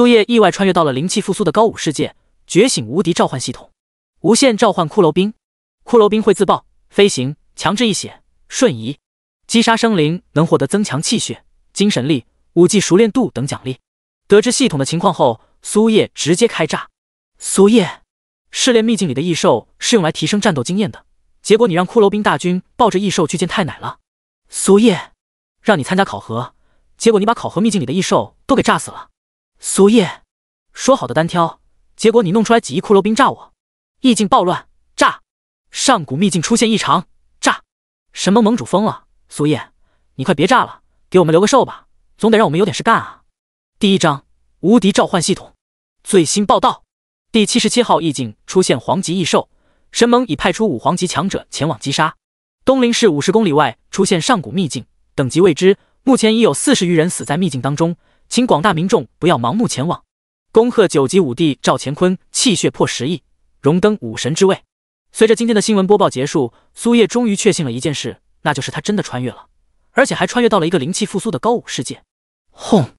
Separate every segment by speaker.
Speaker 1: 苏叶意外穿越到了灵气复苏的高武世界，觉醒无敌召唤系统，无限召唤骷髅兵，骷髅兵会自爆、飞行、强制一血、瞬移，击杀生灵能获得增强气血、精神力、武技熟练度等奖励。得知系统的情况后，苏叶直接开炸。苏叶，试炼秘境里的异兽是用来提升战斗经验的，结果你让骷髅兵大军抱着异兽去见太奶了。苏叶，让你参加考核，结果你把考核秘境里的异兽都给炸死了。苏叶，说好的单挑，结果你弄出来几亿骷髅兵炸我！意境暴乱，炸！上古秘境出现异常，炸！神盟盟主疯了！苏叶，你快别炸了，给我们留个兽吧，总得让我们有点事干啊！第一章：无敌召唤系统最新报道。第七十七号意境出现黄级异兽，神盟已派出五黄级强者前往击杀。东林市五十公里外出现上古秘境，等级未知，目前已有四十余人死在秘境当中。请广大民众不要盲目前往。恭贺九级武帝赵乾坤气血破十亿，荣登武神之位。随着今天的新闻播报结束，苏叶终于确信了一件事，那就是他真的穿越了，而且还穿越到了一个灵气复苏的高武世界。轰！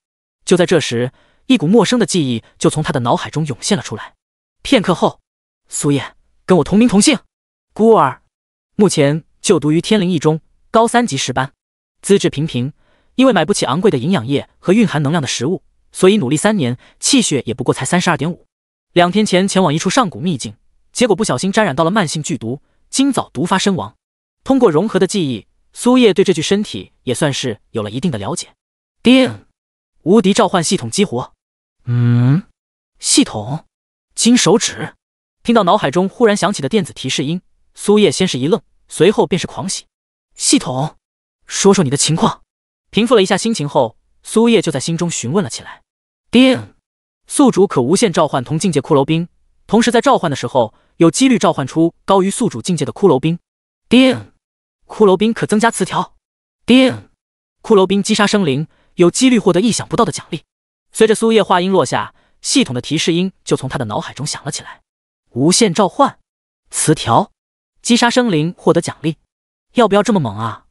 Speaker 1: 就在这时，一股陌生的记忆就从他的脑海中涌现了出来。片刻后，苏叶跟我同名同姓，孤儿，目前就读于天灵一中高三级十班，资质平平。因为买不起昂贵的营养液和蕴含能量的食物，所以努力三年，气血也不过才三十二点五。两天前前往一处上古秘境，结果不小心沾染到了慢性剧毒，今早毒发身亡。通过融合的记忆，苏叶对这具身体也算是有了一定的了解。叮，无敌召唤系统激活。嗯，系统，金手指。听到脑海中忽然响起的电子提示音，苏叶先是一愣，随后便是狂喜。系统，说说你的情况。平复了一下心情后，苏叶就在心中询问了起来。定，宿主可无限召唤同境界骷髅兵，同时在召唤的时候有几率召唤出高于宿主境界的骷髅兵。定，骷髅兵可增加词条。定，骷髅兵击杀生灵有几率获得意想不到的奖励。随着苏叶话音落下，系统的提示音就从他的脑海中响了起来。无限召唤，词条，击杀生灵获得奖励，要不要这么猛啊？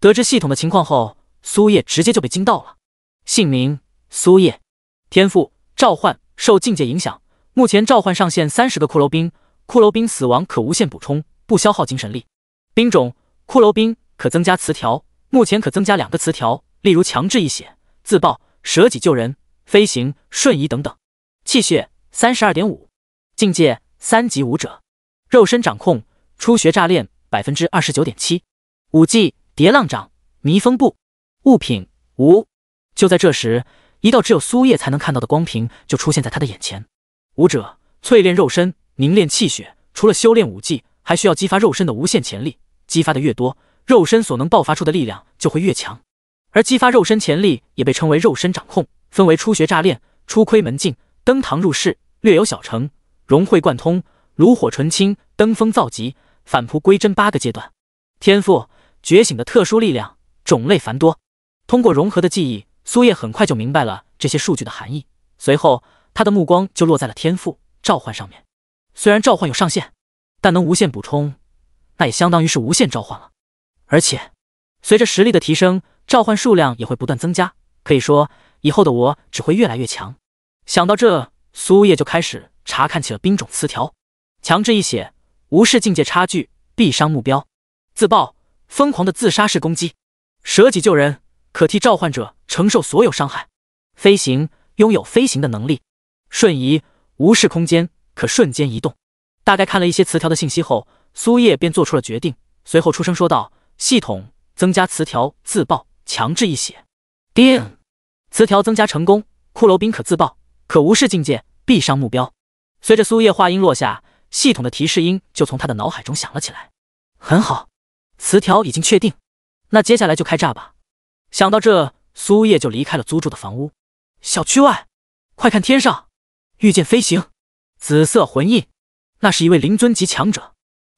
Speaker 1: 得知系统的情况后。苏叶直接就被惊到了。姓名：苏叶，天赋：召唤，受境界影响，目前召唤上限三十个骷髅兵，骷髅兵死亡可无限补充，不消耗精神力。兵种：骷髅兵，可增加词条，目前可增加两个词条，例如强制一血、自爆、舍己救人、飞行、瞬移等等。气血三十二点五，境界三级武者，肉身掌控，初学炸裂百分之二十九点七，武技：叠浪掌、迷风步。物品无。就在这时，一道只有苏叶才能看到的光屏就出现在他的眼前。武者淬炼肉身，凝练气血，除了修炼武技，还需要激发肉身的无限潜力。激发的越多，肉身所能爆发出的力量就会越强。而激发肉身潜力也被称为肉身掌控，分为初学炸练、初窥门径、登堂入室、略有小成、融会贯通、炉火纯青、登峰造极、返璞归真八个阶段。天赋觉醒的特殊力量种类繁多。通过融合的记忆，苏叶很快就明白了这些数据的含义。随后，他的目光就落在了天赋召唤上面。虽然召唤有上限，但能无限补充，那也相当于是无限召唤了。而且，随着实力的提升，召唤数量也会不断增加。可以说，以后的我只会越来越强。想到这，苏叶就开始查看起了兵种词条。强制一血，无视境界差距，必伤目标，自爆，疯狂的自杀式攻击，舍己救人。可替召唤者承受所有伤害，飞行拥有飞行的能力，瞬移无视空间，可瞬间移动。大概看了一些词条的信息后，苏叶便做出了决定，随后出声说道：“系统，增加词条，自爆，强制一血。”叮，词条增加成功，骷髅兵可自爆，可无视境界，必伤目标。随着苏叶话音落下，系统的提示音就从他的脑海中响了起来。很好，词条已经确定，那接下来就开炸吧。想到这，苏叶就离开了租住的房屋。小区外，快看天上，御剑飞行，紫色魂印，那是一位灵尊级强者。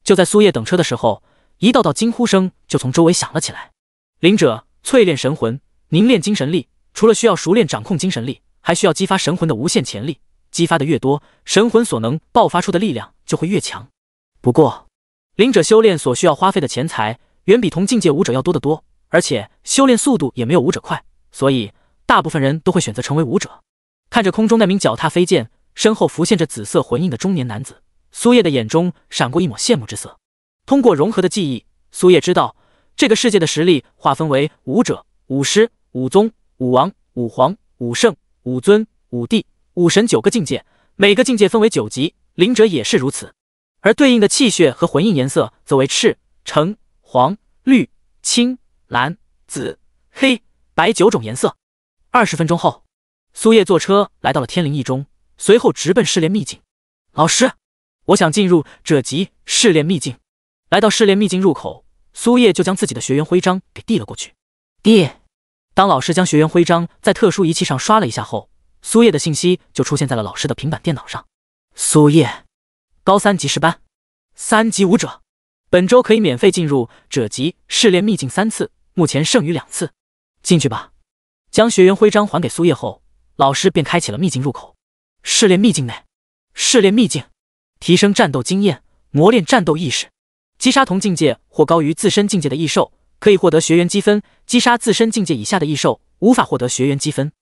Speaker 1: 就在苏叶等车的时候，一道道惊呼声就从周围响了起来。灵者淬炼神魂，凝练精神力，除了需要熟练掌控精神力，还需要激发神魂的无限潜力。激发的越多，神魂所能爆发出的力量就会越强。不过，灵者修炼所需要花费的钱财，远比同境界武者要多得多。而且修炼速度也没有武者快，所以大部分人都会选择成为武者。看着空中那名脚踏飞剑、身后浮现着紫色魂印的中年男子，苏叶的眼中闪过一抹羡慕之色。通过融合的记忆，苏叶知道这个世界的实力划分为武者、武师、武宗、武王、武皇、武圣、武尊、武帝、武神九个境界，每个境界分为九级。灵者也是如此，而对应的气血和魂印颜色则为赤、橙、黄、绿、青。蓝、紫、黑、白九种颜色。二十分钟后，苏叶坐车来到了天灵一中，随后直奔试炼秘境。老师，我想进入者级试炼秘境。来到试炼秘境入口，苏叶就将自己的学员徽章给递了过去。递。当老师将学员徽章在特殊仪器上刷了一下后，苏叶的信息就出现在了老师的平板电脑上。苏叶，高三级十班，三级舞者，本周可以免费进入者级试炼秘境三次。目前剩余两次，进去吧。将学员徽章还给苏叶后，老师便开启了秘境入口。试炼秘境内，试炼秘境，提升战斗经验，磨练战斗意识。击杀同境界或高于自身境界的异兽，可以获得学员积分；击杀自身境界以下的异兽，无法获得学员积分。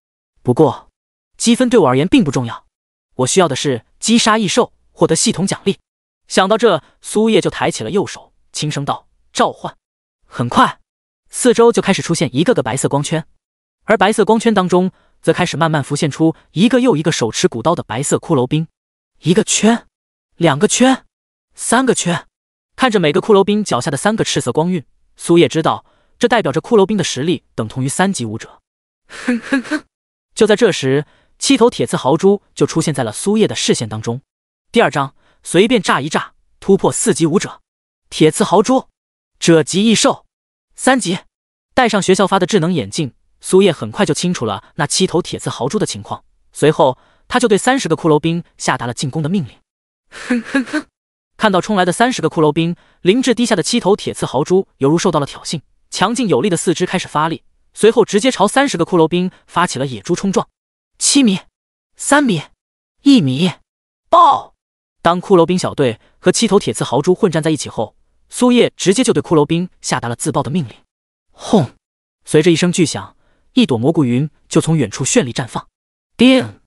Speaker 1: 不过，积分对我而言并不重要，我需要的是击杀异兽，获得系统奖励。想到这，苏叶就抬起了右手，轻声道：“召唤。”很快。四周就开始出现一个个白色光圈，而白色光圈当中则开始慢慢浮现出一个又一个手持骨刀的白色骷髅兵。一个圈，两个圈，三个圈。看着每个骷髅兵脚下的三个赤色光晕，苏叶知道这代表着骷髅兵的实力等同于三级武者。哼哼哼！就在这时，七头铁刺豪猪就出现在了苏叶的视线当中。第二章，随便炸一炸，突破四级武者。铁刺豪猪，者级异兽。三级，戴上学校发的智能眼镜，苏叶很快就清楚了那七头铁刺豪猪的情况。随后，他就对三十个骷髅兵下达了进攻的命令。哼哼哼！看到冲来的三十个骷髅兵，灵智低下的七头铁刺豪猪犹如受到了挑衅，强劲有力的四肢开始发力，随后直接朝三十个骷髅兵发起了野猪冲撞。七米，三米，一米，爆！当骷髅兵小队和七头铁刺豪猪混战在一起后。苏叶直接就对骷髅兵下达了自爆的命令。轰！随着一声巨响，一朵蘑菇云就从远处绚丽绽放。叮！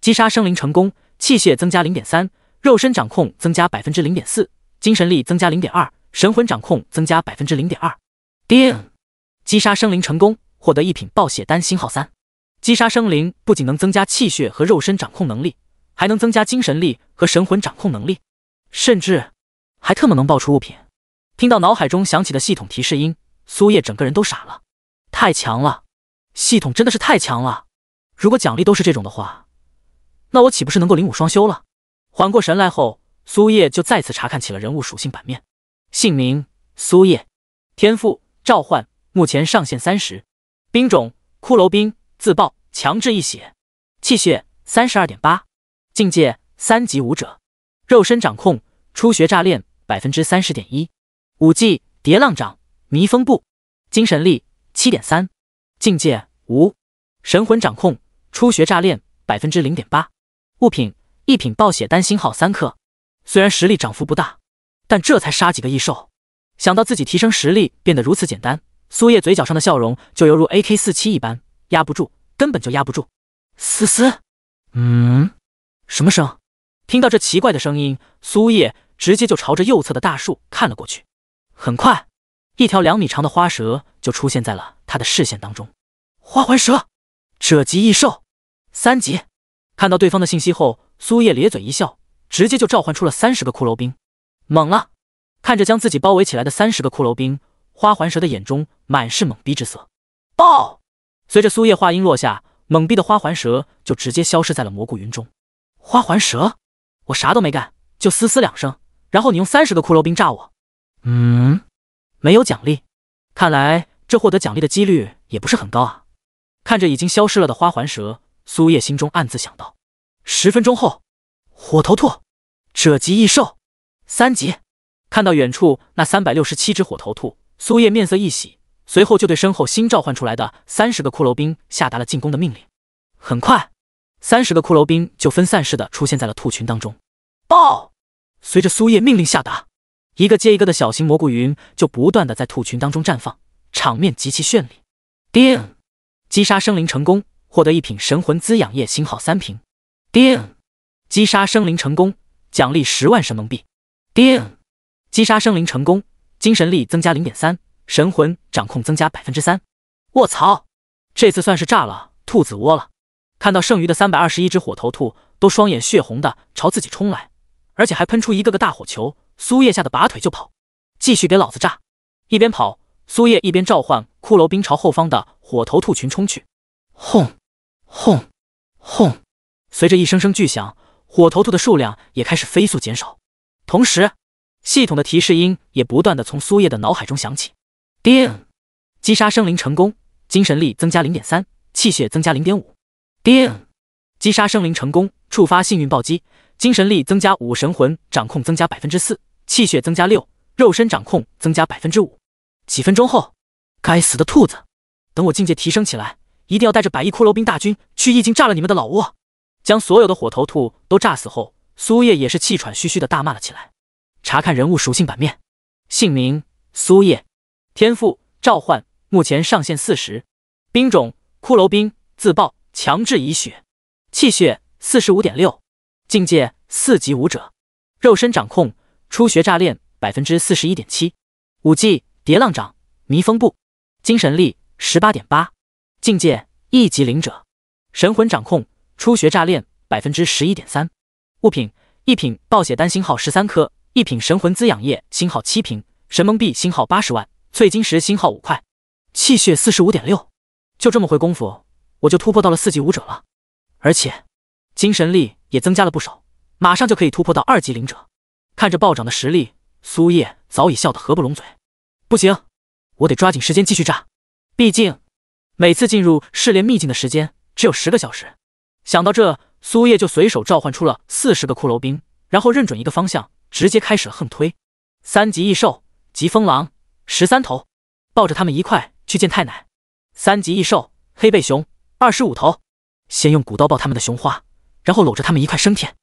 Speaker 1: 击杀生灵成功，气血增加零点三，肉身掌控增加百分之零点四，精神力增加零点二，神魂掌控增加百分之零点二。叮！击杀生灵成功，获得一品暴血丹星号三。击杀生灵不仅能增加气血和肉身掌控能力，还能增加精神力和神魂掌控能力，甚至还特么能爆出物品。听到脑海中响起的系统提示音，苏叶整个人都傻了。太强了，系统真的是太强了。如果奖励都是这种的话，那我岂不是能够灵武双修了？缓过神来后，苏叶就再次查看起了人物属性版面。姓名：苏叶，天赋：召唤，目前上限三十。兵种：骷髅兵，自爆，强制一血。气血：三十二点八。境界：三级武者。肉身掌控，初学炸裂百分之三十点一。武技：叠浪掌、迷风步，精神力七点三，境界无，神魂掌控，初学炸炼百分之零点八。物品：一品暴血丹星号三克，虽然实力涨幅不大，但这才杀几个异兽，想到自己提升实力变得如此简单，苏叶嘴角上的笑容就犹如 A K 四七一般压不住，根本就压不住。嘶嘶，嗯，什么声？听到这奇怪的声音，苏叶直接就朝着右侧的大树看了过去。很快，一条两米长的花蛇就出现在了他的视线当中。花环蛇，者级异兽，三级。看到对方的信息后，苏叶咧嘴一笑，直接就召唤出了三十个骷髅兵。猛了，看着将自己包围起来的三十个骷髅兵，花环蛇的眼中满是懵逼之色。爆！随着苏叶话音落下，懵逼的花环蛇就直接消失在了蘑菇云中。花环蛇，我啥都没干，就嘶嘶两声，然后你用三十个骷髅兵炸我。嗯，没有奖励，看来这获得奖励的几率也不是很高啊。看着已经消失了的花环蛇，苏叶心中暗自想到。十分钟后，火头兔，者级异兽，三级。看到远处那三百六十七只火头兔，苏叶面色一喜，随后就对身后新召唤出来的三十个骷髅兵下达了进攻的命令。很快，三十个骷髅兵就分散式的出现在了兔群当中。爆！随着苏叶命令下达。一个接一个的小型蘑菇云就不断的在兔群当中绽放，场面极其绚丽。叮，击杀生灵成功，获得一品神魂滋养液星号三瓶。叮，击杀生灵成功，奖励十万神盟币。叮，击杀生灵成功，精神力增加零点三，神魂掌控增加百分之三。我操，这次算是炸了兔子窝了！看到剩余的三百二十一只火头兔都双眼血红的朝自己冲来，而且还喷出一个个大火球。苏叶吓得拔腿就跑，继续给老子炸！一边跑，苏叶一边召唤骷髅兵朝后方的火头兔群冲去。轰轰轰！随着一声声巨响，火头兔的数量也开始飞速减少。同时，系统的提示音也不断的从苏叶的脑海中响起。叮，击杀生灵成功，精神力增加零点三，气血增加零点五。叮，击杀生灵成功，触发幸运暴击。精神力增加五，神魂掌控增加百分之四，气血增加六，肉身掌控增加百分之五。几分钟后，该死的兔子！等我境界提升起来，一定要带着百亿骷髅兵大军去异经炸了你们的老窝，将所有的火头兔都炸死后，苏叶也是气喘吁吁的大骂了起来。查看人物属性版面，姓名：苏叶，天赋：召唤，目前上限四十，兵种：骷髅兵，自爆，强制以血，气血：四十五点六。境界四级武者，肉身掌控初学炸裂百分之四十一点七，武技叠浪掌、迷风步，精神力十八点八。境界一级灵者，神魂掌控初学炸裂百分之十一点三。物品：一品暴血丹星号十三颗，一品神魂滋养液星号七瓶，神蒙币星号八十万，翠晶石星号五块，气血四十五点六。就这么会功夫，我就突破到了四级武者了，而且精神力。也增加了不少，马上就可以突破到二级灵者。看着暴涨的实力，苏叶早已笑得合不拢嘴。不行，我得抓紧时间继续炸。毕竟每次进入试炼秘境的时间只有十个小时。想到这，苏叶就随手召唤出了四十个骷髅兵，然后认准一个方向，直接开始了横推。三级异兽疾风狼十三头，抱着他们一块去见太奶。三级异兽黑背熊二十五头，先用古刀爆他们的熊花。然后搂着他们一块升天。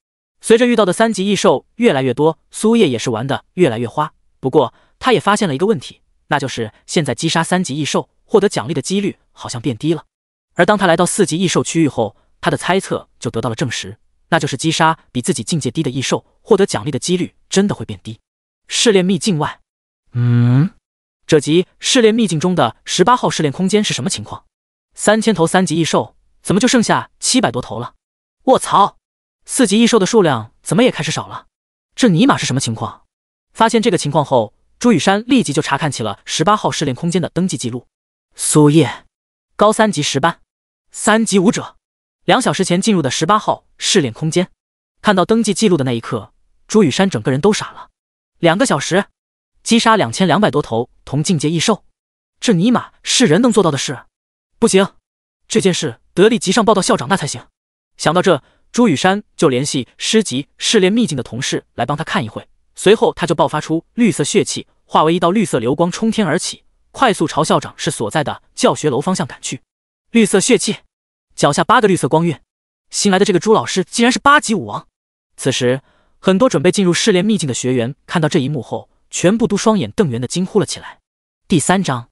Speaker 1: 随着遇到的三级异兽越来越多，苏叶也是玩的越来越花。不过，他也发现了一个问题，那就是现在击杀三级异兽获得奖励的几率好像变低了。而当他来到四级异兽区域后，他的猜测就得到了证实，那就是击杀比自己境界低的异兽获得奖励的几率真的会变低。试炼秘境外，
Speaker 2: 嗯，
Speaker 1: 这集试炼秘境中的十八号试炼空间是什么情况？三千头三级异兽怎么就剩下七百多头了？我操！四级异兽的数量怎么也开始少了？这尼玛是什么情况？发现这个情况后，朱雨山立即就查看起了十八号试炼空间的登记记录。苏叶，高三级十班，三级武者，两小时前进入的十八号试炼空间。看到登记记录的那一刻，朱雨山整个人都傻了。两个小时，击杀两千两百多头同境界异兽，这尼玛是人能做到的事？不行，这件事得立即上报到校长那才行。想到这，朱雨山就联系师级试炼秘境的同事来帮他看一会。随后，他就爆发出绿色血气，化为一道绿色流光冲天而起，快速朝校长室所在的教学楼方向赶去。绿色血气，脚下八个绿色光晕。新来的这个朱老师竟然是八级武王！此时，很多准备进入试炼秘境的学员看到这一幕后，全部都双眼瞪圆的惊呼了起来。第三章，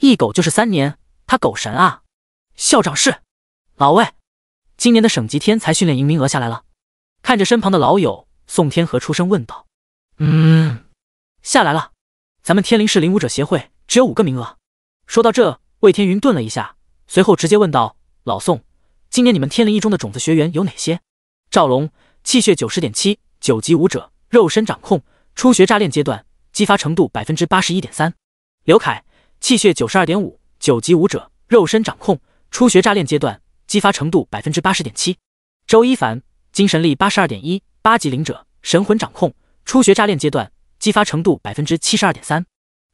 Speaker 1: 一狗就是三年，他狗神啊！校长室，老魏。今年的省级天才训练营名额下来了，看着身旁的老友宋天河出声问道：“
Speaker 2: 嗯，
Speaker 1: 下来了，咱们天灵市灵武者协会只有五个名额。”说到这，魏天云顿了一下，随后直接问道：“老宋，今年你们天灵一中的种子学员有哪些？”赵龙，气血九十点七，九级武者，肉身掌控，初学炸炼阶段，激发程度百分之八十一点三。刘凯，气血九十二点五，九级武者，肉身掌控，初学炸炼阶段。激发程度百分之八十点七，周一凡精神力八十二点一，八级灵者，神魂掌控，初学炸练阶段，激发程度百分之七十二点三。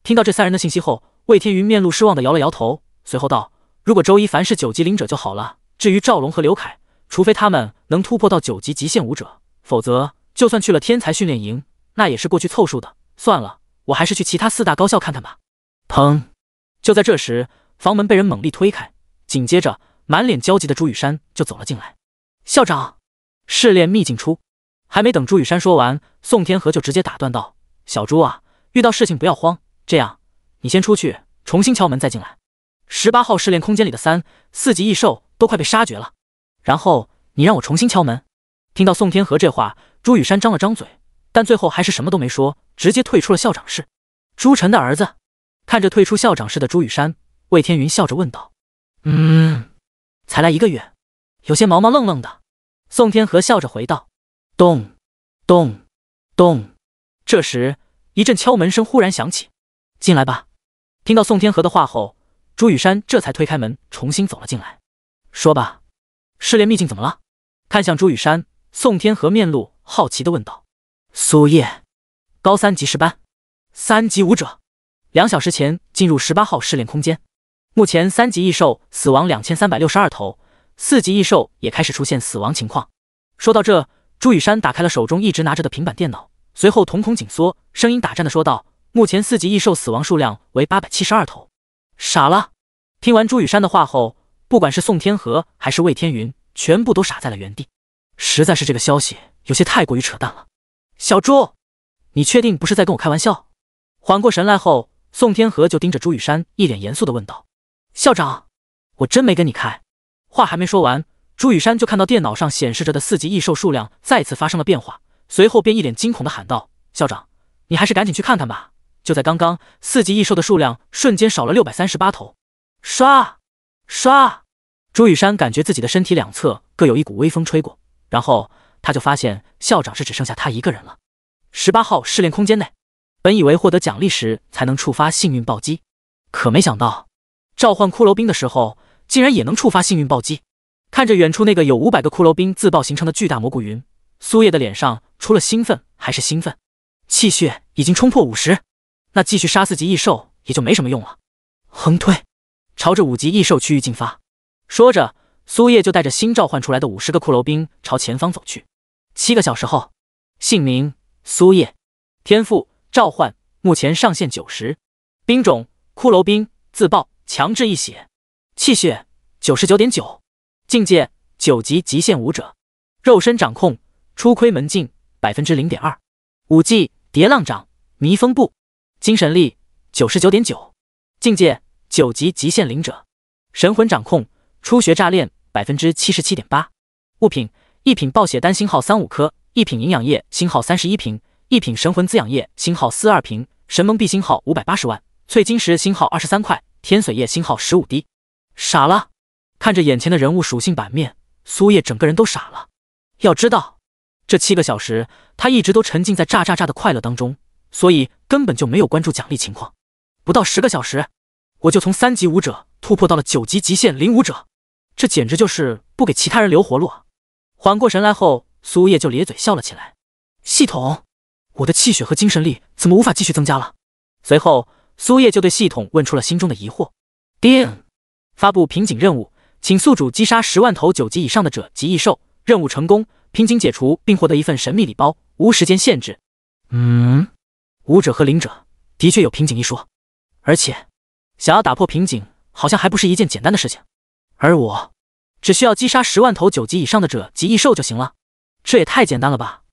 Speaker 1: 听到这三人的信息后，魏天云面露失望的摇了摇头，随后道：“如果周一凡是九级灵者就好了。至于赵龙和刘凯，除非他们能突破到九级极限武者，否则就算去了天才训练营，那也是过去凑数的。算了，我还是去其他四大高校看看吧。”砰！就在这时，房门被人猛力推开，紧接着。满脸焦急的朱雨山就走了进来。校长，试炼秘境出。还没等朱雨山说完，宋天河就直接打断道：“小朱啊，遇到事情不要慌。这样，你先出去，重新敲门再进来。十八号试炼空间里的三四级异兽都快被杀绝了，然后你让我重新敲门。”听到宋天河这话，朱雨山张了张嘴，但最后还是什么都没说，直接退出了校长室。朱晨的儿子，看着退出校长室的朱雨山，魏天云笑着问道：“
Speaker 2: 嗯。”
Speaker 1: 才来一个月，有些毛毛愣愣的。宋天河笑着回道：“咚，咚，咚。”这时一阵敲门声忽然响起，“进来吧。”听到宋天河的话后，朱雨山这才推开门，重新走了进来。“说吧，试炼秘境怎么了？”看向朱雨山，宋天河面露好奇的问道：“苏叶，高三级十班，三级舞者，两小时前进入十八号试炼空间。”目前三级异兽死亡两千三百六十二头，四级异兽也开始出现死亡情况。说到这，朱雨山打开了手中一直拿着的平板电脑，随后瞳孔紧缩，声音打颤的说道：“目前四级异兽死亡数量为八百七十二头。”傻了！听完朱雨山的话后，不管是宋天河还是魏天云，全部都傻在了原地。实在是这个消息有些太过于扯淡了。小朱，你确定不是在跟我开玩笑？缓过神来后，宋天河就盯着朱雨山，一脸严肃的问道。校长，我真没跟你开。话还没说完，朱雨山就看到电脑上显示着的四级异兽数量再次发生了变化，随后便一脸惊恐的喊道：“校长，你还是赶紧去看看吧！就在刚刚，四级异兽的数量瞬间少了六百三十八头。”刷刷！朱雨山感觉自己的身体两侧各有一股微风吹过，然后他就发现校长是只剩下他一个人了。十八号试炼空间内，本以为获得奖励时才能触发幸运暴击，可没想到。召唤骷髅兵的时候，竟然也能触发幸运暴击。看着远处那个有五百个骷髅兵自爆形成的巨大蘑菇云，苏叶的脸上除了兴奋还是兴奋。气血已经冲破五十，那继续杀四级异兽也就没什么用了。横推，朝着五级异兽区域进发。说着，苏叶就带着新召唤出来的五十个骷髅兵朝前方走去。七个小时后，姓名：苏叶，天赋：召唤，目前上限九十，兵种：骷髅兵，自爆。强制一血，气血九十九点九，境界九级极限武者，肉身掌控初窥门径百分之零点二，武技叠浪掌、迷风步，精神力九十九点九，境界九级极限灵者，神魂掌控初学炸炼百分之七十七点八，物品一品暴血丹星号三五颗，一品营养液星号三十一瓶，一品神魂滋养液星号四二瓶，神盟币星号五百八十万，翠金石星号二十三块。天髓液，星号十五滴。傻了，看着眼前的人物属性版面，苏叶整个人都傻了。要知道，这七个小时他一直都沉浸在炸炸炸的快乐当中，所以根本就没有关注奖励情况。不到十个小时，我就从三级武者突破到了九级极限灵武者，这简直就是不给其他人留活路啊！缓过神来后，苏叶就咧嘴笑了起来。系统，我的气血和精神力怎么无法继续增加了？随后。苏叶就对系统问出了心中的疑惑。叮，发布瓶颈任务，请宿主击杀十万头九级以上的者及异兽。任务成功，瓶颈解除，并获得一份神秘礼包，无时间限制。嗯，武者和灵者的确有瓶颈一说，而且想要打破瓶颈，好像还不是一件简单的事情。而我只需要击杀十万头九级以上的者及异兽就行了，这也太简单了吧！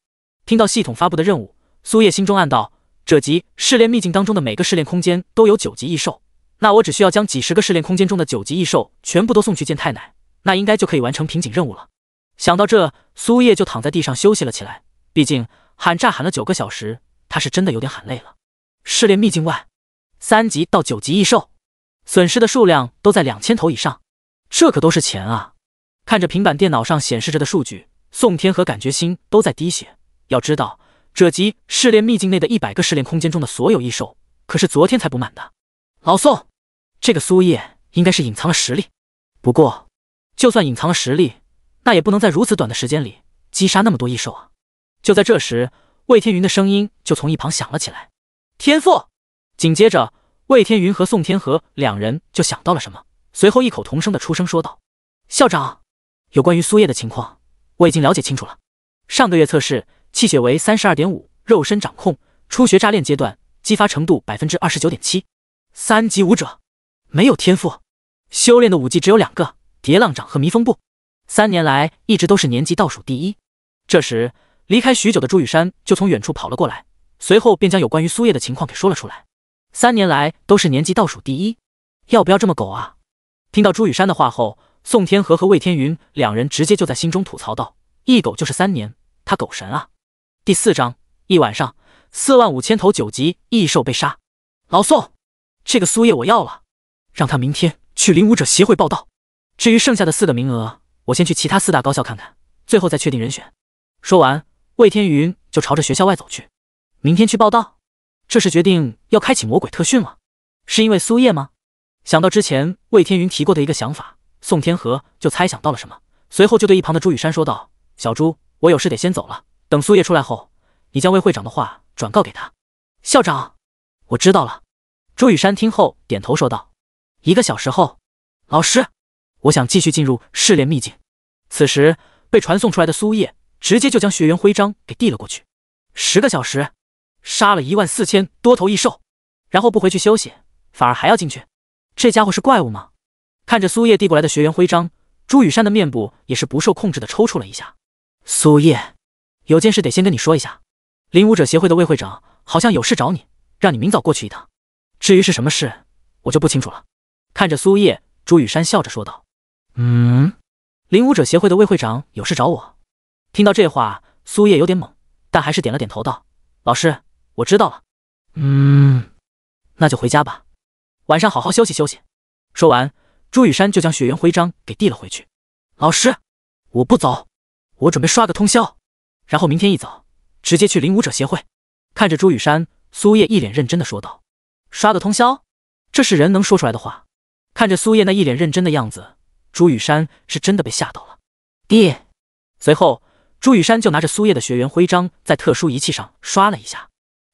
Speaker 1: 听到系统发布的任务，苏叶心中暗道。这集试炼秘境当中的每个试炼空间都有九级异兽，那我只需要将几十个试炼空间中的九级异兽全部都送去见太奶，那应该就可以完成瓶颈任务了。想到这，苏叶就躺在地上休息了起来。毕竟喊炸喊了九个小时，他是真的有点喊累了。试炼秘境外，三级到九级异兽损失的数量都在两千头以上，这可都是钱啊！看着平板电脑上显示着的数据，宋天和感觉心都在滴血。要知道。这集试炼秘境内的一百个试炼空间中的所有异兽，可是昨天才补满的。老宋，这个苏叶应该是隐藏了实力，不过就算隐藏了实力，那也不能在如此短的时间里击杀那么多异兽啊！就在这时，魏天云的声音就从一旁响了起来：“天赋！”紧接着，魏天云和宋天河两人就想到了什么，随后异口同声的出声说道：“校长，有关于苏叶的情况，我已经了解清楚了。上个月测试。”气血为三十二点五，肉身掌控，初学炸练阶段，激发程度百分之二十九点七，三级武者，没有天赋，修炼的武技只有两个，叠浪掌和迷风步，三年来一直都是年级倒数第一。这时，离开许久的朱雨山就从远处跑了过来，随后便将有关于苏叶的情况给说了出来。三年来都是年级倒数第一，要不要这么狗啊？听到朱雨山的话后，宋天河和魏天云两人直接就在心中吐槽道：一狗就是三年，他狗神啊！第四章，一晚上四万五千头九级异兽被杀。老宋，这个苏叶我要了，让他明天去灵武者协会报道。至于剩下的四个名额，我先去其他四大高校看看，最后再确定人选。说完，魏天云就朝着学校外走去。明天去报道？这是决定要开启魔鬼特训了？是因为苏叶吗？想到之前魏天云提过的一个想法，宋天河就猜想到了什么，随后就对一旁的朱雨山说道：“小朱，我有事得先走了。”等苏叶出来后，你将魏会长的话转告给他。校长，我知道了。朱雨山听后点头说道：“一个小时后，老师，我想继续进入试炼秘境。”此时被传送出来的苏叶直接就将学员徽章给递了过去。十个小时，杀了一万四千多头异兽，然后不回去休息，反而还要进去，这家伙是怪物吗？看着苏叶递过来的学员徽章，朱雨山的面部也是不受控制的抽搐了一下。苏叶。有件事得先跟你说一下，领舞者协会的魏会长好像有事找你，让你明早过去一趟。至于是什么事，我就不清楚了。看着苏叶，朱雨山笑着说道：“
Speaker 2: 嗯，
Speaker 1: 领舞者协会的魏会长有事找我。”听到这话，苏叶有点懵，但还是点了点头道：“老师，我知道了。”“嗯，那就回家吧，晚上好好休息休息。”说完，朱雨山就将血缘徽章给递了回去。“老师，我不走，我准备刷个通宵。”然后明天一早直接去领武者协会。看着朱雨山，苏叶一脸认真的说道：“刷个通宵，这是人能说出来的话？”看着苏叶那一脸认真的样子，朱雨山是真的被吓到了。爹。随后，朱雨山就拿着苏叶的学员徽章，在特殊仪器上刷了一下。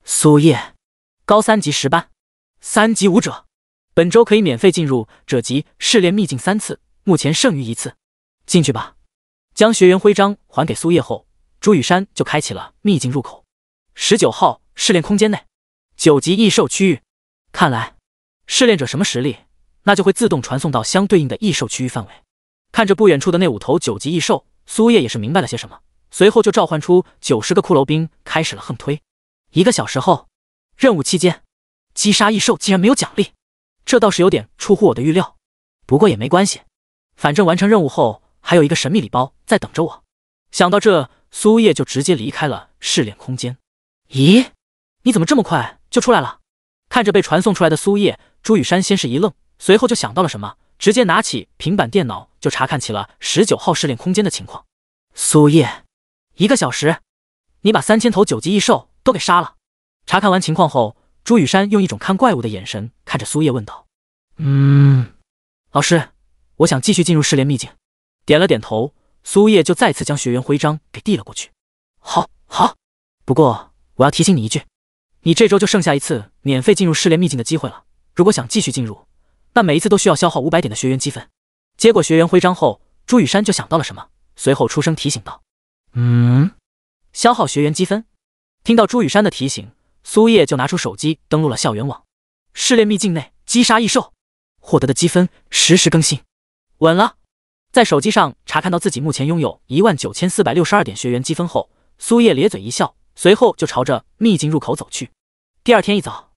Speaker 1: 苏叶，高三级十班，三级武者，本周可以免费进入者级试炼秘境三次，目前剩余一次。进去吧。将学员徽章还给苏叶后。朱雨山就开启了秘境入口，十九号试炼空间内，九级异兽区域。看来，试炼者什么实力，那就会自动传送到相对应的异兽区域范围。看着不远处的那五头九级异兽，苏叶也是明白了些什么，随后就召唤出九十个骷髅兵，开始了横推。一个小时后，任务期间击杀异兽竟然没有奖励，这倒是有点出乎我的预料。不过也没关系，反正完成任务后还有一个神秘礼包在等着我。想到这。苏叶就直接离开了试炼空间。咦，你怎么这么快就出来了？看着被传送出来的苏叶，朱雨山先是一愣，随后就想到了什么，直接拿起平板电脑就查看起了十九号试炼空间的情况。苏叶，一个小时，你把三千头九级异兽都给杀了。查看完情况后，朱雨山用一种看怪物的眼神看着苏叶问道：“
Speaker 2: 嗯，
Speaker 1: 老师，我想继续进入试炼秘境。”点了点头。苏叶就再次将学员徽章给递了过去。好，好，不过我要提醒你一句，你这周就剩下一次免费进入试炼秘境的机会了。如果想继续进入，那每一次都需要消耗五百点的学员积分。接过学员徽章后，朱雨山就想到了什么，随后出声提醒道：“
Speaker 2: 嗯，
Speaker 1: 消耗学员积分。”听到朱雨山的提醒，苏叶就拿出手机登录了校园网。试炼秘境内击杀异兽，获得的积分实时更新，稳了。在手机上查看到自己目前拥有一万九千四百六十二点学员积分后，苏叶咧嘴一笑，随后就朝着秘境入口走去。第二天一早，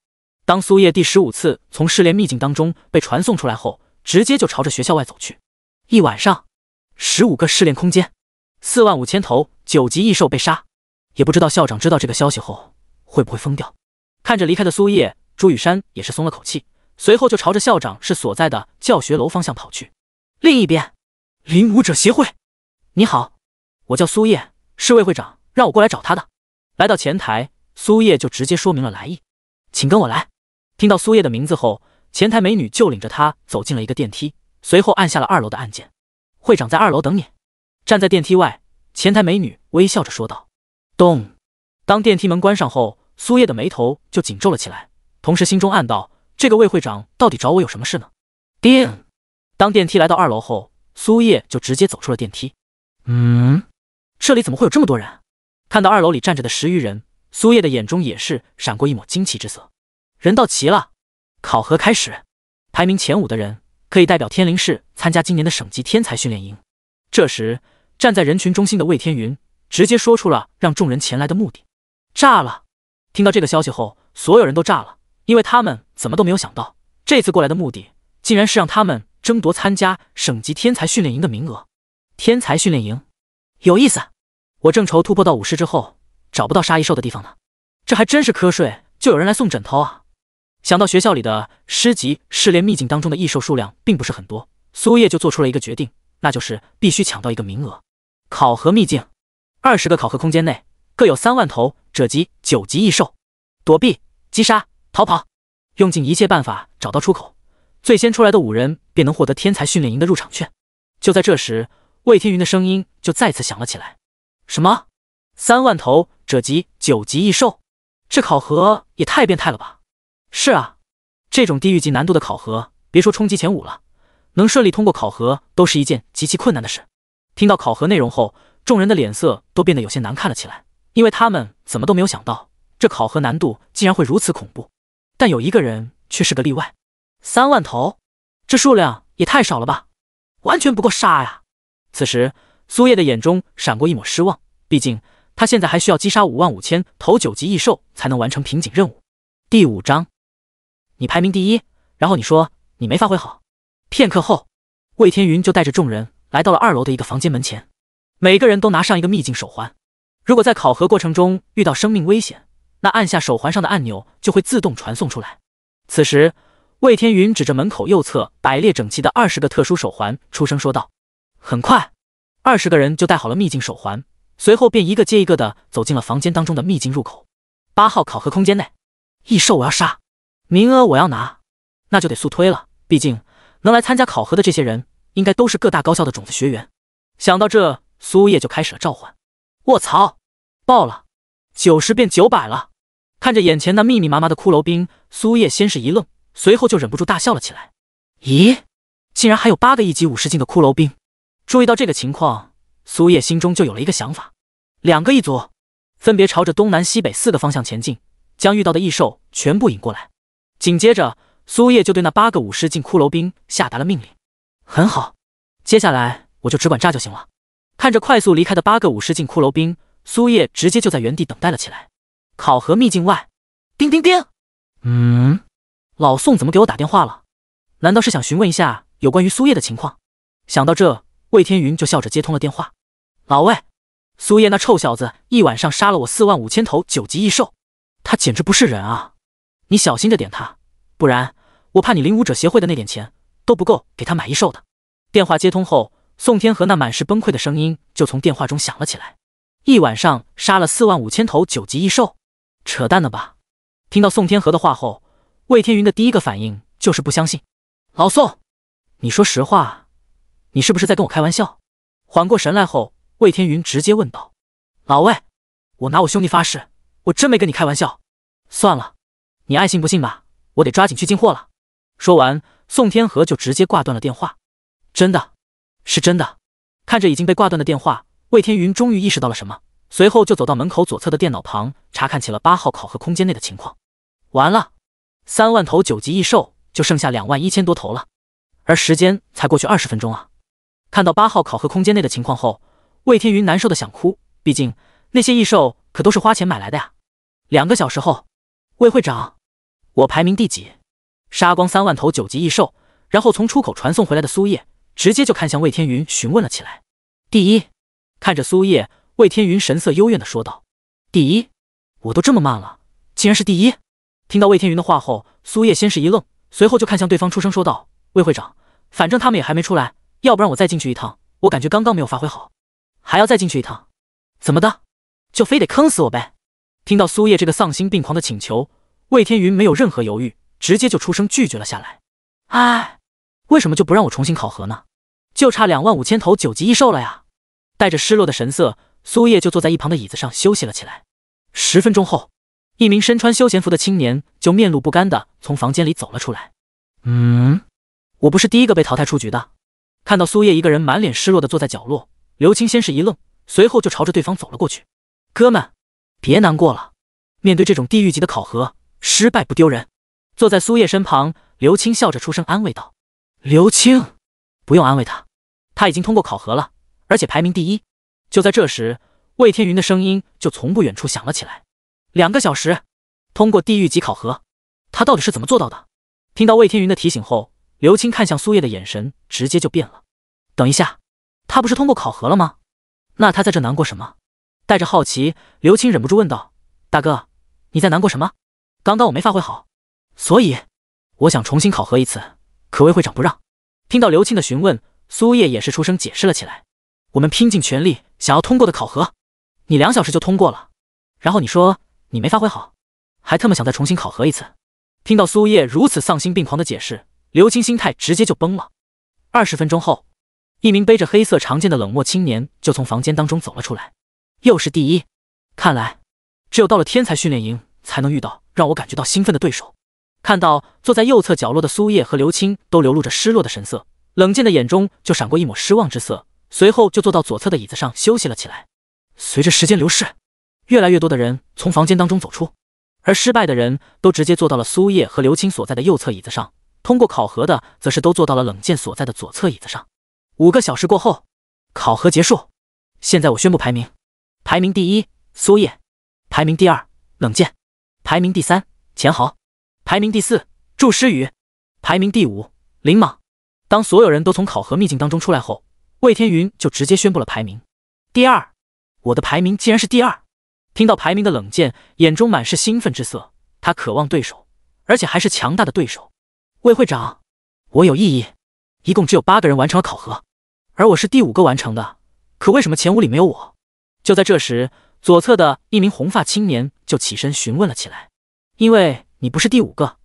Speaker 1: 当苏叶第十五次从试炼秘境当中被传送出来后，直接就朝着学校外走去。一晚上，十五个试炼空间，四万五千头九级异兽被杀，也不知道校长知道这个消息后会不会疯掉。看着离开的苏叶，朱雨山也是松了口气，随后就朝着校长是所在的教学楼方向跑去。另一边。灵武者协会，你好，我叫苏叶，是魏会长让我过来找他的。来到前台，苏叶就直接说明了来意，请跟我来。听到苏叶的名字后，前台美女就领着他走进了一个电梯，随后按下了二楼的按键。会长在二楼等你。站在电梯外，前台美女微笑着说道。咚，当电梯门关上后，苏叶的眉头就紧皱了起来，同时心中暗道：这个魏会长到底找我有什么事呢？叮，当电梯来到二楼后。苏叶就直接走出了电梯。嗯，这里怎么会有这么多人？看到二楼里站着的十余人，苏叶的眼中也是闪过一抹惊奇之色。人到齐了，考核开始。排名前五的人可以代表天灵市参加今年的省级天才训练营。这时，站在人群中心的魏天云直接说出了让众人前来的目的。炸了！听到这个消息后，所有人都炸了，因为他们怎么都没有想到，这次过来的目的竟然是让他们。争夺参加省级天才训练营的名额。天才训练营，有意思。我正愁突破到武士之后找不到杀异兽的地方呢，这还真是瞌睡就有人来送枕头啊！想到学校里的师级试炼秘境当中的异兽数量并不是很多，苏叶就做出了一个决定，那就是必须抢到一个名额。考核秘境，二十个考核空间内各有三万头者级九级异兽，躲避、击杀、逃跑，用尽一切办法找到出口。最先出来的五人便能获得天才训练营的入场券。就在这时，魏天云的声音就再次响了起来：“什么？三万头者级九级异兽？这考核也太变态了吧！”“是啊，这种地狱级难度的考核，别说冲击前五了，能顺利通过考核都是一件极其困难的事。”听到考核内容后，众人的脸色都变得有些难看了起来，因为他们怎么都没有想到，这考核难度竟然会如此恐怖。但有一个人却是个例外。三万头，这数量也太少了吧，完全不够杀呀！此时，苏叶的眼中闪过一抹失望，毕竟他现在还需要击杀五万五千头九级异兽才能完成瓶颈任务。第五章，你排名第一，然后你说你没发挥好。片刻后，魏天云就带着众人来到了二楼的一个房间门前，每个人都拿上一个秘境手环，如果在考核过程中遇到生命危险，那按下手环上的按钮就会自动传送出来。此时。魏天云指着门口右侧摆列整齐的二十个特殊手环，出声说道：“很快，二十个人就戴好了秘境手环，随后便一个接一个的走进了房间当中的秘境入口。八号考核空间内，异兽我要杀，名额我要拿，那就得速推了。毕竟能来参加考核的这些人，应该都是各大高校的种子学员。想到这，苏叶就开始了召唤。卧槽，爆了！九十变九百了！看着眼前那密密麻麻的骷髅兵，苏叶先是一愣。”随后就忍不住大笑了起来。咦，竟然还有八个一级武士境的骷髅兵！注意到这个情况，苏叶心中就有了一个想法：两个一组，分别朝着东南西北四个方向前进，将遇到的异兽全部引过来。紧接着，苏叶就对那八个武士境骷髅兵下达了命令：“很好，接下来我就只管炸就行了。”看着快速离开的八个武士境骷髅兵，苏叶直接就在原地等待了起来。考核秘境外，叮叮叮，嗯。老宋怎么给我打电话了？难道是想询问一下有关于苏叶的情况？想到这，魏天云就笑着接通了电话。老魏，苏叶那臭小子一晚上杀了我四万五千头九级异兽，他简直不是人啊！你小心着点他，不然我怕你灵武者协会的那点钱都不够给他买异兽的。电话接通后，宋天和那满是崩溃的声音就从电话中响了起来。一晚上杀了四万五千头九级异兽，扯淡呢吧？听到宋天和的话后。魏天云的第一个反应就是不相信，老宋，你说实话，你是不是在跟我开玩笑？缓过神来后，魏天云直接问道：“老魏，我拿我兄弟发誓，我真没跟你开玩笑。”算了，你爱信不信吧，我得抓紧去进货了。说完，宋天河就直接挂断了电话。真的是真的，看着已经被挂断的电话，魏天云终于意识到了什么，随后就走到门口左侧的电脑旁，查看起了八号考核空间内的情况。完了。三万头九级异兽就剩下两万一千多头了，而时间才过去二十分钟啊！看到八号考核空间内的情况后，魏天云难受的想哭，毕竟那些异兽可都是花钱买来的呀。两个小时后，魏会长，我排名第几？杀光三万头九级异兽，然后从出口传送回来的苏叶，直接就看向魏天云询问了起来。第一，看着苏叶，魏天云神色幽怨的说道：“第一，我都这么慢了，竟然是第一。”听到魏天云的话后，苏叶先是一愣，随后就看向对方，出声说道：“魏会长，反正他们也还没出来，要不然我再进去一趟。我感觉刚刚没有发挥好，还要再进去一趟，怎么的，就非得坑死我呗？”听到苏叶这个丧心病狂的请求，魏天云没有任何犹豫，直接就出声拒绝了下来。唉，为什么就不让我重新考核呢？就差两万五千头九级异兽了呀！带着失落的神色，苏叶就坐在一旁的椅子上休息了起来。十分钟后。一名身穿休闲服的青年就面露不甘的从房间里走了出来。嗯，我不是第一个被淘汰出局的。看到苏叶一个人满脸失落的坐在角落，刘青先是一愣，随后就朝着对方走了过去。哥们，别难过了。面对这种地狱级的考核，失败不丢人。坐在苏叶身旁，刘青笑着出声安慰道：“刘青，不用安慰他，他已经通过考核了，而且排名第一。”就在这时，魏天云的声音就从不远处响了起来。两个小时，通过地狱级考核，他到底是怎么做到的？听到魏天云的提醒后，刘青看向苏叶的眼神直接就变了。等一下，他不是通过考核了吗？那他在这难过什么？带着好奇，刘青忍不住问道：“大哥，你在难过什么？刚刚我没发挥好，所以我想重新考核一次，可魏会长不让。”听到刘青的询问，苏叶也是出声解释了起来：“我们拼尽全力想要通过的考核，你两小时就通过了，然后你说。”你没发挥好，还特么想再重新考核一次？听到苏叶如此丧心病狂的解释，刘青心态直接就崩了。二十分钟后，一名背着黑色长剑的冷漠青年就从房间当中走了出来。又是第一，看来只有到了天才训练营才能遇到让我感觉到兴奋的对手。看到坐在右侧角落的苏叶和刘青都流露着失落的神色，冷剑的眼中就闪过一抹失望之色，随后就坐到左侧的椅子上休息了起来。随着时间流逝。越来越多的人从房间当中走出，而失败的人都直接坐到了苏叶和刘青所在的右侧椅子上，通过考核的则是都坐到了冷剑所在的左侧椅子上。五个小时过后，考核结束。现在我宣布排名：排名第一，苏叶；排名第二，冷剑；排名第三，钱豪；排名第四，祝诗雨；排名第五，林莽。当所有人都从考核秘境当中出来后，魏天云就直接宣布了排名：第二。我的排名竟然是第二。听到排名的冷剑眼中满是兴奋之色，他渴望对手，而且还是强大的对手。魏会长，我有异议。一共只有八个人完成了考核，而我是第五个完成的，可为什么前五里没有我？就在这时，左侧的一名红发青年就起身询问了起来：“因为你不是第五个，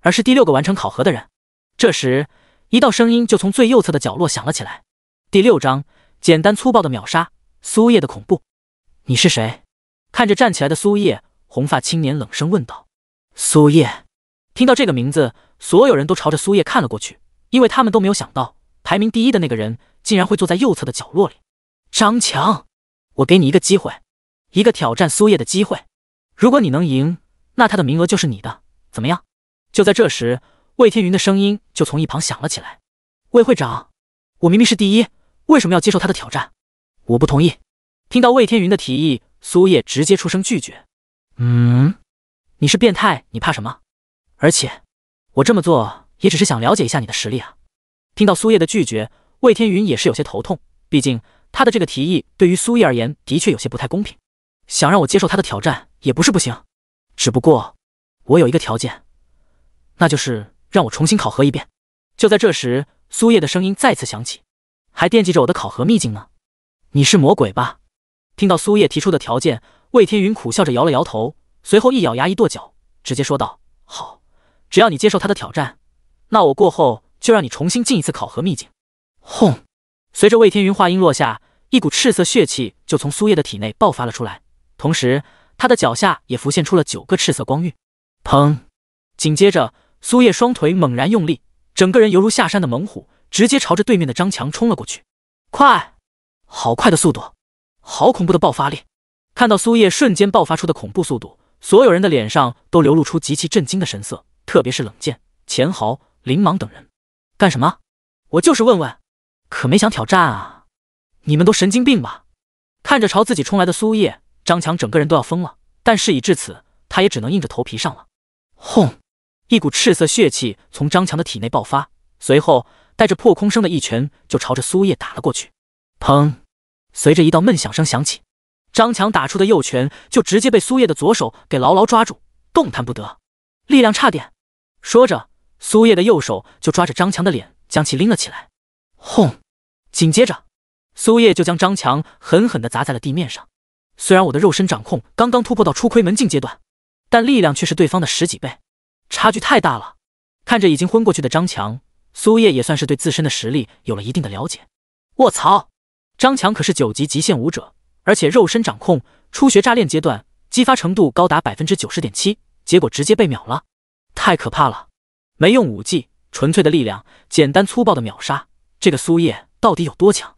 Speaker 1: 而是第六个完成考核的人。”这时，一道声音就从最右侧的角落响了起来：“第六章，简单粗暴的秒杀，苏叶的恐怖，你是谁？”看着站起来的苏叶，红发青年冷声问道：“苏叶。”听到这个名字，所有人都朝着苏叶看了过去，因为他们都没有想到排名第一的那个人竟然会坐在右侧的角落里。张强，我给你一个机会，一个挑战苏叶的机会。如果你能赢，那他的名额就是你的。怎么样？就在这时，魏天云的声音就从一旁响了起来：“魏会长，我明明是第一，为什么要接受他的挑战？
Speaker 3: 我不同意。”
Speaker 1: 听到魏天云的提议，苏叶直接出声拒绝。嗯，你是变态，你怕什么？而且我这么做也只是想了解一下你的实力啊。听到苏叶的拒绝，魏天云也是有些头痛。毕竟他的这个提议对于苏叶而言的确有些不太公平。想让我接受他的挑战也不是不行，只不过我有一个条件，那就是让我重新考核一遍。就在这时，苏叶的声音再次响起：“还惦记着我的考核秘境呢？你是魔鬼吧？”听到苏叶提出的条件，魏天云苦笑着摇了摇头，随后一咬牙一跺脚，直接说道：“好，只要你接受他的挑战，那我过后就让你重新进一次考核秘境。”轰！随着魏天云话音落下，一股赤色血气就从苏叶的体内爆发了出来，同时他的脚下也浮现出了九个赤色光晕。砰！紧接着，苏叶双腿猛然用力，整个人犹如下山的猛虎，直接朝着对面的张强冲了过去。快！好快的速度！好恐怖的爆发力！看到苏叶瞬间爆发出的恐怖速度，所有人的脸上都流露出极其震惊的神色，特别是冷剑、钱豪、林芒等人。干什么？我就是问问，可没想挑战啊！你们都神经病吧？看着朝自己冲来的苏叶，张强整个人都要疯了。但事已至此，他也只能硬着头皮上了。轰！一股赤色血气从张强的体内爆发，随后带着破空声的一拳就朝着苏叶打了过去。砰！随着一道闷响声响起，张强打出的右拳就直接被苏叶的左手给牢牢抓住，动弹不得。力量差点。说着，苏叶的右手就抓着张强的脸，将其拎了起来。轰！紧接着，苏叶就将张强狠狠地砸在了地面上。虽然我的肉身掌控刚刚突破到初窥门境阶段，但力量却是对方的十几倍，差距太大了。看着已经昏过去的张强，苏叶也算是对自身的实力有了一定的了解。我操！张强可是九级极限武者，而且肉身掌控，初学炸练阶段，激发程度高达百分之九十点七，结果直接被秒了，太可怕了！没用武技，纯粹的力量，简单粗暴的秒杀，这个苏叶到底有多强？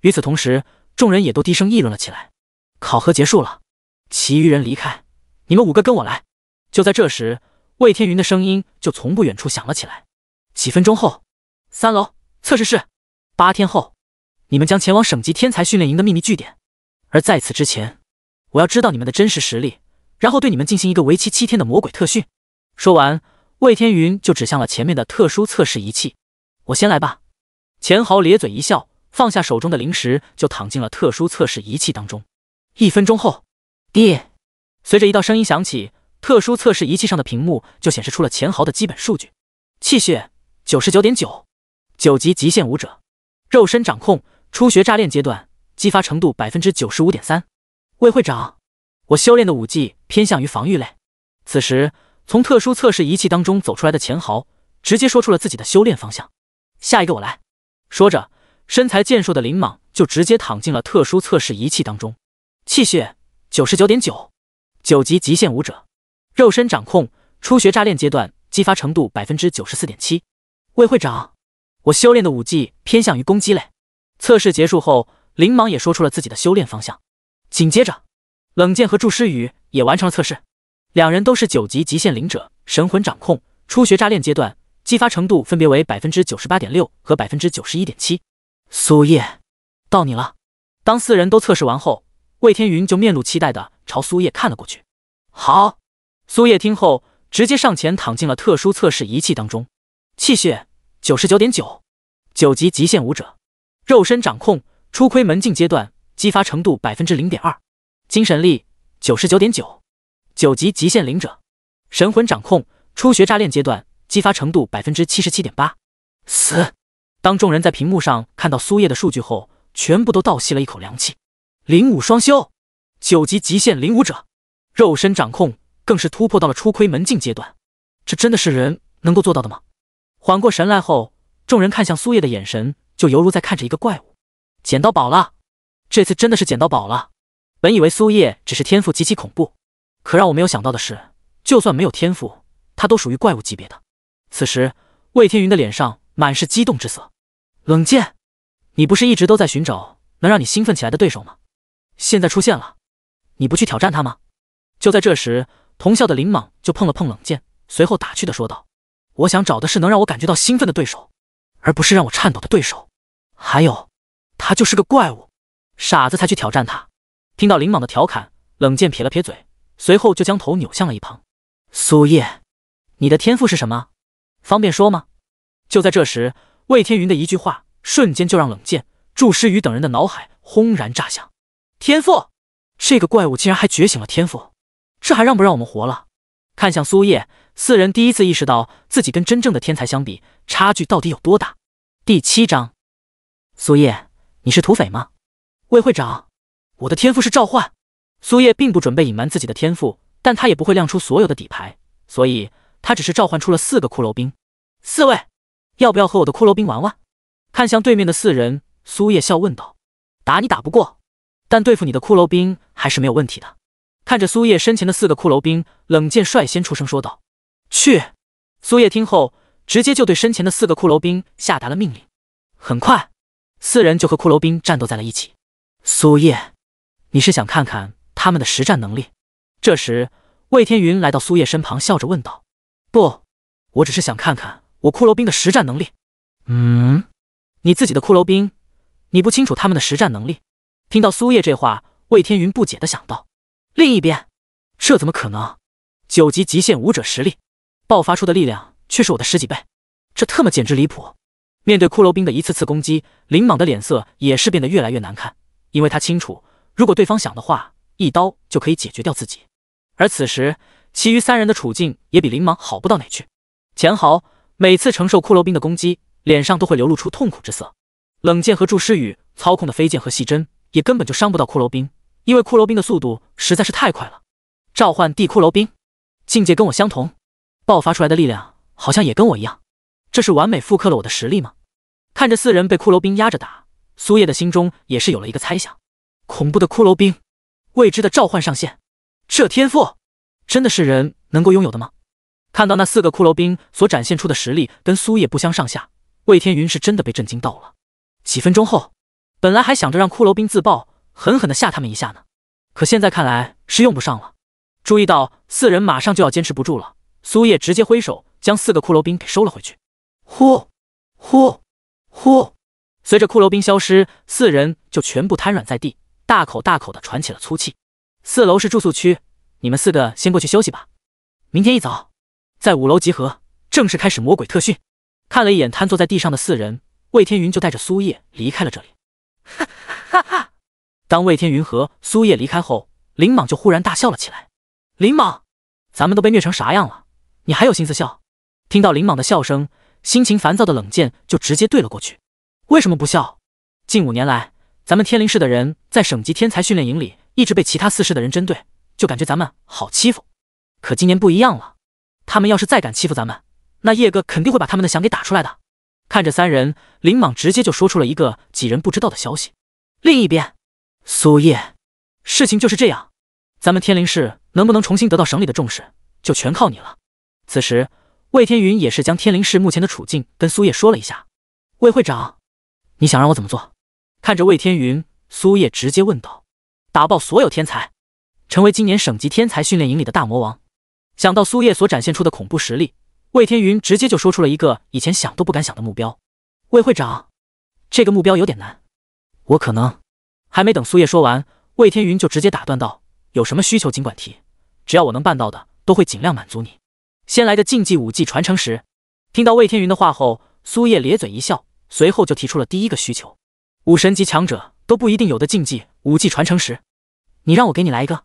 Speaker 1: 与此同时，众人也都低声议论了起来。考核结束了，其余人离开，你们五个跟我来。就在这时，魏天云的声音就从不远处响了起来。几分钟后，三楼测试室，八天后。你们将前往省级天才训练营的秘密据点，而在此之前，我要知道你们的真实实力，然后对你们进行一个为期七天的魔鬼特训。说完，魏天云就指向了前面的特殊测试仪器。我先来吧。钱豪咧嘴一笑，放下手中的零食，就躺进了特殊测试仪器当中。一分钟后，滴，随着一道声音响起，特殊测试仪器上的屏幕就显示出了钱豪的基本数据：气血九十九点九，九级极限武者，肉身掌控。初学炸练阶段，激发程度百分之九十五点三。魏会长，我修炼的武技偏向于防御类。此时，从特殊测试仪器当中走出来的钱豪，直接说出了自己的修炼方向。下一个我来。说着，身材健硕的林莽就直接躺进了特殊测试仪器当中。气血九十九点九，九级极限武者，肉身掌控。初学炸练阶段，激发程度百分之九十四点七。魏会长，我修炼的武技偏向于攻击类。测试结束后，林莽也说出了自己的修炼方向。紧接着，冷剑和祝诗雨也完成了测试，两人都是九级极限灵者，神魂掌控初学炸练阶段，激发程度分别为百分之九十八点六和百分之九十一点七。苏叶，到你了。当四人都测试完后，魏天云就面露期待的朝苏叶看了过去。好，苏叶听后直接上前躺进了特殊测试仪器当中，气血九十九点九，九级极限武者。肉身掌控初窥门禁阶段，激发程度百分之零点二，精神力九十九点九，九级极限灵者。神魂掌控初学炸练阶段，激发程度百分之七十七点八。死！当众人在屏幕上看到苏叶的数据后，全部都倒吸了一口凉气。灵武双修，九级极限灵武者，肉身掌控更是突破到了初窥门禁阶段，这真的是人能够做到的吗？缓过神来后，众人看向苏叶的眼神。就犹如在看着一个怪物，捡到宝了！这次真的是捡到宝了。本以为苏叶只是天赋极其恐怖，可让我没有想到的是，就算没有天赋，他都属于怪物级别的。此时，魏天云的脸上满是激动之色。冷剑，你不是一直都在寻找能让你兴奋起来的对手吗？现在出现了，你不去挑战他吗？就在这时，同校的林莽就碰了碰冷剑，随后打趣的说道：“我想找的是能让我感觉到兴奋的对手，而不是让我颤抖的对手。”还有，他就是个怪物，傻子才去挑战他。听到林莽的调侃，冷剑撇了撇嘴，随后就将头扭向了一旁。苏叶，你的天赋是什么？方便说吗？就在这时，魏天云的一句话，瞬间就让冷剑、祝诗雨等人的脑海轰然炸响。天赋，这个怪物竟然还觉醒了天赋，这还让不让我们活了？看向苏叶，四人第一次意识到自己跟真正的天才相比，差距到底有多大。第七章。苏叶，你是土匪吗？魏会长，我的天赋是召唤。苏叶并不准备隐瞒自己的天赋，但他也不会亮出所有的底牌，所以他只是召唤出了四个骷髅兵。四位，要不要和我的骷髅兵玩玩？看向对面的四人，苏叶笑问道：“打你打不过，但对付你的骷髅兵还是没有问题的。”看着苏叶身前的四个骷髅兵，冷剑率先出声说道：“去。”苏叶听后，直接就对身前的四个骷髅兵下达了命令。很快。四人就和骷髅兵战斗在了一起。苏叶，你是想看看他们的实战能力？这时，魏天云来到苏叶身旁，笑着问道：“不，我只是想看看我骷髅兵的实战能力。”
Speaker 2: 嗯，
Speaker 1: 你自己的骷髅兵，你不清楚他们的实战能力？听到苏叶这话，魏天云不解的想到。另一边，这怎么可能？九级极限武者实力爆发出的力量，却是我的十几倍，这特么简直离谱！面对骷髅兵的一次次攻击，林莽的脸色也是变得越来越难看，因为他清楚，如果对方想的话，一刀就可以解决掉自己。而此时，其余三人的处境也比林莽好不到哪去。钱豪每次承受骷髅兵的攻击，脸上都会流露出痛苦之色。冷剑和祝诗雨操控的飞剑和细针也根本就伤不到骷髅兵，因为骷髅兵的速度实在是太快了。召唤地骷髅兵，境界跟我相同，爆发出来的力量好像也跟我一样，这是完美复刻了我的实力吗？看着四人被骷髅兵压着打，苏叶的心中也是有了一个猜想：恐怖的骷髅兵，未知的召唤上限，这天赋真的是人能够拥有的吗？看到那四个骷髅兵所展现出的实力跟苏叶不相上下，魏天云是真的被震惊到了。几分钟后，本来还想着让骷髅兵自爆，狠狠的吓他们一下呢，可现在看来是用不上了。注意到四人马上就要坚持不住了，苏叶直接挥手将四个骷髅兵给收了回去。呼呼。呼，随着骷髅兵消失，四人就全部瘫软在地，大口大口的喘起了粗气。四楼是住宿区，你们四个先过去休息吧，明天一早在五楼集合，正式开始魔鬼特训。看了一眼瘫坐在地上的四人，魏天云就带着苏叶离开了这里。
Speaker 4: 哈哈哈，
Speaker 1: 当魏天云和苏叶离开后，林莽就忽然大笑了起来。林莽，咱们都被虐成啥样了，你还有心思笑？听到林莽的笑声。心情烦躁的冷剑就直接对了过去。为什么不笑？近五年来，咱们天灵市的人在省级天才训练营里一直被其他四市的人针对，就感觉咱们好欺负。可今年不一样了，他们要是再敢欺负咱们，那叶哥肯定会把他们的想给打出来的。看着三人，林莽直接就说出了一个几人不知道的消息。另一边，苏叶，事情就是这样。咱们天灵市能不能重新得到省里的重视，就全靠你了。此时。魏天云也是将天灵市目前的处境跟苏叶说了一下。魏会长，你想让我怎么做？看着魏天云，苏叶直接问道：“打爆所有天才，成为今年省级天才训练营里的大魔王。”想到苏叶所展现出的恐怖实力，魏天云直接就说出了一个以前想都不敢想的目标。魏会长，这个目标有点难，我可能……还没等苏叶说完，魏天云就直接打断道：“有什么需求尽管提，只要我能办到的，都会尽量满足你。”先来个禁忌武技传承石。听到魏天云的话后，苏叶咧嘴一笑，随后就提出了第一个需求：武神级强者都不一定有的禁忌武技传承石，你让我给你来一个，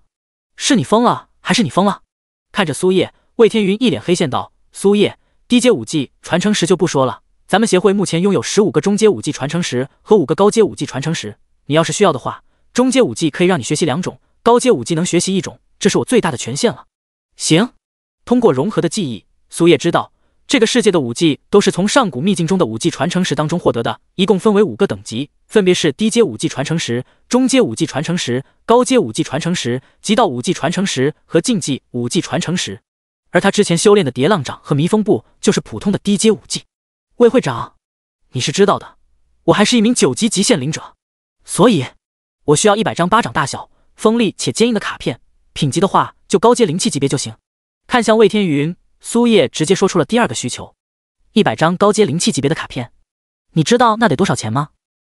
Speaker 1: 是你疯了还是你疯了？看着苏叶，魏天云一脸黑线道：“苏叶，低阶武技传承石就不说了，咱们协会目前拥有十五个中阶武技传承石和五个高阶武技传承石，你要是需要的话，中阶武技可以让你学习两种，高阶武技能学习一种，这是我最大的权限了。”行。通过融合的记忆，苏叶知道这个世界的武技都是从上古秘境中的武技传承石当中获得的，一共分为五个等级，分别是低阶武技传承石、中阶武技传承石、高阶武技传承石、极道武技传承石和禁忌武技传承石。而他之前修炼的叠浪掌和迷风步就是普通的低阶武技。魏会长，你是知道的，我还是一名九级极限灵者，所以，我需要一百张巴掌大小、锋利且坚硬的卡片，品级的话就高阶灵气级别就行。看向魏天云，苏叶直接说出了第二个需求：一百张高阶灵气级别的卡片。你知道那得多少钱吗？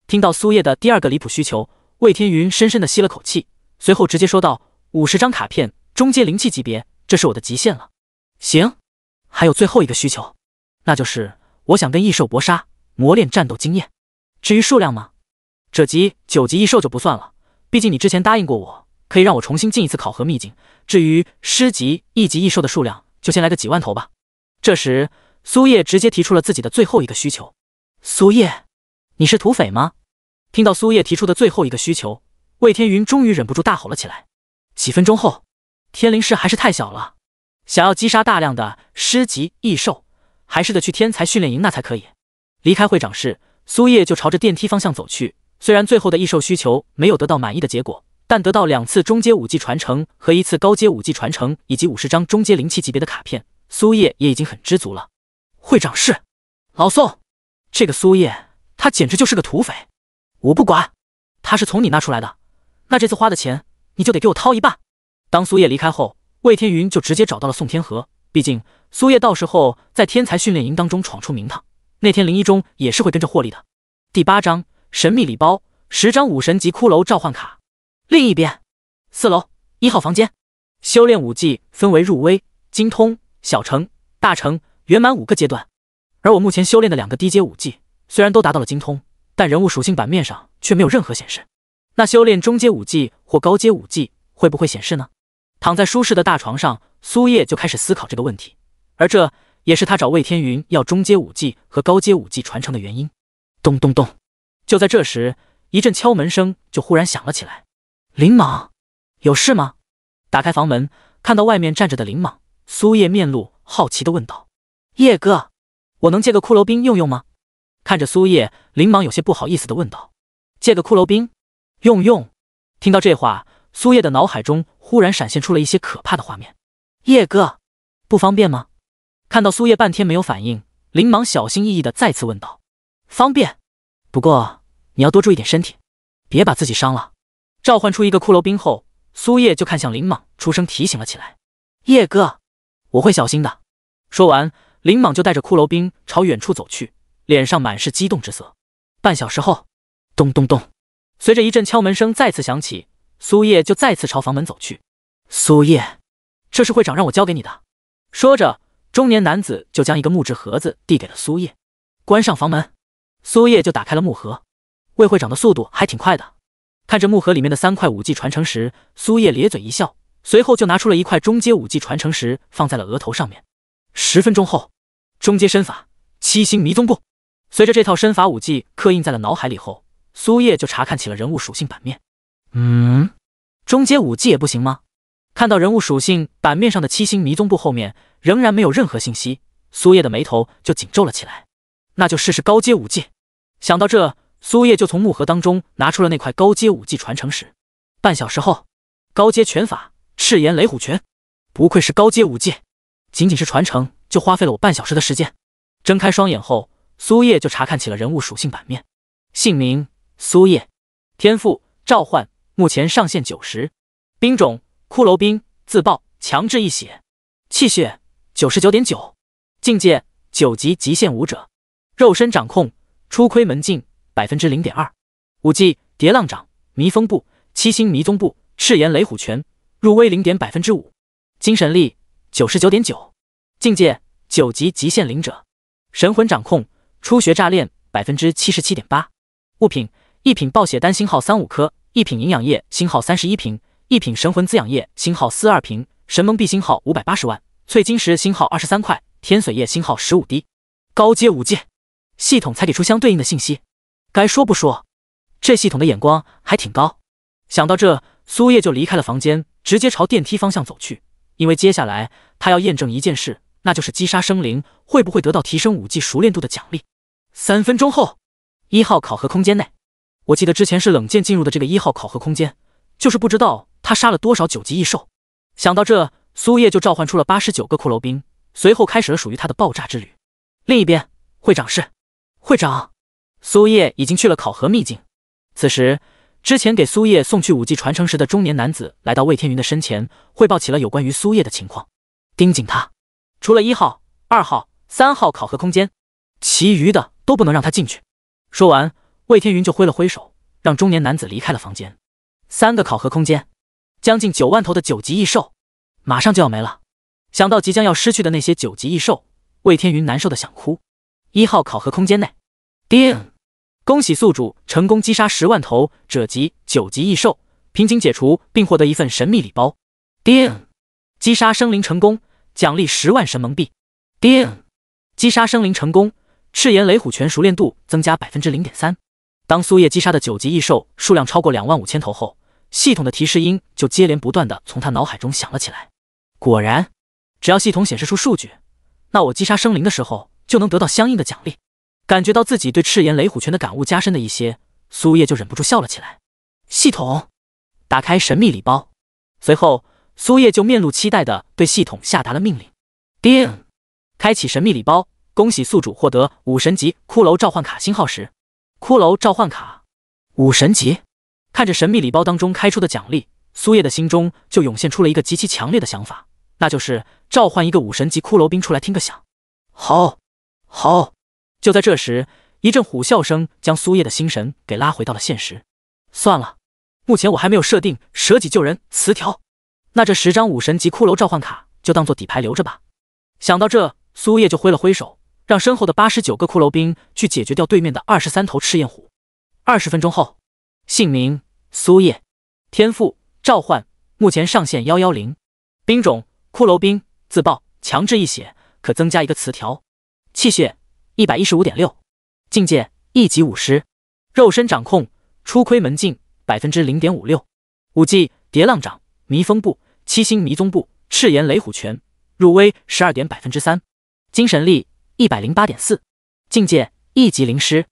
Speaker 1: 听到苏叶的第二个离谱需求，魏天云深深的吸了口气，随后直接说道：五十张卡片，中阶灵气级别，这是我的极限了。行，还有最后一个需求，那就是我想跟异兽搏杀，磨练战斗经验。至于数量吗？这级九级异兽就不算了，毕竟你之前答应过我。可以让我重新进一次考核秘境。至于师级一级异兽的数量，就先来个几万头吧。这时，苏叶直接提出了自己的最后一个需求。苏叶，你是土匪吗？听到苏叶提出的最后一个需求，魏天云终于忍不住大吼了起来。几分钟后，天灵师还是太小了，想要击杀大量的师级异兽，还是得去天才训练营那才可以。离开会长室，苏叶就朝着电梯方向走去。虽然最后的异兽需求没有得到满意的结果。但得到两次中阶武技传承和一次高阶武技传承，以及五十张中阶灵气级别的卡片，苏叶也已经很知足了。会长是老宋，这个苏叶他简直就是个土匪！我不管，他是从你那出来的，那这次花的钱你就得给我掏一半。当苏叶离开后，魏天云就直接找到了宋天河。毕竟苏叶到时候在天才训练营当中闯出名堂，那天林一中也是会跟着获利的。第八章神秘礼包，十张武神级骷髅召唤卡。另一边，四楼一号房间，修炼武技分为入微、精通、小成、大成、圆满五个阶段。而我目前修炼的两个低阶武技，虽然都达到了精通，但人物属性版面上却没有任何显示。那修炼中阶武技或高阶武技会不会显示呢？躺在舒适的大床上，苏叶就开始思考这个问题。而这也是他找魏天云要中阶武技和高阶武技传承的原因。咚咚咚！就在这时，一阵敲门声就忽然响了起来。林莽，有事吗？打开房门，看到外面站着的林莽，苏叶面露好奇的问道：“叶哥，我能借个骷髅兵用用吗？”看着苏叶，林莽有些不好意思的问道：“借个骷髅兵用用？”听到这话，苏叶的脑海中忽然闪现出了一些可怕的画面。叶哥，不方便吗？看到苏叶半天没有反应，林莽小心翼翼的再次问道：“方便，不过你要多注意点身体，别把自己伤了。”召唤出一个骷髅兵后，苏叶就看向林莽，出声提醒了起来：“叶哥，我会小心的。”说完，林莽就带着骷髅兵朝远处走去，脸上满是激动之色。半小时后，咚咚咚，随着一阵敲门声再次响起，苏叶就再次朝房门走去。苏叶，这是会长让我交给你的。说着，中年男子就将一个木质盒子递给了苏叶。关上房门，苏叶就打开了木盒。魏会长的速度还挺快的。看着木盒里面的三块武技传承石，苏叶咧嘴一笑，随后就拿出了一块中阶武技传承石，放在了额头上面。十分钟后，中阶身法七星迷踪步。随着这套身法武技刻印在了脑海里后，苏叶就查看起了人物属性版面。嗯，中阶武技也不行吗？看到人物属性版面上的七星迷踪步后面仍然没有任何信息，苏叶的眉头就紧皱了起来。那就试试高阶武技。想到这。苏叶就从木盒当中拿出了那块高阶武技传承石。半小时后，高阶拳法赤炎雷虎拳，不愧是高阶武技，仅仅是传承就花费了我半小时的时间。睁开双眼后，苏叶就查看起了人物属性版面。姓名：苏叶，天赋：召唤，目前上限九十。兵种：骷髅兵，自爆，强制一血。气血：九十九点九。境界：九级极限武者。肉身掌控：初窥门径。百分之零点二，五技叠浪掌、迷风步、七星迷踪步、赤炎雷虎拳，入微零点百分之五，精神力九十九点九，境界九级极限灵者，神魂掌控初学炸炼百分之七十七点八，物品一品暴血丹星号三五颗，一品营养液星号三十一瓶，一品神魂滋养液星号四二瓶，神盟币星号五百八十万，翠晶石星号二十三块，天髓液星号十五滴，高阶五界，系统才给出相对应的信息。该说不说，这系统的眼光还挺高。想到这，苏叶就离开了房间，直接朝电梯方向走去。因为接下来他要验证一件事，那就是击杀生灵会不会得到提升武技熟练度的奖励。三分钟后，一号考核空间内，我记得之前是冷剑进入的这个一号考核空间，就是不知道他杀了多少九级异兽。想到这，苏叶就召唤出了八十九个骷髅兵，随后开始了属于他的爆炸之旅。另一边，会长室，会长。苏叶已经去了考核秘境。此时，之前给苏叶送去武技传承时的中年男子来到魏天云的身前，汇报起了有关于苏叶的情况。盯紧他，除了一号、二号、三号考核空间，其余的都不能让他进去。说完，魏天云就挥了挥手，让中年男子离开了房间。三个考核空间，将近九万头的九级异兽，马上就要没了。想到即将要失去的那些九级异兽，魏天云难受的想哭。一号考核空间内，叮。恭喜宿主成功击杀十万头者级九级异兽，瓶颈解除，并获得一份神秘礼包。叮，击杀生灵成功，奖励十万神盟币。叮，击杀生灵成功，赤炎雷虎拳熟练度增加百分之零点三。当苏叶击杀的九级异兽数量超过两万五千头后，系统的提示音就接连不断的从他脑海中响了起来。果然，只要系统显示出数据，那我击杀生灵的时候就能得到相应的奖励。感觉到自己对赤炎雷虎拳的感悟加深了一些，苏叶就忍不住笑了起来。系统，打开神秘礼包。随后，苏叶就面露期待的对系统下达了命令。叮，开启神秘礼包，恭喜宿主获得武神级骷髅召唤卡星号时，骷髅召唤卡，武神级。看着神秘礼包当中开出的奖励，苏叶的心中就涌现出了一个极其强烈的想法，那就是召唤一个武神级骷髅兵出来听个响。好，好。就在这时，一阵虎啸声将苏叶的心神给拉回到了现实。算了，目前我还没有设定舍己救人词条，那这十张武神级骷髅召唤卡就当做底牌留着吧。想到这，苏叶就挥了挥手，让身后的八十九个骷髅兵去解决掉对面的二十三头赤焰虎。二十分钟后，姓名：苏叶，天赋：召唤，目前上限幺幺零，兵种：骷髅兵，自爆，强制一血，可增加一个词条，器械一百一十五点六，境界一级武师，肉身掌控初窥门径百分之零点五六，武技叠浪掌、迷风步、七星迷踪步、赤炎雷虎拳，入威十二点百分之三，精神力一百零八点四，境界一级灵师，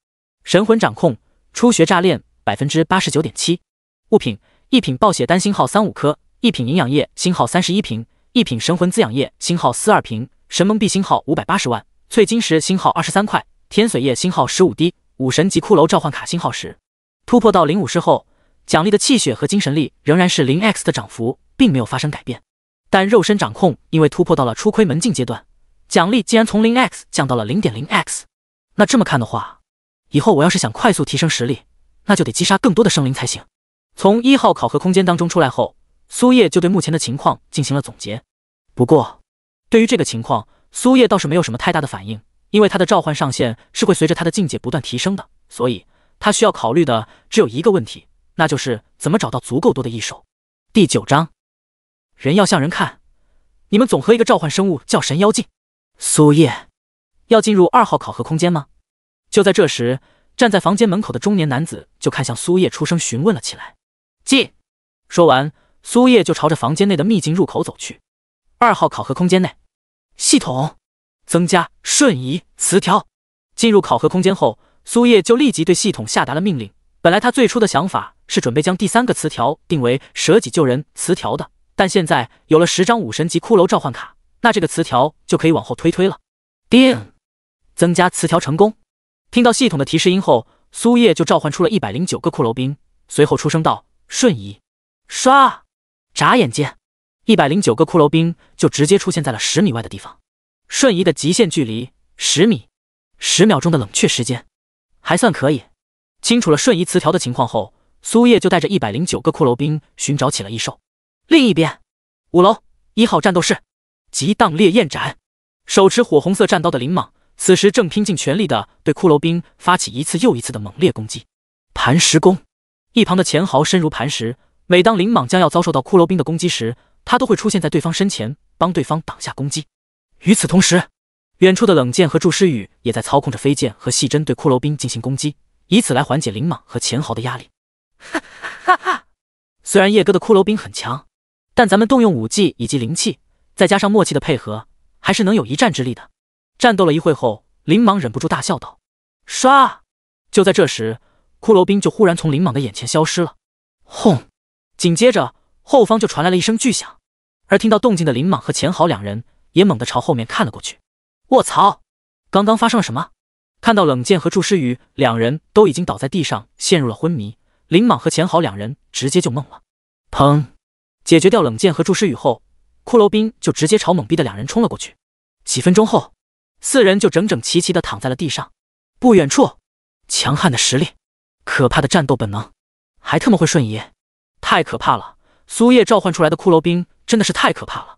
Speaker 1: 神魂掌控初学炸炼百分之八十九点七，物品一品暴血丹星号三五颗，一品营养液星号三十一瓶，一品神魂滋养液星号四二瓶，神盟币星号五百八十万。翠金石星号二十三块，天髓液星号十五滴，武神级骷髅召唤卡星号10。突破到灵武师后，奖励的气血和精神力仍然是零 x 的涨幅，并没有发生改变。但肉身掌控因为突破到了初窥门禁阶段，奖励竟然从零 x 降到了零点零 x。那这么看的话，以后我要是想快速提升实力，那就得击杀更多的生灵才行。从一号考核空间当中出来后，苏叶就对目前的情况进行了总结。不过，对于这个情况，苏叶倒是没有什么太大的反应，因为他的召唤上限是会随着他的境界不断提升的，所以他需要考虑的只有一个问题，那就是怎么找到足够多的异兽。第九章，人要向人看，你们总和一个召唤生物叫神妖镜。苏叶，要进入二号考核空间吗？就在这时，站在房间门口的中年男子就看向苏叶，出声询问了起来。进。说完，苏叶就朝着房间内的秘境入口走去。二号考核空间内。系统增加瞬移词条。进入考核空间后，苏叶就立即对系统下达了命令。本来他最初的想法是准备将第三个词条定为舍己救人词条的，但现在有了十张武神级骷髅召唤卡，那这个词条就可以往后推推了。定，增加词条成功。听到系统的提示音后，苏叶就召唤出了一百零九个骷髅兵，随后出声道：“瞬移，刷！”眨眼间。一百零九个骷髅兵就直接出现在了十米外的地方，瞬移的极限距离十米，十秒钟的冷却时间，还算可以。清楚了瞬移磁条的情况后，苏叶就带着一百零九个骷髅兵寻找起了异兽。另一边，五楼一号战斗室，极荡烈焰斩，手持火红色战刀的林蟒此时正拼尽全力的对骷髅兵发起一次又一次的猛烈攻击。磐石功，一旁的钱豪身如磐石，每当林蟒将要遭受到骷髅兵的攻击时，他都会出现在对方身前，帮对方挡下攻击。与此同时，远处的冷剑和祝诗雨也在操控着飞剑和细针，对骷髅兵进行攻击，以此来缓解林莽和钱豪的压力。哈哈哈！虽然叶哥的骷髅兵很强，但咱们动用武技以及灵气，再加上默契的配合，还是能有一战之力的。战斗了一会后，林莽忍不住大笑道：“刷！”就在这时，骷髅兵就忽然从林莽的眼前消失了。轰！紧接着。后方就传来了一声巨响，而听到动静的林莽和钱豪两人也猛地朝后面看了过去。卧槽！刚刚发生了什么？看到冷剑和祝诗雨两人都已经倒在地上陷入了昏迷，林莽和钱豪两人直接就懵了。砰！解决掉冷剑和祝诗雨后，骷髅兵就直接朝懵逼的两人冲了过去。几分钟后，四人就整整齐齐的躺在了地上。不远处，强悍的实力，可怕的战斗本能，还特么会瞬移，太可怕了！苏叶召唤出来的骷髅兵真的是太可怕了，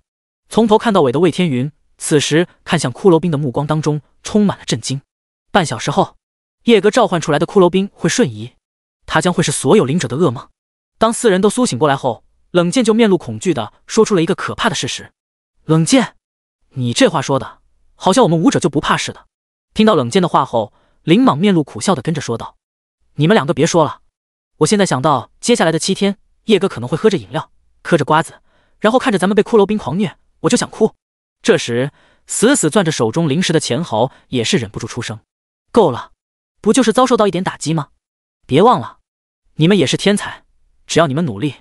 Speaker 1: 从头看到尾的魏天云，此时看向骷髅兵的目光当中充满了震惊。半小时后，叶哥召唤出来的骷髅兵会瞬移，他将会是所有灵者的噩梦。当四人都苏醒过来后，冷剑就面露恐惧的说出了一个可怕的事实：“冷剑，你这话说的好像我们武者就不怕似的。”听到冷剑的话后，林莽面露苦笑的跟着说道：“你们两个别说了，我现在想到接下来的七天。”叶哥可能会喝着饮料，嗑着瓜子，然后看着咱们被骷髅兵狂虐，我就想哭。这时，死死攥着手中零食的钱豪也是忍不住出声：“够了，不就是遭受到一点打击吗？别忘了，你们也是天才，只要你们努力，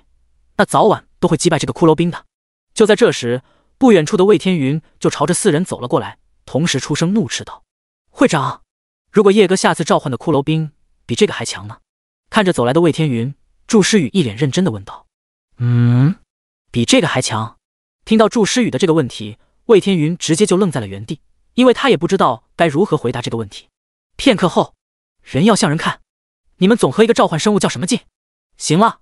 Speaker 1: 那早晚都会击败这个骷髅兵的。”就在这时，不远处的魏天云就朝着四人走了过来，同时出声怒斥道：“会长，如果叶哥下次召唤的骷髅兵比这个还强呢？”看着走来的魏天云。祝诗雨一脸认真的问道：“
Speaker 2: 嗯，
Speaker 1: 比这个还强？”听到祝诗雨的这个问题，魏天云直接就愣在了原地，因为他也不知道该如何回答这个问题。片刻后，人要向人看，你们总和一个召唤生物较什么劲？行了，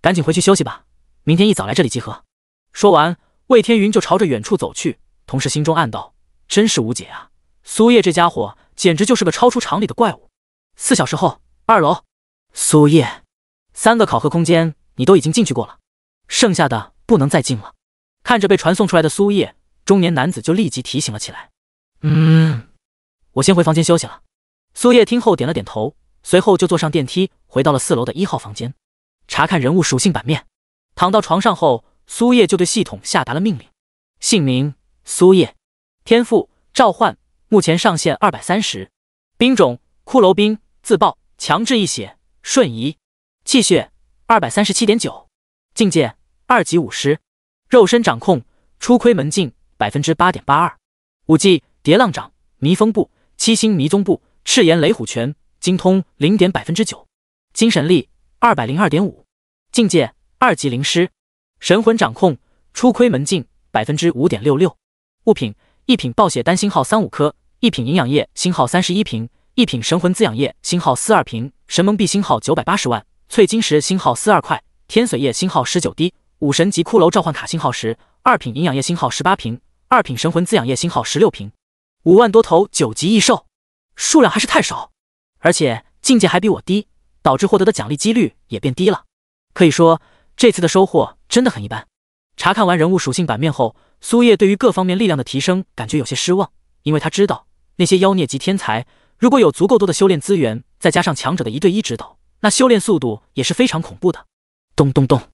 Speaker 1: 赶紧回去休息吧，明天一早来这里集合。说完，魏天云就朝着远处走去，同时心中暗道：真是无解啊！苏叶这家伙简直就是个超出常理的怪物。四小时后，二楼，苏叶。三个考核空间，你都已经进去过了，剩下的不能再进了。看着被传送出来的苏叶，中年男子就立即提醒了起来：“
Speaker 2: 嗯，
Speaker 1: 我先回房间休息了。”苏叶听后点了点头，随后就坐上电梯回到了四楼的一号房间，查看人物属性版面。躺到床上后，苏叶就对系统下达了命令：“姓名苏叶，天赋召唤，目前上限二百三十，兵种骷髅兵，自爆，强制一血，瞬移。”气血二百三十七点九，境界二级武师，肉身掌控初窥门径百分之八点八二，武技叠浪掌、迷风步、七星迷踪步、赤炎雷虎拳精通零点百分之九，精神力二百零二点五，境界二级灵师，神魂掌控初窥门径百分之五点六六，物品一品暴血丹星号三五颗，一品营养液星号三十一瓶，一品神魂滋养液星号四二瓶，神盟币星号九百八十万。翠晶石星号四二块，天髓液星号十九滴，武神级骷髅召唤卡星号十，二品营养液星号十八瓶，二品神魂滋养液星号十六瓶，五万多头九级异兽，数量还是太少，而且境界还比我低，导致获得的奖励几率也变低了。可以说这次的收获真的很一般。查看完人物属性版面后，苏叶对于各方面力量的提升感觉有些失望，因为他知道那些妖孽级天才如果有足够多的修炼资源，再加上强者的一对一指导。那修炼速度也是非常恐怖的。咚咚咚！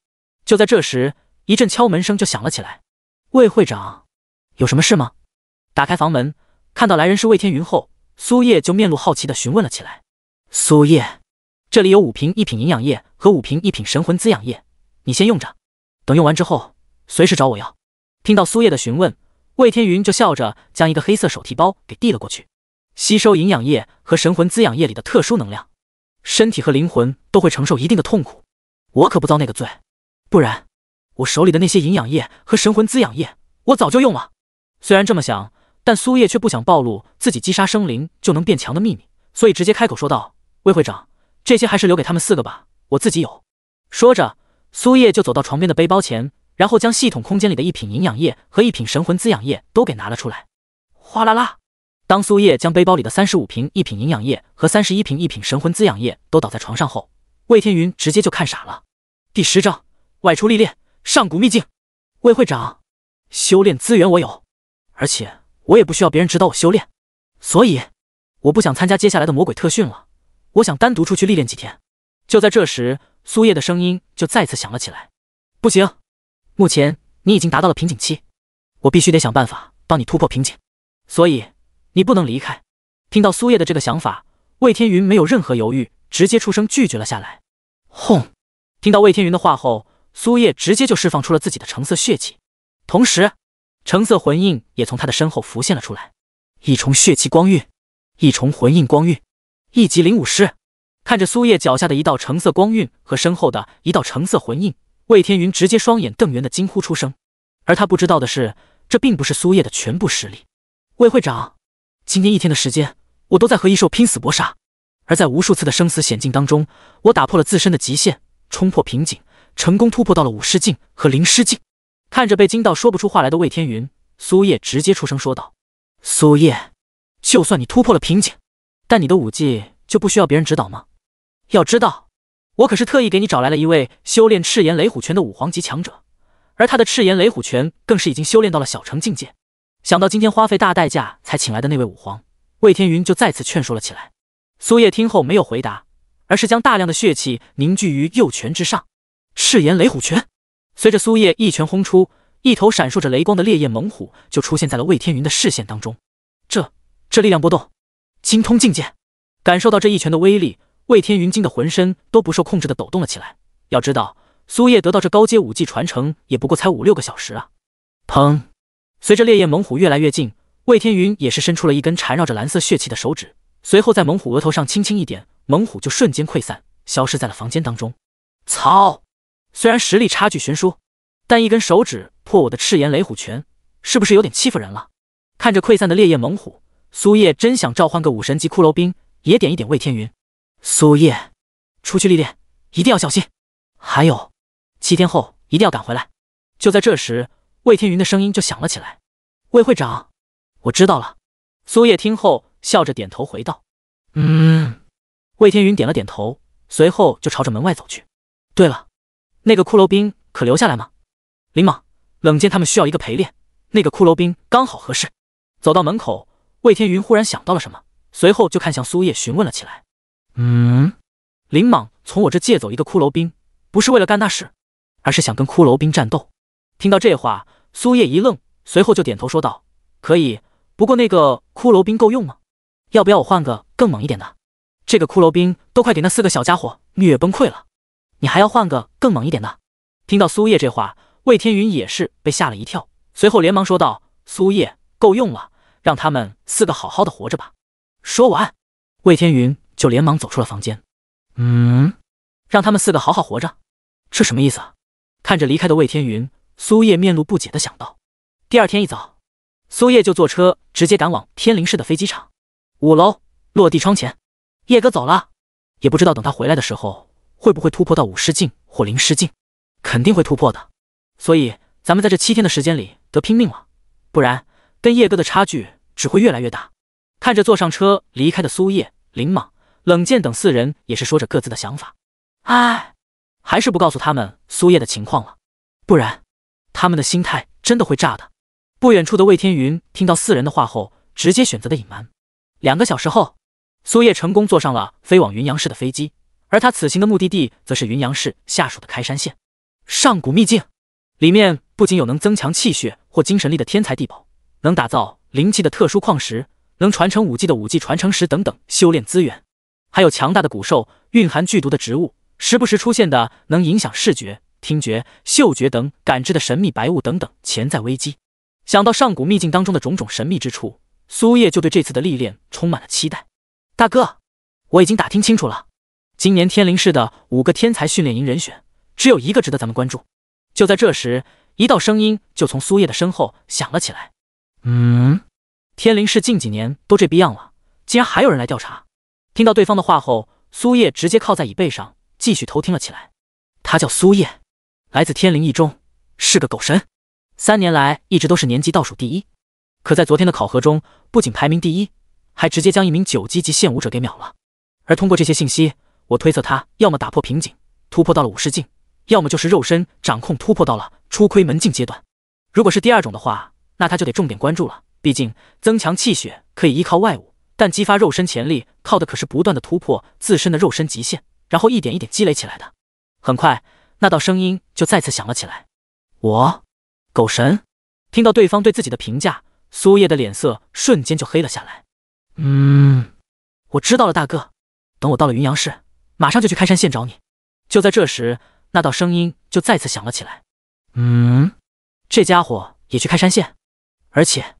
Speaker 1: 就在这时，一阵敲门声就响了起来。魏会长，有什么事吗？打开房门，看到来人是魏天云后，苏叶就面露好奇的询问了起来。苏叶，这里有五瓶一品营养液和五瓶一品神魂滋养液，你先用着，等用完之后，随时找我要。听到苏叶的询问，魏天云就笑着将一个黑色手提包给递了过去，吸收营养液和神魂滋养液里的特殊能量。身体和灵魂都会承受一定的痛苦，我可不遭那个罪。不然，我手里的那些营养液和神魂滋养液，我早就用了。虽然这么想，但苏叶却不想暴露自己击杀生灵就能变强的秘密，所以直接开口说道：“魏会长，这些还是留给他们四个吧，我自己有。”说着，苏叶就走到床边的背包前，然后将系统空间里的一品营养液和一品神魂滋养液都给拿了出来，
Speaker 5: 哗啦啦。
Speaker 1: 当苏叶将背包里的三十五瓶一品营养液和三十一瓶一品神魂滋养液都倒在床上后，魏天云直接就看傻了。第十章外出历练上古秘境。魏会长，修炼资源我有，而且我也不需要别人指导我修炼，所以我不想参加接下来的魔鬼特训了，我想单独出去历练几天。就在这时，苏叶的声音就再次响了起来：“不行，目前你已经达到了瓶颈期，我必须得想办法帮你突破瓶颈，所以。”你不能离开！听到苏叶的这个想法，魏天云没有任何犹豫，直接出声拒绝了下来。轰！听到魏天云的话后，苏叶直接就释放出了自己的橙色血气，同时橙色魂印也从他的身后浮现了出来。一重血气光晕，一重魂印光晕，一级灵武师！看着苏叶脚下的一道橙色光晕和身后的一道橙色魂印，魏天云直接双眼瞪圆的惊呼出声。而他不知道的是，这并不是苏叶的全部实力，魏会长。今天一天的时间，我都在和异兽拼死搏杀，而在无数次的生死险境当中，我打破了自身的极限，冲破瓶颈，成功突破到了武师境和灵师境。看着被惊到说不出话来的魏天云，苏叶直接出声说道：“苏叶，就算你突破了瓶颈，但你的武技就不需要别人指导吗？要知道，我可是特意给你找来了一位修炼赤炎雷虎拳的武皇级强者，而他的赤炎雷虎拳更是已经修炼到了小成境界。”想到今天花费大代价才请来的那位武皇，魏天云就再次劝说了起来。苏叶听后没有回答，而是将大量的血气凝聚于右拳之上，赤炎雷虎拳。随着苏叶一拳轰出，一头闪烁着雷光的烈焰猛虎就出现在了魏天云的视线当中。这这力量波动，精通境界。感受到这一拳的威力，魏天云惊得浑身都不受控制的抖动了起来。要知道，苏叶得到这高阶武技传承也不过才五六个小时啊！砰。随着烈焰猛虎越来越近，魏天云也是伸出了一根缠绕着蓝色血气的手指，随后在猛虎额头上轻轻一点，猛虎就瞬间溃散，消失在了房间当中。操！虽然实力差距悬殊，但一根手指破我的赤炎雷虎拳，是不是有点欺负人了？看着溃散的烈焰猛虎，苏叶真想召唤个武神级骷髅兵也点一点魏天云。苏叶，出去历练一定要小心，还有，七天后一定要赶回来。就在这时。魏天云的声音就响了起来：“魏会长，我知道了。”苏叶听后笑着点头回道：“
Speaker 2: 嗯。”
Speaker 1: 魏天云点了点头，随后就朝着门外走去。“对了，那个骷髅兵可留下来吗？林莽、冷剑他们需要一个陪练，那个骷髅兵刚好合适。”走到门口，魏天云忽然想到了什么，随后就看向苏叶询问了起来：“
Speaker 2: 嗯，
Speaker 1: 林莽从我这借走一个骷髅兵，不是为了干那事，而是想跟骷髅兵战斗？”听到这话，苏叶一愣，随后就点头说道：“可以，不过那个骷髅兵够用吗？要不要我换个更猛一点的？这个骷髅兵都快给那四个小家伙虐崩溃了，你还要换个更猛一点的？”听到苏叶这话，魏天云也是被吓了一跳，随后连忙说道：“苏叶，够用了，让他们四个好好的活着吧。”说完，魏天云就连忙走出了房间。嗯，让他们四个好好活着，这什么意思啊？看着离开的魏天云。苏叶面露不解的想到，第二天一早，苏叶就坐车直接赶往天灵市的飞机场。五楼落地窗前，叶哥走了，也不知道等他回来的时候会不会突破到五师境或灵师境，肯定会突破的。所以咱们在这七天的时间里得拼命了，不然跟叶哥的差距只会越来越大。看着坐上车离开的苏叶，林莽、冷剑等四人也是说着各自的想法。唉，还是不告诉他们苏叶的情况了，不然。他们的心态真的会炸的。不远处的魏天云听到四人的话后，直接选择了隐瞒。两个小时后，苏叶成功坐上了飞往云阳市的飞机，而他此行的目的地则是云阳市下属的开山县。上古秘境里面不仅有能增强气血或精神力的天才地宝，能打造灵气的特殊矿石，能传承武技的武技传承石等等修炼资源，还有强大的古兽、蕴含剧毒的植物，时不时出现的能影响视觉。听觉、嗅觉等感知的神秘白雾等等潜在危机。想到上古秘境当中的种种神秘之处，苏叶就对这次的历练充满了期待。大哥，我已经打听清楚了，今年天灵市的五个天才训练营人选，只有一个值得咱们关注。就在这时，一道声音就从苏叶的身后响了起来：“
Speaker 2: 嗯，
Speaker 1: 天灵市近几年都这逼样了，竟然还有人来调查。”听到对方的话后，苏叶直接靠在椅背上，继续偷听了起来。他叫苏叶。来自天灵一中，是个狗神。三年来一直都是年级倒数第一，可在昨天的考核中，不仅排名第一，还直接将一名九级级现武者给秒了。而通过这些信息，我推测他要么打破瓶颈，突破到了武士境，要么就是肉身掌控突破到了初窥门境阶段。如果是第二种的话，那他就得重点关注了。毕竟增强气血可以依靠外物，但激发肉身潜力，靠的可是不断的突破自身的肉身极限，然后一点一点积累起来的。很快。那道声音就再次响了起来。
Speaker 3: 我，狗神，
Speaker 1: 听到对方对自己的评价，苏叶的脸色瞬间就黑了下来。
Speaker 2: 嗯，
Speaker 1: 我知道了，大哥，等我到了云阳市，马上就去开山县找你。就在这时，那道声音就再次响了起来。嗯，这家伙也去开山县，而且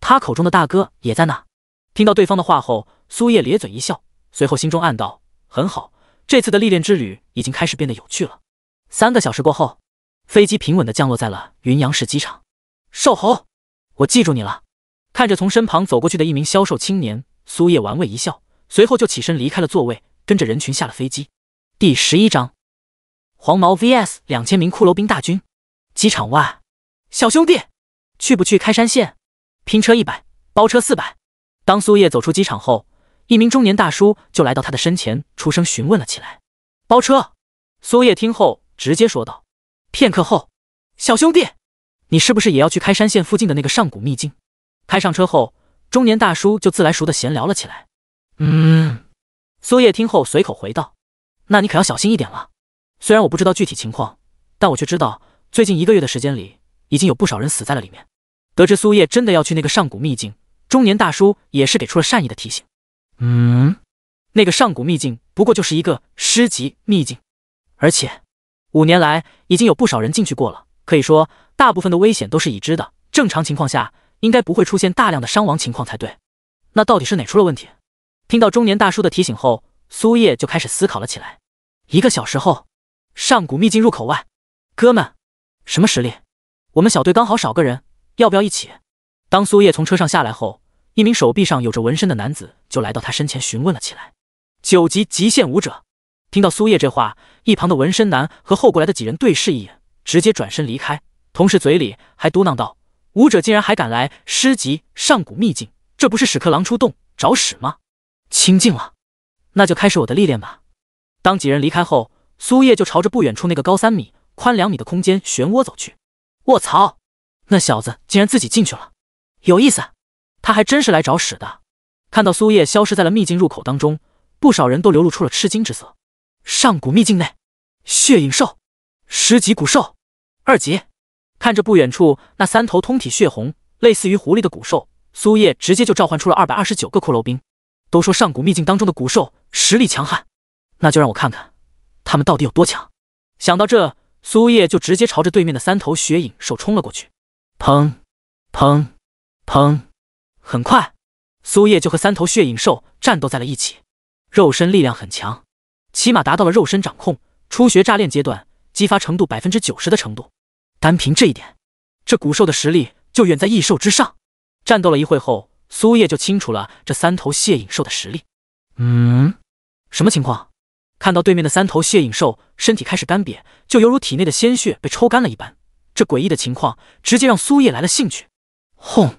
Speaker 1: 他口中的大哥也在那。听到对方的话后，苏叶咧嘴一笑，随后心中暗道：很好，这次的历练之旅已经开始变得有趣了。三个小时过后，飞机平稳的降落在了云阳市机场。瘦猴，我记住你了。看着从身旁走过去的一名销售青年，苏叶玩味一笑，随后就起身离开了座位，跟着人群下了飞机。第十一章：黄毛 vs 两千名骷髅兵大军。机场外，小兄弟，去不去开山县？拼车一百，包车四百。当苏叶走出机场后，一名中年大叔就来到他的身前，出声询问了起来。包车。苏叶听后。直接说道。片刻后，小兄弟，你是不是也要去开山县附近的那个上古秘境？开上车后，中年大叔就自来熟的闲聊了起来。
Speaker 2: 嗯，
Speaker 1: 苏叶听后随口回道：“那你可要小心一点了。虽然我不知道具体情况，但我却知道最近一个月的时间里，已经有不少人死在了里面。”得知苏叶真的要去那个上古秘境，中年大叔也是给出了善意的提醒。嗯，那个上古秘境不过就是一个诗集秘境，而且。五年来，已经有不少人进去过了，可以说大部分的危险都是已知的。正常情况下，应该不会出现大量的伤亡情况才对。那到底是哪出了问题？听到中年大叔的提醒后，苏叶就开始思考了起来。一个小时后，上古秘境入口外，哥们，什么实力？我们小队刚好少个人，要不要一起？当苏叶从车上下来后，一名手臂上有着纹身的男子就来到他身前询问了起来。九级极限武者。听到苏叶这话，一旁的纹身男和后过来的几人对视一眼，直接转身离开，同时嘴里还嘟囔道：“武者竟然还敢来诗集上古秘境，这不是屎壳郎出洞找屎吗？”清静了，那就开始我的历练吧。当几人离开后，苏叶就朝着不远处那个高三米、宽两米的空间漩涡走去。我操，那小子竟然自己进去了，有意思，他还真是来找屎的。看到苏叶消失在了秘境入口当中，不少人都流露出了吃惊之色。上古秘境内，血影兽，十级古兽，二级。看着不远处那三头通体血红、类似于狐狸的古兽，苏叶直接就召唤出了二百二十九个骷髅兵。都说上古秘境当中的古兽实力强悍，那就让我看看他们到底有多强。想到这，苏叶就直接朝着对面的三头血影兽冲了过去。砰！砰！砰！很快，苏叶就和三头血影兽战斗在了一起。肉身力量很强。起码达到了肉身掌控初学炸炼阶段，激发程度百分之九十的程度。单凭这一点，这古兽的实力就远在异兽之上。战斗了一会后，苏叶就清楚了这三头血影兽的实力。嗯，什么情况？看到对面的三头血影兽身体开始干瘪，就犹如体内的鲜血被抽干了一般。这诡异的情况直接让苏叶来了兴趣。轰！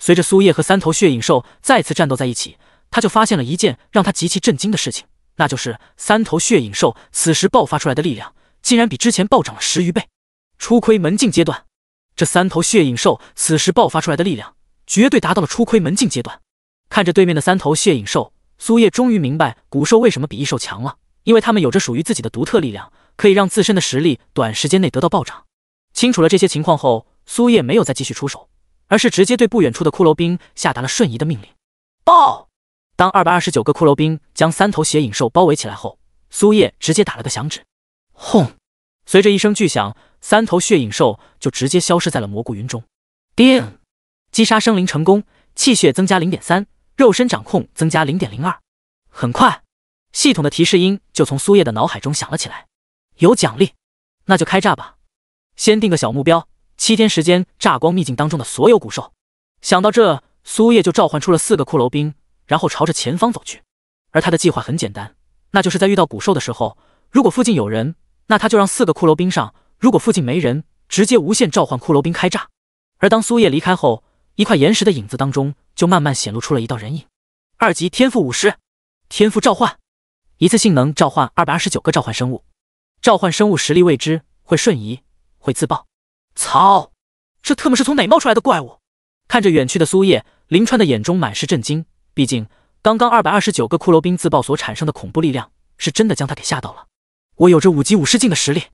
Speaker 1: 随着苏叶和三头血影兽再次战斗在一起，他就发现了一件让他极其震惊的事情。那就是三头血影兽此时爆发出来的力量，竟然比之前暴涨了十余倍。初窥门禁阶段，这三头血影兽此时爆发出来的力量，绝对达到了初窥门禁阶段。看着对面的三头血影兽，苏叶终于明白古兽为什么比异兽强了，因为他们有着属于自己的独特力量，可以让自身的实力短时间内得到暴涨。清楚了这些情况后，苏叶没有再继续出手，而是直接对不远处的骷髅兵下达了瞬移的命令。爆！当二百二十九个骷髅兵将三头血影兽包围起来后，苏叶直接打了个响指，轰！随着一声巨响，三头血影兽就直接消失在了蘑菇云中。叮，击杀生灵成功，气血增加零点三，肉身掌控增加零点零二。很快，系统的提示音就从苏叶的脑海中响了起来，有奖励，那就开炸吧！先定个小目标，七天时间炸光秘境当中的所有古兽。想到这，苏叶就召唤出了四个骷髅兵。然后朝着前方走去，而他的计划很简单，那就是在遇到古兽的时候，如果附近有人，那他就让四个骷髅兵上；如果附近没人，直接无限召唤骷髅兵开炸。而当苏叶离开后，一块岩石的影子当中就慢慢显露出了一道人影。二级天赋五十，天赋召唤，一次性能召唤二百二十九个召唤生物，召唤生物实力未知，会瞬移，会自爆。操！这特么是从哪冒出来的怪物？看着远去的苏叶，林川的眼中满是震惊。毕竟，刚刚二百二十九个骷髅兵自爆所产生的恐怖力量，是真的将他给吓到了。我有着五级武士镜的实力，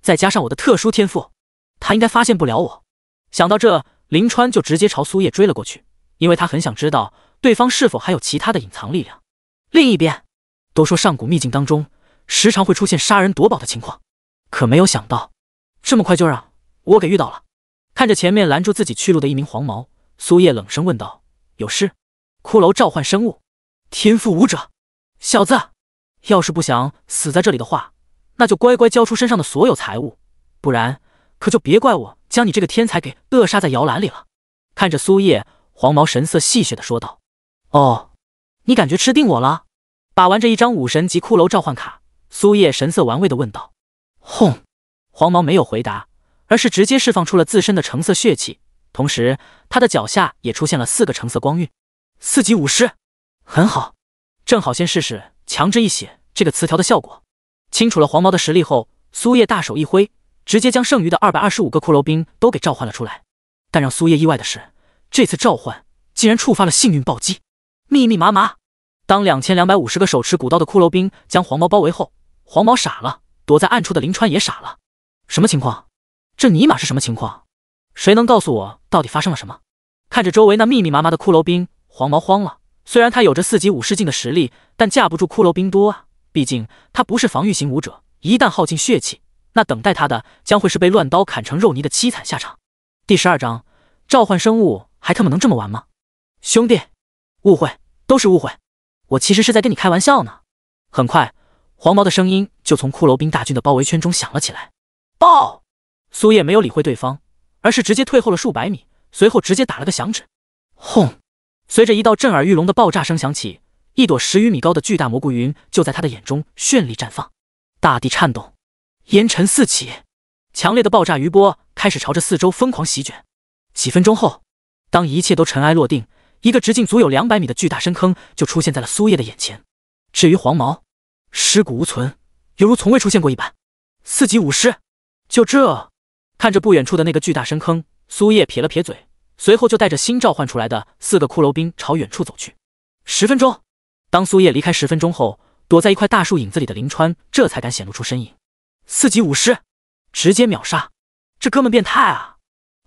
Speaker 1: 再加上我的特殊天赋，他应该发现不了我。想到这，林川就直接朝苏叶追了过去，因为他很想知道对方是否还有其他的隐藏力量。另一边，都说上古秘境当中时常会出现杀人夺宝的情况，可没有想到，这么快就让我给遇到了。看着前面拦住自己去路的一名黄毛，苏叶冷声问道：“有事？”骷髅召唤生物，天赋武者，小子，要是不想死在这里的话，那就乖乖交出身上的所有财物，不然可就别怪我将你这个天才给扼杀在摇篮里了。看着苏叶，黄毛神色戏谑的说道：“哦，你感觉吃定我了？”把玩着一张武神级骷髅召唤卡，苏叶神色玩味的问道：“轰！”黄毛没有回答，而是直接释放出了自身的橙色血气，同时他的脚下也出现了四个橙色光晕。四级武师，很好，正好先试试“强制一血”这个词条的效果。清楚了黄毛的实力后，苏叶大手一挥，直接将剩余的二百二十五个骷髅兵都给召唤了出来。但让苏叶意外的是，这次召唤竟然触发了幸运暴击，密密麻麻。当两千两百五十个手持古刀的骷髅兵将黄毛包围后，黄毛傻了，躲在暗处的林川也傻了。什么情况？这尼玛是什么情况？谁能告诉我到底发生了什么？看着周围那密密麻麻的骷髅兵。黄毛慌了，虽然他有着四级武士镜的实力，但架不住骷髅兵多啊！毕竟他不是防御型武者，一旦耗尽血气，那等待他的将会是被乱刀砍成肉泥的凄惨下场。第十二章：召唤生物还他妈能这么玩吗？兄弟，误会都是误会，我其实是在跟你开玩笑呢。很快，黄毛的声音就从骷髅兵大军的包围圈中响了起来。爆！苏叶没有理会对方，而是直接退后了数百米，随后直接打了个响指，轰！随着一道震耳欲聋的爆炸声响起，一朵十余米高的巨大蘑菇云就在他的眼中绚丽绽放，大地颤动，烟尘四起，强烈的爆炸余波开始朝着四周疯狂席卷。几分钟后，当一切都尘埃落定，一个直径足有两百米的巨大深坑就出现在了苏叶的眼前。至于黄毛，尸骨无存，犹如从未出现过一般。四级武师，就这？看着不远处的那个巨大深坑，苏叶撇了撇嘴。随后就带着新召唤出来的四个骷髅兵朝远处走去。十分钟，当苏叶离开十分钟后，躲在一块大树影子里的林川这才敢显露出身影。四级武师，直接秒杀，这哥们变态啊！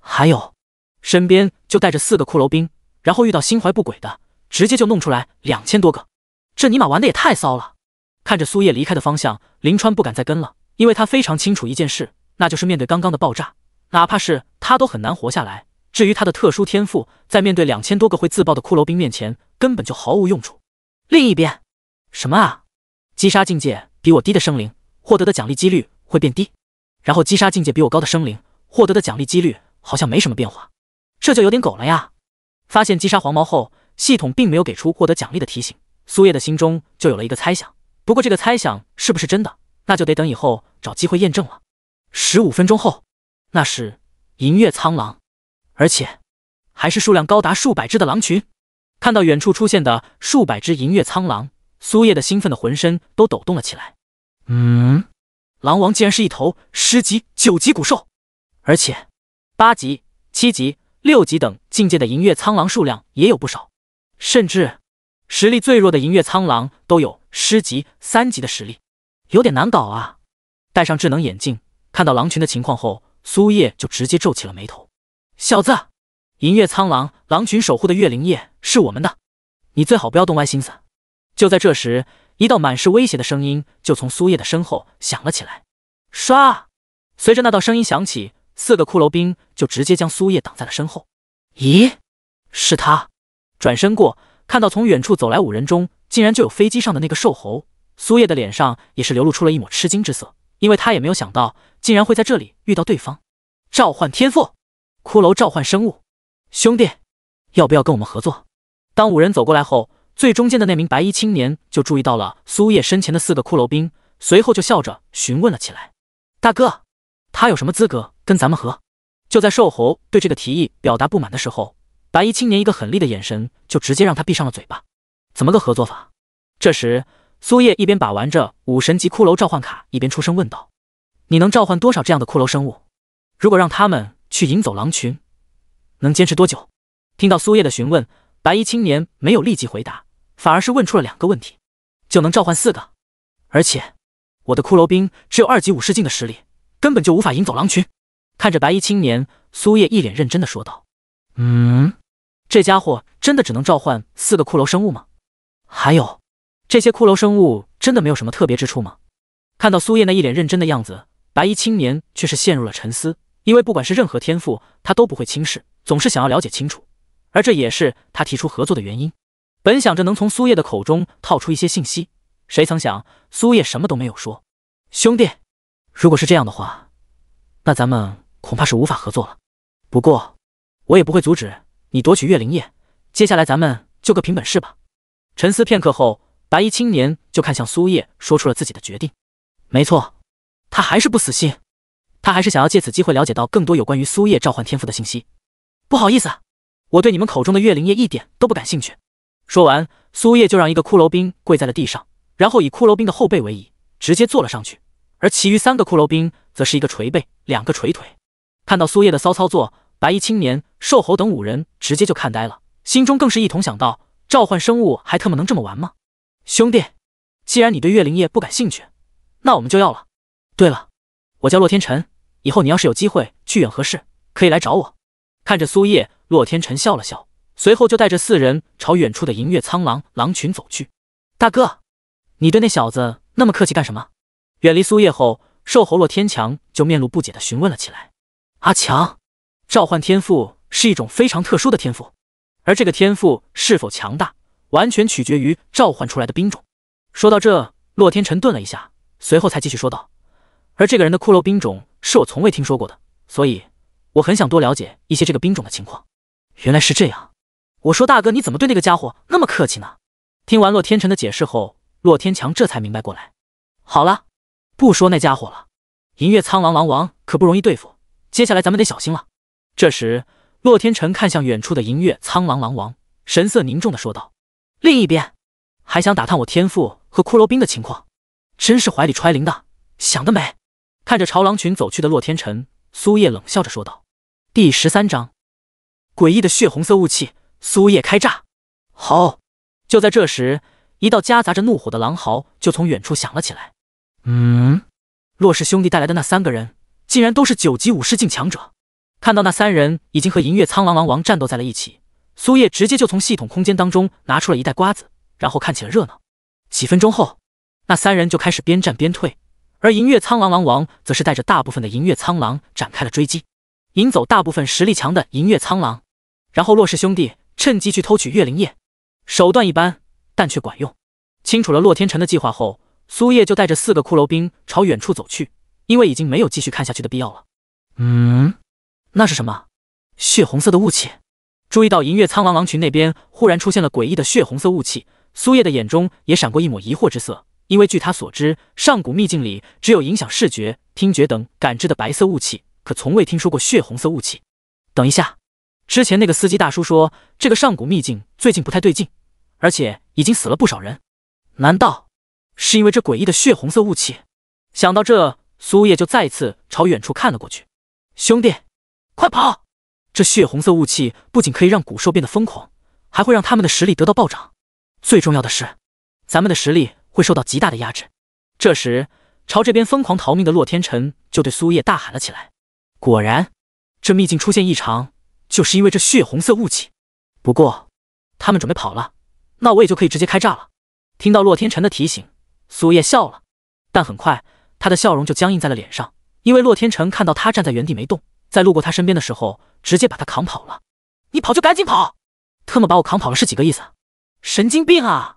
Speaker 1: 还有，身边就带着四个骷髅兵，然后遇到心怀不轨的，直接就弄出来两千多个，这尼玛玩的也太骚了！看着苏叶离开的方向，林川不敢再跟了，因为他非常清楚一件事，那就是面对刚刚的爆炸，哪怕是他都很难活下来。至于他的特殊天赋，在面对两千多个会自爆的骷髅兵面前，根本就毫无用处。另一边，什么啊？击杀境界比我低的生灵，获得的奖励几率会变低；然后击杀境界比我高的生灵，获得的奖励几率好像没什么变化。这就有点狗了呀！发现击杀黄毛后，系统并没有给出获得奖励的提醒，苏叶的心中就有了一个猜想。不过这个猜想是不是真的，那就得等以后找机会验证了。十五分钟后，那是银月苍狼。而且还是数量高达数百只的狼群。看到远处出现的数百只银月苍狼，苏叶的兴奋的浑身都抖动了起来。嗯，狼王竟然是一头十级九级古兽，而且八级、七级、六级等境界的银月苍狼数量也有不少，甚至实力最弱的银月苍狼都有十级三级的实力，有点难搞啊！戴上智能眼镜，看到狼群的情况后，苏叶就直接皱起了眉头。小子，银月苍狼狼群守护的月灵叶是我们的，你最好不要动歪心思。就在这时，一道满是威胁的声音就从苏叶的身后响了起来。唰，随着那道声音响起，四个骷髅兵就直接将苏叶挡在了身后。咦，是他？转身过，看到从远处走来五人中，竟然就有飞机上的那个瘦猴。苏叶的脸上也是流露出了一抹吃惊之色，因为他也没有想到，竟然会在这里遇到对方。召唤天赋。骷髅召唤生物，兄弟，要不要跟我们合作？当五人走过来后，最中间的那名白衣青年就注意到了苏叶身前的四个骷髅兵，随后就笑着询问了起来：“大哥，他有什么资格跟咱们合？”就在瘦猴对这个提议表达不满的时候，白衣青年一个狠厉的眼神就直接让他闭上了嘴巴。怎么个合作法？这时，苏叶一边把玩着武神级骷髅召唤卡，一边出声问道：“你能召唤多少这样的骷髅生物？如果让他们……”去引走狼群，能坚持多久？听到苏叶的询问，白衣青年没有立即回答，反而是问出了两个问题：就能召唤四个？而且我的骷髅兵只有二级武士镜的实力，根本就无法引走狼群。看着白衣青年，苏叶一脸认真的说道：“
Speaker 2: 嗯，
Speaker 1: 这家伙真的只能召唤四个骷髅生物吗？还有，这些骷髅生物真的没有什么特别之处吗？”看到苏叶那一脸认真的样子，白衣青年却是陷入了沉思。因为不管是任何天赋，他都不会轻视，总是想要了解清楚，而这也是他提出合作的原因。本想着能从苏叶的口中套出一些信息，谁曾想苏叶什么都没有说。兄弟，如果是这样的话，那咱们恐怕是无法合作了。不过我也不会阻止你夺取月灵叶，接下来咱们就各凭本事吧。沉思片刻后，白衣青年就看向苏叶，说出了自己的决定。没错，他还是不死心。他还是想要借此机会了解到更多有关于苏叶召唤天赋的信息。不好意思，啊，我对你们口中的月灵叶一点都不感兴趣。说完，苏叶就让一个骷髅兵跪在了地上，然后以骷髅兵的后背为椅，直接坐了上去。而其余三个骷髅兵则是一个捶背，两个捶腿。看到苏叶的骚操作，白衣青年、瘦猴等五人直接就看呆了，心中更是一同想到：召唤生物还特么能这么玩吗？兄弟，既然你对月灵叶不感兴趣，那我们就要了。对了。我叫洛天辰，以后你要是有机会去远河市，可以来找我。看着苏叶，洛天辰笑了笑，随后就带着四人朝远处的银月苍狼狼群走去。大哥，你对那小子那么客气干什么？远离苏叶后，瘦猴洛天强就面露不解的询问了起来。阿强，召唤天赋是一种非常特殊的天赋，而这个天赋是否强大，完全取决于召唤出来的兵种。说到这，洛天辰顿了一下，随后才继续说道。而这个人的骷髅兵种是我从未听说过的，所以我很想多了解一些这个兵种的情况。原来是这样，我说大哥，你怎么对那个家伙那么客气呢？听完洛天辰的解释后，洛天强这才明白过来。好了，不说那家伙了，银月苍狼狼王可不容易对付，接下来咱们得小心了。这时，洛天辰看向远处的银月苍狼狼王，神色凝重的说道：“另一边还想打探我天赋和骷髅兵的情况，真是怀里揣铃铛，想得美。”看着朝狼群走去的洛天辰，苏叶冷笑着说道：“第十三章，诡异的血红色雾气。”苏叶开炸，好！就在这时，一道夹杂着怒火的狼嚎就从远处响了起来。嗯，洛氏兄弟带来的那三个人，竟然都是九级武士境强者。看到那三人已经和银月苍狼狼王战斗在了一起，苏叶直接就从系统空间当中拿出了一袋瓜子，然后看起了热闹。几分钟后，那三人就开始边战边退。而银月苍狼狼王则是带着大部分的银月苍狼展开了追击，引走大部分实力强的银月苍狼，然后洛氏兄弟趁机去偷取月灵液。手段一般，但却管用。清楚了洛天辰的计划后，苏叶就带着四个骷髅兵朝远处走去，因为已经没有继续看下去的必要了。嗯，那是什么？血红色的雾气。注意到银月苍狼狼群那边忽然出现了诡异的血红色雾气，苏叶的眼中也闪过一抹疑惑之色。因为据他所知，上古秘境里只有影响视觉、听觉等感知的白色雾气，可从未听说过血红色雾气。等一下，之前那个司机大叔说，这个上古秘境最近不太对劲，而且已经死了不少人。难道是因为这诡异的血红色雾气？想到这，苏叶就再次朝远处看了过去。兄弟，快跑！这血红色雾气不仅可以让古兽变得疯狂，还会让他们的实力得到暴涨。最重要的是，咱们的实力。会受到极大的压制。这时，朝这边疯狂逃命的洛天辰就对苏叶大喊了起来：“果然，这秘境出现异常，就是因为这血红色雾气。不过，他们准备跑了，那我也就可以直接开炸了。”听到洛天辰的提醒，苏叶笑了，但很快他的笑容就僵硬在了脸上，因为洛天辰看到他站在原地没动，在路过他身边的时候，直接把他扛跑了。“你跑就赶紧跑，特么把我扛跑了是几个意思？神经病啊！”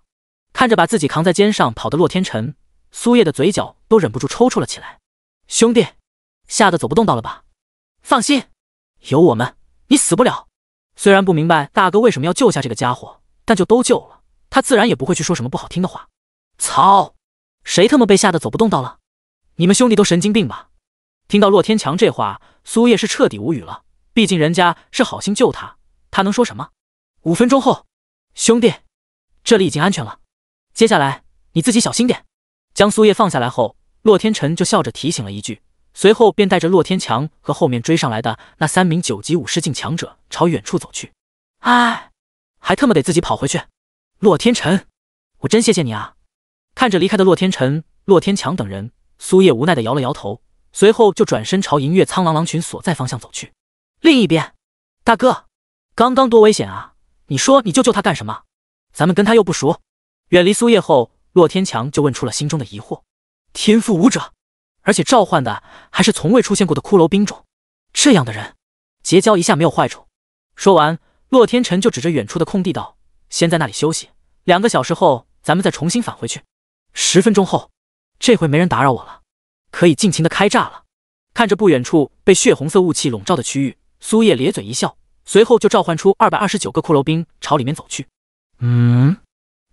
Speaker 1: 看着把自己扛在肩上跑的洛天辰，苏叶的嘴角都忍不住抽搐了起来。兄弟，吓得走不动道了吧？放心，有我们，你死不了。虽然不明白大哥为什么要救下这个家伙，但就都救了，他自然也不会去说什么不好听的话。操，谁他妈被吓得走不动道了？你们兄弟都神经病吧？听到洛天强这话，苏叶是彻底无语了。毕竟人家是好心救他，他能说什么？五分钟后，兄弟，这里已经安全了。接下来你自己小心点。将苏叶放下来后，洛天辰就笑着提醒了一句，随后便带着洛天强和后面追上来的那三名九级武师境强者朝远处走去。哎，还特么得自己跑回去！洛天辰，我真谢谢你啊！看着离开的洛天辰、洛天强等人，苏叶无奈的摇了摇头，随后就转身朝银月苍狼狼群所在方向走去。另一边，大哥，刚刚多危险啊！你说你救救他干什么？咱们跟他又不熟。远离苏叶后，洛天强就问出了心中的疑惑：天赋武者，而且召唤的还是从未出现过的骷髅兵种，这样的人结交一下没有坏处。说完，洛天辰就指着远处的空地道：“先在那里休息两个小时后，咱们再重新返回去。”十分钟后，这回没人打扰我了，可以尽情的开炸了。看着不远处被血红色雾气笼罩的区域，苏叶咧嘴一笑，随后就召唤出二百二十九个骷髅兵朝里面走去。嗯。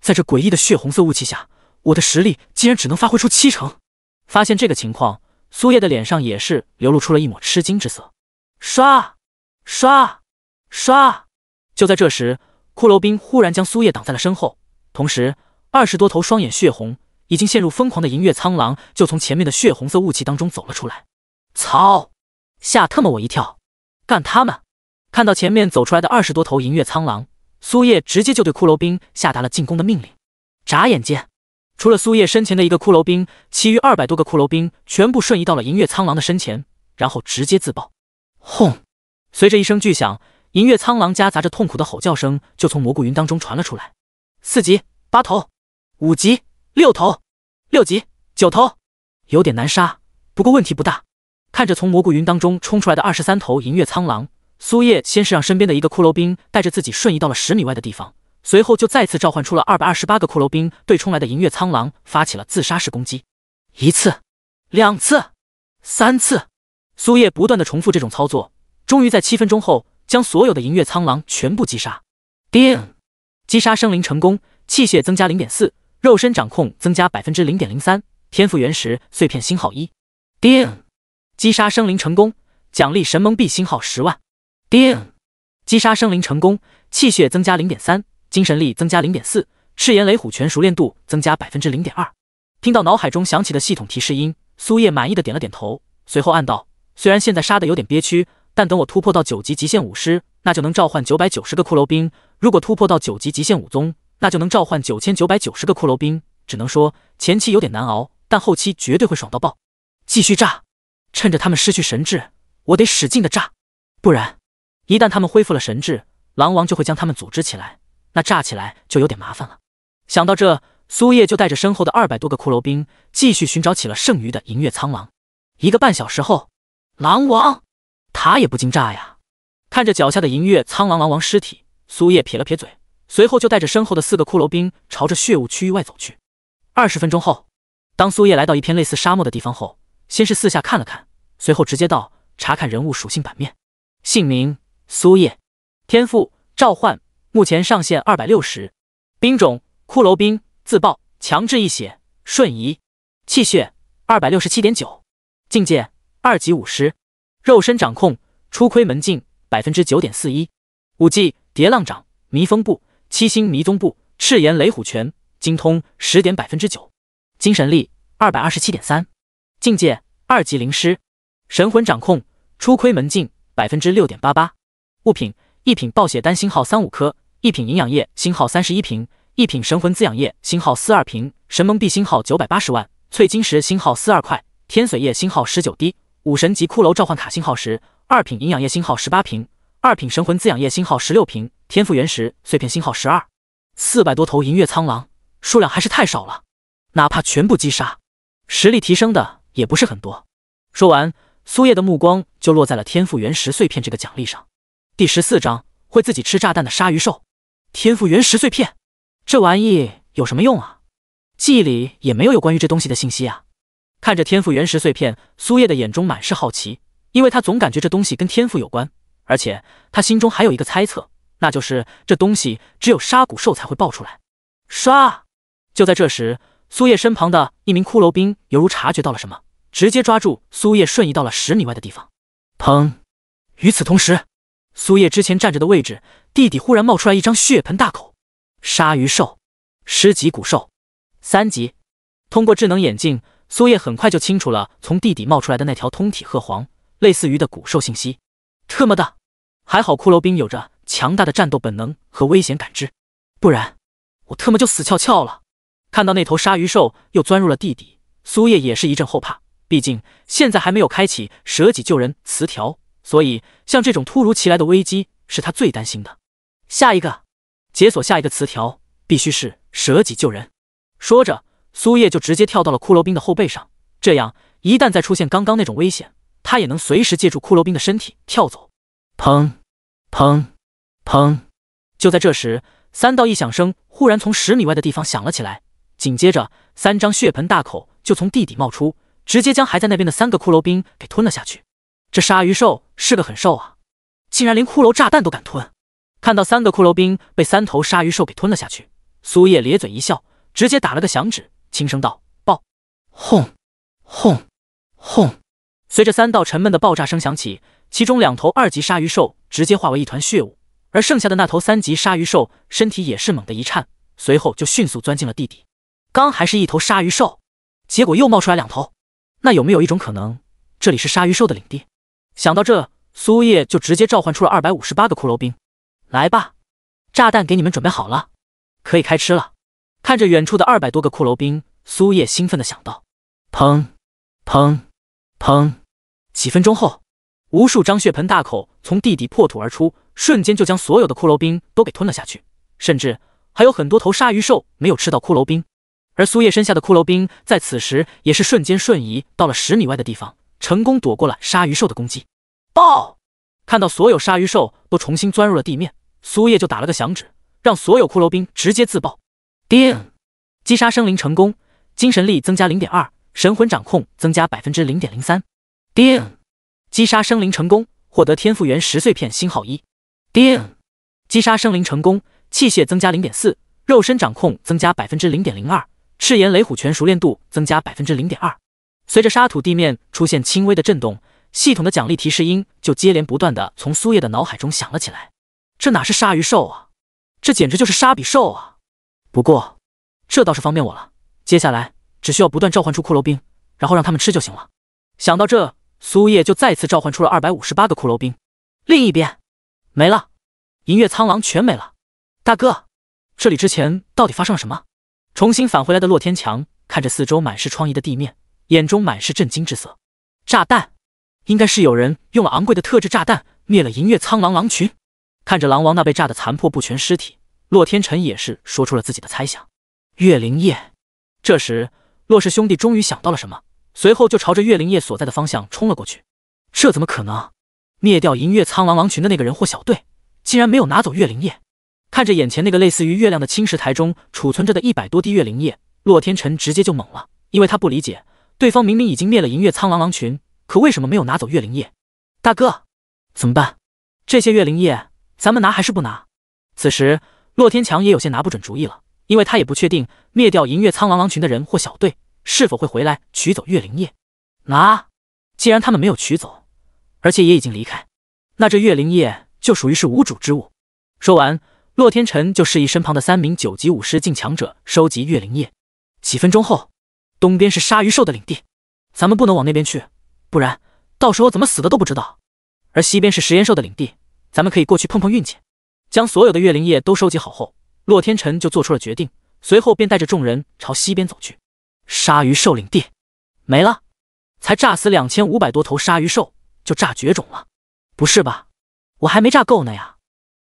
Speaker 1: 在这诡异的血红色雾气下，我的实力竟然只能发挥出七成。发现这个情况，苏叶的脸上也是流露出了一抹吃惊之色。刷刷刷！就在这时，骷髅兵忽然将苏叶挡在了身后，同时，二十多头双眼血红、已经陷入疯狂的银月苍狼就从前面的血红色雾气当中走了出来。操！吓特么我一跳！干他们！看到前面走出来的二十多头银月苍狼。苏叶直接就对骷髅兵下达了进攻的命令。眨眼间，除了苏叶身前的一个骷髅兵，其余二百多个骷髅兵全部瞬移到了银月苍狼的身前，然后直接自爆。轰！随着一声巨响，银月苍狼夹杂着痛苦的吼叫声就从蘑菇云当中传了出来。四级八头，五级六头，六级九头，有点难杀，不过问题不大。看着从蘑菇云当中冲出来的二十三头银月苍狼。苏叶先是让身边的一个骷髅兵带着自己瞬移到了十米外的地方，随后就再次召唤出了二百二十八个骷髅兵，对冲来的银月苍狼发起了自杀式攻击。一次，两次，三次，苏叶不断的重复这种操作，终于在七分钟后将所有的银月苍狼全部击杀。叮，击杀生灵成功，气血增加零点四，肉身掌控增加百分之零点零三，天赋原石碎片星号一。叮，击杀生灵成功，奖励神盟币星号十万。叮！击杀生灵成功，气血增加零点三，精神力增加零点四，赤炎雷虎拳熟练度增加百分之零点二。听到脑海中响起的系统提示音，苏叶满意的点了点头，随后暗道：虽然现在杀的有点憋屈，但等我突破到九级极限武师，那就能召唤九百九十个骷髅兵；如果突破到九级极限武宗，那就能召唤九千九百九十个骷髅兵。只能说前期有点难熬，但后期绝对会爽到爆！继续炸！趁着他们失去神智，我得使劲的炸，不然……一旦他们恢复了神智，狼王就会将他们组织起来，那炸起来就有点麻烦了。想到这，苏叶就带着身后的二百多个骷髅兵继续寻找起了剩余的银月苍狼。一个半小时后，狼王，他也不惊炸呀！看着脚下的银月苍狼狼王尸体，苏叶撇了撇嘴，随后就带着身后的四个骷髅兵朝着血雾区域外走去。二十分钟后，当苏叶来到一片类似沙漠的地方后，先是四下看了看，随后直接到查看人物属性版面，姓名。苏叶，天赋召唤，目前上限二百六十。兵种骷髅兵，自爆，强制一血，瞬移。气血二百六十七点九。境界二级武师，肉身掌控，初窥门径百分之九点四一。武技叠浪掌、迷风步、七星迷踪步、赤炎雷虎拳，精通十点百分之九。精神力二百二十七点三。境界二级灵师，神魂掌控，初窥门径百分之六点八八。物品一品暴血丹星号三五颗，一品营养液星号三十一瓶，一品神魂滋养液星号四二瓶，神盟币星号九百八十万，翠晶石星号四二块，天髓液星号十九滴，武神级骷髅召唤卡星号十，二品营养液星号十八瓶，二品神魂滋养液星号十六瓶，天赋原石碎片星号十二，四百多头银月苍狼数量还是太少了，哪怕全部击杀，实力提升的也不是很多。说完，苏叶的目光就落在了天赋原石碎片这个奖励上。第十四章会自己吃炸弹的鲨鱼兽，天赋原石碎片，这玩意有什么用啊？记忆里也没有有关于这东西的信息啊！看着天赋原石碎片，苏叶的眼中满是好奇，因为他总感觉这东西跟天赋有关，而且他心中还有一个猜测，那就是这东西只有沙骨兽才会爆出来。刷！就在这时，苏叶身旁的一名骷髅兵犹如察觉到了什么，直接抓住苏叶瞬移到了十米外的地方。砰！与此同时。苏叶之前站着的位置，地底忽然冒出来一张血盆大口，鲨鱼兽，十级古兽，三级。通过智能眼镜，苏叶很快就清楚了从地底冒出来的那条通体褐黄、类似于的古兽信息。特么的，还好骷髅兵有着强大的战斗本能和危险感知，不然我特么就死翘翘了。看到那头鲨鱼兽又钻入了地底，苏叶也是一阵后怕，毕竟现在还没有开启舍己救人词条。所以，像这种突如其来的危机是他最担心的。下一个，解锁下一个词条，必须是舍己救人。说着，苏叶就直接跳到了骷髅兵的后背上。这样，一旦再出现刚刚那种危险，他也能随时借助骷髅兵的身体跳走。砰砰砰！就在这时，三道异响声忽然从十米外的地方响了起来。紧接着，三张血盆大口就从地底冒出，直接将还在那边的三个骷髅兵给吞了下去。这鲨鱼兽是个狠兽啊，竟然连骷髅炸弹都敢吞！看到三个骷髅兵被三头鲨鱼兽给吞了下去，苏叶咧嘴一笑，直接打了个响指，轻声道：“爆！”轰！轰！轰！随着三道沉闷的爆炸声响起，其中两头二级鲨鱼兽直接化为一团血雾，而剩下的那头三级鲨鱼兽身体也是猛地一颤，随后就迅速钻进了地底。刚还是一头鲨鱼兽，结果又冒出来两头。那有没有一种可能，这里是鲨鱼兽的领地？想到这，苏叶就直接召唤出了二百五十八个骷髅兵。来吧，炸弹给你们准备好了，可以开吃了。看着远处的二百多个骷髅兵，苏叶兴奋地想到：砰，砰，砰！几分钟后，无数张血盆大口从地底破土而出，瞬间就将所有的骷髅兵都给吞了下去，甚至还有很多头鲨鱼兽没有吃到骷髅兵。而苏叶身下的骷髅兵在此时也是瞬间瞬移到了十米外的地方。成功躲过了鲨鱼兽的攻击，爆！看到所有鲨鱼兽都重新钻入了地面，苏叶就打了个响指，让所有骷髅兵直接自爆。叮！击杀生灵成功，精神力增加零点二，神魂掌控增加百分之零点零三。叮！击杀生灵成功，获得天赋源石碎片星号一。叮！击杀生灵成功，气血增加零点四，肉身掌控增加百分之零点零二，赤炎雷虎拳熟练度增加百分之零点二。随着沙土地面出现轻微的震动，系统的奖励提示音就接连不断的从苏叶的脑海中响了起来。这哪是鲨鱼兽啊，这简直就是沙比兽啊！不过，这倒是方便我了。接下来只需要不断召唤出骷髅兵，然后让他们吃就行了。想到这，苏叶就再次召唤出了二百五十八个骷髅兵。另一边，没了，银月苍狼全没了。大哥，这里之前到底发生了什么？重新返回来的洛天强看着四周满是疮痍的地面。眼中满是震惊之色，炸弹，应该是有人用了昂贵的特制炸弹灭了银月苍狼狼群。看着狼王那被炸的残破不全尸体，洛天辰也是说出了自己的猜想。月灵液。这时，洛氏兄弟终于想到了什么，随后就朝着月灵液所在的方向冲了过去。这怎么可能？灭掉银月苍狼狼群的那个人或小队，竟然没有拿走月灵液？看着眼前那个类似于月亮的青石台中储存着的一百多滴月灵液，洛天辰直接就懵了，因为他不理解。对方明明已经灭了银月苍狼狼群，可为什么没有拿走月灵叶？大哥，怎么办？这些月灵叶，咱们拿还是不拿？此时，洛天强也有些拿不准主意了，因为他也不确定灭掉银月苍狼狼群的人或小队是否会回来取走月灵叶。拿，既然他们没有取走，而且也已经离开，那这月灵叶就属于是无主之物。说完，洛天辰就示意身旁的三名九级武师境强者收集月灵叶。几分钟后。东边是鲨鱼兽的领地，咱们不能往那边去，不然到时候怎么死的都不知道。而西边是食盐兽的领地，咱们可以过去碰碰运气。将所有的月灵叶都收集好后，洛天辰就做出了决定，随后便带着众人朝西边走去。鲨鱼兽领地没了，才炸死两千五百多头鲨鱼兽，就炸绝种了？不是吧，我还没炸够呢呀！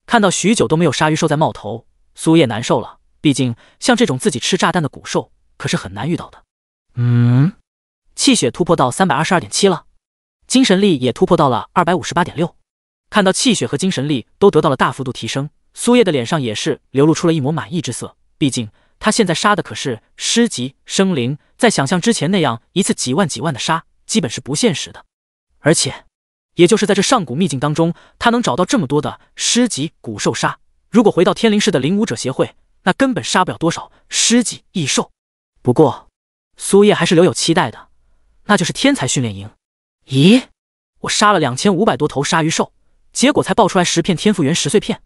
Speaker 1: 看到许久都没有鲨鱼兽在冒头，苏叶难受了。毕竟像这种自己吃炸弹的古兽，可是很难遇到的。嗯，气血突破到三百二十二点七了，精神力也突破到了二百五十八点六。看到气血和精神力都得到了大幅度提升，苏叶的脸上也是流露出了一抹满意之色。毕竟他现在杀的可是师级生灵，在想象之前那样一次几万几万的杀，基本是不现实的。而且，也就是在这上古秘境当中，他能找到这么多的师级古兽杀。如果回到天灵市的灵武者协会，那根本杀不了多少师级异兽。不过。苏叶还是留有期待的，那就是天才训练营。咦，我杀了两千五百多头鲨鱼兽，结果才爆出来十片天赋原石碎片。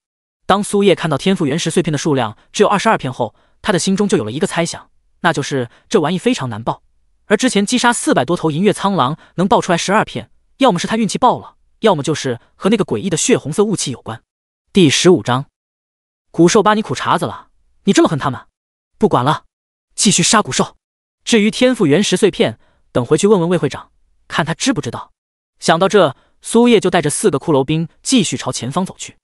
Speaker 1: 当苏叶看到天赋原石碎片的数量只有二十二片后，他的心中就有了一个猜想，那就是这玩意非常难爆。而之前击杀四百多头银月苍狼能爆出来十二片，要么是他运气爆了，要么就是和那个诡异的血红色雾气有关。第十五章，古兽扒你苦茬子了，你这么恨他们？不管了，继续杀古兽。至于天赋原石碎片，等回去问问魏会长，看他知不知道。想到这，苏叶就带着四个骷髅兵继续朝前方走去。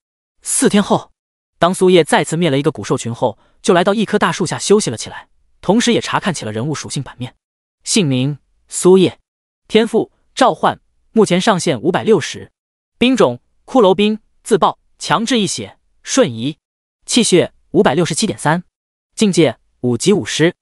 Speaker 1: 四天后，当苏叶再次灭了一个古兽群后，就来到一棵大树下休息了起来，同时也查看起了人物属性版面。姓名：苏叶，天赋：召唤，目前上限五百六十。兵种：骷髅兵，自爆，强制一血，瞬移。气血五百六十七点三，境界五级武师，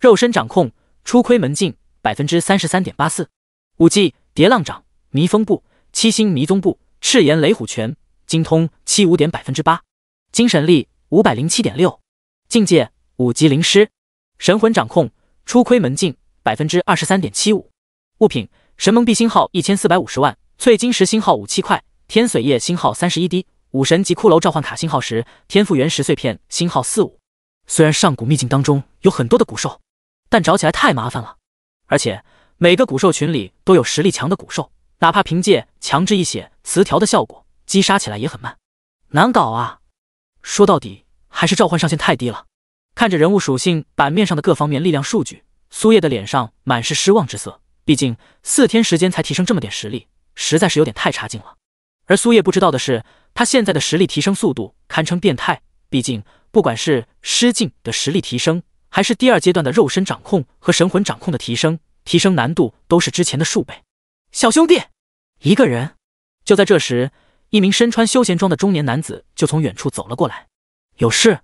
Speaker 1: 肉身掌控。初窥门径百分之三十三点八四，武技叠浪掌、迷风步、七星迷踪步、赤炎雷虎拳精通七五点百分之八，精神力五百零七点六，境界五级灵师，神魂掌控初窥门径百分之二十三点七五，物品神盟蔽星号一千四百五十万，翠晶石星号五七块，天髓液星号三十一滴，武神级骷髅召唤卡星号十，天赋原石碎片星号四五。虽然上古秘境当中有很多的古兽。但找起来太麻烦了，而且每个古兽群里都有实力强的古兽，哪怕凭借强制一血词条的效果击杀起来也很慢，难搞啊！说到底还是召唤上限太低了。看着人物属性版面上的各方面力量数据，苏叶的脸上满是失望之色。毕竟四天时间才提升这么点实力，实在是有点太差劲了。而苏叶不知道的是，他现在的实力提升速度堪称变态。毕竟不管是施禁的实力提升。还是第二阶段的肉身掌控和神魂掌控的提升，提升难度都是之前的数倍。小兄弟，一个人。就在这时，一名身穿休闲装的中年男子就从远处走了过来。有事？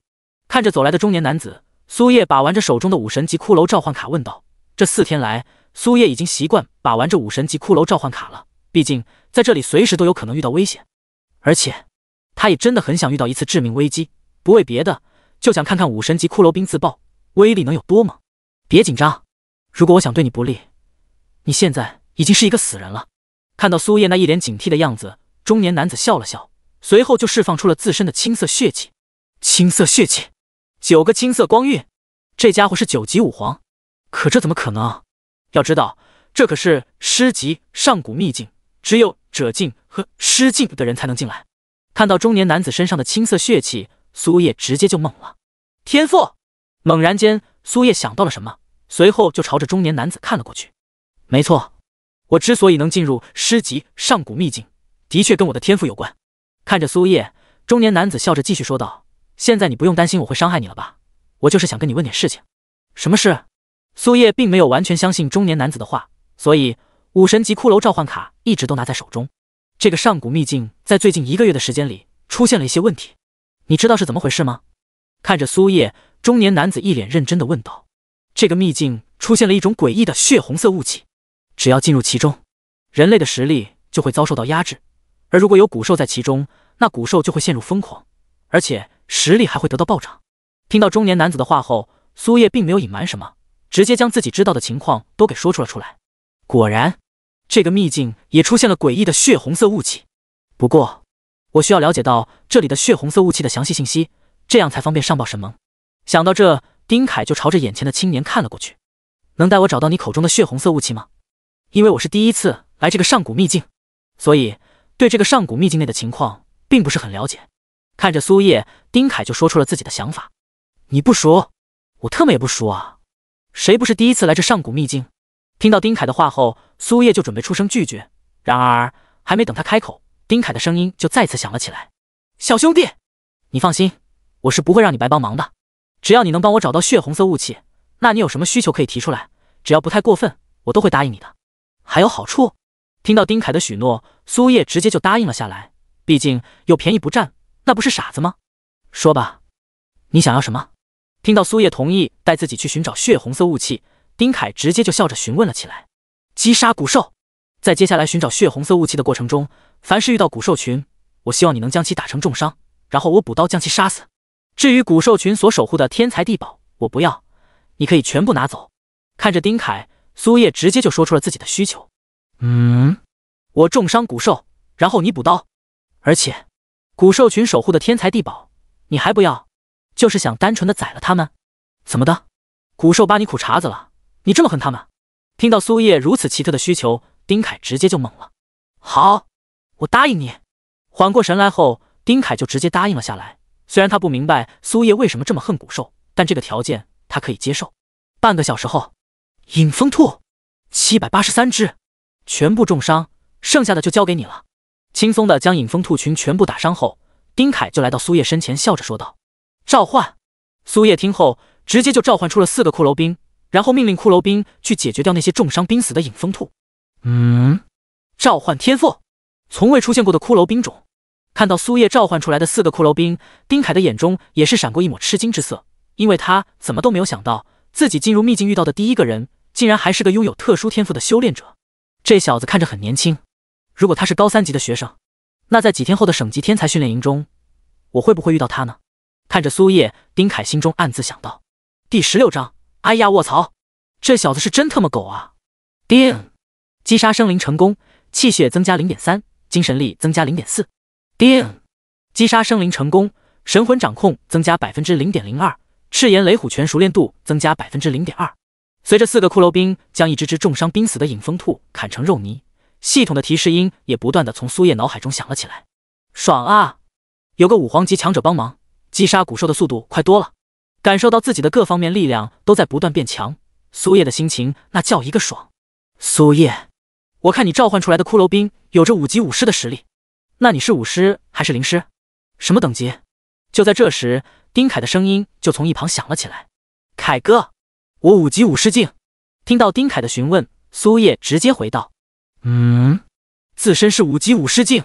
Speaker 1: 看着走来的中年男子，苏叶把玩着手中的武神级骷髅召唤卡问道。这四天来，苏叶已经习惯把玩着武神级骷髅召唤卡了。毕竟在这里随时都有可能遇到危险，而且他也真的很想遇到一次致命危机，不为别的，就想看看武神级骷髅兵自爆。威力能有多猛？别紧张，如果我想对你不利，你现在已经是一个死人了。看到苏叶那一脸警惕的样子，中年男子笑了笑，随后就释放出了自身的青色血气。青色血气，九个青色光晕。这家伙是九级武皇，可这怎么可能？要知道，这可是师级上古秘境，只有者境和师境的人才能进来。看到中年男子身上的青色血气，苏叶直接就懵了。天赋。猛然间，苏叶想到了什么，随后就朝着中年男子看了过去。没错，我之所以能进入诗集上古秘境，的确跟我的天赋有关。看着苏叶，中年男子笑着继续说道：“现在你不用担心我会伤害你了吧？我就是想跟你问点事情。”“什么事？”苏叶并没有完全相信中年男子的话，所以武神级骷髅召唤卡一直都拿在手中。这个上古秘境在最近一个月的时间里出现了一些问题，你知道是怎么回事吗？看着苏叶。中年男子一脸认真的问道：“这个秘境出现了一种诡异的血红色雾气，只要进入其中，人类的实力就会遭受到压制。而如果有古兽在其中，那古兽就会陷入疯狂，而且实力还会得到暴涨。”听到中年男子的话后，苏叶并没有隐瞒什么，直接将自己知道的情况都给说出了出来。果然，这个秘境也出现了诡异的血红色雾气。不过，我需要了解到这里的血红色雾气的详细信息，这样才方便上报神盟。想到这，丁凯就朝着眼前的青年看了过去。能带我找到你口中的血红色雾气吗？因为我是第一次来这个上古秘境，所以对这个上古秘境内的情况并不是很了解。看着苏叶，丁凯就说出了自己的想法。你不熟，我特么也不熟啊！谁不是第一次来这上古秘境？听到丁凯的话后，苏叶就准备出声拒绝，然而还没等他开口，丁凯的声音就再次响了起来：“小兄弟，你放心，我是不会让你白帮忙的。”只要你能帮我找到血红色雾气，那你有什么需求可以提出来，只要不太过分，我都会答应你的。还有好处？听到丁凯的许诺，苏叶直接就答应了下来。毕竟有便宜不占，那不是傻子吗？说吧，你想要什么？听到苏叶同意带自己去寻找血红色雾气，丁凯直接就笑着询问了起来。击杀古兽，在接下来寻找血红色雾气的过程中，凡是遇到古兽群，我希望你能将其打成重伤，然后我补刀将其杀死。至于古兽群所守护的天才地宝，我不要，你可以全部拿走。看着丁凯，苏叶直接就说出了自己的需求。嗯，我重伤古兽，然后你补刀，而且古兽群守护的天才地宝你还不要，就是想单纯的宰了他们？怎么的？古兽扒你苦茬子了？你这么恨他们？听到苏叶如此奇特的需求，丁凯直接就懵了。好，我答应你。缓过神来后，丁凯就直接答应了下来。虽然他不明白苏叶为什么这么恨古兽，但这个条件他可以接受。半个小时后，影风兔七百八十三只，全部重伤，剩下的就交给你了。轻松的将影风兔群全部打伤后，丁凯就来到苏叶身前，笑着说道：“召唤。”苏叶听后，直接就召唤出了四个骷髅兵，然后命令骷髅兵去解决掉那些重伤濒死的影风兔。嗯，召唤天赋，从未出现过的骷髅兵种。看到苏叶召唤出来的四个骷髅兵，丁凯的眼中也是闪过一抹吃惊之色，因为他怎么都没有想到，自己进入秘境遇到的第一个人，竟然还是个拥有特殊天赋的修炼者。这小子看着很年轻，如果他是高三级的学生，那在几天后的省级天才训练营中，我会不会遇到他呢？看着苏叶，丁凯心中暗自想到。第十六章，哎呀卧槽，这小子是真他妈狗啊！叮，击杀生灵成功，气血增加零点三，精神力增加零点四。叮！击杀生灵成功，神魂掌控增加百分之零点零二，赤炎雷虎拳熟练度增加百分之零点二。随着四个骷髅兵将一只只重伤濒死的影风兔砍成肉泥，系统的提示音也不断的从苏叶脑海中响了起来。爽啊！有个五皇级强者帮忙，击杀古兽的速度快多了。感受到自己的各方面力量都在不断变强，苏叶的心情那叫一个爽。苏叶，我看你召唤出来的骷髅兵有着五级武士的实力。那你是武师还是灵师？什么等级？就在这时，丁凯的声音就从一旁响了起来：“凯哥，我五级武师境。”听到丁凯的询问，苏叶直接回道：“
Speaker 2: 嗯，
Speaker 1: 自身是五级武师境，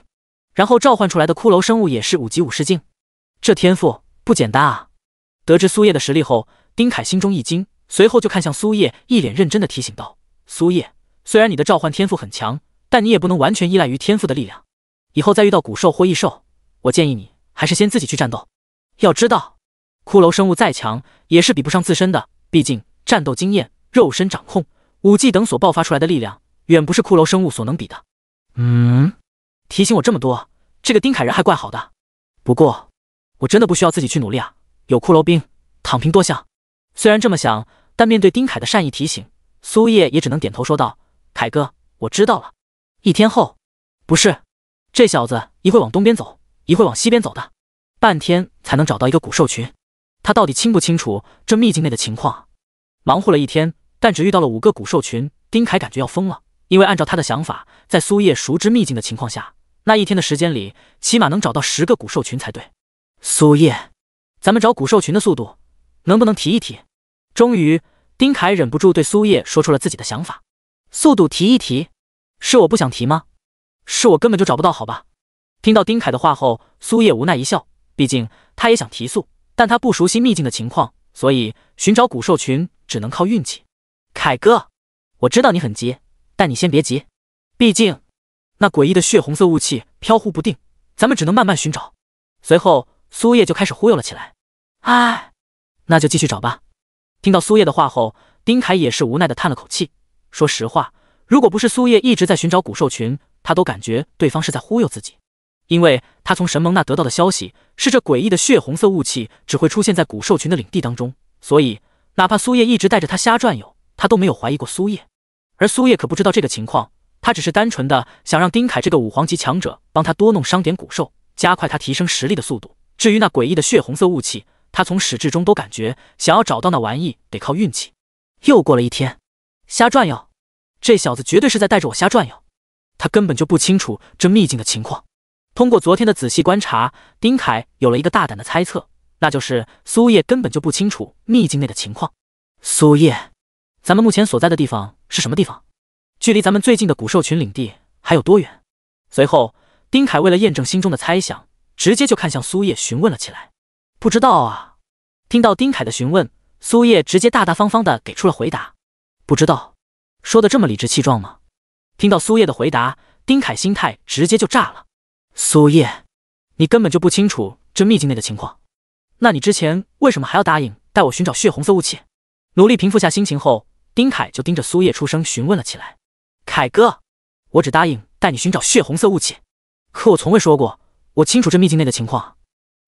Speaker 1: 然后召唤出来的骷髅生物也是五级武师境，这天赋不简单啊！”得知苏叶的实力后，丁凯心中一惊，随后就看向苏叶，一脸认真的提醒道：“苏叶，虽然你的召唤天赋很强，但你也不能完全依赖于天赋的力量。”以后再遇到古兽或异兽，我建议你还是先自己去战斗。要知道，骷髅生物再强，也是比不上自身的。毕竟，战斗经验、肉身掌控、武技等所爆发出来的力量，远不是骷髅生物所能比的。嗯，提醒我这么多，这个丁凯人还怪好的。不过，我真的不需要自己去努力啊，有骷髅兵躺平多香。虽然这么想，但面对丁凯的善意提醒，苏叶也只能点头说道：“凯哥，我知道了。”一天后，不是。这小子一会往东边走，一会往西边走的，半天才能找到一个古兽群。他到底清不清楚这秘境内的情况？忙活了一天，但只遇到了五个古兽群。丁凯感觉要疯了，因为按照他的想法，在苏叶熟知秘境的情况下，那一天的时间里起码能找到十个古兽群才对。苏叶，咱们找古兽群的速度能不能提一提？终于，丁凯忍不住对苏叶说出了自己的想法：速度提一提，是我不想提吗？是我根本就找不到，好吧？听到丁凯的话后，苏叶无奈一笑，毕竟他也想提速，但他不熟悉秘境的情况，所以寻找古兽群只能靠运气。凯哥，我知道你很急，但你先别急，毕竟那诡异的血红色雾气飘忽不定，咱们只能慢慢寻找。随后，苏叶就开始忽悠了起来。哎，那就继续找吧。听到苏叶的话后，丁凯也是无奈的叹了口气，说实话。如果不是苏叶一直在寻找古兽群，他都感觉对方是在忽悠自己。因为他从神盟那得到的消息是，这诡异的血红色雾气只会出现在古兽群的领地当中，所以哪怕苏叶一直带着他瞎转悠，他都没有怀疑过苏叶。而苏叶可不知道这个情况，他只是单纯的想让丁凯这个五皇级强者帮他多弄伤点古兽，加快他提升实力的速度。至于那诡异的血红色雾气，他从始至终都感觉想要找到那玩意得靠运气。又过了一天，瞎转悠。这小子绝对是在带着我瞎转悠，他根本就不清楚这秘境的情况。通过昨天的仔细观察，丁凯有了一个大胆的猜测，那就是苏叶根本就不清楚秘境内的情况。苏叶，咱们目前所在的地方是什么地方？距离咱们最近的古兽群领地还有多远？随后，丁凯为了验证心中的猜想，直接就看向苏叶询问了起来。不知道啊！听到丁凯的询问，苏叶直接大大方方的给出了回答：不知道。说的这么理直气壮吗？听到苏叶的回答，丁凯心态直接就炸了。苏叶，你根本就不清楚这秘境内的情况，那你之前为什么还要答应带我寻找血红色雾气？努力平复下心情后，丁凯就盯着苏叶出声询问了起来：“凯哥，我只答应带你寻找血红色雾气，可我从未说过我清楚这秘境内的情况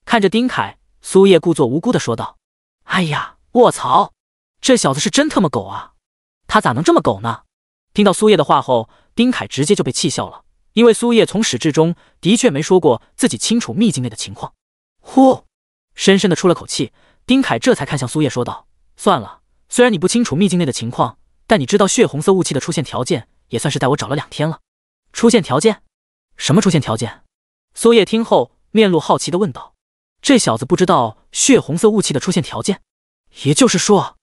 Speaker 1: 看着丁凯，苏叶故作无辜的说道：“哎呀，卧槽，这小子是真他妈狗啊！”他咋能这么狗呢？听到苏叶的话后，丁凯直接就被气笑了，因为苏叶从始至终的确没说过自己清楚秘境内的情况。呼，深深的出了口气，丁凯这才看向苏叶说道：“算了，虽然你不清楚秘境内的情况，但你知道血红色雾气的出现条件，也算是带我找了两天了。出现条件？什么出现条件？”苏叶听后面露好奇的问道：“这小子不知道血红色雾气的出现条件？也就是说？”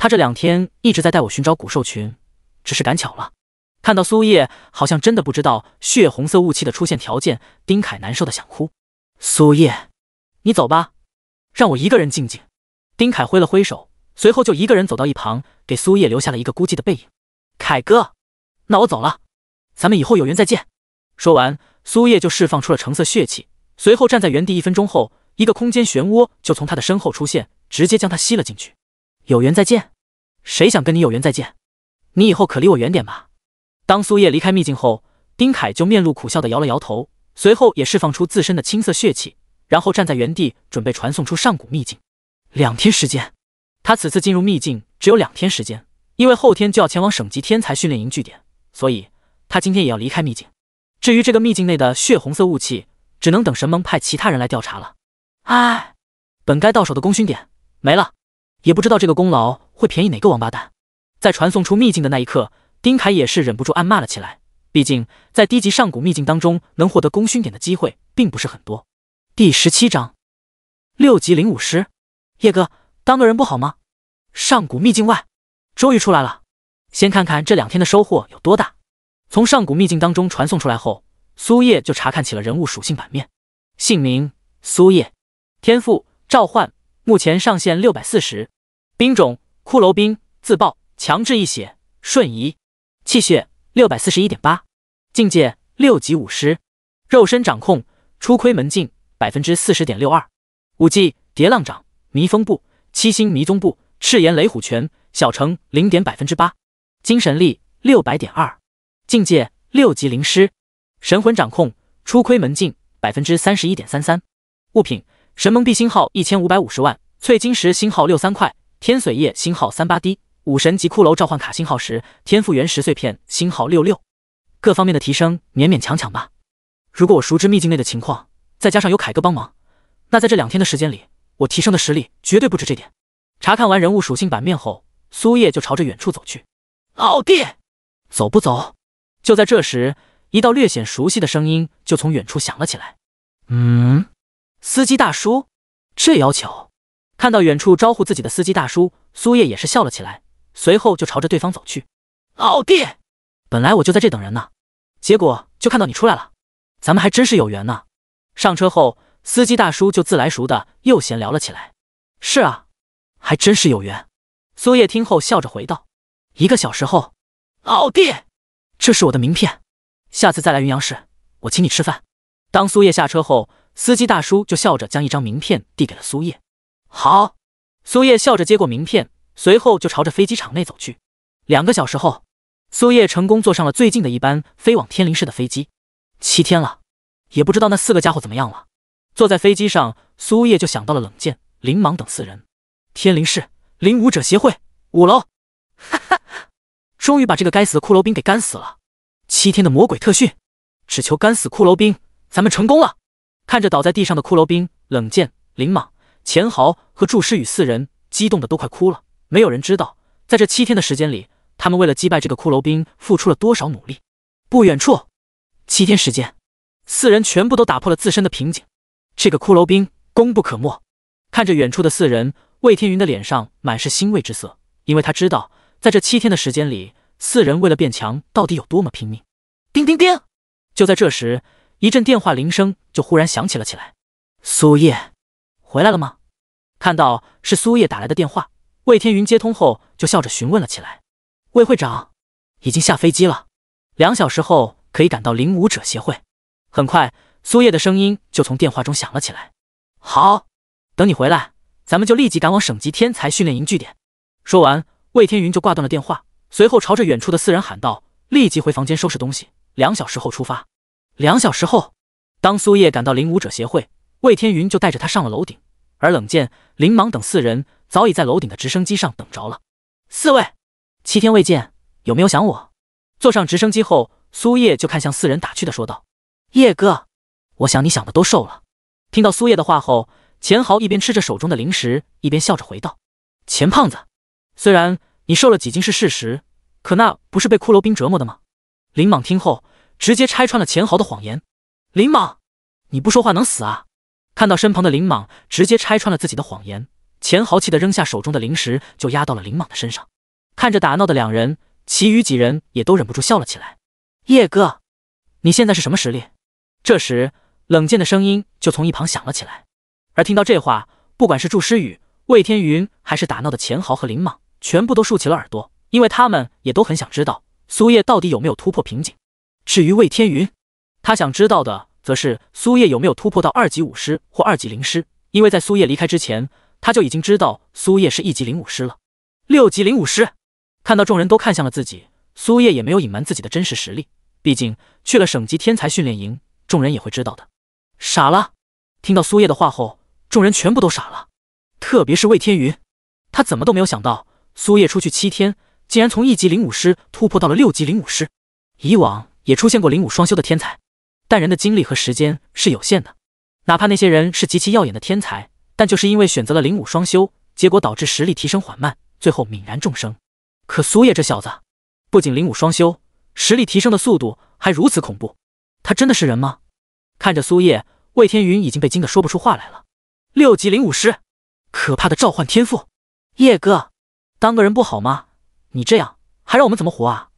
Speaker 1: 他这两天一直在带我寻找古兽群，只是赶巧了。看到苏叶好像真的不知道血红色雾气的出现条件，丁凯难受的想哭。苏叶，你走吧，让我一个人静静。丁凯挥了挥手，随后就一个人走到一旁，给苏叶留下了一个孤寂的背影。凯哥，那我走了，咱们以后有缘再见。说完，苏叶就释放出了橙色血气，随后站在原地一分钟后，一个空间漩涡就从他的身后出现，直接将他吸了进去。有缘再见，谁想跟你有缘再见？你以后可离我远点吧。当苏叶离开秘境后，丁凯就面露苦笑的摇了摇头，随后也释放出自身的青色血气，然后站在原地准备传送出上古秘境。两天时间，他此次进入秘境只有两天时间，因为后天就要前往省级天才训练营据点，所以他今天也要离开秘境。至于这个秘境内的血红色雾气，只能等神盟派其他人来调查了。唉，本该到手的功勋点没了。也不知道这个功劳会便宜哪个王八蛋。在传送出秘境的那一刻，丁凯也是忍不住暗骂了起来。毕竟在低级上古秘境当中，能获得功勋点的机会并不是很多。第十七章，六级灵武师，叶哥当个人不好吗？上古秘境外，终于出来了。先看看这两天的收获有多大。从上古秘境当中传送出来后，苏叶就查看起了人物属性版面。姓名：苏叶，天赋：召唤。目前上限六百四十，兵种骷髅兵，自爆，强制一血，瞬移，气血六百四十一点八，境界六级武师，肉身掌控，初窥门径百分之四十点六二，武技叠浪掌、迷风步、七星迷踪步、赤炎雷虎拳，小成零点百分之八，精神力六百点二，境界六级灵师，神魂掌控，初窥门径百分之三十一点三三，物品。神蒙币星号一千五百五十万，翠金石星号六三块，天髓液星号三八滴，武神级骷髅召唤卡星号十，天赋原石碎片星号六六，各方面的提升勉勉强强吧。如果我熟知秘境内的情况，再加上有凯哥帮忙，那在这两天的时间里，我提升的实力绝对不止这点。查看完人物属性版面后，苏叶就朝着远处走去。老弟，走不走？就在这时，一道略显熟悉的声音就从远处响了起来。嗯。司机大叔，这要求？看到远处招呼自己的司机大叔，苏叶也是笑了起来，随后就朝着对方走去。老弟，本来我就在这等人呢，结果就看到你出来了，咱们还真是有缘呢。上车后，司机大叔就自来熟的又闲聊了起来。是啊，还真是有缘。苏叶听后笑着回道：“一个小时后，老弟，这是我的名片，下次再来云阳市，我请你吃饭。”当苏叶下车后。司机大叔就笑着将一张名片递给了苏叶。好，苏叶笑着接过名片，随后就朝着飞机场内走去。两个小时后，苏叶成功坐上了最近的一班飞往天灵市的飞机。七天了，也不知道那四个家伙怎么样了。坐在飞机上，苏叶就想到了冷剑、林芒等四人。天灵市灵武者协会五楼，哈哈，终于把这个该死的骷髅兵给干死了。七天的魔鬼特训，只求干死骷髅兵，咱们成功了。看着倒在地上的骷髅兵，冷剑、林莽、钱豪和祝诗雨四人激动的都快哭了。没有人知道，在这七天的时间里，他们为了击败这个骷髅兵付出了多少努力。不远处，七天时间，四人全部都打破了自身的瓶颈，这个骷髅兵功不可没。看着远处的四人，魏天云的脸上满是欣慰之色，因为他知道，在这七天的时间里，四人为了变强到底有多么拼命。叮叮叮！就在这时，一阵电话铃声。就忽然想起了起来，苏叶回来了吗？看到是苏叶打来的电话，魏天云接通后就笑着询问了起来。魏会长已经下飞机了，两小时后可以赶到领舞者协会。很快，苏叶的声音就从电话中响了起来。好，等你回来，咱们就立即赶往省级天才训练营据点。说完，魏天云就挂断了电话，随后朝着远处的四人喊道：“立即回房间收拾东西，两小时后出发。”两小时后。当苏叶赶到灵武者协会，魏天云就带着他上了楼顶，而冷剑、林莽等四人早已在楼顶的直升机上等着了。四位，七天未见，有没有想我？坐上直升机后，苏叶就看向四人，打趣的说道：“叶哥，我想你想的都瘦了。”听到苏叶的话后，钱豪一边吃着手中的零食，一边笑着回道：“钱胖子，虽然你瘦了几斤是事实，可那不是被骷髅兵折磨的吗？”林莽听后，直接拆穿了钱豪的谎言。林莽，你不说话能死啊！看到身旁的林莽直接拆穿了自己的谎言，钱豪气的扔下手中的灵石就压到了林莽的身上。看着打闹的两人，其余几人也都忍不住笑了起来。叶哥，你现在是什么实力？这时，冷剑的声音就从一旁响了起来。而听到这话，不管是祝诗雨、魏天云，还是打闹的钱豪和林莽，全部都竖起了耳朵，因为他们也都很想知道苏叶到底有没有突破瓶颈。至于魏天云。他想知道的，则是苏叶有没有突破到二级武师或二级灵师。因为在苏叶离开之前，他就已经知道苏叶是一级灵武师了。六级灵武师，看到众人都看向了自己，苏叶也没有隐瞒自己的真实实力。毕竟去了省级天才训练营，众人也会知道的。傻了！听到苏叶的话后，众人全部都傻了。特别是魏天云，他怎么都没有想到，苏叶出去七天，竟然从一级灵武师突破到了六级灵武师。以往也出现过灵武双修的天才。但人的精力和时间是有限的，哪怕那些人是极其耀眼的天才，但就是因为选择了灵武双修，结果导致实力提升缓慢，最后泯然众生。可苏叶这小子，不仅灵武双修，实力提升的速度还如此恐怖，他真的是人吗？看着苏叶，魏天云已经被惊得说不出话来了。六级灵武师，可怕的召唤天赋，叶哥，当个人不好吗？你这样还让我们怎么活啊？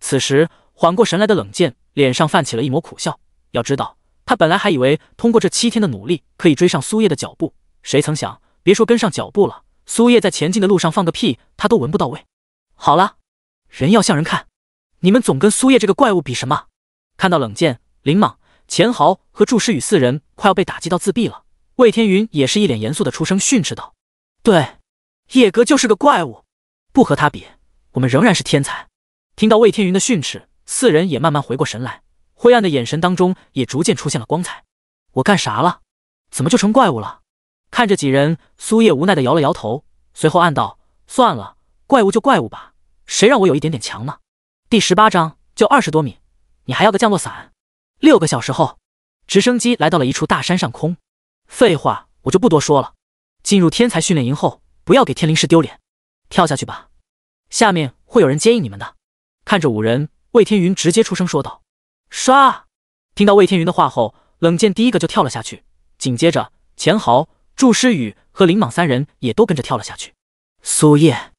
Speaker 1: 此时缓过神来的冷剑，脸上泛起了一抹苦笑。要知道，他本来还以为通过这七天的努力可以追上苏叶的脚步，谁曾想，别说跟上脚步了，苏叶在前进的路上放个屁，他都闻不到位。好了，人要向人看，你们总跟苏叶这个怪物比什么？看到冷剑、林莽、钱豪和祝诗雨四人快要被打击到自闭了，魏天云也是一脸严肃的出声训斥道：“对，叶哥就是个怪物，不和他比，我们仍然是天才。”听到魏天云的训斥，四人也慢慢回过神来。灰暗的眼神当中也逐渐出现了光彩。我干啥了？怎么就成怪物了？看着几人，苏叶无奈的摇了摇头，随后暗道：算了，怪物就怪物吧，谁让我有一点点强呢？第十八章，就二十多米，你还要个降落伞？六个小时后，直升机来到了一处大山上空。废话，我就不多说了。进入天才训练营后，不要给天灵师丢脸。跳下去吧，下面会有人接应你们的。看着五人，魏天云直接出声说道。唰！听到魏天云的话后，冷剑第一个就跳了下去，紧接着钱豪、祝诗雨和林莽三人也都跟着跳了下去。苏叶，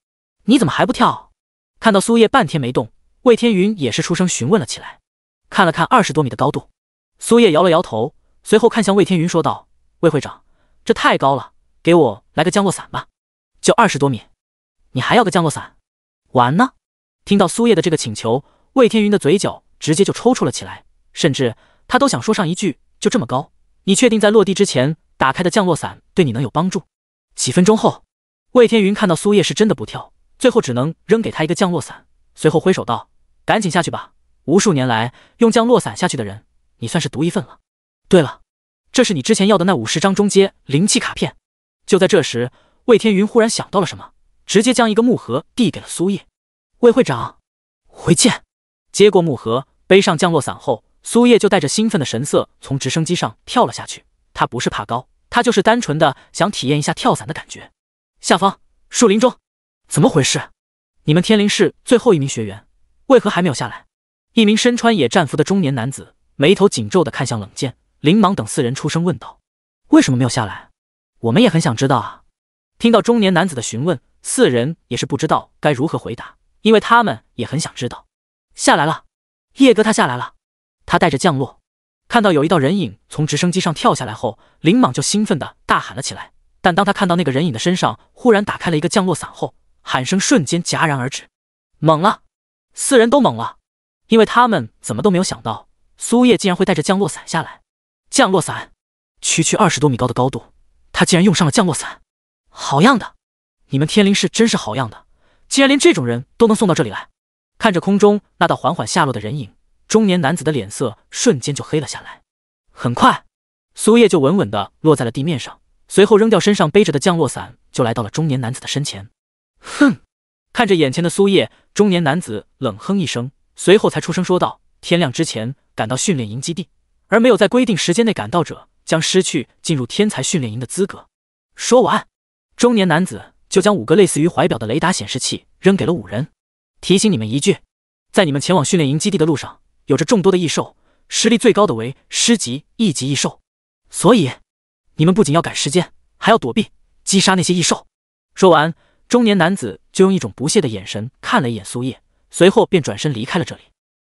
Speaker 1: 你怎么还不跳？看到苏叶半天没动，魏天云也是出声询问了起来。看了看二十多米的高度，苏叶摇了摇头，随后看向魏天云说道：“魏会长，这太高了，给我来个降落伞吧，就二十多米，你还要个降落伞？玩呢？”听到苏叶的这个请求，魏天云的嘴角。直接就抽搐了起来，甚至他都想说上一句：“就这么高，你确定在落地之前打开的降落伞对你能有帮助？”几分钟后，魏天云看到苏叶是真的不跳，最后只能扔给他一个降落伞，随后挥手道：“赶紧下去吧！无数年来用降落伞下去的人，你算是独一份了。”对了，这是你之前要的那五十张中阶灵气卡片。就在这时，魏天云忽然想到了什么，直接将一个木盒递给了苏叶。魏会长，回见。接过木盒，背上降落伞后，苏叶就带着兴奋的神色从直升机上跳了下去。他不是怕高，他就是单纯的想体验一下跳伞的感觉。下方树林中，怎么回事？你们天灵市最后一名学员为何还没有下来？一名身穿野战服的中年男子眉头紧皱的看向冷剑、林芒等四人，出声问道：“为什么没有下来？我们也很想知道啊！”听到中年男子的询问，四人也是不知道该如何回答，因为他们也很想知道。下来了，叶哥他下来了。他带着降落，看到有一道人影从直升机上跳下来后，林莽就兴奋的大喊了起来。但当他看到那个人影的身上忽然打开了一个降落伞后，喊声瞬间戛然而止。懵了，四人都懵了，因为他们怎么都没有想到苏叶竟然会带着降落伞下来。降落伞，区区二十多米高的高度，他竟然用上了降落伞。好样的，你们天灵市真是好样的，竟然连这种人都能送到这里来。看着空中那道缓缓下落的人影，中年男子的脸色瞬间就黑了下来。很快，苏叶就稳稳的落在了地面上，随后扔掉身上背着的降落伞，就来到了中年男子的身前。哼，看着眼前的苏叶，中年男子冷哼一声，随后才出声说道：“天亮之前赶到训练营基地，而没有在规定时间内赶到者，将失去进入天才训练营的资格。”说完，中年男子就将五个类似于怀表的雷达显示器扔给了五人。提醒你们一句，在你们前往训练营基地的路上，有着众多的异兽，实力最高的为师级、一级异兽，所以你们不仅要赶时间，还要躲避击杀那些异兽。说完，中年男子就用一种不屑的眼神看了一眼苏叶，随后便转身离开了这里。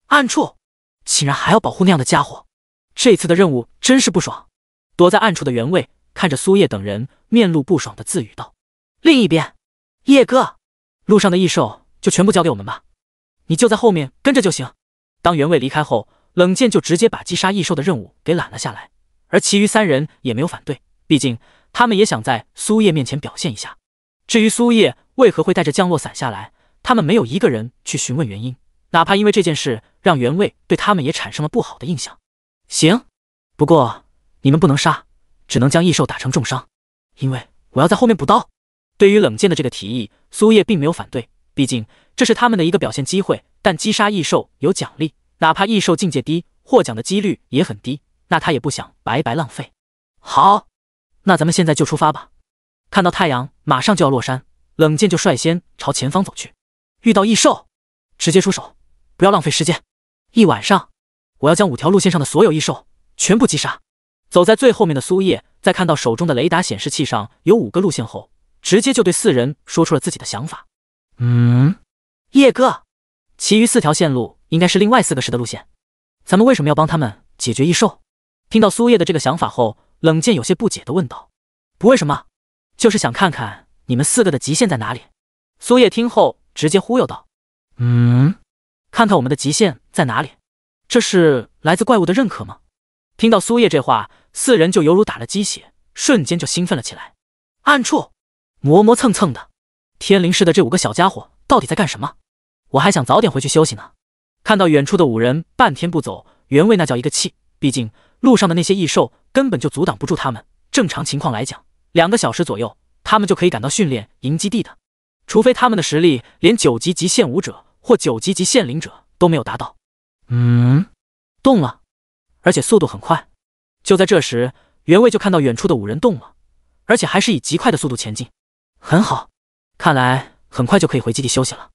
Speaker 1: 暗处竟然还要保护那样的家伙，这次的任务真是不爽。躲在暗处的原位看着苏叶等人，面露不爽的自语道：“另一边，叶哥，路上的异兽。”就全部交给我们吧，你就在后面跟着就行。当原位离开后，冷剑就直接把击杀异兽的任务给揽了下来，而其余三人也没有反对，毕竟他们也想在苏叶面前表现一下。至于苏叶为何会带着降落伞下来，他们没有一个人去询问原因，哪怕因为这件事让原位对他们也产生了不好的印象。行，不过你们不能杀，只能将异兽打成重伤，因为我要在后面补刀。对于冷剑的这个提议，苏叶并没有反对。毕竟这是他们的一个表现机会，但击杀异兽有奖励，哪怕异兽境界低，获奖的几率也很低，那他也不想白白浪费。好，那咱们现在就出发吧。看到太阳马上就要落山，冷剑就率先朝前方走去。遇到异兽，直接出手，不要浪费时间。一晚上，我要将五条路线上的所有异兽全部击杀。走在最后面的苏叶，在看到手中的雷达显示器上有五个路线后，直接就对四人说出了自己的想法。嗯，叶哥，其余四条线路应该是另外四个师的路线，咱们为什么要帮他们解决异兽？听到苏叶的这个想法后，冷剑有些不解的问道：“不为什么，就是想看看你们四个的极限在哪里。”苏叶听后直接忽悠道：“
Speaker 2: 嗯，
Speaker 1: 看看我们的极限在哪里？这是来自怪物的认可吗？”听到苏叶这话，四人就犹如打了鸡血，瞬间就兴奋了起来。暗处磨磨蹭蹭的。天灵市的这五个小家伙到底在干什么？我还想早点回去休息呢。看到远处的五人半天不走，原位那叫一个气。毕竟路上的那些异兽根本就阻挡不住他们。正常情况来讲，两个小时左右他们就可以赶到训练营基地的，除非他们的实力连九级极限武者或九级极限灵者都没有达到。嗯，动了，而且速度很快。就在这时，原位就看到远处的五人动了，而且还是以极快的速度前进。很好。看来很快就可以回基地休息了，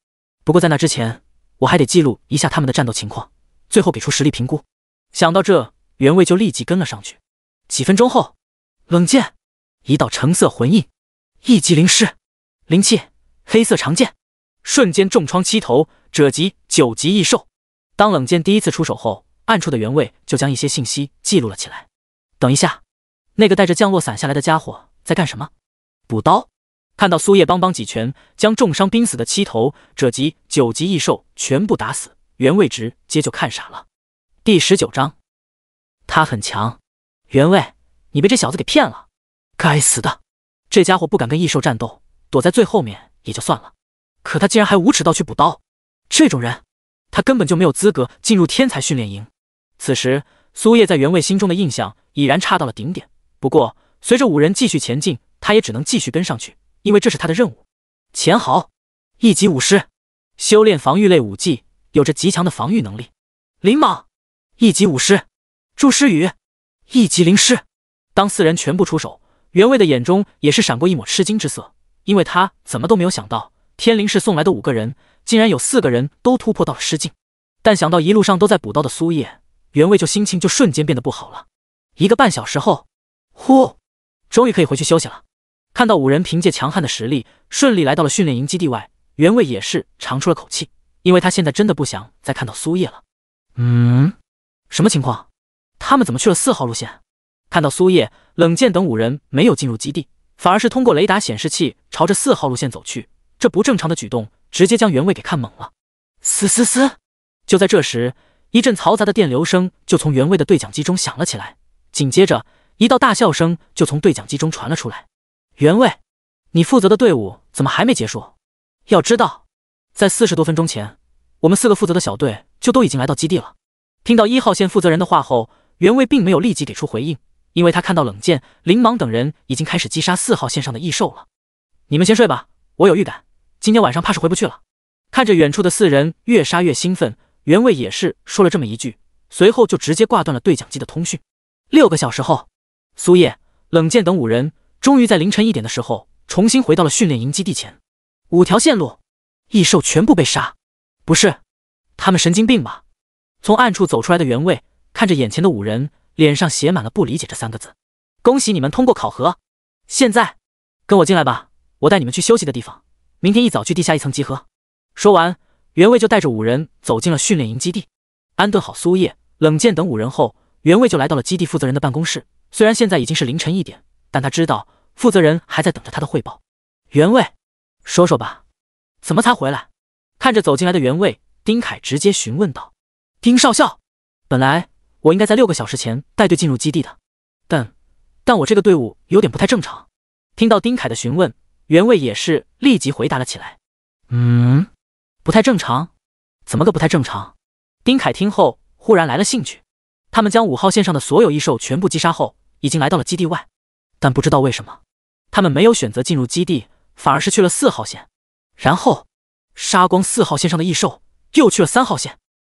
Speaker 1: 不过在那之前，我还得记录一下他们的战斗情况，最后给出实力评估。想到这，原位就立即跟了上去。几分钟后，冷剑一道橙色魂印，一级灵师，灵气黑色长剑，瞬间重创七头者级九级异兽。当冷剑第一次出手后，暗处的原位就将一些信息记录了起来。等一下，那个带着降落伞下来的家伙在干什么？补刀。看到苏叶帮帮几拳，将重伤濒死的七头者及九级异兽全部打死，原位直接就看傻了。第十九章，他很强，原位，你被这小子给骗了！该死的，这家伙不敢跟异兽战斗，躲在最后面也就算了，可他竟然还无耻到去补刀，这种人，他根本就没有资格进入天才训练营。此时，苏叶在原位心中的印象已然差到了顶点。不过，随着五人继续前进，他也只能继续跟上去。因为这是他的任务。钱豪，一级武师，修炼防御类武技，有着极强的防御能力。林莽，一级武师。祝诗雨，一级灵师。当四人全部出手，原位的眼中也是闪过一抹吃惊之色，因为他怎么都没有想到，天灵市送来的五个人，竟然有四个人都突破到了师境。但想到一路上都在补刀的苏叶，原位就心情就瞬间变得不好了。一个半小时后，呼，终于可以回去休息了。看到五人凭借强悍的实力顺利来到了训练营基地外，原位也是长出了口气，因为他现在真的不想再看到苏叶了。嗯，什么情况？他们怎么去了四号路线？看到苏叶、冷剑等五人没有进入基地，反而是通过雷达显示器朝着四号路线走去，这不正常的举动直接将原位给看懵了。嘶嘶嘶！就在这时，一阵嘈杂的电流声就从原位的对讲机中响了起来，紧接着一道大笑声就从对讲机中传了出来。原位，你负责的队伍怎么还没结束？要知道，在四十多分钟前，我们四个负责的小队就都已经来到基地了。听到一号线负责人的话后，原位并没有立即给出回应，因为他看到冷剑、林芒等人已经开始击杀四号线上的异兽了。你们先睡吧，我有预感，今天晚上怕是回不去了。看着远处的四人越杀越兴奋，原位也是说了这么一句，随后就直接挂断了对讲机的通讯。六个小时后，苏叶、冷剑等五人。终于在凌晨一点的时候，重新回到了训练营基地前。五条线路，异兽全部被杀。不是，他们神经病吧？从暗处走出来的原位看着眼前的五人，脸上写满了不理解这三个字。恭喜你们通过考核，现在跟我进来吧，我带你们去休息的地方。明天一早去地下一层集合。说完，原位就带着五人走进了训练营基地。安顿好苏叶、冷剑等五人后，原位就来到了基地负责人的办公室。虽然现在已经是凌晨一点。但他知道负责人还在等着他的汇报。原位，说说吧，怎么才回来？看着走进来的原位，丁凯直接询问道：“丁少校，本来我应该在六个小时前带队进入基地的，但……但我这个队伍有点不太正常。”听到丁凯的询问，原位也是立即回答了起来：“
Speaker 2: 嗯，
Speaker 1: 不太正常？怎么个不太正常？”丁凯听后忽然来了兴趣。他们将五号线上的所有异兽全部击杀后，已经来到了基地外。但不知道为什么，他们没有选择进入基地，反而是去了四号线，然后杀光四号线上的异兽，又去了三号线，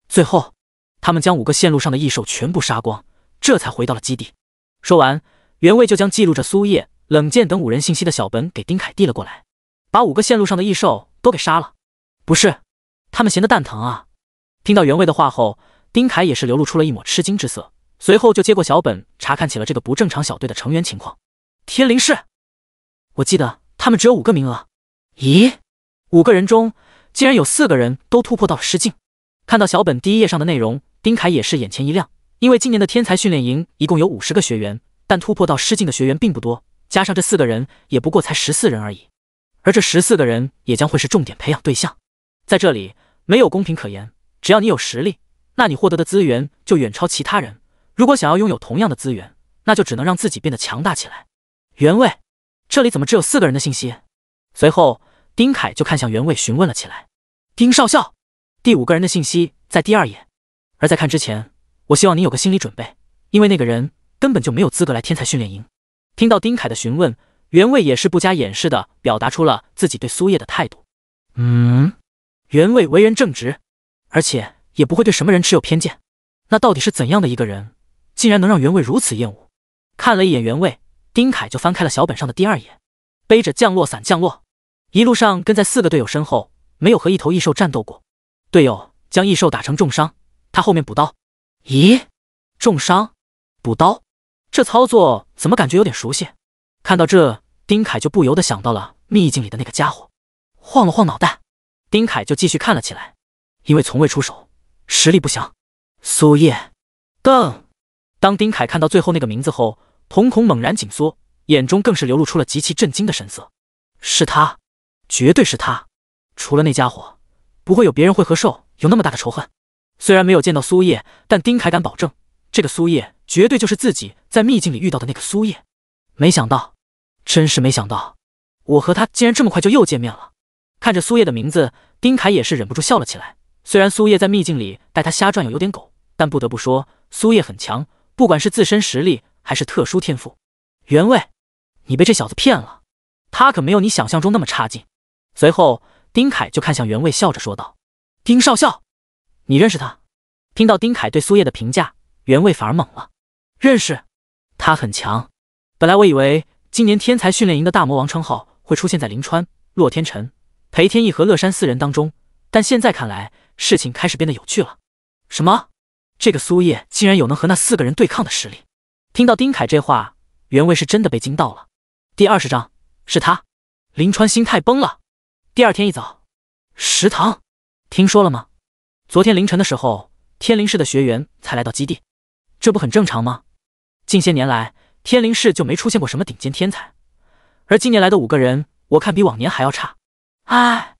Speaker 1: 最后他们将五个线路上的异兽全部杀光，这才回到了基地。说完，原位就将记录着苏叶、冷剑等五人信息的小本给丁凯递了过来，把五个线路上的异兽都给杀了。不是，他们闲得蛋疼啊！听到原位的话后，丁凯也是流露出了一抹吃惊之色，随后就接过小本查看起了这个不正常小队的成员情况。天灵市，我记得他们只有五个名额。咦，五个人中竟然有四个人都突破到了失境。看到小本第一页上的内容，丁凯也是眼前一亮。因为今年的天才训练营一共有五十个学员，但突破到失禁的学员并不多，加上这四个人，也不过才十四人而已。而这十四个人也将会是重点培养对象。在这里没有公平可言，只要你有实力，那你获得的资源就远超其他人。如果想要拥有同样的资源，那就只能让自己变得强大起来。原位，这里怎么只有四个人的信息？随后，丁凯就看向原位询问了起来。丁少校，第五个人的信息在第二页。而在看之前，我希望你有个心理准备，因为那个人根本就没有资格来天才训练营。听到丁凯的询问，原位也是不加掩饰的表达出了自己对苏叶的态度。嗯，原位为人正直，而且也不会对什么人持有偏见。那到底是怎样的一个人，竟然能让原位如此厌恶？看了一眼原位。丁凯就翻开了小本上的第二页，背着降落伞降落，一路上跟在四个队友身后，没有和一头异兽战斗过。队友将异兽打成重伤，他后面补刀。咦，重伤，补刀，这操作怎么感觉有点熟悉？看到这，丁凯就不由得想到了秘境里的那个家伙，晃了晃脑袋，丁凯就继续看了起来。因为从未出手，实力不详。苏叶，邓。当丁凯看到最后那个名字后。瞳孔猛然紧缩，眼中更是流露出了极其震惊的神色。是他，绝对是他，除了那家伙，不会有别人会和兽有那么大的仇恨。虽然没有见到苏叶，但丁凯敢保证，这个苏叶绝对就是自己在秘境里遇到的那个苏叶。没想到，真是没想到，我和他竟然这么快就又见面了。看着苏叶的名字，丁凯也是忍不住笑了起来。虽然苏叶在秘境里带他瞎转悠有点狗，但不得不说，苏叶很强，不管是自身实力。还是特殊天赋，原位，你被这小子骗了，他可没有你想象中那么差劲。随后，丁凯就看向原位，笑着说道：“丁少校，你认识他？”听到丁凯对苏叶的评价，原位反而懵了：“认识，他很强。本来我以为今年天才训练营的大魔王称号会出现在林川、洛天辰、裴天意和乐山四人当中，但现在看来，事情开始变得有趣了。什么？这个苏叶竟然有能和那四个人对抗的实力？”听到丁凯这话，原位是真的被惊到了。第二十章是他，林川心态崩了。第二天一早，食堂，听说了吗？昨天凌晨的时候，天灵市的学员才来到基地，这不很正常吗？近些年来，天灵市就没出现过什么顶尖天才，而今年来的五个人，我看比往年还要差。哎，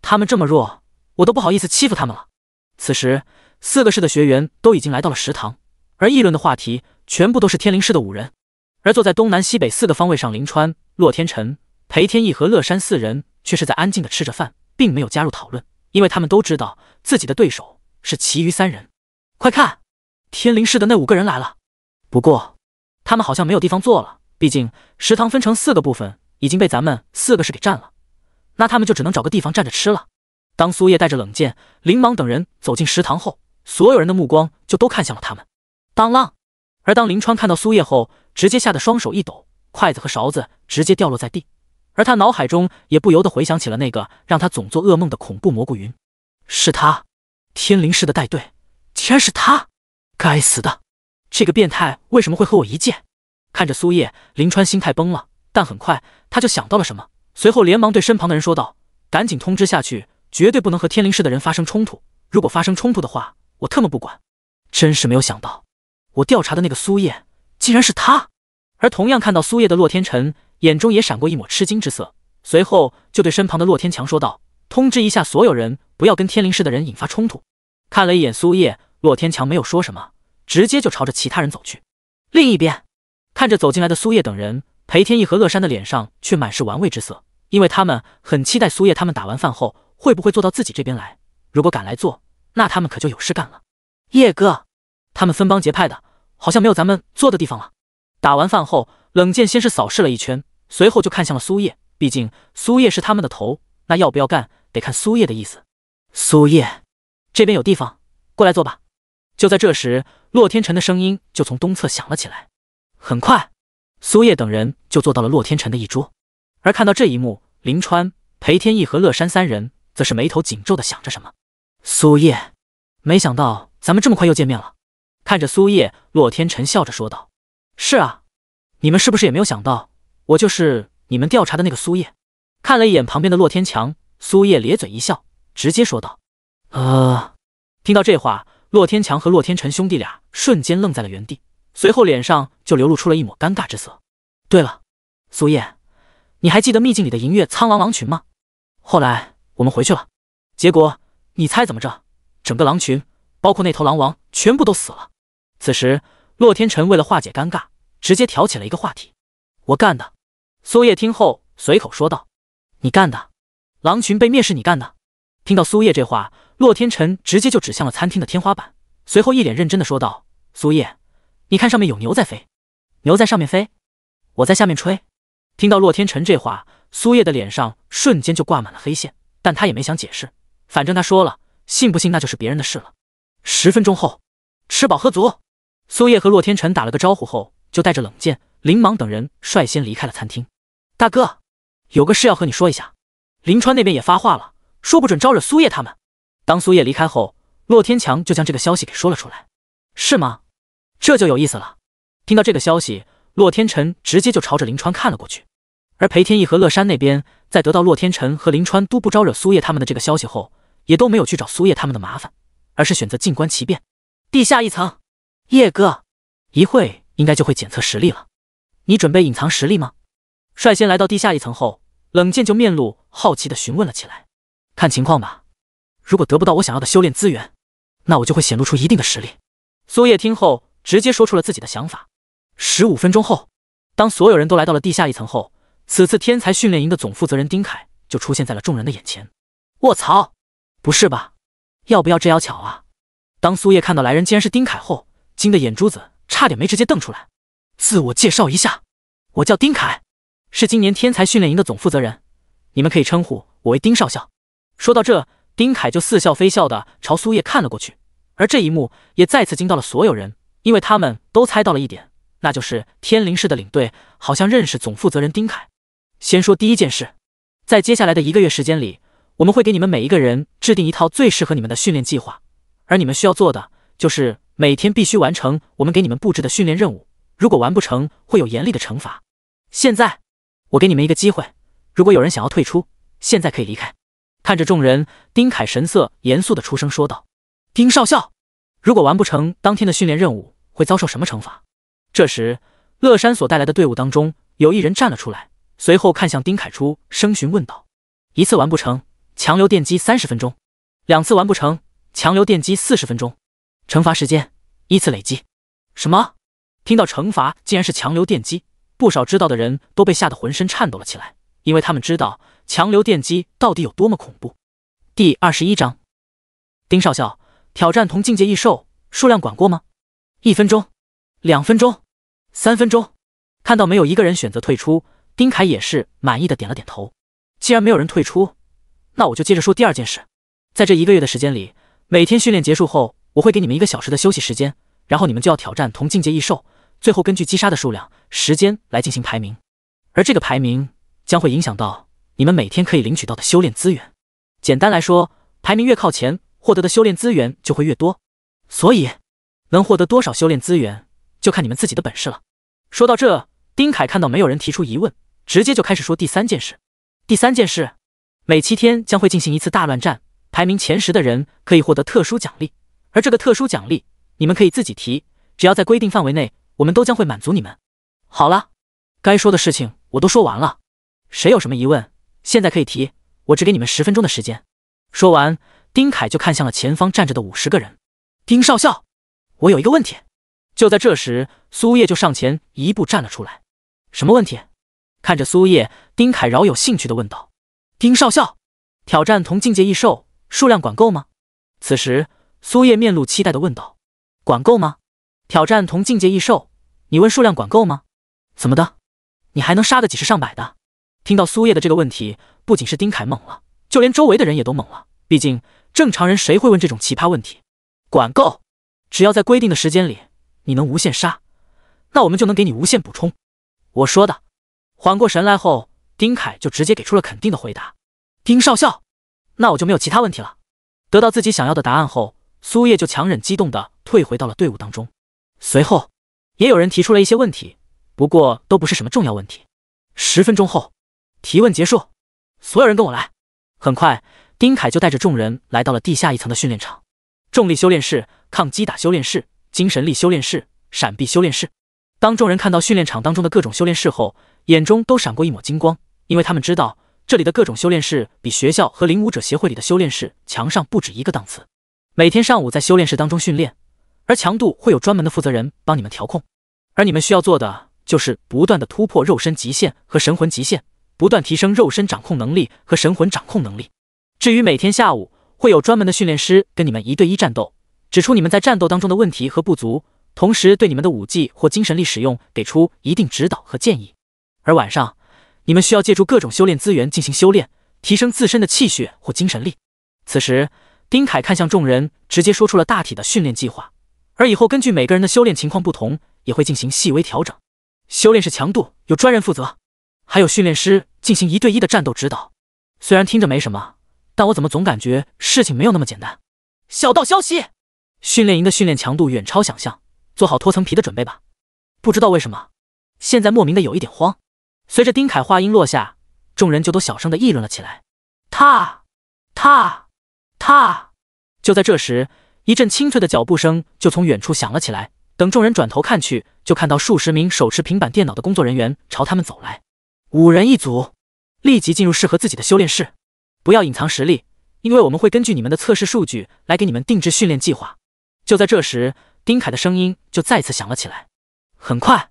Speaker 1: 他们这么弱，我都不好意思欺负他们了。此时，四个市的学员都已经来到了食堂，而议论的话题。全部都是天灵市的五人，而坐在东南西北四个方位上，林川、洛天辰、裴天意和乐山四人却是在安静的吃着饭，并没有加入讨论，因为他们都知道自己的对手是其余三人。快看，天灵市的那五个人来了！不过，他们好像没有地方坐了，毕竟食堂分成四个部分，已经被咱们四个是给占了，那他们就只能找个地方站着吃了。当苏叶带着冷剑、林芒等人走进食堂后，所有人的目光就都看向了他们。当啷！而当林川看到苏叶后，直接吓得双手一抖，筷子和勺子直接掉落在地，而他脑海中也不由得回想起了那个让他总做噩梦的恐怖蘑菇云，是他，天灵市的带队，竟然是他！该死的，这个变态为什么会和我一见？看着苏叶，林川心态崩了，但很快他就想到了什么，随后连忙对身旁的人说道：“赶紧通知下去，绝对不能和天灵市的人发生冲突，如果发生冲突的话，我特么不管！”真是没有想到。我调查的那个苏叶，竟然是他。而同样看到苏叶的洛天辰，眼中也闪过一抹吃惊之色，随后就对身旁的洛天强说道：“通知一下所有人，不要跟天灵市的人引发冲突。”看了一眼苏叶，洛天强没有说什么，直接就朝着其他人走去。另一边，看着走进来的苏叶等人，裴天意和乐山的脸上却满是玩味之色，因为他们很期待苏叶他们打完饭后会不会坐到自己这边来。如果敢来坐，那他们可就有事干了。叶哥。他们分帮结派的，好像没有咱们坐的地方了。打完饭后，冷剑先是扫视了一圈，随后就看向了苏叶。毕竟苏叶是他们的头，那要不要干得看苏叶的意思。苏叶这边有地方，过来坐吧。就在这时，洛天辰的声音就从东侧响了起来。很快，苏叶等人就坐到了洛天辰的一桌。而看到这一幕，林川、裴天意和乐山三人则是眉头紧皱的想着什么。苏叶，没想到咱们这么快又见面了。看着苏叶，洛天辰笑着说道：“是啊，你们是不是也没有想到，我就是你们调查的那个苏叶？”看了一眼旁边的洛天强，苏叶咧嘴一笑，直接说道：“啊！”听到这话，洛天强和洛天辰兄弟俩瞬间愣在了原地，随后脸上就流露出了一抹尴尬之色。对了，苏叶，你还记得秘境里的银月苍狼狼群吗？后来我们回去了，结果你猜怎么着？整个狼群，包括那头狼王，全部都死了。此时，洛天辰为了化解尴尬，直接挑起了一个话题：“我干的。”苏叶听后随口说道：“你干的？狼群被灭是你干的？”听到苏叶这话，洛天辰直接就指向了餐厅的天花板，随后一脸认真的说道：“苏叶，你看上面有牛在飞，牛在上面飞，我在下面吹。”听到洛天辰这话，苏叶的脸上瞬间就挂满了黑线，但他也没想解释，反正他说了，信不信那就是别人的事了。十分钟后，吃饱喝足。苏叶和洛天辰打了个招呼后，就带着冷剑、林芒等人率先离开了餐厅。大哥，有个事要和你说一下。林川那边也发话了，说不准招惹苏叶他们。当苏叶离开后，洛天强就将这个消息给说了出来。是吗？这就有意思了。听到这个消息，洛天辰直接就朝着林川看了过去。而裴天意和乐山那边，在得到洛天辰和林川都不招惹苏叶他们的这个消息后，也都没有去找苏叶他们的麻烦，而是选择静观其变。地下一层。叶哥，一会应该就会检测实力了，你准备隐藏实力吗？率先来到地下一层后，冷剑就面露好奇的询问了起来。看情况吧，如果得不到我想要的修炼资源，那我就会显露出一定的实力。苏叶听后直接说出了自己的想法。十五分钟后，当所有人都来到了地下一层后，此次天才训练营的总负责人丁凯就出现在了众人的眼前。卧槽，不是吧？要不要这妖巧啊？当苏叶看到来人竟然是丁凯后，惊的眼珠子差点没直接瞪出来。自我介绍一下，我叫丁凯，是今年天才训练营的总负责人，你们可以称呼我为丁少校。说到这，丁凯就似笑非笑的朝苏叶看了过去，而这一幕也再次惊到了所有人，因为他们都猜到了一点，那就是天灵市的领队好像认识总负责人丁凯。先说第一件事，在接下来的一个月时间里，我们会给你们每一个人制定一套最适合你们的训练计划，而你们需要做的就是。每天必须完成我们给你们布置的训练任务，如果完不成，会有严厉的惩罚。现在，我给你们一个机会，如果有人想要退出，现在可以离开。看着众人，丁凯神色严肃的出声说道：“丁少校，如果完不成当天的训练任务，会遭受什么惩罚？”这时，乐山所带来的队伍当中有一人站了出来，随后看向丁凯，出声询问道：“一次完不成，强留电击三十分钟；两次完不成，强留电击四十分钟。”惩罚时间依次累积。什么？听到惩罚竟然是强流电击，不少知道的人都被吓得浑身颤抖了起来，因为他们知道强流电击到底有多么恐怖。第二十一章，丁少校挑战同境界异兽数量管过吗？一分钟，两分钟，三分钟。看到没有一个人选择退出，丁凯也是满意的点了点头。既然没有人退出，那我就接着说第二件事。在这一个月的时间里，每天训练结束后。我会给你们一个小时的休息时间，然后你们就要挑战同境界异兽，最后根据击杀的数量、时间来进行排名，而这个排名将会影响到你们每天可以领取到的修炼资源。简单来说，排名越靠前，获得的修炼资源就会越多。所以，能获得多少修炼资源，就看你们自己的本事了。说到这，丁凯看到没有人提出疑问，直接就开始说第三件事。第三件事，每七天将会进行一次大乱战，排名前十的人可以获得特殊奖励。而这个特殊奖励，你们可以自己提，只要在规定范围内，我们都将会满足你们。好了，该说的事情我都说完了，谁有什么疑问，现在可以提，我只给你们十分钟的时间。说完，丁凯就看向了前方站着的五十个人。丁少校，我有一个问题。就在这时，苏叶就上前一步站了出来。什么问题？看着苏叶，丁凯饶有兴趣的问道。丁少校，挑战同境界异兽数量管够吗？此时。苏叶面露期待的问道：“管够吗？挑战同境界异兽，你问数量管够吗？怎么的？你还能杀得几十上百的？”听到苏叶的这个问题，不仅是丁凯懵了，就连周围的人也都懵了。毕竟正常人谁会问这种奇葩问题？管够，只要在规定的时间里你能无限杀，那我们就能给你无限补充。我说的。缓过神来后，丁凯就直接给出了肯定的回答：“丁少校，那我就没有其他问题了。”得到自己想要的答案后。苏叶就强忍激动的退回到了队伍当中，随后，也有人提出了一些问题，不过都不是什么重要问题。十分钟后，提问结束，所有人跟我来。很快，丁凯就带着众人来到了地下一层的训练场，重力修炼室、抗击打修炼室、精神力修炼室、闪避修炼室。当众人看到训练场当中的各种修炼室后，眼中都闪过一抹金光，因为他们知道这里的各种修炼室比学校和灵武者协会里的修炼室强上不止一个档次。每天上午在修炼室当中训练，而强度会有专门的负责人帮你们调控，而你们需要做的就是不断的突破肉身极限和神魂极限，不断提升肉身掌控能力和神魂掌控能力。至于每天下午，会有专门的训练师跟你们一对一战斗，指出你们在战斗当中的问题和不足，同时对你们的武技或精神力使用给出一定指导和建议。而晚上，你们需要借助各种修炼资源进行修炼，提升自身的气血或精神力。此时。丁凯看向众人，直接说出了大体的训练计划，而以后根据每个人的修炼情况不同，也会进行细微调整。修炼是强度有专人负责，还有训练师进行一对一的战斗指导。虽然听着没什么，但我怎么总感觉事情没有那么简单？小道消息，训练营的训练强度远超想象，做好脱层皮的准备吧。不知道为什么，现在莫名的有一点慌。随着丁凯话音落下，众人就都小声的议论了起来。他，他。哈！就在这时，一阵清脆的脚步声就从远处响了起来。等众人转头看去，就看到数十名手持平板电脑的工作人员朝他们走来。五人一组，立即进入适合自己的修炼室，不要隐藏实力，因为我们会根据你们的测试数据来给你们定制训练计划。就在这时，丁凯的声音就再次响了起来。很快，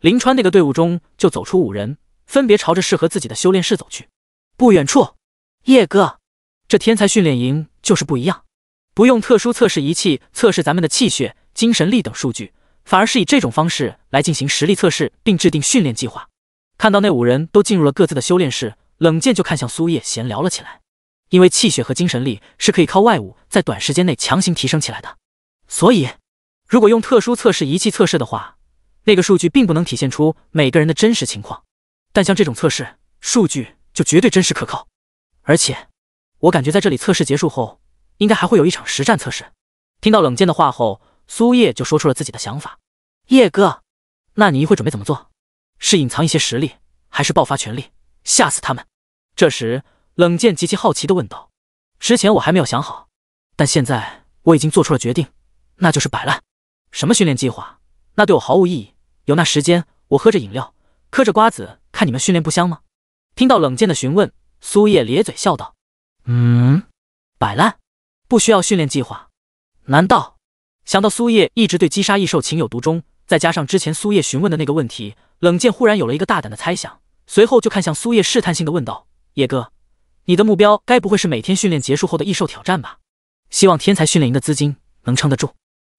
Speaker 1: 林川那个队伍中就走出五人，分别朝着适合自己的修炼室走去。不远处，叶哥，这天才训练营。就是不一样，不用特殊测试仪器测试咱们的气血、精神力等数据，反而是以这种方式来进行实力测试，并制定训练计划。看到那五人都进入了各自的修炼室，冷剑就看向苏叶闲聊了起来。因为气血和精神力是可以靠外物在短时间内强行提升起来的，所以如果用特殊测试仪器测试的话，那个数据并不能体现出每个人的真实情况。但像这种测试，数据就绝对真实可靠，而且。我感觉在这里测试结束后，应该还会有一场实战测试。听到冷剑的话后，苏叶就说出了自己的想法：“叶哥，那你一会准备怎么做？是隐藏一些实力，还是爆发全力吓死他们？”这时，冷剑极其好奇地问道：“之前我还没有想好，但现在我已经做出了决定，那就是摆烂。什么训练计划，那对我毫无意义。有那时间，我喝着饮料，嗑着瓜子，看你们训练不香吗？”听到冷剑的询问，苏叶咧嘴笑道。嗯，摆烂不需要训练计划？难道想到苏叶一直对击杀异兽情有独钟，再加上之前苏叶询问的那个问题，冷剑忽然有了一个大胆的猜想，随后就看向苏叶试探性的问道：“叶哥，你的目标该不会是每天训练结束后的异兽挑战吧？希望天才训练营的资金能撑得住。”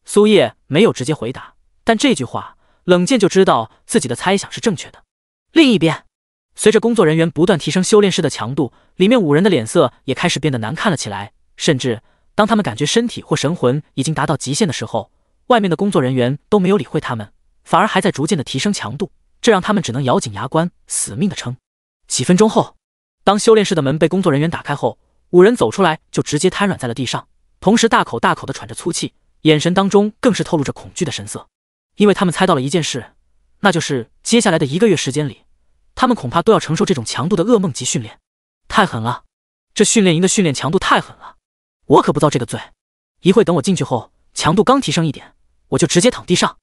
Speaker 1: 苏叶没有直接回答，但这句话冷剑就知道自己的猜想是正确的。另一边。随着工作人员不断提升修炼室的强度，里面五人的脸色也开始变得难看了起来。甚至当他们感觉身体或神魂已经达到极限的时候，外面的工作人员都没有理会他们，反而还在逐渐的提升强度，这让他们只能咬紧牙关，死命的撑。几分钟后，当修炼室的门被工作人员打开后，五人走出来就直接瘫软在了地上，同时大口大口的喘着粗气，眼神当中更是透露着恐惧的神色，因为他们猜到了一件事，那就是接下来的一个月时间里。他们恐怕都要承受这种强度的噩梦级训练，太狠了！这训练营的训练强度太狠了，我可不遭这个罪。一会等我进去后，强度刚提升一点，我就直接躺地上。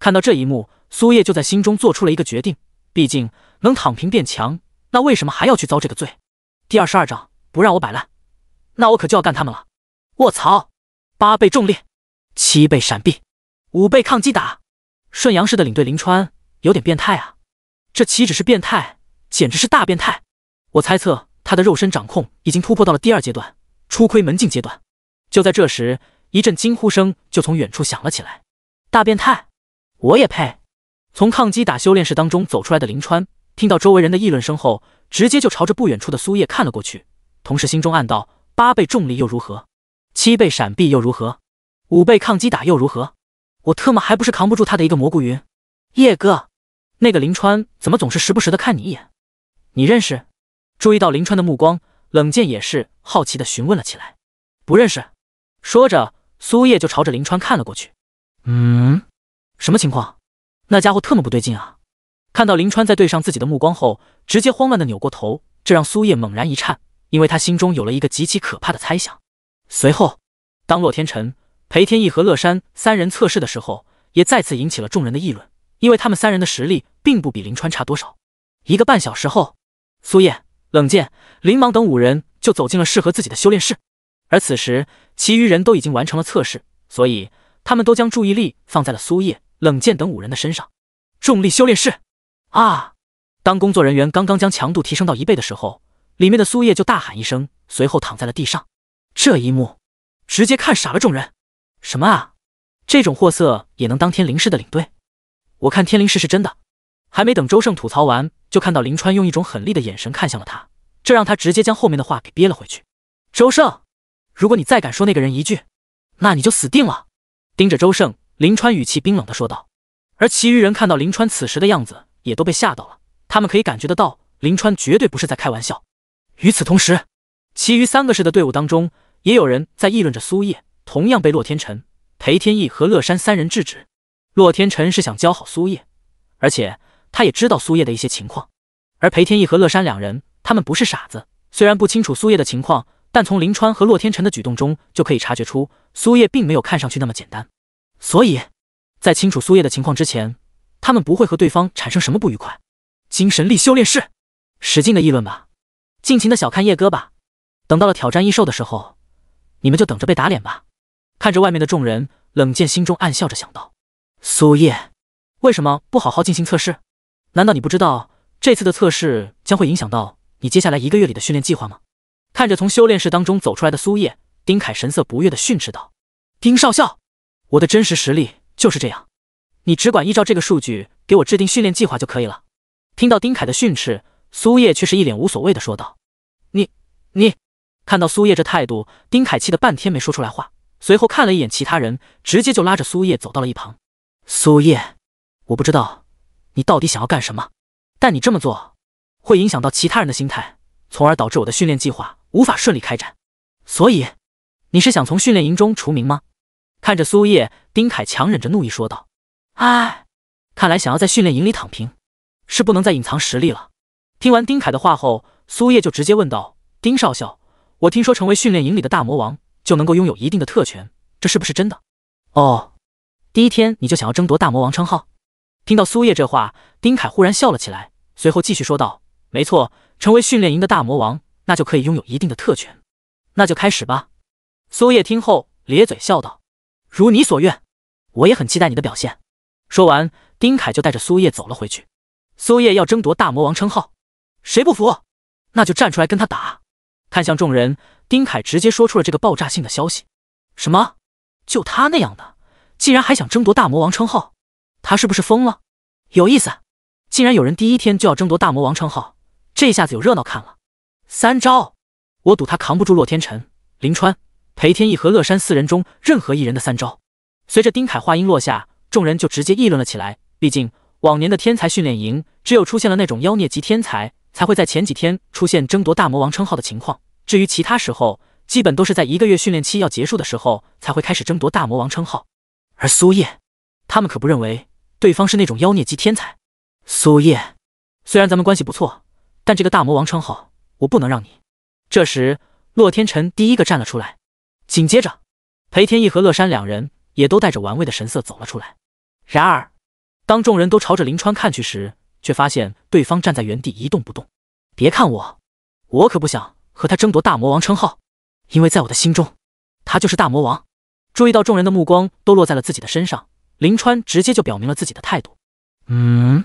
Speaker 1: 看到这一幕，苏叶就在心中做出了一个决定：毕竟能躺平变强，那为什么还要去遭这个罪？第二十二章，不让我摆烂，那我可就要干他们了！卧槽，八倍重力，七倍闪避，五倍抗击打！顺阳市的领队林川有点变态啊！这岂止是变态，简直是大变态！我猜测他的肉身掌控已经突破到了第二阶段，初窥门禁阶段。就在这时，一阵惊呼声就从远处响了起来。大变态，我也配！从抗击打修炼室当中走出来的林川，听到周围人的议论声后，直接就朝着不远处的苏叶看了过去，同时心中暗道：八倍重力又如何？七倍闪避又如何？五倍抗击打又如何？我特么还不是扛不住他的一个蘑菇云，叶哥！那个林川怎么总是时不时的看你一眼？你认识？注意到林川的目光，冷剑也是好奇的询问了起来。不认识。说着，苏叶就朝着林川看了过去。嗯，什么情况？那家伙特么不对劲啊！看到林川在对上自己的目光后，直接慌乱的扭过头，这让苏叶猛然一颤，因为他心中有了一个极其可怕的猜想。随后，当洛天辰、裴天意和乐山三人测试的时候，也再次引起了众人的议论。因为他们三人的实力并不比林川差多少。一个半小时后，苏叶、冷剑、林芒等五人就走进了适合自己的修炼室。而此时，其余人都已经完成了测试，所以他们都将注意力放在了苏叶、冷剑等五人的身上。重力修炼室啊！当工作人员刚刚将强度提升到一倍的时候，里面的苏叶就大喊一声，随后躺在了地上。这一幕直接看傻了众人。什么啊？这种货色也能当天林氏的领队？我看天灵石是真的，还没等周胜吐槽完，就看到林川用一种狠厉的眼神看向了他，这让他直接将后面的话给憋了回去。周胜，如果你再敢说那个人一句，那你就死定了！盯着周胜，林川语气冰冷的说道。而其余人看到林川此时的样子，也都被吓到了。他们可以感觉得到，林川绝对不是在开玩笑。与此同时，其余三个市的队伍当中，也有人在议论着苏叶，同样被洛天辰、裴天意和乐山三人制止。洛天辰是想教好苏叶，而且他也知道苏叶的一些情况。而裴天意和乐山两人，他们不是傻子，虽然不清楚苏叶的情况，但从林川和洛天辰的举动中就可以察觉出，苏叶并没有看上去那么简单。所以，在清楚苏叶的情况之前，他们不会和对方产生什么不愉快。精神力修炼室，使劲的议论吧，尽情的小看叶哥吧。等到了挑战异兽的时候，你们就等着被打脸吧。看着外面的众人，冷剑心中暗笑着想道。苏叶，为什么不好好进行测试？难道你不知道这次的测试将会影响到你接下来一个月里的训练计划吗？看着从修炼室当中走出来的苏叶，丁凯神色不悦的训斥道：“丁少校，我的真实实力就是这样，你只管依照这个数据给我制定训练计划就可以了。”听到丁凯的训斥，苏叶却是一脸无所谓的说道：“你，你……”看到苏叶这态度，丁凯气的半天没说出来话，随后看了一眼其他人，直接就拉着苏叶走到了一旁。苏叶，我不知道你到底想要干什么，但你这么做会影响到其他人的心态，从而导致我的训练计划无法顺利开展。所以，你是想从训练营中除名吗？看着苏叶，丁凯强忍着怒意说道：“哎，看来想要在训练营里躺平，是不能再隐藏实力了。”听完丁凯的话后，苏叶就直接问道：“丁少校，我听说成为训练营里的大魔王就能够拥有一定的特权，这是不是真的？”哦。第一天你就想要争夺大魔王称号？听到苏叶这话，丁凯忽然笑了起来，随后继续说道：“没错，成为训练营的大魔王，那就可以拥有一定的特权。那就开始吧。”苏叶听后咧嘴笑道：“如你所愿，我也很期待你的表现。”说完，丁凯就带着苏叶走了回去。苏叶要争夺大魔王称号，谁不服，那就站出来跟他打！看向众人，丁凯直接说出了这个爆炸性的消息：“什么？就他那样的？”竟然还想争夺大魔王称号，他是不是疯了？有意思，竟然有人第一天就要争夺大魔王称号，这下子有热闹看了。三招，我赌他扛不住洛天辰、林川、裴天意和乐山四人中任何一人的三招。随着丁凯话音落下，众人就直接议论了起来。毕竟往年的天才训练营，只有出现了那种妖孽级天才，才会在前几天出现争夺大魔王称号的情况。至于其他时候，基本都是在一个月训练期要结束的时候，才会开始争夺大魔王称号。而苏叶，他们可不认为对方是那种妖孽级天才。苏叶，虽然咱们关系不错，但这个大魔王称号我不能让你。这时，洛天辰第一个站了出来，紧接着，裴天意和乐山两人也都带着玩味的神色走了出来。然而，当众人都朝着林川看去时，却发现对方站在原地一动不动。别看我，我可不想和他争夺大魔王称号，因为在我的心中，他就是大魔王。注意到众人的目光都落在了自己的身上，林川直接就表明了自己的态度。嗯，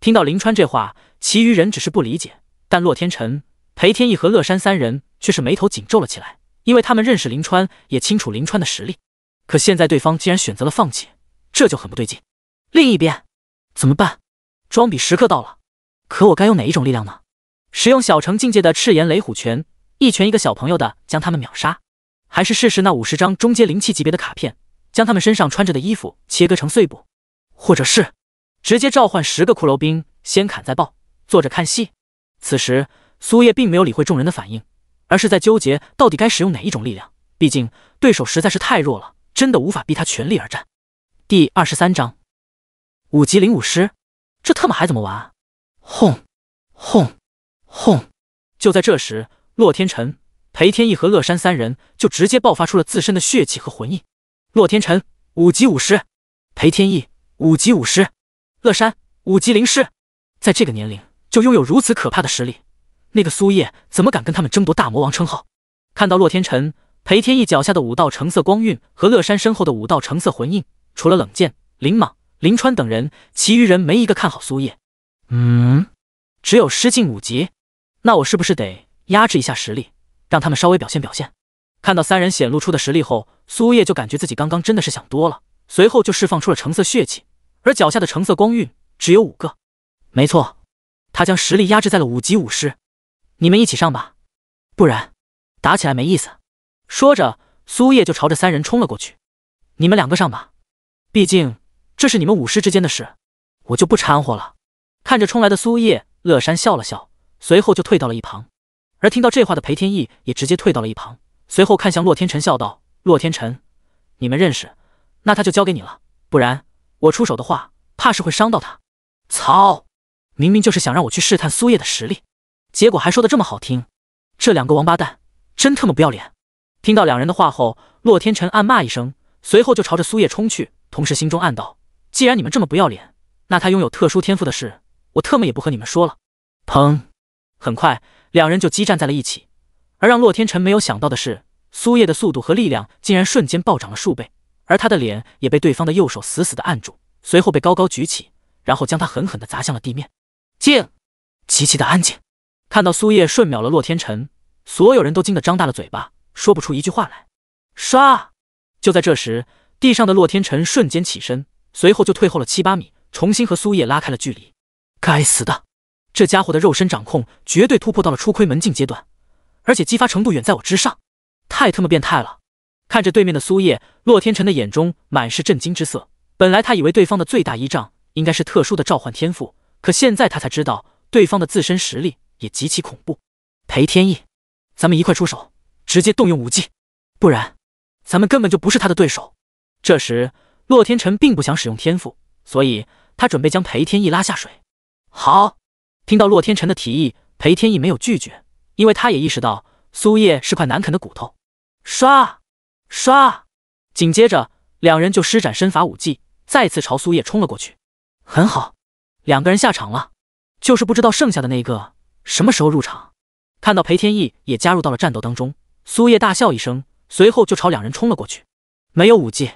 Speaker 1: 听到林川这话，其余人只是不理解，但洛天辰、裴天意和乐山三人却是眉头紧皱了起来，因为他们认识林川，也清楚林川的实力。可现在对方竟然选择了放弃，这就很不对劲。另一边怎么办？装逼时刻到了，可我该用哪一种力量呢？使用小城境界的赤炎雷虎拳，一拳一个小朋友的将他们秒杀。还是试试那五十张中阶灵气级别的卡片，将他们身上穿着的衣服切割成碎布，或者是直接召唤十个骷髅兵，先砍再爆，坐着看戏。此时苏叶并没有理会众人的反应，而是在纠结到底该使用哪一种力量，毕竟对手实在是太弱了，真的无法逼他全力而战。第二十三章，五级灵武师，这特么还怎么玩？轰轰轰！就在这时，洛天辰。裴天意和乐山三人就直接爆发出了自身的血气和魂印。洛天辰五级武师，裴天意五级武师，乐山五级灵师，在这个年龄就拥有如此可怕的实力，那个苏叶怎么敢跟他们争夺大魔王称号？看到洛天辰、裴天意脚下的五道橙色光晕和乐山身后的五道橙色魂印，除了冷剑、林莽、林川等人，其余人没一个看好苏叶。嗯，只有失禁五级，那我是不是得压制一下实力？让他们稍微表现表现。看到三人显露出的实力后，苏叶就感觉自己刚刚真的是想多了。随后就释放出了橙色血气，而脚下的橙色光晕只有五个。没错，他将实力压制在了五级武师。你们一起上吧，不然打起来没意思。说着，苏叶就朝着三人冲了过去。你们两个上吧，毕竟这是你们武师之间的事，我就不掺和了。看着冲来的苏叶，乐山笑了笑，随后就退到了一旁。而听到这话的裴天意也直接退到了一旁，随后看向洛天辰，笑道：“洛天辰，你们认识，那他就交给你了。不然我出手的话，怕是会伤到他。”操！明明就是想让我去试探苏叶的实力，结果还说的这么好听，这两个王八蛋真他妈不要脸！听到两人的话后，洛天辰暗骂一声，随后就朝着苏叶冲去，同时心中暗道：“既然你们这么不要脸，那他拥有特殊天赋的事，我特么也不和你们说了。”砰！很快。两人就激战在了一起，而让洛天辰没有想到的是，苏叶的速度和力量竟然瞬间暴涨了数倍，而他的脸也被对方的右手死死的按住，随后被高高举起，然后将他狠狠的砸向了地面。静，极其的安静。看到苏叶瞬秒了洛天辰，所有人都惊得张大了嘴巴，说不出一句话来。唰！就在这时，地上的洛天辰瞬间起身，随后就退后了七八米，重新和苏叶拉开了距离。该死的！这家伙的肉身掌控绝对突破到了初窥门境阶段，而且激发程度远在我之上，太他妈变态了！看着对面的苏叶，洛天辰的眼中满是震惊之色。本来他以为对方的最大依仗应该是特殊的召唤天赋，可现在他才知道，对方的自身实力也极其恐怖。裴天意，咱们一块出手，直接动用武技，不然咱们根本就不是他的对手。这时，洛天辰并不想使用天赋，所以他准备将裴天意拉下水。好。听到洛天辰的提议，裴天意没有拒绝，因为他也意识到苏叶是块难啃的骨头。刷刷，紧接着两人就施展身法武技，再次朝苏叶冲了过去。很好，两个人下场了，就是不知道剩下的那个什么时候入场。看到裴天意也加入到了战斗当中，苏叶大笑一声，随后就朝两人冲了过去。没有武技，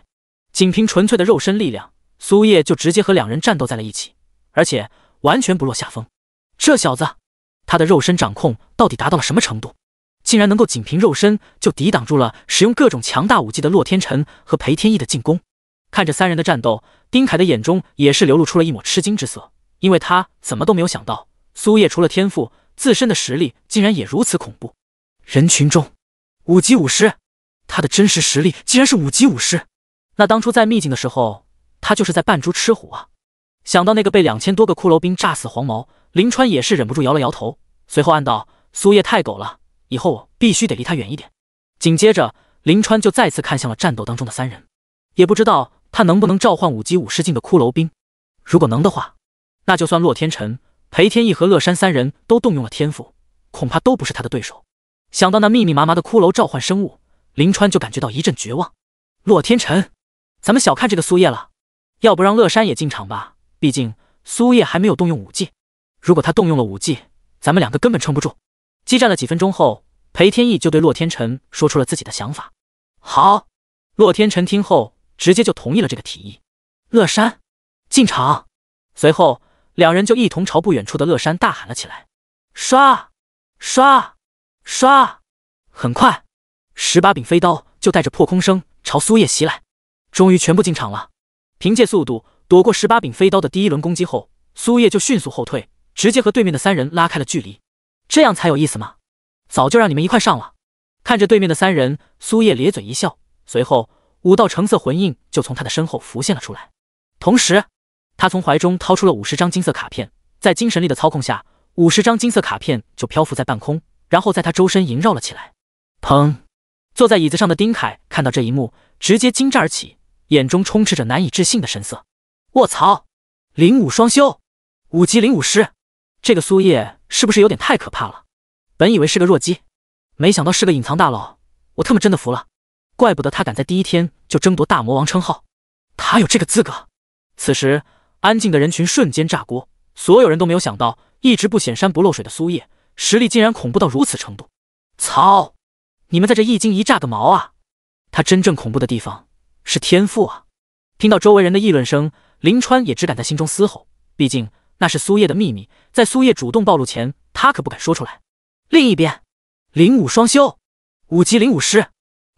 Speaker 1: 仅凭纯粹的肉身力量，苏叶就直接和两人战斗在了一起，而且完全不落下风。这小子，他的肉身掌控到底达到了什么程度？竟然能够仅凭肉身就抵挡住了使用各种强大武技的洛天辰和裴天意的进攻。看着三人的战斗，丁凯的眼中也是流露出了一抹吃惊之色，因为他怎么都没有想到，苏叶除了天赋，自身的实力竟然也如此恐怖。人群中，五级武师，他的真实实力竟然是五级武师。那当初在秘境的时候，他就是在扮猪吃虎啊！想到那个被两千多个骷髅兵炸死黄毛。林川也是忍不住摇了摇头，随后暗道：“苏叶太狗了，以后必须得离他远一点。”紧接着，林川就再次看向了战斗当中的三人，也不知道他能不能召唤五级武士境的骷髅兵。如果能的话，那就算洛天辰、裴天意和乐山三人都动用了天赋，恐怕都不是他的对手。想到那密密麻麻的骷髅召唤生物，林川就感觉到一阵绝望。洛天辰，咱们小看这个苏叶了，要不让乐山也进场吧？毕竟苏叶还没有动用武技。如果他动用了武技，咱们两个根本撑不住。激战了几分钟后，裴天意就对洛天辰说出了自己的想法。好，洛天辰听后直接就同意了这个提议。乐山进场，随后两人就一同朝不远处的乐山大喊了起来。刷刷刷！很快，十八柄飞刀就带着破空声朝苏叶袭来。终于全部进场了。凭借速度躲过十八柄飞刀的第一轮攻击后，苏叶就迅速后退。直接和对面的三人拉开了距离，这样才有意思吗？早就让你们一块上了。看着对面的三人，苏叶咧嘴一笑，随后五道橙色魂印就从他的身后浮现了出来。同时，他从怀中掏出了五十张金色卡片，在精神力的操控下，五十张金色卡片就漂浮在半空，然后在他周身萦绕了起来。砰！坐在椅子上的丁凯看到这一幕，直接惊炸而起，眼中充斥着难以置信的神色。我操！灵武双修，五级灵武师。这个苏叶是不是有点太可怕了？本以为是个弱鸡，没想到是个隐藏大佬，我他妈真的服了！怪不得他敢在第一天就争夺大魔王称号，他有这个资格。此时安静的人群瞬间炸锅，所有人都没有想到，一直不显山不漏水的苏叶，实力竟然恐怖到如此程度！操，你们在这一惊一乍个毛啊！他真正恐怖的地方是天赋啊！听到周围人的议论声，林川也只敢在心中嘶吼，毕竟。那是苏叶的秘密，在苏叶主动暴露前，他可不敢说出来。另一边，灵武双修，五级灵武师，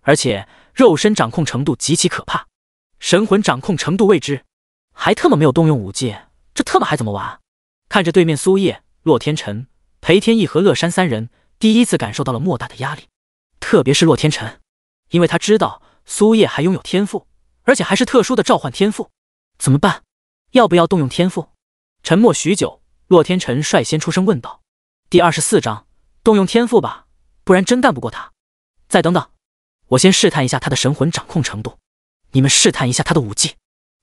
Speaker 1: 而且肉身掌控程度极其可怕，神魂掌控程度未知，还特么没有动用武技，这特么还怎么玩？看着对面苏叶、洛天辰、裴天意和乐山三人，第一次感受到了莫大的压力，特别是洛天辰，因为他知道苏叶还拥有天赋，而且还是特殊的召唤天赋，怎么办？要不要动用天赋？沉默许久，洛天辰率先出声问道：“第二十四章，动用天赋吧，不然真干不过他。再等等，我先试探一下他的神魂掌控程度，你们试探一下他的武技。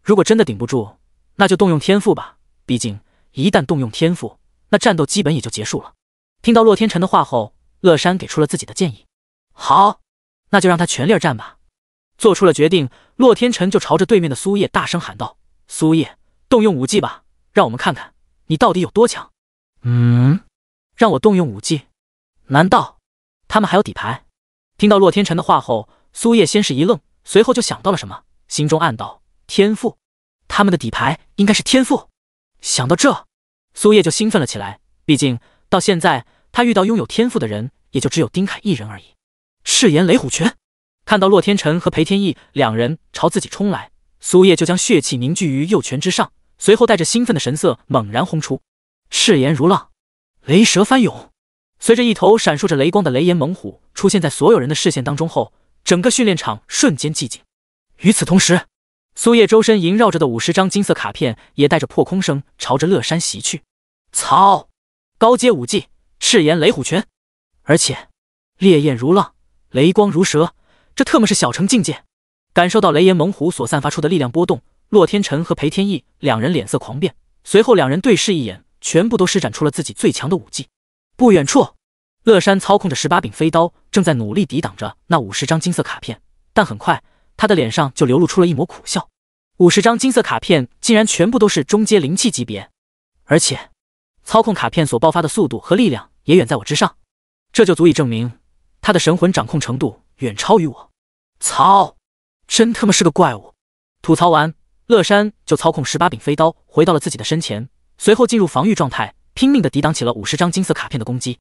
Speaker 1: 如果真的顶不住，那就动用天赋吧。毕竟，一旦动用天赋，那战斗基本也就结束了。”听到洛天辰的话后，乐山给出了自己的建议：“好，那就让他全力战吧。”做出了决定，洛天辰就朝着对面的苏叶大声喊道：“苏叶，动用武技吧！”让我们看看你到底有多强。嗯，让我动用武技？难道他们还有底牌？听到洛天辰的话后，苏叶先是一愣，随后就想到了什么，心中暗道：天赋，他们的底牌应该是天赋。想到这，苏叶就兴奋了起来。毕竟到现在，他遇到拥有天赋的人，也就只有丁凯一人而已。赤炎雷虎拳！看到洛天辰和裴天意两人朝自己冲来，苏叶就将血气凝聚于右拳之上。随后，带着兴奋的神色，猛然轰出，赤炎如浪，雷蛇翻涌。随着一头闪烁着雷光的雷炎猛虎出现在所有人的视线当中后，整个训练场瞬间寂静。与此同时，苏叶周身萦绕着的五十张金色卡片也带着破空声朝着乐山袭去。操！高阶武技赤炎雷虎拳，而且烈焰如浪，雷光如蛇，这特么是小城境界！感受到雷炎猛虎所散发出的力量波动。洛天辰和裴天意两人脸色狂变，随后两人对视一眼，全部都施展出了自己最强的武技。不远处，乐山操控着十八柄飞刀，正在努力抵挡着那五十张金色卡片。但很快，他的脸上就流露出了一抹苦笑。五十张金色卡片竟然全部都是中阶灵气级别，而且操控卡片所爆发的速度和力量也远在我之上。这就足以证明他的神魂掌控程度远超于我。操！真他妈是个怪物！吐槽完。乐山就操控十八柄飞刀回到了自己的身前，随后进入防御状态，拼命的抵挡起了五十张金色卡片的攻击。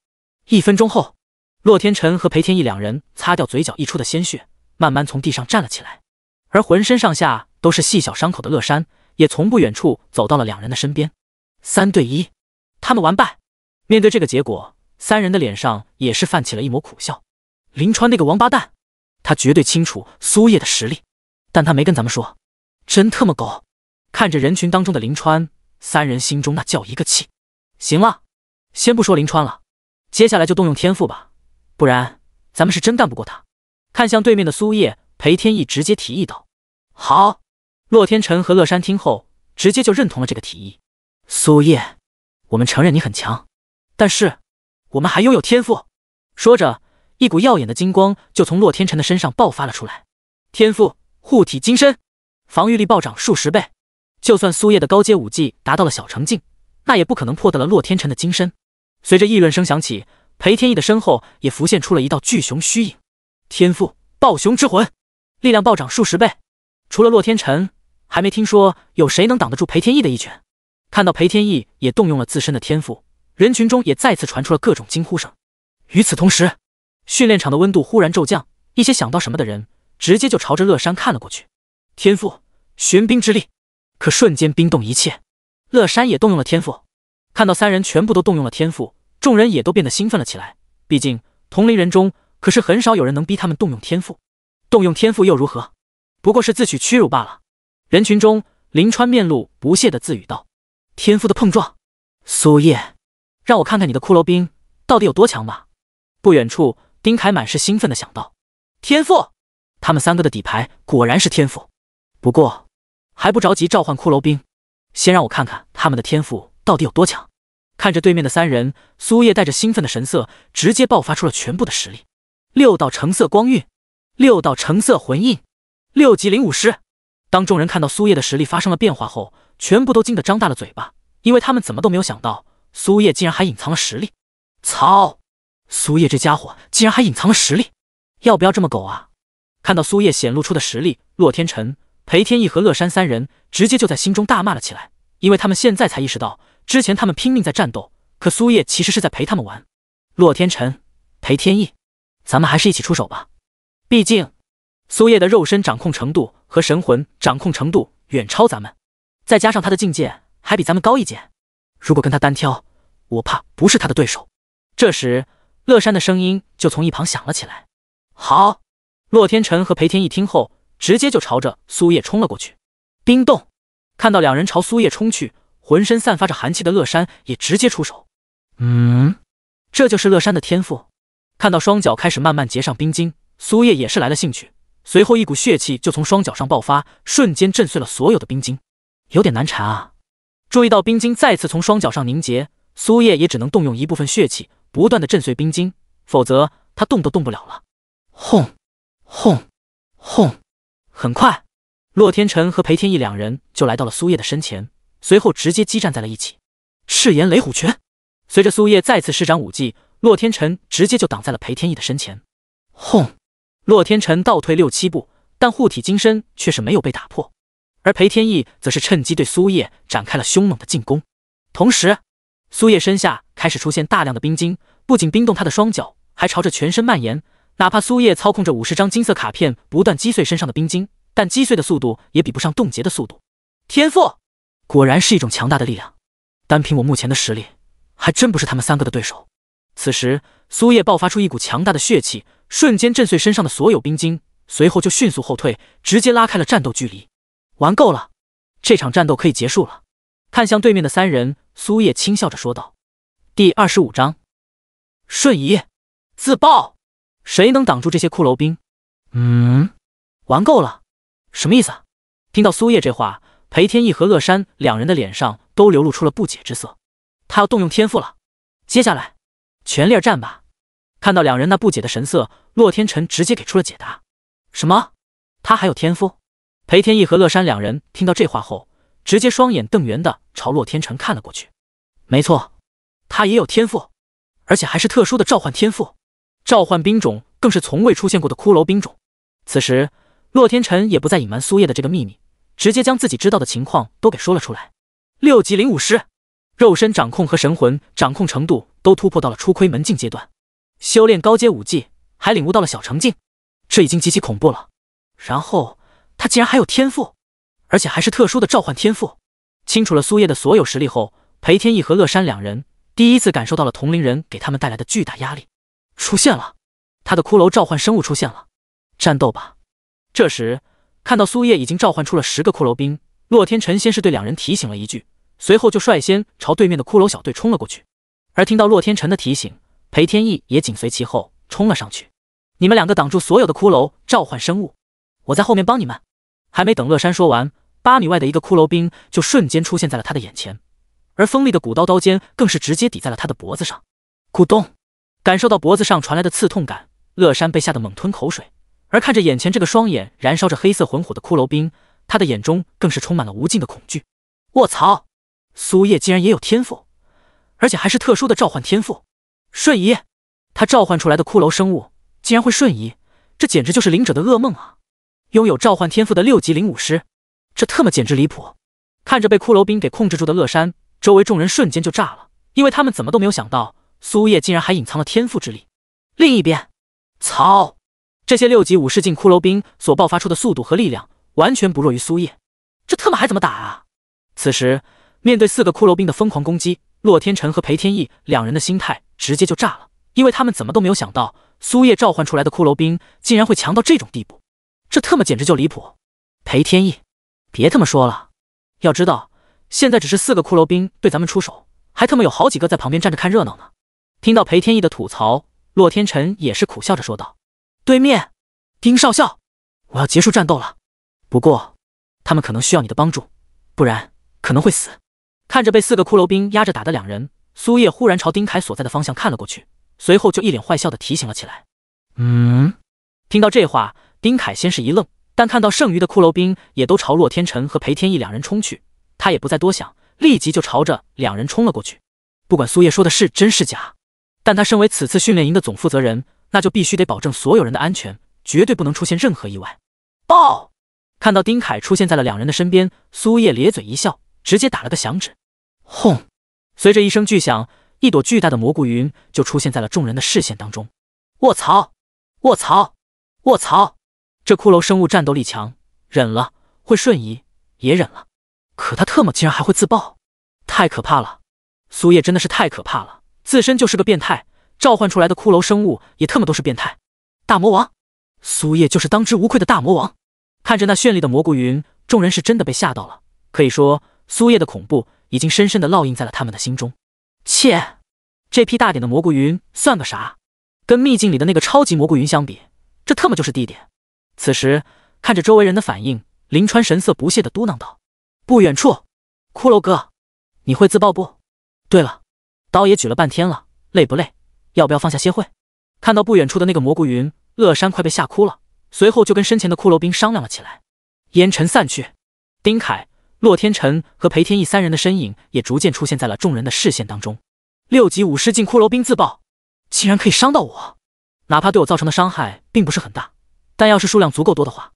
Speaker 1: 一分钟后，洛天辰和裴天意两人擦掉嘴角溢出的鲜血，慢慢从地上站了起来。而浑身上下都是细小伤口的乐山，也从不远处走到了两人的身边。三对一，他们完败。面对这个结果，三人的脸上也是泛起了一抹苦笑。林川那个王八蛋，他绝对清楚苏叶的实力，但他没跟咱们说。真特么狗！看着人群当中的林川，三人心中那叫一个气。行了，先不说林川了，接下来就动用天赋吧，不然咱们是真干不过他。看向对面的苏叶，裴天意直接提议道：“好。”洛天辰和乐山听后，直接就认同了这个提议。苏叶，我们承认你很强，但是我们还拥有天赋。说着，一股耀眼的金光就从洛天辰的身上爆发了出来。天赋护体金身。防御力暴涨数十倍，就算苏叶的高阶武技达到了小成境，那也不可能破得了洛天辰的金身。随着议论声响起，裴天意的身后也浮现出了一道巨熊虚影，天赋暴熊之魂，力量暴涨数十倍。除了洛天辰，还没听说有谁能挡得住裴天意的一拳。看到裴天意也动用了自身的天赋，人群中也再次传出了各种惊呼声。与此同时，训练场的温度忽然骤降，一些想到什么的人直接就朝着乐山看了过去。天赋，玄冰之力，可瞬间冰冻一切。乐山也动用了天赋。看到三人全部都动用了天赋，众人也都变得兴奋了起来。毕竟同龄人中，可是很少有人能逼他们动用天赋。动用天赋又如何？不过是自取屈辱罢了。人群中，林川面露不屑的自语道：“天赋的碰撞。”苏叶，让我看看你的骷髅兵到底有多强吧。不远处，丁凯满是兴奋的想到：“天赋，他们三个的底牌果然是天赋。”不过，还不着急召唤骷髅兵，先让我看看他们的天赋到底有多强。看着对面的三人，苏叶带着兴奋的神色，直接爆发出了全部的实力。六道橙色光晕，六道橙色魂印，六级灵武师。当众人看到苏叶的实力发生了变化后，全部都惊得张大了嘴巴，因为他们怎么都没有想到苏叶竟然还隐藏了实力。操！苏叶这家伙竟然还隐藏了实力，要不要这么狗啊？看到苏叶显露出的实力，洛天辰。裴天意和乐山三人直接就在心中大骂了起来，因为他们现在才意识到，之前他们拼命在战斗，可苏叶其实是在陪他们玩。洛天辰，裴天意，咱们还是一起出手吧，毕竟苏叶的肉身掌控程度和神魂掌控程度远超咱们，再加上他的境界还比咱们高一阶，如果跟他单挑，我怕不是他的对手。这时，乐山的声音就从一旁响了起来：“好。”洛天辰和裴天意听后。直接就朝着苏叶冲了过去。冰冻，看到两人朝苏叶冲去，浑身散发着寒气的乐山也直接出手。
Speaker 2: 嗯，
Speaker 1: 这就是乐山的天赋。看到双脚开始慢慢结上冰晶，苏叶也是来了兴趣。随后一股血气就从双脚上爆发，瞬间震碎了所有的冰晶。有点难缠啊！注意到冰晶再次从双脚上凝结，苏叶也只能动用一部分血气，不断的震碎冰晶，否则他动都动不了了。
Speaker 5: 轰轰
Speaker 1: 轰！很快，洛天辰和裴天意两人就来到了苏叶的身前，随后直接激战在了一起。赤炎雷虎拳，随着苏叶再次施展武技，洛天辰直接就挡在了裴天意的身前。轰！洛天辰倒退六七步，但护体金身却是没有被打破。而裴天意则是趁机对苏叶展开了凶猛的进攻。同时，苏叶身下开始出现大量的冰晶，不仅冰冻他的双脚，还朝着全身蔓延。哪怕苏叶操控着五十张金色卡片不断击碎身上的冰晶，但击碎的速度也比不上冻结的速度。天赋果然是一种强大的力量，单凭我目前的实力，还真不是他们三个的对手。此时，苏叶爆发出一股强大的血气，瞬间震碎身上的所有冰晶，随后就迅速后退，直接拉开了战斗距离。玩够了，这场战斗可以结束了。看向对面的三人，苏叶轻笑着说道：“第二十五章，瞬移，自爆。”谁能挡住这些骷髅兵？嗯，玩够了，什么意思？听到苏叶这话，裴天意和乐山两人的脸上都流露出了不解之色。他要动用天赋了，接下来全力战吧。看到两人那不解的神色，洛天辰直接给出了解答。什么？他还有天赋？裴天意和乐山两人听到这话后，直接双眼瞪圆的朝洛天辰看了过去。没错，他也有天赋，而且还是特殊的召唤天赋。召唤兵种更是从未出现过的骷髅兵种。此时，洛天辰也不再隐瞒苏叶的这个秘密，直接将自己知道的情况都给说了出来。六级灵武师，肉身掌控和神魂掌控程度都突破到了初窥门境阶段，修炼高阶武技还领悟到了小成境，这已经极其恐怖了。然后他竟然还有天赋，而且还是特殊的召唤天赋。清楚了苏叶的所有实力后，裴天意和乐山两人第一次感受到了同龄人给他们带来的巨大压力。出现了，他的骷髅召唤生物出现了，战斗吧！这时看到苏叶已经召唤出了十个骷髅兵，洛天辰先是对两人提醒了一句，随后就率先朝对面的骷髅小队冲了过去。而听到洛天辰的提醒，裴天意也紧随其后冲了上去。你们两个挡住所有的骷髅召唤生物，我在后面帮你们。还没等乐山说完，八米外的一个骷髅兵就瞬间出现在了他的眼前，而锋利的骨刀刀尖更是直接抵在了他的脖子上。咕咚。感受到脖子上传来的刺痛感，乐山被吓得猛吞口水。而看着眼前这个双眼燃烧着黑色魂火的骷髅兵，他的眼中更是充满了无尽的恐惧。我操！苏叶竟然也有天赋，而且还是特殊的召唤天赋。瞬移！他召唤出来的骷髅生物竟然会瞬移，这简直就是灵者的噩梦啊！拥有召唤天赋的六级灵武师，这特么简直离谱！看着被骷髅兵给控制住的乐山，周围众人瞬间就炸了，因为他们怎么都没有想到。苏叶竟然还隐藏了天赋之力。另一边，操！这些六级武士镜骷髅兵所爆发出的速度和力量，完全不弱于苏叶，这特么还怎么打啊？此时，面对四个骷髅兵的疯狂攻击，洛天成和裴天意两人的心态直接就炸了，因为他们怎么都没有想到，苏叶召唤出来的骷髅兵竟然会强到这种地步，这特么简直就离谱！裴天意，别他妈说了，要知道，现在只是四个骷髅兵对咱们出手，还特么有好几个在旁边站着看热闹呢。听到裴天意的吐槽，洛天辰也是苦笑着说道：“对面，丁少校，我要结束战斗了。不过，他们可能需要你的帮助，不然可能会死。”看着被四个骷髅兵压着打的两人，苏叶忽然朝丁凯所在的方向看了过去，随后就一脸坏笑的提醒了起来：“
Speaker 2: 嗯。”
Speaker 1: 听到这话，丁凯先是一愣，但看到剩余的骷髅兵也都朝洛天辰和裴天意两人冲去，他也不再多想，立即就朝着两人冲了过去。不管苏叶说的是真是假。但他身为此次训练营的总负责人，那就必须得保证所有人的安全，绝对不能出现任何意外。爆！看到丁凯出现在了两人的身边，苏叶咧嘴一笑，直接打了个响指。轰！随着一声巨响，一朵巨大的蘑菇云就出现在了众人的视线当中。卧槽！卧槽！卧槽！这骷髅生物战斗力强，忍了，会瞬移也忍了，可他特么竟然还会自爆！太可怕了！苏叶真的是太可怕了！自身就是个变态，召唤出来的骷髅生物也特么都是变态。大魔王苏叶就是当之无愧的大魔王。看着那绚丽的蘑菇云，众人是真的被吓到了。可以说，苏叶的恐怖已经深深的烙印在了他们的心中。切，这批大点的蘑菇云算个啥？跟秘境里的那个超级蘑菇云相比，这特么就是地点。此时看着周围人的反应，林川神色不屑的嘟囔道：“不远处，骷髅哥，你会自爆不？对了。”刀也举了半天了，累不累？要不要放下歇会？看到不远处的那个蘑菇云，乐山快被吓哭了。随后就跟身前的骷髅兵商量了起来。烟尘散去，丁凯、洛天辰和裴天意三人的身影也逐渐出现在了众人的视线当中。六级武师进骷髅兵自爆，竟然可以伤到我！哪怕对我造成的伤害并不是很大，但要是数量足够多的话，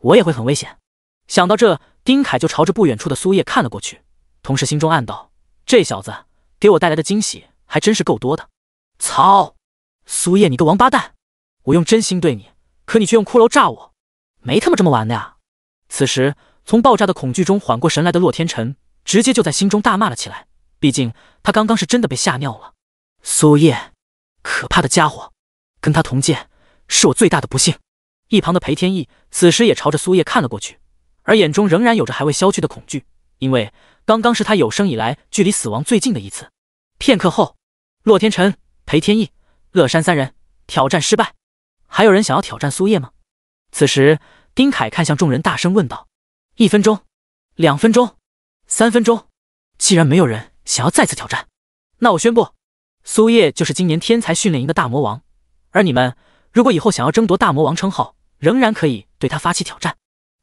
Speaker 1: 我也会很危险。想到这，丁凯就朝着不远处的苏叶看了过去，同时心中暗道：这小子。给我带来的惊喜还真是够多的！操，苏叶，你个王八蛋！我用真心对你，可你却用骷髅炸我，没他妈这么玩的呀！此时，从爆炸的恐惧中缓过神来的洛天辰，直接就在心中大骂了起来。毕竟他刚刚是真的被吓尿了。苏叶，可怕的家伙，跟他同界是我最大的不幸。一旁的裴天意此时也朝着苏叶看了过去，而眼中仍然有着还未消去的恐惧，因为。刚刚是他有生以来距离死亡最近的一次。片刻后，洛天辰、裴天意、乐山三人挑战失败。还有人想要挑战苏叶吗？此时，丁凯看向众人，大声问道：“一分钟，两分钟，三分钟。既然没有人想要再次挑战，那我宣布，苏叶就是今年天才训练营的大魔王。而你们如果以后想要争夺大魔王称号，仍然可以对他发起挑战。”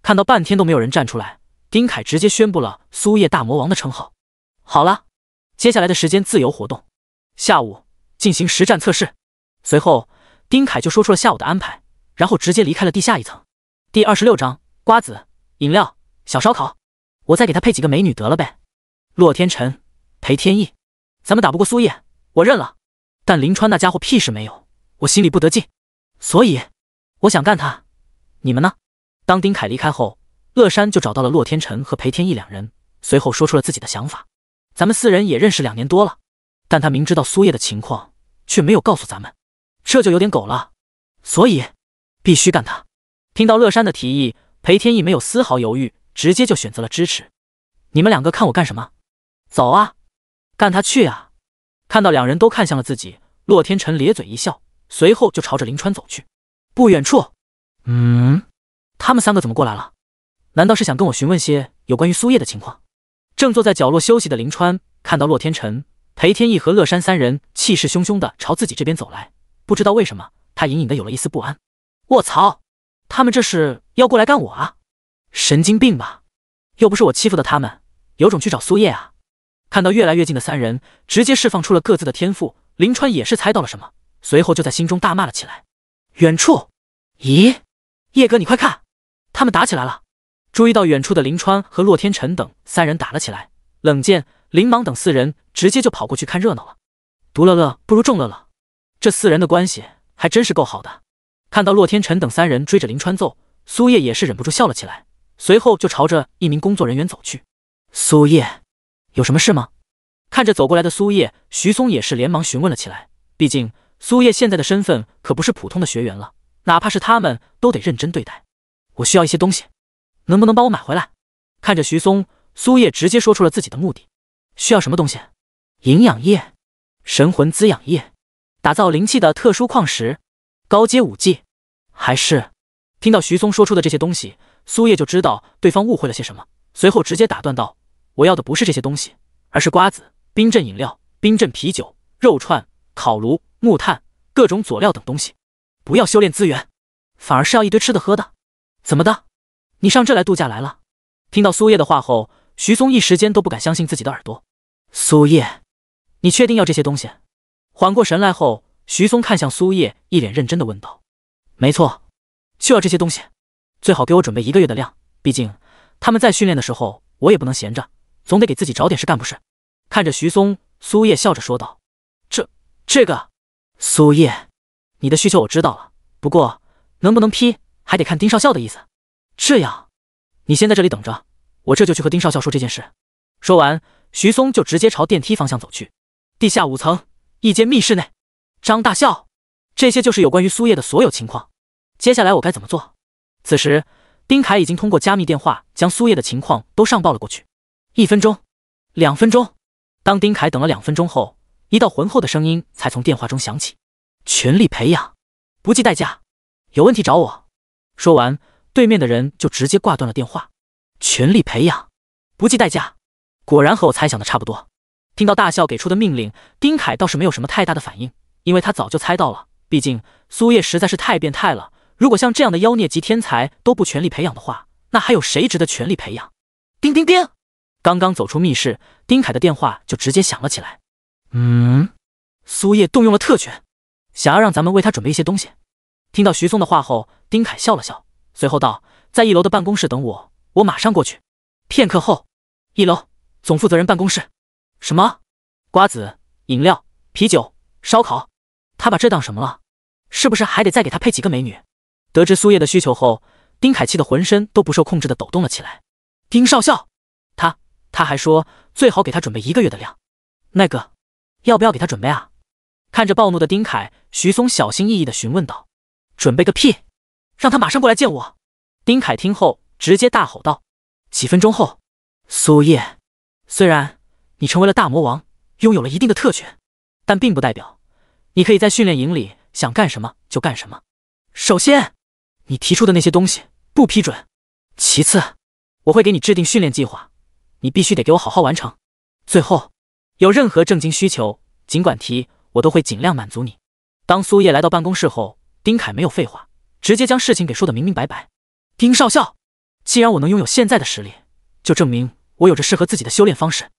Speaker 1: 看到半天都没有人站出来。丁凯直接宣布了苏叶大魔王的称号。好了，接下来的时间自由活动，下午进行实战测试。随后，丁凯就说出了下午的安排，然后直接离开了地下一层。第二十六章：瓜子、饮料、小烧烤，我再给他配几个美女得了呗。洛天辰、裴天意，咱们打不过苏叶，我认了。但林川那家伙屁事没有，我心里不得劲，所以我想干他。你们呢？当丁凯离开后。乐山就找到了洛天辰和裴天意两人，随后说出了自己的想法。咱们四人也认识两年多了，但他明知道苏叶的情况，却没有告诉咱们，这就有点狗了。所以必须干他！听到乐山的提议，裴天意没有丝毫犹豫，直接就选择了支持。你们两个看我干什么？走啊，干他去啊！看到两人都看向了自己，洛天辰咧嘴一笑，随后就朝着林川走去。不远处，嗯，他们三个怎么过来了？难道是想跟我询问些有关于苏叶的情况？正坐在角落休息的林川看到洛天辰、裴天意和乐山三人气势汹汹的朝自己这边走来，不知道为什么他隐隐的有了一丝不安。我操，他们这是要过来干我啊！神经病吧？又不是我欺负的他们，有种去找苏叶啊！看到越来越近的三人，直接释放出了各自的天赋，林川也是猜到了什么，随后就在心中大骂了起来。远处，咦，叶哥，你快看，他们打起来了！注意到远处的林川和洛天辰等三人打了起来，冷剑、林芒等四人直接就跑过去看热闹了。独乐乐不如众乐乐，这四人的关系还真是够好的。看到洛天辰等三人追着林川揍，苏叶也是忍不住笑了起来，随后就朝着一名工作人员走去。苏叶，有什么事吗？看着走过来的苏叶，徐松也是连忙询问了起来。毕竟苏叶现在的身份可不是普通的学员了，哪怕是他们都得认真对待。我需要一些东西。能不能帮我买回来？看着徐松，苏叶直接说出了自己的目的。需要什么东西？营养液、神魂滋养液、打造灵气的特殊矿石、高阶武技，还是……听到徐松说出的这些东西，苏叶就知道对方误会了些什么，随后直接打断道：“我要的不是这些东西，而是瓜子、冰镇饮料、冰镇啤酒、肉串、烤炉、木炭、各种佐料等东西，不要修炼资源，反而是要一堆吃的喝的。怎么的？”你上这来度假来了？听到苏叶的话后，徐松一时间都不敢相信自己的耳朵。苏叶，你确定要这些东西？缓过神来后，徐松看向苏叶，一脸认真的问道：“没错，就要这些东西。最好给我准备一个月的量，毕竟他们在训练的时候，我也不能闲着，总得给自己找点事干，不是？”看着徐松，苏叶笑着说道：“这……这个……苏叶，你的需求我知道了，不过能不能批，还得看丁少校的意思。”这样，你先在这里等着，我这就去和丁少校说这件事。说完，徐松就直接朝电梯方向走去。地下五层，一间密室内，张大笑。这些就是有关于苏叶的所有情况。接下来我该怎么做？此时，丁凯已经通过加密电话将苏叶的情况都上报了过去。一分钟，两分钟。当丁凯等了两分钟后，一道浑厚的声音才从电话中响起：“全力培养，不计代价，有问题找我。”说完。对面的人就直接挂断了电话。全力培养，不计代价。果然和我猜想的差不多。听到大笑给出的命令，丁凯倒是没有什么太大的反应，因为他早就猜到了。毕竟苏叶实在是太变态了，如果像这样的妖孽级天才都不全力培养的话，那还有谁值得全力培养？叮叮叮！刚刚走出密室，丁凯的电话就直接响了起来。嗯，苏叶动用了特权，想要让咱们为他准备一些东西。听到徐松的话后，丁凯笑了笑。随后道：“在一楼的办公室等我，我马上过去。”片刻后，一楼总负责人办公室。什么？瓜子、饮料、啤酒、烧烤？他把这当什么了？是不是还得再给他配几个美女？得知苏叶的需求后，丁凯气得浑身都不受控制的抖动了起来。丁少校，他他还说最好给他准备一个月的量。那个，要不要给他准备啊？看着暴怒的丁凯，徐松小心翼翼的询问道：“准备个屁！”让他马上过来见我。丁凯听后直接大吼道：“几分钟后。”苏叶，虽然你成为了大魔王，拥有了一定的特权，但并不代表你可以在训练营里想干什么就干什么。首先，你提出的那些东西不批准；其次，我会给你制定训练计划，你必须得给我好好完成。最后，有任何正经需求，尽管提，我都会尽量满足你。当苏叶来到办公室后，丁凯没有废话。直接将事情给说得明明白白，丁少校，既然我能拥有现在的实力，就证明我有着适合自己的修炼方式，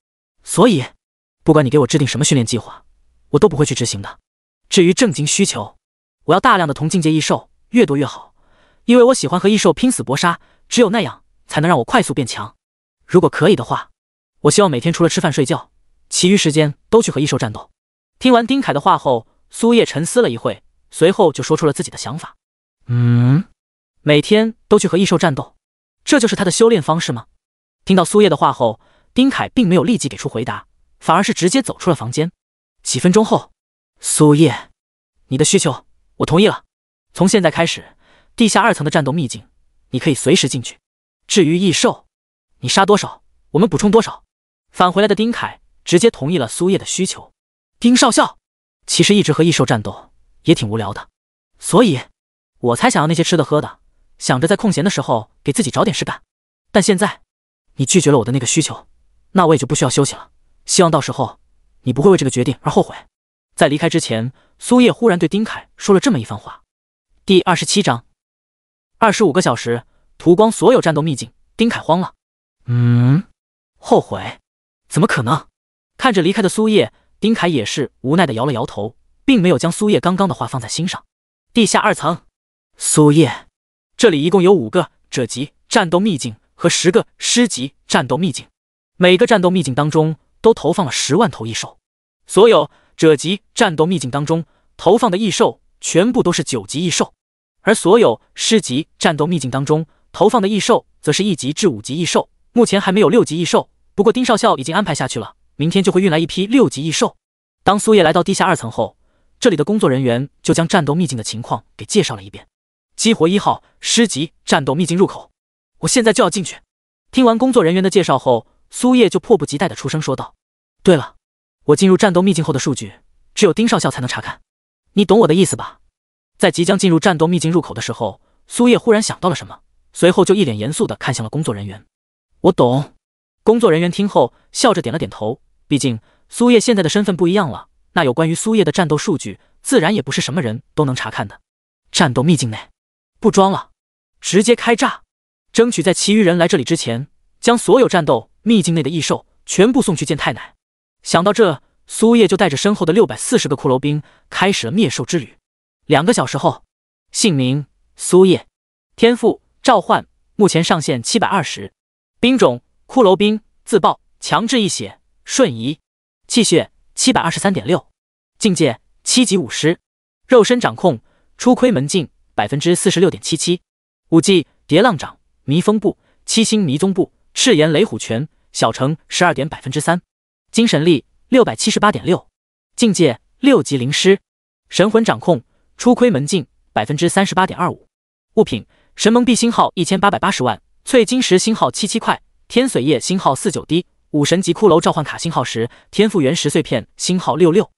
Speaker 1: 所以，不管你给我制定什么训练计划，我都不会去执行的。至于正经需求，我要大量的同境界异兽，越多越好，因为我喜欢和异兽拼死搏杀，只有那样才能让我快速变强。如果可以的话，我希望每天除了吃饭睡觉，其余时间都去和异兽战斗。听完丁凯的话后，苏叶沉思了一会，随后就说出了自己的想法。嗯，每天都去和异兽战斗，这就是他的修炼方式吗？听到苏叶的话后，丁凯并没有立即给出回答，反而是直接走出了房间。几分钟后，苏叶，你的需求我同意了，从现在开始，地下二层的战斗秘境，你可以随时进去。至于异兽，你杀多少，我们补充多少。返回来的丁凯直接同意了苏叶的需求。丁少校，其实一直和异兽战斗也挺无聊的，所以。我才想要那些吃的喝的，想着在空闲的时候给自己找点事干。但现在你拒绝了我的那个需求，那我也就不需要休息了。希望到时候你不会为这个决定而后悔。在离开之前，苏叶忽然对丁凯说了这么一番话。第二十七章：二十五个小时，屠光所有战斗秘境。丁凯慌了，嗯，后悔？怎么可能？看着离开的苏叶，丁凯也是无奈的摇了摇头，并没有将苏叶刚刚的话放在心上。地下二层。苏叶，这里一共有五个者级战斗秘境和十个师级战斗秘境，每个战斗秘境当中都投放了十万头异兽。所有者级战斗秘境当中投放的异兽全部都是九级异兽，而所有师级战斗秘境当中投放的异兽则是一级至五级异兽，目前还没有六级异兽。不过丁少校已经安排下去了，明天就会运来一批六级异兽。当苏叶来到地下二层后，这里的工作人员就将战斗秘境的情况给介绍了一遍。激活一号师级战斗秘境入口，我现在就要进去。听完工作人员的介绍后，苏叶就迫不及待的出声说道：“对了，我进入战斗秘境后的数据，只有丁少校才能查看，你懂我的意思吧？”在即将进入战斗秘境入口的时候，苏叶忽然想到了什么，随后就一脸严肃的看向了工作人员：“我懂。”工作人员听后笑着点了点头。毕竟苏叶现在的身份不一样了，那有关于苏叶的战斗数据，自然也不是什么人都能查看的。战斗秘境内。不装了，直接开炸，争取在其余人来这里之前，将所有战斗秘境内的异兽全部送去见太奶。想到这，苏叶就带着身后的六百四十个骷髅兵开始了灭兽之旅。两个小时后，姓名：苏叶，天赋：召唤，目前上限七百二十，兵种：骷髅兵，自爆，强制一血，瞬移，气血七百二十三点六，境界七级武师，肉身掌控，初窥门径。百分之四十六点七七，武技：叠浪掌、迷风步、七星迷踪步、赤炎雷虎拳。小成十二点百分之三，精神力六百七十八点六，境界六级灵师，神魂掌控，初窥门径百分之三十八点二五。物品：神盟币星号一千八百八十万，翠金石星号七七块，天髓液星号四九滴，武神级骷髅召唤卡星号十，天赋原石碎片星号六六。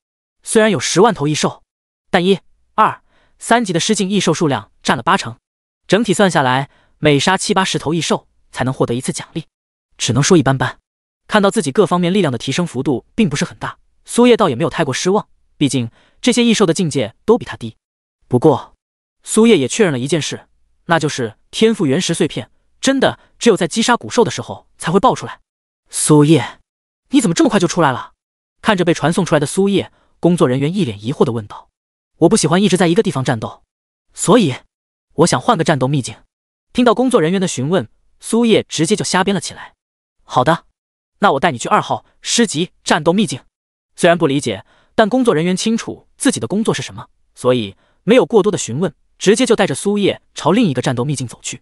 Speaker 1: 虽然有十万头异兽，但一、二。三级的失禁异兽数量占了八成，整体算下来，每杀七八十头异兽才能获得一次奖励，只能说一般般。看到自己各方面力量的提升幅度并不是很大，苏叶倒也没有太过失望，毕竟这些异兽的境界都比他低。不过，苏叶也确认了一件事，那就是天赋原石碎片真的只有在击杀古兽的时候才会爆出来。苏叶，你怎么这么快就出来了？看着被传送出来的苏叶，工作人员一脸疑惑的问道。我不喜欢一直在一个地方战斗，所以我想换个战斗秘境。听到工作人员的询问，苏叶直接就瞎编了起来。好的，那我带你去二号师级战斗秘境。虽然不理解，但工作人员清楚自己的工作是什么，所以没有过多的询问，直接就带着苏叶朝另一个战斗秘境走去。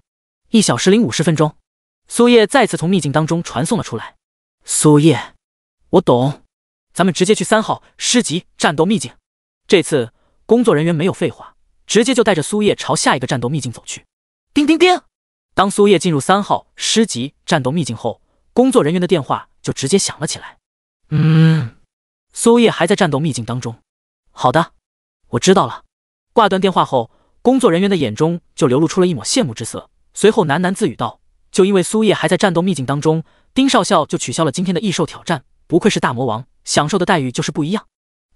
Speaker 1: 一小时零五十分钟，苏叶再次从秘境当中传送了出来。苏叶，我懂，咱们直接去三号师级战斗秘境。这次。工作人员没有废话，直接就带着苏叶朝下一个战斗秘境走去。叮叮叮！当苏叶进入三号师级战斗秘境后，工作人员的电话就直接响了起来。
Speaker 2: 嗯，
Speaker 1: 苏叶还在战斗秘境当中。好的，我知道了。挂断电话后，工作人员的眼中就流露出了一抹羡慕之色，随后喃喃自语道：“就因为苏叶还在战斗秘境当中，丁少校就取消了今天的异兽挑战。不愧是大魔王，享受的待遇就是不一样。”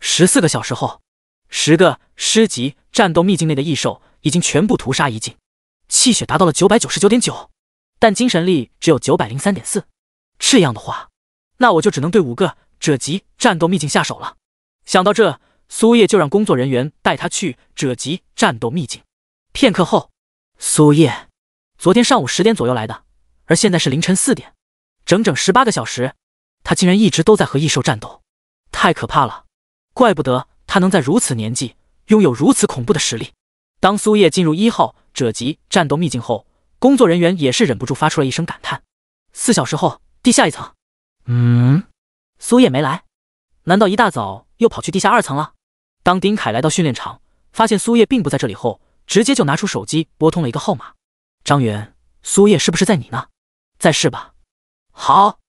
Speaker 1: 十四个小时后。十个师级战斗秘境内的异兽已经全部屠杀一尽，气血达到了九百九十九点九，但精神力只有九百零三点四。这样的话，那我就只能对五个者级战斗秘境下手了。想到这，苏叶就让工作人员带他去者级战斗秘境。片刻后，苏叶昨天上午十点左右来的，而现在是凌晨四点，整整十八个小时，他竟然一直都在和异兽战斗，太可怕了！怪不得。他能在如此年纪拥有如此恐怖的实力。当苏叶进入一号者级战斗秘境后，工作人员也是忍不住发出了一声感叹。四小时后，地下一层，嗯，苏叶没来，难道一大早又跑去地下二层了？当丁凯来到训练场，发现苏叶并不在这里后，直接就拿出手机拨通了一个号码：“张元，苏叶是不是在你那？在是吧。”“好，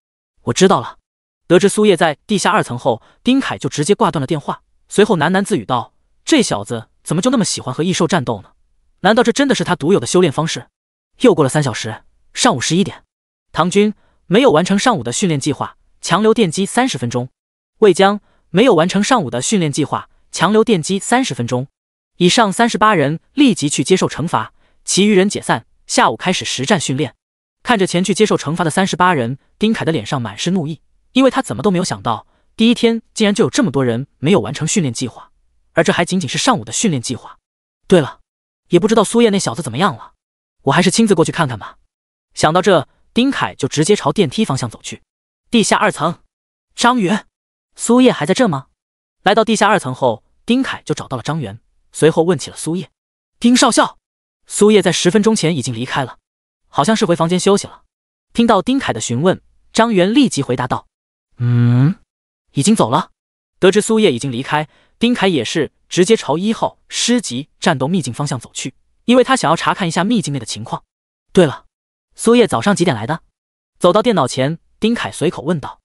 Speaker 1: 我知道了。”得知苏叶在地下二层后，丁凯就直接挂断了电话。随后喃喃自语道：“这小子怎么就那么喜欢和异兽战斗呢？难道这真的是他独有的修炼方式？”又过了三小时，上午十一点，唐军没有完成上午的训练计划，强留电击三十分钟；魏江没有完成上午的训练计划，强留电击三十分钟。以上三十八人立即去接受惩罚，其余人解散。下午开始实战训练。看着前去接受惩罚的三十八人，丁凯的脸上满是怒意，因为他怎么都没有想到。第一天竟然就有这么多人没有完成训练计划，而这还仅仅是上午的训练计划。对了，也不知道苏叶那小子怎么样了，我还是亲自过去看看吧。想到这，丁凯就直接朝电梯方向走去。地下二层，张元，苏叶还在这吗？来到地下二层后，丁凯就找到了张元，随后问起了苏叶。丁少校，苏叶在十分钟前已经离开了，好像是回房间休息了。听到丁凯的询问，张元立即回答道：“
Speaker 2: 嗯。”
Speaker 1: 已经走了。得知苏叶已经离开，丁凯也是直接朝一号师级战斗秘境方向走去，因为他想要查看一下秘境内的情况。对了，苏叶早上几点来的？走到电脑前，丁凯随口问道：“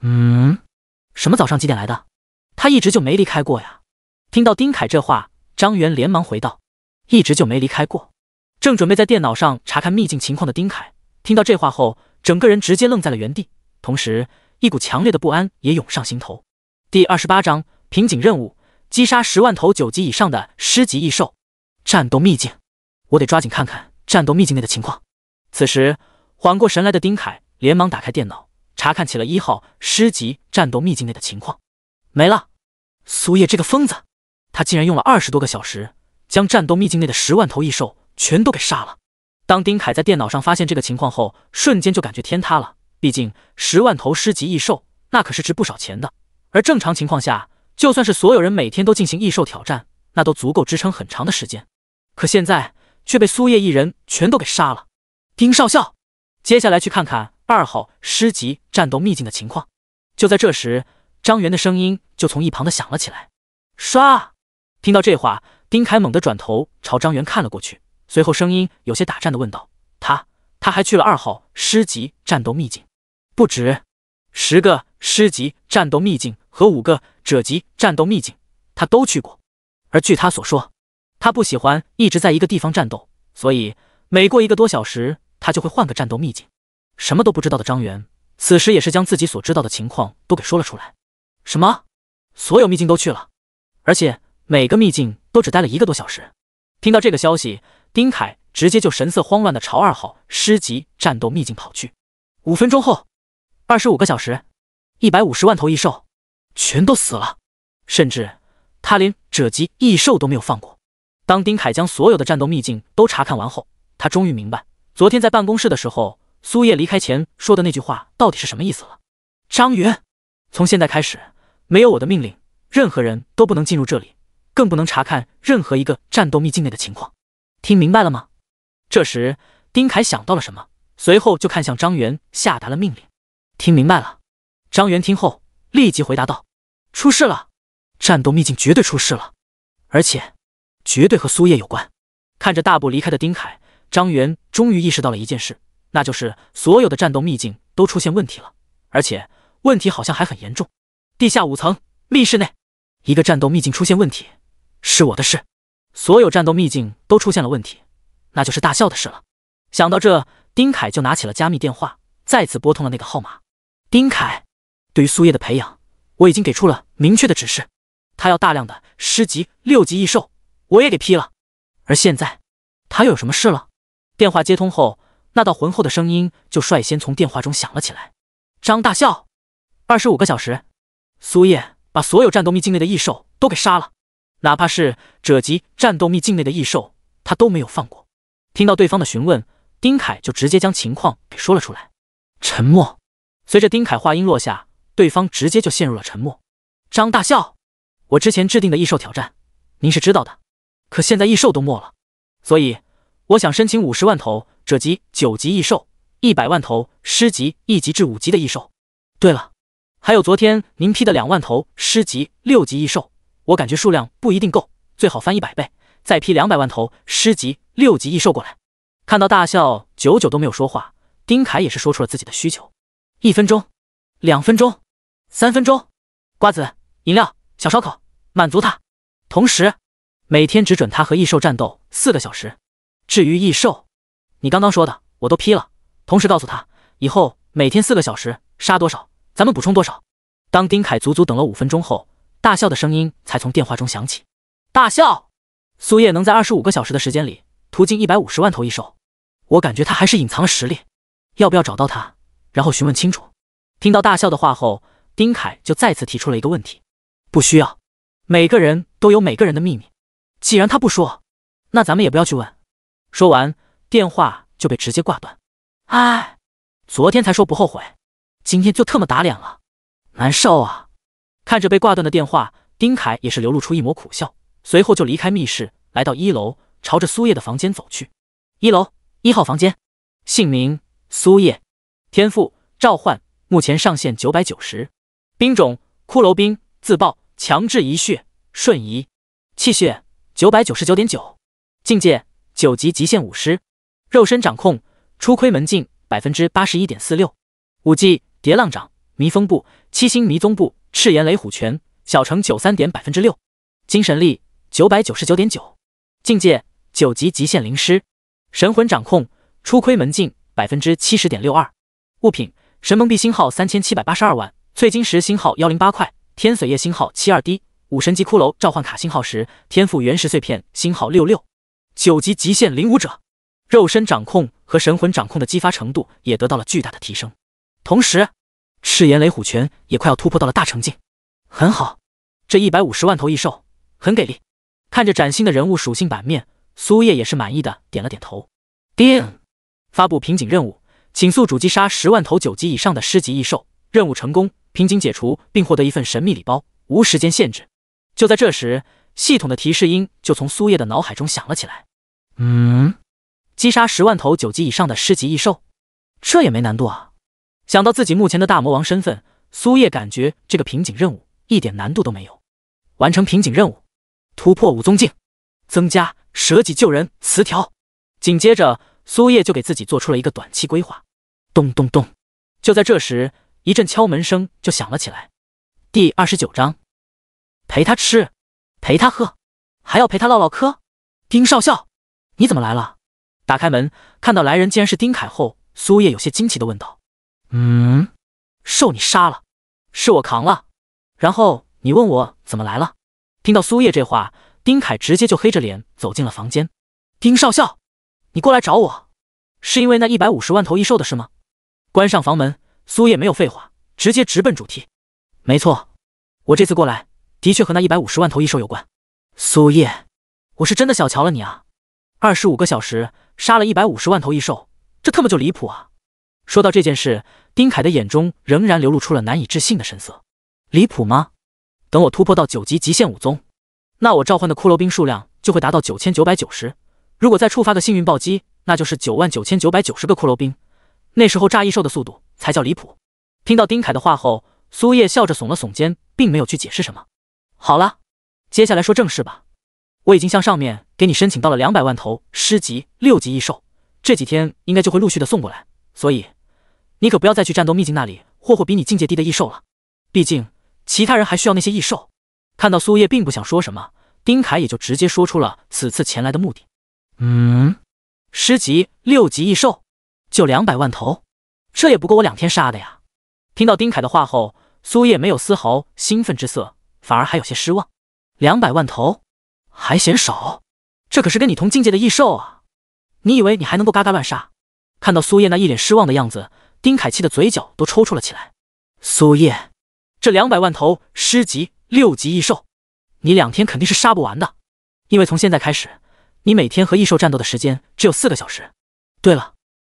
Speaker 2: 嗯，
Speaker 1: 什么早上几点来的？他一直就没离开过呀。”听到丁凯这话，张元连忙回道：“一直就没离开过。”正准备在电脑上查看秘境情况的丁凯，听到这话后，整个人直接愣在了原地，同时。一股强烈的不安也涌上心头。第二十八章瓶颈任务：击杀十万头九级以上的师级异兽。战斗秘境，我得抓紧看看战斗秘境内的情况。此时缓过神来的丁凯连忙打开电脑，查看起了一号师级战斗秘境内的情况。没了，苏叶这个疯子，他竟然用了二十多个小时将战斗秘境内的十万头异兽全都给杀了。当丁凯在电脑上发现这个情况后，瞬间就感觉天塌了。毕竟十万头师级异兽，那可是值不少钱的。而正常情况下，就算是所有人每天都进行异兽挑战，那都足够支撑很长的时间。可现在却被苏叶一人全都给杀了。丁少校，接下来去看看二号师级战斗秘境的情况。就在这时，张元的声音就从一旁的响了起来。唰！听到这话，丁凯猛地转头朝张元看了过去，随后声音有些打颤的问道：“他他还去了二号师级战斗秘境？”不止十个师级战斗秘境和五个者级战斗秘境，他都去过。而据他所说，他不喜欢一直在一个地方战斗，所以每过一个多小时，他就会换个战斗秘境。什么都不知道的张元，此时也是将自己所知道的情况都给说了出来。什么？所有秘境都去了，而且每个秘境都只待了一个多小时。听到这个消息，丁凯直接就神色慌乱的朝二号师级战斗秘境跑去。五分钟后。二十五个小时，一百五十万头异兽，全都死了。甚至他连者级异兽都没有放过。当丁凯将所有的战斗秘境都查看完后，他终于明白昨天在办公室的时候，苏叶离开前说的那句话到底是什么意思了。张元，从现在开始，没有我的命令，任何人都不能进入这里，更不能查看任何一个战斗秘境内的情况。听明白了吗？这时，丁凯想到了什么，随后就看向张元，下达了命令。听明白了，张元听后立即回答道：“出事了，战斗秘境绝对出事了，而且绝对和苏叶有关。”看着大步离开的丁凯，张元终于意识到了一件事，那就是所有的战斗秘境都出现问题了，而且问题好像还很严重。地下五层密室内，一个战斗秘境出现问题，是我的事；所有战斗秘境都出现了问题，那就是大笑的事了。想到这，丁凯就拿起了加密电话，再次拨通了那个号码。丁凯，对于苏叶的培养，我已经给出了明确的指示。他要大量的师级、六级异兽，我也给批了。而现在，他又有什么事了？电话接通后，那道浑厚的声音就率先从电话中响了起来。张大笑，二十五个小时，苏叶把所有战斗秘境内的异兽都给杀了，哪怕是者级战斗秘境内的异兽，他都没有放过。听到对方的询问，丁凯就直接将情况给说了出来。沉默。随着丁凯话音落下，对方直接就陷入了沉默。张大笑，我之前制定的异兽挑战，您是知道的。可现在异兽都没了，所以我想申请五十万头者级九级异兽，一百万头师级一级至五级的异兽。对了，还有昨天您批的两万头师级六级异兽，我感觉数量不一定够，最好翻一百倍，再批两百万头师级六级异兽过来。看到大笑久久都没有说话，丁凯也是说出了自己的需求。一分钟，两分钟，三分钟，瓜子、饮料、小烧烤，满足他。同时，每天只准他和异兽战斗四个小时。至于异兽，你刚刚说的我都批了。同时告诉他，以后每天四个小时，杀多少，咱们补充多少。当丁凯足足等了五分钟后，大笑的声音才从电话中响起。大笑，苏叶能在二十五个小时的时间里途径一百五十万头异兽，我感觉他还是隐藏了实力。要不要找到他？然后询问清楚。听到大笑的话后，丁凯就再次提出了一个问题：“不需要，每个人都有每个人的秘密。既然他不说，那咱们也不要去问。”说完，电话就被直接挂断。哎，昨天才说不后悔，今天就特么打脸了，难受啊！看着被挂断的电话，丁凯也是流露出一抹苦笑，随后就离开密室，来到一楼，朝着苏叶的房间走去。一楼一号房间，姓名苏叶。天赋召唤目前上限九百九十，兵种骷髅兵自爆强制移血瞬移气血九百九十九点九，境界九级极限武师，肉身掌控初窥门禁百分之八十一点四六，武技叠浪掌迷风步七星迷踪步赤炎雷虎拳小成九三点百分之六，精神力九百九十九点九，境界九级极限灵师，神魂掌控初窥门禁百分之七十点六二。物品：神盟币星号三千七百八十二万，翠晶石星号幺零八块，天髓液星号七二滴，五神级骷髅召唤卡星号十，天赋原石碎片星号六六。九级极限领武者，肉身掌控和神魂掌控的激发程度也得到了巨大的提升。同时，赤炎雷虎拳也快要突破到了大成境。很好，这一百五十万头异兽很给力。看着崭新的人物属性版面，苏叶也是满意的点了点头。定，发布瓶颈任务。请宿主击杀十万头九级以上的师级异兽，任务成功，瓶颈解除，并获得一份神秘礼包，无时间限制。就在这时，系统的提示音就从苏叶的脑海中响了起来。嗯，击杀十万头九级以上的师级异兽，这也没难度啊。想到自己目前的大魔王身份，苏叶感觉这个瓶颈任务一点难度都没有。完成瓶颈任务，突破五宗境，增加舍己救人词条。紧接着。苏叶就给自己做出了一个短期规划。咚咚咚！就在这时，一阵敲门声就响了起来。第二十九章，陪他吃，陪他喝，还要陪他唠唠嗑。丁少校，你怎么来了？打开门，看到来人竟然是丁凯后，苏叶有些惊奇的问道：“
Speaker 2: 嗯，
Speaker 1: 受你杀了，是我扛了。然后你问我怎么来了？”听到苏叶这话，丁凯直接就黑着脸走进了房间。丁少校。你过来找我，是因为那一百五十万头异兽的事吗？关上房门，苏叶没有废话，直接直奔主题。没错，我这次过来的确和那一百五十万头异兽有关。苏叶，我是真的小瞧了你啊！二十五个小时杀了一百五十万头异兽，这特么就离谱啊！说到这件事，丁凯的眼中仍然流露出了难以置信的神色。离谱吗？等我突破到九级极限武宗，那我召唤的骷髅兵数量就会达到九千九百九十。如果再触发个幸运暴击，那就是九万九千九百九十个骷髅兵，那时候炸异兽的速度才叫离谱。听到丁凯的话后，苏叶笑着耸了耸肩，并没有去解释什么。好了，接下来说正事吧，我已经向上面给你申请到了两百万头师级六级异兽，这几天应该就会陆续的送过来，所以你可不要再去战斗秘境那里霍霍比你境界低的异兽了，毕竟其他人还需要那些异兽。看到苏叶并不想说什么，丁凯也就直接说出了此次前来的目的。嗯，师级六级异兽，就两百万头，这也不够我两天杀的呀！听到丁凯的话后，苏叶没有丝毫兴奋之色，反而还有些失望。两百万头还嫌少？这可是跟你同境界的异兽啊！你以为你还能够嘎嘎乱杀？看到苏叶那一脸失望的样子，丁凯气的嘴角都抽搐了起来。苏叶，这两百万头师级六级异兽，你两天肯定是杀不完的，因为从现在开始。你每天和异兽战斗的时间只有四个小时。对了，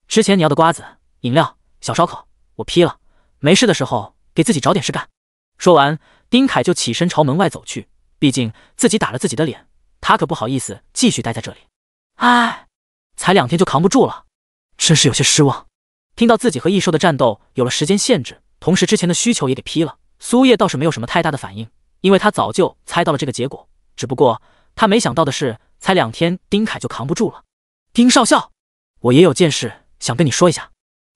Speaker 1: 之前你要的瓜子、饮料、小烧烤，我批了。没事的时候，给自己找点事干。说完，丁凯就起身朝门外走去。毕竟自己打了自己的脸，他可不好意思继续待在这里。哎，才两天就扛不住了，真是有些失望。听到自己和异兽的战斗有了时间限制，同时之前的需求也给批了，苏叶倒是没有什么太大的反应，因为他早就猜到了这个结果。只不过他没想到的是。才两天，丁凯就扛不住了。丁少校，我也有件事想跟你说一下。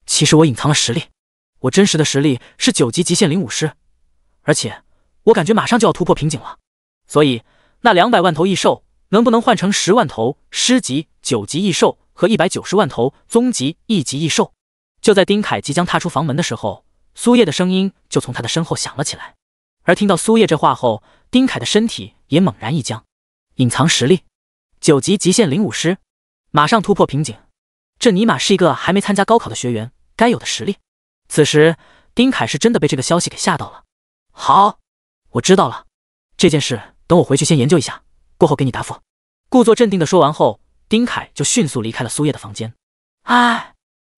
Speaker 1: 其实我隐藏了实力，我真实的实力是九级极限灵武师，而且我感觉马上就要突破瓶颈了。所以，那两百万头异兽能不能换成十万头师级九级异兽和一百九十万头宗级一级异兽？就在丁凯即将踏出房门的时候，苏叶的声音就从他的身后响了起来。而听到苏叶这话后，丁凯的身体也猛然一僵，隐藏实力。九级极限灵武师，马上突破瓶颈，这尼玛是一个还没参加高考的学员该有的实力。此时，丁凯是真的被这个消息给吓到了。好，我知道了，这件事等我回去先研究一下，过后给你答复。故作镇定的说完后，丁凯就迅速离开了苏叶的房间。哎，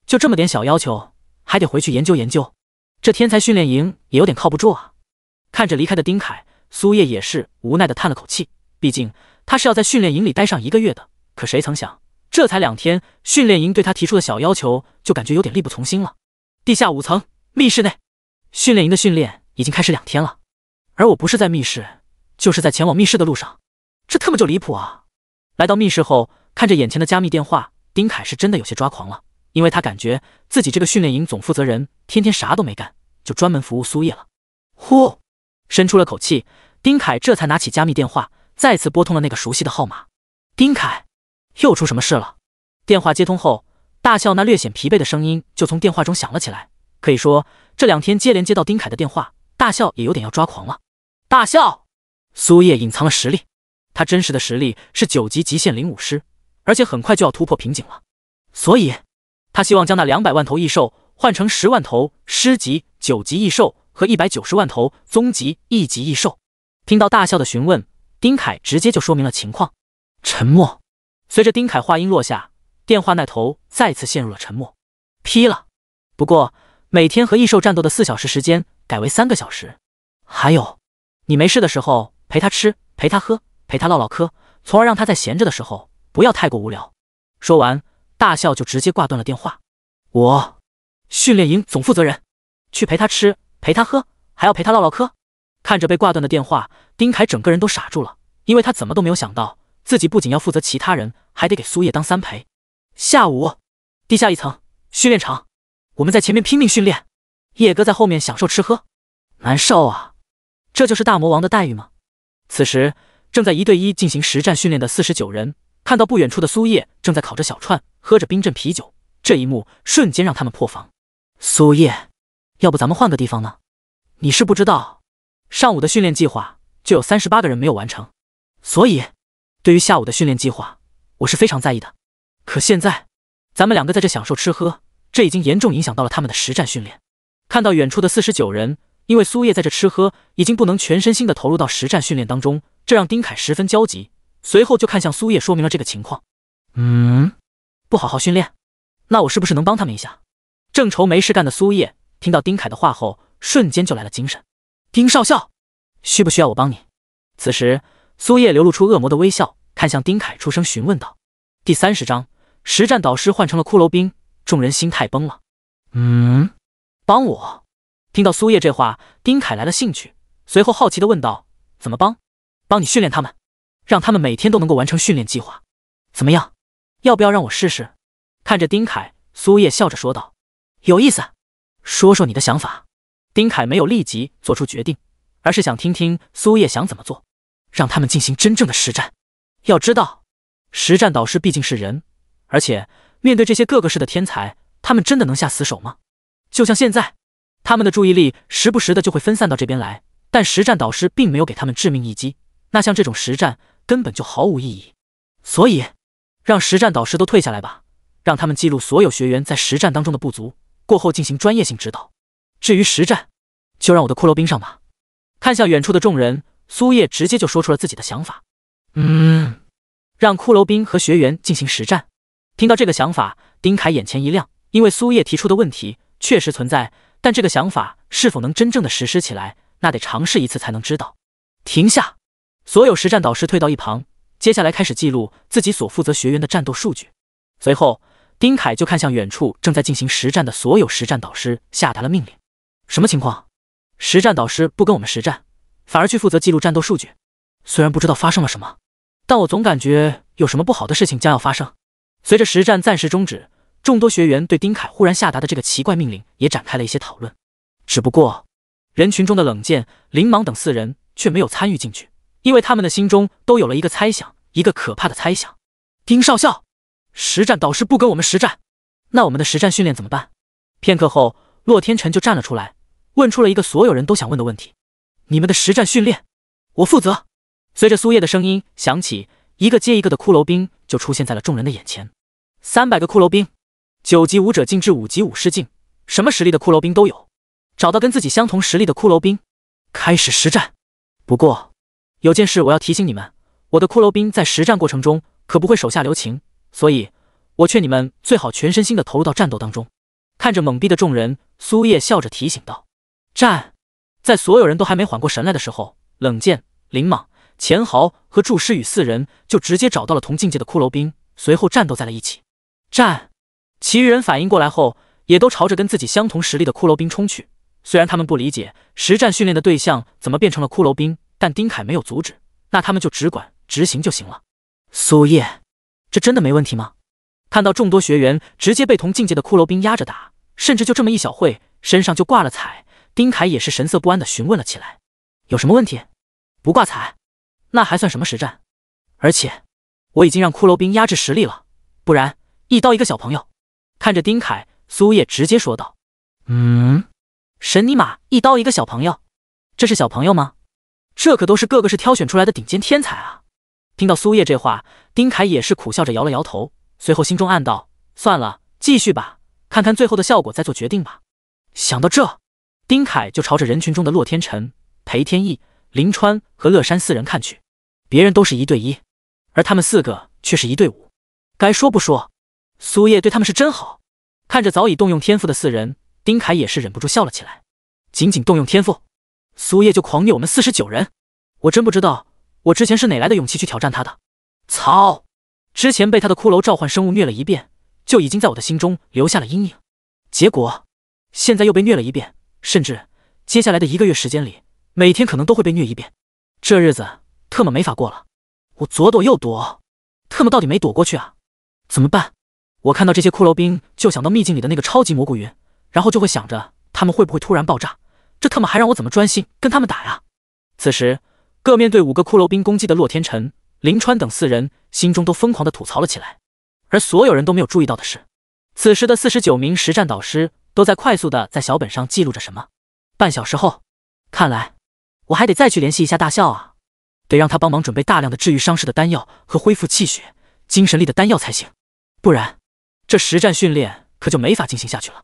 Speaker 1: 就这么点小要求，还得回去研究研究，这天才训练营也有点靠不住啊。看着离开的丁凯，苏叶也是无奈的叹了口气，毕竟。他是要在训练营里待上一个月的，可谁曾想，这才两天，训练营对他提出的小要求就感觉有点力不从心了。地下五层密室内，训练营的训练已经开始两天了，而我不是在密室，就是在前往密室的路上，这特么就离谱啊！来到密室后，看着眼前的加密电话，丁凯是真的有些抓狂了，因为他感觉自己这个训练营总负责人，天天啥都没干，就专门服务苏叶了。呼，深出了口气，丁凯这才拿起加密电话。再次拨通了那个熟悉的号码，丁凯，又出什么事了？电话接通后，大笑那略显疲惫的声音就从电话中响了起来。可以说，这两天接连接到丁凯的电话，大笑也有点要抓狂了。大笑，苏叶隐藏了实力，他真实的实力是九级极限灵武师，而且很快就要突破瓶颈了，所以，他希望将那两百万头异兽换成十万头师级九级异兽和一百九十万头宗级一级异兽。听到大笑的询问。丁凯直接就说明了情况，沉默。随着丁凯话音落下，电话那头再次陷入了沉默。批了，不过每天和异兽战斗的四小时时间改为三个小时。还有，你没事的时候陪他吃，陪他喝，陪他唠唠嗑，从而让他在闲着的时候不要太过无聊。说完，大笑就直接挂断了电话。我，训练营总负责人，去陪他吃，陪他喝，还要陪他唠唠嗑。看着被挂断的电话，丁凯整个人都傻住了，因为他怎么都没有想到，自己不仅要负责其他人，还得给苏叶当三陪。下午，地下一层训练场，我们在前面拼命训练，叶哥在后面享受吃喝，难受啊！这就是大魔王的待遇吗？此时，正在一对一进行实战训练的四十九人，看到不远处的苏叶正在烤着小串，喝着冰镇啤酒，这一幕瞬间让他们破防。苏叶，要不咱们换个地方呢？你是不知道。上午的训练计划就有三十八个人没有完成，所以对于下午的训练计划，我是非常在意的。可现在咱们两个在这享受吃喝，这已经严重影响到了他们的实战训练。看到远处的四十九人，因为苏叶在这吃喝，已经不能全身心的投入到实战训练当中，这让丁凯十分焦急。随后就看向苏叶，说明了这个情况。嗯，不好好训练，那我是不是能帮他们一下？正愁没事干的苏叶，听到丁凯的话后，瞬间就来了精神。丁少校，需不需要我帮你？此时，苏叶流露出恶魔的微笑，看向丁凯，出声询问道：“第三十章，实战导师换成了骷髅兵，众人心态崩了。”
Speaker 2: 嗯，
Speaker 1: 帮我。听到苏叶这话，丁凯来了兴趣，随后好奇的问道：“怎么帮？帮你训练他们，让他们每天都能够完成训练计划，怎么样？要不要让我试试？”看着丁凯，苏叶笑着说道：“有意思，说说你的想法。”丁凯没有立即做出决定，而是想听听苏叶想怎么做，让他们进行真正的实战。要知道，实战导师毕竟是人，而且面对这些各个市的天才，他们真的能下死手吗？就像现在，他们的注意力时不时的就会分散到这边来，但实战导师并没有给他们致命一击，那像这种实战根本就毫无意义。所以，让实战导师都退下来吧，让他们记录所有学员在实战当中的不足，过后进行专业性指导。至于实战，就让我的骷髅兵上吧。看向远处的众人，苏叶直接就说出了自己的想法：“
Speaker 2: 嗯，
Speaker 1: 让骷髅兵和学员进行实战。”听到这个想法，丁凯眼前一亮，因为苏叶提出的问题确实存在，但这个想法是否能真正的实施起来，那得尝试一次才能知道。停下，所有实战导师退到一旁，接下来开始记录自己所负责学员的战斗数据。随后，丁凯就看向远处正在进行实战的所有实战导师，下达了命令。什么情况？实战导师不跟我们实战，反而去负责记录战斗数据。虽然不知道发生了什么，但我总感觉有什么不好的事情将要发生。随着实战暂时终止，众多学员对丁凯忽然下达的这个奇怪命令也展开了一些讨论。只不过，人群中的冷剑、林芒等四人却没有参与进去，因为他们的心中都有了一个猜想，一个可怕的猜想。丁少校，实战导师不跟我们实战，那我们的实战训练怎么办？片刻后，洛天辰就站了出来。问出了一个所有人都想问的问题：你们的实战训练，我负责。随着苏叶的声音响起，一个接一个的骷髅兵就出现在了众人的眼前。三百个骷髅兵，九级武者进至五级武师境，什么实力的骷髅兵都有。找到跟自己相同实力的骷髅兵，开始实战。不过有件事我要提醒你们，我的骷髅兵在实战过程中可不会手下留情，所以我劝你们最好全身心的投入到战斗当中。看着懵逼的众人，苏叶笑着提醒道。战，在所有人都还没缓过神来的时候，冷剑、林莽、钱豪和祝诗雨四人就直接找到了同境界的骷髅兵，随后战斗在了一起。战，其余人反应过来后，也都朝着跟自己相同实力的骷髅兵冲去。虽然他们不理解实战训练的对象怎么变成了骷髅兵，但丁凯没有阻止，那他们就只管执行就行了。苏叶，这真的没问题吗？看到众多学员直接被同境界的骷髅兵压着打，甚至就这么一小会，身上就挂了彩。丁凯也是神色不安地询问了起来：“有什么问题？不挂彩，那还算什么实战？而且我已经让骷髅兵压制实力了，不然一刀一个小朋友。”看着丁凯，苏叶直接说道：“
Speaker 2: 嗯？
Speaker 1: 神尼玛，一刀一个小朋友，这是小朋友吗？这可都是个个是挑选出来的顶尖天才啊！”听到苏叶这话，丁凯也是苦笑着摇了摇头，随后心中暗道：“算了，继续吧，看看最后的效果再做决定吧。”想到这。丁凯就朝着人群中的洛天辰、裴天意、林川和乐山四人看去，别人都是一对一，而他们四个却是一对五。该说不说，苏叶对他们是真好。看着早已动用天赋的四人，丁凯也是忍不住笑了起来。仅仅动用天赋，苏叶就狂虐我们四十九人，我真不知道我之前是哪来的勇气去挑战他的。操！之前被他的骷髅召唤生物虐了一遍，就已经在我的心中留下了阴影，结果现在又被虐了一遍。甚至接下来的一个月时间里，每天可能都会被虐一遍，这日子特么没法过了。我左躲右躲，特么到底没躲过去啊！怎么办？我看到这些骷髅兵就想到秘境里的那个超级蘑菇云，然后就会想着他们会不会突然爆炸？这特么还让我怎么专心跟他们打呀？此时，各面对五个骷髅兵攻击的洛天辰、林川等四人心中都疯狂的吐槽了起来。而所有人都没有注意到的是，此时的四十九名实战导师。都在快速的在小本上记录着什么。半小时后，看来我还得再去联系一下大笑啊，得让他帮忙准备大量的治愈伤势的丹药和恢复气血、精神力的丹药才行，不然这实战训练可就没法进行下去了。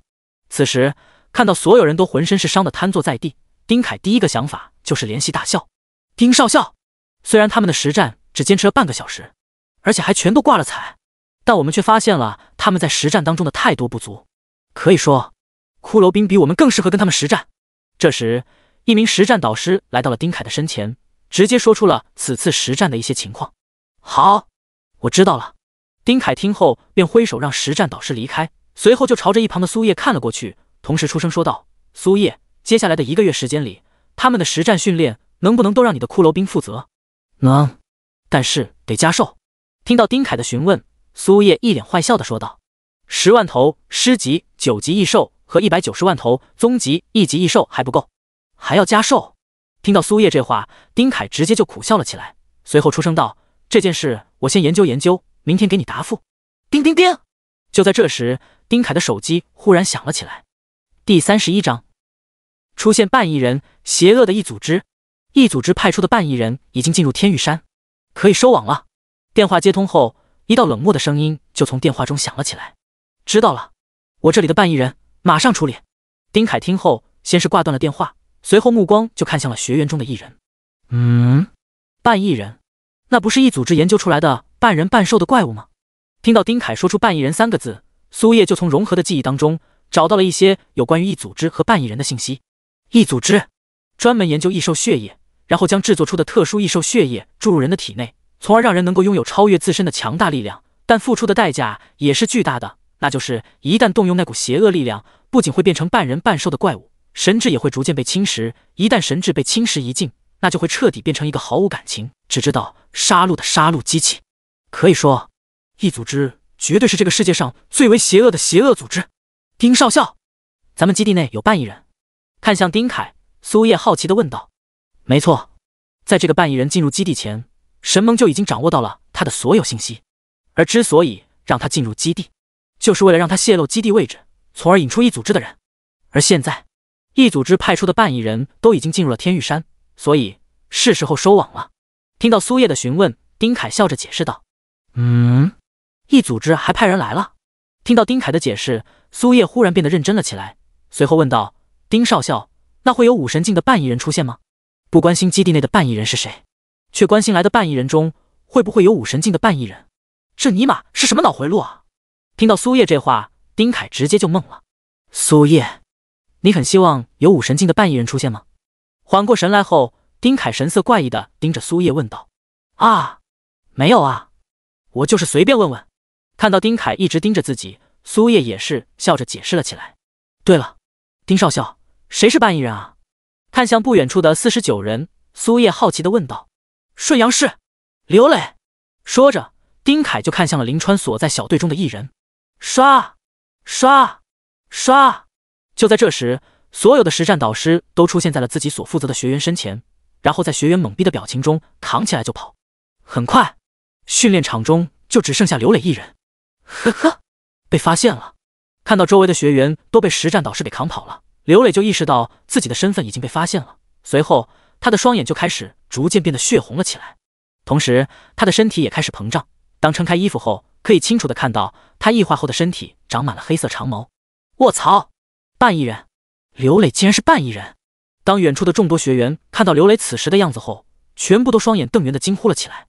Speaker 1: 此时看到所有人都浑身是伤的瘫坐在地，丁凯第一个想法就是联系大笑。丁少校，虽然他们的实战只坚持了半个小时，而且还全都挂了彩，但我们却发现了他们在实战当中的太多不足，可以说。骷髅兵比我们更适合跟他们实战。这时，一名实战导师来到了丁凯的身前，直接说出了此次实战的一些情况。好，我知道了。丁凯听后便挥手让实战导师离开，随后就朝着一旁的苏叶看了过去，同时出声说道：“苏叶，接下来的一个月时间里，他们的实战训练能不能都让你的骷髅兵负责？”“
Speaker 5: 能，
Speaker 1: 但是得加寿。听到丁凯的询问，苏叶一脸坏笑的说道：“十万头师级九级异兽。”和一百九十万头宗极一级异兽还不够，还要加兽。听到苏叶这话，丁凯直接就苦笑了起来，随后出声道：“这件事我先研究研究，明天给你答复。”叮叮叮！就在这时，丁凯的手机忽然响了起来。第三十一章：出现半异人，邪恶的一组织，一组织派出的半异人已经进入天域山，可以收网了。电话接通后，一道冷漠的声音就从电话中响了起来：“知道了，我这里的半异人。”马上处理！丁凯听后，先是挂断了电话，随后目光就看向了学员中的一人。嗯，半异人，那不是异组织研究出来的半人半兽的怪物吗？听到丁凯说出“半异人”三个字，苏叶就从融合的记忆当中找到了一些有关于异组织和半异人的信息。异组织专门研究异兽血液，然后将制作出的特殊异兽血液注入人的体内，从而让人能够拥有超越自身的强大力量，但付出的代价也是巨大的，那就是一旦动用那股邪恶力量。不仅会变成半人半兽的怪物，神智也会逐渐被侵蚀。一旦神智被侵蚀一尽，那就会彻底变成一个毫无感情、只知道杀戮的杀戮机器。可以说，异组织绝对是这个世界上最为邪恶的邪恶组织。丁少校，咱们基地内有半亿人。看向丁凯，苏叶好奇地问道：“没错，在这个半亿人进入基地前，神盟就已经掌握到了他的所有信息。而之所以让他进入基地，就是为了让他泄露基地位置。”从而引出一组织的人，而现在，一组织派出的半亿人都已经进入了天域山，所以是时候收网了。听到苏叶的询问，丁凯笑着解释道：“
Speaker 2: 嗯，
Speaker 1: 一组织还派人来了。”听到丁凯的解释，苏叶忽然变得认真了起来，随后问道：“丁少校，那会有武神境的半亿人出现吗？”不关心基地内的半亿人是谁，却关心来的半亿人中会不会有武神境的半亿人。这尼玛是什么脑回路啊？听到苏叶这话。丁凯直接就懵了。苏叶，你很希望有武神境的半异人出现吗？缓过神来后，丁凯神色怪异的盯着苏叶问道：“啊，没有啊，我就是随便问问。”看到丁凯一直盯着自己，苏叶也是笑着解释了起来。对了，丁少校，谁是半异人啊？看向不远处的四十九人，苏叶好奇的问道：“顺阳市刘磊。”说着，丁凯就看向了林川所在小队中的一人，刷。刷刷！就在这时，所有的实战导师都出现在了自己所负责的学员身前，然后在学员懵逼的表情中扛起来就跑。很快，训练场中就只剩下刘磊一人。呵呵，被发现了！看到周围的学员都被实战导师给扛跑了，刘磊就意识到自己的身份已经被发现了。随后，他的双眼就开始逐渐变得血红了起来，同时他的身体也开始膨胀。当撑开衣服后，可以清楚的看到，他异化后的身体长满了黑色长毛。卧槽！半异人，刘磊竟然是半异人！当远处的众多学员看到刘磊此时的样子后，全部都双眼瞪圆的惊呼了起来。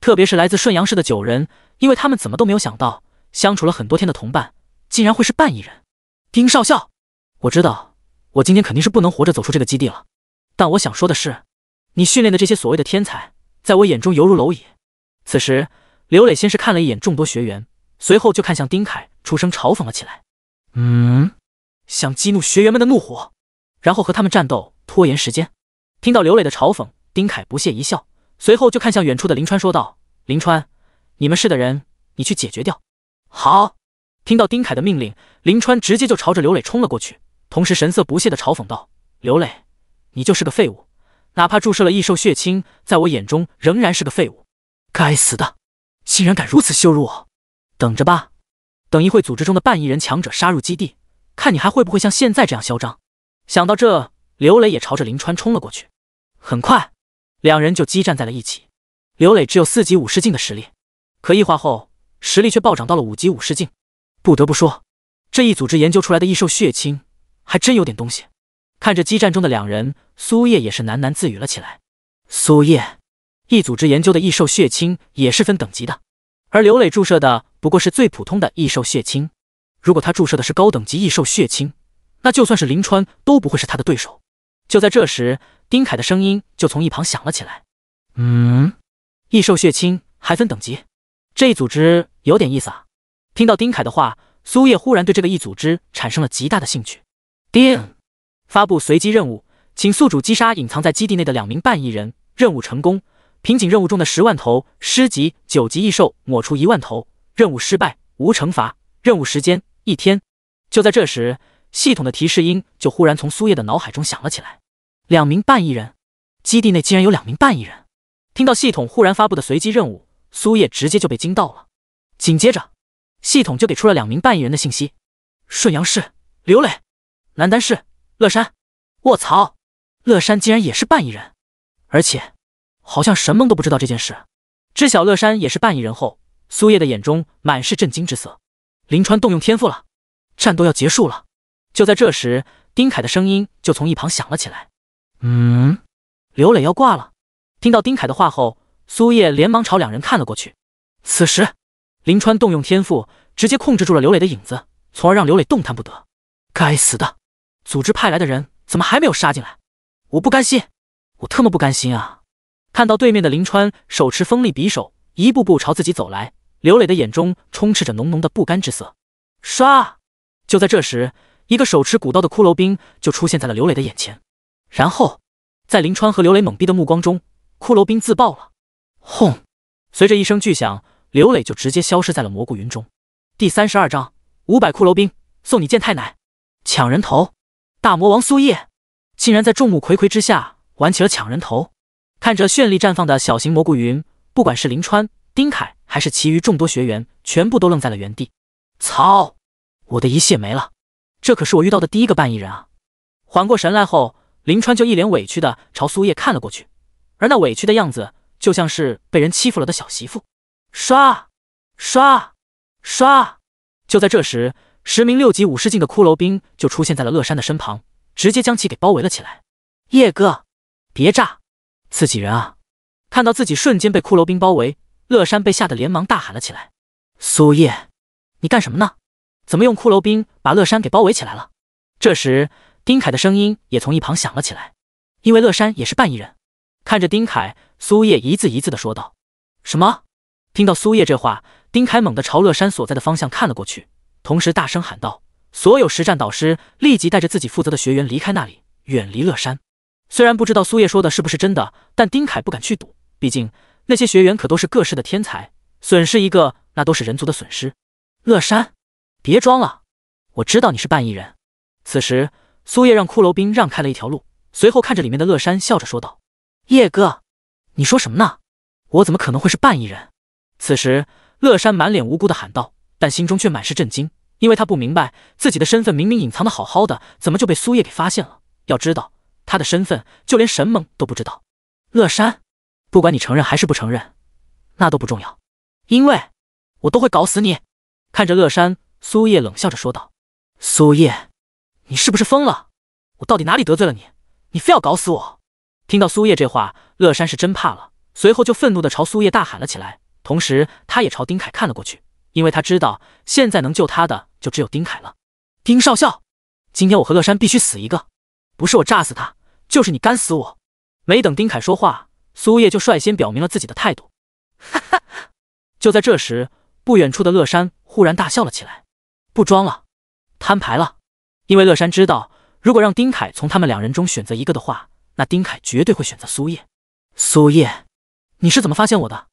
Speaker 1: 特别是来自顺阳市的九人，因为他们怎么都没有想到，相处了很多天的同伴竟然会是半异人。丁少校，我知道我今天肯定是不能活着走出这个基地了，但我想说的是，你训练的这些所谓的天才，在我眼中犹如蝼蚁。此时。刘磊先是看了一眼众多学员，随后就看向丁凯，出声嘲讽了起来：“
Speaker 2: 嗯，
Speaker 1: 想激怒学员们的怒火，然后和他们战斗拖延时间。”听到刘磊的嘲讽，丁凯不屑一笑，随后就看向远处的林川，说道：“林川，你们是的人，你去解决掉。”好。听到丁凯的命令，林川直接就朝着刘磊冲了过去，同时神色不屑的嘲讽道：“刘磊，你就是个废物，哪怕注射了异兽血清，在我眼中仍然是个废物。该死的！”竟然敢如此羞辱我！等着吧，等一会组织中的半亿人强者杀入基地，看你还会不会像现在这样嚣张。想到这，刘磊也朝着林川冲了过去。很快，两人就激战在了一起。刘磊只有四级武士镜的实力，可异化后实力却暴涨到了五级武士镜。不得不说，这一组织研究出来的异兽血清还真有点东西。看着激战中的两人，苏叶也是喃喃自语了起来：“苏叶。”异组织研究的异兽血清也是分等级的，而刘磊注射的不过是最普通的异兽血清。如果他注射的是高等级异兽血清，那就算是林川都不会是他的对手。就在这时，丁凯的声音就从一旁响了起来：“
Speaker 2: 嗯，
Speaker 1: 异兽血清还分等级，这一组织有点意思啊。”听到丁凯的话，苏叶忽然对这个异组织产生了极大的兴趣。丁，发布随机任务，请宿主击杀隐藏在基地内的两名半异人。任务成功。瓶颈任务中的十万头师级九级异兽抹除一万头，任务失败，无惩罚。任务时间一天。就在这时，系统的提示音就忽然从苏叶的脑海中响了起来。两名半异人，基地内竟然有两名半异人！听到系统忽然发布的随机任务，苏叶直接就被惊到了。紧接着，系统就给出了两名半异人的信息：顺阳市刘磊，南丹市乐山。卧槽，乐山竟然也是半异人，而且……好像什么都不知道这件事。知晓乐山也是半亿人后，苏叶的眼中满是震惊之色。林川动用天赋了，战斗要结束了。就在这时，丁凯的声音就从一旁响了起来：“
Speaker 2: 嗯，
Speaker 1: 刘磊要挂了。”听到丁凯的话后，苏叶连忙朝两人看了过去。此时，林川动用天赋，直接控制住了刘磊的影子，从而让刘磊动弹不得。该死的，组织派来的人怎么还没有杀进来？我不甘心，我特么不甘心啊！看到对面的林川手持锋利匕首，一步步朝自己走来，刘磊的眼中充斥着浓浓的不甘之色。唰！就在这时，一个手持古刀的骷髅兵就出现在了刘磊的眼前。然后，在林川和刘磊懵逼的目光中，骷髅兵自爆了。轰！随着一声巨响，刘磊就直接消失在了蘑菇云中。第三十二章：五百骷髅兵送你见太奶，抢人头！大魔王苏叶竟然在众目睽睽之下玩起了抢人头。看着绚丽绽放的小型蘑菇云，不管是林川、丁凯还是其余众多学员，全部都愣在了原地。操！我的一切没了！这可是我遇到的第一个半翼人啊！缓过神来后，林川就一脸委屈的朝苏叶看了过去，而那委屈的样子就像是被人欺负了的小媳妇。刷刷刷！就在这时，十名六级武士境的骷髅兵就出现在了乐山的身旁，直接将其给包围了起来。叶哥，别炸！自己人啊！看到自己瞬间被骷髅兵包围，乐山被吓得连忙大喊了起来：“
Speaker 3: 苏叶，
Speaker 1: 你干什么呢？怎么用骷髅兵把乐山给包围起来了？”这时，丁凯的声音也从一旁响了起来：“因为乐山也是半异人。”看着丁凯，苏叶一字一字的说道：“什么？”听到苏叶这话，丁凯猛地朝乐山所在的方向看了过去，同时大声喊道：“所有实战导师，立即带着自己负责的学员离开那里，远离乐山。”虽然不知道苏叶说的是不是真的，但丁凯不敢去赌，毕竟那些学员可都是各市的天才，损失一个，那都是人族的损失。乐山，别装了，我知道你是半异人。此时，苏叶让骷髅兵让开了一条路，随后看着里面的乐山，笑着说道：“叶哥，你说什么呢？我怎么可能会是半异人？”此时，乐山满脸无辜的喊道，但心中却满是震惊，因为他不明白自己的身份明明隐藏的好好的，怎么就被苏叶给发现了。要知道。他的身份就连神盟都不知道。乐山，不管你承认还是不承认，那都不重要，因为我都会搞死你。看着乐山，苏叶冷笑着说道：“苏叶，你是不是疯了？我到底哪里得罪了你？你非要搞死我？”听到苏叶这话，乐山是真怕了，随后就愤怒地朝苏叶大喊了起来，同时他也朝丁凯看了过去，因为他知道现在能救他的就只有丁凯了。丁少校，今天我和乐山必须死一个，不是我炸死他。就是你干死我！没等丁凯说话，苏叶就率先表明了自己的态度。哈哈！就在这时，不远处的乐山忽然大笑了起来。不装了，摊牌了！因为乐山知道，如果让丁凯从他们两人中选择一个的话，那丁凯绝对会选择苏叶。苏叶，你是怎么发现我的？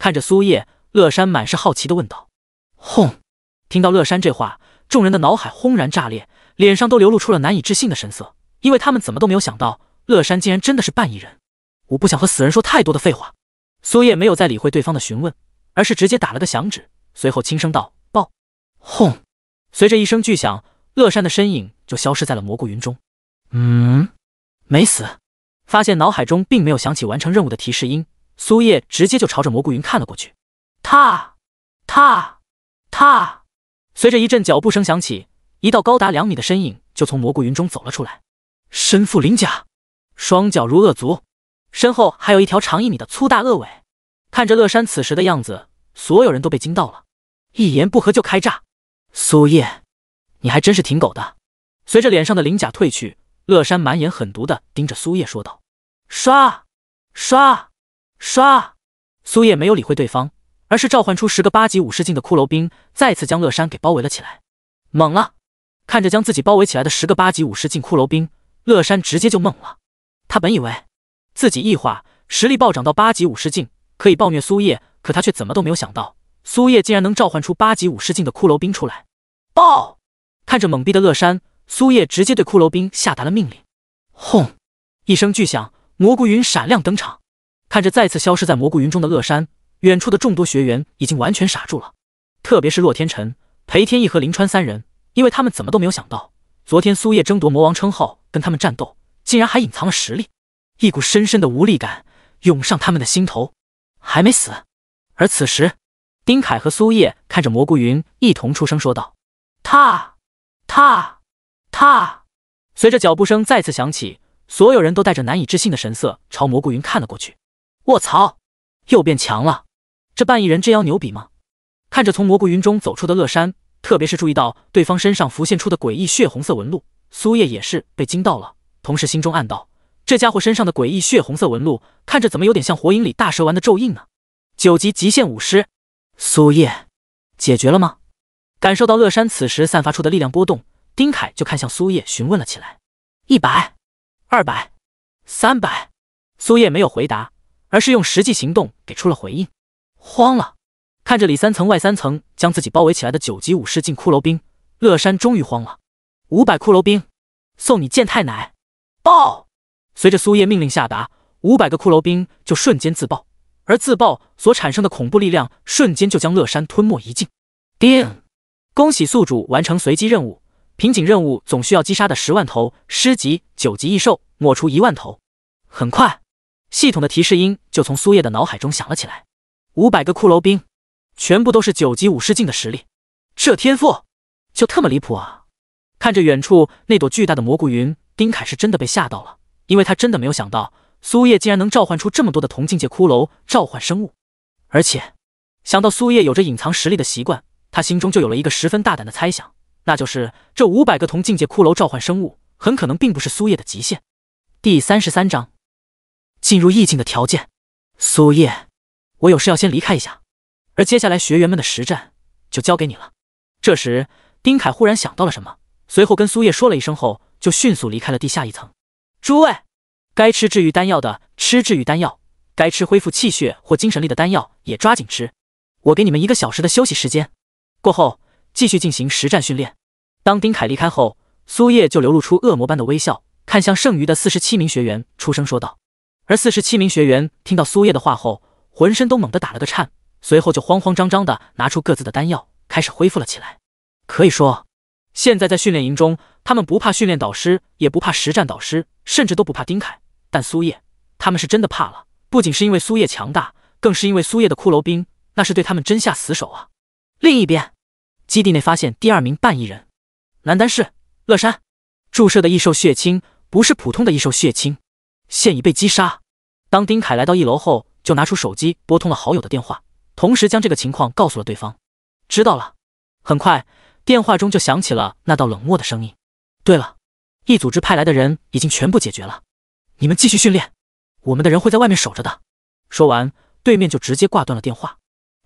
Speaker 1: 看着苏叶，乐山满是好奇的问道。轰！听到乐山这话，众人的脑海轰然炸裂，脸上都流露出了难以置信的神色，因为他们怎么都没有想到。乐山竟然真的是半亿人！我不想和死人说太多的废话。苏叶没有再理会对方的询问，而是直接打了个响指，随后轻声道：“爆！”轰！随着一声巨响，乐山的身影就消失在了蘑菇云中。嗯，没死。发现脑海中并没有响起完成任务的提示音，苏叶直接就朝着蘑菇云看了过去。踏踏踏！随着一阵脚步声响起，一道高达两米的身影就从蘑菇云中走了出来，身负鳞甲。双脚如鳄足，身后还有一条长一米的粗大鳄尾。看着乐山此时的样子，所有人都被惊到了。一言不合就开炸，苏叶，你还真是挺狗的。随着脸上的鳞甲褪去，乐山满眼狠毒的盯着苏叶说道：“刷刷刷！”苏叶没有理会对方，而是召唤出十个八级武士境的骷髅兵，再次将乐山给包围了起来。懵了，看着将自己包围起来的十个八级武士境骷髅兵，乐山直接就懵了。他本以为自己异化实力暴涨到八级武师境，可以暴虐苏叶，可他却怎么都没有想到，苏叶竟然能召唤出八级武师境的骷髅兵出来。爆！看着懵逼的乐山，苏叶直接对骷髅兵下达了命令。轰！一声巨响，蘑菇云闪亮登场。看着再次消失在蘑菇云中的乐山，远处的众多学员已经完全傻住了。特别是洛天辰、裴天意和林川三人，因为他们怎么都没有想到，昨天苏叶争夺魔王称号跟他们战斗。竟然还隐藏了实力，一股深深的无力感涌上他们的心头。还没死，而此时，丁凯和苏叶看着蘑菇云，一同出声说道：“踏，踏，踏！”随着脚步声再次响起，所有人都带着难以置信的神色朝蘑菇云看了过去。我操，又变强了！这半翼人之妖牛逼吗？看着从蘑菇云中走出的乐山，特别是注意到对方身上浮现出的诡异血红色纹路，苏叶也是被惊到了。同时心中暗道，这家伙身上的诡异血红色纹路，看着怎么有点像火影里大蛇丸的咒印呢？九级极限武师苏叶解决了吗？感受到乐山此时散发出的力量波动，丁凯就看向苏叶询问了起来。一百、二百、三百，苏叶没有回答，而是用实际行动给出了回应。慌了，看着里三层外三层将自己包围起来的九级武士进骷髅兵，乐山终于慌了。五百骷髅兵，送你见太奶！爆！随着苏叶命令下达，五百个骷髅兵就瞬间自爆，而自爆所产生的恐怖力量，瞬间就将乐山吞没一尽。叮，恭喜宿主完成随机任务，瓶颈任务总需要击杀的十万头师级九级异兽，抹除一万头。很快，系统的提示音就从苏叶的脑海中响了起来。五百个骷髅兵，全部都是九级武士境的实力，这天赋就特么离谱啊！看着远处那朵巨大的蘑菇云。丁凯是真的被吓到了，因为他真的没有想到苏叶竟然能召唤出这么多的同境界骷髅召唤生物，而且想到苏叶有着隐藏实力的习惯，他心中就有了一个十分大胆的猜想，那就是这五百个同境界骷髅召唤生物很可能并不是苏叶的极限。第三十三章，进入意境的条件。苏叶，我有事要先离开一下，而接下来学员们的实战就交给你了。这时，丁凯忽然想到了什么，随后跟苏叶说了一声后。就迅速离开了地下一层。诸位，该吃治愈丹药的吃治愈丹药，该吃恢复气血或精神力的丹药也抓紧吃。我给你们一个小时的休息时间，过后继续进行实战训练。当丁凯离开后，苏叶就流露出恶魔般的微笑，看向剩余的四十七名学员，出声说道。而四十七名学员听到苏叶的话后，浑身都猛地打了个颤，随后就慌慌张张的拿出各自的丹药，开始恢复了起来。可以说。现在在训练营中，他们不怕训练导师，也不怕实战导师，甚至都不怕丁凯。但苏叶，他们是真的怕了。不仅是因为苏叶强大，更是因为苏叶的骷髅兵，那是对他们真下死手啊！另一边，基地内发现第二名半异人，男丹是乐山注射的异兽血清，不是普通的异兽血清，现已被击杀。当丁凯来到一楼后，就拿出手机拨通了好友的电话，同时将这个情况告诉了对方。知道了，很快。电话中就响起了那道冷漠的声音。对了，一组织派来的人已经全部解决了，你们继续训练，我们的人会在外面守着的。说完，对面就直接挂断了电话。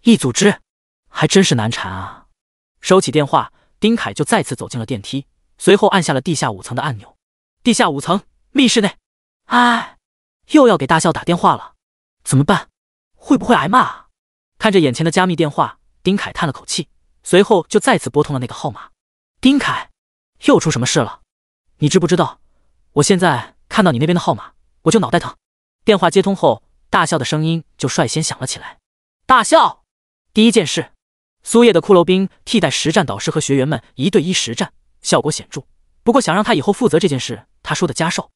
Speaker 1: 一组织还真是难缠啊！收起电话，丁凯就再次走进了电梯，随后按下了地下五层的按钮。地下五层密室内，哎，又要给大校打电话了，怎么办？会不会挨骂啊？看着眼前的加密电话，丁凯叹了口气。随后就再次拨通了那个号码，丁凯，又出什么事了？你知不知道？我现在看到你那边的号码，我就脑袋疼。电话接通后，大笑的声音就率先响了起来。大笑，第一件事，苏叶的骷髅兵替代实战导师和学员们一对一实战，效果显著。不过想让他以后负责这件事，他说的加寿。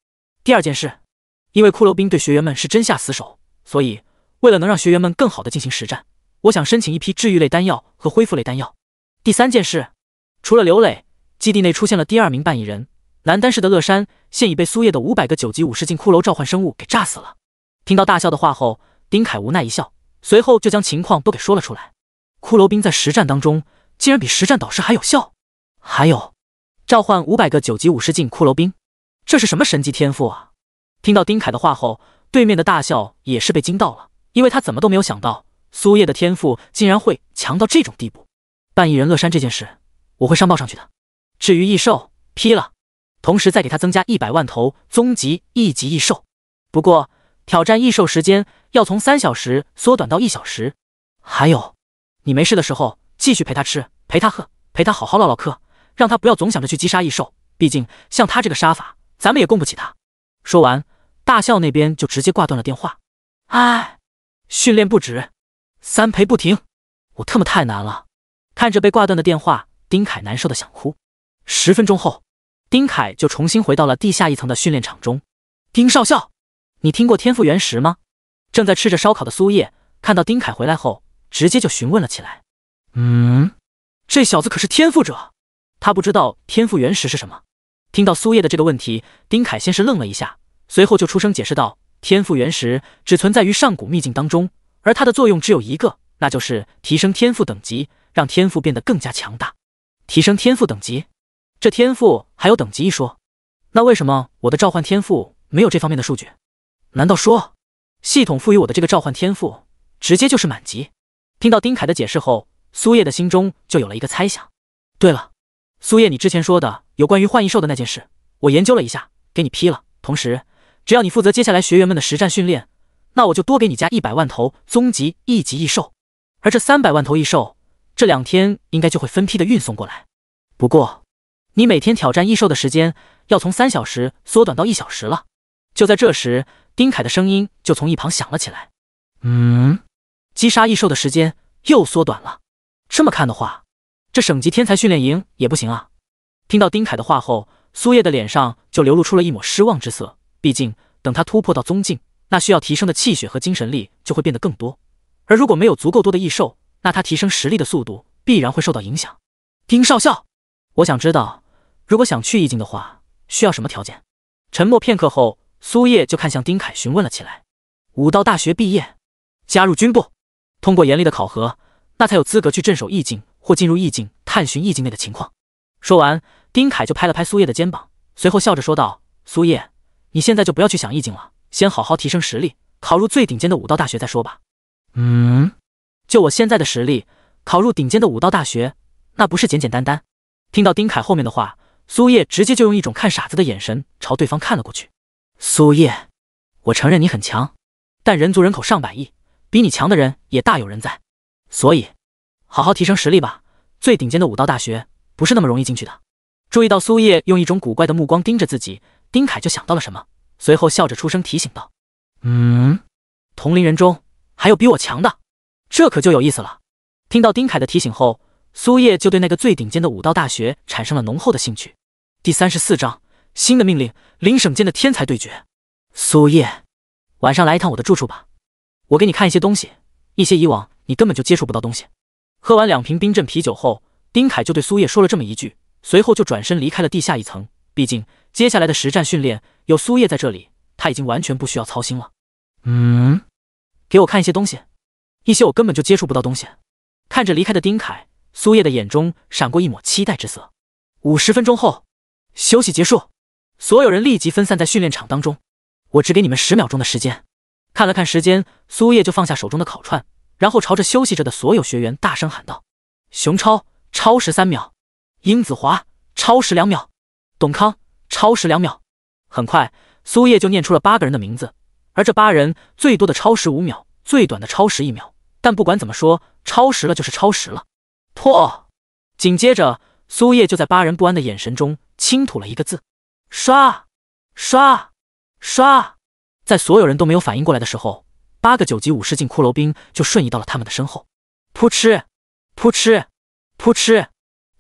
Speaker 1: 第二件事，因为骷髅兵对学员们是真下死手，所以为了能让学员们更好的进行实战，我想申请一批治愈类丹药和恢复类丹药。第三件事，除了刘磊，基地内出现了第二名半蚁人，南丹市的乐山，现已被苏叶的五百个九级武士境骷髅召唤生物给炸死了。听到大笑的话后，丁凯无奈一笑，随后就将情况都给说了出来。骷髅兵在实战当中竟然比实战导师还有效。还有，召唤五百个九级武士境骷髅兵，这是什么神级天赋啊？听到丁凯的话后，对面的大笑也是被惊到了，因为他怎么都没有想到苏叶的天赋竟然会强到这种地步。半翼人乐山这件事，我会上报上去的。至于异兽，批了，同时再给他增加一百万头宗极一级异兽。不过挑战异兽时间要从三小时缩短到一小时。还有，你没事的时候继续陪他吃，陪他喝，陪他好好唠唠嗑，让他不要总想着去击杀异兽。毕竟像他这个杀法，咱们也供不起他。说完，大笑那边就直接挂断了电话。唉，训练不止，三陪不停，我特么太难了。看着被挂断的电话，丁凯难受的想哭。十分钟后，丁凯就重新回到了地下一层的训练场中。丁少校，你听过天赋原石吗？正在吃着烧烤的苏叶看到丁凯回来后，直接就询问了起来。
Speaker 2: 嗯，
Speaker 1: 这小子可是天赋者。他不知道天赋原石是什么。听到苏叶的这个问题，丁凯先是愣了一下，随后就出声解释道：“天赋原石只存在于上古秘境当中，而它的作用只有一个，那就是提升天赋等级。”让天赋变得更加强大，提升天赋等级，这天赋还有等级一说？那为什么我的召唤天赋没有这方面的数据？难道说系统赋予我的这个召唤天赋直接就是满级？听到丁凯的解释后，苏叶的心中就有了一个猜想。对了，苏叶，你之前说的有关于幻异兽的那件事，我研究了一下，给你批了。同时，只要你负责接下来学员们的实战训练，那我就多给你加一百万头终极一级异兽，而这三百万头异兽。这两天应该就会分批的运送过来，不过，你每天挑战异兽的时间要从三小时缩短到一小时了。就在这时，丁凯的声音就从一旁响了起来：“
Speaker 2: 嗯，
Speaker 1: 击杀异兽的时间又缩短了。这么看的话，这省级天才训练营也不行啊。”听到丁凯的话后，苏叶的脸上就流露出了一抹失望之色。毕竟，等他突破到宗境，那需要提升的气血和精神力就会变得更多，而如果没有足够多的异兽，那他提升实力的速度必然会受到影响。丁少校，我想知道，如果想去意境的话，需要什么条件？沉默片刻后，苏叶就看向丁凯询问了起来。武道大学毕业，加入军部，通过严厉的考核，那才有资格去镇守意境或进入意境探寻意境内的情况。说完，丁凯就拍了拍苏叶的肩膀，随后笑着说道：“苏叶，你现在就不要去想意境了，先好好提升实力，考入最顶尖的武道大学再说吧。”
Speaker 2: 嗯。
Speaker 1: 就我现在的实力，考入顶尖的武道大学，那不是简简单单。听到丁凯后面的话，苏叶直接就用一种看傻子的眼神朝对方看了过去。苏叶，我承认你很强，但人族人口上百亿，比你强的人也大有人在，所以好好提升实力吧。最顶尖的武道大学不是那么容易进去的。注意到苏叶用一种古怪的目光盯着自己，丁凯就想到了什么，随后笑着出声提醒道：“
Speaker 2: 嗯，
Speaker 1: 同龄人中还有比我强的。”这可就有意思了。听到丁凯的提醒后，苏叶就对那个最顶尖的武道大学产生了浓厚的兴趣。第三十四章新的命令：林省间的天才对决。苏叶，晚上来一趟我的住处吧，我给你看一些东西，一些以往你根本就接触不到东西。喝完两瓶冰镇啤酒后，丁凯就对苏叶说了这么一句，随后就转身离开了地下一层。毕竟接下来的实战训练有苏叶在这里，他已经完全不需要操心了。嗯，给我看一些东西。一些我根本就接触不到东西。看着离开的丁凯，苏叶的眼中闪过一抹期待之色。五十分钟后，休息结束，所有人立即分散在训练场当中。我只给你们十秒钟的时间。看了看时间，苏叶就放下手中的烤串，然后朝着休息着的所有学员大声喊道：“熊超超时三秒，英子华超时两秒，董康超时两秒。”很快，苏叶就念出了八个人的名字，而这八人最多的超时五秒，最短的超时一秒。但不管怎么说，超时了就是超时了。破！紧接着，苏叶就在八人不安的眼神中轻吐了一个字：刷！刷！刷！在所有人都没有反应过来的时候，八个九级武士进骷髅兵就瞬移到了他们的身后。噗嗤！噗嗤！噗嗤！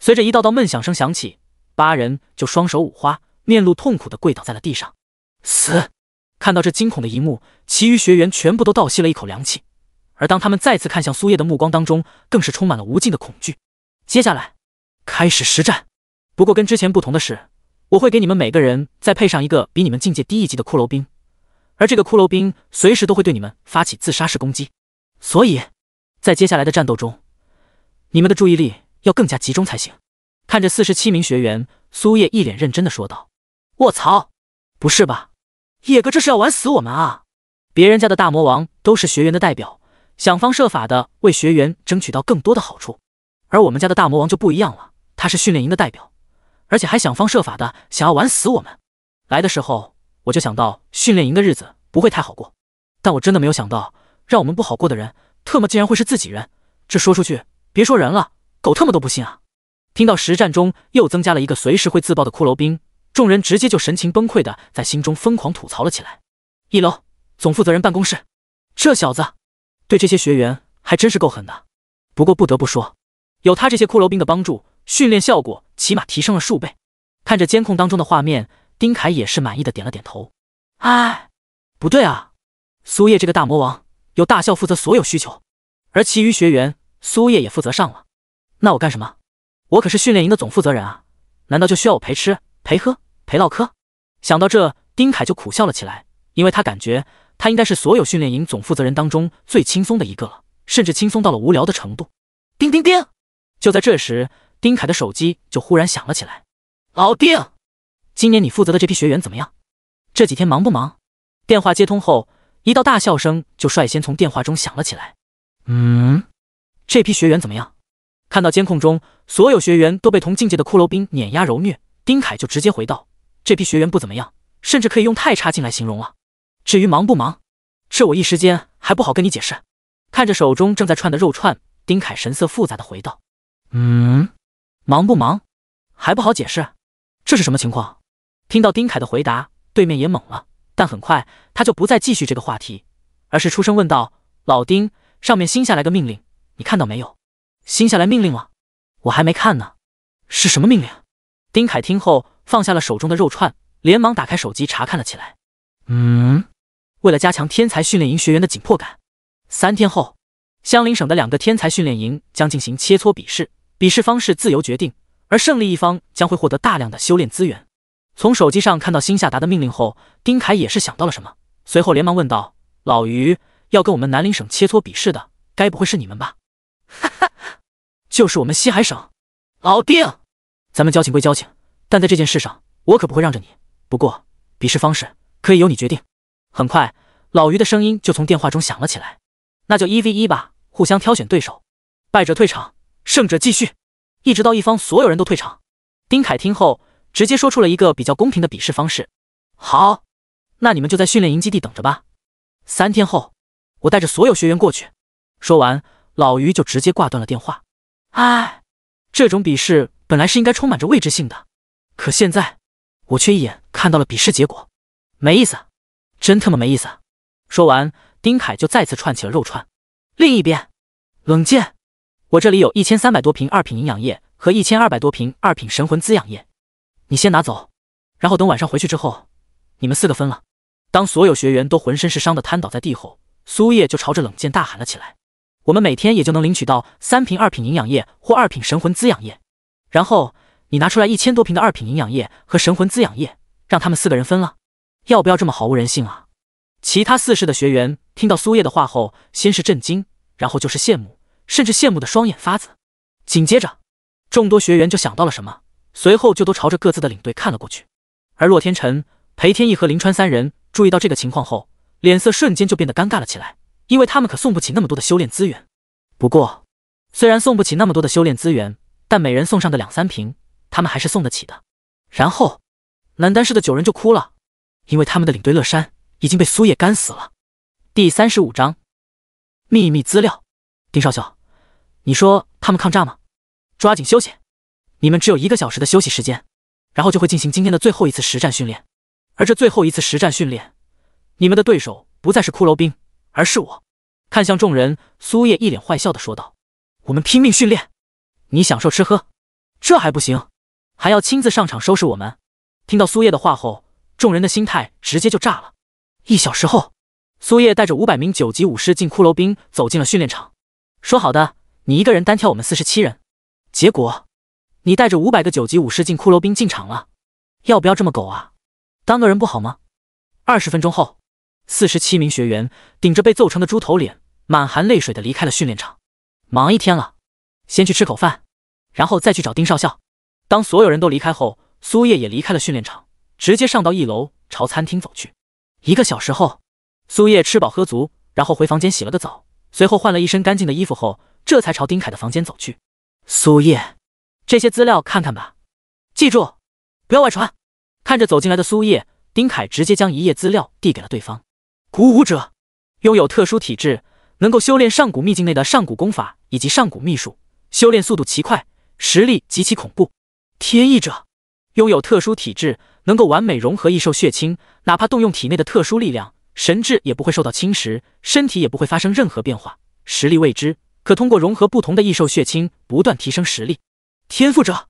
Speaker 1: 随着一道道闷响声响起，八人就双手捂花，面露痛苦的跪倒在了地上。死！看到这惊恐的一幕，其余学员全部都倒吸了一口凉气。而当他们再次看向苏叶的目光当中，更是充满了无尽的恐惧。接下来，开始实战。不过跟之前不同的是，我会给你们每个人再配上一个比你们境界低一级的骷髅兵，而这个骷髅兵随时都会对你们发起自杀式攻击。所以，在接下来的战斗中，你们的注意力要更加集中才行。看着四十七名学员，苏叶一脸认真的说道：“卧槽，不是吧，叶哥这是要玩死我们啊！别人家的大魔王都是学员的代表。”想方设法的为学员争取到更多的好处，而我们家的大魔王就不一样了，他是训练营的代表，而且还想方设法的想要玩死我们。来的时候我就想到训练营的日子不会太好过，但我真的没有想到，让我们不好过的人特么竟然会是自己人。这说出去，别说人了，狗特么都不信啊！听到实战中又增加了一个随时会自爆的骷髅兵，众人直接就神情崩溃的在心中疯狂吐槽了起来。一楼总负责人办公室，这小子。对这些学员还真是够狠的，不过不得不说，有他这些骷髅兵的帮助，训练效果起码提升了数倍。看着监控当中的画面，丁凯也是满意的点了点头。哎，不对啊，苏叶这个大魔王有大校负责所有需求，而其余学员苏叶也负责上了，那我干什么？我可是训练营的总负责人啊，难道就需要我陪吃、陪喝、陪唠嗑？想到这，丁凯就苦笑了起来，因为他感觉。他应该是所有训练营总负责人当中最轻松的一个了，甚至轻松到了无聊的程度。叮叮叮！就在这时，丁凯的手机就忽然响了起来。老丁，今年你负责的这批学员怎么样？这几天忙不忙？电话接通后，一道大笑声就率先从电话中响了起来。嗯，这批学员怎么样？看到监控中所有学员都被同境界的骷髅兵碾压蹂躏，丁凯就直接回道：这批学员不怎么样，甚至可以用太差劲来形容了。至于忙不忙，这我一时间还不好跟你解释。看着手中正在串的肉串，丁凯神色复杂的回道：“
Speaker 2: 嗯，
Speaker 1: 忙不忙，还不好解释，这是什么情况？”听到丁凯的回答，对面也懵了，但很快他就不再继续这个话题，而是出声问道：“老丁，上面新下来个命令，你看到没有？新下来命令了，我还没看呢，是什么命令？”丁凯听后放下了手中的肉串，连忙打开手机查看了起来。嗯。为了加强天才训练营学员的紧迫感，三天后，相邻省的两个天才训练营将进行切磋比试，比试方式自由决定，而胜利一方将会获得大量的修炼资源。从手机上看到新下达的命令后，丁凯也是想到了什么，随后连忙问道：“老于，要跟我们南林省切磋比试的，该不会是你们吧？”哈哈，就是我们西海省。老丁，咱们交情归交情，但在这件事上，我可不会让着你。不过，比试方式可以由你决定。很快，老于的声音就从电话中响了起来。那就一 v 一吧，互相挑选对手，败者退场，胜者继续，一直到一方所有人都退场。丁凯听后，直接说出了一个比较公平的比试方式。好，那你们就在训练营基地等着吧。三天后，我带着所有学员过去。说完，老于就直接挂断了电话。唉，这种比试本来是应该充满着未知性的，可现在，我却一眼看到了比试结果，没意思。真他妈没意思！说完，丁凯就再次串起了肉串。另一边，冷剑，我这里有一千三百多瓶二品营养液和一千二百多瓶二品神魂滋养液，你先拿走，然后等晚上回去之后，你们四个分了。当所有学员都浑身是伤的瘫倒在地后，苏叶就朝着冷剑大喊了起来：“我们每天也就能领取到三瓶二品营养液或二品神魂滋养液，然后你拿出来一千多瓶的二品营养液和神魂滋养液，让他们四个人分了。”要不要这么毫无人性啊！其他四世的学员听到苏叶的话后，先是震惊，然后就是羡慕，甚至羡慕的双眼发紫。紧接着，众多学员就想到了什么，随后就都朝着各自的领队看了过去。而洛天辰、裴天意和林川三人注意到这个情况后，脸色瞬间就变得尴尬了起来，因为他们可送不起那么多的修炼资源。不过，虽然送不起那么多的修炼资源，但每人送上个两三瓶，他们还是送得起的。然后，南丹市的九人就哭了。因为他们的领队乐山已经被苏叶干死了。第三十五章秘密资料。丁少校，你说他们抗炸吗？抓紧休息，你们只有一个小时的休息时间，然后就会进行今天的最后一次实战训练。而这最后一次实战训练，你们的对手不再是骷髅兵，而是我。看向众人，苏叶一脸坏笑的说道：“我们拼命训练，你享受吃喝，这还不行，还要亲自上场收拾我们。”听到苏叶的话后。众人的心态直接就炸了。一小时后，苏叶带着五百名九级武师进骷髅兵，走进了训练场。说好的你一个人单挑我们四十七人，结果你带着五百个九级武师进骷髅兵进场了，要不要这么狗啊？当个人不好吗？二十分钟后，四十七名学员顶着被揍成的猪头脸，满含泪水的离开了训练场。忙一天了，先去吃口饭，然后再去找丁少校。当所有人都离开后，苏叶也离开了训练场。直接上到一楼，朝餐厅走去。一个小时后，苏叶吃饱喝足，然后回房间洗了个澡，随后换了一身干净的衣服后，这才朝丁凯的房间走去。苏叶，这些资料看看吧，记住，不要外传。看着走进来的苏叶，丁凯直接将一页资料递给了对方。古武者，拥有特殊体质，能够修炼上古秘境内的上古功法以及上古秘术，修炼速度奇快，实力极其恐怖。天意者，拥有特殊体质。能够完美融合异兽血清，哪怕动用体内的特殊力量，神智也不会受到侵蚀，身体也不会发生任何变化。实力未知，可通过融合不同的异兽血清不断提升实力。天赋者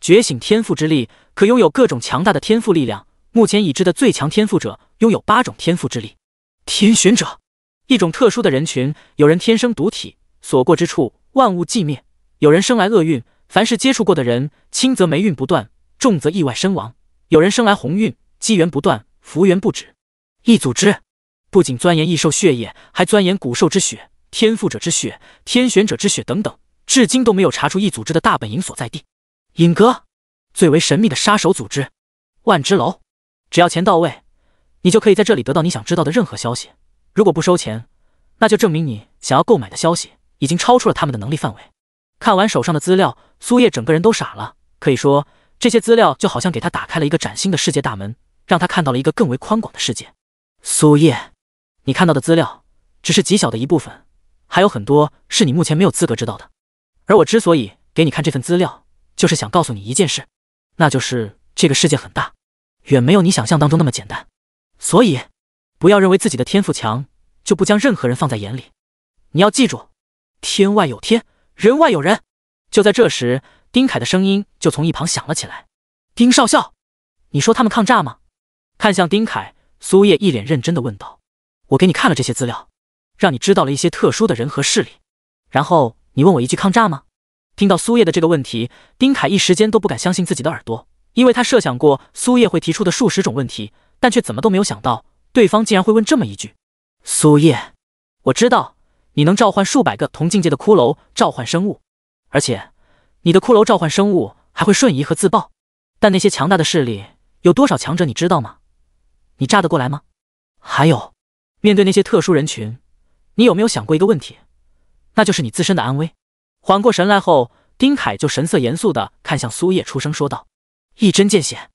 Speaker 1: 觉醒天赋之力，可拥有各种强大的天赋力量。目前已知的最强天赋者拥有八种天赋之力。天选者，一种特殊的人群，有人天生独体，所过之处万物寂灭；有人生来厄运，凡是接触过的人，轻则霉运不断，重则意外身亡。有人生来鸿运，机缘不断，福缘不止。异组织不仅钻研异兽血液，还钻研古兽之血、天赋者之血、天选者之血等等，至今都没有查出异组织的大本营所在地。隐阁，最为神秘的杀手组织。万之楼，只要钱到位，你就可以在这里得到你想知道的任何消息。如果不收钱，那就证明你想要购买的消息已经超出了他们的能力范围。看完手上的资料，苏叶整个人都傻了，可以说。这些资料就好像给他打开了一个崭新的世界大门，让他看到了一个更为宽广的世界。苏叶，你看到的资料只是极小的一部分，还有很多是你目前没有资格知道的。而我之所以给你看这份资料，就是想告诉你一件事，那就是这个世界很大，远没有你想象当中那么简单。所以，不要认为自己的天赋强就不将任何人放在眼里。你要记住，天外有天，人外有人。就在这时。丁凯的声音就从一旁响了起来：“丁少校，你说他们抗炸吗？”看向丁凯，苏叶一脸认真的问道：“我给你看了这些资料，让你知道了一些特殊的人和势力，然后你问我一句抗炸吗？”听到苏叶的这个问题，丁凯一时间都不敢相信自己的耳朵，因为他设想过苏叶会提出的数十种问题，但却怎么都没有想到对方竟然会问这么一句。苏叶，我知道你能召唤数百个同境界的骷髅召唤生物，而且。你的骷髅召唤生物还会瞬移和自爆，但那些强大的势力有多少强者你知道吗？你炸得过来吗？还有，面对那些特殊人群，你有没有想过一个问题？那就是你自身的安危。缓过神来后，丁凯就神色严肃的看向苏叶，出声说道：“一针见血，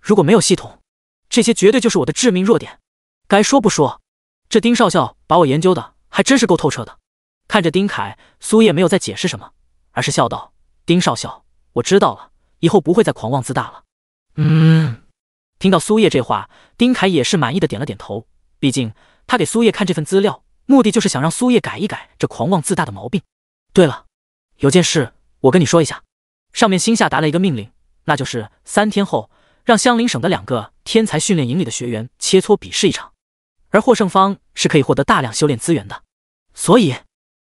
Speaker 1: 如果没有系统，这些绝对就是我的致命弱点。该说不说，这丁少校把我研究的还真是够透彻的。”看着丁凯，苏叶没有再解释什么，而是笑道。丁少校，我知道了，以后不会再狂妄自大了。
Speaker 2: 嗯，
Speaker 1: 听到苏叶这话，丁凯也是满意的点了点头。毕竟他给苏叶看这份资料，目的就是想让苏叶改一改这狂妄自大的毛病。对了，有件事我跟你说一下，上面新下达了一个命令，那就是三天后让相邻省的两个天才训练营里的学员切磋比试一场，而获胜方是可以获得大量修炼资源的。所以，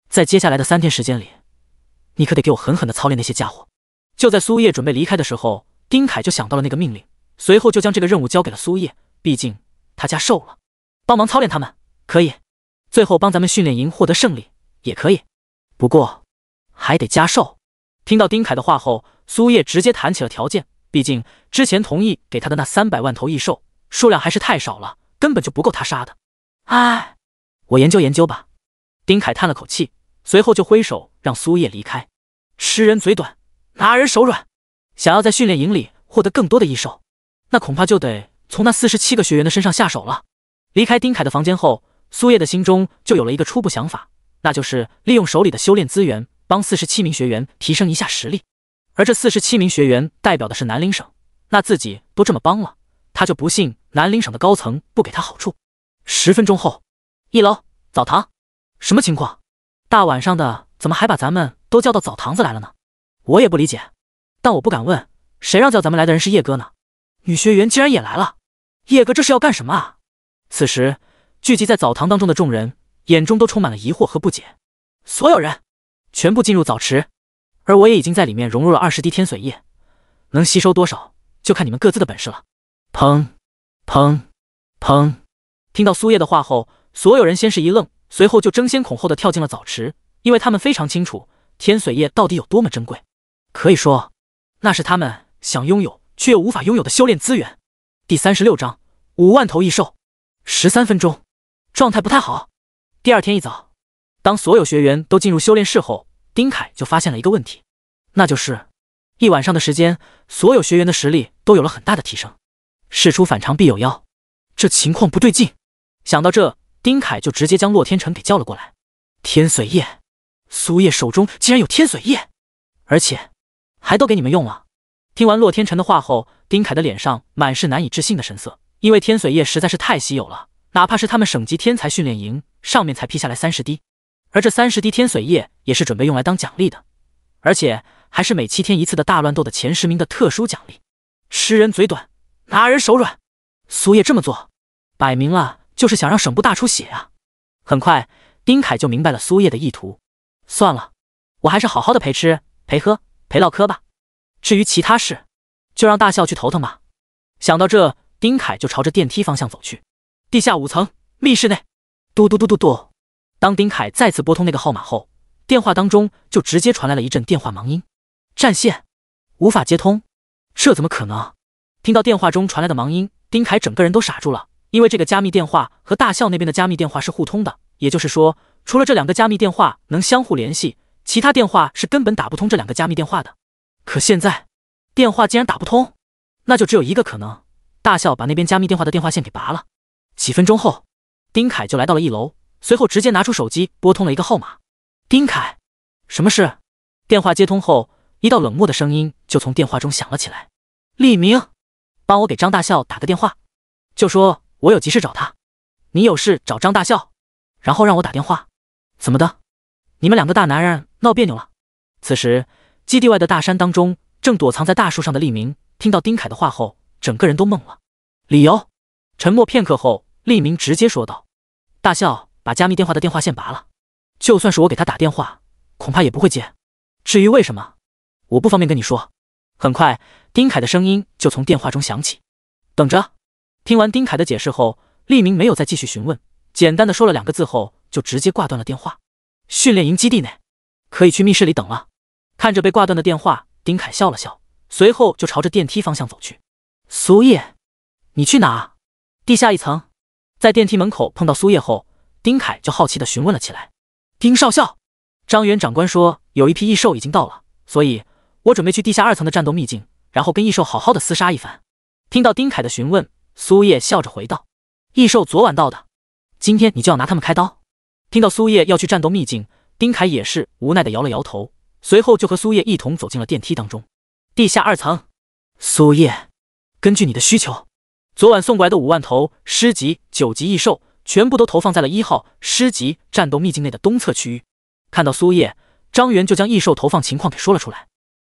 Speaker 1: 在接下来的三天时间里。你可得给我狠狠的操练那些家伙！就在苏叶准备离开的时候，丁凯就想到了那个命令，随后就将这个任务交给了苏叶。毕竟他加瘦了，帮忙操练他们可以，最后帮咱们训练营获得胜利也可以，不过还得加瘦。听到丁凯的话后，苏叶直接谈起了条件。毕竟之前同意给他的那三百万头异兽数量还是太少了，根本就不够他杀的。唉，我研究研究吧。丁凯叹了口气。随后就挥手让苏叶离开。吃人嘴短，拿人手软。想要在训练营里获得更多的异兽，那恐怕就得从那四十七个学员的身上下手了。离开丁凯的房间后，苏叶的心中就有了一个初步想法，那就是利用手里的修炼资源，帮四十七名学员提升一下实力。而这四十七名学员代表的是南陵省，那自己都这么帮了，他就不信南陵省的高层不给他好处。十分钟后，一楼澡堂，什么情况？大晚上的，怎么还把咱们都叫到澡堂子来了呢？我也不理解，但我不敢问，谁让叫咱们来的人是叶哥呢？女学员竟然也来了，叶哥这是要干什么啊？此时，聚集在澡堂当中的众人眼中都充满了疑惑和不解。所有人全部进入澡池，而我也已经在里面融入了二十滴天髓液，能吸收多少，就看你们各自的本事了。砰，砰，砰！听到苏叶的话后，所有人先是一愣。随后就争先恐后的跳进了澡池，因为他们非常清楚天髓液到底有多么珍贵，可以说那是他们想拥有却又无法拥有的修炼资源。第三十六章五万头异兽，十三分钟，状态不太好。第二天一早，当所有学员都进入修炼室后，丁凯就发现了一个问题，那就是一晚上的时间，所有学员的实力都有了很大的提升。事出反常必有妖，这情况不对劲。想到这。丁凯就直接将洛天城给叫了过来。天髓液，苏叶手中竟然有天髓液，而且还都给你们用了。听完洛天城的话后，丁凯的脸上满是难以置信的神色，因为天髓液实在是太稀有了，哪怕是他们省级天才训练营上面才批下来三十滴，而这三十滴天髓液也是准备用来当奖励的，而且还是每七天一次的大乱斗的前十名的特殊奖励。吃人嘴短，拿人手软，苏叶这么做，摆明了。就是想让省部大出血啊！很快，丁凯就明白了苏叶的意图。算了，我还是好好的陪吃陪喝陪唠嗑吧。至于其他事，就让大笑去头疼吧。想到这，丁凯就朝着电梯方向走去。地下五层密室内，嘟嘟嘟嘟嘟。当丁凯再次拨通那个号码后，电话当中就直接传来了一阵电话忙音。占线，无法接通。这怎么可能？听到电话中传来的忙音，丁凯整个人都傻住了。因为这个加密电话和大笑那边的加密电话是互通的，也就是说，除了这两个加密电话能相互联系，其他电话是根本打不通这两个加密电话的。可现在电话竟然打不通，那就只有一个可能：大笑把那边加密电话的电话线给拔了。几分钟后，丁凯就来到了一楼，随后直接拿出手机拨通了一个号码。丁凯，什么事？电话接通后，一道冷漠的声音就从电话中响了起来：“立明，帮我给张大笑打个电话，就说。”我有急事找他，你有事找张大笑，然后让我打电话，怎么的？你们两个大男人闹别扭了？此时，基地外的大山当中，正躲藏在大树上的利明听到丁凯的话后，整个人都懵了。理由，沉默片刻后，利明直接说道：“大笑把加密电话的电话线拔了，就算是我给他打电话，恐怕也不会接。至于为什么，我不方便跟你说。”很快，丁凯的声音就从电话中响起：“等着。”听完丁凯的解释后，利明没有再继续询问，简单的说了两个字后，就直接挂断了电话。训练营基地内，可以去密室里等了。看着被挂断的电话，丁凯笑了笑，随后就朝着电梯方向走去。苏叶，你去哪？地下一层。在电梯门口碰到苏叶后，丁凯就好奇的询问了起来。丁少校，张元长官说有一批异兽已经到了，所以我准备去地下二层的战斗秘境，然后跟异兽好好的厮杀一番。听到丁凯的询问。苏叶笑着回道：“异兽昨晚到的，今天你就要拿他们开刀。”听到苏叶要去战斗秘境，丁凯也是无奈的摇了摇头，随后就和苏叶一同走进了电梯当中。地下二层，苏叶，根据你的需求，昨晚送过来的五万头师级九级异兽，全部都投放在了一号师级战斗秘境内的东侧区域。看到苏叶，张元就将异兽投放情况给说了出来。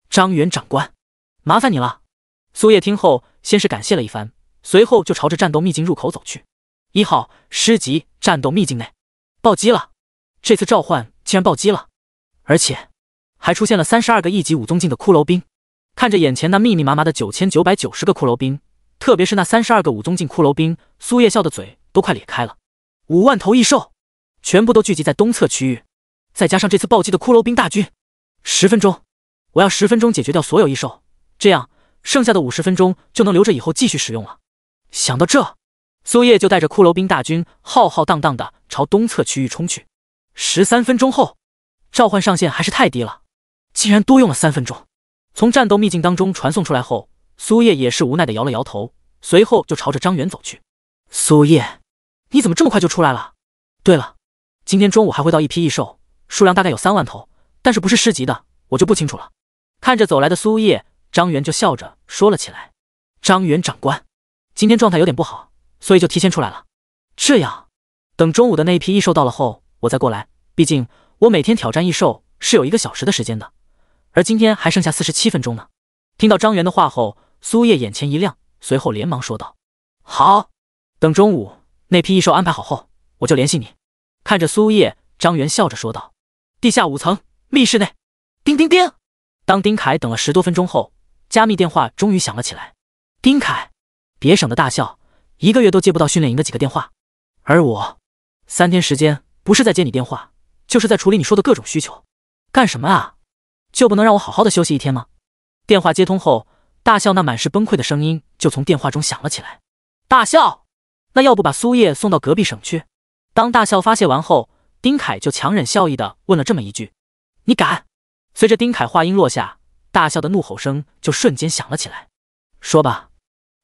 Speaker 1: 张元长官，麻烦你了。苏叶听后，先是感谢了一番。随后就朝着战斗秘境入口走去。一号师级战斗秘境内，暴击了！这次召唤竟然暴击了，而且还出现了三十二个一级武宗境的骷髅兵。看着眼前那密密麻麻的九千九百九十个骷髅兵，特别是那三十二个武宗境骷髅兵，苏叶笑的嘴都快裂开了。五万头异兽全部都聚集在东侧区域，再加上这次暴击的骷髅兵大军，十分钟，我要十分钟解决掉所有异兽，这样剩下的五十分钟就能留着以后继续使用了。想到这，苏叶就带着骷髅兵大军浩浩荡荡的朝东侧区域冲去。十三分钟后，召唤上限还是太低了，竟然多用了三分钟。从战斗秘境当中传送出来后，苏叶也是无奈的摇了摇头，随后就朝着张元走去。苏叶，你怎么这么快就出来了？对了，今天中午还会到一批异兽，数量大概有三万头，但是不是师级的，我就不清楚了。看着走来的苏叶，张元就笑着说了起来：“张元长官。”今天状态有点不好，所以就提前出来了。这样，等中午的那一批异兽到了后，我再过来。毕竟我每天挑战异兽是有一个小时的时间的，而今天还剩下四十七分钟呢。听到张元的话后，苏叶眼前一亮，随后连忙说道：“好，等中午那批异兽安排好后，我就联系你。”看着苏叶，张元笑着说道：“地下五层密室内。”叮叮叮，当丁凯等了十多分钟后，加密电话终于响了起来。丁凯。别省得大笑，一个月都接不到训练营的几个电话，而我，三天时间不是在接你电话，就是在处理你说的各种需求，干什么啊？就不能让我好好的休息一天吗？电话接通后，大笑那满是崩溃的声音就从电话中响了起来。大笑，那要不把苏叶送到隔壁省去？当大笑发泄完后，丁凯就强忍笑意的问了这么一句：“你敢？”随着丁凯话音落下，大笑的怒吼声就瞬间响了起来。说吧。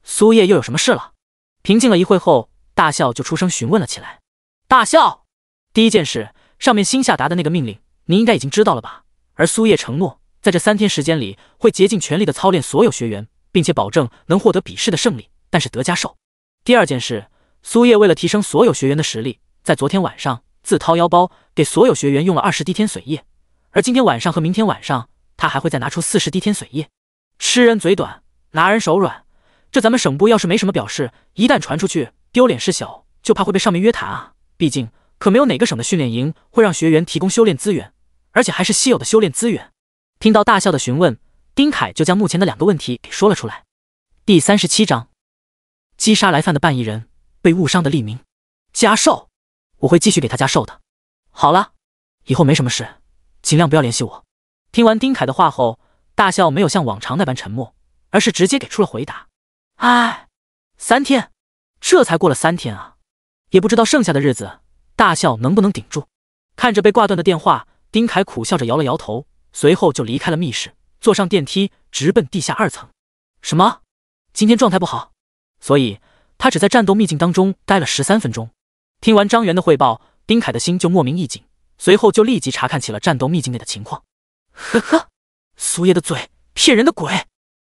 Speaker 1: 苏叶又有什么事了？平静了一会后，大笑就出声询问了起来。大笑，第一件事，上面新下达的那个命令，您应该已经知道了吧？而苏叶承诺，在这三天时间里，会竭尽全力的操练所有学员，并且保证能获得比试的胜利。但是德加兽，第二件事，苏叶为了提升所有学员的实力，在昨天晚上自掏腰包给所有学员用了二十滴天髓液，而今天晚上和明天晚上，他还会再拿出四十滴天髓液。吃人嘴短，拿人手软。这咱们省部要是没什么表示，一旦传出去，丢脸事小，就怕会被上面约谈啊！毕竟可没有哪个省的训练营会让学员提供修炼资源，而且还是稀有的修炼资源。听到大笑的询问，丁凯就将目前的两个问题给说了出来。第三十七章：击杀来犯的半异人，被误伤的利明加寿，我会继续给他加寿的。好了，以后没什么事，尽量不要联系我。听完丁凯的话后，大笑没有像往常那般沉默，而是直接给出了回答。哎，三天，这才过了三天啊，也不知道剩下的日子大笑能不能顶住。看着被挂断的电话，丁凯苦笑着摇了摇头，随后就离开了密室，坐上电梯直奔地下二层。什么？今天状态不好，所以他只在战斗秘境当中待了十三分钟。听完张元的汇报，丁凯的心就莫名一紧，随后就立即查看起了战斗秘境内的情况。呵呵，苏叶的嘴，骗人的鬼，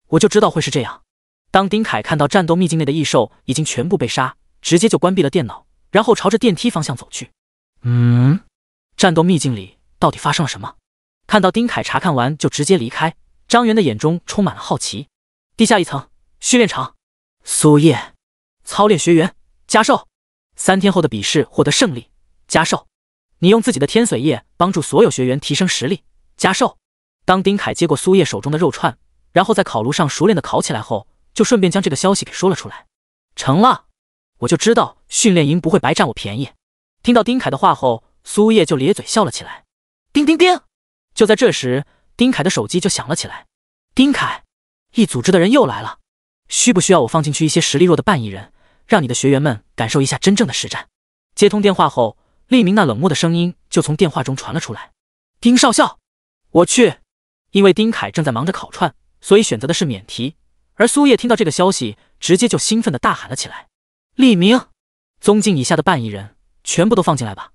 Speaker 1: 我就知道会是这样。当丁凯看到战斗秘境内的异兽已经全部被杀，直接就关闭了电脑，然后朝着电梯方向走去。嗯，战斗秘境里到底发生了什么？看到丁凯查看完就直接离开，张元的眼中充满了好奇。地下一层训练场，苏叶，操练学员，加寿。三天后的比试获得胜利，加寿。你用自己的天髓液帮助所有学员提升实力，加寿。当丁凯接过苏叶手中的肉串，然后在烤炉上熟练的烤起来后。就顺便将这个消息给说了出来，成了，我就知道训练营不会白占我便宜。听到丁凯的话后，苏叶就咧嘴笑了起来。叮叮叮！就在这时，丁凯的手机就响了起来。丁凯，一组织的人又来了，需不需要我放进去一些实力弱的半异人，让你的学员们感受一下真正的实战？接通电话后，厉明那冷漠的声音就从电话中传了出来。丁少校，我去，因为丁凯正在忙着烤串，所以选择的是免提。而苏叶听到这个消息，直接就兴奋的大喊了起来：“立明，宗境以下的半亿人全部都放进来吧！”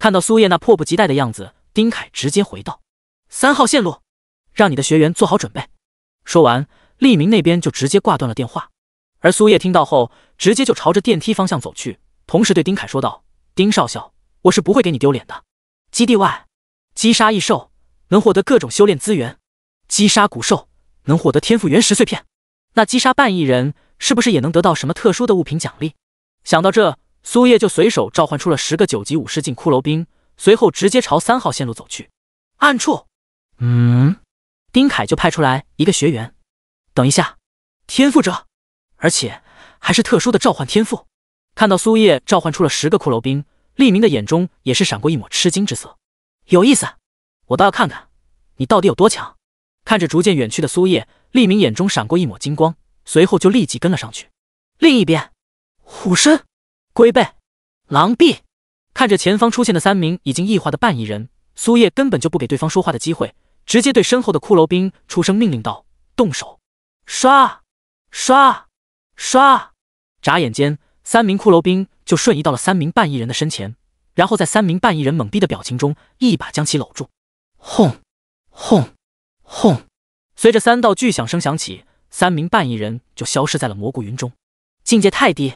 Speaker 1: 看到苏叶那迫不及待的样子，丁凯直接回道：“三号线路，让你的学员做好准备。”说完，利明那边就直接挂断了电话。而苏叶听到后，直接就朝着电梯方向走去，同时对丁凯说道：“丁少校，我是不会给你丢脸的。”基地外，击杀异兽能获得各种修炼资源，击杀古兽能获得天赋原石碎片。那击杀半亿人，是不是也能得到什么特殊的物品奖励？想到这，苏叶就随手召唤出了十个九级武士进骷髅兵，随后直接朝三号线路走去。暗处，嗯，丁凯就派出来一个学员。等一下，天赋者，而且还是特殊的召唤天赋。看到苏叶召唤出了十个骷髅兵，利明的眼中也是闪过一抹吃惊之色。有意思，我倒要看看你到底有多强。看着逐渐远去的苏叶。厉明眼中闪过一抹金光，随后就立即跟了上去。另一边，虎身、龟背、狼臂，看着前方出现的三名已经异化的半异人，苏叶根本就不给对方说话的机会，直接对身后的骷髅兵出声命令道：“动手！”刷刷刷！眨眼间，三名骷髅兵就瞬移到了三名半异人的身前，然后在三名半异人懵逼的表情中，一把将其搂住。轰轰轰！随着三道巨响声响起，三名半翼人就消失在了蘑菇云中。境界太低，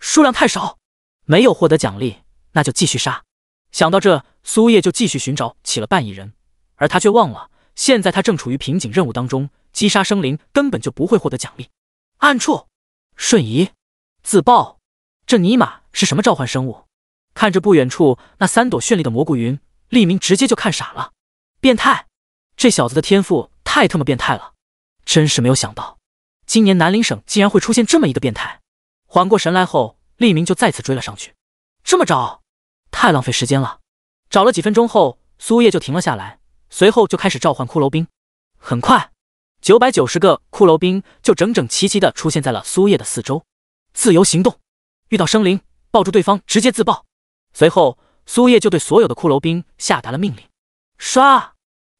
Speaker 1: 数量太少，没有获得奖励，那就继续杀。想到这，苏叶就继续寻找起了半翼人，而他却忘了，现在他正处于瓶颈任务当中，击杀生灵根本就不会获得奖励。暗处，瞬移，自爆，这尼玛是什么召唤生物？看着不远处那三朵绚丽的蘑菇云，利明直接就看傻了。变态，这小子的天赋。太他妈变态了！真是没有想到，今年南陵省竟然会出现这么一个变态。缓过神来后，利明就再次追了上去。这么找，太浪费时间了。找了几分钟后，苏叶就停了下来，随后就开始召唤骷髅兵。很快，九百九十个骷髅兵就整整齐齐的出现在了苏叶的四周。自由行动，遇到生灵抱住对方直接自爆。随后，苏叶就对所有的骷髅兵下达了命令：刷，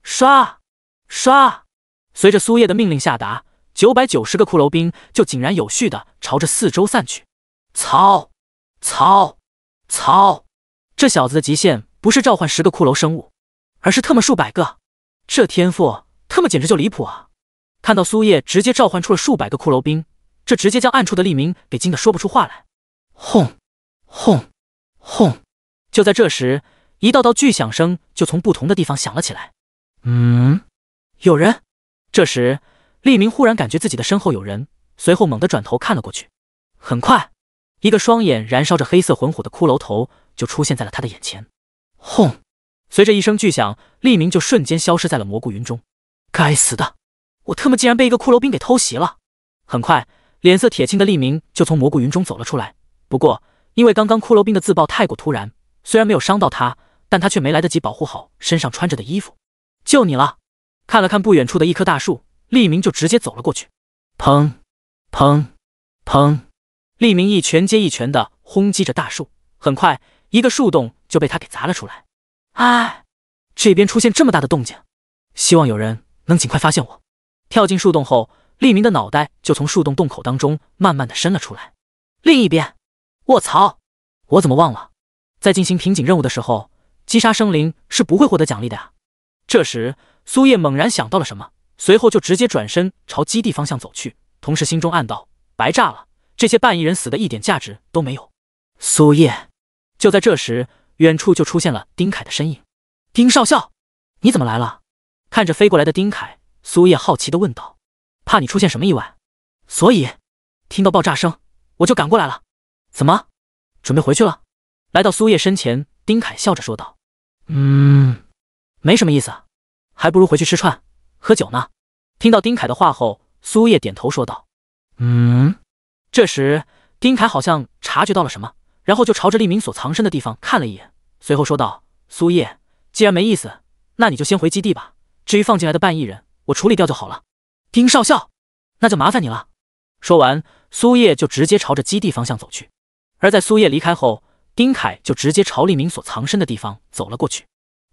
Speaker 1: 刷，刷。随着苏叶的命令下达，九百九十个骷髅兵就井然有序地朝着四周散去。操！操！操！这小子的极限不是召唤十个骷髅生物，而是特么数百个！这天赋，特么简直就离谱啊！看到苏叶直接召唤出了数百个骷髅兵，这直接将暗处的利明给惊得说不出话来。轰！轰！轰！就在这时，一道道巨响声就从不同的地方响了起来。嗯，有人。这时，厉明忽然感觉自己的身后有人，随后猛地转头看了过去。很快，一个双眼燃烧着黑色魂火的骷髅头就出现在了他的眼前。轰！随着一声巨响，厉明就瞬间消失在了蘑菇云中。该死的，我特么竟然被一个骷髅兵给偷袭了！很快，脸色铁青的厉明就从蘑菇云中走了出来。不过，因为刚刚骷髅兵的自爆太过突然，虽然没有伤到他，但他却没来得及保护好身上穿着的衣服。就你了。看了看不远处的一棵大树，利明就直接走了过去。砰砰砰！利明一拳接一拳的轰击着大树，很快一个树洞就被他给砸了出来。哎，这边出现这么大的动静，希望有人能尽快发现我。跳进树洞后，利明的脑袋就从树洞洞口当中慢慢的伸了出来。另一边，卧槽，我怎么忘了，在进行瓶颈任务的时候，击杀生灵是不会获得奖励的呀？这时。苏叶猛然想到了什么，随后就直接转身朝基地方向走去，同时心中暗道：白炸了，这些半异人死的一点价值都没有。苏叶就在这时，远处就出现了丁凯的身影。丁少校，你怎么来了？看着飞过来的丁凯，苏叶好奇的问道：“怕你出现什么意外，所以听到爆炸声我就赶过来了。怎么，准备回去了？”来到苏叶身前，丁凯笑着说道：“
Speaker 2: 嗯，
Speaker 1: 没什么意思。”还不如回去吃串喝酒呢。听到丁凯的话后，苏叶点头说道：“
Speaker 2: 嗯。”
Speaker 1: 这时，丁凯好像察觉到了什么，然后就朝着利明所藏身的地方看了一眼，随后说道：“苏叶，既然没意思，那你就先回基地吧。至于放进来的半异人，我处理掉就好了。”丁少校，那就麻烦你了。说完，苏叶就直接朝着基地方向走去。而在苏叶离开后，丁凯就直接朝利明所藏身的地方走了过去。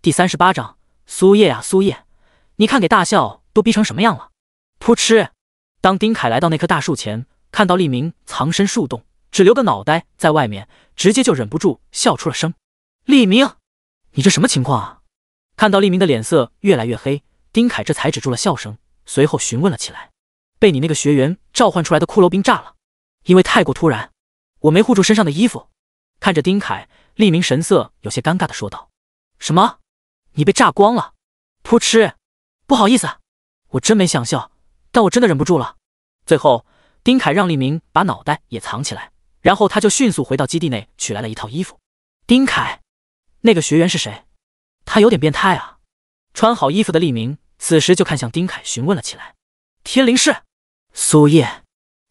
Speaker 1: 第三十八章。苏叶啊，苏叶，你看给大笑都逼成什么样了！噗嗤，当丁凯来到那棵大树前，看到利明藏身树洞，只留个脑袋在外面，直接就忍不住笑出了声。利明，你这什么情况啊？看到利明的脸色越来越黑，丁凯这才止住了笑声，随后询问了起来：“被你那个学员召唤出来的骷髅兵炸了？因为太过突然，我没护住身上的衣服。”看着丁凯，利明神色有些尴尬的说道：“什么？”你被炸光了！噗嗤，不好意思，我真没想笑，但我真的忍不住了。最后，丁凯让利明把脑袋也藏起来，然后他就迅速回到基地内取来了一套衣服。丁凯，那个学员是谁？他有点变态啊！穿好衣服的利明此时就看向丁凯询问了起来：“天灵市，苏叶，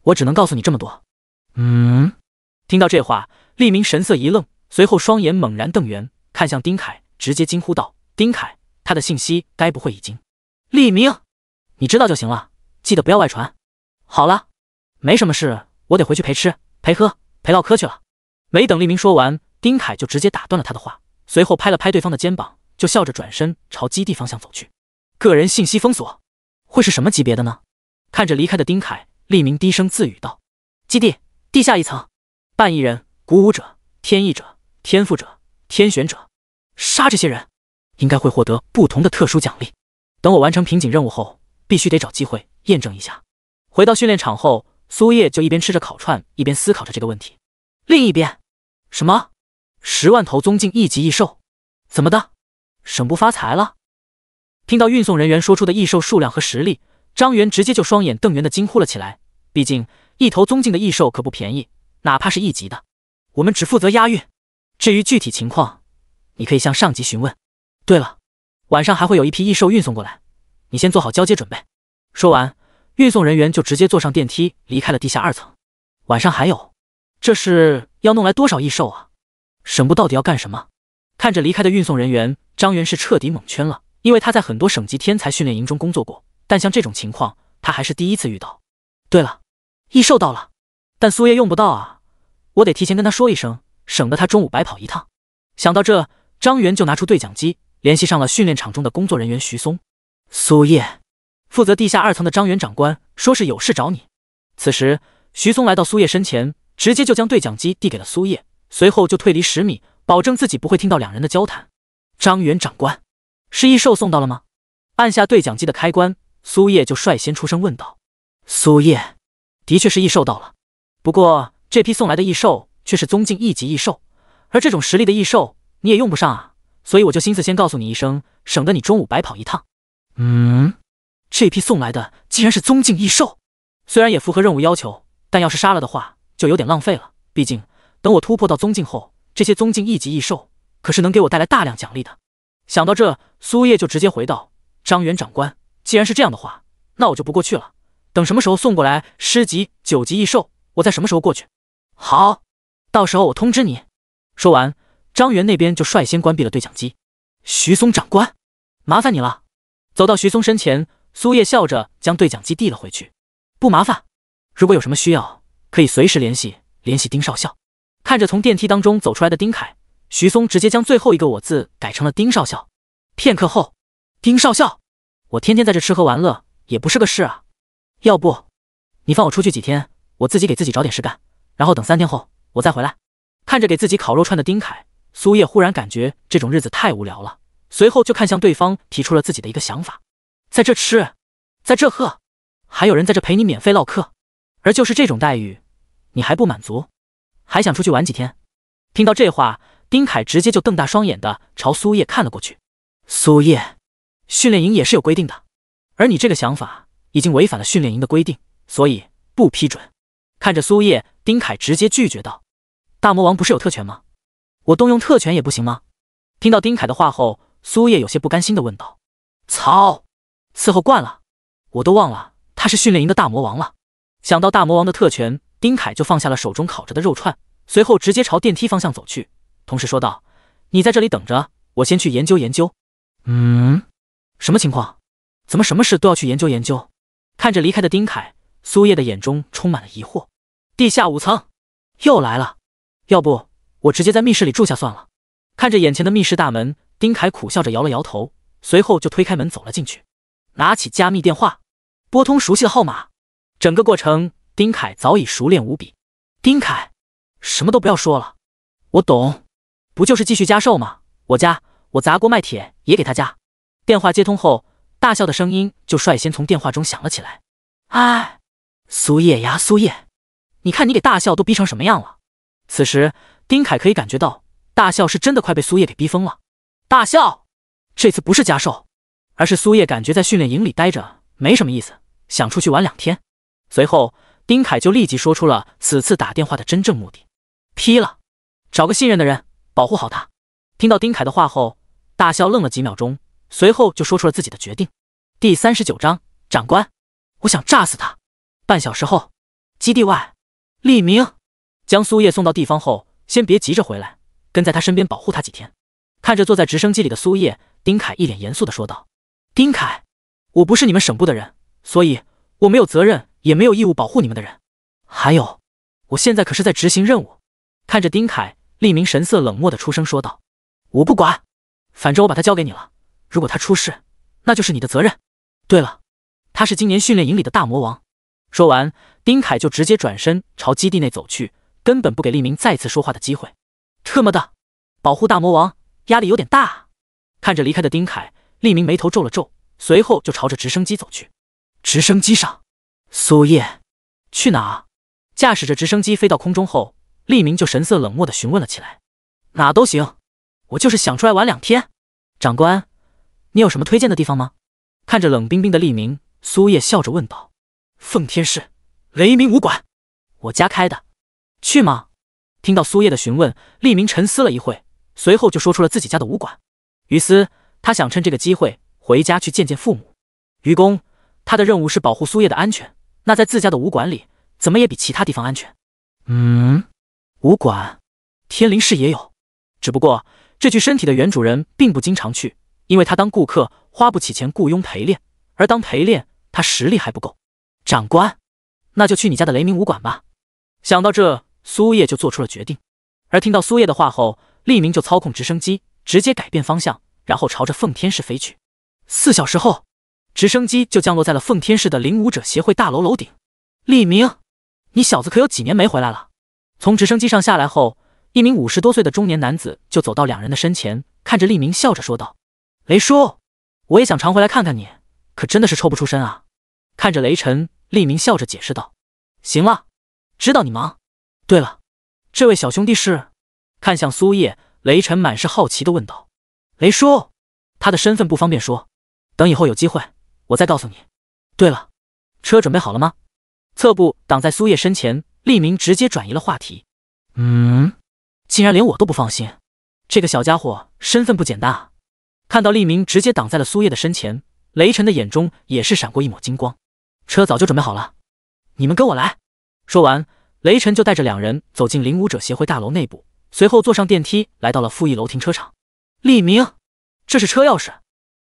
Speaker 1: 我只能告诉你这么多。”
Speaker 2: 嗯，
Speaker 1: 听到这话，利明神色一愣，随后双眼猛然瞪圆，看向丁凯，直接惊呼道。丁凯，他的信息该不会已经？利明，你知道就行了，记得不要外传。好了，没什么事，我得回去陪吃、陪喝、陪唠嗑去了。没等利明说完，丁凯就直接打断了他的话，随后拍了拍对方的肩膀，就笑着转身朝基地方向走去。个人信息封锁会是什么级别的呢？看着离开的丁凯，利明低声自语道：“基地地下一层，半翼人、鼓舞者、天意者、天赋者、天选者，杀这些人。”应该会获得不同的特殊奖励。等我完成瓶颈任务后，必须得找机会验证一下。回到训练场后，苏叶就一边吃着烤串，一边思考着这个问题。另一边，什么十万头宗境一级异兽？怎么的？省不发财了？听到运送人员说出的异兽数量和实力，张元直接就双眼瞪圆的惊呼了起来。毕竟一头宗境的异兽可不便宜，哪怕是一级的。我们只负责押运，至于具体情况，你可以向上级询问。对了，晚上还会有一批异兽运送过来，你先做好交接准备。说完，运送人员就直接坐上电梯离开了地下二层。晚上还有，这是要弄来多少异兽啊？省部到底要干什么？看着离开的运送人员，张元是彻底蒙圈了，因为他在很多省级天才训练营中工作过，但像这种情况，他还是第一次遇到。对了，异兽到了，但苏叶用不到啊，我得提前跟他说一声，省得他中午白跑一趟。想到这，张元就拿出对讲机。联系上了训练场中的工作人员徐松、苏叶，负责地下二层的张元长官说是有事找你。此时，徐松来到苏叶身前，直接就将对讲机递给了苏叶，随后就退离十米，保证自己不会听到两人的交谈。张元长官，是异兽送到了吗？按下对讲机的开关，苏叶就率先出声问道：“苏叶，的确是异兽到了，不过这批送来的异兽却是宗境一级异兽，而这种实力的异兽你也用不上啊。”所以我就心思先告诉你一声，省得你中午白跑一趟。嗯，这批送来的竟然是宗境异兽，虽然也符合任务要求，但要是杀了的话就有点浪费了。毕竟等我突破到宗境后，这些宗境一级异兽可是能给我带来大量奖励的。想到这，苏叶就直接回道：“张元长官，既然是这样的话，那我就不过去了。等什么时候送过来师级、九级异兽，我再什么时候过去。”好，到时候我通知你。说完。张元那边就率先关闭了对讲机。徐松长官，麻烦你了。走到徐松身前，苏叶笑着将对讲机递了回去。不麻烦，如果有什么需要，可以随时联系联系丁少校。看着从电梯当中走出来的丁凯，徐松直接将最后一个我字改成了丁少校。片刻后，丁少校，我天天在这吃喝玩乐也不是个事啊。要不，你放我出去几天，我自己给自己找点事干，然后等三天后我再回来。看着给自己烤肉串的丁凯。苏叶忽然感觉这种日子太无聊了，随后就看向对方，提出了自己的一个想法：在这吃，在这喝，还有人在这陪你免费唠嗑。而就是这种待遇，你还不满足，还想出去玩几天？听到这话，丁凯直接就瞪大双眼的朝苏叶看了过去。苏叶，训练营也是有规定的，而你这个想法已经违反了训练营的规定，所以不批准。看着苏叶，丁凯直接拒绝道：“大魔王不是有特权吗？”我动用特权也不行吗？听到丁凯的话后，苏叶有些不甘心的问道：“操，伺候惯了，我都忘了他是训练营的大魔王了。”想到大魔王的特权，丁凯就放下了手中烤着的肉串，随后直接朝电梯方向走去，同时说道：“你在这里等着，我先去研究研究。”
Speaker 2: 嗯，
Speaker 1: 什么情况？怎么什么事都要去研究研究？看着离开的丁凯，苏叶的眼中充满了疑惑。地下五层又来了，要不？我直接在密室里住下算了。看着眼前的密室大门，丁凯苦笑着摇了摇头，随后就推开门走了进去，拿起加密电话，拨通熟悉的号码。整个过程，丁凯早已熟练无比。丁凯，什么都不要说了，我懂。不就是继续加售吗？我加，我砸锅卖铁也给他加。电话接通后，大笑的声音就率先从电话中响了起来：“哎，苏叶呀，苏叶，你看你给大笑都逼成什么样了。”此时。丁凯可以感觉到，大笑是真的快被苏叶给逼疯了。大笑，这次不是加寿，而是苏叶感觉在训练营里待着没什么意思，想出去玩两天。随后，丁凯就立即说出了此次打电话的真正目的：批了，找个信任的人保护好他。听到丁凯的话后，大笑愣了几秒钟，随后就说出了自己的决定。第三十九章，长官，我想炸死他。半小时后，基地外，立明将苏叶送到地方后。先别急着回来，跟在他身边保护他几天。看着坐在直升机里的苏叶，丁凯一脸严肃地说道：“丁凯，我不是你们省部的人，所以我没有责任，也没有义务保护你们的人。还有，我现在可是在执行任务。”看着丁凯，利明神色冷漠地出声说道：“我不管，反正我把他交给你了。如果他出事，那就是你的责任。对了，他是今年训练营里的大魔王。”说完，丁凯就直接转身朝基地内走去。根本不给利明再次说话的机会。特么的，保护大魔王压力有点大。看着离开的丁凯，利明眉头皱了皱，随后就朝着直升机走去。直升机上，苏叶，去哪？驾驶着直升机飞到空中后，利明就神色冷漠的询问了起来：“哪都行，我就是想出来玩两天。”长官，你有什么推荐的地方吗？看着冷冰冰的利明，苏叶笑着问道：“奉天市雷鸣武馆，我家开的。”去吗？听到苏叶的询问，厉明沉思了一会，随后就说出了自己家的武馆。于斯，他想趁这个机会回家去见见父母。愚公，他的任务是保护苏叶的安全，那在自家的武馆里，怎么也比其他地方安全。嗯，武馆，天灵市也有，只不过这具身体的原主人并不经常去，因为他当顾客花不起钱雇佣陪练，而当陪练他实力还不够。长官，那就去你家的雷鸣武馆吧。想到这。苏叶就做出了决定，而听到苏叶的话后，厉明就操控直升机直接改变方向，然后朝着奉天市飞去。四小时后，直升机就降落在了奉天市的领舞者协会大楼楼顶。厉明，你小子可有几年没回来了？从直升机上下来后，一名五十多岁的中年男子就走到两人的身前，看着厉明笑着说道：“雷叔，我也想常回来看看你，可真的是抽不出身啊。”看着雷晨，厉明笑着解释道：“行了，知道你忙。”对了，这位小兄弟是？看向苏叶，雷晨满是好奇的问道。雷叔，他的身份不方便说，等以后有机会，我再告诉你。对了，车准备好了吗？侧步挡在苏叶身前，利明直接转移了话题。嗯，竟然连我都不放心，这个小家伙身份不简单啊！看到利明直接挡在了苏叶的身前，雷晨的眼中也是闪过一抹金光。车早就准备好了，你们跟我来。说完。雷晨就带着两人走进领舞者协会大楼内部，随后坐上电梯，来到了负一楼停车场。利明，这是车钥匙。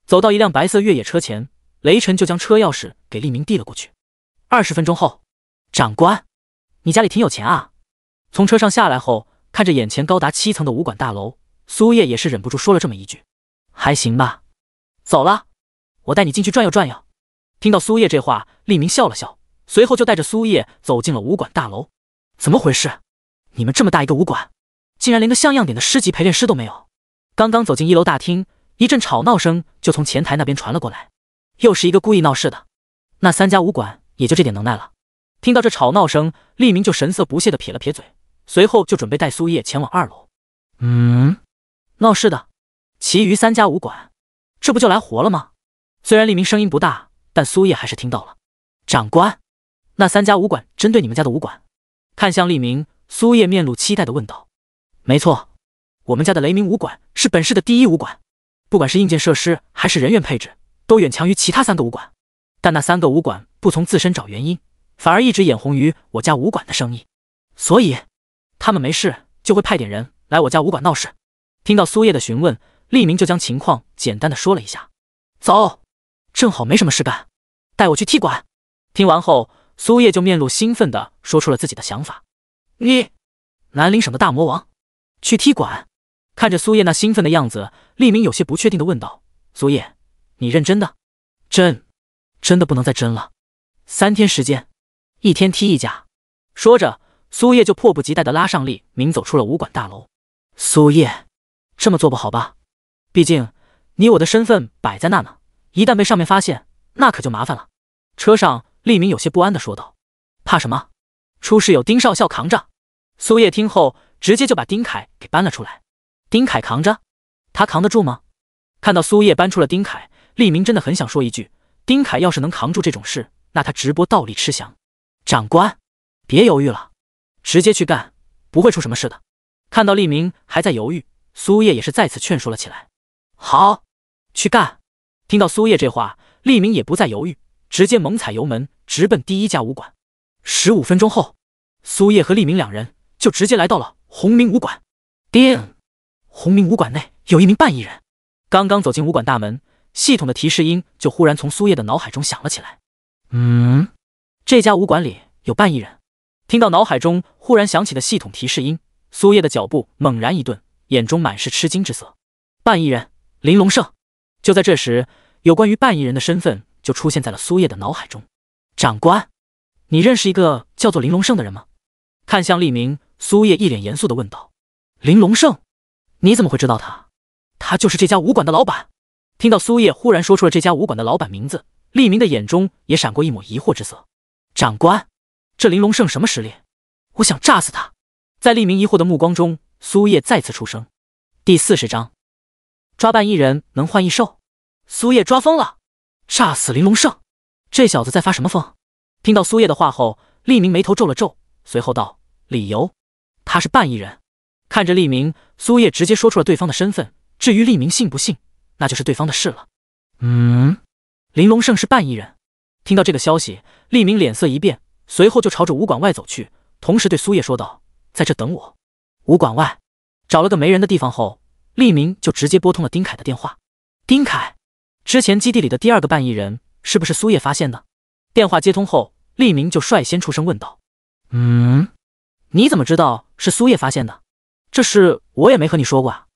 Speaker 1: 走到一辆白色越野车前，雷晨就将车钥匙给利明递了过去。二十分钟后，长官，你家里挺有钱啊！从车上下来后，看着眼前高达七层的武馆大楼，苏叶也是忍不住说了这么一句：“还行吧。”走了，我带你进去转悠转悠。听到苏叶这话，利明笑了笑，随后就带着苏叶走进了武馆大楼。怎么回事？你们这么大一个武馆，竟然连个像样点的师级陪练师都没有！刚刚走进一楼大厅，一阵吵闹声就从前台那边传了过来，又是一个故意闹事的。那三家武馆也就这点能耐了。听到这吵闹声，厉明就神色不屑的撇了撇嘴，随后就准备带苏叶前往二楼。
Speaker 2: 嗯，
Speaker 1: 闹事的，其余三家武馆，这不就来活了吗？虽然利明声音不大，但苏叶还是听到了。长官，那三家武馆针对你们家的武馆。看向利明，苏叶面露期待的问道：“没错，我们家的雷鸣武馆是本市的第一武馆，不管是硬件设施还是人员配置，都远强于其他三个武馆。但那三个武馆不从自身找原因，反而一直眼红于我家武馆的生意，所以他们没事就会派点人来我家武馆闹事。”听到苏叶的询问，利明就将情况简单的说了一下：“走，正好没什么事干，带我去踢馆。”听完后。苏叶就面露兴奋地说出了自己的想法：“你，南陵省的大魔王，去踢馆。”看着苏叶那兴奋的样子，厉明有些不确定地问道：“苏叶，你认真的？真，真的不能再真了？三天时间，一天踢一家。”说着，苏叶就迫不及待地拉上厉明走出了武馆大楼。“苏叶，这么做不好吧？毕竟你我的身份摆在那呢，一旦被上面发现，那可就麻烦了。”车上。厉明有些不安地说道：“怕什么？出事有丁少校扛着。”苏叶听后，直接就把丁凯给搬了出来。丁凯扛着，他扛得住吗？看到苏叶搬出了丁凯，厉明真的很想说一句：“丁凯要是能扛住这种事，那他直播倒立吃翔。”长官，别犹豫了，直接去干，不会出什么事的。看到厉明还在犹豫，苏叶也是再次劝说了起来：“好，去干。”听到苏叶这话，厉明也不再犹豫，直接猛踩油门。直奔第一家武馆。十五分钟后，苏叶和厉明两人就直接来到了鸿明武馆。叮！鸿明武馆内有一名半艺人。刚刚走进武馆大门，系统的提示音就忽然从苏叶的脑海中响了起来。
Speaker 2: 嗯，
Speaker 1: 这家武馆里有半艺人？听到脑海中忽然响起的系统提示音，苏叶的脚步猛然一顿，眼中满是吃惊之色。半艺人，林龙胜。就在这时，有关于半艺人的身份就出现在了苏叶的脑海中。长官，你认识一个叫做林隆盛的人吗？看向利明，苏叶一脸严肃地问道。林隆盛，你怎么会知道他？他就是这家武馆的老板。听到苏叶忽然说出了这家武馆的老板名字，利明的眼中也闪过一抹疑惑之色。长官，这林隆盛什么实力？我想炸死他。在利明疑惑的目光中，苏叶再次出声。第四十章，抓办一人能换异兽。苏叶抓疯了，炸死林隆盛。这小子在发什么疯？听到苏叶的话后，立明眉头皱了皱，随后道：“理由，他是半异人。”看着立明，苏叶直接说出了对方的身份。至于立明信不信，那就是对方的事了。嗯，林龙胜是半异人。听到这个消息，立明脸色一变，随后就朝着武馆外走去，同时对苏叶说道：“在这等我。”武馆外找了个没人的地方后，立明就直接拨通了丁凯的电话。丁凯，之前基地里的第二个半异人。是不是苏叶发现的？电话接通后，立明就率先出声问道：“
Speaker 2: 嗯，
Speaker 1: 你怎么知道是苏叶发现的？这事我也没和你说过啊。”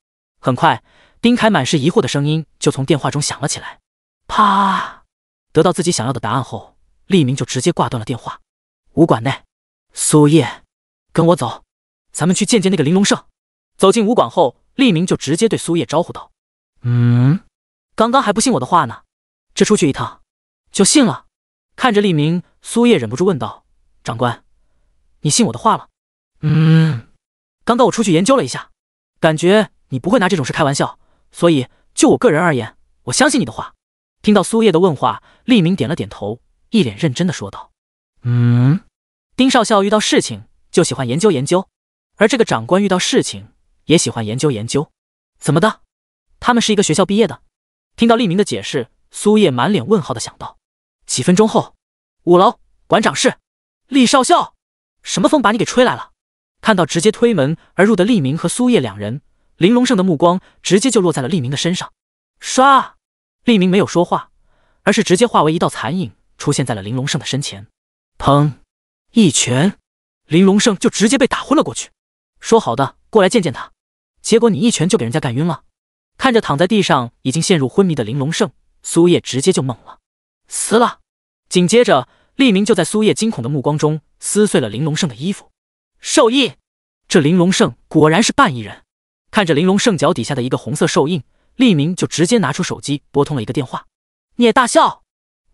Speaker 1: 很快，丁凯满是疑惑的声音就从电话中响了起来。啪！得到自己想要的答案后，立明就直接挂断了电话。武馆内，苏叶，跟我走，咱们去见见那个玲珑圣。走进武馆后，立明就直接对苏叶招呼道：“
Speaker 2: 嗯，
Speaker 1: 刚刚还不信我的话呢，这出去一趟。”就信了，看着利明，苏叶忍不住问道：“长官，你信我的话了？”“
Speaker 2: 嗯，
Speaker 1: 刚刚我出去研究了一下，感觉你不会拿这种事开玩笑，所以就我个人而言，我相信你的话。”听到苏叶的问话，利明点了点头，一脸认真的说道：“
Speaker 2: 嗯，
Speaker 1: 丁少校遇到事情就喜欢研究研究，而这个长官遇到事情也喜欢研究研究，怎么的？他们是一个学校毕业的？”听到利明的解释，苏叶满脸问号的想到。几分钟后，五楼馆长室，厉少校，什么风把你给吹来了？看到直接推门而入的厉明和苏叶两人，林龙胜的目光直接就落在了厉明的身上。唰，厉明没有说话，而是直接化为一道残影，出现在了林龙胜的身前。砰！一拳，林龙胜就直接被打昏了过去。说好的过来见见他，结果你一拳就给人家干晕了。看着躺在地上已经陷入昏迷的林龙胜，苏叶直接就懵了，死了。紧接着，厉明就在苏叶惊恐的目光中撕碎了玲珑胜的衣服。兽印，这玲珑胜果然是半异人。看着玲珑胜脚底下的一个红色兽印，厉明就直接拿出手机拨通了一个电话。聂大笑，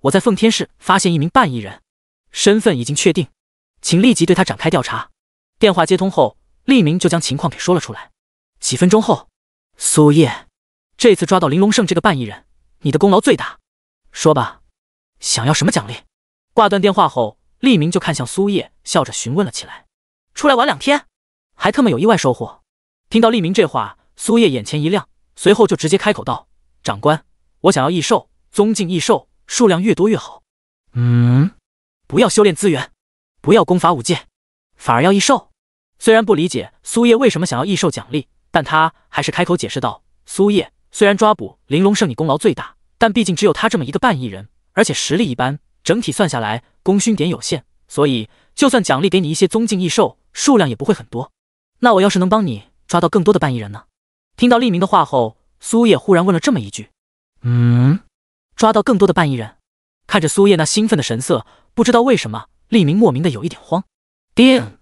Speaker 1: 我在奉天市发现一名半异人，身份已经确定，请立即对他展开调查。电话接通后，厉明就将情况给说了出来。几分钟后，苏叶，这次抓到玲珑胜这个半异人，你的功劳最大。说吧。想要什么奖励？挂断电话后，厉明就看向苏叶，笑着询问了起来：“出来玩两天，还特么有意外收获。”听到厉明这话，苏叶眼前一亮，随后就直接开口道：“长官，我想要异兽，宗境异兽，数量越多越好。嗯，不要修炼资源，不要功法武剑，反而要异兽。”虽然不理解苏叶为什么想要异兽奖励，但他还是开口解释道：“苏叶，虽然抓捕玲珑圣你功劳最大，但毕竟只有他这么一个半异人。”而且实力一般，整体算下来功勋点有限，所以就算奖励给你一些宗境异兽，数量也不会很多。那我要是能帮你抓到更多的半异人呢？听到利明的话后，苏叶忽然问了这么一句：“
Speaker 2: 嗯，
Speaker 1: 抓到更多的半异人？”看着苏叶那兴奋的神色，不知道为什么，利明莫名的有一点慌。丁，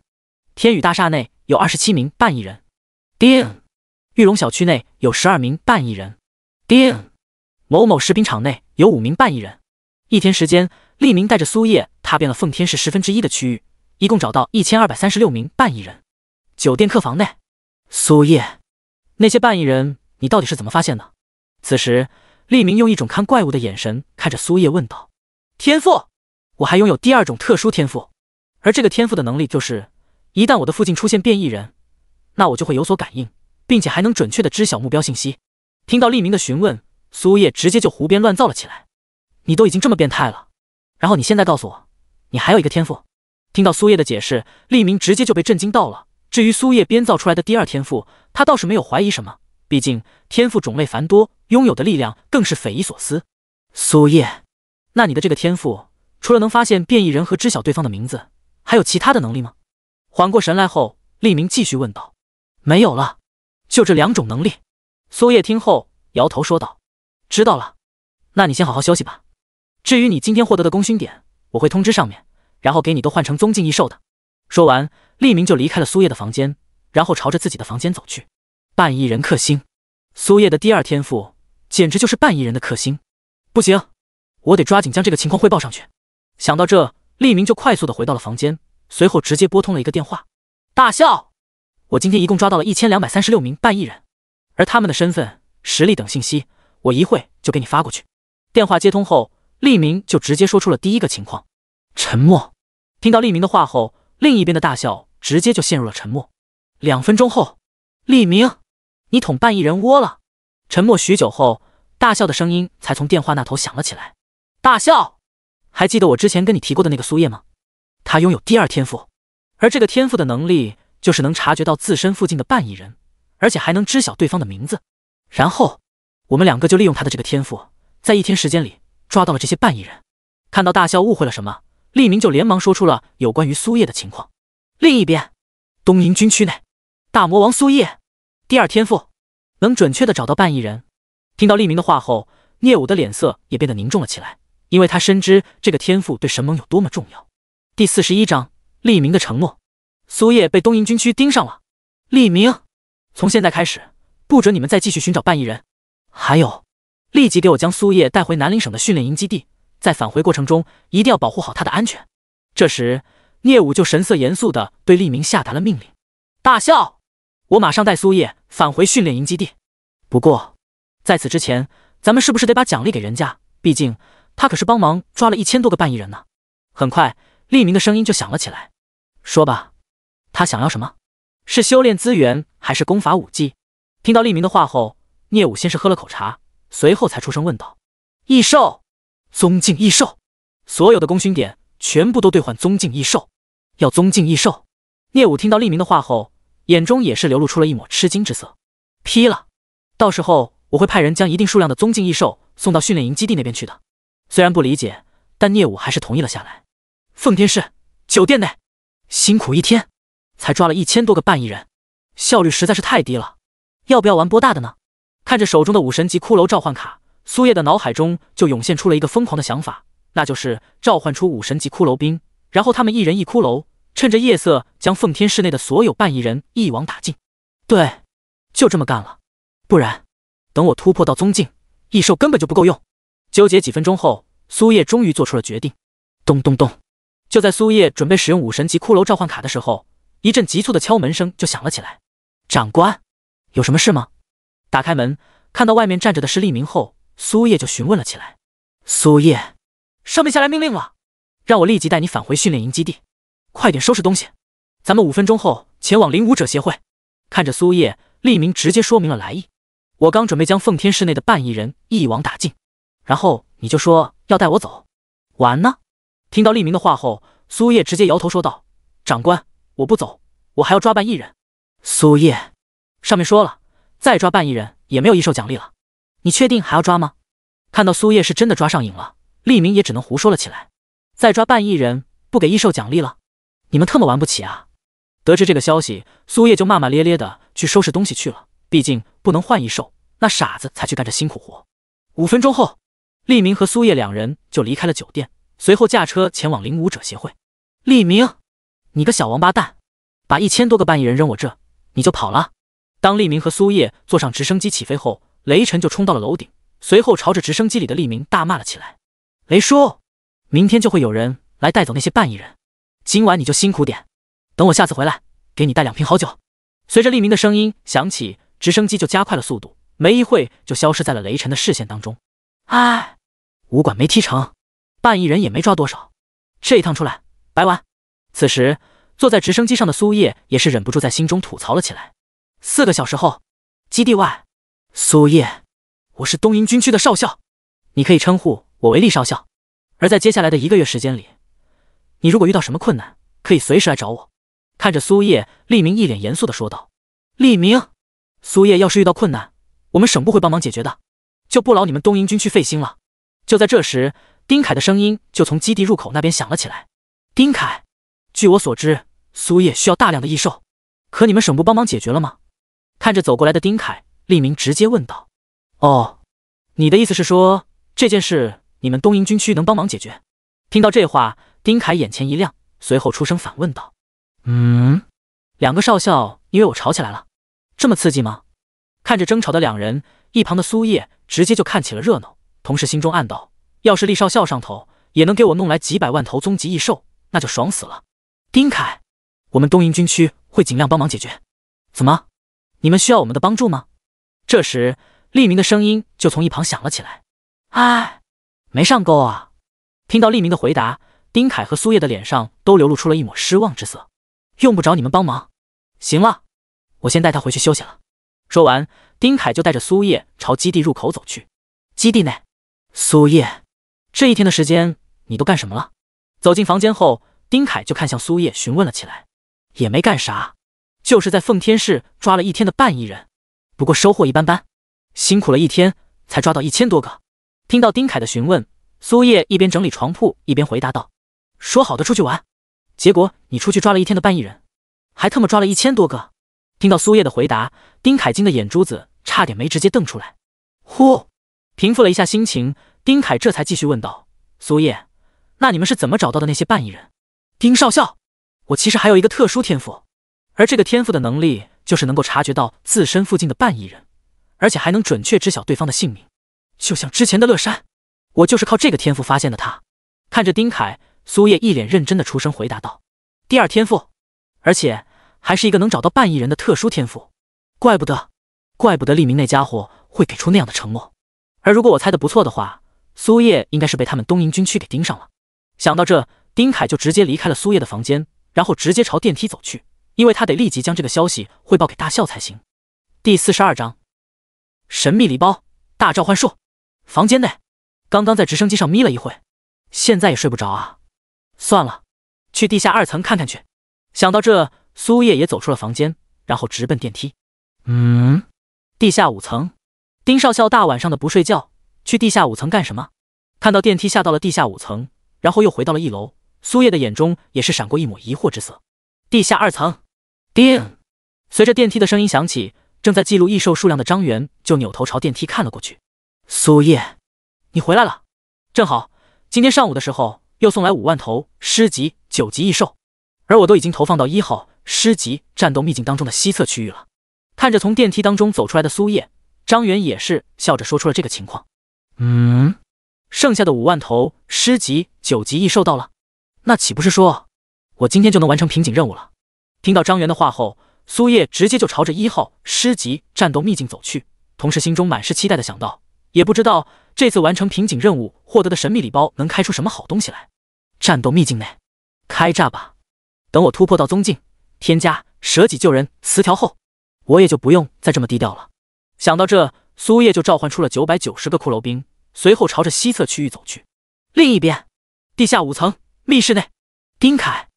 Speaker 1: 天宇大厦内有二十七名半异人。丁，玉龙小区内有十二名半异人。丁，某某食品厂内有五名半异人。一天时间，利明带着苏叶踏遍了奉天市十分之一的区域，一共找到一千二百三十六名半异人。酒店客房内，苏叶，那些半异人，你到底是怎么发现的？此时，利明用一种看怪物的眼神看着苏叶问道：“天赋，我还拥有第二种特殊天赋，而这个天赋的能力就是，一旦我的附近出现变异人，那我就会有所感应，并且还能准确的知晓目标信息。”听到利明的询问，苏叶直接就胡编乱造了起来。你都已经这么变态了，然后你现在告诉我，你还有一个天赋？听到苏叶的解释，厉明直接就被震惊到了。至于苏叶编造出来的第二天赋，他倒是没有怀疑什么，毕竟天赋种类繁多，拥有的力量更是匪夷所思。苏叶，那你的这个天赋除了能发现变异人和知晓对方的名字，还有其他的能力吗？缓过神来后，厉明继续问道：“没有了，就这两种能力。”苏叶听后摇头说道：“知道了，那你先好好休息吧。”至于你今天获得的功勋点，我会通知上面，然后给你都换成宗境异兽的。说完，利明就离开了苏叶的房间，然后朝着自己的房间走去。半异人克星，苏叶的第二天赋简直就是半异人的克星。不行，我得抓紧将这个情况汇报上去。想到这，利明就快速的回到了房间，随后直接拨通了一个电话，大笑：我今天一共抓到了一千两百三十六名半异人，而他们的身份、实力等信息，我一会就给你发过去。电话接通后。利明就直接说出了第一个情况。沉默，听到利明的话后，另一边的大笑直接就陷入了沉默。两分钟后，利明，你捅半亿人窝了。沉默许久后，大笑的声音才从电话那头响了起来。大笑，还记得我之前跟你提过的那个苏叶吗？他拥有第二天赋，而这个天赋的能力就是能察觉到自身附近的半亿人，而且还能知晓对方的名字。然后，我们两个就利用他的这个天赋，在一天时间里。抓到了这些半异人，看到大笑误会了什么，厉明就连忙说出了有关于苏叶的情况。另一边，东瀛军区内，大魔王苏叶第二天赋能准确的找到半异人。听到利明的话后，聂武的脸色也变得凝重了起来，因为他深知这个天赋对神盟有多么重要。第四十一章利明的承诺，苏叶被东瀛军区盯上了。利明，从现在开始，不准你们再继续寻找半异人，还有。立即给我将苏叶带回南林省的训练营基地，在返回过程中一定要保护好他的安全。这时，聂武就神色严肃的对厉明下达了命令：“大笑，我马上带苏叶返回训练营基地。不过，在此之前，咱们是不是得把奖励给人家？毕竟他可是帮忙抓了一千多个半异人呢。”很快，利明的声音就响了起来：“说吧，他想要什么？是修炼资源还是功法武技？”听到利明的话后，聂武先是喝了口茶。随后才出声问道：“异兽，宗境异兽，所有的功勋点全部都兑换宗境异兽，要宗境异兽。”聂武听到厉明的话后，眼中也是流露出了一抹吃惊之色。批了，到时候我会派人将一定数量的宗境异兽送到训练营基地那边去的。虽然不理解，但聂武还是同意了下来。奉天市酒店内，辛苦一天，才抓了一千多个半异人，效率实在是太低了。要不要玩波大的呢？看着手中的武神级骷髅召唤卡，苏叶的脑海中就涌现出了一个疯狂的想法，那就是召唤出武神级骷髅兵，然后他们一人一骷髅，趁着夜色将奉天市内的所有半异人一网打尽。对，就这么干了，不然等我突破到宗境，异兽根本就不够用。纠结几分钟后，苏叶终于做出了决定。咚咚咚！就在苏叶准备使用武神级骷髅召唤卡的时候，一阵急促的敲门声就响了起来。长官，有什么事吗？打开门，看到外面站着的是利明后，苏叶就询问了起来：“苏叶，上面下来命令了，让我立即带你返回训练营基地，快点收拾东西，咱们五分钟后前往灵武者协会。”看着苏叶，利明直接说明了来意：“我刚准备将奉天市内的半亿人一网打尽，然后你就说要带我走，完呢？”听到利明的话后，苏叶直接摇头说道：“长官，我不走，我还要抓半亿人。”苏叶，上面说了。再抓半亿人也没有异兽奖励了，你确定还要抓吗？看到苏叶是真的抓上瘾了，利明也只能胡说了起来。再抓半亿人不给异兽奖励了，你们特么玩不起啊！得知这个消息，苏叶就骂骂咧咧的去收拾东西去了。毕竟不能换异兽，那傻子才去干这辛苦活。五分钟后，利明和苏叶两人就离开了酒店，随后驾车前往领舞者协会。利明，你个小王八蛋，把一千多个半亿人扔我这，你就跑了！当利明和苏叶坐上直升机起飞后，雷晨就冲到了楼顶，随后朝着直升机里的利明大骂了起来：“雷叔，明天就会有人来带走那些半异人，今晚你就辛苦点，等我下次回来给你带两瓶好酒。”随着利明的声音响起，直升机就加快了速度，没一会就消失在了雷晨的视线当中。唉，武馆没踢成，半异人也没抓多少，这一趟出来白玩。此时坐在直升机上的苏叶也是忍不住在心中吐槽了起来。四个小时后，基地外，苏叶，我是东营军区的少校，你可以称呼我为厉少校。而在接下来的一个月时间里，你如果遇到什么困难，可以随时来找我。看着苏叶，厉明一脸严肃的说道：“厉明，苏叶要是遇到困难，我们省部会帮忙解决的，就不劳你们东营军区费心了。”就在这时，丁凯的声音就从基地入口那边响了起来：“丁凯，据我所知，苏叶需要大量的异兽，可你们省部帮忙解决了吗？”看着走过来的丁凯，利明直接问道：“哦，你的意思是说这件事你们东营军区能帮忙解决？”听到这话，丁凯眼前一亮，随后出声反问道：“
Speaker 2: 嗯，
Speaker 1: 两个少校因为我吵起来了，这么刺激吗？”看着争吵的两人，一旁的苏叶直接就看起了热闹，同时心中暗道：要是厉少校上头也能给我弄来几百万头终极异兽，那就爽死了。丁凯，我们东营军区会尽量帮忙解决，怎么？你们需要我们的帮助吗？这时，利明的声音就从一旁响了起来。哎，没上钩啊！听到利明的回答，丁凯和苏叶的脸上都流露出了一抹失望之色。用不着你们帮忙。行了，我先带他回去休息了。说完，丁凯就带着苏叶朝基地入口走去。基地内，苏叶，这一天的时间你都干什么了？走进房间后，丁凯就看向苏叶询问了起来。也没干啥。就是在奉天市抓了一天的半亿人，不过收获一般般，辛苦了一天才抓到一千多个。听到丁凯的询问，苏叶一边整理床铺一边回答道：“说好的出去玩，结果你出去抓了一天的半亿人，还特么抓了一千多个。”听到苏叶的回答，丁凯惊的眼珠子差点没直接瞪出来。呼，平复了一下心情，丁凯这才继续问道：“苏叶，那你们是怎么找到的那些半亿人？”丁少校，我其实还有一个特殊天赋。而这个天赋的能力就是能够察觉到自身附近的半亿人，而且还能准确知晓对方的姓名，就像之前的乐山，我就是靠这个天赋发现的他。看着丁凯，苏叶一脸认真的出声回答道：“第二天赋，而且还是一个能找到半亿人的特殊天赋，怪不得，怪不得利明那家伙会给出那样的承诺。而如果我猜的不错的话，苏叶应该是被他们东瀛军区给盯上了。”想到这，丁凯就直接离开了苏叶的房间，然后直接朝电梯走去。因为他得立即将这个消息汇报给大校才行。第四十二章：神秘礼包大召唤术。房间内，刚刚在直升机上眯了一会，现在也睡不着啊。算了，去地下二层看看去。想到这，苏叶也走出了房间，然后直奔电梯。嗯，地下五层。丁少校大晚上的不睡觉，去地下五层干什么？看到电梯下到了地下五层，然后又回到了一楼，苏叶的眼中也是闪过一抹疑惑之色。地下二层。叮！随着电梯的声音响起，正在记录异兽数量的张元就扭头朝电梯看了过去。苏叶，你回来了，正好今天上午的时候又送来五万头师级九级异兽，而我都已经投放到一号师级战斗秘境当中的西侧区域了。看着从电梯当中走出来的苏叶，张元也是笑着说出了这个情况。嗯，剩下的五万头师级九级异兽到了，那岂不是说我今天就能完成瓶颈任务了？听到张元的话后，苏叶直接就朝着一号师级战斗秘境走去，同时心中满是期待的想到：也不知道这次完成瓶颈任务获得的神秘礼包能开出什么好东西来。战斗秘境内，开炸吧！等我突破到宗境，添加舍己救人词条后，我也就不用再这么低调了。想到这，苏叶就召唤出了九百九十个骷髅兵，随后朝着西侧区域走去。另一边，地下五层密室内，丁凯，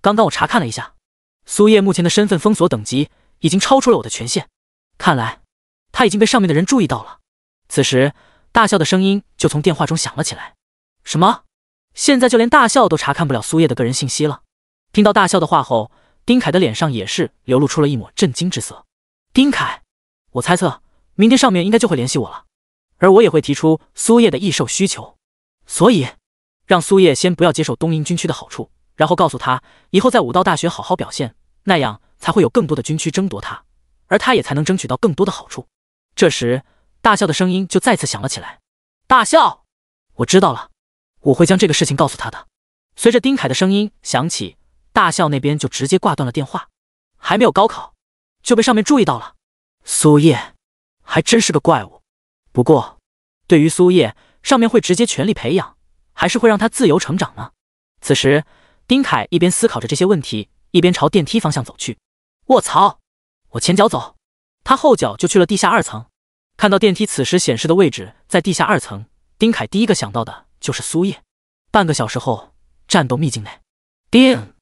Speaker 1: 刚刚我查看了一下。苏叶目前的身份封锁等级已经超出了我的权限，看来他已经被上面的人注意到了。此时，大笑的声音就从电话中响了起来：“什么？现在就连大笑都查看不了苏叶的个人信息了？”听到大笑的话后，丁凯的脸上也是流露出了一抹震惊之色。丁凯，我猜测明天上面应该就会联系我了，而我也会提出苏叶的异兽需求，所以让苏叶先不要接受东瀛军区的好处，然后告诉他以后在武道大学好好表现。那样才会有更多的军区争夺他，而他也才能争取到更多的好处。这时，大笑的声音就再次响了起来。大笑，我知道了，我会将这个事情告诉他的。随着丁凯的声音响起，大笑那边就直接挂断了电话。还没有高考，就被上面注意到了。苏叶还真是个怪物。不过，对于苏叶，上面会直接全力培养，还是会让他自由成长呢？此时，丁凯一边思考着这些问题。一边朝电梯方向走去，卧槽！我前脚走，他后脚就去了地下二层。看到电梯此时显示的位置在地下二层，丁凯第一个想到的就是苏叶。半个小时后，战斗秘境内，丁，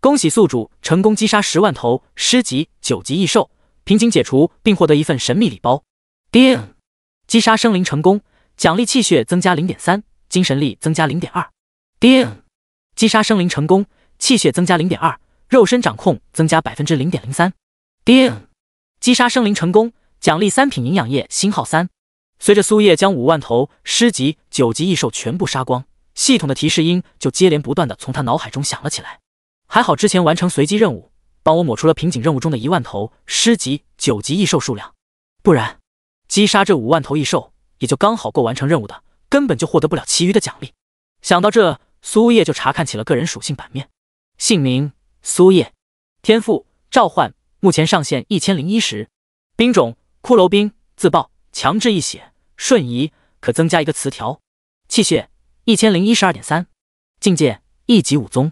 Speaker 1: 恭喜宿主成功击杀十万头师级九级异兽，瓶颈解除，并获得一份神秘礼包。丁，击杀生灵成功，奖励气血增加零点三，精神力增加零点二。击杀生灵成功，气血增加零点二。肉身掌控增加百分之零点零三。叮，击杀生灵成功，奖励三品营养液星号三。随着苏叶将五万头师级九级异兽全部杀光，系统的提示音就接连不断的从他脑海中响了起来。还好之前完成随机任务，帮我抹除了瓶颈任务中的一万头师级九级异兽数量，不然击杀这五万头异兽也就刚好够完成任务的，根本就获得不了其余的奖励。想到这，苏叶就查看起了个人属性版面，姓名。苏叶，天赋召唤，目前上限一千零一十。兵种骷髅兵，自爆，强制一血，瞬移可增加一个词条。气血一千零一十二点三，境界一级武宗，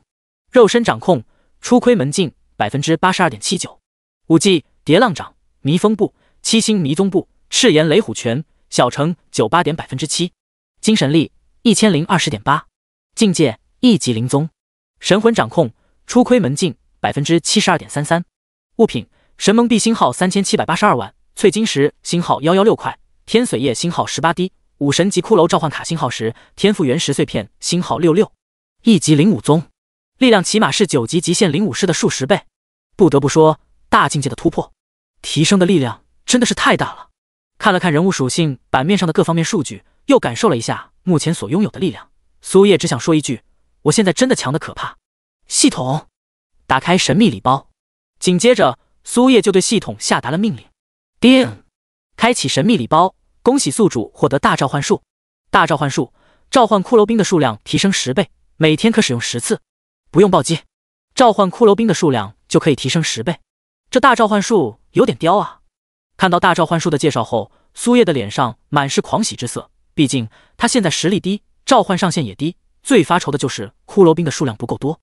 Speaker 1: 肉身掌控，初窥门禁百分之八十二点七九。武技叠浪掌、迷风步、七星迷踪步、赤炎雷虎拳，小成九八点百分之七。精神力一千零二十点八，境界一级灵宗，神魂掌控。初窥门镜百分之七十二点三三，物品神盟币星号三千七百八十二万，翠晶石星号幺幺六块，天髓液星号十八滴，武神级骷髅召唤卡星号十，天赋原石碎片星号六六，一级灵武宗力量起码是九级极限灵武师的数十倍。不得不说，大境界的突破，提升的力量真的是太大了。看了看人物属性版面上的各方面数据，又感受了一下目前所拥有的力量，苏叶只想说一句：我现在真的强的可怕。系统，打开神秘礼包。紧接着，苏叶就对系统下达了命令。叮，开启神秘礼包，恭喜宿主获得大召唤术。大召唤术，召唤骷髅兵的数量提升十倍，每天可使用十次，不用暴击，召唤骷髅兵的数量就可以提升十倍。这大召唤术有点叼啊！看到大召唤术的介绍后，苏叶的脸上满是狂喜之色。毕竟他现在实力低，召唤上限也低，最发愁的就是骷髅兵的数量不够多。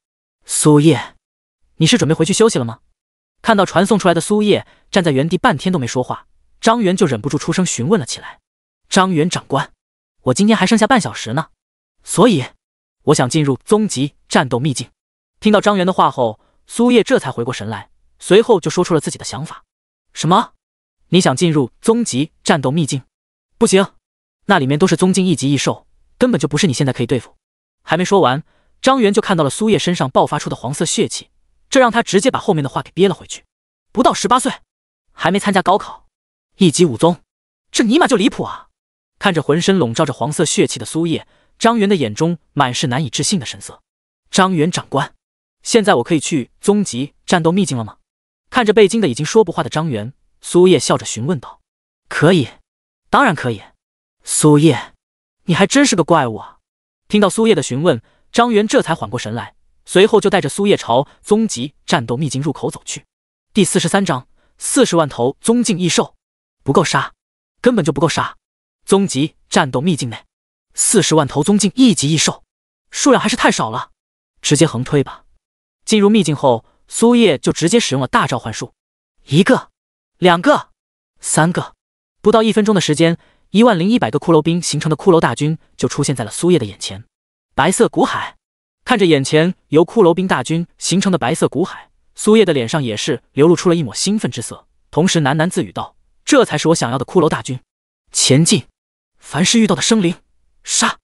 Speaker 1: 苏叶，你是准备回去休息了吗？看到传送出来的苏叶站在原地，半天都没说话，张元就忍不住出声询问了起来。张元长官，我今天还剩下半小时呢，所以我想进入终极战斗秘境。听到张元的话后，苏叶这才回过神来，随后就说出了自己的想法。什么？你想进入终极战斗秘境？不行，那里面都是宗境一级异兽，根本就不是你现在可以对付。还没说完。张元就看到了苏叶身上爆发出的黄色血气，这让他直接把后面的话给憋了回去。不到十八岁，还没参加高考，一级武宗，这尼玛就离谱啊！看着浑身笼罩着黄色血气的苏叶，张元的眼中满是难以置信的神色。张元长官，现在我可以去宗级战斗秘境了吗？看着被惊的已经说不话的张元，苏叶笑着询问道：“可以，当然可以。”苏叶，你还真是个怪物啊！听到苏叶的询问。张元这才缓过神来，随后就带着苏叶朝宗级战斗秘境入口走去。第四十三章：四十万头宗境异兽不够杀，根本就不够杀。宗级战斗秘境内，四十万头宗境一级异兽，数量还是太少了，直接横推吧。进入秘境后，苏叶就直接使用了大召唤术，一个、两个、三个，不到一分钟的时间，一万零一百个骷髅兵形成的骷髅大军就出现在了苏叶的眼前。白色骨海，看着眼前由骷髅兵大军形成的白色骨海，苏叶的脸上也是流露出了一抹兴奋之色，同时喃喃自语道：“这才是我想要的骷髅大军，前进！凡是遇到的生灵，杀！”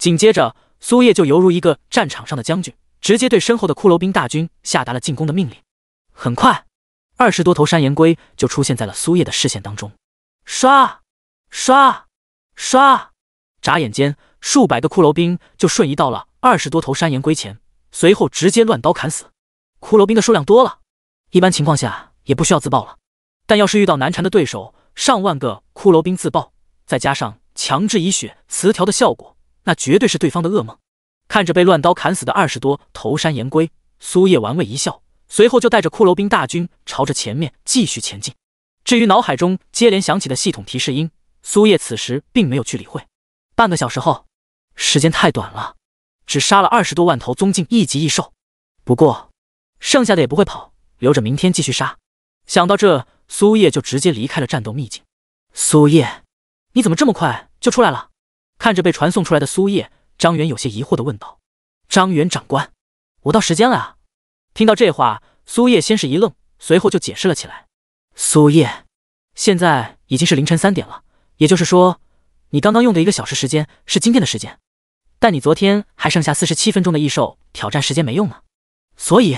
Speaker 1: 紧接着，苏叶就犹如一个战场上的将军，直接对身后的骷髅兵大军下达了进攻的命令。很快，二十多头山岩龟就出现在了苏叶的视线当中，刷刷刷，眨眼间。数百个骷髅兵就瞬移到了二十多头山岩龟前，随后直接乱刀砍死。骷髅兵的数量多了，一般情况下也不需要自爆了。但要是遇到难缠的对手，上万个骷髅兵自爆，再加上强制以血词条的效果，那绝对是对方的噩梦。看着被乱刀砍死的二十多头山岩龟，苏叶玩味一笑，随后就带着骷髅兵大军朝着前面继续前进。至于脑海中接连响起的系统提示音，苏叶此时并没有去理会。半个小时后。时间太短了，只杀了二十多万头宗境一级异兽，不过剩下的也不会跑，留着明天继续杀。想到这，苏叶就直接离开了战斗秘境。苏叶，你怎么这么快就出来了？看着被传送出来的苏叶，张元有些疑惑的问道：“张元长官，我到时间了啊！”听到这话，苏叶先是一愣，随后就解释了起来：“苏叶，现在已经是凌晨三点了，也就是说，你刚刚用的一个小时时间是今天的时间。”但你昨天还剩下四十七分钟的异兽挑战时间没用呢，所以，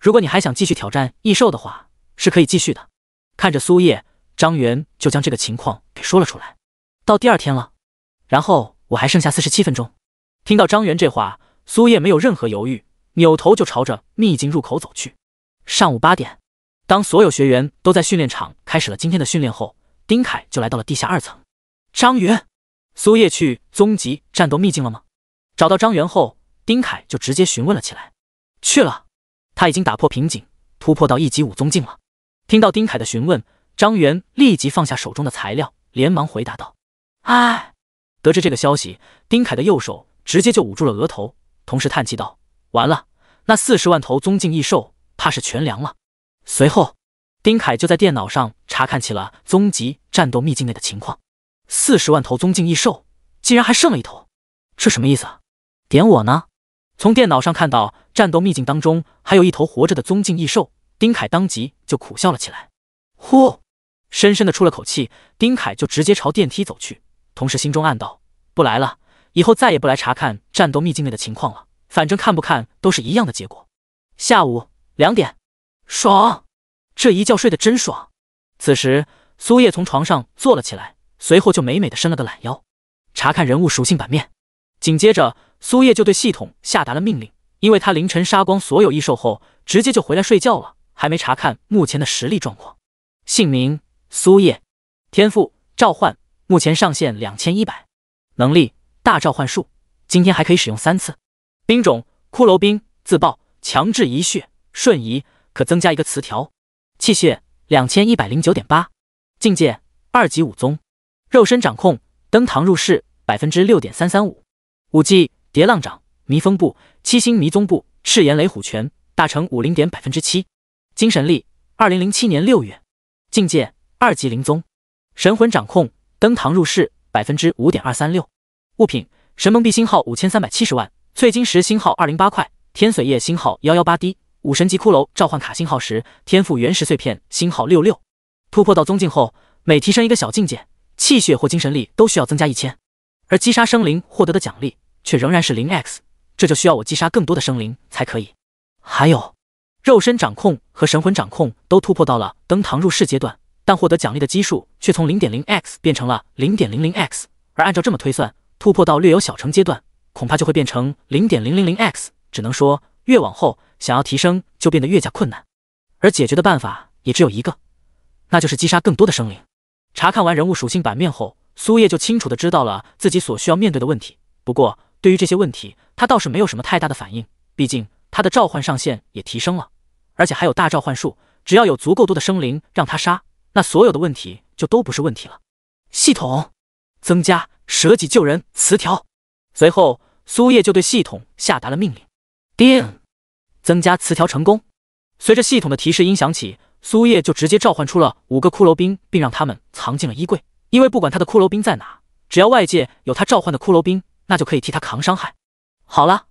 Speaker 1: 如果你还想继续挑战异兽的话，是可以继续的。看着苏叶，张元就将这个情况给说了出来。到第二天了，然后我还剩下四十七分钟。听到张元这话，苏叶没有任何犹豫，扭头就朝着秘境入口走去。上午八点，当所有学员都在训练场开始了今天的训练后，丁凯就来到了地下二层。张元，苏叶去终极战斗秘境了吗？找到张元后，丁凯就直接询问了起来。去了，他已经打破瓶颈，突破到一级武宗境了。听到丁凯的询问，张元立即放下手中的材料，连忙回答道：“
Speaker 5: 哎！”
Speaker 1: 得知这个消息，丁凯的右手直接就捂住了额头，同时叹气道：“完了，那四十万头宗境异兽，怕是全凉了。”随后，丁凯就在电脑上查看起了宗级战斗秘境内的情况。四十万头宗境异兽，竟然还剩了一头，这什么意思啊？点我呢？从电脑上看到战斗秘境当中还有一头活着的宗境异兽，丁凯当即就苦笑了起来。呼，深深的出了口气，丁凯就直接朝电梯走去，同时心中暗道：不来了，以后再也不来查看战斗秘境内的情况了。反正看不看都是一样的结果。下午两点，爽，这一觉睡得真爽。此时，苏叶从床上坐了起来，随后就美美的伸了个懒腰，查看人物属性版面，紧接着。苏叶就对系统下达了命令，因为他凌晨杀光所有异兽后，直接就回来睡觉了，还没查看目前的实力状况。姓名：苏叶，天赋：召唤，目前上限两千一百，能力：大召唤术，今天还可以使用三次。兵种：骷髅兵，自爆，强制移血，瞬移，可增加一个词条。气血：两千一百零九点八，境界：二级武宗，肉身掌控，登堂入室百分之六点三三五，武技。叠浪掌、迷风步、七星迷踪步、赤炎雷虎拳，大成五零点百分之七，精神力二零零七年六月，境界二级灵宗，神魂掌控登堂入室百分之五点二三六，物品神盟币星号五千三百七十万，翠晶石星号二零八块，天髓液星号幺幺八滴，武神级骷髅召唤卡星号十，天赋原石碎片星号六六。突破到宗境后，每提升一个小境界，气血或精神力都需要增加一千，而击杀生灵获得的奖励。却仍然是零 x，这就需要我击杀更多的生灵才可以。还有，肉身掌控和神魂掌控都突破到了登堂入室阶段，但获得奖励的基数却从零点零 x 变成了零点零零 x。而按照这么推算，突破到略有小成阶段，恐怕就会变成零点零零零 x。只能说，越往后想要提升就变得越加困难。而解决的办法也只有一个，那就是击杀更多的生灵。查看完人物属性版面后，苏叶就清楚的知道了自己所需要面对的问题。不过。对于这些问题，他倒是没有什么太大的反应。毕竟他的召唤上限也提升了，而且还有大召唤术，只要有足够多的生灵让他杀，那所有的问题就都不是问题了。系统，增加“舍己救人”词条。随后，苏叶就对系统下达了命令。定，增加词条成功。随着系统的提示音响起，苏叶就直接召唤出了五个骷髅兵，并让他们藏进了衣柜。因为不管他的骷髅兵在哪，只要外界有他召唤的骷髅兵。那就可以替他扛伤害。好了，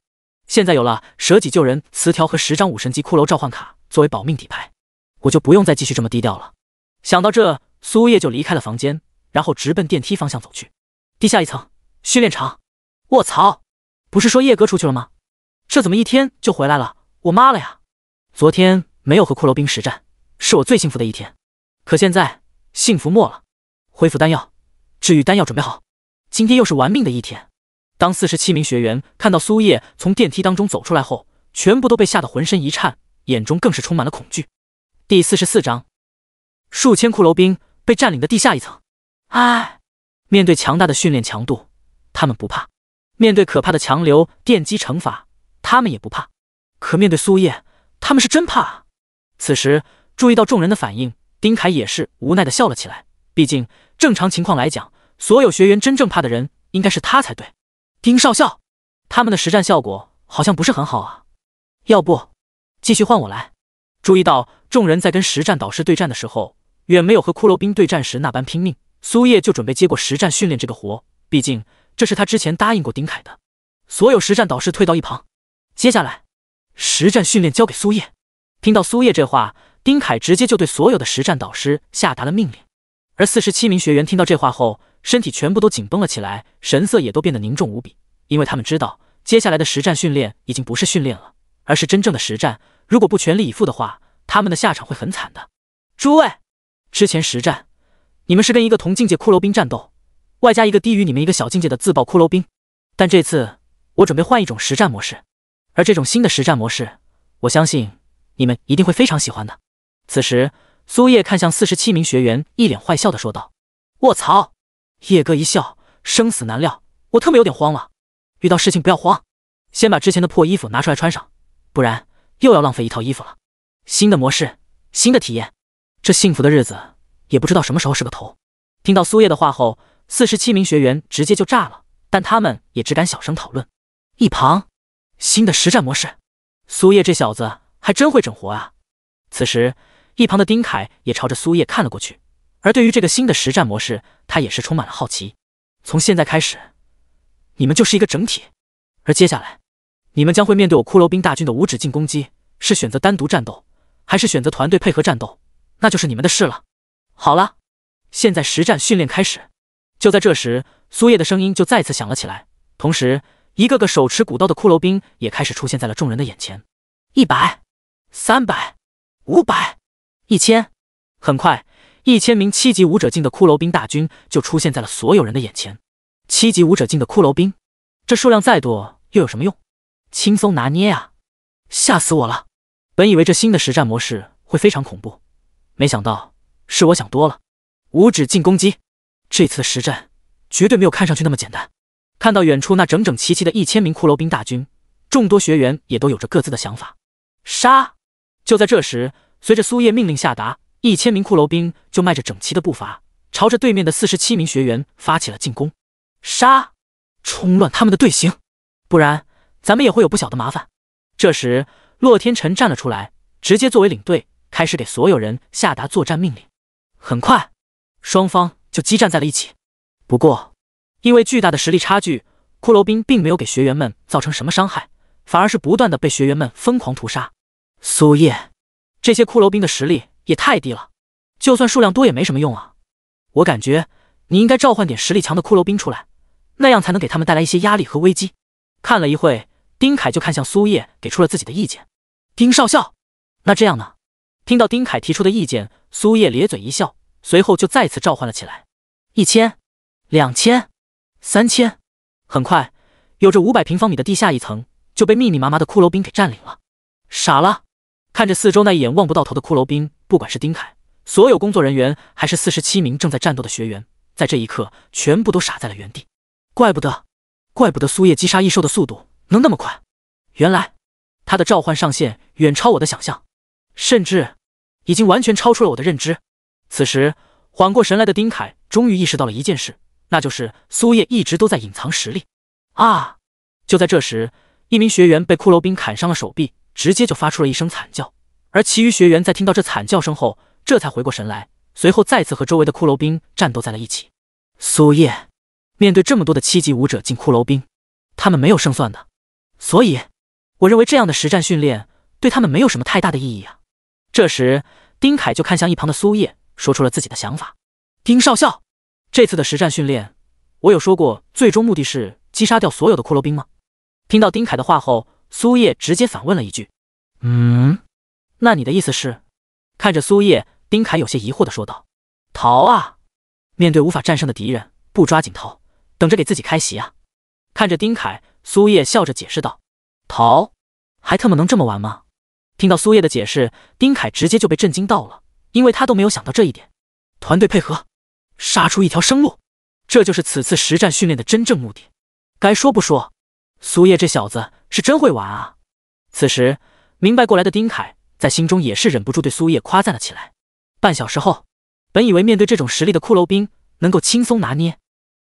Speaker 1: 现在有了舍己救人词条和十张武神级骷髅召唤卡作为保命底牌，我就不用再继续这么低调了。想到这，苏叶就离开了房间，然后直奔电梯方向走去。地下一层，训练场。我操！不是说叶哥出去了吗？这怎么一天就回来了？我妈了呀！昨天没有和骷髅兵实战，是我最幸福的一天。可现在，幸福没了。恢复丹药，治愈丹药准备好。今天又是玩命的一天。当四十七名学员看到苏叶从电梯当中走出来后，全部都被吓得浑身一颤，眼中更是充满了恐惧。第四十四章，数千骷髅兵被占领的地下一层，哎，面对强大的训练强度，他们不怕；面对可怕的强流电击惩罚，他们也不怕。可面对苏叶，他们是真怕。此时注意到众人的反应，丁凯也是无奈的笑了起来。毕竟正常情况来讲，所有学员真正怕的人应该是他才对。丁少校，他们的实战效果好像不是很好啊，要不继续换我来。注意到众人在跟实战导师对战的时候，远没有和骷髅兵对战时那般拼命。苏叶就准备接过实战训练这个活，毕竟这是他之前答应过丁凯的。所有实战导师退到一旁，接下来实战训练交给苏叶。听到苏叶这话，丁凯直接就对所有的实战导师下达了命令。而四十七名学员听到这话后。身体全部都紧绷了起来，神色也都变得凝重无比，因为他们知道接下来的实战训练已经不是训练了，而是真正的实战。如果不全力以赴的话，他们的下场会很惨的。诸位，之前实战，你们是跟一个同境界骷髅兵战斗，外加一个低于你们一个小境界的自爆骷髅兵，但这次我准备换一种实战模式，而这种新的实战模式，我相信你们一定会非常喜欢的。此时，苏叶看向四十七名学员，一脸坏笑的说道：“我操！”叶哥一笑，生死难料，我特么有点慌了。遇到事情不要慌，先把之前的破衣服拿出来穿上，不然又要浪费一套衣服了。新的模式，新的体验，这幸福的日子也不知道什么时候是个头。听到苏叶的话后，四十七名学员直接就炸了，但他们也只敢小声讨论。一旁，新的实战模式，苏叶这小子还真会整活啊。此时，一旁的丁凯也朝着苏叶看了过去。而对于这个新的实战模式，他也是充满了好奇。从现在开始，你们就是一个整体，而接下来，你们将会面对我骷髅兵大军的无止境攻击。是选择单独战斗，还是选择团队配合战斗，那就是你们的事了。好了，现在实战训练开始。就在这时，苏叶的声音就再次响了起来，同时，一个个手持古刀的骷髅兵也开始出现在了众人的眼前。一百、三百、五百、一千，很快。一千名七级武者境的骷髅兵大军就出现在了所有人的眼前。七级武者境的骷髅兵，这数量再多又有什么用？轻松拿捏啊！吓死我了！本以为这新的实战模式会非常恐怖，没想到是我想多了。五指进攻击，这次实战绝对没有看上去那么简单。看到远处那整整齐齐的一千名骷髅兵大军，众多学员也都有着各自的想法。杀！就在这时，随着苏叶命令下达。一千名骷髅兵就迈着整齐的步伐，朝着对面的四十七名学员发起了进攻，杀！冲乱他们的队形，不然咱们也会有不小的麻烦。这时，洛天辰站了出来，直接作为领队，开始给所有人下达作战命令。很快，双方就激战在了一起。不过，因为巨大的实力差距，骷髅兵并没有给学员们造成什么伤害，反而是不断的被学员们疯狂屠杀。苏叶，这些骷髅兵的实力。也太低了，就算数量多也没什么用啊！我感觉你应该召唤点实力强的骷髅兵出来，那样才能给他们带来一些压力和危机。看了一会，丁凯就看向苏叶，给出了自己的意见。丁少校，那这样呢？听到丁凯提出的意见，苏叶咧嘴一笑，随后就再次召唤了起来。一千、两千、三千，很快，有着五百平方米的地下一层就被密密麻麻的骷髅兵给占领了。傻了，看着四周那一眼望不到头的骷髅兵。不管是丁凯，所有工作人员，还是四十七名正在战斗的学员，在这一刻全部都傻在了原地。怪不得，怪不得苏叶击杀异兽的速度能那么快，原来他的召唤上限远超我的想象，甚至已经完全超出了我的认知。此时缓过神来的丁凯终于意识到了一件事，那就是苏叶一直都在隐藏实力啊！就在这时，一名学员被骷髅兵砍伤了手臂，直接就发出了一声惨叫。而其余学员在听到这惨叫声后，这才回过神来，随后再次和周围的骷髅兵战斗在了一起。苏叶，面对这么多的七级武者进骷髅兵，他们没有胜算的，所以我认为这样的实战训练对他们没有什么太大的意义啊。这时，丁凯就看向一旁的苏叶，说出了自己的想法。丁少校，这次的实战训练，我有说过最终目的是击杀掉所有的骷髅兵吗？听到丁凯的话后，苏叶直接反问了一句：“
Speaker 2: 嗯？”
Speaker 1: 那你的意思是？看着苏叶，丁凯有些疑惑的说道：“逃啊！面对无法战胜的敌人，不抓紧逃，等着给自己开席啊！”看着丁凯，苏叶笑着解释道：“逃，还特么能这么玩吗？”听到苏叶的解释，丁凯直接就被震惊到了，因为他都没有想到这一点。团队配合，杀出一条生路，这就是此次实战训练的真正目的。该说不说，苏叶这小子是真会玩啊！此时明白过来的丁凯。在心中也是忍不住对苏叶夸赞了起来。半小时后，本以为面对这种实力的骷髅兵能够轻松拿捏，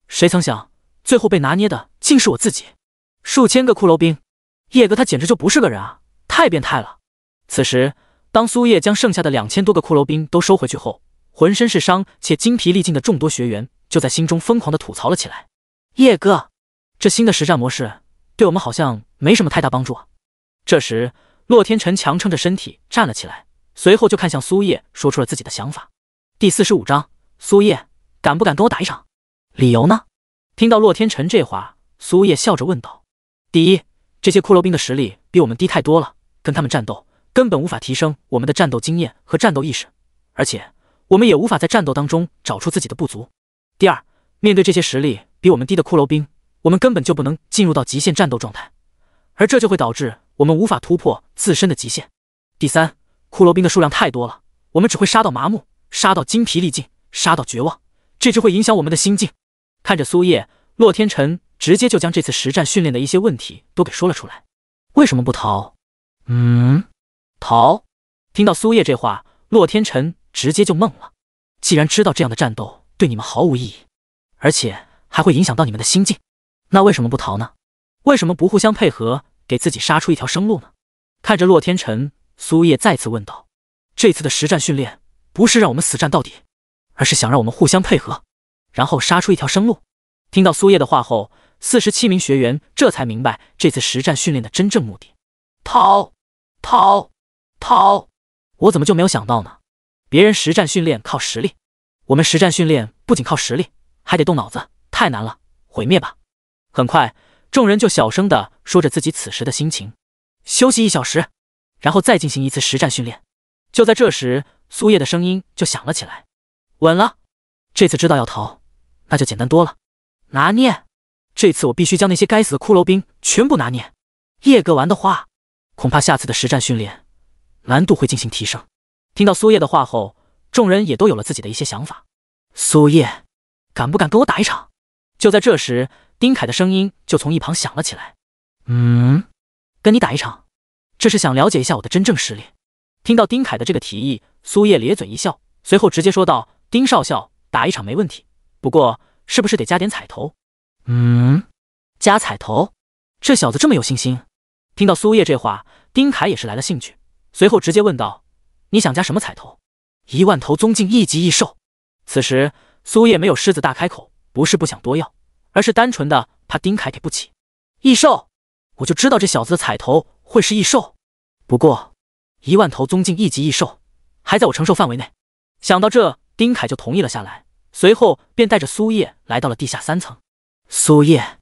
Speaker 1: 谁曾想最后被拿捏的竟是我自己。数千个骷髅兵，叶哥他简直就不是个人啊，太变态了！此时，当苏叶将剩下的两千多个骷髅兵都收回去后，浑身是伤且精疲力尽的众多学员就在心中疯狂的吐槽了起来：“叶哥，这新的实战模式对我们好像没什么太大帮助啊。”这时，洛天辰强撑着身体站了起来，随后就看向苏叶，说出了自己的想法。第四十五章，苏叶，敢不敢跟我打一场？理由呢？听到洛天辰这话，苏叶笑着问道：“第一，这些骷髅兵的实力比我们低太多了，跟他们战斗根本无法提升我们的战斗经验和战斗意识，而且我们也无法在战斗当中找出自己的不足。第二，面对这些实力比我们低的骷髅兵，我们根本就不能进入到极限战斗状态，而这就会导致……”我们无法突破自身的极限。第三，骷髅兵的数量太多了，我们只会杀到麻木，杀到精疲力尽，杀到绝望，这只会影响我们的心境。看着苏叶，洛天辰直接就将这次实战训练的一些问题都给说了出来。为什么不逃？嗯，逃？听到苏叶这话，洛天辰直接就懵了。既然知道这样的战斗对你们毫无意义，而且还会影响到你们的心境，那为什么不逃呢？为什么不互相配合？给自己杀出一条生路呢？看着洛天辰，苏叶再次问道：“这次的实战训练不是让我们死战到底，而是想让我们互相配合，然后杀出一条生路。”听到苏叶的话后，四十七名学员这才明白这次实战训练的真正目的。逃！逃！逃！我怎么就没有想到呢？别人实战训练靠实力，我们实战训练不仅靠实力，还得动脑子，太难了！毁灭吧！很快。众人就小声的说着自己此时的心情，休息一小时，然后再进行一次实战训练。就在这时，苏叶的声音就响了起来：“稳了，这次知道要逃，那就简单多了。拿捏，这次我必须将那些该死的骷髅兵全部拿捏。”叶哥玩的话，恐怕下次的实战训练难度会进行提升。听到苏叶的话后，众人也都有了自己的一些想法。苏叶，敢不敢跟我打一场？就在这时。丁凯的声音就从一旁响了起来：“
Speaker 2: 嗯，
Speaker 1: 跟你打一场，这是想了解一下我的真正实力。”听到丁凯的这个提议，苏叶咧嘴一笑，随后直接说道：“丁少校，打一场没问题，不过是不是得加点彩头？”“
Speaker 2: 嗯，
Speaker 1: 加彩头？这小子这么有信心？”听到苏叶这话，丁凯也是来了兴趣，随后直接问道：“你想加什么彩头？”“一万头宗境一级异兽。”此时，苏叶没有狮子大开口，不是不想多要。而是单纯的怕丁凯给不起异兽，我就知道这小子的彩头会是异兽。不过一万头宗境一级异兽还在我承受范围内。想到这，丁凯就同意了下来，随后便带着苏叶来到了地下三层。苏叶，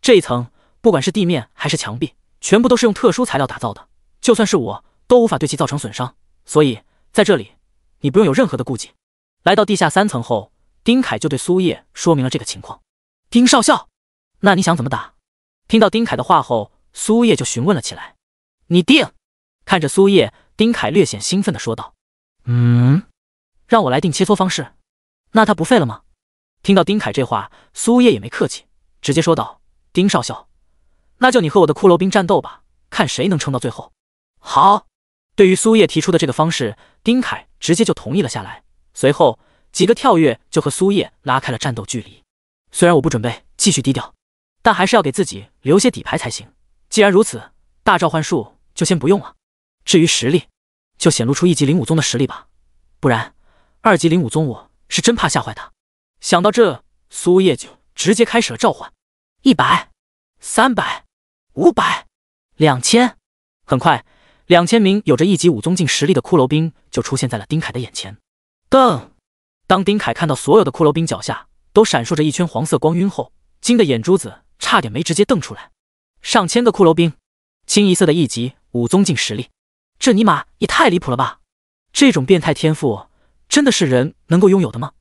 Speaker 1: 这一层不管是地面还是墙壁，全部都是用特殊材料打造的，就算是我都无法对其造成损伤。所以在这里，你不用有任何的顾忌。来到地下三层后，丁凯就对苏叶说明了这个情况。丁少校，那你想怎么打？听到丁凯的话后，苏叶就询问了起来。你定。看着苏叶，丁凯略显兴奋的说道：“
Speaker 2: 嗯，
Speaker 1: 让我来定切磋方式。那他不废了吗？”听到丁凯这话，苏叶也没客气，直接说道：“丁少校，那就你和我的骷髅兵战斗吧，看谁能撑到最后。”好。对于苏叶提出的这个方式，丁凯直接就同意了下来。随后几个跳跃就和苏叶拉开了战斗距离。虽然我不准备继续低调，但还是要给自己留些底牌才行。既然如此，大召唤术就先不用了。至于实力，就显露出一级灵武宗的实力吧，不然二级灵武宗我是真怕吓坏他。想到这，苏叶就直接开始了召唤：一百、三百、五百、两千。很快，两千名有着一级武宗境实力的骷髅兵就出现在了丁凯的眼前。噔！当丁凯看到所有的骷髅兵脚下。都闪烁着一圈黄色光晕后，惊得眼珠子差点没直接瞪出来。上千个骷髅兵，清一色的一级武宗境实力，这尼玛也太离谱了吧！这种变态天赋，真的是人能够拥有的吗？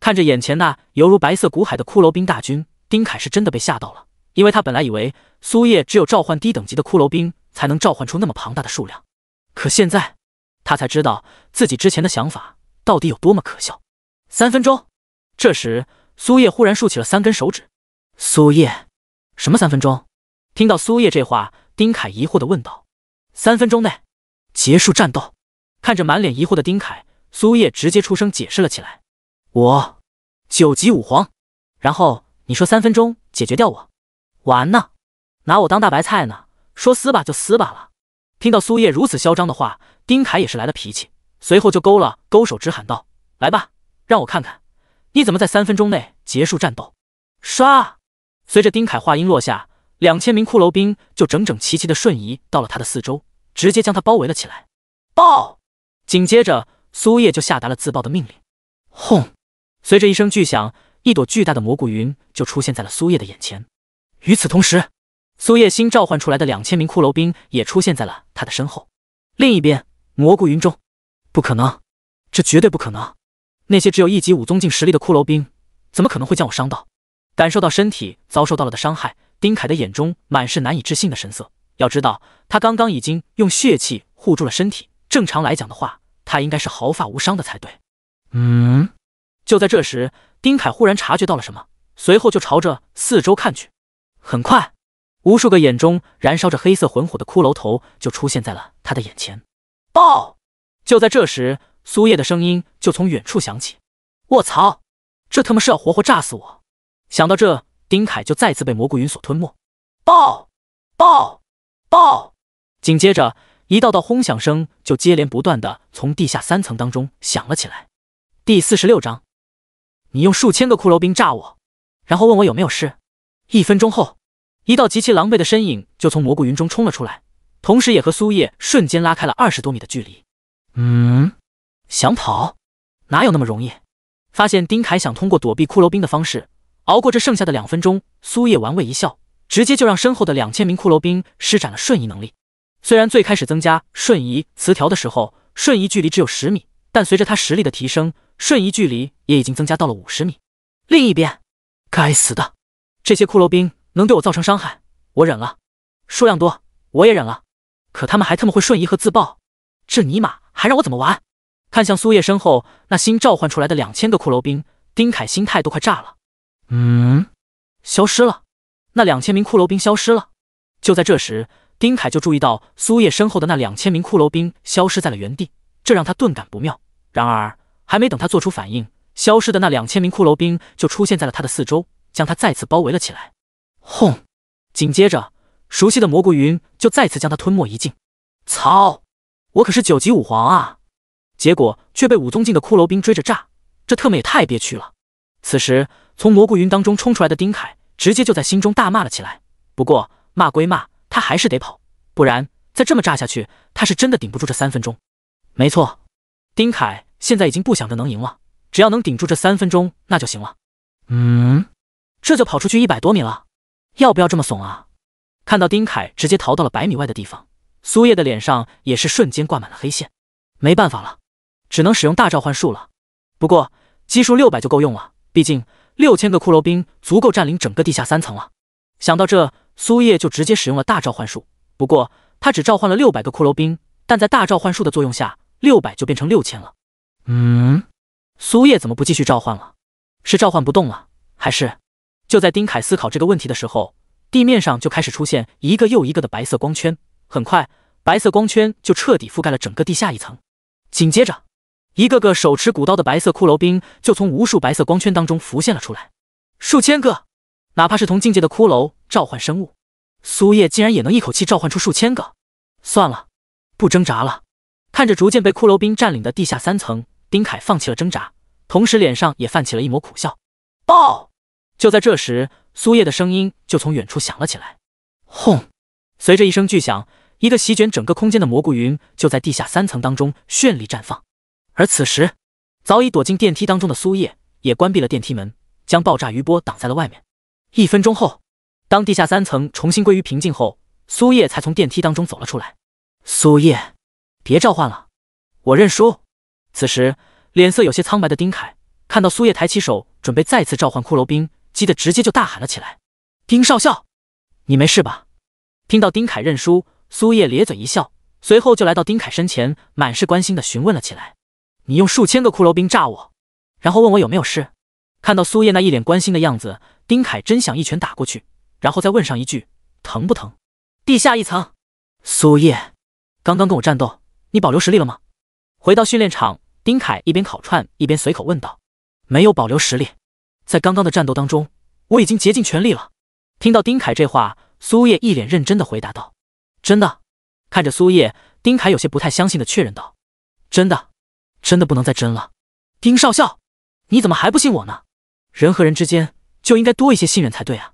Speaker 1: 看着眼前那犹如白色骨海的骷髅兵大军，丁凯是真的被吓到了。因为他本来以为苏叶只有召唤低等级的骷髅兵才能召唤出那么庞大的数量，可现在他才知道自己之前的想法到底有多么可笑。三分钟，这时。苏叶忽然竖起了三根手指。苏叶，什么三分钟？听到苏叶这话，丁凯疑惑的问道：“三分钟内结束战斗？”看着满脸疑惑的丁凯，苏叶直接出声解释了起来：“我九级武皇，然后你说三分钟解决掉我，完呢？拿我当大白菜呢？说撕吧就撕吧了。”听到苏叶如此嚣张的话，丁凯也是来了脾气，随后就勾了勾手指喊道：“来吧，让我看看。”你怎么在三分钟内结束战斗？刷！随着丁凯话音落下，两千名骷髅兵就整整齐齐的瞬移到了他的四周，直接将他包围了起来。爆！紧接着，苏叶就下达了自爆的命令。轰！随着一声巨响，一朵巨大的蘑菇云就出现在了苏叶的眼前。与此同时，苏叶新召唤出来的两千名骷髅兵也出现在了他的身后。另一边，蘑菇云中，不可能，这绝对不可能！那些只有一级武宗境实力的骷髅兵，怎么可能会将我伤到？感受到身体遭受到了的伤害，丁凯的眼中满是难以置信的神色。要知道，他刚刚已经用血气护住了身体，正常来讲的话，他应该是毫发无伤的才对。嗯，就在这时，丁凯忽然察觉到了什么，随后就朝着四周看去。很快，无数个眼中燃烧着黑色魂火的骷髅头就出现在了他的眼前。爆！就在这时。苏叶的声音就从远处响起，卧槽，这他妈是要活活炸死我！想到这，丁凯就再次被蘑菇云所吞没。爆！爆！爆！紧接着，一道道轰响声就接连不断的从地下三层当中响了起来。第四十六章，你用数千个骷髅兵炸我，然后问我有没有事？一分钟后，一道极其狼狈的身影就从蘑菇云中冲了出来，同时也和苏叶瞬间拉开了二十多米的距离。嗯。想跑，哪有那么容易？发现丁凯想通过躲避骷髅兵的方式熬过这剩下的两分钟，苏叶玩味一笑，直接就让身后的两千名骷髅兵施展了瞬移能力。虽然最开始增加瞬移词条的时候，瞬移距离只有十米，但随着他实力的提升，瞬移距离也已经增加到了五十米。另一边，该死的，这些骷髅兵能对我造成伤害，我忍了；数量多，我也忍了。可他们还特么会瞬移和自爆，这尼玛还让我怎么玩？看向苏叶身后那新召唤出来的两千个骷髅兵，丁凯心态都快炸了。嗯，消失了，那两千名骷髅兵消失了。就在这时，丁凯就注意到苏叶身后的那两千名骷髅兵消失在了原地，这让他顿感不妙。然而，还没等他做出反应，消失的那两千名骷髅兵就出现在了他的四周，将他再次包围了起来。轰！紧接着，熟悉的蘑菇云就再次将他吞没一尽。操！我可是九级武皇啊！结果却被武宗敬的骷髅兵追着炸，这特么也太憋屈了。此时从蘑菇云当中冲出来的丁凯，直接就在心中大骂了起来。不过骂归骂，他还是得跑，不然再这么炸下去，他是真的顶不住这三分钟。没错，丁凯现在已经不想着能赢了，只要能顶住这三分钟那就行了。
Speaker 2: 嗯，
Speaker 1: 这就跑出去一百多米了，要不要这么怂啊？看到丁凯直接逃到了百米外的地方，苏叶的脸上也是瞬间挂满了黑线。没办法了。只能使用大召唤术了，不过基数六百就够用了，毕竟六千个骷髅兵足够占领整个地下三层了。想到这，苏叶就直接使用了大召唤术。不过他只召唤了六百个骷髅兵，但在大召唤术的作用下，六百就变成六千了。嗯，苏叶怎么不继续召唤了？是召唤不动了，还是……就在丁凯思考这个问题的时候，地面上就开始出现一个又一个的白色光圈，很快，白色光圈就彻底覆盖了整个地下一层，紧接着。一个个手持骨刀的白色骷髅兵就从无数白色光圈当中浮现了出来，数千个，哪怕是同境界的骷髅召唤生物，苏叶竟然也能一口气召唤出数千个。算了，不挣扎了。看着逐渐被骷髅兵占领的地下三层，丁凯放弃了挣扎，同时脸上也泛起了一抹苦笑。爆！就在这时，苏叶的声音就从远处响了起来。轰！随着一声巨响，一个席卷整个空间的蘑菇云就在地下三层当中绚丽绽放。而此时，早已躲进电梯当中的苏叶也关闭了电梯门，将爆炸余波挡在了外面。一分钟后，当地下三层重新归于平静后，苏叶才从电梯当中走了出来。苏叶，别召唤了，我认输。此时，脸色有些苍白的丁凯看到苏叶抬起手准备再次召唤骷髅兵，急得直接就大喊了起来：“丁少校，你没事吧？”听到丁凯认输，苏叶咧嘴一笑，随后就来到丁凯身前，满是关心的询问了起来。你用数千个骷髅兵炸我，然后问我有没有事？看到苏叶那一脸关心的样子，丁凯真想一拳打过去，然后再问上一句疼不疼？地下一层，苏叶，刚刚跟我战斗，你保留实力了吗？回到训练场，丁凯一边烤串一边随口问道：“没有保留实力，在刚刚的战斗当中，我已经竭尽全力了。”听到丁凯这话，苏叶一脸认真的回答道：“真的。”看着苏叶，丁凯有些不太相信的确认道：“真的。”真的不能再真了，丁少校，你怎么还不信我呢？人和人之间就应该多一些信任才对啊！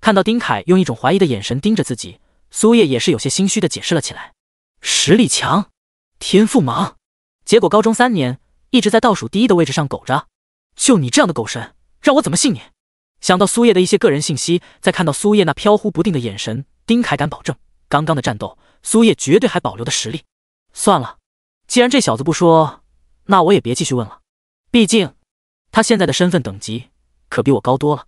Speaker 1: 看到丁凯用一种怀疑的眼神盯着自己，苏叶也是有些心虚的解释了起来：实力强，天赋盲，结果高中三年一直在倒数第一的位置上苟着。就你这样的狗神，让我怎么信你？想到苏叶的一些个人信息，再看到苏叶那飘忽不定的眼神，丁凯敢保证，刚刚的战斗，苏叶绝对还保留的实力。算了，既然这小子不说。那我也别继续问了，毕竟他现在的身份等级可比我高多了。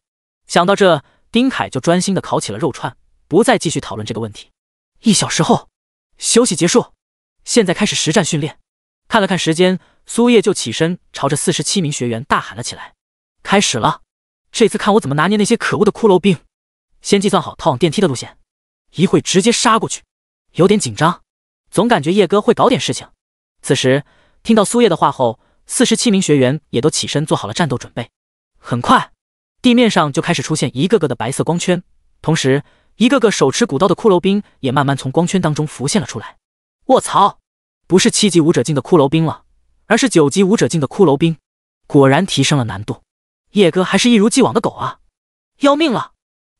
Speaker 1: 想到这，丁凯就专心的烤起了肉串，不再继续讨论这个问题。一小时后，休息结束，现在开始实战训练。看了看时间，苏叶就起身，朝着四十七名学员大喊了起来：“开始了！这次看我怎么拿捏那些可恶的骷髅兵！先计算好逃往电梯的路线，一会直接杀过去。有点紧张，总感觉叶哥会搞点事情。”此时。听到苏叶的话后，四十七名学员也都起身，做好了战斗准备。很快，地面上就开始出现一个个的白色光圈，同时，一个个手持骨刀的骷髅兵也慢慢从光圈当中浮现了出来。卧槽！不是七级武者境的骷髅兵了，而是九级武者境的骷髅兵，果然提升了难度。叶哥还是一如既往的狗啊！要命了，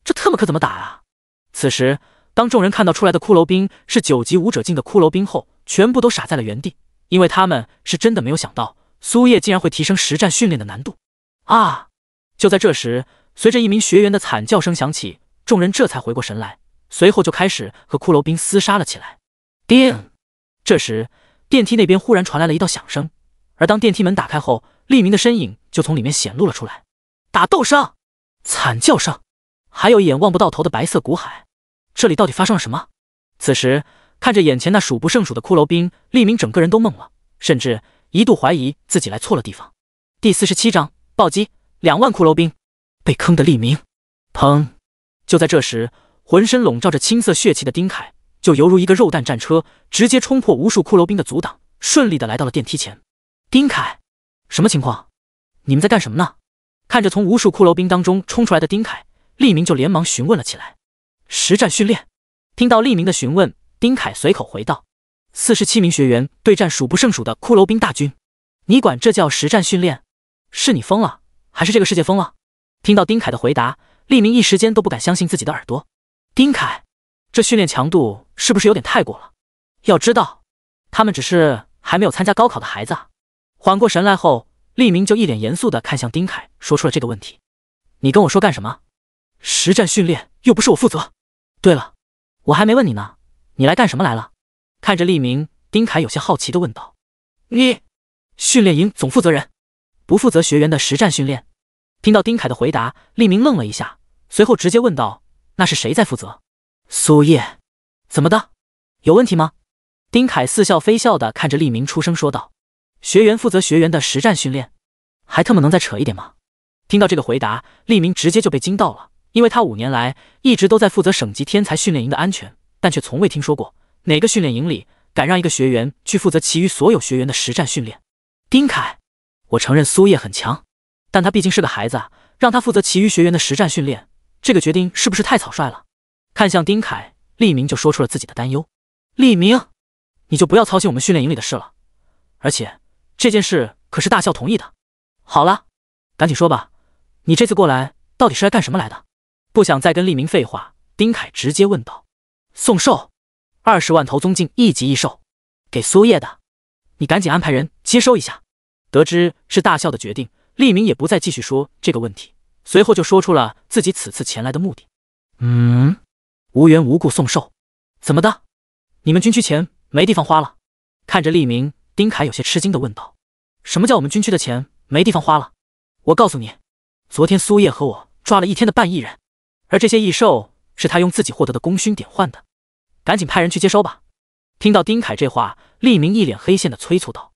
Speaker 1: 这特么可怎么打啊？此时，当众人看到出来的骷髅兵是九级武者境的骷髅兵后，全部都傻在了原地。因为他们是真的没有想到苏叶竟然会提升实战训练的难度啊！就在这时，随着一名学员的惨叫声响起，众人这才回过神来，随后就开始和骷髅兵厮杀了起来。叮！这时电梯那边忽然传来了一道响声，而当电梯门打开后，利明的身影就从里面显露了出来。打斗声、惨叫声，还有一眼望不到头的白色骨海，这里到底发生了什么？此时。看着眼前那数不胜数的骷髅兵，利明整个人都懵了，甚至一度怀疑自己来错了地方。第四十七章暴击两万骷髅兵被坑的利明，砰！就在这时，浑身笼罩着青色血气的丁凯就犹如一个肉弹战车，直接冲破无数骷髅兵的阻挡，顺利的来到了电梯前。丁凯，什么情况？你们在干什么呢？看着从无数骷髅兵当中冲出来的丁凯，利明就连忙询问了起来。实战训练，听到利明的询问。丁凯随口回道：“四十七名学员对战数不胜数的骷髅兵大军，你管这叫实战训练？是你疯了，还是这个世界疯了？”听到丁凯的回答，利明一时间都不敢相信自己的耳朵。丁凯，这训练强度是不是有点太过了？要知道，他们只是还没有参加高考的孩子。缓过神来后，利明就一脸严肃的看向丁凯，说出了这个问题：“你跟我说干什么？实战训练又不是我负责。对了，我还没问你呢。”你来干什么来了？看着利明，丁凯有些好奇的问道：“你，训练营总负责人，不负责学员的实战训练？”听到丁凯的回答，利明愣了一下，随后直接问道：“那是谁在负责？”苏叶？怎么的？有问题吗？丁凯似笑非笑的看着利明，出声说道：“学员负责学员的实战训练，还特么能再扯一点吗？”听到这个回答，利明直接就被惊到了，因为他五年来一直都在负责省级天才训练营的安全。但却从未听说过哪个训练营里敢让一个学员去负责其余所有学员的实战训练。丁凯，我承认苏叶很强，但他毕竟是个孩子，让他负责其余学员的实战训练，这个决定是不是太草率了？看向丁凯，利明就说出了自己的担忧：“利明，你就不要操心我们训练营里的事了。而且这件事可是大校同意的。好了，赶紧说吧，你这次过来到底是来干什么来的？”不想再跟利明废话，丁凯直接问道。送兽，二十万头宗境一级异兽，给苏叶的，你赶紧安排人接收一下。得知是大校的决定，厉明也不再继续说这个问题，随后就说出了自己此次前来的目的。嗯，无缘无故送兽，怎么的？你们军区钱没地方花了？看着厉明，丁凯有些吃惊的问道：“什么叫我们军区的钱没地方花了？我告诉你，昨天苏叶和我抓了一天的半亿人，而这些异兽。”是他用自己获得的功勋点换的，赶紧派人去接收吧。听到丁凯这话，厉明一脸黑线的催促道：“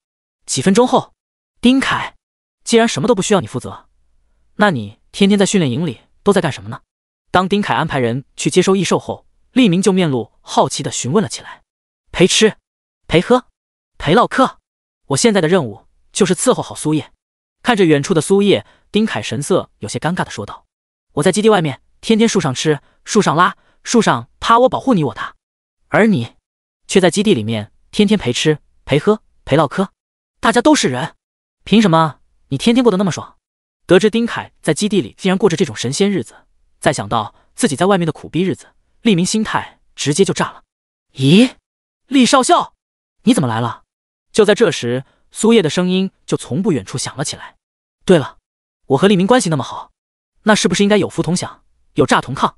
Speaker 1: 几分钟后，丁凯，既然什么都不需要你负责，那你天天在训练营里都在干什么呢？”当丁凯安排人去接收异兽后，厉明就面露好奇的询问了起来：“陪吃、陪喝、陪唠嗑，我现在的任务就是伺候好苏叶。”看着远处的苏叶，丁凯神色有些尴尬的说道：“我在基地外面。”天天树上吃，树上拉，树上趴窝保护你我他，而你却在基地里面天天陪吃陪喝陪唠嗑，大家都是人，凭什么你天天过得那么爽？得知丁凯在基地里竟然过着这种神仙日子，再想到自己在外面的苦逼日子，利明心态直接就炸了。咦，厉少校，你怎么来了？就在这时，苏叶的声音就从不远处响了起来。对了，我和利明关系那么好，那是不是应该有福同享？有炸同抗，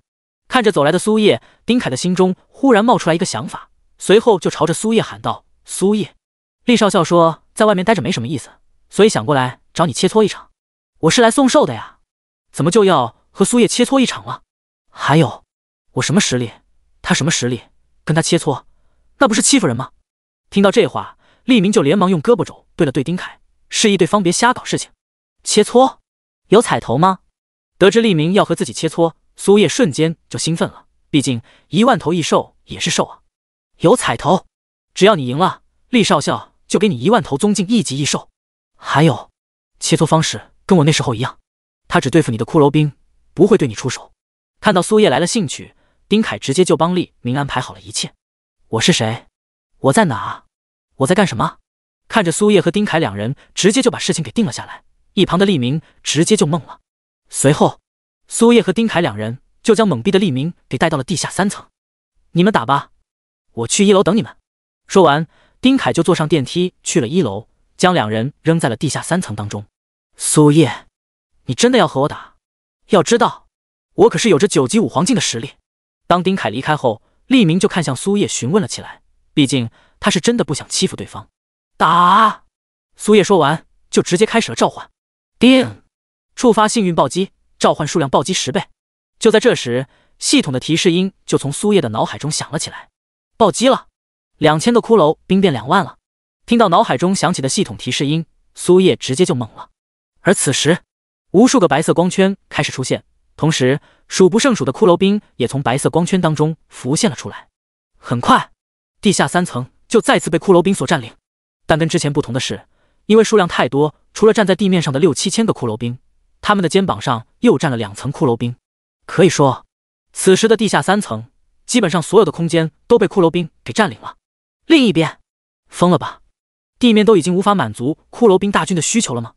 Speaker 1: 看着走来的苏叶，丁凯的心中忽然冒出来一个想法，随后就朝着苏叶喊道：“苏叶，厉少校说在外面待着没什么意思，所以想过来找你切磋一场。我是来送寿的呀，怎么就要和苏叶切磋一场了？还有，我什么实力？他什么实力？跟他切磋，那不是欺负人吗？”听到这话，厉明就连忙用胳膊肘对了对丁凯，示意对方别瞎搞事情。切磋有彩头吗？得知厉明要和自己切磋。苏叶瞬间就兴奋了，毕竟一万头异兽也是兽啊，有彩头，只要你赢了，厉少校就给你一万头宗境一级异兽。还有，切磋方式跟我那时候一样，他只对付你的骷髅兵，不会对你出手。看到苏叶来了兴趣，丁凯直接就帮厉明安排好了一切。我是谁？我在哪？我在干什么？看着苏叶和丁凯两人直接就把事情给定了下来，一旁的厉明直接就懵了。随后。苏叶和丁凯两人就将懵逼的利明给带到了地下三层。你们打吧，我去一楼等你们。说完，丁凯就坐上电梯去了一楼，将两人扔在了地下三层当中。苏叶，你真的要和我打？要知道，我可是有着九级武皇境的实力。当丁凯离开后，利明就看向苏叶询问了起来。毕竟他是真的不想欺负对方。打！苏叶说完，就直接开始了召唤。叮，触发幸运暴击。召唤数量暴击十倍！就在这时，系统的提示音就从苏叶的脑海中响了起来。暴击了，两千个骷髅兵变两万了！听到脑海中响起的系统提示音，苏叶直接就懵了。而此时，无数个白色光圈开始出现，同时数不胜数的骷髅兵也从白色光圈当中浮现了出来。很快，地下三层就再次被骷髅兵所占领。但跟之前不同的是，因为数量太多，除了站在地面上的六七千个骷髅兵。他们的肩膀上又站了两层骷髅兵，可以说，此时的地下三层基本上所有的空间都被骷髅兵给占领了。另一边，疯了吧？地面都已经无法满足骷髅兵大军的需求了吗？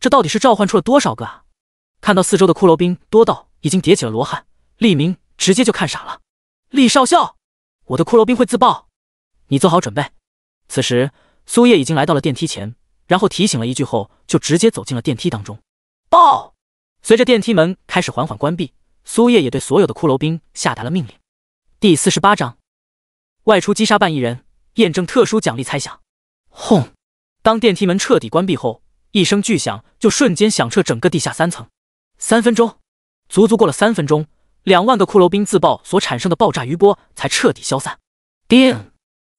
Speaker 1: 这到底是召唤出了多少个啊？看到四周的骷髅兵多到已经叠起了罗汉，厉明直接就看傻了。厉少校，我的骷髅兵会自爆，你做好准备。此时，苏叶已经来到了电梯前，然后提醒了一句后，就直接走进了电梯当中。爆！随着电梯门开始缓缓关闭，苏叶也对所有的骷髅兵下达了命令。第四十八章：外出击杀半亿人，验证特殊奖励猜想。轰！当电梯门彻底关闭后，一声巨响就瞬间响彻整个地下三层。三分钟，足足过了三分钟，两万个骷髅兵自爆所产生的爆炸余波才彻底消散。叮！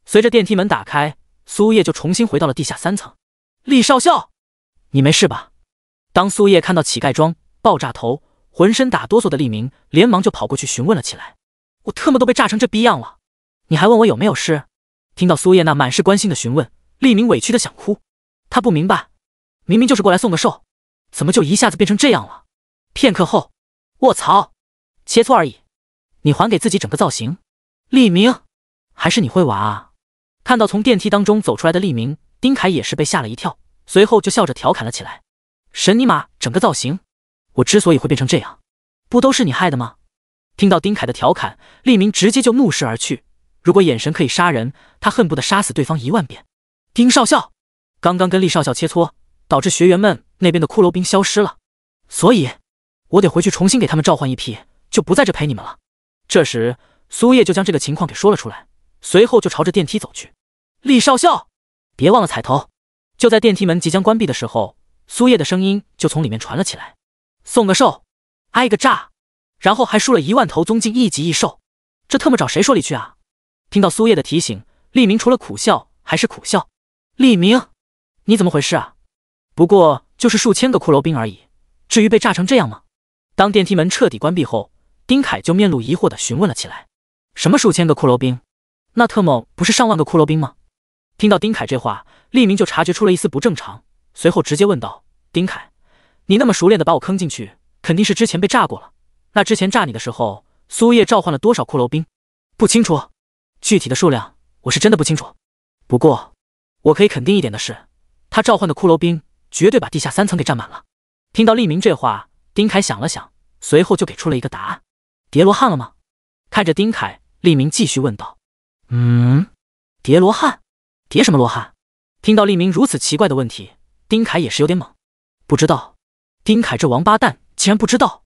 Speaker 1: 随着电梯门打开，苏叶就重新回到了地下三层。厉少校，你没事吧？当苏叶看到乞丐装、爆炸头、浑身打哆嗦的利明，连忙就跑过去询问了起来：“我特么都被炸成这逼样了，你还问我有没有事？”听到苏叶那满是关心的询问，利明委屈的想哭。他不明白，明明就是过来送个寿，怎么就一下子变成这样了？片刻后，卧槽，切磋而已，你还给自己整个造型？利明，还是你会玩啊？看到从电梯当中走出来的利明，丁凯也是被吓了一跳，随后就笑着调侃了起来。神尼玛，整个造型！我之所以会变成这样，不都是你害的吗？听到丁凯的调侃，利明直接就怒视而去。如果眼神可以杀人，他恨不得杀死对方一万遍。丁少校，刚刚跟厉少校切磋，导致学员们那边的骷髅兵消失了，所以，我得回去重新给他们召唤一批，就不在这陪你们了。这时，苏叶就将这个情况给说了出来，随后就朝着电梯走去。厉少校，别忘了彩头。就在电梯门即将关闭的时候。苏叶的声音就从里面传了起来：“送个兽，挨个炸，然后还输了一万头宗境一级异兽，这特么找谁说理去啊？”听到苏叶的提醒，利明除了苦笑还是苦笑。利明，你怎么回事啊？不过就是数千个骷髅兵而已，至于被炸成这样吗？当电梯门彻底关闭后，丁凯就面露疑惑的询问了起来：“什么数千个骷髅兵？那特么不是上万个骷髅兵吗？”听到丁凯这话，利明就察觉出了一丝不正常。随后直接问道：“丁凯，你那么熟练的把我坑进去，肯定是之前被炸过了。那之前炸你的时候，苏叶召唤了多少骷髅兵？不清楚，具体的数量我是真的不清楚。不过我可以肯定一点的是，他召唤的骷髅兵绝对把地下三层给占满了。”听到利明这话，丁凯想了想，随后就给出了一个答案：“叠罗汉了吗？”看着丁凯，利明继续问道：“
Speaker 2: 嗯，
Speaker 1: 叠罗汉？叠什么罗汉？”听到利明如此奇怪的问题。丁凯也是有点懵，不知道。丁凯这王八蛋竟然不知道！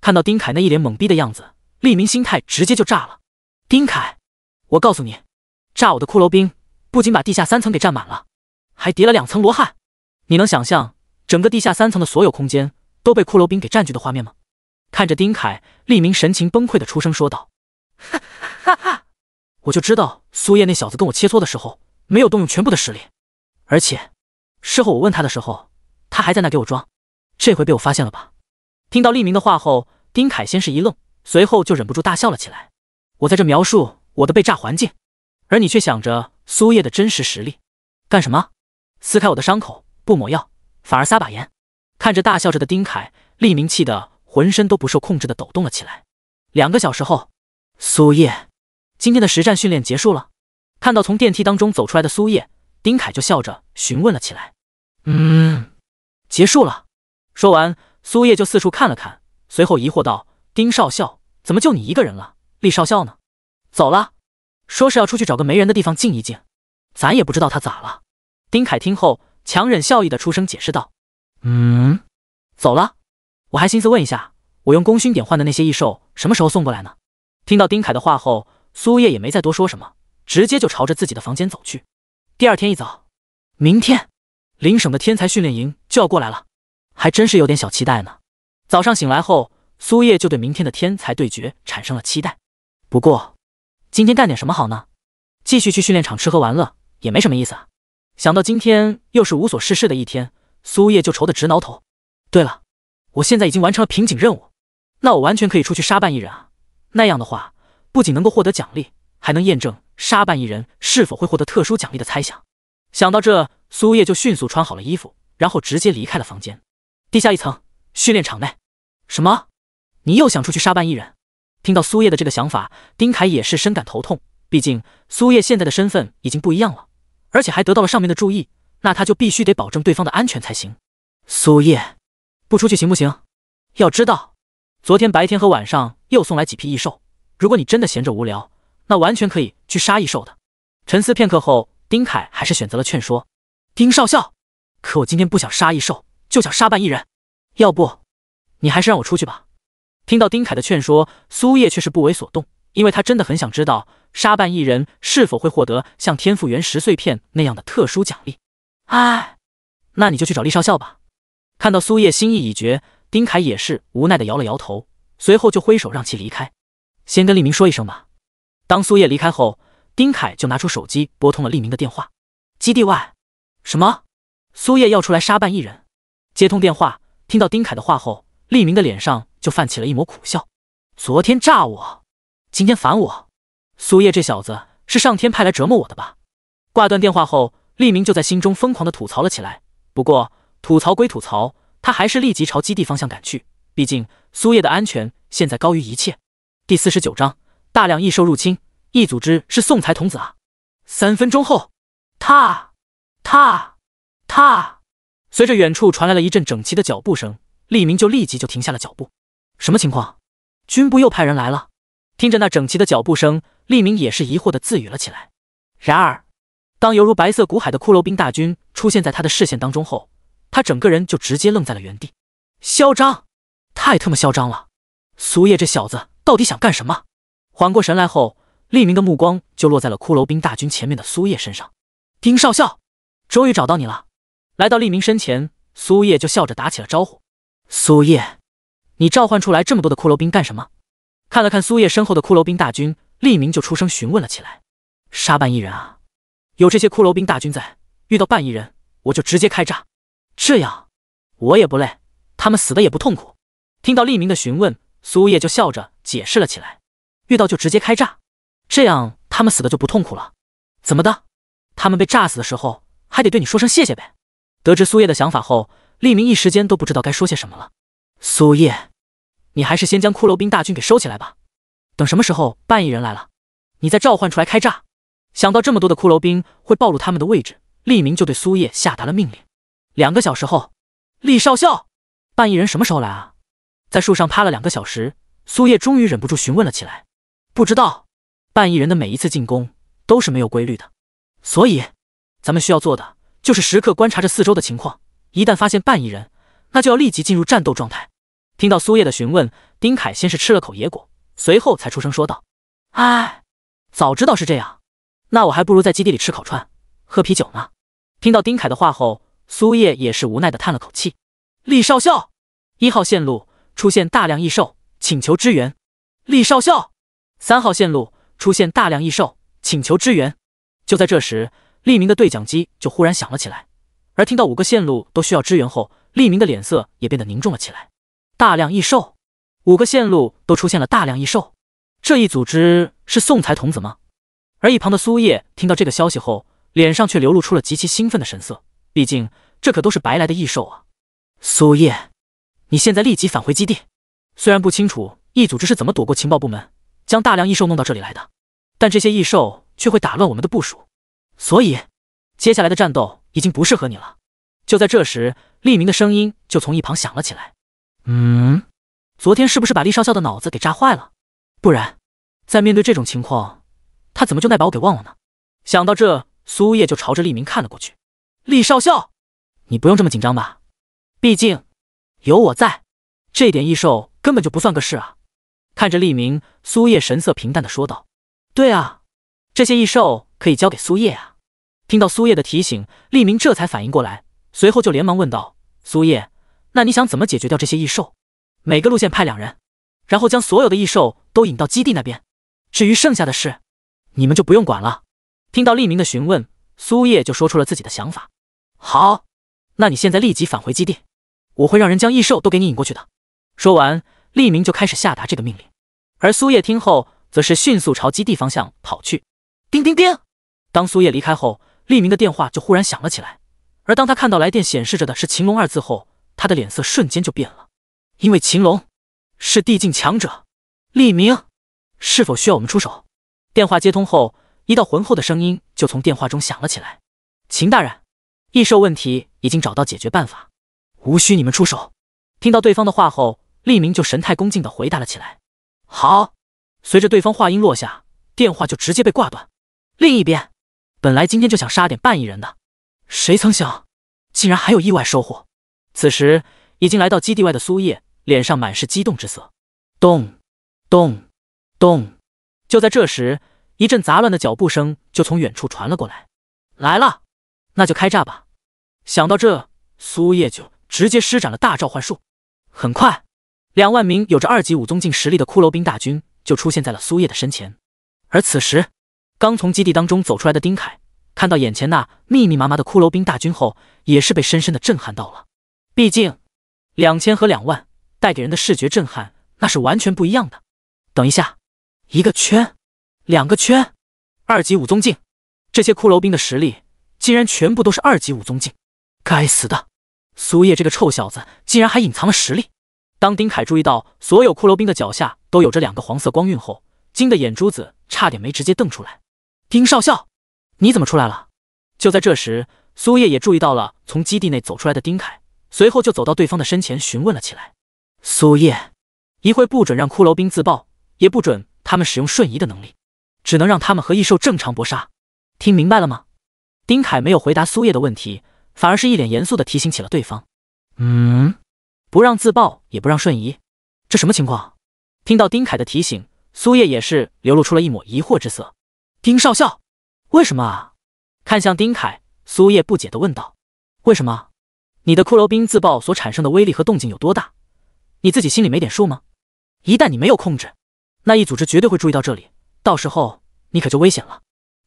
Speaker 1: 看到丁凯那一脸懵逼的样子，利明心态直接就炸了。丁凯，我告诉你，炸我的骷髅兵不仅把地下三层给占满了，还叠了两层罗汉。你能想象整个地下三层的所有空间都被骷髅兵给占据的画面吗？看着丁凯，利明神情崩溃的出声说道：“哈哈，我就知道苏叶那小子跟我切磋的时候没有动用全部的实力，而且……”事后我问他的时候，他还在那给我装，这回被我发现了吧？听到立明的话后，丁凯先是一愣，随后就忍不住大笑了起来。我在这描述我的被炸环境，而你却想着苏叶的真实实力，干什么？撕开我的伤口不抹药，反而撒把盐？看着大笑着的丁凯，立明气得浑身都不受控制的抖动了起来。两个小时后，苏叶，今天的实战训练结束了。看到从电梯当中走出来的苏叶。丁凯就笑着询问了起来：“
Speaker 2: 嗯，
Speaker 1: 结束了。”说完，苏叶就四处看了看，随后疑惑道：“丁少校，怎么就你一个人了？厉少校呢？走了，说是要出去找个没人的地方静一静。咱也不知道他咋了。”丁凯听后，强忍笑意的出声解释道：“
Speaker 2: 嗯，
Speaker 1: 走了。我还心思问一下，我用功勋点换的那些异兽什么时候送过来呢？”听到丁凯的话后，苏叶也没再多说什么，直接就朝着自己的房间走去。第二天一早，明天，林省的天才训练营就要过来了，还真是有点小期待呢。早上醒来后，苏叶就对明天的天才对决产生了期待。不过，今天干点什么好呢？继续去训练场吃喝玩乐也没什么意思啊。想到今天又是无所事事的一天，苏叶就愁得直挠头。对了，我现在已经完成了瓶颈任务，那我完全可以出去杀半一人啊。那样的话，不仅能够获得奖励。还能验证杀半一人是否会获得特殊奖励的猜想。想到这，苏叶就迅速穿好了衣服，然后直接离开了房间。地下一层训练场内，什么？你又想出去杀半一人？听到苏叶的这个想法，丁凯也是深感头痛。毕竟苏叶现在的身份已经不一样了，而且还得到了上面的注意，那他就必须得保证对方的安全才行。苏叶，不出去行不行？要知道，昨天白天和晚上又送来几批异兽，如果你真的闲着无聊，那完全可以去杀异兽的。沉思片刻后，丁凯还是选择了劝说丁少校。可我今天不想杀异兽，就想杀半异人。要不，你还是让我出去吧。听到丁凯的劝说，苏叶却是不为所动，因为他真的很想知道杀半异人是否会获得像天赋原石碎片那样的特殊奖励。唉，那你就去找厉少校吧。看到苏叶心意已决，丁凯也是无奈的摇了摇头，随后就挥手让其离开。先跟厉明说一声吧。当苏叶离开后，丁凯就拿出手机拨通了利明的电话。基地外，什么？苏叶要出来杀半一人？接通电话，听到丁凯的话后，利明的脸上就泛起了一抹苦笑。昨天炸我，今天烦我，苏叶这小子是上天派来折磨我的吧？挂断电话后，利明就在心中疯狂的吐槽了起来。不过吐槽归吐槽，他还是立即朝基地方向赶去。毕竟苏叶的安全现在高于一切。第四十九章。大量异兽入侵，异组织是送财童子啊！三分钟后，踏踏踏！随着远处传来了一阵整齐的脚步声，厉明就立即就停下了脚步。什么情况？军部又派人来了？听着那整齐的脚步声，厉明也是疑惑的自语了起来。然而，当犹如白色骨海的骷髅兵大军出现在他的视线当中后，他整个人就直接愣在了原地。嚣张，太他妈嚣张了！苏叶这小子到底想干什么？缓过神来后，利明的目光就落在了骷髅兵大军前面的苏叶身上。丁少校，终于找到你了！来到利明身前，苏叶就笑着打起了招呼。苏叶，你召唤出来这么多的骷髅兵干什么？看了看苏叶身后的骷髅兵大军，利明就出声询问了起来。杀半翼人啊！有这些骷髅兵大军在，遇到半翼人，我就直接开炸，这样我也不累，他们死的也不痛苦。听到利明的询问，苏叶就笑着解释了起来。遇到就直接开炸，这样他们死的就不痛苦了。怎么的？他们被炸死的时候还得对你说声谢谢呗？得知苏叶的想法后，利明一时间都不知道该说些什么了。苏叶，你还是先将骷髅兵大军给收起来吧。等什么时候半翼人来了，你再召唤出来开炸。想到这么多的骷髅兵会暴露他们的位置，利明就对苏叶下达了命令。两个小时后，厉少校，半翼人什么时候来啊？在树上趴了两个小时，苏叶终于忍不住询问了起来。不知道，半翼人的每一次进攻都是没有规律的，所以咱们需要做的就是时刻观察着四周的情况，一旦发现半翼人，那就要立即进入战斗状态。听到苏叶的询问，丁凯先是吃了口野果，随后才出声说道：“哎，早知道是这样，那我还不如在基地里吃烤串喝啤酒呢。”听到丁凯的话后，苏叶也是无奈的叹了口气。厉少校，一号线路出现大量异兽，请求支援。厉少校。三号线路出现大量异兽，请求支援。就在这时，利明的对讲机就忽然响了起来。而听到五个线路都需要支援后，利明的脸色也变得凝重了起来。大量异兽，五个线路都出现了大量异兽，这一组织是送财童子吗？而一旁的苏叶听到这个消息后，脸上却流露出了极其兴奋的神色。毕竟这可都是白来的异兽啊！苏叶，你现在立即返回基地。虽然不清楚异组织是怎么躲过情报部门。将大量异兽弄到这里来的，但这些异兽却会打乱我们的部署，所以接下来的战斗已经不适合你了。就在这时，利明的声音就从一旁响了起来：“
Speaker 2: 嗯，
Speaker 1: 昨天是不是把厉少校的脑子给炸坏了？不然，在面对这种情况，他怎么就耐把我给忘了呢？”想到这，苏叶就朝着利明看了过去：“厉少校，你不用这么紧张吧？毕竟有我在，这点异兽根本就不算个事啊。”看着厉明，苏叶神色平淡的说道：“对啊，这些异兽可以交给苏叶啊。”听到苏叶的提醒，厉明这才反应过来，随后就连忙问道：“苏叶，那你想怎么解决掉这些异兽？每个路线派两人，然后将所有的异兽都引到基地那边。至于剩下的事，你们就不用管了。”听到厉明的询问，苏叶就说出了自己的想法：“好，那你现在立即返回基地，我会让人将异兽都给你引过去的。”说完，厉明就开始下达这个命令。而苏叶听后，则是迅速朝基地方向跑去。叮叮叮！当苏叶离开后，利明的电话就忽然响了起来。而当他看到来电显示着的是“秦龙”二字后，他的脸色瞬间就变了，因为秦龙是地境强者。利明，是否需要我们出手？电话接通后，一道浑厚的声音就从电话中响了起来：“秦大人，异兽问题已经找到解决办法，无需你们出手。”听到对方的话后，利明就神态恭敬地回答了起来。好，随着对方话音落下，电话就直接被挂断。另一边，本来今天就想杀点半亿人的，谁曾想竟然还有意外收获。此时已经来到基地外的苏叶，脸上满是激动之色。咚，咚，咚！就在这时，一阵杂乱的脚步声就从远处传了过来。来了，那就开炸吧！想到这，苏叶就直接施展了大召唤术。很快。两万名有着二级武宗境实力的骷髅兵大军就出现在了苏叶的身前，而此时刚从基地当中走出来的丁凯看到眼前那密密麻麻的骷髅兵大军后，也是被深深的震撼到了。毕竟两千和两万带给人的视觉震撼那是完全不一样的。等一下，一个圈，两个圈，二级武宗境，这些骷髅兵的实力竟然全部都是二级武宗境！该死的，苏叶这个臭小子竟然还隐藏了实力！当丁凯注意到所有骷髅兵的脚下都有着两个黄色光晕后，惊的眼珠子差点没直接瞪出来。丁少校，你怎么出来了？就在这时，苏叶也注意到了从基地内走出来的丁凯，随后就走到对方的身前询问了起来。苏叶，一会不准让骷髅兵自爆，也不准他们使用瞬移的能力，只能让他们和异兽正常搏杀，听明白了吗？丁凯没有回答苏叶的问题，反而是一脸严肃的提醒起了对方。嗯。不让自爆，也不让瞬移，这什么情况？听到丁凯的提醒，苏叶也是流露出了一抹疑惑之色。丁少校，为什么啊？看向丁凯，苏叶不解的问道：“为什么？你的骷髅兵自爆所产生的威力和动静有多大？你自己心里没点数吗？一旦你没有控制，那一组织绝对会注意到这里，到时候你可就危险了。”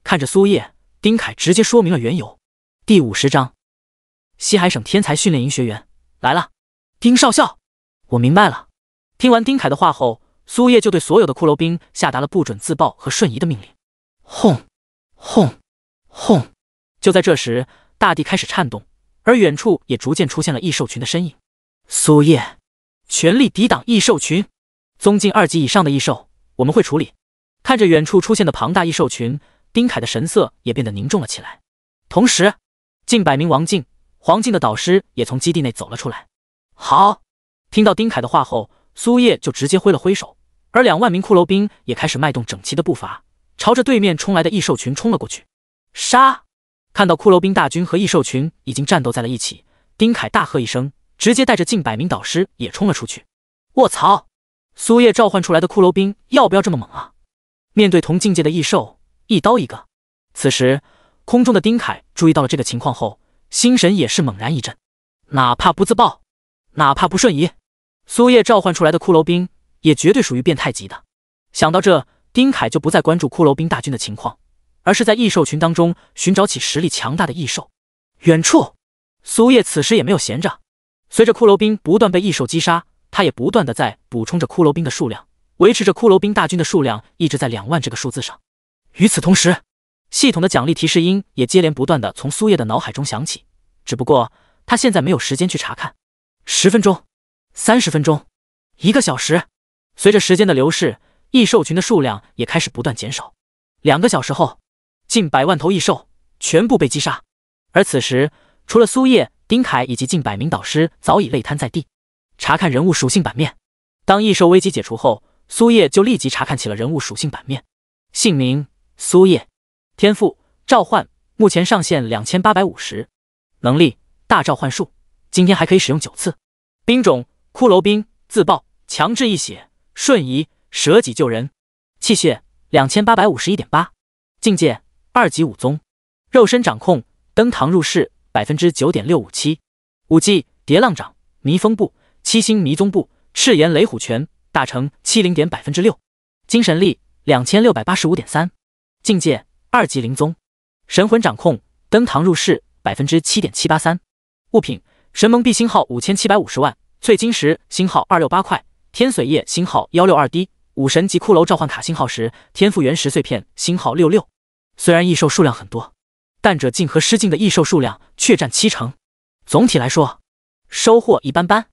Speaker 1: 看着苏叶，丁凯直接说明了缘由。第五十章：西海省天才训练营学员来了。丁少校，我明白了。听完丁凯的话后，苏叶就对所有的骷髅兵下达了不准自爆和瞬移的命令。轰轰轰！就在这时，大地开始颤动，而远处也逐渐出现了异兽群的身影。苏叶，全力抵挡异兽群！宗境二级以上的异兽，我们会处理。看着远处出现的庞大异兽群，丁凯的神色也变得凝重了起来。同时，近百名王境、黄境的导师也从基地内走了出来。好，听到丁凯的话后，苏叶就直接挥了挥手，而两万名骷髅兵也开始迈动整齐的步伐，朝着对面冲来的异兽群冲了过去。杀！看到骷髅兵大军和异兽群已经战斗在了一起，丁凯大喝一声，直接带着近百名导师也冲了出去。卧槽！苏叶召唤出来的骷髅兵要不要这么猛啊？面对同境界的异兽，一刀一个。此时，空中的丁凯注意到了这个情况后，心神也是猛然一震，哪怕不自爆。哪怕不瞬移，苏叶召唤出来的骷髅兵也绝对属于变态级的。想到这，丁凯就不再关注骷髅兵大军的情况，而是在异兽群当中寻找起实力强大的异兽。远处，苏叶此时也没有闲着，随着骷髅兵不断被异兽击杀，他也不断的在补充着骷髅兵的数量，维持着骷髅兵大军的数量一直在两万这个数字上。与此同时，系统的奖励提示音也接连不断的从苏叶的脑海中响起，只不过他现在没有时间去查看。十分钟，三十分钟，一个小时。随着时间的流逝，异兽群的数量也开始不断减少。两个小时后，近百万头异兽全部被击杀。而此时，除了苏叶、丁凯以及近百名导师，早已累瘫在地。查看人物属性版面。当异兽危机解除后，苏叶就立即查看起了人物属性版面。姓名：苏叶，天赋：召唤，目前上限两千八百五十，能力：大召唤术。今天还可以使用九次。兵种：骷髅兵，自爆，强制一血，瞬移，舍己救人。气血：两千八百五十一点八。境界：二级武宗。肉身掌控，登堂入室百分之九点六五七。武技：叠浪掌，迷风步，七星迷踪步，赤炎雷虎拳。大成七零点百分之六。精神力：两千六百八十五点三。境界：二级灵宗。神魂掌控，登堂入室百分之七点七八三。物品。神盟币星号五千七百五十万，翠晶石星号二六八块，天髓液星号幺六二 D，武神级骷髅召唤卡星号十，天赋原石碎片星号六六。虽然异兽数量很多，但者境和失境的异兽数量却占七成。总体来说，收获一般般。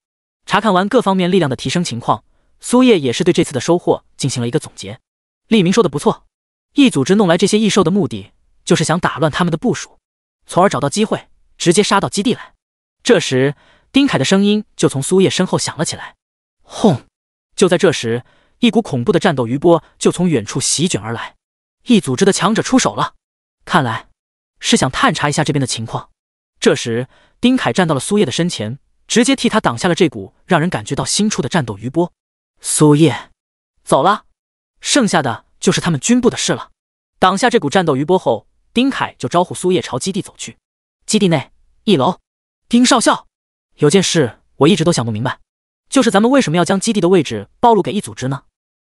Speaker 1: 查看完各方面力量的提升情况，苏叶也是对这次的收获进行了一个总结。利明说的不错，异组织弄来这些异兽的目的，就是想打乱他们的部署，从而找到机会直接杀到基地来。这时，丁凯的声音就从苏叶身后响了起来。轰！就在这时，一股恐怖的战斗余波就从远处席卷而来。一组织的强者出手了，看来是想探查一下这边的情况。这时，丁凯站到了苏叶的身前，直接替他挡下了这股让人感觉到心处的战斗余波。苏叶，走了，剩下的就是他们军部的事了。挡下这股战斗余波后，丁凯就招呼苏叶朝基地走去。基地内，一楼。丁少校，有件事我一直都想不明白，就是咱们为什么要将基地的位置暴露给异组织呢？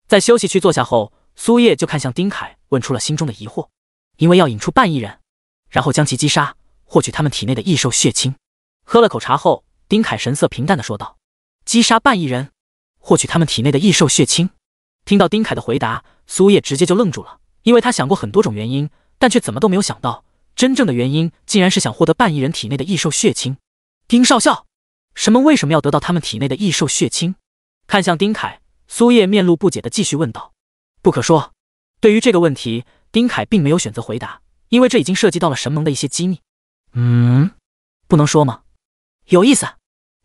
Speaker 1: 在休息区坐下后，苏叶就看向丁凯，问出了心中的疑惑。因为要引出半亿人，然后将其击杀，获取他们体内的异兽血清。喝了口茶后，丁凯神色平淡的说道：“击杀半亿人，获取他们体内的异兽血清。”听到丁凯的回答，苏叶直接就愣住了，因为他想过很多种原因，但却怎么都没有想到，真正的原因竟然是想获得半亿人体内的异兽血清。丁少校，什么？为什么要得到他们体内的异兽血清？看向丁凯，苏叶面露不解的继续问道：“不可说。”对于这个问题，丁凯并没有选择回答，因为这已经涉及到了神盟的一些机密。嗯，不能说吗？有意思，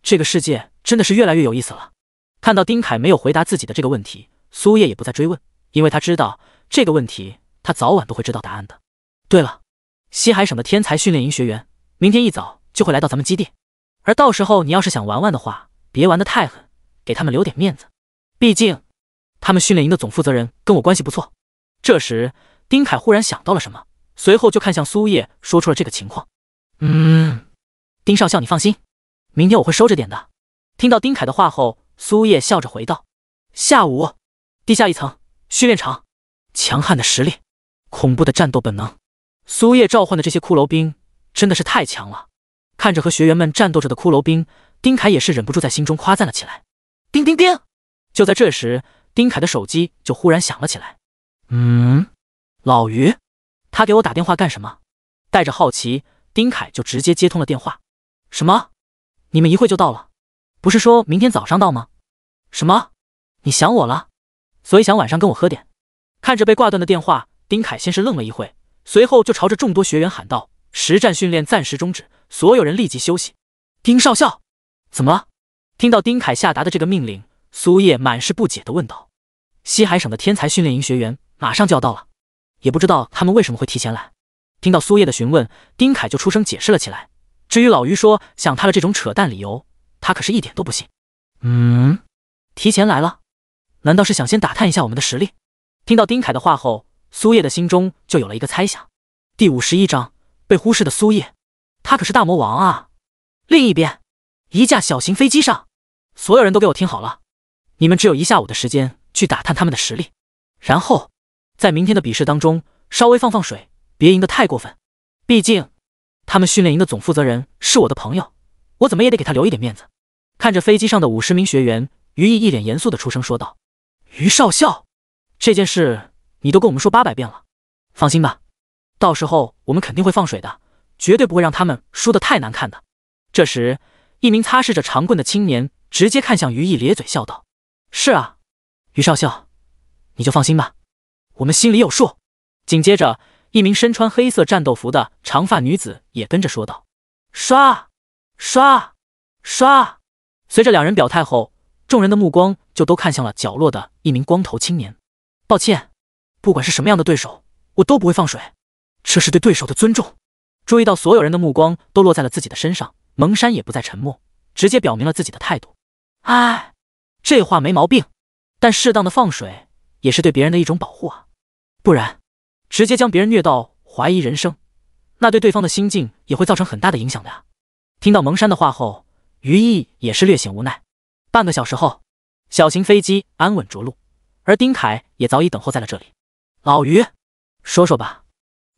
Speaker 1: 这个世界真的是越来越有意思了。看到丁凯没有回答自己的这个问题，苏叶也不再追问，因为他知道这个问题他早晚都会知道答案的。对了，西海省的天才训练营学员明天一早就会来到咱们基地。而到时候你要是想玩玩的话，别玩得太狠，给他们留点面子。毕竟，他们训练营的总负责人跟我关系不错。这时，丁凯忽然想到了什么，随后就看向苏叶，说出了这个情况。
Speaker 2: 嗯，
Speaker 1: 丁少校，你放心，明天我会收着点的。听到丁凯的话后，苏叶笑着回道：“下午，地下一层训练场，强悍的实力，恐怖的战斗本能。苏叶召唤的这些骷髅兵真的是太强了。”看着和学员们战斗着的骷髅兵，丁凯也是忍不住在心中夸赞了起来。叮叮叮！就在这时，丁凯的手机就忽然响了起来。嗯，老于，他给我打电话干什么？带着好奇，丁凯就直接接通了电话。什么？你们一会就到了？不是说明天早上到吗？什么？你想我了，所以想晚上跟我喝点？看着被挂断的电话，丁凯先是愣了一会，随后就朝着众多学员喊道：“实战训练暂时终止。”所有人立即休息。丁少校，怎么了？听到丁凯下达的这个命令，苏叶满是不解的问道：“西海省的天才训练营学员马上就要到了，也不知道他们为什么会提前来。”听到苏叶的询问，丁凯就出声解释了起来。至于老于说想他的这种扯淡理由，他可是一点都不信。嗯，提前来了，难道是想先打探一下我们的实力？听到丁凯的话后，苏叶的心中就有了一个猜想。第五十一章被忽视的苏叶。他可是大魔王啊！另一边，一架小型飞机上，所有人都给我听好了，你们只有一下午的时间去打探他们的实力，然后在明天的比试当中稍微放放水，别赢得太过分。毕竟，他们训练营的总负责人是我的朋友，我怎么也得给他留一点面子。看着飞机上的五十名学员，于毅一脸严肃的出声说道：“于少校，这件事你都跟我们说八百遍了，放心吧，到时候我们肯定会放水的。”绝对不会让他们输得太难看的。这时，一名擦拭着长棍的青年直接看向于毅，咧嘴笑道：“是啊，于少校，你就放心吧，我们心里有数。”紧接着，一名身穿黑色战斗服的长发女子也跟着说道：“刷刷刷！”随着两人表态后，众人的目光就都看向了角落的一名光头青年。“抱歉，不管是什么样的对手，我都不会放水，这是对对手的尊重。”注意到所有人的目光都落在了自己的身上，蒙山也不再沉默，直接表明了自己的态度。哎，这话没毛病，但适当的放水也是对别人的一种保护啊，不然直接将别人虐到怀疑人生，那对对方的心境也会造成很大的影响的呀。听到蒙山的话后，于毅也是略显无奈。半个小时后，小型飞机安稳着陆，而丁凯也早已等候在了这里。老于，说说吧，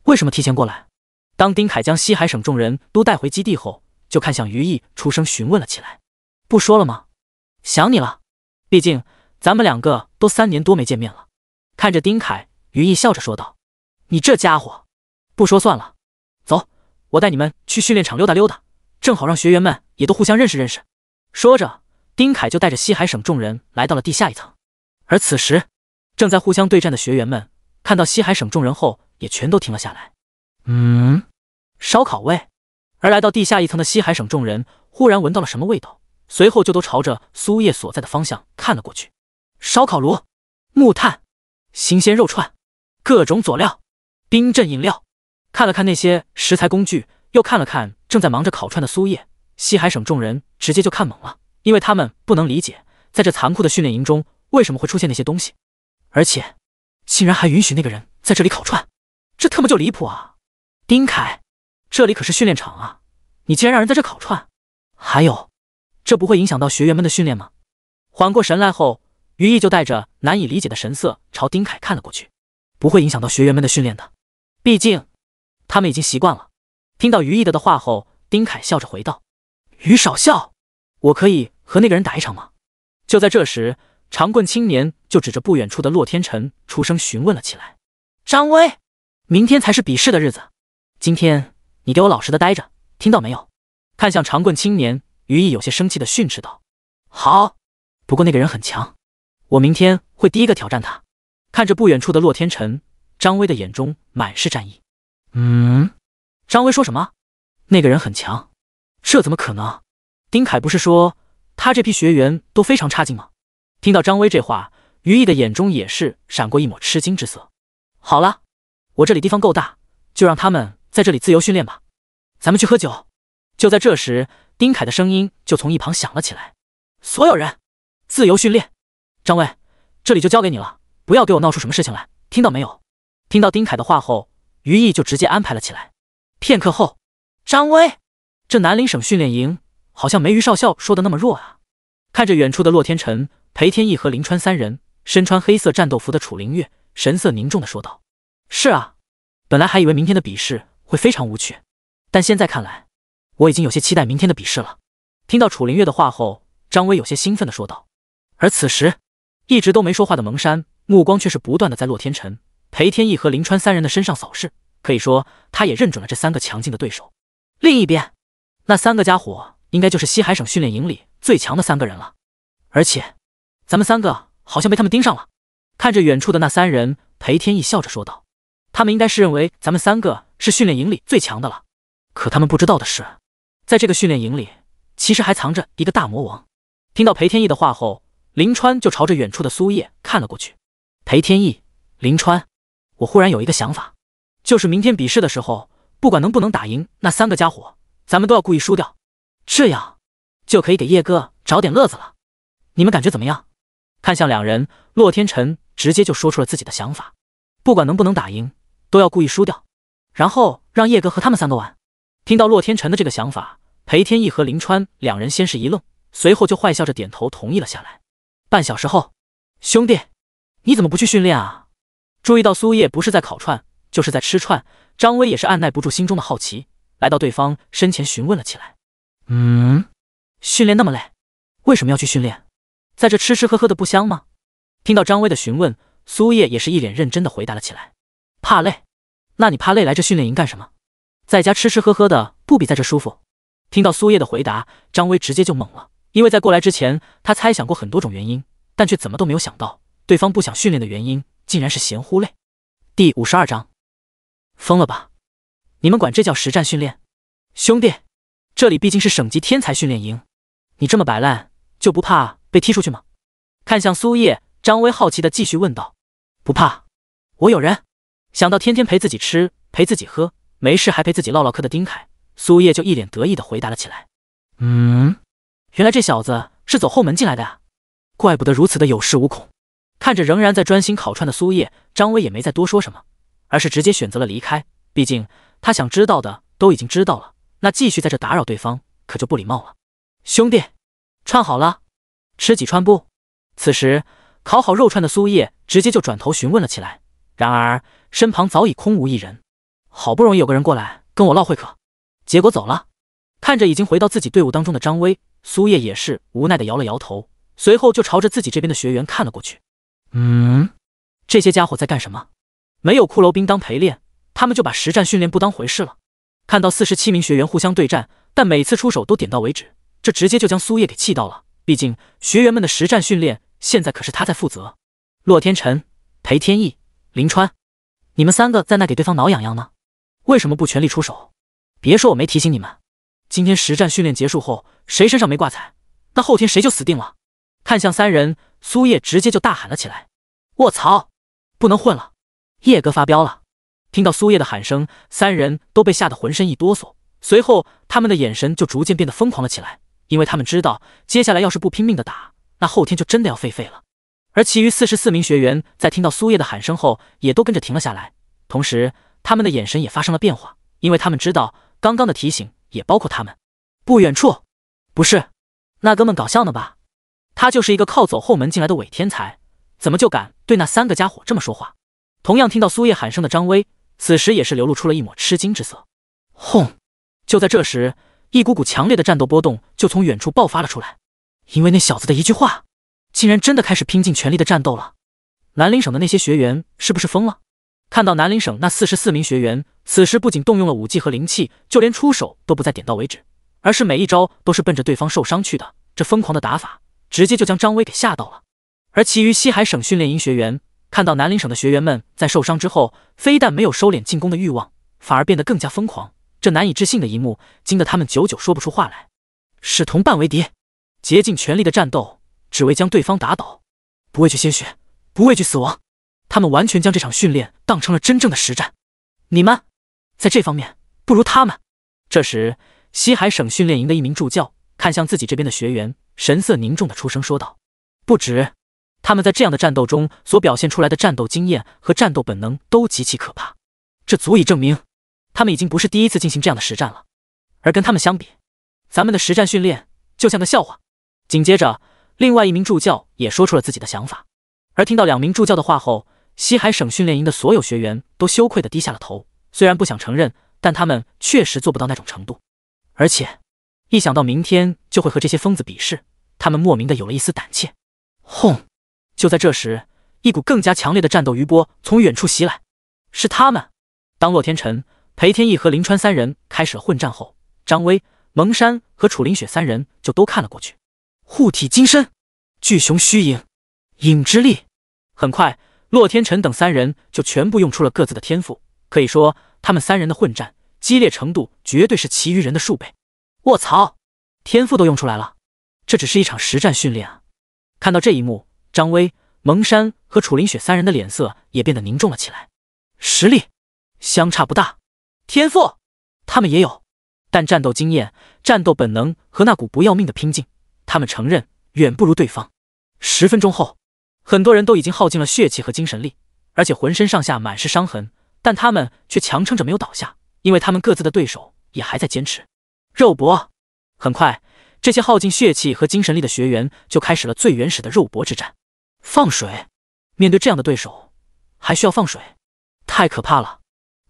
Speaker 1: 为什么提前过来？当丁凯将西海省众人都带回基地后，就看向于毅，出声询问了起来：“不说了吗？想你了。毕竟咱们两个都三年多没见面了。”看着丁凯，于毅笑着说道：“你这家伙，不说算了。走，我带你们去训练场溜达溜达，正好让学员们也都互相认识认识。”说着，丁凯就带着西海省众人来到了地下一层。而此时，正在互相对战的学员们看到西海省众人后，也全都停了下来。嗯，烧烤味。而来到地下一层的西海省众人忽然闻到了什么味道，随后就都朝着苏叶所在的方向看了过去。烧烤炉、木炭、新鲜肉串、各种佐料、冰镇饮料。看了看那些食材工具，又看了看正在忙着烤串的苏叶，西海省众人直接就看懵了，因为他们不能理解，在这残酷的训练营中为什么会出现那些东西，而且竟然还允许那个人在这里烤串，这特么就离谱啊！丁凯，这里可是训练场啊！你竟然让人在这烤串？还有，这不会影响到学员们的训练吗？缓过神来后，于毅就带着难以理解的神色朝丁凯看了过去。不会影响到学员们的训练的，毕竟他们已经习惯了。听到于毅的的话后，丁凯笑着回道：“于少校，我可以和那个人打一场吗？”就在这时，长棍青年就指着不远处的洛天辰出声询问了起来：“张威，明天才是比试的日子。”今天你给我老实的待着，听到没有？看向长棍青年，于毅有些生气的训斥道：“好，不过那个人很强，我明天会第一个挑战他。”看着不远处的洛天辰，张威的眼中满是战意。嗯，张威说什么？那个人很强？这怎么可能？丁凯不是说他这批学员都非常差劲吗？听到张威这话，于毅的眼中也是闪过一抹吃惊之色。好了，我这里地方够大，就让他们。在这里自由训练吧，咱们去喝酒。就在这时，丁凯的声音就从一旁响了起来：“所有人，自由训练。张威，这里就交给你了，不要给我闹出什么事情来，听到没有？”听到丁凯的话后，于毅就直接安排了起来。片刻后，张威，这南陵省训练营好像没于少校说的那么弱啊！看着远处的洛天辰、裴天意和林川三人，身穿黑色战斗服的楚灵月神色凝重的说道：“是啊，本来还以为明天的比试……”会非常无趣，但现在看来，我已经有些期待明天的比试了。听到楚林月的话后，张威有些兴奋的说道。而此时，一直都没说话的蒙山，目光却是不断的在洛天辰、裴天意和林川三人的身上扫视，可以说，他也认准了这三个强劲的对手。另一边，那三个家伙应该就是西海省训练营里最强的三个人了，而且，咱们三个好像被他们盯上了。看着远处的那三人，裴天意笑着说道。他们应该是认为咱们三个是训练营里最强的了，可他们不知道的是，在这个训练营里其实还藏着一个大魔王。听到裴天意的话后，林川就朝着远处的苏叶看了过去。裴天意，林川，我忽然有一个想法，就是明天比试的时候，不管能不能打赢那三个家伙，咱们都要故意输掉，这样就可以给叶哥找点乐子了。你们感觉怎么样？看向两人，洛天辰直接就说出了自己的想法，不管能不能打赢。都要故意输掉，然后让叶哥和他们三个玩。听到洛天辰的这个想法，裴天意和林川两人先是一愣，随后就坏笑着点头同意了下来。半小时后，兄弟，你怎么不去训练啊？注意到苏叶不是在烤串，就是在吃串，张威也是按耐不住心中的好奇，来到对方身前询问了起来。嗯，训练那么累，为什么要去训练？在这吃吃喝喝的不香吗？听到张威的询问，苏叶也是一脸认真的回答了起来。怕累？那你怕累来这训练营干什么？在家吃吃喝喝的不比在这舒服？听到苏叶的回答，张威直接就懵了，因为在过来之前，他猜想过很多种原因，但却怎么都没有想到，对方不想训练的原因，竟然是嫌乎累。第五十二章，疯了吧？你们管这叫实战训练？兄弟，这里毕竟是省级天才训练营，你这么摆烂就不怕被踢出去吗？看向苏叶，张威好奇的继续问道：“不怕，我有人。”想到天天陪自己吃、陪自己喝、没事还陪自己唠唠嗑的丁凯，苏叶就一脸得意的回答了起来：“
Speaker 2: 嗯，
Speaker 1: 原来这小子是走后门进来的啊，怪不得如此的有恃无恐。”看着仍然在专心烤串的苏叶，张威也没再多说什么，而是直接选择了离开。毕竟他想知道的都已经知道了，那继续在这打扰对方可就不礼貌了。兄弟，串好了，吃几串不？此时烤好肉串的苏叶直接就转头询问了起来。然而，身旁早已空无一人。好不容易有个人过来跟我唠会嗑，结果走了。看着已经回到自己队伍当中的张威，苏叶也是无奈的摇了摇头，随后就朝着自己这边的学员看了过去。嗯，这些家伙在干什么？没有骷髅兵当陪练，他们就把实战训练不当回事了。看到四十七名学员互相对战，但每次出手都点到为止，这直接就将苏叶给气到了。毕竟学员们的实战训练现在可是他在负责。洛天辰，裴天意。林川，你们三个在那给对方挠痒痒呢？为什么不全力出手？别说我没提醒你们，今天实战训练结束后，谁身上没挂彩，那后天谁就死定了！看向三人，苏叶直接就大喊了起来：“我操，不能混了！叶哥发飙了！”听到苏叶的喊声，三人都被吓得浑身一哆嗦，随后他们的眼神就逐渐变得疯狂了起来，因为他们知道，接下来要是不拼命的打，那后天就真的要废废了。而其余四十四名学员在听到苏叶的喊声后，也都跟着停了下来，同时他们的眼神也发生了变化，因为他们知道刚刚的提醒也包括他们。不远处，不是那哥们搞笑呢吧？他就是一个靠走后门进来的伪天才，怎么就敢对那三个家伙这么说话？同样听到苏叶喊声的张威，此时也是流露出了一抹吃惊之色。轰！就在这时，一股股强烈的战斗波动就从远处爆发了出来，因为那小子的一句话。竟然真的开始拼尽全力的战斗了！南陵省的那些学员是不是疯了？看到南陵省那四十四名学员，此时不仅动用了武技和灵气，就连出手都不再点到为止，而是每一招都是奔着对方受伤去的。这疯狂的打法，直接就将张威给吓到了。而其余西海省训练营学员看到南陵省的学员们在受伤之后，非但没有收敛进攻的欲望，反而变得更加疯狂。这难以置信的一幕，惊得他们久久说不出话来。使同伴为敌，竭尽全力的战斗。只为将对方打倒，不畏惧鲜血，不畏惧死亡，他们完全将这场训练当成了真正的实战。你们在这方面不如他们。这时，西海省训练营的一名助教看向自己这边的学员，神色凝重的出声说道：“不止他们在这样的战斗中所表现出来的战斗经验和战斗本能都极其可怕，这足以证明他们已经不是第一次进行这样的实战了。而跟他们相比，咱们的实战训练就像个笑话。”紧接着。另外一名助教也说出了自己的想法，而听到两名助教的话后，西海省训练营的所有学员都羞愧的低下了头。虽然不想承认，但他们确实做不到那种程度。而且，一想到明天就会和这些疯子比试，他们莫名的有了一丝胆怯。轰！就在这时，一股更加强烈的战斗余波从远处袭来，是他们。当洛天辰、裴天意和林川三人开始了混战后，张威、蒙山和楚林雪三人就都看了过去。护体金身，巨熊虚影，影之力。很快，洛天辰等三人就全部用出了各自的天赋，可以说，他们三人的混战激烈程度绝对是其余人的数倍。卧槽，天赋都用出来了，这只是一场实战训练啊！看到这一幕，张威、蒙山和楚林雪三人的脸色也变得凝重了起来。实力相差不大，天赋他们也有，但战斗经验、战斗本能和那股不要命的拼劲。他们承认远不如对方。十分钟后，很多人都已经耗尽了血气和精神力，而且浑身上下满是伤痕，但他们却强撑着没有倒下，因为他们各自的对手也还在坚持。肉搏很快，这些耗尽血气和精神力的学员就开始了最原始的肉搏之战。放水？面对这样的对手，还需要放水？太可怕了！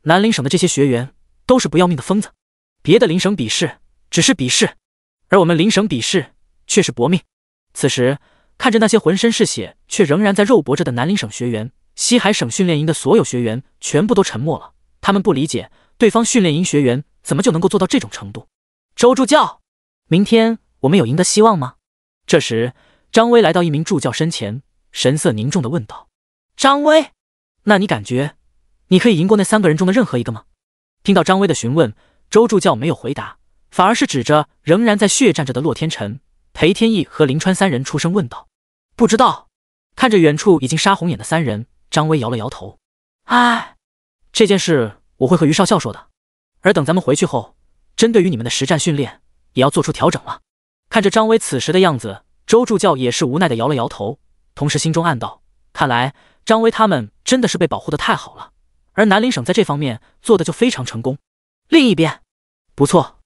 Speaker 1: 南陵省的这些学员都是不要命的疯子。别的省比试只是比试，而我们省比试。却是搏命。此时看着那些浑身是血却仍然在肉搏着的南林省学员，西海省训练营的所有学员全部都沉默了。他们不理解，对方训练营学员怎么就能够做到这种程度。周助教，明天我们有赢得希望吗？这时，张威来到一名助教身前，神色凝重地问道：“张威，那你感觉你可以赢过那三个人中的任何一个吗？”听到张威的询问，周助教没有回答，反而是指着仍然在血战着的洛天辰。裴天意和林川三人出声问道：“不知道。”看着远处已经杀红眼的三人，张威摇了摇头：“哎，这件事我会和于少校说的。而等咱们回去后，针对于你们的实战训练也要做出调整了。”看着张威此时的样子，周助教也是无奈的摇了摇头，同时心中暗道：“看来张威他们真的是被保护的太好了。而南林省在这方面做的就非常成功。”另一边，不错，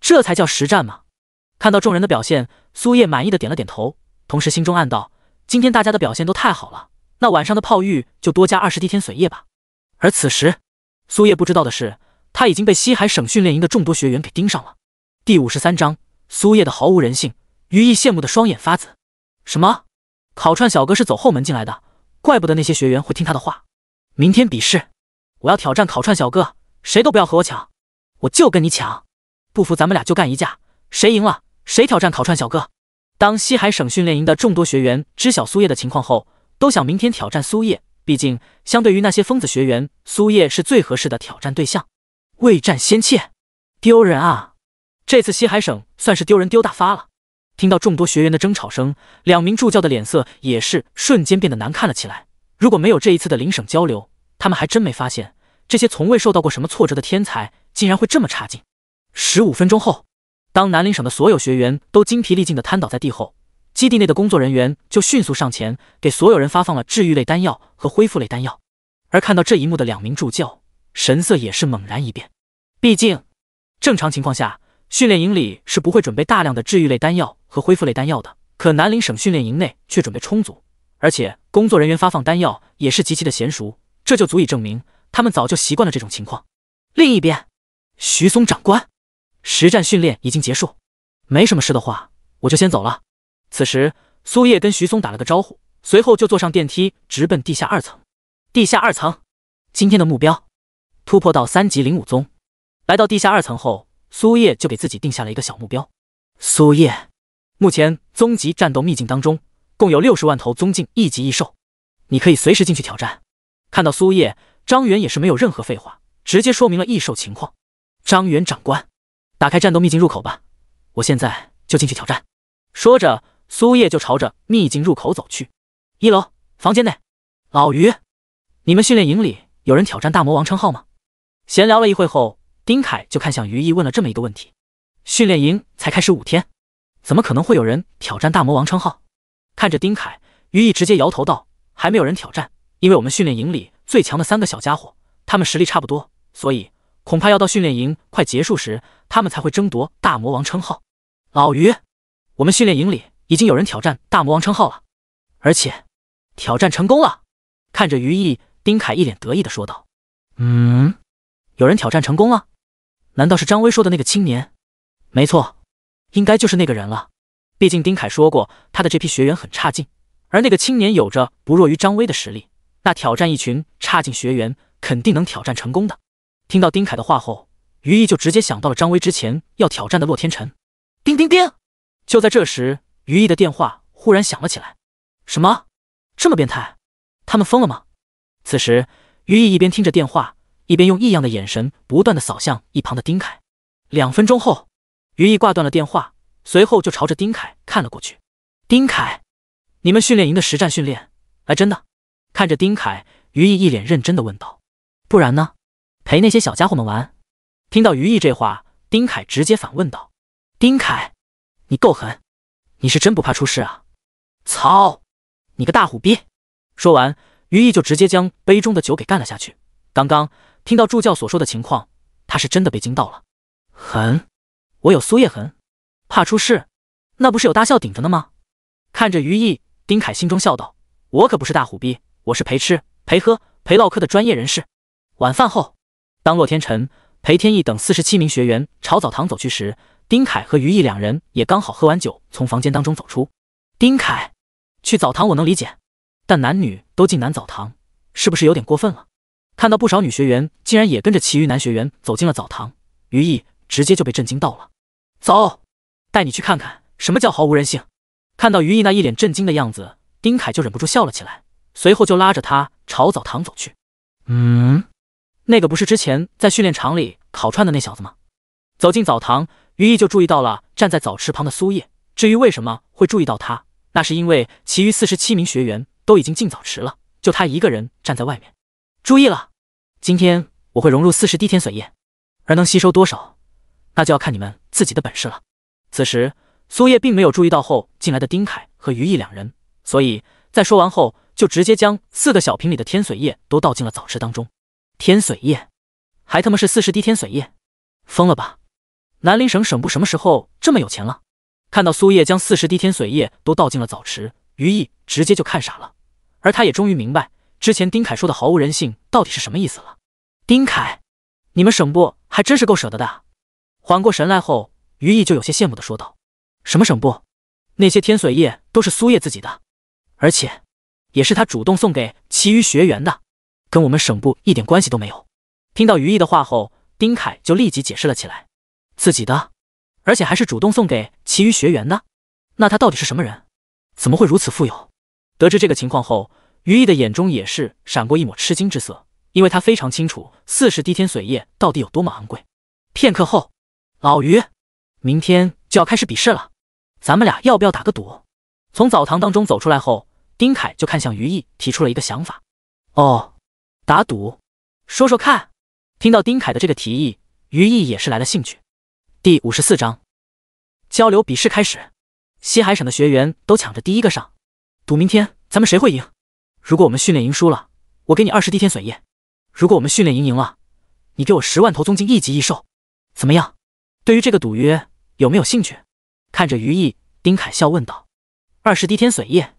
Speaker 1: 这才叫实战嘛。看到众人的表现，苏叶满意的点了点头，同时心中暗道：今天大家的表现都太好了，那晚上的泡浴就多加二十滴天髓液吧。而此时，苏叶不知道的是，他已经被西海省训练营的众多学员给盯上了。第五十三章：苏叶的毫无人性。于毅羡慕的双眼发紫。什么？烤串小哥是走后门进来的？怪不得那些学员会听他的话。明天比试，我要挑战烤串小哥，谁都不要和我抢，我就跟你抢。不服咱们俩就干一架，谁赢了。谁挑战烤串小哥？当西海省训练营的众多学员知晓苏叶的情况后，都想明天挑战苏叶。毕竟，相对于那些疯子学员，苏叶是最合适的挑战对象。未战先怯，丢人啊！这次西海省算是丢人丢大发了。听到众多学员的争吵声，两名助教的脸色也是瞬间变得难看了起来。如果没有这一次的林省交流，他们还真没发现这些从未受到过什么挫折的天才竟然会这么差劲。十五分钟后。当南陵省的所有学员都精疲力尽地瘫倒在地后，基地内的工作人员就迅速上前给所有人发放了治愈类丹药和恢复类丹药。而看到这一幕的两名助教神色也是猛然一变。毕竟，正常情况下，训练营里是不会准备大量的治愈类丹药和恢复类丹药的。可南陵省训练营内却准备充足，而且工作人员发放丹药也是极其的娴熟，这就足以证明他们早就习惯了这种情况。另一边，徐松长官。实战训练已经结束，没什么事的话，我就先走了。此时，苏叶跟徐松打了个招呼，随后就坐上电梯，直奔地下二层。地下二层，今天的目标突破到三级灵武宗。来到地下二层后，苏叶就给自己定下了一个小目标。苏叶，目前宗级战斗秘境当中共有六十万头宗境一级异兽，你可以随时进去挑战。看到苏叶，张元也是没有任何废话，直接说明了异兽情况。张元长官。打开战斗秘境入口吧，我现在就进去挑战。说着，苏叶就朝着秘境入口走去。一楼房间内，老于，你们训练营里有人挑战大魔王称号吗？闲聊了一会后，丁凯就看向于毅问了这么一个问题。训练营才开始五天，怎么可能会有人挑战大魔王称号？看着丁凯，于毅直接摇头道：“还没有人挑战，因为我们训练营里最强的三个小家伙，他们实力差不多，所以。”恐怕要到训练营快结束时，他们才会争夺大魔王称号。老于，我们训练营里已经有人挑战大魔王称号了，而且挑战成功了。看着于毅，丁凯一脸得意的说道：“
Speaker 2: 嗯，
Speaker 1: 有人挑战成功了？难道是张威说的那个青年？没错，应该就是那个人了。毕竟丁凯说过，他的这批学员很差劲，而那个青年有着不弱于张威的实力，那挑战一群差劲学员，肯定能挑战成功的。”听到丁凯的话后，于毅就直接想到了张威之前要挑战的洛天辰。叮叮叮！就在这时，于毅的电话忽然响了起来。什么？这么变态？他们疯了吗？此时，于毅一边听着电话，一边用异样的眼神不断的扫向一旁的丁凯。两分钟后，于毅挂断了电话，随后就朝着丁凯看了过去。丁凯，你们训练营的实战训练，来真的？看着丁凯，于毅一脸认真的问道：“不然呢？”陪那些小家伙们玩。听到于毅这话，丁凯直接反问道：“丁凯，你够狠，你是真不怕出事啊？操，你个大虎逼！”说完，于毅就直接将杯中的酒给干了下去。刚刚听到助教所说的情况，他是真的被惊到了。狠，我有苏叶痕，怕出事？那不是有大笑顶着呢吗？看着于毅，丁凯心中笑道：“我可不是大虎逼，我是陪吃、陪喝、陪唠嗑的专业人士。”晚饭后。当洛天辰、裴天意等四十七名学员朝澡堂走去时，丁凯和于毅两人也刚好喝完酒从房间当中走出。丁凯，去澡堂我能理解，但男女都进男澡堂，是不是有点过分了？看到不少女学员竟然也跟着其余男学员走进了澡堂，于毅直接就被震惊到了。走，带你去看看什么叫毫无人性。看到于毅那一脸震惊的样子，丁凯就忍不住笑了起来，随后就拉着他朝澡堂走去。嗯。那个不是之前在训练场里烤串的那小子吗？走进澡堂，于毅就注意到了站在澡池旁的苏叶。至于为什么会注意到他，那是因为其余四十七名学员都已经进澡池了，就他一个人站在外面。注意了，今天我会融入四十滴天髓液，而能吸收多少，那就要看你们自己的本事了。此时，苏叶并没有注意到后进来的丁凯和于毅两人，所以在说完后，就直接将四个小瓶里的天髓液都倒进了澡池当中。天髓液，还他妈是四十滴天髓液，疯了吧？南陵省省部什么时候这么有钱了？看到苏叶将四十滴天髓液都倒进了澡池，于毅直接就看傻了。而他也终于明白，之前丁凯说的毫无人性到底是什么意思了。丁凯，你们省部还真是够舍得的。缓过神来后，于毅就有些羡慕的说道：“什么省部？那些天髓液都是苏叶自己的，而且也是他主动送给其余学员的。”跟我们省部一点关系都没有。听到于毅的话后，丁凯就立即解释了起来：“自己的，而且还是主动送给其余学员的。那他到底是什么人？怎么会如此富有？”得知这个情况后，于毅的眼中也是闪过一抹吃惊之色，因为他非常清楚四世滴天髓液到底有多么昂贵。片刻后，老于，明天就要开始比试了，咱们俩要不要打个赌？从澡堂当中走出来后，丁凯就看向于毅，提出了一个想法：“哦。”打赌，说说看。听到丁凯的这个提议，于毅也是来了兴趣。第五十四章，交流比试开始，西海省的学员都抢着第一个上。赌明天咱们谁会赢？如果我们训练营输了，我给你二十滴天髓液；如果我们训练营赢了，你给我十万头宗境一级异兽，怎么样？对于这个赌约有没有兴趣？看着于毅，丁凯笑问道：“二十滴天髓液，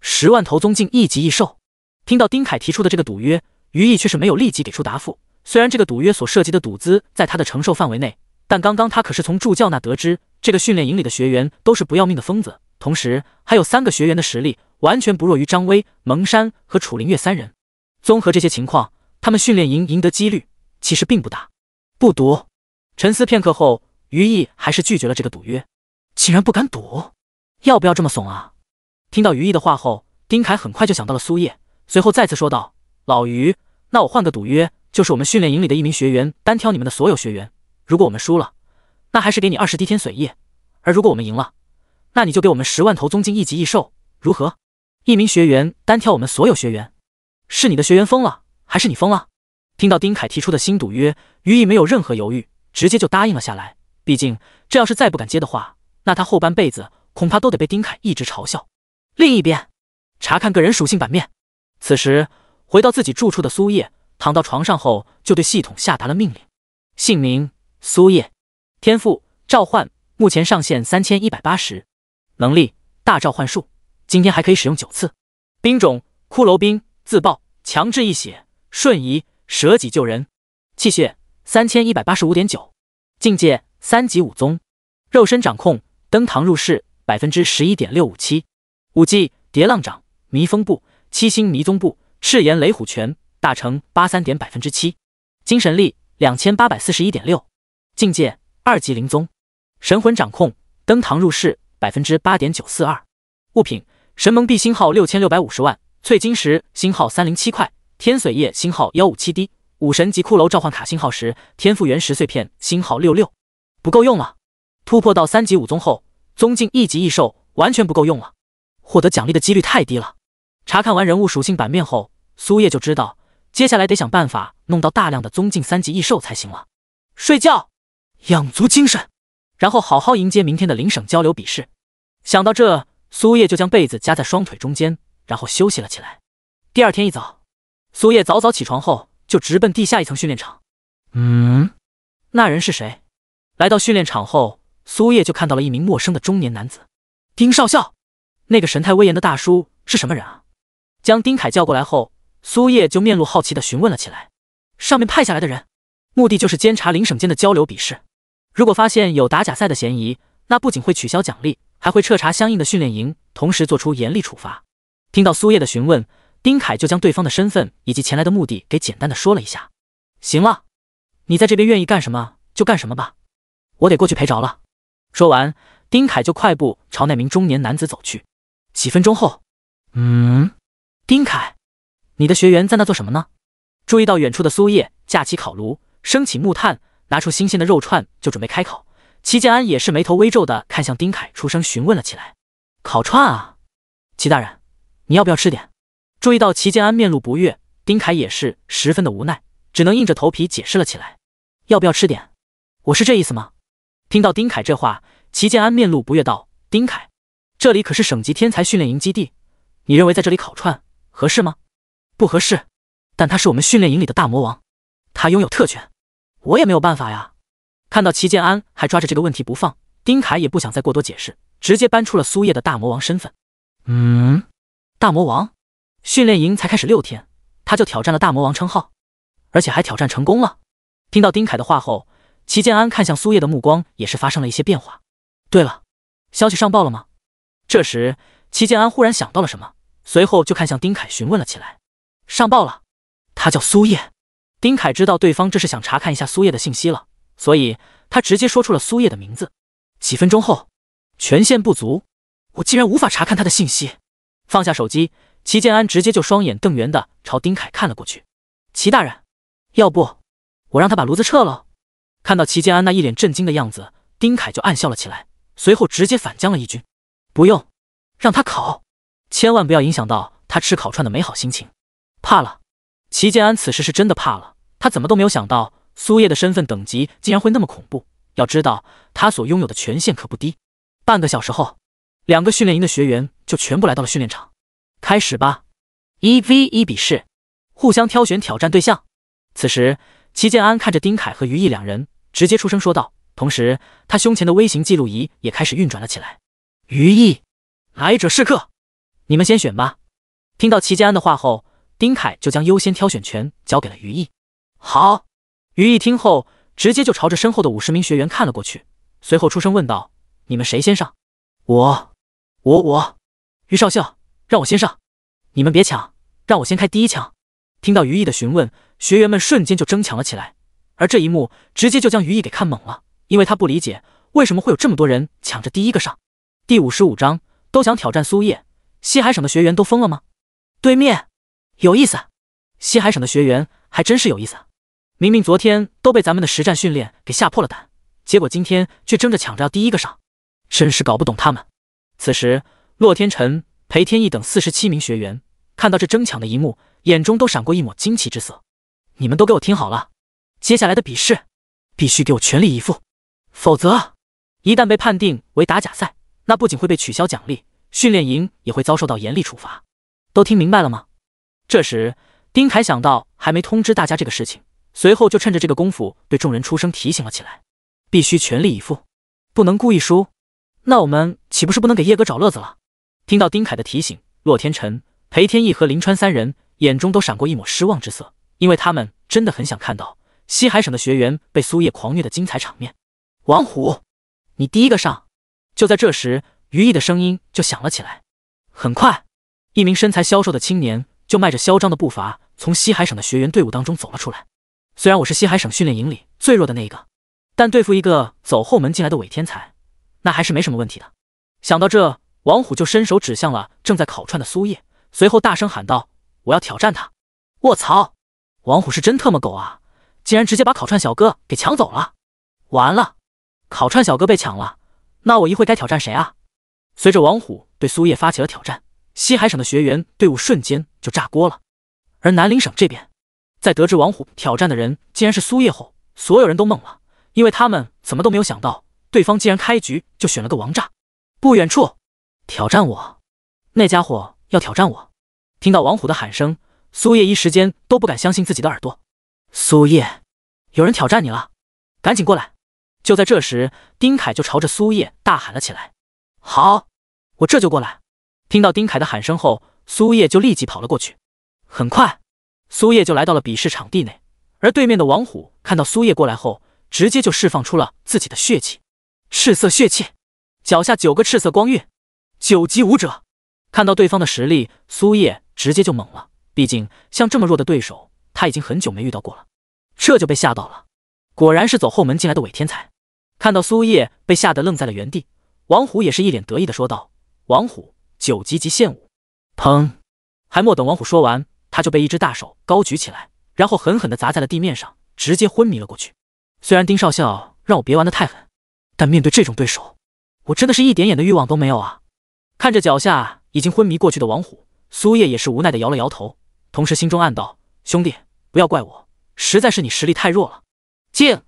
Speaker 1: 十万头宗境一级异兽。”听到丁凯提出的这个赌约。于毅却是没有立即给出答复。虽然这个赌约所涉及的赌资在他的承受范围内，但刚刚他可是从助教那得知，这个训练营里的学员都是不要命的疯子，同时还有三个学员的实力完全不弱于张威、蒙山和楚林月三人。综合这些情况，他们训练营赢得几率其实并不大。不赌。沉思片刻后，于毅还是拒绝了这个赌约。竟然不敢赌？要不要这么怂啊？听到于毅的话后，丁凯很快就想到了苏叶，随后再次说道：“老于。”那我换个赌约，就是我们训练营里的一名学员单挑你们的所有学员。如果我们输了，那还是给你二十滴天髓液；而如果我们赢了，那你就给我们十万头宗境一级异兽，如何？一名学员单挑我们所有学员，是你的学员疯了，还是你疯了？听到丁凯提出的新赌约，于毅没有任何犹豫，直接就答应了下来。毕竟，这要是再不敢接的话，那他后半辈子恐怕都得被丁凯一直嘲笑。另一边，查看个人属性版面。此时。回到自己住处的苏叶躺到床上后，就对系统下达了命令。姓名：苏叶，天赋：召唤，目前上限三千一百八十，能力：大召唤术，今天还可以使用九次。兵种：骷髅兵，自爆，强制一血，瞬移，舍己救人。气血三千一百八十五点九，境界三级武宗，肉身掌控，登堂入室百分之十一点六五七。武技：叠浪掌，迷风步，七星迷踪步。赤炎雷虎拳大成八三点百分之七，精神力两千八百四十一点六，境界二级灵宗，神魂掌控登堂入室百分之八点九四二，物品神盟币星号六千六百五十万，翠晶石星号三零七块，天髓液星号幺五七滴，武神级骷髅召唤卡星号十，天赋原石碎片星号六六，不够用了。突破到三级武宗后，宗境一级异兽完全不够用了，获得奖励的几率太低了。查看完人物属性版面后。苏叶就知道，接下来得想办法弄到大量的宗境三级异兽才行了。睡觉，养足精神，然后好好迎接明天的林省交流比试。想到这，苏叶就将被子夹在双腿中间，然后休息了起来。第二天一早，苏叶早早起床后，就直奔地下一层训练场。嗯，那人是谁？来到训练场后，苏叶就看到了一名陌生的中年男子。丁少校，那个神态威严的大叔是什么人啊？将丁凯叫过来后。苏叶就面露好奇的询问了起来：“上面派下来的人，目的就是监察林省间的交流比试，如果发现有打假赛的嫌疑，那不仅会取消奖励，还会彻查相应的训练营，同时做出严厉处罚。”听到苏叶的询问，丁凯就将对方的身份以及前来的目的给简单的说了一下：“行了，你在这边愿意干什么就干什么吧，我得过去陪着了。”说完，丁凯就快步朝那名中年男子走去。几分钟后，嗯，丁凯。你的学员在那做什么呢？注意到远处的苏叶架起烤炉，升起木炭，拿出新鲜的肉串就准备开烤。齐建安也是眉头微皱的看向丁凯，出声询问了起来：“烤串啊，齐大人，你要不要吃点？”注意到齐建安面露不悦，丁凯也是十分的无奈，只能硬着头皮解释了起来：“要不要吃点？我是这意思吗？”听到丁凯这话，齐建安面露不悦道：“丁凯，这里可是省级天才训练营基地，你认为在这里烤串合适吗？”不合适，但他是我们训练营里的大魔王，他拥有特权，我也没有办法呀。看到齐建安还抓着这个问题不放，丁凯也不想再过多解释，直接搬出了苏叶的大魔王身份。嗯，大魔王，训练营才开始六天，他就挑战了大魔王称号，而且还挑战成功了。听到丁凯的话后，齐建安看向苏叶的目光也是发生了一些变化。对了，消息上报了吗？这时，齐建安忽然想到了什么，随后就看向丁凯询问了起来。上报了，他叫苏叶。丁凯知道对方这是想查看一下苏叶的信息了，所以他直接说出了苏叶的名字。几分钟后，权限不足，我竟然无法查看他的信息。放下手机，齐建安直接就双眼瞪圆的朝丁凯看了过去。齐大人，要不我让他把炉子撤了？看到齐建安那一脸震惊的样子，丁凯就暗笑了起来，随后直接反将了一军。不用，让他烤，千万不要影响到他吃烤串的美好心情。怕了，齐建安此时是真的怕了。他怎么都没有想到，苏叶的身份等级竟然会那么恐怖。要知道，他所拥有的权限可不低。半个小时后，两个训练营的学员就全部来到了训练场。开始吧，一 v 一比试，互相挑选挑战对象。此时，齐建安看着丁凯和于毅两人，直接出声说道。同时，他胸前的微型记录仪也开始运转了起来。于毅，来者是客，你们先选吧。听到齐建安的话后，丁凯就将优先挑选权交给了于毅。好，于毅听后直接就朝着身后的五十名学员看了过去，随后出声问道：“你们谁先上？”“我，我，我，于少校，让我先上！你们别抢，让我先开第一枪！”听到于毅的询问，学员们瞬间就争抢了起来。而这一幕直接就将于毅给看懵了，因为他不理解为什么会有这么多人抢着第一个上。第五十五章，都想挑战苏叶，西海省的学员都疯了吗？对面。有意思，西海省的学员还真是有意思。明明昨天都被咱们的实战训练给吓破了胆，结果今天却争着抢着要第一个上，真是搞不懂他们。此时，洛天辰、裴天意等四十七名学员看到这争抢的一幕，眼中都闪过一抹惊奇之色。你们都给我听好了，接下来的比试必须给我全力以赴，否则一旦被判定为打假赛，那不仅会被取消奖励，训练营也会遭受到严厉处罚。都听明白了吗？这时，丁凯想到还没通知大家这个事情，随后就趁着这个功夫对众人出声提醒了起来：“必须全力以赴，不能故意输。那我们岂不是不能给叶哥找乐子了？”听到丁凯的提醒，洛天辰、裴天意和林川三人眼中都闪过一抹失望之色，因为他们真的很想看到西海省的学员被苏叶狂虐的精彩场面。王虎，你第一个上。就在这时，于毅的声音就响了起来。很快，一名身材消瘦的青年。就迈着嚣张的步伐从西海省的学员队伍当中走了出来。虽然我是西海省训练营里最弱的那一个，但对付一个走后门进来的伪天才，那还是没什么问题的。想到这，王虎就伸手指向了正在烤串的苏叶，随后大声喊道：“我要挑战他！”我操！王虎是真特么狗啊，竟然直接把烤串小哥给抢走了！完了，烤串小哥被抢了，那我一会该挑战谁啊？随着王虎对苏叶发起了挑战。西海省的学员队伍瞬间就炸锅了，而南陵省这边，在得知王虎挑战的人竟然是苏叶后，所有人都懵了，因为他们怎么都没有想到，对方竟然开局就选了个王炸。不远处，挑战我，那家伙要挑战我！听到王虎的喊声，苏叶一时间都不敢相信自己的耳朵。苏叶，有人挑战你了，赶紧过来！就在这时，丁凯就朝着苏叶大喊了起来：“好，我这就过来。”听到丁凯的喊声后，苏叶就立即跑了过去。很快，苏叶就来到了比试场地内，而对面的王虎看到苏叶过来后，直接就释放出了自己的血气，赤色血气，脚下九个赤色光晕，九级武者。看到对方的实力，苏叶直接就懵了。毕竟像这么弱的对手，他已经很久没遇到过了，这就被吓到了。果然是走后门进来的伪天才。看到苏叶被吓得愣在了原地，王虎也是一脸得意的说道：“王虎。”九级极限舞，砰！还莫等王虎说完，他就被一只大手高举起来，然后狠狠地砸在了地面上，直接昏迷了过去。虽然丁少校让我别玩得太狠，但面对这种对手，我真的是一点眼的欲望都没有啊！看着脚下已经昏迷过去的王虎，苏叶也是无奈地摇了摇头，同时心中暗道：兄弟，不要怪我，实在是你实力太弱了。静。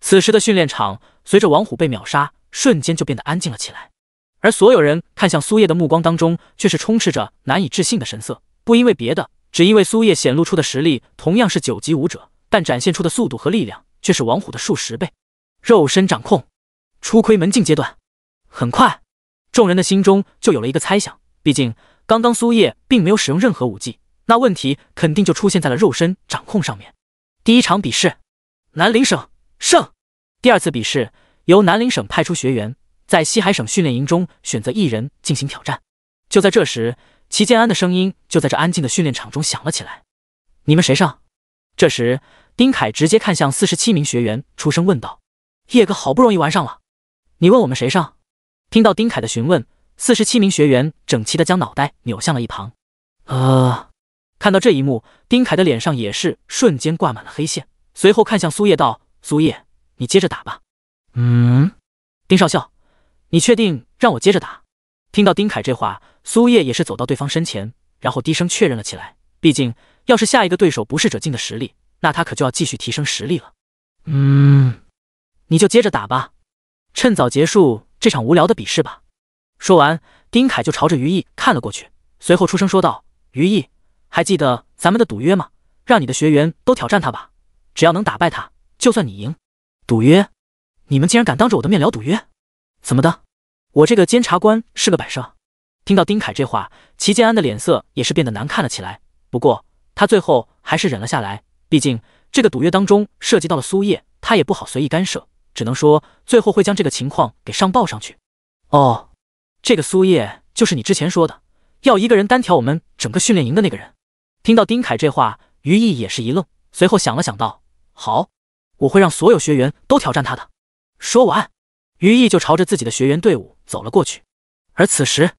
Speaker 1: 此时的训练场，随着王虎被秒杀，瞬间就变得安静了起来。而所有人看向苏叶的目光当中，却是充斥着难以置信的神色。不因为别的，只因为苏叶显露出的实力同样是九级武者，但展现出的速度和力量却是王虎的数十倍。肉身掌控，初窥门禁阶段。很快，众人的心中就有了一个猜想。毕竟刚刚苏叶并没有使用任何武技，那问题肯定就出现在了肉身掌控上面。第一场比试，南陵省胜。第二次比试，由南陵省派出学员。在西海省训练营中选择一人进行挑战。就在这时，齐建安的声音就在这安静的训练场中响了起来：“你们谁上？”这时，丁凯直接看向四十七名学员，出声问道：“叶哥好不容易玩上了，你问我们谁上？”听到丁凯的询问，四十七名学员整齐的将脑袋扭向了一旁。啊！看到这一幕，丁凯的脸上也是瞬间挂满了黑线，随后看向苏叶道：“苏叶，你接着打吧。”
Speaker 2: 嗯，
Speaker 1: 丁少校。你确定让我接着打？听到丁凯这话，苏叶也是走到对方身前，然后低声确认了起来。毕竟，要是下一个对手不是者进的实力，那他可就要继续提升实力了。
Speaker 2: 嗯，
Speaker 1: 你就接着打吧，趁早结束这场无聊的比试吧。说完，丁凯就朝着于毅看了过去，随后出声说道：“于毅，还记得咱们的赌约吗？让你的学员都挑战他吧，只要能打败他，就算你赢。赌约？你们竟然敢当着我的面聊赌约？怎么的？”我这个监察官是个摆设。听到丁凯这话，齐建安的脸色也是变得难看了起来。不过他最后还是忍了下来，毕竟这个赌约当中涉及到了苏叶，他也不好随意干涉，只能说最后会将这个情况给上报上去。哦，这个苏叶就是你之前说的，要一个人单挑我们整个训练营的那个人。听到丁凯这话，于毅也是一愣，随后想了想，道：“好，我会让所有学员都挑战他的。”说完。于毅就朝着自己的学员队伍走了过去，而此时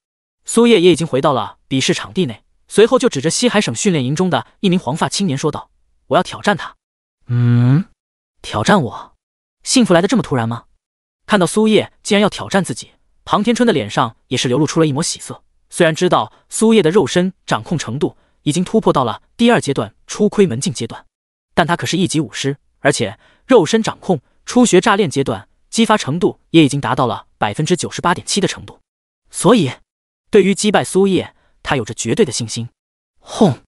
Speaker 1: 苏叶也已经回到了比试场地内，随后就指着西海省训练营中的一名黄发青年说道：“我要挑战他。”
Speaker 2: 嗯，
Speaker 1: 挑战我？幸福来的这么突然吗？看到苏叶竟然要挑战自己，庞天春的脸上也是流露出了一抹喜色。虽然知道苏叶的肉身掌控程度已经突破到了第二阶段初窥门禁阶段，但他可是一级武师，而且肉身掌控初学炸炼阶段。激发程度也已经达到了百分之九十八点七的程度，所以对于击败苏叶，他有着绝对的信心。轰！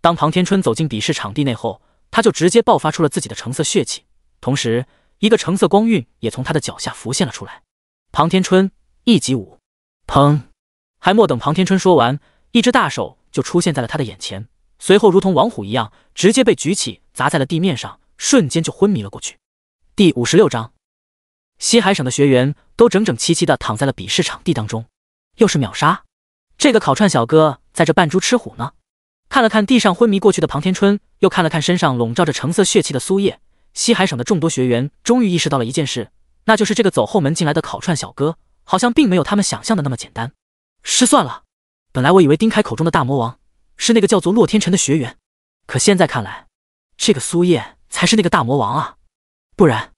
Speaker 1: 当庞天春走进比试场地内后，他就直接爆发出了自己的橙色血气，同时一个橙色光晕也从他的脚下浮现了出来。庞天春一级五，砰！还莫等庞天春说完，一只大手就出现在了他的眼前，随后如同王虎一样，直接被举起砸在了地面上，瞬间就昏迷了过去。第五十六章。西海省的学员都整整齐齐的躺在了比试场地当中，又是秒杀，这个烤串小哥在这扮猪吃虎呢？看了看地上昏迷过去的庞天春，又看了看身上笼罩着橙色血气的苏叶，西海省的众多学员终于意识到了一件事，那就是这个走后门进来的烤串小哥好像并没有他们想象的那么简单，失算了。本来我以为丁凯口中的大魔王是那个叫做洛天辰的学员，可现在看来，这个苏叶才是那个大魔王啊，不然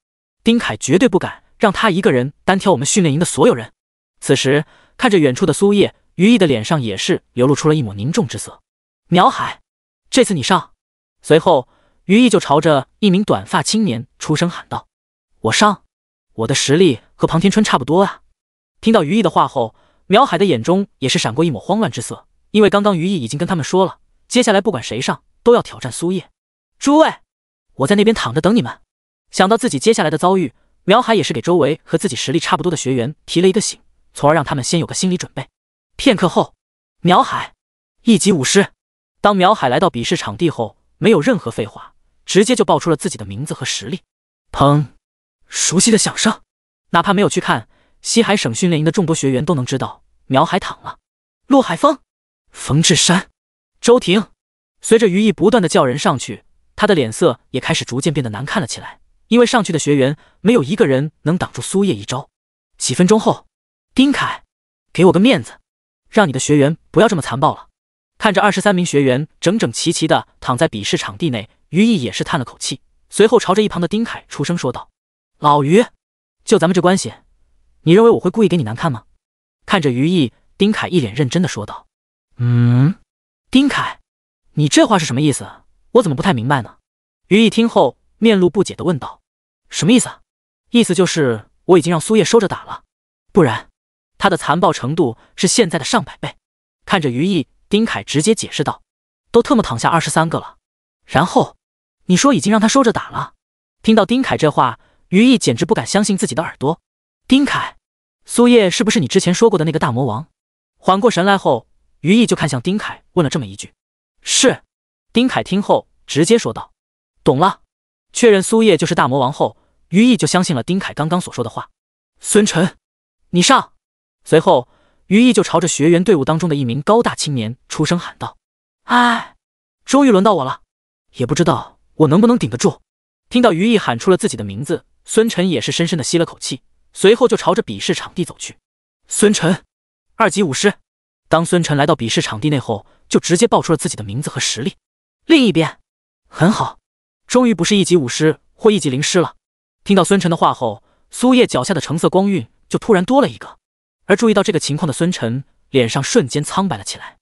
Speaker 1: 丁凯绝对不敢。让他一个人单挑我们训练营的所有人。此时看着远处的苏叶，于毅的脸上也是流露出了一抹凝重之色。苗海，这次你上。随后，于毅就朝着一名短发青年出声喊道：“我上，我的实力和庞天春差不多啊。”听到于毅的话后，苗海的眼中也是闪过一抹慌乱之色，因为刚刚于毅已经跟他们说了，接下来不管谁上，都要挑战苏叶。诸位，我在那边躺着等你们。想到自己接下来的遭遇。苗海也是给周围和自己实力差不多的学员提了一个醒，从而让他们先有个心理准备。片刻后，苗海一级武师。当苗海来到比试场地后，没有任何废话，直接就报出了自己的名字和实力。砰，熟悉的响声，哪怕没有去看西海省训练营的众多学员都能知道苗海躺了。陆海峰、冯志山、周婷，随着余毅不断的叫人上去，他的脸色也开始逐渐变得难看了起来。因为上去的学员没有一个人能挡住苏叶一招。几分钟后，丁凯，给我个面子，让你的学员不要这么残暴了。看着二十三名学员整整齐齐的躺在比试场地内，于毅也是叹了口气，随后朝着一旁的丁凯出声说道：“老于，就咱们这关系，你认为我会故意给你难看吗？”看着于毅，丁凯一脸认真的说道：“
Speaker 2: 嗯，
Speaker 1: 丁凯，你这话是什么意思？我怎么不太明白呢？”于毅听后面露不解的问道。什么意思？意思就是我已经让苏叶收着打了，不然他的残暴程度是现在的上百倍。看着于毅，丁凯直接解释道：“都特么躺下二十三个了，然后你说已经让他收着打了。”听到丁凯这话，于毅简直不敢相信自己的耳朵。丁凯，苏叶是不是你之前说过的那个大魔王？缓过神来后，于毅就看向丁凯，问了这么一句：“是。”丁凯听后直接说道：“懂了。”确认苏叶就是大魔王后，于毅就相信了丁凯刚刚所说的话。孙晨，你上！随后，于毅就朝着学员队伍当中的一名高大青年出声喊道：“哎，终于轮到我了，也不知道我能不能顶得住。”听到于毅喊出了自己的名字，孙晨也是深深的吸了口气，随后就朝着比试场地走去。孙晨，二级武师。当孙晨来到比试场地内后，就直接报出了自己的名字和实力。另一边，很好。终于不是一级武师或一级灵师了。听到孙晨的话后，苏叶脚下的橙色光晕就突然多了一个。而注意到这个情况的孙晨脸上瞬间苍白了起来。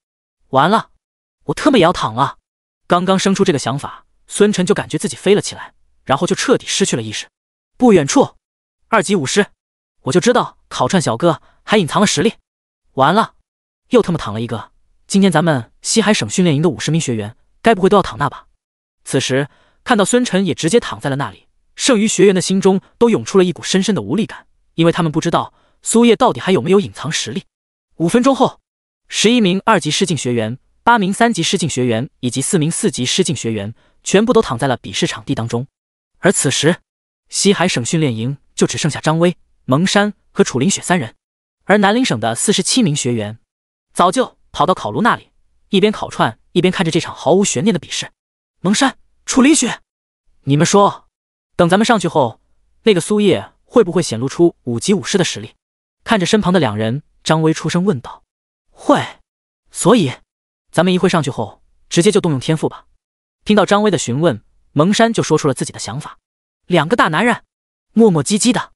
Speaker 1: 完了，我特么也要躺了。刚刚生出这个想法，孙晨就感觉自己飞了起来，然后就彻底失去了意识。不远处，二级武师，我就知道烤串小哥还隐藏了实力。完了，又特么躺了一个。今天咱们西海省训练营的五十名学员，该不会都要躺那吧？此时。看到孙晨也直接躺在了那里，剩余学员的心中都涌出了一股深深的无力感，因为他们不知道苏叶到底还有没有隐藏实力。五分钟后，十一名二级试镜学员、八名三级试镜学员以及四名四级试镜学员全部都躺在了笔试场地当中。而此时，西海省训练营就只剩下张威、蒙山和楚林雪三人，而南岭省的四十七名学员早就跑到烤炉那里，一边烤串一边看着这场毫无悬念的比试。蒙山。楚林雪，你们说，等咱们上去后，那个苏叶会不会显露出五级武师的实力？看着身旁的两人，张威出声问道：“会，所以咱们一会上去后，直接就动用天赋吧。”听到张威的询问，蒙山就说出了自己的想法：“两个大男人磨磨唧唧的，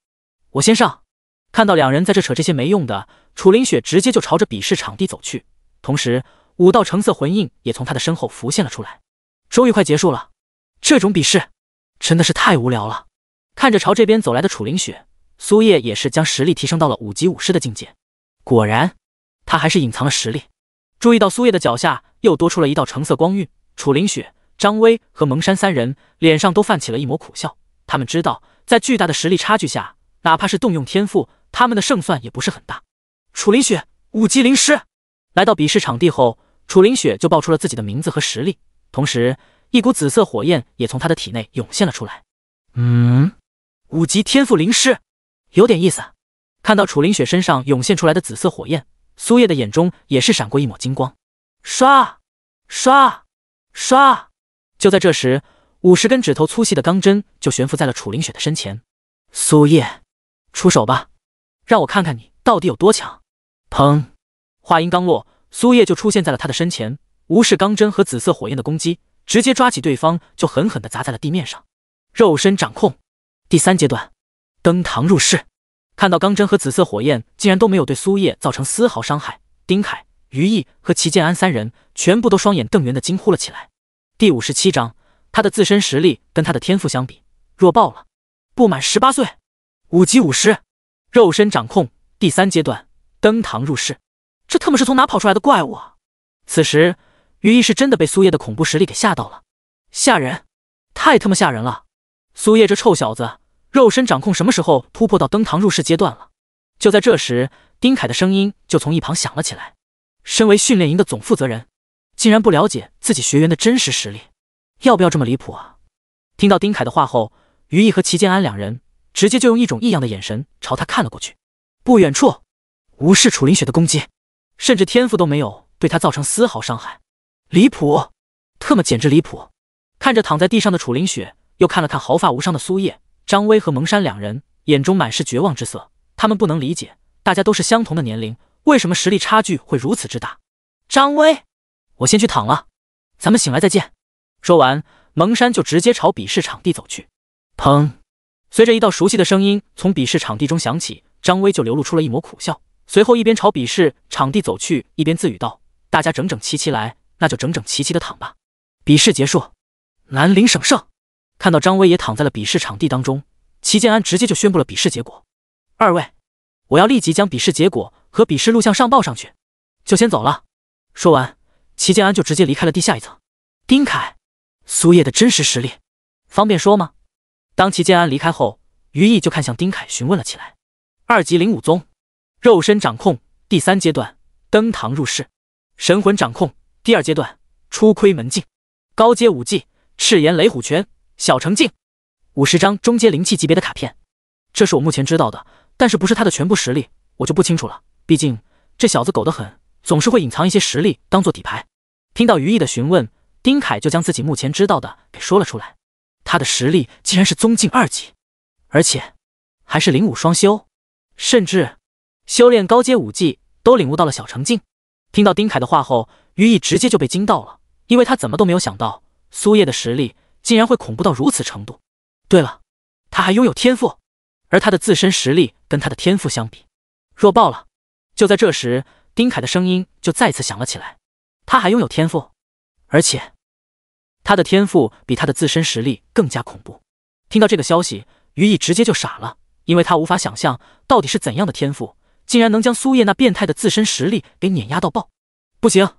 Speaker 1: 我先上。”看到两人在这扯这些没用的，楚林雪直接就朝着比试场地走去，同时五道橙色魂印也从他的身后浮现了出来。终于快结束了。这种比试真的是太无聊了。看着朝这边走来的楚林雪，苏叶也是将实力提升到了五级武师的境界。果然，他还是隐藏了实力。注意到苏叶的脚下又多出了一道橙色光晕，楚林雪、张威和蒙山三人脸上都泛起了一抹苦笑。他们知道，在巨大的实力差距下，哪怕是动用天赋，他们的胜算也不是很大。楚林雪，五级灵师。来到比试场地后，楚林雪就报出了自己的名字和实力，同时。一股紫色火焰也从他的体内涌现了出来。嗯，五级天赋灵师，有点意思。看到楚林雪身上涌现出来的紫色火焰，苏叶的眼中也是闪过一抹金光。刷刷刷！就在这时，五十根指头粗细的钢针就悬浮在了楚林雪的身前。苏叶，出手吧，让我看看你到底有多强。砰！话音刚落，苏叶就出现在了他的身前，无视钢针和紫色火焰的攻击。直接抓起对方就狠狠地砸在了地面上，肉身掌控第三阶段登堂入室。看到钢针和紫色火焰竟然都没有对苏叶造成丝毫伤害，丁凯、于毅和齐建安三人全部都双眼瞪圆的惊呼了起来。第五十七章，他的自身实力跟他的天赋相比弱爆了，不满十八岁，五级武师，肉身掌控第三阶段登堂入室。这特么是从哪跑出来的怪物？啊？此时。于毅是真的被苏叶的恐怖实力给吓到了，吓人，太他妈吓人了！苏叶这臭小子，肉身掌控什么时候突破到登堂入室阶段了？就在这时，丁凯的声音就从一旁响了起来。身为训练营的总负责人，竟然不了解自己学员的真实实力，要不要这么离谱啊？听到丁凯的话后，于毅和齐建安两人直接就用一种异样的眼神朝他看了过去。不远处，无视楚林雪的攻击，甚至天赋都没有对他造成丝毫伤害。离谱，特么简直离谱！看着躺在地上的楚林雪，又看了看毫发无伤的苏叶、张威和蒙山两人，眼中满是绝望之色。他们不能理解，大家都是相同的年龄，为什么实力差距会如此之大？张威，我先去躺了，咱们醒来再见。说完，蒙山就直接朝比试场地走去。砰！随着一道熟悉的声音从比试场地中响起，张威就流露出了一抹苦笑，随后一边朝比试场地走去，一边自语道：“大家整整齐齐来。”那就整整齐齐的躺吧。比试结束，南陵省胜。看到张威也躺在了比试场地当中，齐建安直接就宣布了比试结果。二位，我要立即将比试结果和比试录像上报上去，就先走了。说完，齐建安就直接离开了地下一层。丁凯，苏叶的真实实力，方便说吗？当齐建安离开后，于毅就看向丁凯询问了起来。二级灵武宗，肉身掌控第三阶段，登堂入室，神魂掌控。第二阶段，初窥门径，高阶武技赤炎雷虎拳，小成境，五十张中阶灵气级别的卡片，这是我目前知道的，但是不是他的全部实力，我就不清楚了。毕竟这小子狗得很，总是会隐藏一些实力当做底牌。听到于毅的询问，丁凯就将自己目前知道的给说了出来。他的实力竟然是宗境二级，而且还是灵武双修，甚至修炼高阶武技都领悟到了小成境。听到丁凯的话后，于毅直接就被惊到了，因为他怎么都没有想到苏叶的实力竟然会恐怖到如此程度。对了，他还拥有天赋，而他的自身实力跟他的天赋相比，弱爆了。就在这时，丁凯的声音就再次响了起来：“他还拥有天赋，而且他的天赋比他的自身实力更加恐怖。”听到这个消息，于毅直接就傻了，因为他无法想象到底是怎样的天赋。竟然能将苏叶那变态的自身实力给碾压到爆！不行，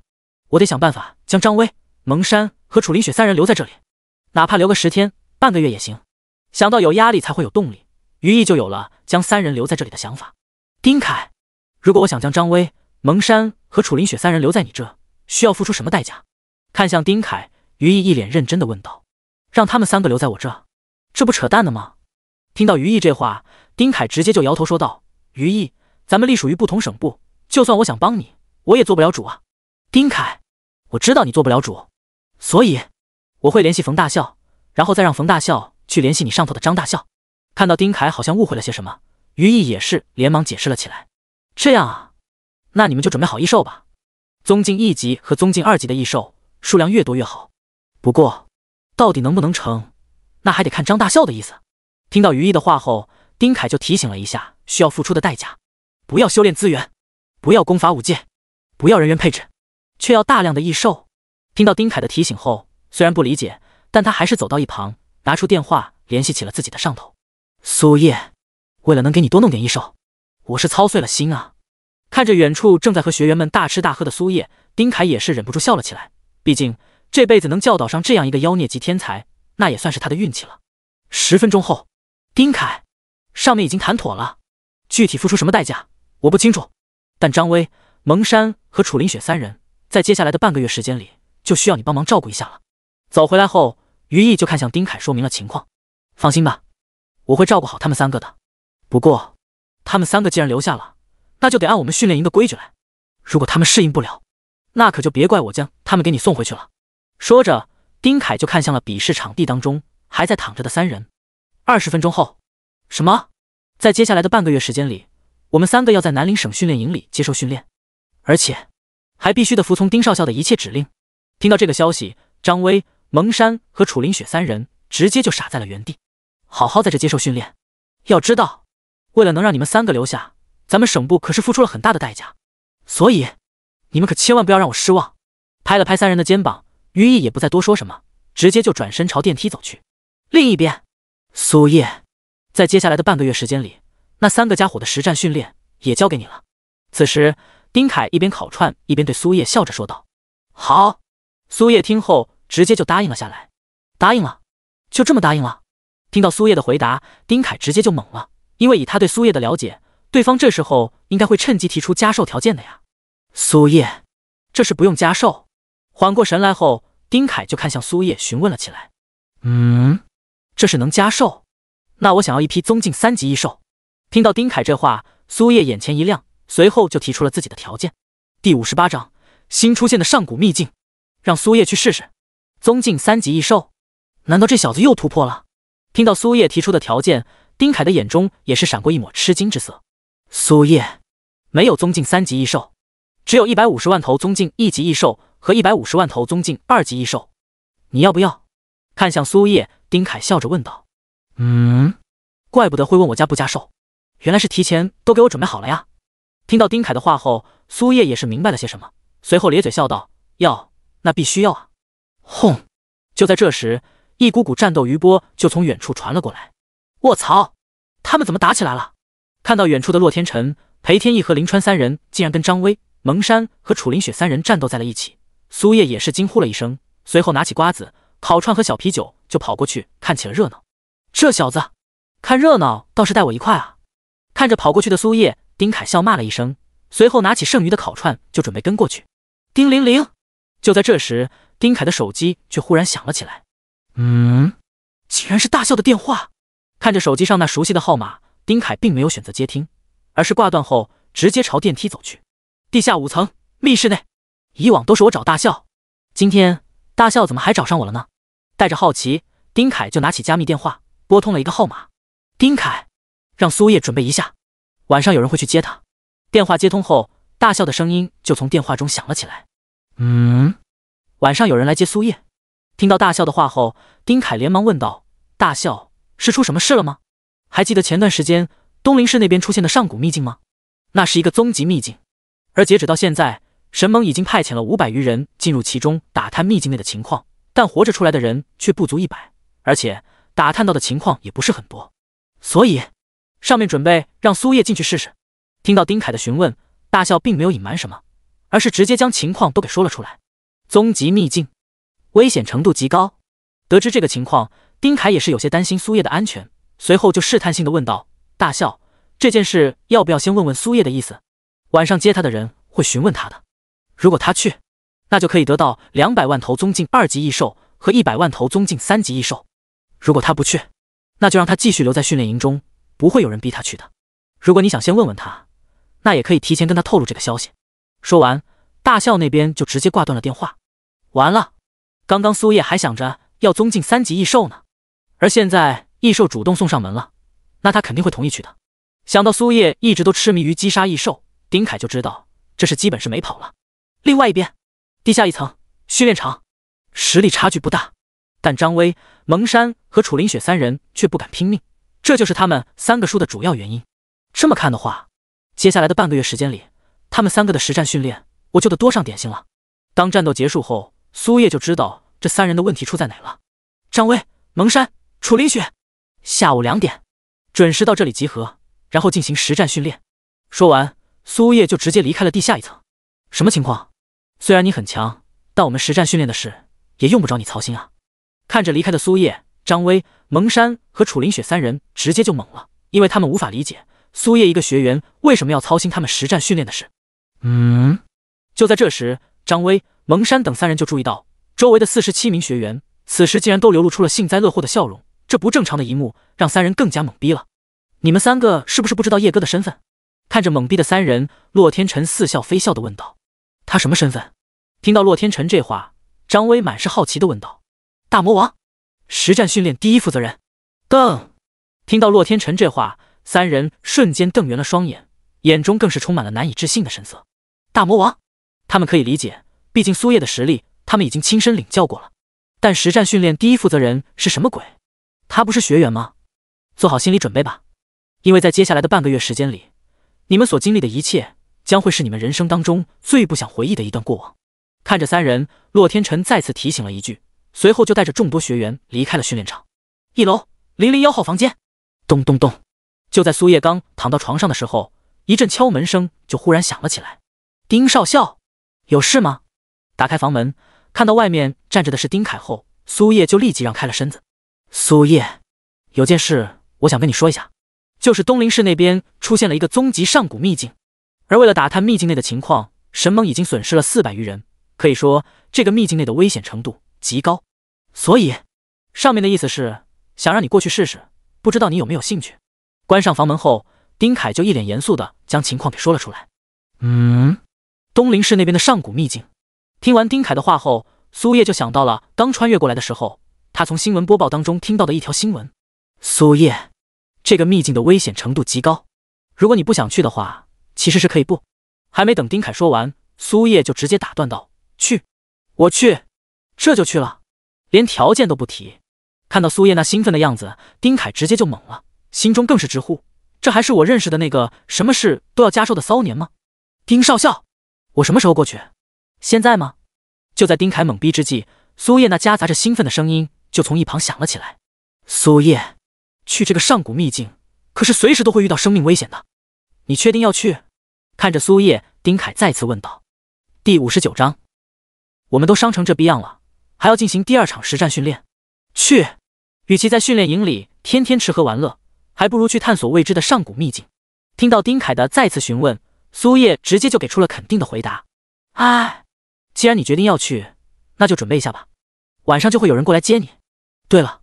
Speaker 1: 我得想办法将张威、蒙山和楚林雪三人留在这里，哪怕留个十天、半个月也行。想到有压力才会有动力，于毅就有了将三人留在这里的想法。丁凯，如果我想将张威、蒙山和楚林雪三人留在你这，需要付出什么代价？看向丁凯，于毅一脸认真的问道：“让他们三个留在我这，这不扯淡的吗？”听到于毅这话，丁凯直接就摇头说道：“于毅。”咱们隶属于不同省部，就算我想帮你，我也做不了主啊。丁凯，我知道你做不了主，所以我会联系冯大笑，然后再让冯大笑去联系你上头的张大笑。看到丁凯好像误会了些什么，于毅也是连忙解释了起来。这样啊，那你们就准备好异兽吧，宗境一级和宗境二级的异兽数量越多越好。不过，到底能不能成，那还得看张大笑的意思。听到于毅的话后，丁凯就提醒了一下需要付出的代价。不要修炼资源，不要功法武剑，不要人员配置，却要大量的异兽。听到丁凯的提醒后，虽然不理解，但他还是走到一旁，拿出电话联系起了自己的上头苏叶。为了能给你多弄点异兽，我是操碎了心啊！看着远处正在和学员们大吃大喝的苏叶，丁凯也是忍不住笑了起来。毕竟这辈子能教导上这样一个妖孽级天才，那也算是他的运气了。十分钟后，丁凯，上面已经谈妥了，具体付出什么代价？我不清楚，但张威、蒙山和楚林雪三人，在接下来的半个月时间里，就需要你帮忙照顾一下了。走回来后，于毅就看向丁凯，说明了情况。放心吧，我会照顾好他们三个的。不过，他们三个既然留下了，那就得按我们训练营的规矩来。如果他们适应不了，那可就别怪我将他们给你送回去了。说着，丁凯就看向了比试场地当中还在躺着的三人。二十分钟后，什么？在接下来的半个月时间里。我们三个要在南岭省训练营里接受训练，而且还必须得服从丁少校的一切指令。听到这个消息，张威、蒙山和楚林雪三人直接就傻在了原地。好好在这接受训练，要知道，为了能让你们三个留下，咱们省部可是付出了很大的代价，所以你们可千万不要让我失望。拍了拍三人的肩膀，于毅也不再多说什么，直接就转身朝电梯走去。另一边，苏叶在接下来的半个月时间里。那三个家伙的实战训练也交给你了。此时，丁凯一边烤串一边对苏叶笑着说道：“好。”苏叶听后直接就答应了下来。答应了？就这么答应了？听到苏叶的回答，丁凯直接就懵了，因为以他对苏叶的了解，对方这时候应该会趁机提出加寿条件的呀。苏叶，这是不用加寿？缓过神来后，丁凯就看向苏叶询问了起来：“
Speaker 2: 嗯，
Speaker 1: 这是能加寿？那我想要一批宗境三级异兽。”听到丁凯这话，苏叶眼前一亮，随后就提出了自己的条件。第五十八章新出现的上古秘境，让苏叶去试试宗境三级异兽，难道这小子又突破了？听到苏叶提出的条件，丁凯的眼中也是闪过一抹吃惊之色。苏叶没有宗境三级异兽，只有一百五十万头宗境一级异兽和一百五十万头宗境二级异兽，你要不要？看向苏叶，丁凯笑着问道。嗯，怪不得会问我家不加兽。原来是提前都给我准备好了呀！听到丁凯的话后，苏叶也是明白了些什么，随后咧嘴笑道：“要，那必须要啊！”轰！就在这时，一股股战斗余波就从远处传了过来。我操！他们怎么打起来了？看到远处的洛天辰、裴天意和林川三人竟然跟张威、蒙山和楚林雪三人战斗在了一起，苏叶也是惊呼了一声，随后拿起瓜子、烤串和小啤酒就跑过去看起了热闹。这小子，看热闹倒是带我一块啊！看着跑过去的苏叶，丁凯笑骂了一声，随后拿起剩余的烤串就准备跟过去。叮铃铃！就在这时，丁凯的手机却忽然响了起来。
Speaker 2: 嗯，
Speaker 1: 竟然是大笑的电话。看着手机上那熟悉的号码，丁凯并没有选择接听，而是挂断后直接朝电梯走去。地下五层密室内，以往都是我找大笑，今天大笑怎么还找上我了呢？带着好奇，丁凯就拿起加密电话拨通了一个号码。丁凯。让苏叶准备一下，晚上有人会去接他。电话接通后，大笑的声音就从电话中响了起来。嗯，晚上有人来接苏叶。听到大笑的话后，丁凯连忙问道：“大笑，是出什么事了吗？还记得前段时间东林市那边出现的上古秘境吗？那是一个终极秘境，而截止到现在，神盟已经派遣了五百余人进入其中打探秘境内的情况，但活着出来的人却不足一百，而且打探到的情况也不是很多，所以。”上面准备让苏叶进去试试。听到丁凯的询问，大笑并没有隐瞒什么，而是直接将情况都给说了出来。终极秘境，危险程度极高。得知这个情况，丁凯也是有些担心苏叶的安全，随后就试探性的问道：“大笑，这件事要不要先问问苏叶的意思？晚上接他的人会询问他的。如果他去，那就可以得到两百万头宗境二级异兽和一百万头宗境三级异兽；如果他不去，那就让他继续留在训练营中。”不会有人逼他去的。如果你想先问问他，那也可以提前跟他透露这个消息。说完，大校那边就直接挂断了电话。完了，刚刚苏叶还想着要宗敬三级异兽呢，而现在异兽主动送上门了，那他肯定会同意去的。想到苏叶一直都痴迷于击杀异兽，丁凯就知道这是基本是没跑了。另外一边，地下一层训练场，实力差距不大，但张威、蒙山和楚林雪三人却不敢拼命。这就是他们三个输的主要原因。这么看的话，接下来的半个月时间里，他们三个的实战训练我就得多上点心了。当战斗结束后，苏叶就知道这三人的问题出在哪了。张威、蒙山、楚林雪，下午两点准时到这里集合，然后进行实战训练。说完，苏叶就直接离开了地下一层。什么情况？虽然你很强，但我们实战训练的事也用不着你操心啊！看着离开的苏叶，张威。蒙山和楚林雪三人直接就懵了，因为他们无法理解苏叶一个学员为什么要操心他们实战训练的事。嗯，就在这时，张威、蒙山等三人就注意到周围的四十七名学员，此时竟然都流露出了幸灾乐祸的笑容。这不正常的一幕让三人更加懵逼了。你们三个是不是不知道叶哥的身份？看着懵逼的三人，洛天辰似笑非笑的问道：“他什么身份？”听到洛天辰这话，张威满是好奇的问道：“大魔王。”实战训练第一负责人，瞪！听到洛天辰这话，三人瞬间瞪圆了双眼，眼中更是充满了难以置信的神色。大魔王，他们可以理解，毕竟苏叶的实力，他们已经亲身领教过了。但实战训练第一负责人是什么鬼？他不是学员吗？做好心理准备吧，因为在接下来的半个月时间里，你们所经历的一切，将会是你们人生当中最不想回忆的一段过往。看着三人，洛天辰再次提醒了一句。随后就带着众多学员离开了训练场。一楼零零幺号房间，咚咚咚！就在苏叶刚躺到床上的时候，一阵敲门声就忽然响了起来。丁少校，有事吗？打开房门，看到外面站着的是丁凯后，苏叶就立即让开了身子。苏叶，有件事我想跟你说一下，就是东林市那边出现了一个终极上古秘境，而为了打探秘境内的情况，神盟已经损失了四百余人，可以说这个秘境内的危险程度。极高，所以上面的意思是想让你过去试试，不知道你有没有兴趣？关上房门后，丁凯就一脸严肃的将情况给说了出来。嗯，东林市那边的上古秘境。听完丁凯的话后，苏叶就想到了刚穿越过来的时候，他从新闻播报当中听到的一条新闻。苏叶，这个秘境的危险程度极高，如果你不想去的话，其实是可以不。还没等丁凯说完，苏叶就直接打断道：“去，我去。”这就去了，连条件都不提。看到苏叶那兴奋的样子，丁凯直接就懵了，心中更是直呼：这还是我认识的那个什么事都要加收的骚年吗？丁少校，我什么时候过去？现在吗？就在丁凯懵逼之际，苏叶那夹杂着兴奋的声音就从一旁响了起来。苏叶，去这个上古秘境可是随时都会遇到生命危险的，你确定要去？看着苏叶，丁凯再次问道。第五十九章，我们都伤成这逼样了。还要进行第二场实战训练，去。与其在训练营里天天吃喝玩乐，还不如去探索未知的上古秘境。听到丁凯的再次询问，苏叶直接就给出了肯定的回答。哎，既然你决定要去，那就准备一下吧。晚上就会有人过来接你。对了，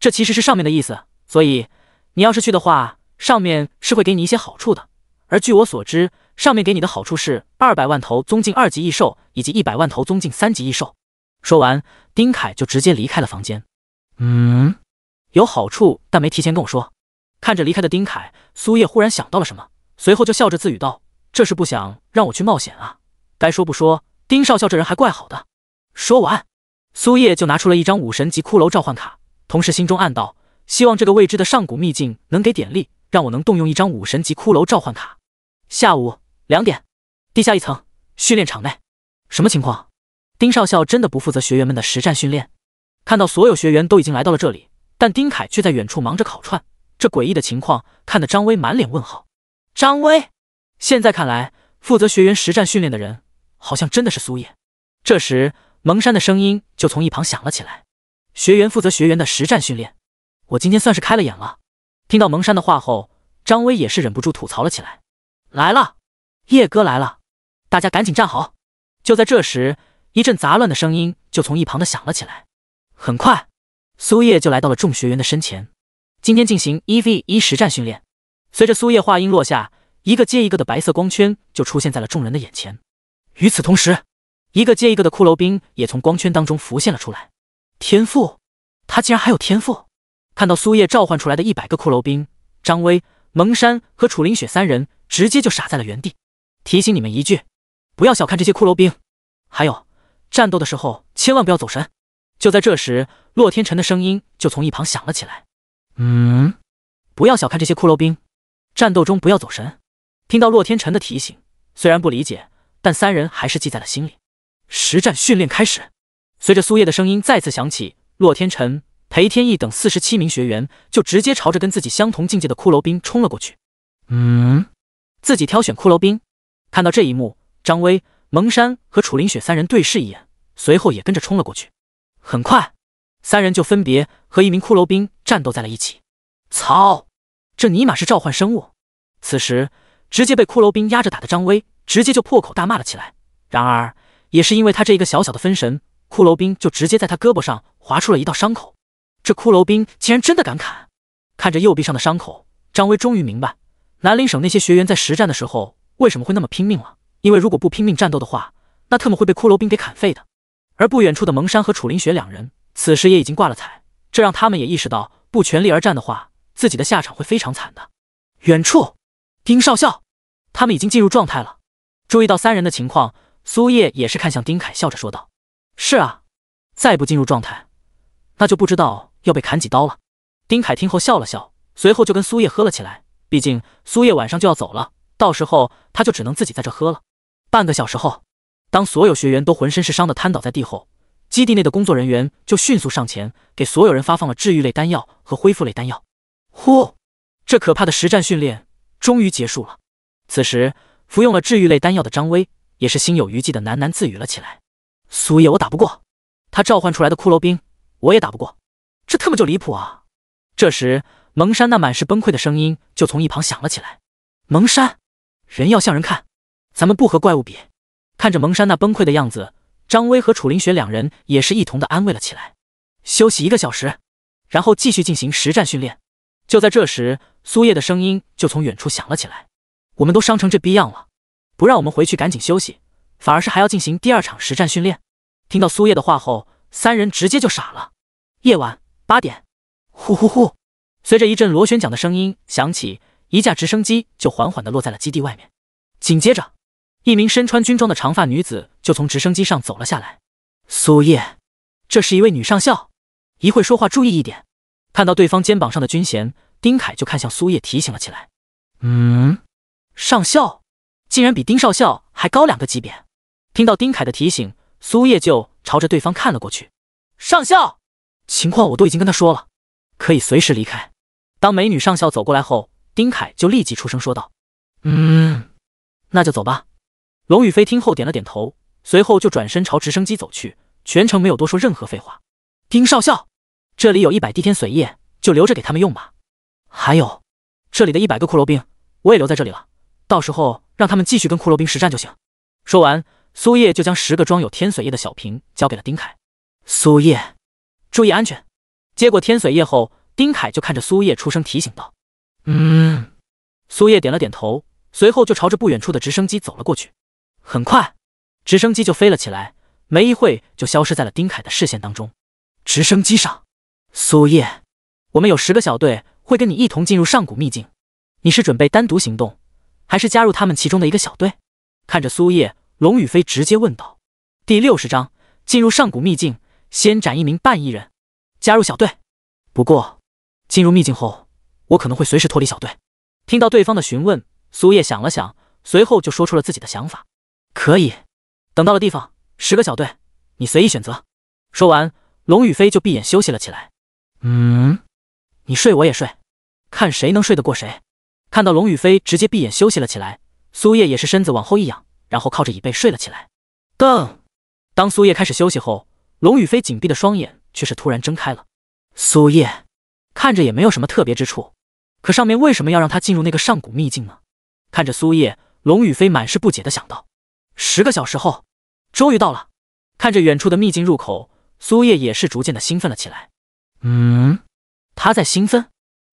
Speaker 1: 这其实是上面的意思，所以你要是去的话，上面是会给你一些好处的。而据我所知，上面给你的好处是二百万头宗境二级异兽以及一百万头宗境三级异兽。说完，丁凯就直接离开了房间。嗯，有好处，但没提前跟我说。看着离开的丁凯，苏叶忽然想到了什么，随后就笑着自语道：“这是不想让我去冒险啊？该说不说，丁少校这人还怪好的。”说完，苏叶就拿出了一张武神级骷髅召唤卡，同时心中暗道：“希望这个未知的上古秘境能给点力，让我能动用一张武神级骷髅召唤卡。”下午两点，地下一层训练场内，什么情况？丁少校真的不负责学员们的实战训练？看到所有学员都已经来到了这里，但丁凯却在远处忙着烤串，这诡异的情况看得张威满脸问号。张威，现在看来，负责学员实战训练的人，好像真的是苏叶。这时，蒙山的声音就从一旁响了起来：“学员负责学员的实战训练，我今天算是开了眼了。”听到蒙山的话后，张威也是忍不住吐槽了起来：“来了，叶哥来了，大家赶紧站好。”就在这时。一阵杂乱的声音就从一旁的响了起来，很快，苏叶就来到了众学员的身前。今天进行 EVE 一实战训练。随着苏叶话音落下，一个接一个的白色光圈就出现在了众人的眼前。与此同时，一个接一个的骷髅兵也从光圈当中浮现了出来。天赋？他竟然还有天赋！看到苏叶召唤出来的一百个骷髅兵，张威、蒙山和楚林雪三人直接就傻在了原地。提醒你们一句，不要小看这些骷髅兵，还有。战斗的时候千万不要走神。就在这时，洛天辰的声音就从一旁响了起来：“
Speaker 2: 嗯，
Speaker 1: 不要小看这些骷髅兵，战斗中不要走神。”听到洛天辰的提醒，虽然不理解，但三人还是记在了心里。实战训练开始。随着苏叶的声音再次响起，洛天辰、裴天意等四十七名学员就直接朝着跟自己相同境界的骷髅兵冲了过去。嗯，自己挑选骷髅兵。看到这一幕，张威。蒙山和楚林雪三人对视一眼，随后也跟着冲了过去。很快，三人就分别和一名骷髅兵战斗在了一起。操！这尼玛是召唤生物！此时，直接被骷髅兵压着打的张威，直接就破口大骂了起来。然而，也是因为他这一个小小的分神，骷髅兵就直接在他胳膊上划出了一道伤口。这骷髅兵竟然真的敢砍！看着右臂上的伤口，张威终于明白，南陵省那些学员在实战的时候为什么会那么拼命了。因为如果不拼命战斗的话，那特么会被骷髅兵给砍废的。而不远处的蒙山和楚林雪两人，此时也已经挂了彩，这让他们也意识到，不全力而战的话，自己的下场会非常惨的。远处，丁少校，他们已经进入状态了。注意到三人的情况，苏叶也是看向丁凯，笑着说道：“是啊，再不进入状态，那就不知道要被砍几刀了。”丁凯听后笑了笑，随后就跟苏叶喝了起来。毕竟苏叶晚上就要走了，到时候他就只能自己在这喝了。半个小时后，当所有学员都浑身是伤的瘫倒在地后，基地内的工作人员就迅速上前，给所有人发放了治愈类丹药和恢复类丹药。呼，这可怕的实战训练终于结束了。此时，服用了治愈类丹药的张威也是心有余悸的喃喃自语了起来：“苏叶，我打不过他召唤出来的骷髅兵，我也打不过，这特么就离谱啊！”这时，蒙山那满是崩溃的声音就从一旁响了起来：“蒙山，人要向人看。”咱们不和怪物比。看着蒙山那崩溃的样子，张威和楚林雪两人也是一同的安慰了起来。休息一个小时，然后继续进行实战训练。就在这时，苏叶的声音就从远处响了起来：“我们都伤成这逼样了，不让我们回去赶紧休息，反而是还要进行第二场实战训练。”听到苏叶的话后，三人直接就傻了。夜晚八点，呼呼呼！随着一阵螺旋桨的声音响起，一架直升机就缓缓的落在了基地外面，紧接着。一名身穿军装的长发女子就从直升机上走了下来。苏叶，这是一位女上校。一会说话注意一点。看到对方肩膀上的军衔，丁凯就看向苏叶，提醒了起来。嗯，上校，竟然比丁少校还高两个级别。听到丁凯的提醒，苏叶就朝着对方看了过去。上校，情况我都已经跟他说了，可以随时离开。当美女上校走过来后，丁凯就立即出声说道：“
Speaker 2: 嗯，
Speaker 1: 那就走吧。”龙宇飞听后点了点头，随后就转身朝直升机走去，全程没有多说任何废话。丁少校，这里有一百滴天髓液，就留着给他们用吧。还有，这里的一百个骷髅兵，我也留在这里了，到时候让他们继续跟骷髅兵实战就行。说完，苏叶就将十个装有天髓液的小瓶交给了丁凯。苏叶，注意安全。接过天髓液后，丁凯就看着苏叶，出声提醒道：“
Speaker 2: 嗯。”
Speaker 1: 苏叶点了点头，随后就朝着不远处的直升机走了过去。很快，直升机就飞了起来，没一会就消失在了丁凯的视线当中。直升机上，苏叶，我们有十个小队会跟你一同进入上古秘境，你是准备单独行动，还是加入他们其中的一个小队？看着苏叶，龙宇飞直接问道。第六十章进入上古秘境，先斩一名半翼人，加入小队。不过，进入秘境后，我可能会随时脱离小队。听到对方的询问，苏叶想了想，随后就说出了自己的想法。可以，等到了地方，十个小队，你随意选择。说完，龙宇飞就闭眼休息了起来。嗯，你睡我也睡，看谁能睡得过谁。看到龙宇飞直接闭眼休息了起来，苏叶也是身子往后一仰，然后靠着椅背睡了起来。噔，当，当苏叶开始休息后，龙宇飞紧闭的双眼却是突然睁开了。苏叶看着也没有什么特别之处，可上面为什么要让他进入那个上古秘境呢？看着苏叶，龙宇飞满是不解的想到。十个小时后，终于到了。看着远处的秘境入口，苏叶也是逐渐的兴奋了起来。
Speaker 2: 嗯，他
Speaker 1: 在兴奋。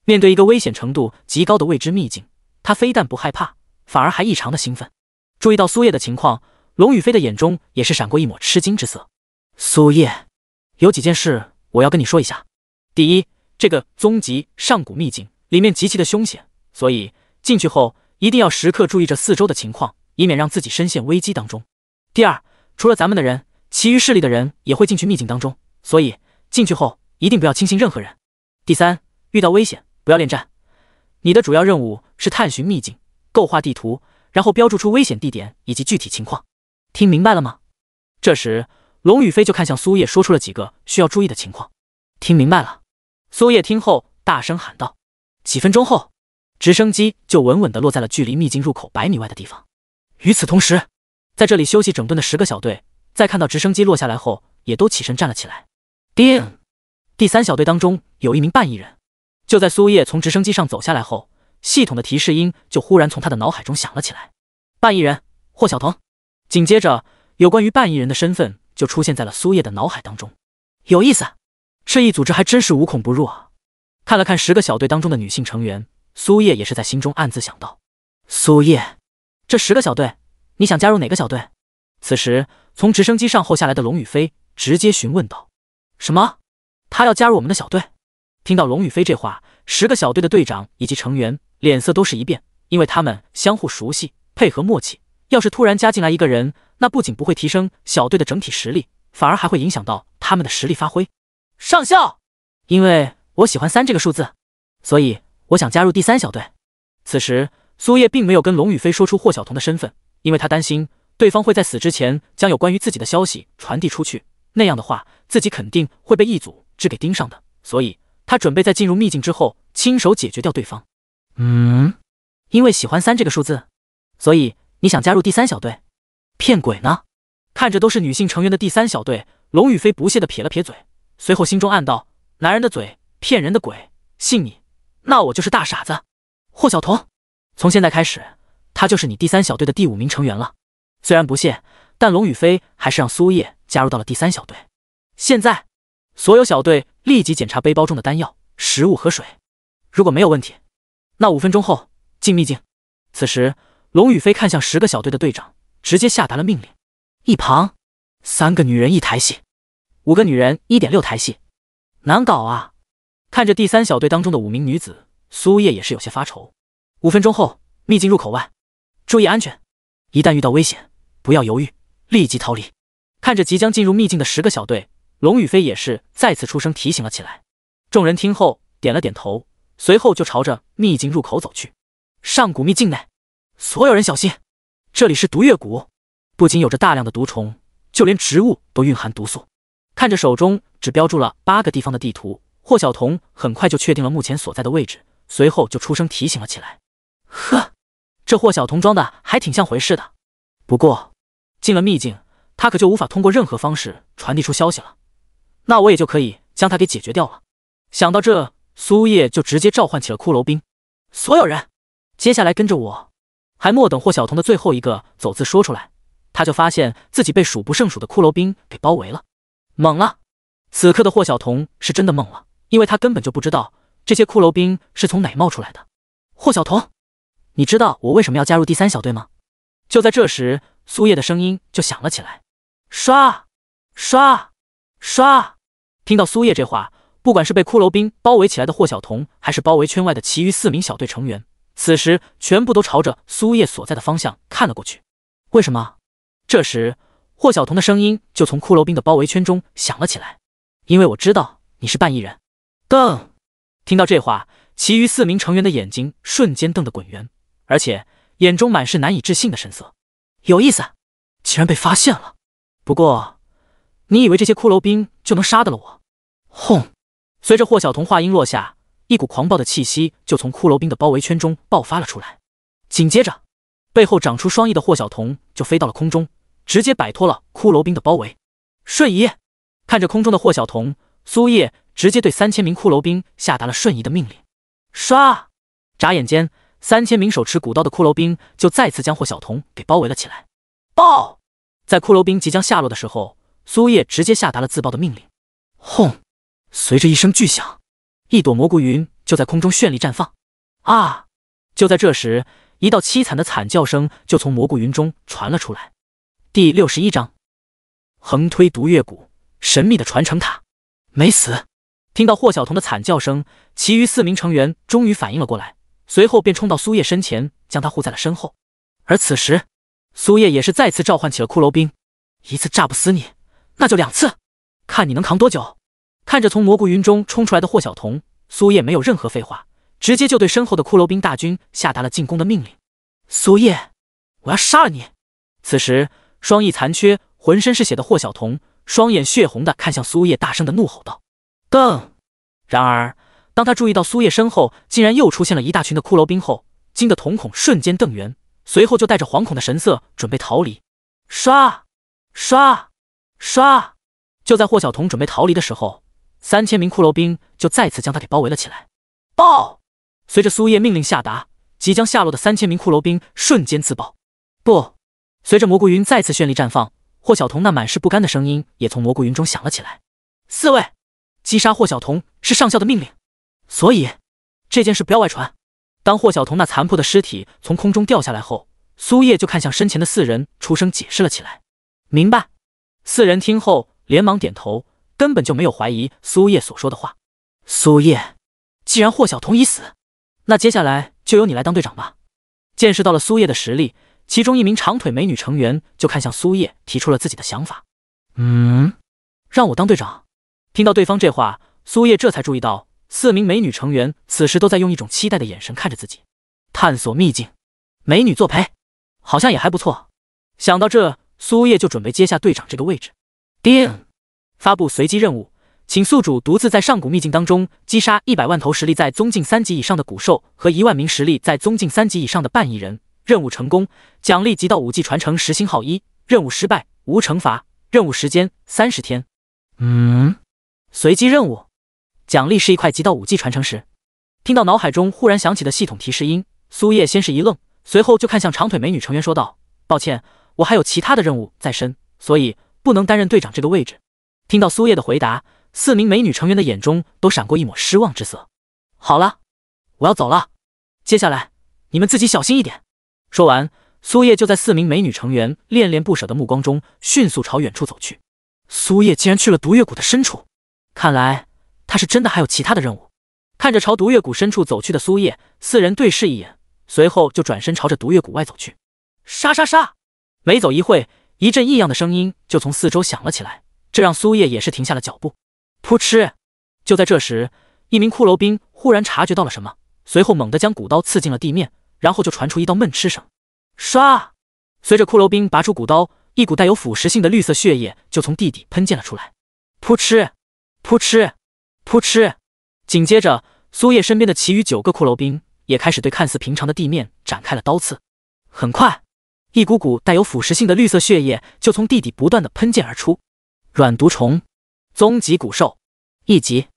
Speaker 1: 面对一个危险程度极高的未知秘境，他非但不害怕，反而还异常的兴奋。注意到苏叶的情况，龙宇飞的眼中也是闪过一抹吃惊之色。苏叶，有几件事我要跟你说一下。第一，这个终极上古秘境里面极其的凶险，所以进去后一定要时刻注意着四周的情况。以免让自己深陷危机当中。第二，除了咱们的人，其余势力的人也会进去秘境当中，所以进去后一定不要轻信任何人。第三，遇到危险不要恋战，你的主要任务是探寻秘境、构画地图，然后标注出危险地点以及具体情况。听明白了吗？这时，龙宇飞就看向苏叶，说出了几个需要注意的情况。听明白了？苏叶听后大声喊道。几分钟后，直升机就稳稳地落在了距离秘境入口百米外的地方。与此同时，在这里休息整顿的十个小队，在看到直升机落下来后，也都起身站了起来。叮，第三小队当中有一名半翼人。就在苏叶从直升机上走下来后，系统的提示音就忽然从他的脑海中响了起来。半翼人霍晓彤。紧接着，有关于半翼人的身份就出现在了苏叶的脑海当中。有意思，这一组织还真是无孔不入啊！看了看十个小队当中的女性成员，苏叶也是在心中暗自想到。苏叶。这十个小队，你想加入哪个小队？此时，从直升机上后下来的龙宇飞直接询问道：“什么？他要加入我们的小队？”听到龙宇飞这话，十个小队的队长以及成员脸色都是一变，因为他们相互熟悉，配合默契。要是突然加进来一个人，那不仅不会提升小队的整体实力，反而还会影响到他们的实力发挥。上校，因为我喜欢三这个数字，所以我想加入第三小队。此时。苏叶并没有跟龙雨飞说出霍晓彤的身份，因为他担心对方会在死之前将有关于自己的消息传递出去，那样的话自己肯定会被一组之给盯上的。所以他准备在进入秘境之后亲手解决掉对方。嗯，因为喜欢三这个数字，所以你想加入第三小队？骗鬼呢？看着都是女性成员的第三小队，龙雨飞不屑的撇了撇嘴，随后心中暗道：男人的嘴，骗人的鬼，信你？那我就是大傻子。霍晓彤。从现在开始，她就是你第三小队的第五名成员了。虽然不屑，但龙宇飞还是让苏叶加入到了第三小队。现在，所有小队立即检查背包中的丹药、食物和水。如果没有问题，那五分钟后进秘境。此时，龙宇飞看向十个小队的队长，直接下达了命令。一旁，三个女人一台戏，五个女人一点六台戏，难搞啊！看着第三小队当中的五名女子，苏叶也是有些发愁。五分钟后，秘境入口外，注意安全。一旦遇到危险，不要犹豫，立即逃离。看着即将进入秘境的十个小队，龙宇飞也是再次出声提醒了起来。众人听后点了点头，随后就朝着秘境入口走去。上古秘境内，所有人小心，这里是毒月谷，不仅有着大量的毒虫，就连植物都蕴含毒素。看着手中只标注了八个地方的地图，霍晓彤很快就确定了目前所在的位置，随后就出声提醒了起来。呵，这霍晓童装的还挺像回事的。不过进了秘境，他可就无法通过任何方式传递出消息了。那我也就可以将他给解决掉了。想到这，苏叶就直接召唤起了骷髅兵。所有人，接下来跟着我。还莫等霍晓童的最后一个“走”字说出来，他就发现自己被数不胜数的骷髅兵给包围了。懵了，此刻的霍晓童是真的懵了，因为他根本就不知道这些骷髅兵是从哪冒出来的。霍晓童。你知道我为什么要加入第三小队吗？就在这时，苏叶的声音就响了起来，刷刷刷！听到苏叶这话，不管是被骷髅兵包围起来的霍晓彤，还是包围圈外的其余四名小队成员，此时全部都朝着苏叶所在的方向看了过去。为什么？这时，霍晓彤的声音就从骷髅兵的包围圈中响了起来：“因为我知道你是半翼人。”瞪！听到这话，其余四名成员的眼睛瞬间瞪得滚圆。而且眼中满是难以置信的神色，有意思，竟然被发现了。不过，你以为这些骷髅兵就能杀得了我？轰！随着霍晓彤话音落下，一股狂暴的气息就从骷髅兵的包围圈中爆发了出来。紧接着，背后长出双翼的霍晓彤就飞到了空中，直接摆脱了骷髅兵的包围。瞬移！看着空中的霍晓彤，苏叶直接对三千名骷髅兵下达了瞬移的命令。唰！眨眼间。三千名手持古刀的骷髅兵就再次将霍小彤给包围了起来。爆！在骷髅兵即将下落的时候，苏叶直接下达了自爆的命令。轰！随着一声巨响，一朵蘑菇云就在空中绚丽绽放。啊！就在这时，一道凄惨的惨叫声就从蘑菇云中传了出来。第六十一章：横推毒月谷，神秘的传承塔。没死！听到霍小童的惨叫声，其余四名成员终于反应了过来。随后便冲到苏叶身前，将他护在了身后。而此时，苏叶也是再次召唤起了骷髅兵，一次炸不死你，那就两次，看你能扛多久！看着从蘑菇云中冲出来的霍小彤，苏叶没有任何废话，直接就对身后的骷髅兵大军下达了进攻的命令。苏叶，我要杀了你！此时，双翼残缺、浑身是血的霍小彤，双眼血红的看向苏叶，大声的怒吼道：“瞪！”然而，当他注意到苏叶身后竟然又出现了一大群的骷髅兵后，惊得瞳孔瞬间瞪圆，随后就带着惶恐的神色准备逃离。刷，刷，刷！就在霍晓彤准备逃离的时候，三千名骷髅兵就再次将他给包围了起来。爆！随着苏叶命令下达，即将下落的三千名骷髅兵瞬间自爆。不，随着蘑菇云再次绚丽绽放，霍晓彤那满是不甘的声音也从蘑菇云中响了起来：“四位，击杀霍晓彤是上校的命令。”所以，这件事不要外传。当霍晓彤那残破的尸体从空中掉下来后，苏叶就看向身前的四人，出声解释了起来。明白？四人听后连忙点头，根本就没有怀疑苏叶所说的话。苏叶，既然霍晓彤已死，那接下来就由你来当队长吧。见识到了苏叶的实力，其中一名长腿美女成员就看向苏叶，提出了自己的想法。嗯，让我当队长？听到对方这话，苏叶这才注意到。四名美女成员此时都在用一种期待的眼神看着自己，探索秘境，美女作陪，好像也还不错。想到这，苏叶就准备接下队长这个位置。定发布随机任务，请宿主独自在上古秘境当中击杀一百万头实力在宗境三级以上的古兽和一万名实力在宗境三级以上的半亿人。任务成功，奖励级到五技传承十星号一。任务失败，无惩罚。任务时间三十天。嗯，随机任务。奖励是一块极道武技传承石。听到脑海中忽然响起的系统提示音，苏叶先是一愣，随后就看向长腿美女成员说道：“抱歉，我还有其他的任务在身，所以不能担任队长这个位置。”听到苏叶的回答，四名美女成员的眼中都闪过一抹失望之色。好了，我要走了，接下来你们自己小心一点。说完，苏叶就在四名美女成员恋恋不舍的目光中，迅速朝远处走去。苏叶竟然去了毒月谷的深处，看来……是真的还有其他的任务。看着朝毒月谷深处走去的苏叶，四人对视一眼，随后就转身朝着毒月谷外走去。杀杀杀！没走一会，一阵异样的声音就从四周响了起来，这让苏叶也是停下了脚步。噗嗤！就在这时，一名骷髅兵忽然察觉到了什么，随后猛地将骨刀刺进了地面，然后就传出一道闷吃声。唰！随着骷髅兵拔出骨刀，一股带有腐蚀性的绿色血液就从地底喷溅了出来。噗嗤！噗嗤！噗嗤！紧接着，苏叶身边的其余九个骷髅兵也开始对看似平常的地面展开了刀刺。很快，一股股带有腐蚀性的绿色血液就从地底不断的喷溅而出。软毒虫，宗级古兽，一级。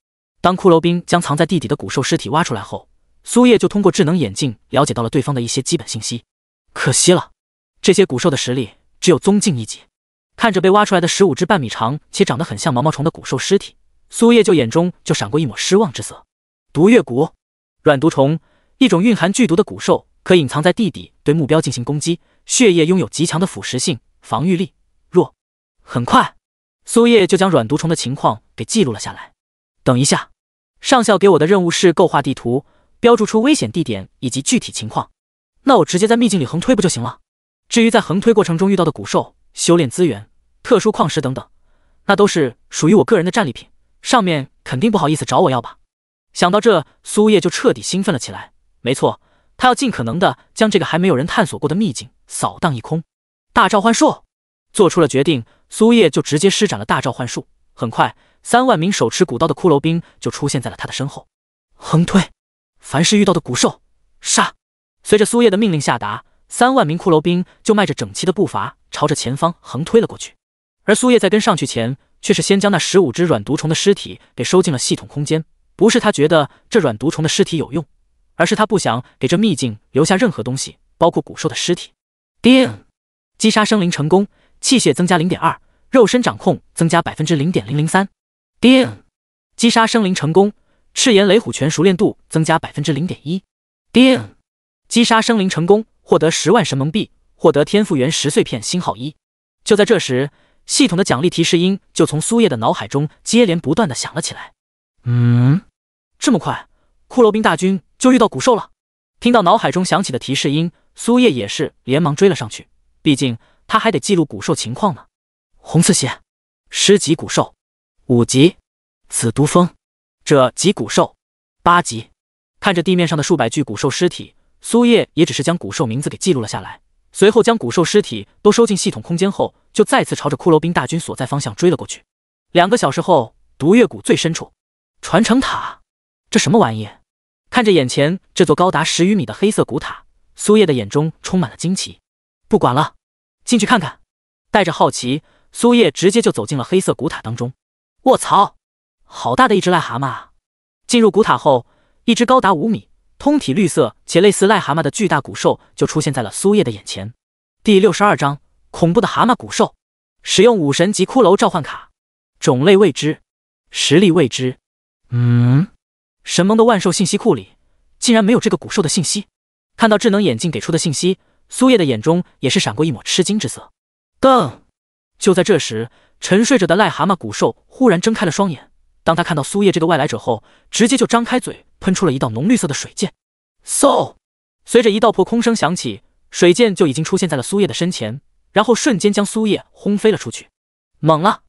Speaker 1: 当骷髅兵将藏在地底的古兽尸体挖出来后，苏叶就通过智能眼镜了解到了对方的一些基本信息。可惜了，这些古兽的实力只有宗境一级。看着被挖出来的十五只半米长且长得很像毛毛虫的古兽尸体。苏叶就眼中就闪过一抹失望之色。毒月谷，软毒虫，一种蕴含剧毒的蛊兽，可隐藏在地底对目标进行攻击，血液拥有极强的腐蚀性，防御力弱。很快，苏叶就将软毒虫的情况给记录了下来。等一下，上校给我的任务是构画地图，标注出危险地点以及具体情况。那我直接在秘境里横推不就行了？至于在横推过程中遇到的古兽、修炼资源、特殊矿石等等，那都是属于我个人的战利品。上面肯定不好意思找我要吧？想到这，苏叶就彻底兴奋了起来。没错，他要尽可能的将这个还没有人探索过的秘境扫荡一空。大召唤术！做出了决定，苏叶就直接施展了大召唤术。很快，三万名手持古刀的骷髅兵就出现在了他的身后。横推！凡是遇到的古兽，杀！随着苏叶的命令下达，三万名骷髅兵就迈着整齐的步伐朝着前方横推了过去。而苏叶在跟上去前。却是先将那十五只软毒虫的尸体给收进了系统空间，不是他觉得这软毒虫的尸体有用，而是他不想给这秘境留下任何东西，包括古兽的尸体。叮，击杀生灵成功，气血增加零点二，肉身掌控增加百分之零点零零三。叮，击杀生灵成功，赤炎雷虎拳熟练度增加百分之零点一。叮，击杀生灵成功，获得十万神盟币，获得天赋原石碎片星号一。就在这时。系统的奖励提示音就从苏叶的脑海中接连不断的响了起来。嗯，这么快，骷髅兵大军就遇到古兽了。听到脑海中响起的提示音，苏叶也是连忙追了上去。毕竟他还得记录古兽情况呢。红刺仙，十级古兽；五级紫毒蜂，这级古兽；八级。看着地面上的数百具古兽尸体，苏叶也只是将古兽名字给记录了下来。随后将古兽尸体都收进系统空间后，就再次朝着骷髅兵大军所在方向追了过去。两个小时后，毒月谷最深处，传承塔，这什么玩意？看着眼前这座高达十余米的黑色古塔，苏叶的眼中充满了惊奇。不管了，进去看看。带着好奇，苏叶直接就走进了黑色古塔当中。卧槽，好大的一只癞蛤蟆！进入古塔后，一只高达五米。通体绿色且类似癞蛤蟆的巨大古兽就出现在了苏叶的眼前。第六十二章恐怖的蛤蟆古兽，使用武神级骷髅召唤卡，种类未知，实力未知。嗯，神盟的万兽信息库里竟然没有这个古兽的信息。看到智能眼镜给出的信息，苏叶的眼中也是闪过一抹吃惊之色。噔！就在这时，沉睡着的癞蛤蟆古兽忽然睁开了双眼。当他看到苏叶这个外来者后，直接就张开嘴喷出了一道浓绿色的水箭。嗖！随着一道破空声响起，水箭就已经出现在了苏叶的身前，然后瞬间将苏叶轰飞了出去。猛了！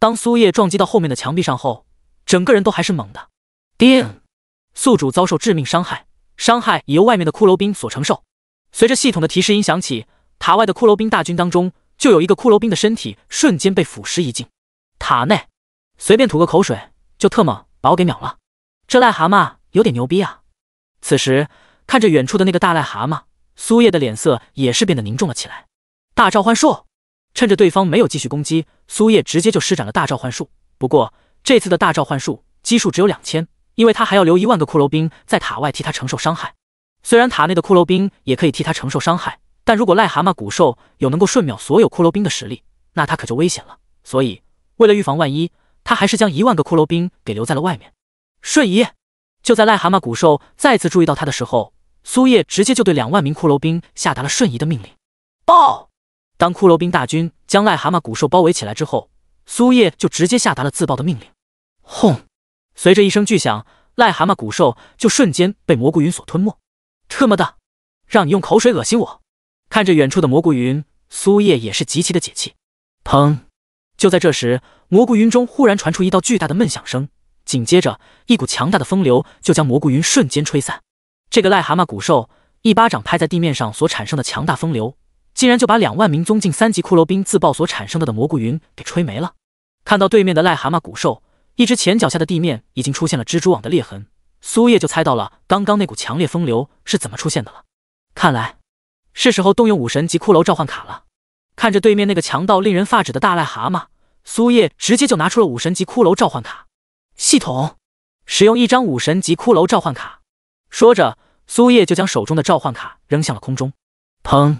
Speaker 1: 当苏叶撞击到后面的墙壁上后，整个人都还是猛的。叮！宿主遭受致命伤害，伤害已由外面的骷髅兵所承受。随着系统的提示音响起，塔外的骷髅兵大军当中就有一个骷髅兵的身体瞬间被腐蚀一尽。塔内，随便吐个口水。就特么把我给秒了，这癞蛤蟆有点牛逼啊！此时看着远处的那个大癞蛤蟆，苏叶的脸色也是变得凝重了起来。大召唤术，趁着对方没有继续攻击，苏叶直接就施展了大召唤术。不过这次的大召唤术基数只有两千，因为他还要留一万个骷髅兵在塔外替他承受伤害。虽然塔内的骷髅兵也可以替他承受伤害，但如果癞蛤蟆骨兽有能够瞬秒所有骷髅兵的实力，那他可就危险了。所以为了预防万一。他还是将一万个骷髅兵给留在了外面。瞬移！就在癞蛤蟆骨兽再次注意到他的时候，苏叶直接就对两万名骷髅兵下达了瞬移的命令。爆！当骷髅兵大军将癞蛤蟆骨兽包围起来之后，苏叶就直接下达了自爆的命令。轰！随着一声巨响，癞蛤蟆骨兽就瞬间被蘑菇云所吞没。特么的，让你用口水恶心我！看着远处的蘑菇云，苏叶也是极其的解气。砰！就在这时，蘑菇云中忽然传出一道巨大的闷响声，紧接着一股强大的风流就将蘑菇云瞬间吹散。这个癞蛤蟆骨兽一巴掌拍在地面上所产生的强大风流，竟然就把两万名宗境三级骷髅兵自爆所产生的的蘑菇云给吹没了。看到对面的癞蛤蟆骨兽一只前脚下的地面已经出现了蜘蛛网的裂痕，苏叶就猜到了刚刚那股强烈风流是怎么出现的了。看来是时候动用武神级骷髅召唤卡了。看着对面那个强到令人发指的大癞蛤蟆。苏叶直接就拿出了武神级骷髅召唤卡，系统使用一张武神级骷髅召唤卡。说着，苏叶就将手中的召唤卡扔向了空中。砰！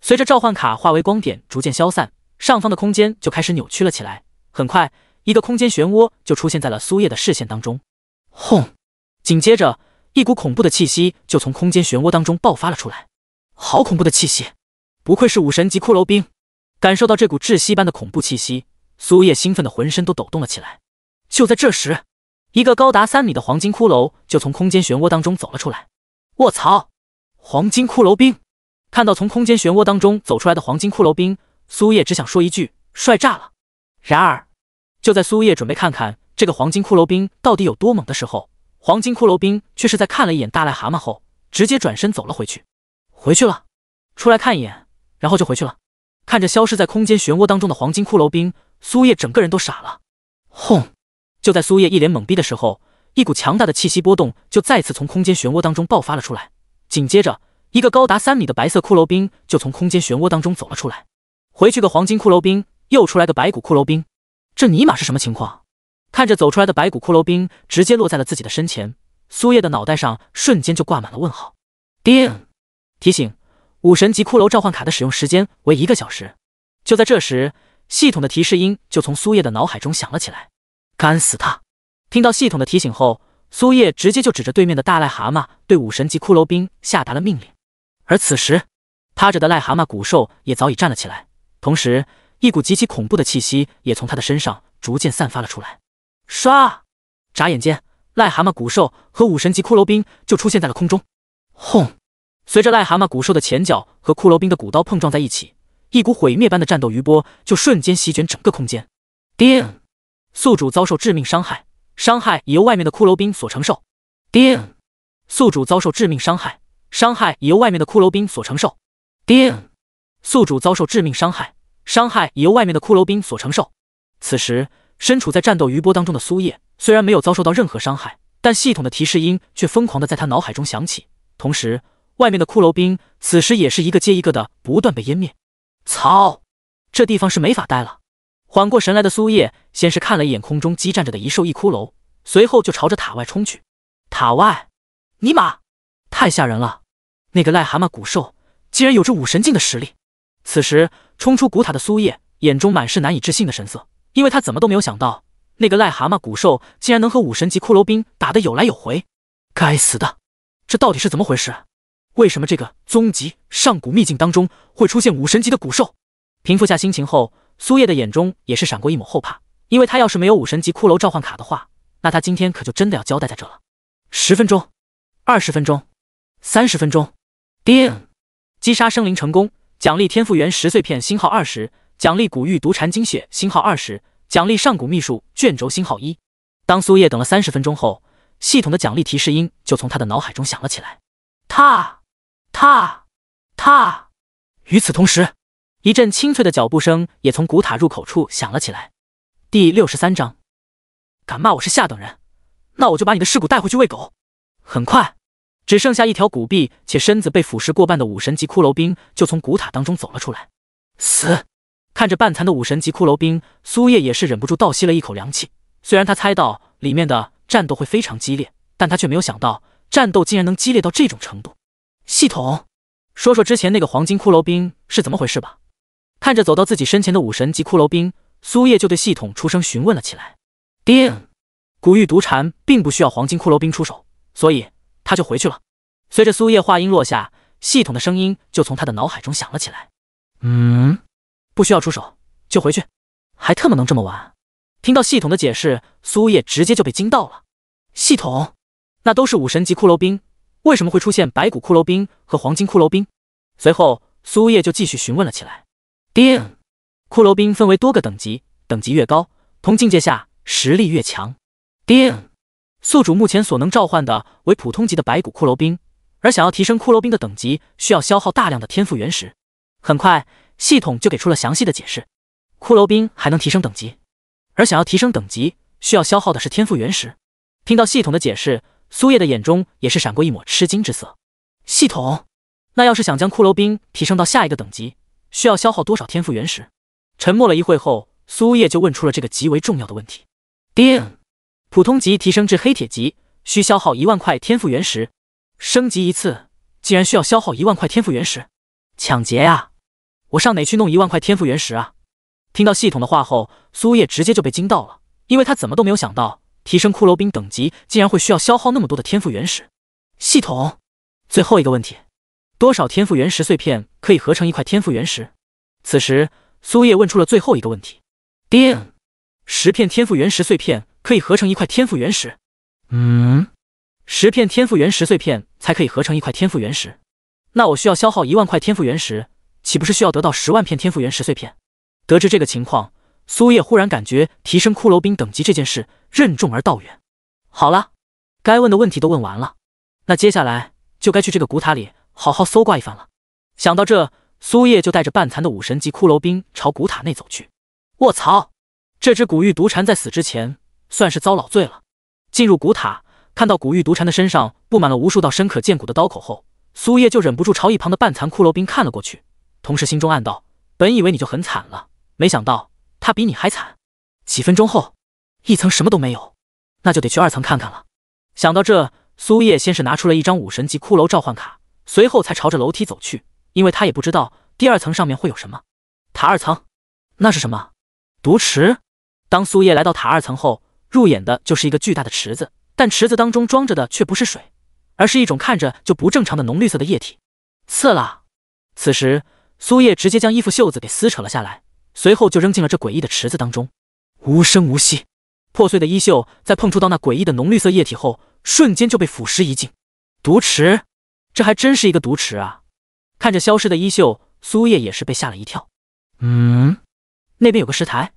Speaker 1: 随着召唤卡化为光点，逐渐消散，上方的空间就开始扭曲了起来。很快，一个空间漩涡就出现在了苏叶的视线当中。轰！紧接着，一股恐怖的气息就从空间漩涡当中爆发了出来。好恐怖的气息！不愧是武神级骷髅兵，感受到这股窒息般的恐怖气息。苏叶兴奋的浑身都抖动了起来。就在这时，一个高达三米的黄金骷髅就从空间漩涡当中走了出来。卧槽！黄金骷髅兵！看到从空间漩涡当中走出来的黄金骷髅兵，苏叶只想说一句：帅炸了！然而，就在苏叶准备看看这个黄金骷髅兵到底有多猛的时候，黄金骷髅兵却是在看了一眼大癞蛤蟆后，直接转身走了回去。回去了？出来看一眼，然后就回去了？看着消失在空间漩涡当中的黄金骷髅兵。苏叶整个人都傻了。轰！就在苏叶一脸懵逼的时候，一股强大的气息波动就再次从空间漩涡当中爆发了出来。紧接着，一个高达三米的白色骷髅兵就从空间漩涡当中走了出来。回去个黄金骷髅兵，又出来个白骨骷髅兵，这尼玛是什么情况？看着走出来的白骨骷髅兵直接落在了自己的身前，苏叶的脑袋上瞬间就挂满了问号。叮，提醒：武神级骷髅召唤卡的使用时间为一个小时。就在这时。系统的提示音就从苏叶的脑海中响了起来。干死他！听到系统的提醒后，苏叶直接就指着对面的大癞蛤蟆，对武神级骷髅兵下达了命令。而此时，趴着的癞蛤蟆骨兽也早已站了起来，同时一股极其恐怖的气息也从他的身上逐渐散发了出来。唰！眨眼间，癞蛤蟆骨兽和武神级骷髅兵就出现在了空中。轰！随着癞蛤蟆骨兽的前脚和骷髅兵的骨刀碰撞在一起。一股毁灭般的战斗余波就瞬间席卷整个空间。叮，宿主遭受致命伤害，伤害已由外面的骷髅兵所承受。叮，宿主遭受致命伤害，伤害已由外面的骷髅兵所承受。叮，宿主遭受致命伤害，伤害已由外面的骷髅兵所承受。此时，身处在战斗余波当中的苏叶虽然没有遭受到任何伤害，但系统的提示音却疯狂的在他脑海中响起。同时，外面的骷髅兵此时也是一个接一个的不断被湮灭。操！这地方是没法待了。缓过神来的苏叶先是看了一眼空中激战着的一兽一骷髅，随后就朝着塔外冲去。塔外，尼玛，太吓人了！那个癞蛤蟆古兽竟然有着武神境的实力！此时冲出古塔的苏叶眼中满是难以置信的神色，因为他怎么都没有想到，那个癞蛤蟆古兽竟然能和武神级骷髅兵打得有来有回。该死的，这到底是怎么回事？为什么这个终极上古秘境当中会出现武神级的古兽？平复下心情后，苏叶的眼中也是闪过一抹后怕，因为他要是没有武神级骷髅召唤卡的话，那他今天可就真的要交代在这了。十分钟，二十分钟，三十分钟，定！击杀生灵成功，奖励天赋原石碎片星号二十，奖励古玉毒蟾精血星号二十，奖励上古秘术卷轴星号一。当苏叶等了三十分钟后，系统的奖励提示音就从他的脑海中响了起来，他。踏踏，与此同时，一阵清脆的脚步声也从古塔入口处响了起来。第六十三章，敢骂我是下等人，那我就把你的尸骨带回去喂狗。很快，只剩下一条骨臂且身子被腐蚀过半的武神级骷髅兵就从古塔当中走了出来。死，看着半残的武神级骷髅兵，苏叶也是忍不住倒吸了一口凉气。虽然他猜到里面的战斗会非常激烈，但他却没有想到战斗竟然能激烈到这种程度。系统，说说之前那个黄金骷髅兵是怎么回事吧。看着走到自己身前的武神级骷髅兵，苏叶就对系统出声询问了起来。叮，古玉毒蟾并不需要黄金骷髅兵出手，所以他就回去了。随着苏叶话音落下，系统的声音就从他的脑海中响了起来。嗯，不需要出手就回去，还特么能这么玩？听到系统的解释，苏叶直接就被惊到了。系统，那都是武神级骷髅兵。为什么会出现白骨骷髅兵和黄金骷髅兵？随后，苏叶就继续询问了起来。定，骷髅兵分为多个等级，等级越高，同境界下实力越强。定，宿主目前所能召唤的为普通级的白骨骷髅兵，而想要提升骷髅兵的等级，需要消耗大量的天赋原石。很快，系统就给出了详细的解释。骷髅兵还能提升等级，而想要提升等级，需要消耗的是天赋原石。听到系统的解释。苏叶的眼中也是闪过一抹吃惊之色。系统，那要是想将骷髅兵提升到下一个等级，需要消耗多少天赋原石？沉默了一会后，苏叶就问出了这个极为重要的问题。叮，普通级提升至黑铁级，需消耗一万块天赋原石。升级一次竟然需要消耗一万块天赋原石？抢劫呀！我上哪去弄一万块天赋原石啊？听到系统的话后，苏叶直接就被惊到了，因为他怎么都没有想到。提升骷髅兵等级竟然会需要消耗那么多的天赋原石？系统，最后一个问题，多少天赋原石碎片可以合成一块天赋原石？此时，苏叶问出了最后一个问题。定，十片天赋原石碎片可以合成一块天赋原石。嗯，十片天赋原石碎片才可以合成一块天赋原石。那我需要消耗一万块天赋原石，岂不是需要得到十万片天赋原石碎片？得知这个情况。苏叶忽然感觉提升骷髅兵等级这件事任重而道远。好了，该问的问题都问完了，那接下来就该去这个古塔里好好搜刮一番了。想到这，苏叶就带着半残的武神级骷髅兵朝古塔内走去。我操，这只古玉毒蟾在死之前算是遭老罪了。进入古塔，看到古玉毒蟾的身上布满了无数道深可见骨的刀口后，苏叶就忍不住朝一旁的半残骷髅兵看了过去，同时心中暗道：本以为你就很惨了，没想到。他比你还惨。几分钟后，一层什么都没有，那就得去二层看看了。想到这，苏叶先是拿出了一张武神级骷髅召唤卡，随后才朝着楼梯走去，因为他也不知道第二层上面会有什么。塔二层，那是什么？毒池？当苏叶来到塔二层后，入眼的就是一个巨大的池子，但池子当中装着的却不是水，而是一种看着就不正常的浓绿色的液体。刺啦！此时，苏叶直接将衣服袖子给撕扯了下来。随后就扔进了这诡异的池子当中，无声无息。破碎的衣袖在碰触到那诡异的浓绿色液体后，瞬间就被腐蚀一尽。毒池，这还真是一个毒池啊！看着消失的衣袖，苏叶也是被吓了一跳。嗯，那边有个石台。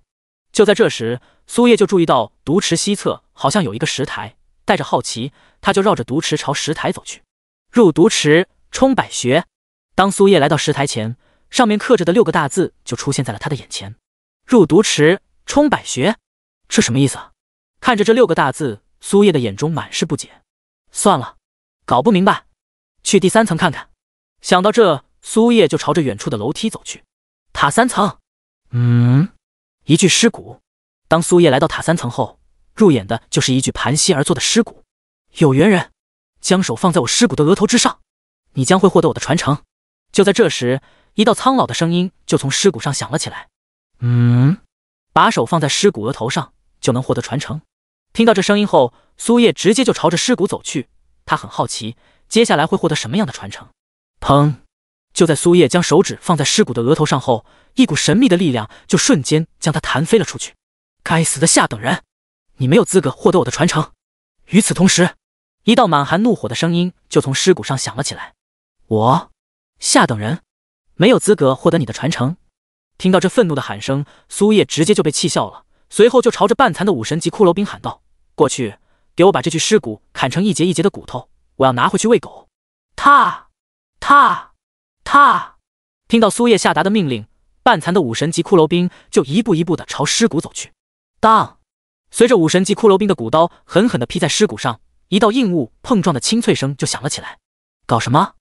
Speaker 1: 就在这时，苏叶就注意到毒池西侧好像有一个石台。带着好奇，他就绕着毒池朝石台走去。入毒池，冲百穴。当苏叶来到石台前。上面刻着的六个大字就出现在了他的眼前：“入毒池，冲百穴。”这什么意思啊？看着这六个大字，苏叶的眼中满是不解。算了，搞不明白，去第三层看看。想到这，苏叶就朝着远处的楼梯走去。塔三层，嗯，一具尸骨。当苏叶来到塔三层后，入眼的就是一具盘膝而坐的尸骨。有缘人，将手放在我尸骨的额头之上，你将会获得我的传承。就在这时，一道苍老的声音就从尸骨上响了起来：“
Speaker 2: 嗯，
Speaker 1: 把手放在尸骨额头上就能获得传承。”听到这声音后，苏叶直接就朝着尸骨走去。他很好奇，接下来会获得什么样的传承。砰！就在苏叶将手指放在尸骨的额头上后，一股神秘的力量就瞬间将他弹飞了出去。“该死的下等人，你没有资格获得我的传承！”与此同时，一道满含怒火的声音就从尸骨上响了起来：“我。”下等人，没有资格获得你的传承。听到这愤怒的喊声，苏叶直接就被气笑了。随后就朝着半残的武神级骷髅兵喊道：“过去，给我把这具尸骨砍成一节一节的骨头，我要拿回去喂狗。”踏踏踏！听到苏叶下达的命令，半残的武神级骷髅兵就一步一步的朝尸骨走去。当随着武神级骷髅兵的骨刀狠狠的劈在尸骨上，一道硬物碰撞的清脆声就响了起来。搞什么？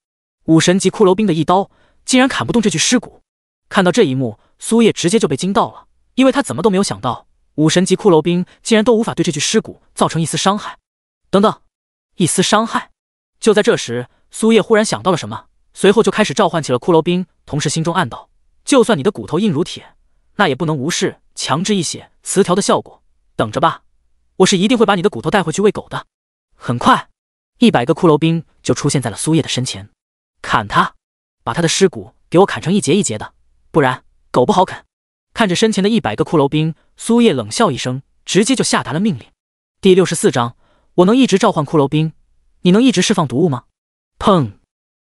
Speaker 1: 武神级骷髅兵的一刀竟然砍不动这具尸骨，看到这一幕，苏叶直接就被惊到了，因为他怎么都没有想到，武神级骷髅兵竟然都无法对这具尸骨造成一丝伤害。等等，一丝伤害！就在这时，苏叶忽然想到了什么，随后就开始召唤起了骷髅兵，同时心中暗道：就算你的骨头硬如铁，那也不能无视强制一血词条的效果。等着吧，我是一定会把你的骨头带回去喂狗的。很快，一百个骷髅兵就出现在了苏叶的身前。砍他，把他的尸骨给我砍成一节一节的，不然狗不好啃。看着身前的一百个骷髅兵，苏叶冷笑一声，直接就下达了命令。第六十四章，我能一直召唤骷髅兵，你能一直释放毒物吗？砰！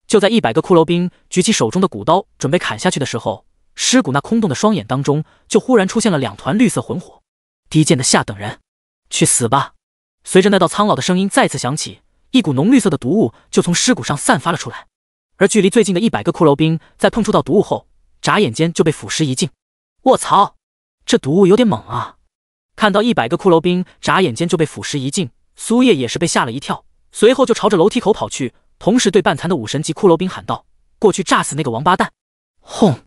Speaker 1: 就在一百个骷髅兵举起手中的骨刀准备砍下去的时候，尸骨那空洞的双眼当中就忽然出现了两团绿色魂火。低贱的下等人，去死吧！随着那道苍老的声音再次响起，一股浓绿色的毒雾就从尸骨上散发了出来。而距离最近的一百个骷髅兵，在碰触到毒物后，眨眼间就被腐蚀一尽。卧槽，这毒物有点猛啊！看到一百个骷髅兵眨眼间就被腐蚀一尽，苏叶也是被吓了一跳，随后就朝着楼梯口跑去，同时对半残的武神级骷髅兵喊道：“过去炸死那个王八蛋！”轰！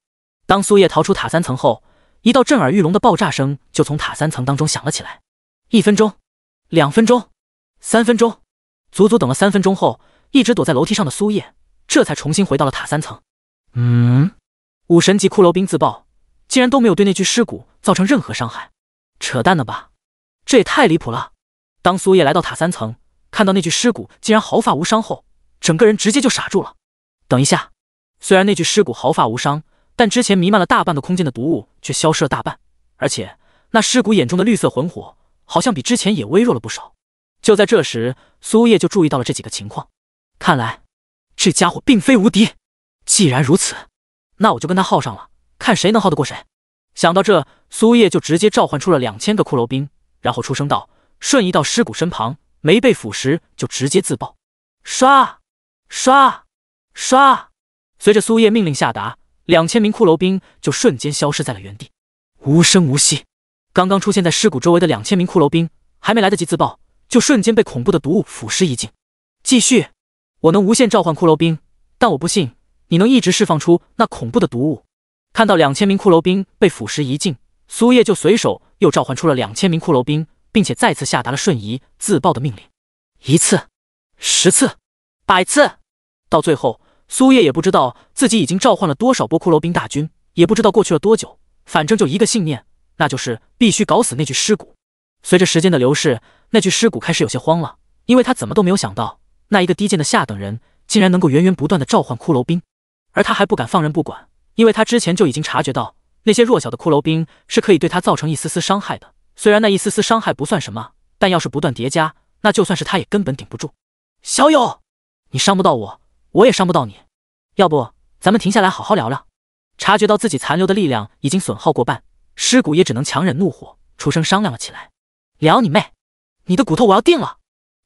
Speaker 1: 当苏叶逃出塔三层后，一道震耳欲聋的爆炸声就从塔三层当中响了起来。一分钟，两分钟，三分钟，足足等了三分钟后，一直躲在楼梯上的苏叶。这才重新回到了塔三层。嗯，武神级骷髅兵自爆，竟然都没有对那具尸骨造成任何伤害，扯淡呢吧？这也太离谱了！当苏叶来到塔三层，看到那具尸骨竟然毫发无伤后，整个人直接就傻住了。等一下，虽然那具尸骨毫发无伤，但之前弥漫了大半个空间的毒雾却消失了大半，而且那尸骨眼中的绿色魂火，好像比之前也微弱了不少。就在这时，苏叶就注意到了这几个情况，看来……这家伙并非无敌，既然如此，那我就跟他耗上了，看谁能耗得过谁。想到这，苏叶就直接召唤出了两千个骷髅兵，然后出声道：“瞬移到尸骨身旁，没被腐蚀就直接自爆！”刷刷刷！随着苏叶命令下达，两千名骷髅兵就瞬间消失在了原地，无声无息。刚刚出现在尸骨周围的两千名骷髅兵还没来得及自爆，就瞬间被恐怖的毒物腐蚀一尽。继续。我能无限召唤骷髅兵，但我不信你能一直释放出那恐怖的毒物。看到两千名骷髅兵被腐蚀一尽，苏叶就随手又召唤出了两千名骷髅兵，并且再次下达了瞬移自爆的命令。一次，十次，百次，到最后，苏叶也不知道自己已经召唤了多少波骷髅兵大军，也不知道过去了多久，反正就一个信念，那就是必须搞死那具尸骨。随着时间的流逝，那具尸骨开始有些慌了，因为他怎么都没有想到。那一个低贱的下等人，竟然能够源源不断的召唤骷髅兵，而他还不敢放任不管，因为他之前就已经察觉到，那些弱小的骷髅兵是可以对他造成一丝丝伤害的。虽然那一丝丝伤害不算什么，但要是不断叠加，那就算是他也根本顶不住。小友，你伤不到我，我也伤不到你，要不咱们停下来好好聊聊？察觉到自己残留的力量已经损耗过半，尸骨也只能强忍怒火，出声商量了起来。聊你妹！你的骨头我要定了，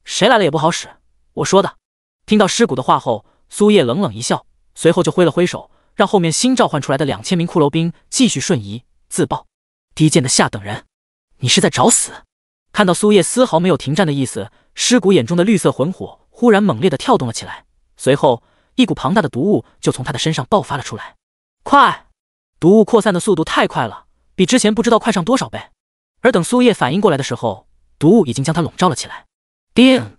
Speaker 1: 谁来了也不好使。我说的。听到尸骨的话后，苏叶冷冷一笑，随后就挥了挥手，让后面新召唤出来的两千名骷髅兵继续瞬移自爆。低贱的下等人，你是在找死！看到苏叶丝毫没有停战的意思，尸骨眼中的绿色魂火忽然猛烈的跳动了起来，随后一股庞大的毒雾就从他的身上爆发了出来。快！毒雾扩散的速度太快了，比之前不知道快上多少倍。而等苏叶反应过来的时候，毒雾已经将他笼罩了起来。叮！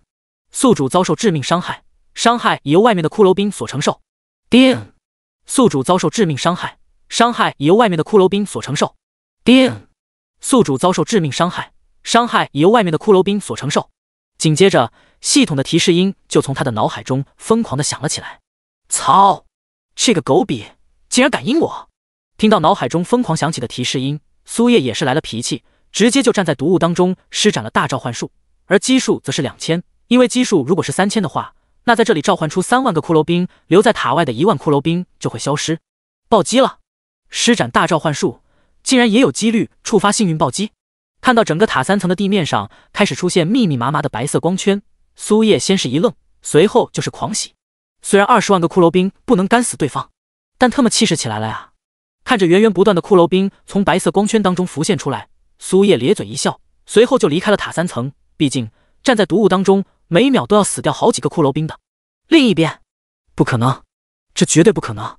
Speaker 1: 宿主遭受致命伤害，伤害已由外面的骷髅兵所承受。定，宿主遭受致命伤害，伤害已由外面的骷髅兵所承受。定，宿主遭受致命伤害，伤害已由外面的骷髅兵所承受。紧接着，系统的提示音就从他的脑海中疯狂的响了起来。操，这个狗比竟然敢阴我！听到脑海中疯狂响起的提示音，苏叶也是来了脾气，直接就站在毒雾当中施展了大召唤术，而基数则是两千。因为基数如果是三千的话，那在这里召唤出三万个骷髅兵，留在塔外的一万骷髅兵就会消失，暴击了！施展大召唤术竟然也有几率触发幸运暴击！看到整个塔三层的地面上开始出现密密麻麻的白色光圈，苏叶先是一愣，随后就是狂喜。虽然二十万个骷髅兵不能干死对方，但特么气势起来了呀！看着源源不断的骷髅兵从白色光圈当中浮现出来，苏叶咧嘴一笑，随后就离开了塔三层。毕竟站在毒雾当中。每秒都要死掉好几个骷髅兵的。另一边，不可能，这绝对不可能！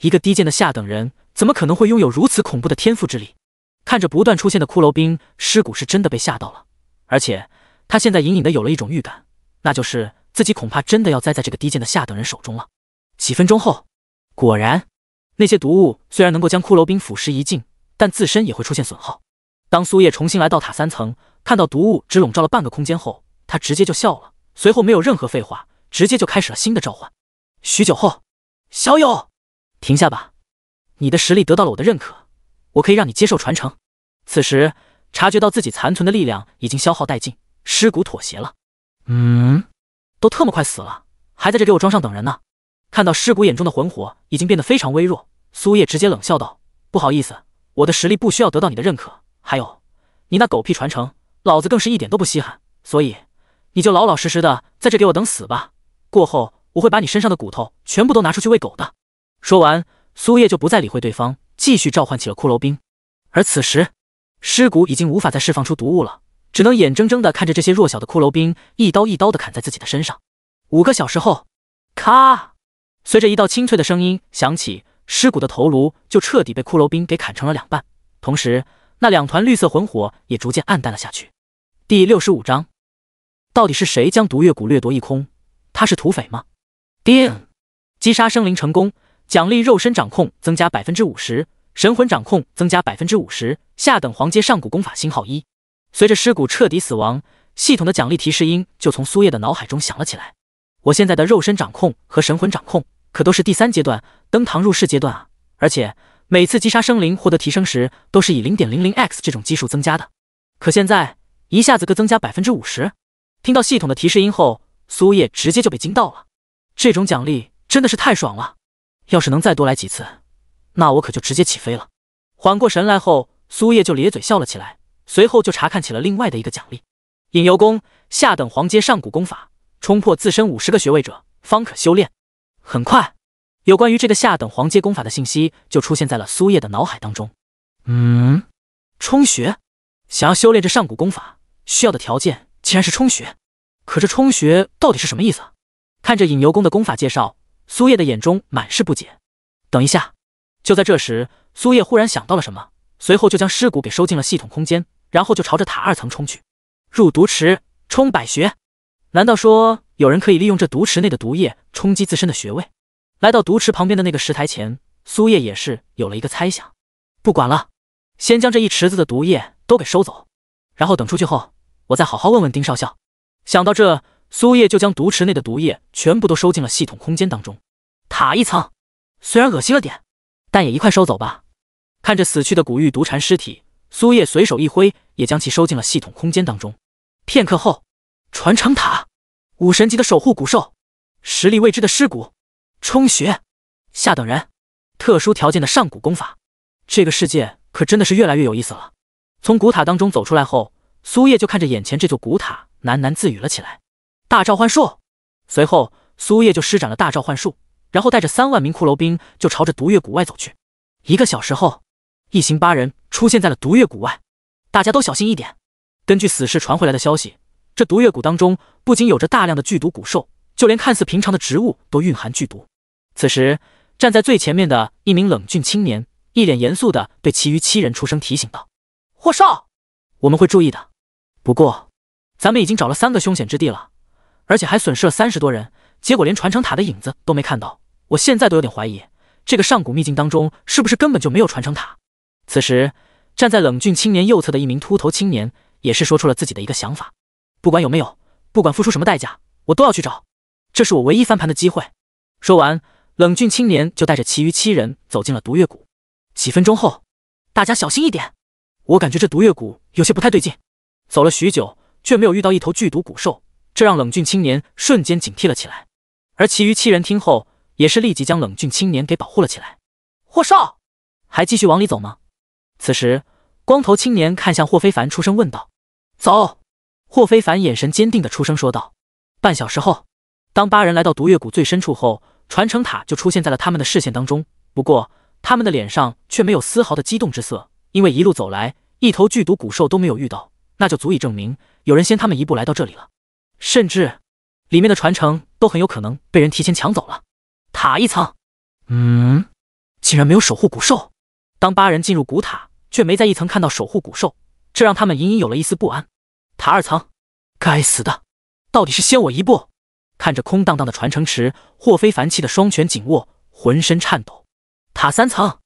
Speaker 1: 一个低贱的下等人，怎么可能会拥有如此恐怖的天赋之力？看着不断出现的骷髅兵尸骨，是真的被吓到了。而且，他现在隐隐的有了一种预感，那就是自己恐怕真的要栽在这个低贱的下等人手中了。几分钟后，果然，那些毒物虽然能够将骷髅兵腐蚀一尽，但自身也会出现损耗。当苏叶重新来到塔三层，看到毒物只笼罩了半个空间后，他直接就笑了，随后没有任何废话，直接就开始了新的召唤。许久后，小友，停下吧，你的实力得到了我的认可，我可以让你接受传承。此时察觉到自己残存的力量已经消耗殆尽，尸骨妥协了。嗯，都特么快死了，还在这给我装上等人呢？看到尸骨眼中的魂火已经变得非常微弱，苏叶直接冷笑道：“不好意思，我的实力不需要得到你的认可。还有，你那狗屁传承，老子更是一点都不稀罕。所以。”你就老老实实的在这给我等死吧，过后我会把你身上的骨头全部都拿出去喂狗的。说完，苏叶就不再理会对方，继续召唤起了骷髅兵。而此时，尸骨已经无法再释放出毒物了，只能眼睁睁的看着这些弱小的骷髅兵一刀一刀的砍在自己的身上。五个小时后，咔，随着一道清脆的声音响起，尸骨的头颅就彻底被骷髅兵给砍成了两半，同时那两团绿色魂火也逐渐暗淡了下去。第六十五章。到底是谁将毒月谷掠夺一空？他是土匪吗？叮，击杀生灵成功，奖励肉身掌控增加百分之五十，神魂掌控增加百分之五十。下等黄阶上古功法星号一。随着尸骨彻底死亡，系统的奖励提示音就从苏叶的脑海中响了起来。我现在的肉身掌控和神魂掌控可都是第三阶段登堂入室阶段啊，而且每次击杀生灵获得提升时都是以零点零零 x 这种基数增加的，可现在一下子各增加百分之五十。听到系统的提示音后，苏叶直接就被惊到了。这种奖励真的是太爽了！要是能再多来几次，那我可就直接起飞了。缓过神来后，苏叶就咧嘴笑了起来，随后就查看起了另外的一个奖励——隐游功，下等黄阶上古功法，冲破自身五十个穴位者方可修炼。很快，有关于这个下等黄阶功法的信息就出现在了苏叶的脑海当中。嗯，冲穴，想要修炼这上古功法需要的条件。竟然是冲穴，可这冲穴到底是什么意思？看着引牛功的功法介绍，苏叶的眼中满是不解。等一下！就在这时，苏叶忽然想到了什么，随后就将尸骨给收进了系统空间，然后就朝着塔二层冲去。入毒池，冲百穴。难道说有人可以利用这毒池内的毒液冲击自身的穴位？来到毒池旁边的那个石台前，苏叶也是有了一个猜想。不管了，先将这一池子的毒液都给收走，然后等出去后。我再好好问问丁少校。想到这，苏叶就将毒池内的毒液全部都收进了系统空间当中。塔一层，虽然恶心了点，但也一块收走吧。看着死去的古玉毒蟾尸体，苏叶随手一挥，也将其收进了系统空间当中。片刻后，传承塔，武神级的守护古兽，实力未知的尸骨，充血，下等人，特殊条件的上古功法。这个世界可真的是越来越有意思了。从古塔当中走出来后。苏叶就看着眼前这座古塔，喃喃自语了起来：“大召唤术。”随后，苏叶就施展了大召唤术，然后带着三万名骷髅兵就朝着毒月谷外走去。一个小时后，一行八人出现在了毒月谷外。大家都小心一点。根据死士传回来的消息，这毒月谷当中不仅有着大量的剧毒古兽，就连看似平常的植物都蕴含剧毒。此时，站在最前面的一名冷峻青年，一脸严肃的对其余七人出声提醒道：“霍少，我们会注意的。”不过，咱们已经找了三个凶险之地了，而且还损失了三十多人，结果连传承塔的影子都没看到。我现在都有点怀疑，这个上古秘境当中是不是根本就没有传承塔？此时，站在冷峻青年右侧的一名秃头青年也是说出了自己的一个想法：不管有没有，不管付出什么代价，我都要去找，这是我唯一翻盘的机会。说完，冷峻青年就带着其余七人走进了毒月谷。几分钟后，大家小心一点，我感觉这毒月谷有些不太对劲。走了许久，却没有遇到一头剧毒古兽，这让冷峻青年瞬间警惕了起来。而其余七人听后，也是立即将冷峻青年给保护了起来。霍少，还继续往里走吗？此时，光头青年看向霍非凡，出声问道：“走。”霍非凡眼神坚定的出声说道：“半小时后。”当八人来到毒月谷最深处后，传承塔就出现在了他们的视线当中。不过，他们的脸上却没有丝毫的激动之色，因为一路走来，一头剧毒古兽都没有遇到。那就足以证明，有人先他们一步来到这里了，甚至里面的传承都很有可能被人提前抢走了。塔一层，嗯，竟然没有守护古兽。当八人进入古塔，却没在一层看到守护古兽，这让他们隐隐有了一丝不安。塔二层，该死的，到底是先我一步？看着空荡荡的传承池，霍非凡气的双拳紧握，浑身颤抖。塔三层，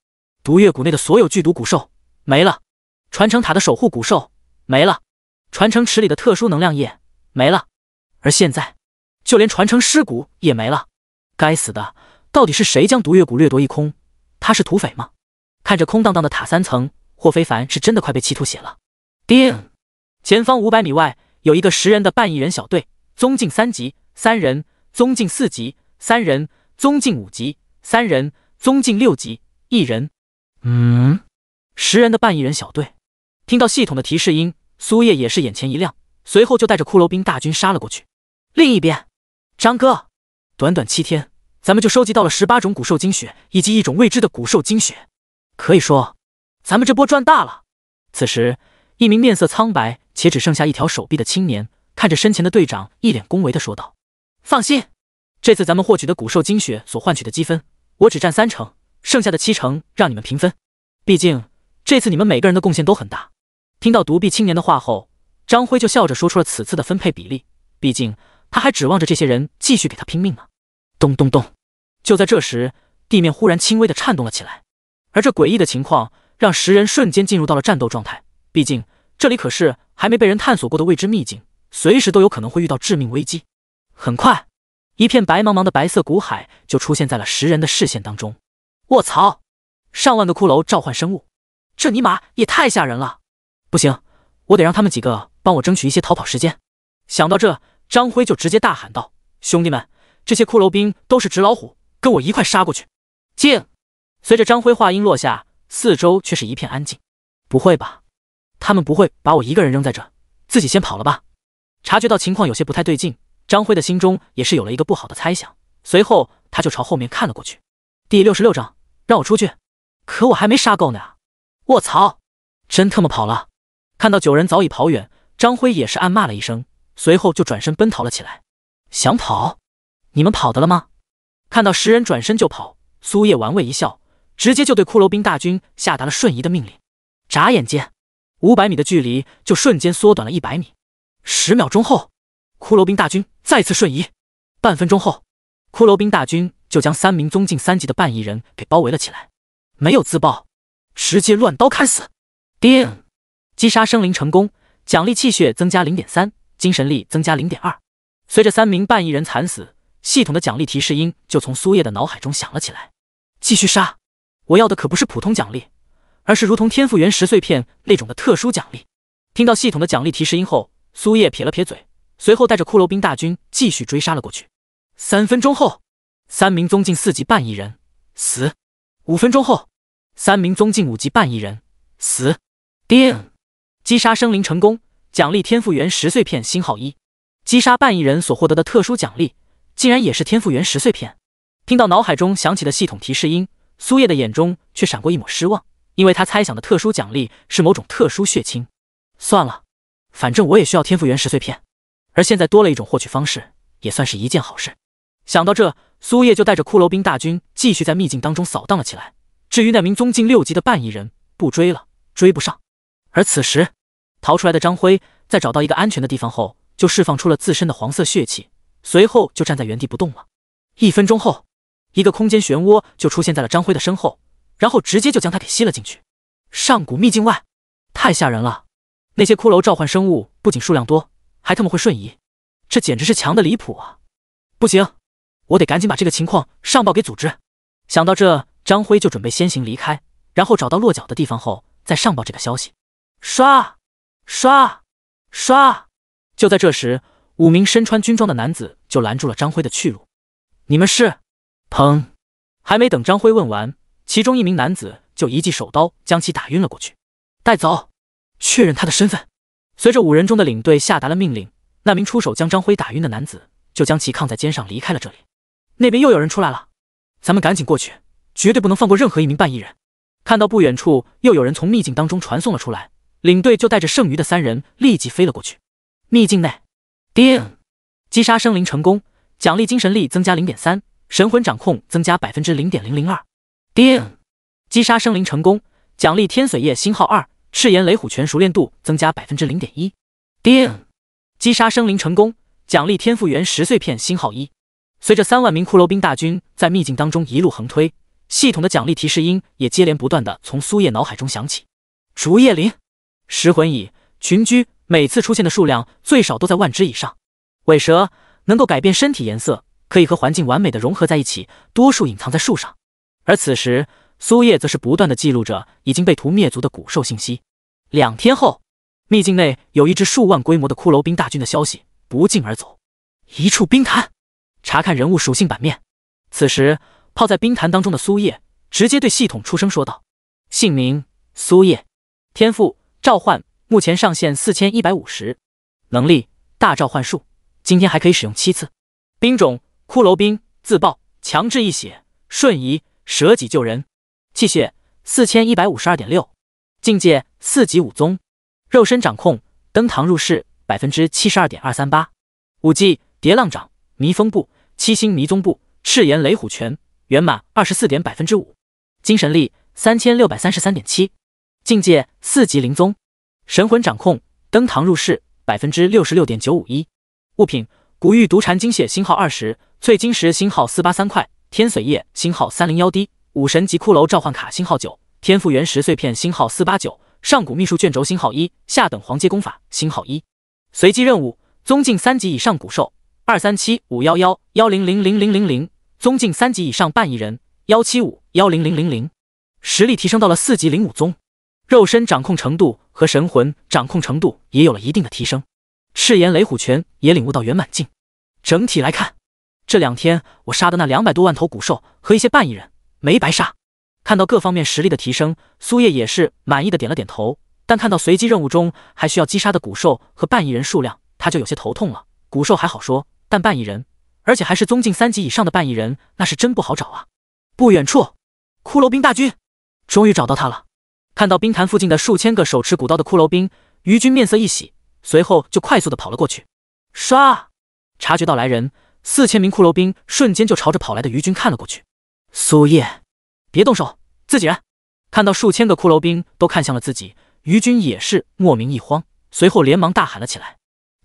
Speaker 1: 毒月谷内的所有剧毒古兽没了，传承塔的守护古兽。没了，传承池里的特殊能量液没了，而现在，就连传承尸骨也没了。该死的，到底是谁将毒月谷掠夺一空？他是土匪吗？看着空荡荡的塔三层，霍非凡是真的快被气吐血了。叮，前方五百米外有一个十人的半翼人小队，宗境三级三人，宗境四级三人，宗境五级三人，宗境六级一人。嗯，十人的半翼人小队，听到系统的提示音。苏叶也是眼前一亮，随后就带着骷髅兵大军杀了过去。另一边，张哥，短短七天，咱们就收集到了十八种古兽精血以及一种未知的古兽精血，可以说，咱们这波赚大了。此时，一名面色苍白且只剩下一条手臂的青年看着身前的队长，一脸恭维的说道：“放心，这次咱们获取的古兽精血所换取的积分，我只占三成，剩下的七成让你们平分。毕竟，这次你们每个人的贡献都很大。”听到独臂青年的话后，张辉就笑着说出了此次的分配比例。毕竟他还指望着这些人继续给他拼命呢。咚咚咚！就在这时，地面忽然轻微的颤动了起来，而这诡异的情况让十人瞬间进入到了战斗状态。毕竟这里可是还没被人探索过的未知秘境，随时都有可能会遇到致命危机。很快，一片白茫茫的白色骨海就出现在了十人的视线当中。卧槽！上万个骷髅召唤生物，这尼玛也太吓人了！不行，我得让他们几个帮我争取一些逃跑时间。想到这，张辉就直接大喊道：“兄弟们，这些骷髅兵都是纸老虎，跟我一块杀过去！”静。随着张辉话音落下，四周却是一片安静。不会吧？他们不会把我一个人扔在这，自己先跑了吧？察觉到情况有些不太对劲，张辉的心中也是有了一个不好的猜想。随后，他就朝后面看了过去。第六十六章，让我出去，可我还没杀够呢！卧槽，真特么跑了！看到九人早已跑远，张辉也是暗骂了一声，随后就转身奔逃了起来。想跑？你们跑的了吗？看到十人转身就跑，苏叶玩味一笑，直接就对骷髅兵大军下达了瞬移的命令。眨眼间，五百米的距离就瞬间缩短了一百米。十秒钟后，骷髅兵大军再次瞬移。半分钟后，骷髅兵大军就将三名宗境三级的半异人给包围了起来，没有自爆，直接乱刀砍死。叮。击杀生灵成功，奖励气血增加零点三，精神力增加零点二。随着三名半异人惨死，系统的奖励提示音就从苏叶的脑海中响了起来。继续杀！我要的可不是普通奖励，而是如同天赋原石碎片那种的特殊奖励。听到系统的奖励提示音后，苏叶撇了撇嘴，随后带着骷髅兵大军继续追杀了过去。三分钟后，三名宗境四级半异人死。五分钟后，三名宗境五级半异人死。定。击杀生灵成功，奖励天赋原石碎片星号一。击杀半亿人所获得的特殊奖励，竟然也是天赋原石碎片。听到脑海中响起的系统提示音，苏叶的眼中却闪过一抹失望，因为他猜想的特殊奖励是某种特殊血清。算了，反正我也需要天赋原石碎片，而现在多了一种获取方式，也算是一件好事。想到这，苏叶就带着骷髅兵大军继续在秘境当中扫荡了起来。至于那名宗境六级的半亿人，不追了，追不上。而此时。逃出来的张辉，在找到一个安全的地方后，就释放出了自身的黄色血气，随后就站在原地不动了。一分钟后，一个空间漩涡就出现在了张辉的身后，然后直接就将他给吸了进去。上古秘境外，太吓人了！那些骷髅召唤生物不仅数量多，还特么会瞬移，这简直是强的离谱啊！不行，我得赶紧把这个情况上报给组织。想到这，张辉就准备先行离开，然后找到落脚的地方后再上报这个消息。刷。刷刷！就在这时，五名身穿军装的男子就拦住了张辉的去路。你们是？砰！还没等张辉问完，其中一名男子就一记手刀将其打晕了过去，带走，确认他的身份。随着五人中的领队下达了命令，那名出手将张辉打晕的男子就将其抗在肩上离开了这里。那边又有人出来了，咱们赶紧过去，绝对不能放过任何一名半异人。看到不远处又有人从秘境当中传送了出来。领队就带着剩余的三人立即飞了过去。秘境内，叮，击杀生灵成功，奖励精神力增加零点三，神魂掌控增加百分之零点零零二。叮，击杀生灵成功，奖励天髓液星号二，赤炎雷虎拳熟练度增加百分之零点一。叮，击杀生灵成功，奖励天赋源石碎片星号一。随着三万名骷髅兵大军在秘境当中一路横推，系统的奖励提示音也接连不断的从苏叶脑海中响起。竹叶林。食魂蚁群居，每次出现的数量最少都在万只以上。尾蛇能够改变身体颜色，可以和环境完美的融合在一起，多数隐藏在树上。而此时，苏叶则是不断的记录着已经被屠灭族的古兽信息。两天后，秘境内有一支数万规模的骷髅兵大军的消息不胫而走。一处冰潭，查看人物属性版面。此时，泡在冰潭当中的苏叶直接对系统出声说道：“姓名苏叶，天赋。”召唤目前上限四千一百五十，能力大召唤术，今天还可以使用七次。兵种骷髅兵，自爆，强制一血，瞬移，舍己救人。气血四千一百五十二点六，境界四级武宗，肉身掌控，登堂入室百分之七十二点二三八。武技叠浪掌、迷风步、七星迷踪步、赤炎雷虎拳，圆满二十四点百分之五。精神力三千六百三十三点七。境界四级灵宗，神魂掌控，登堂入室百分之六十六点九五一。物品：古玉毒蟾精血星号二十，翠晶石星号四八三块，天髓液星号三零幺滴，武神级骷髅召唤卡星号九，天赋原石碎片星号四八九，上古秘术卷轴星号一，下等黄阶功法星号一。随机任务：宗境三级以上古兽二三七五幺幺幺零零零零零0宗境三级以上半亿人幺七五幺零零零零。实力提升到了四级零五宗。肉身掌控程度和神魂掌控程度也有了一定的提升，赤炎雷虎拳也领悟到圆满境。整体来看，这两天我杀的那两百多万头古兽和一些半异人没白杀。看到各方面实力的提升，苏叶也是满意的点了点头。但看到随机任务中还需要击杀的古兽和半异人数量，他就有些头痛了。古兽还好说，但半异人，而且还是宗境三级以上的半异人，那是真不好找啊。不远处，骷髅兵大军，终于找到他了。看到冰潭附近的数千个手持古刀的骷髅兵，于军面色一喜，随后就快速的跑了过去。刷！察觉到来人，四千名骷髅兵瞬间就朝着跑来的于军看了过去。苏叶，别动手，自己人！看到数千个骷髅兵都看向了自己，于军也是莫名一慌，随后连忙大喊了起来：“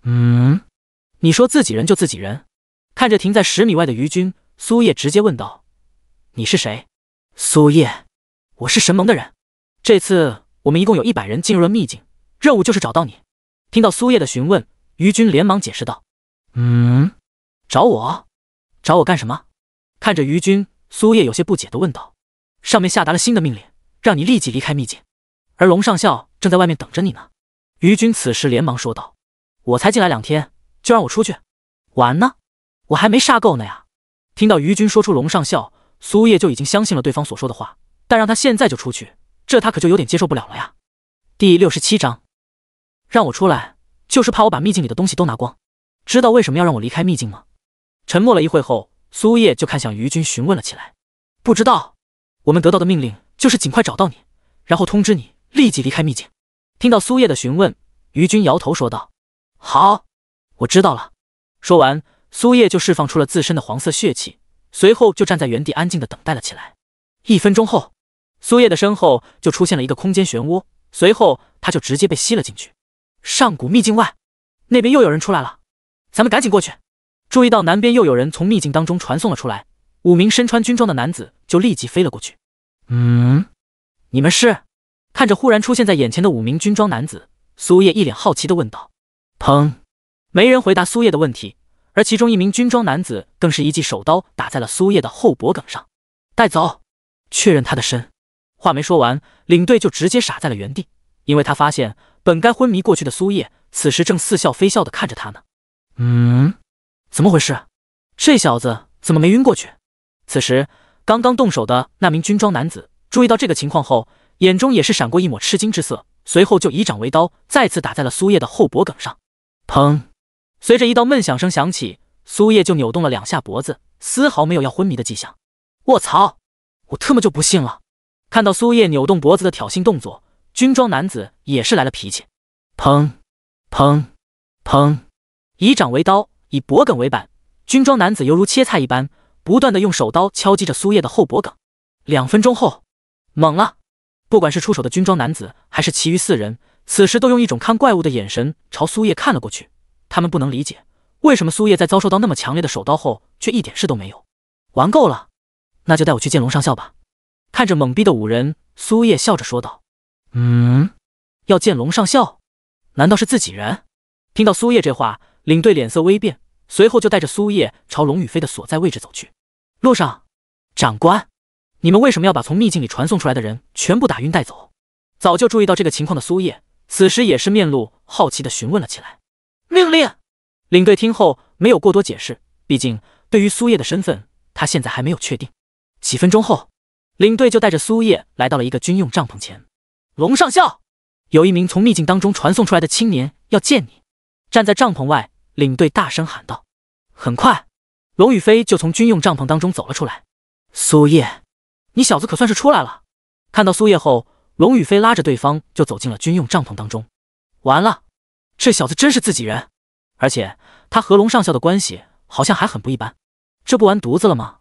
Speaker 2: 嗯，
Speaker 1: 你说自己人就自己人？”看着停在十米外的于军，苏叶直接问道：“你是谁？”苏叶，我是神盟的人。这次我们一共有一百人进入了秘境，任务就是找到你。听到苏叶的询问，于军连忙解释道：“
Speaker 2: 嗯，
Speaker 1: 找我，找我干什么？”看着于军，苏叶有些不解的问道：“上面下达了新的命令，让你立即离开秘境，而龙上校正在外面等着你呢。”于军此时连忙说道：“我才进来两天，就让我出去玩呢？我还没杀够呢呀！”听到于军说出龙上校，苏叶就已经相信了对方所说的话，但让他现在就出去。这他可就有点接受不了了呀。第六十七章，让我出来，就是怕我把秘境里的东西都拿光。知道为什么要让我离开秘境吗？沉默了一会后，苏叶就看向于军询问了起来。不知道，我们得到的命令就是尽快找到你，然后通知你立即离开秘境。听到苏叶的询问，于军摇头说道：“好，我知道了。”说完，苏叶就释放出了自身的黄色血气，随后就站在原地安静的等待了起来。一分钟后。苏叶的身后就出现了一个空间漩涡，随后他就直接被吸了进去。上古秘境外，那边又有人出来了，咱们赶紧过去。注意到南边又有人从秘境当中传送了出来，五名身穿军装的男子就立即飞了过去。嗯，你们是？看着忽然出现在眼前的五名军装男子，苏叶一脸好奇地问道。砰！没人回答苏叶的问题，而其中一名军装男子更是一记手刀打在了苏叶的后脖颈上。带走，确认他的身。话没说完，领队就直接傻在了原地，因为他发现本该昏迷过去的苏叶，此时正似笑非笑的看着他呢。嗯？怎么回事？这小子怎么没晕过去？此时刚刚动手的那名军装男子注意到这个情况后，眼中也是闪过一抹吃惊之色，随后就以掌为刀，再次打在了苏叶的后脖颈上。砰！随着一道闷响声响起，苏叶就扭动了两下脖子，丝毫没有要昏迷的迹象。卧槽！我特么就不信了！看到苏叶扭动脖子的挑衅动作，军装男子也是来了脾气，砰砰砰！以掌为刀，以脖梗为板，军装男子犹如切菜一般，不断的用手刀敲击着苏叶的后脖梗。两分钟后，猛了！不管是出手的军装男子，还是其余四人，此时都用一种看怪物的眼神朝苏叶看了过去。他们不能理解，为什么苏叶在遭受到那么强烈的手刀后，却一点事都没有。玩够了，那就带我去见龙上校吧。看着懵逼的五人，苏叶笑着说道：“
Speaker 2: 嗯，
Speaker 1: 要见龙上校，难道是自己人？”听到苏叶这话，领队脸色微变，随后就带着苏叶朝龙雨飞的所在位置走去。路上，长官，你们为什么要把从秘境里传送出来的人全部打晕带走？早就注意到这个情况的苏叶，此时也是面露好奇的询问了起来。命令，领队听后没有过多解释，毕竟对于苏叶的身份，他现在还没有确定。几分钟后。领队就带着苏叶来到了一个军用帐篷前。龙上校，有一名从秘境当中传送出来的青年要见你。站在帐篷外，领队大声喊道。很快，龙宇飞就从军用帐篷当中走了出来。苏叶，你小子可算是出来了。看到苏叶后，龙宇飞拉着对方就走进了军用帐篷当中。完了，这小子真是自己人，而且他和龙上校的关系好像还很不一般，这不完犊子了吗？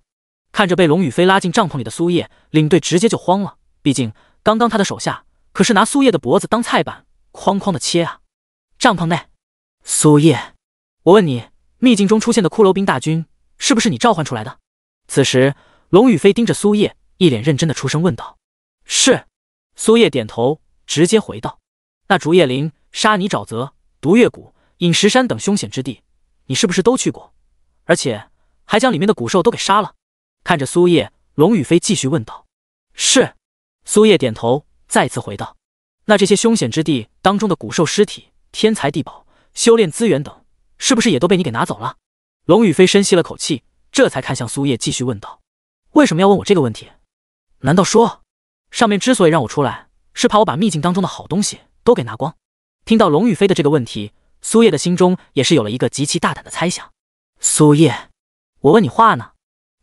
Speaker 1: 看着被龙宇飞拉进帐篷里的苏叶，领队直接就慌了。毕竟刚刚他的手下可是拿苏叶的脖子当菜板，哐哐的切啊！帐篷内，苏叶，我问你，秘境中出现的骷髅兵大军，是不是你召唤出来的？此时，龙宇飞盯着苏叶，一脸认真的出声问道：“是。”苏叶点头，直接回道：“那竹叶林、沙泥沼泽、毒月谷、饮石山等凶险之地，你是不是都去过？而且还将里面的古兽都给杀了？”看着苏叶，龙雨飞继续问道：“是。”苏叶点头，再次回道：“那这些凶险之地当中的古兽尸体、天材地宝、修炼资源等，是不是也都被你给拿走了？”龙雨飞深吸了口气，这才看向苏叶，继续问道：“为什么要问我这个问题？难道说上面之所以让我出来，是怕我把秘境当中的好东西都给拿光？”听到龙雨飞的这个问题，苏叶的心中也是有了一个极其大胆的猜想：“苏叶，我问你话呢。”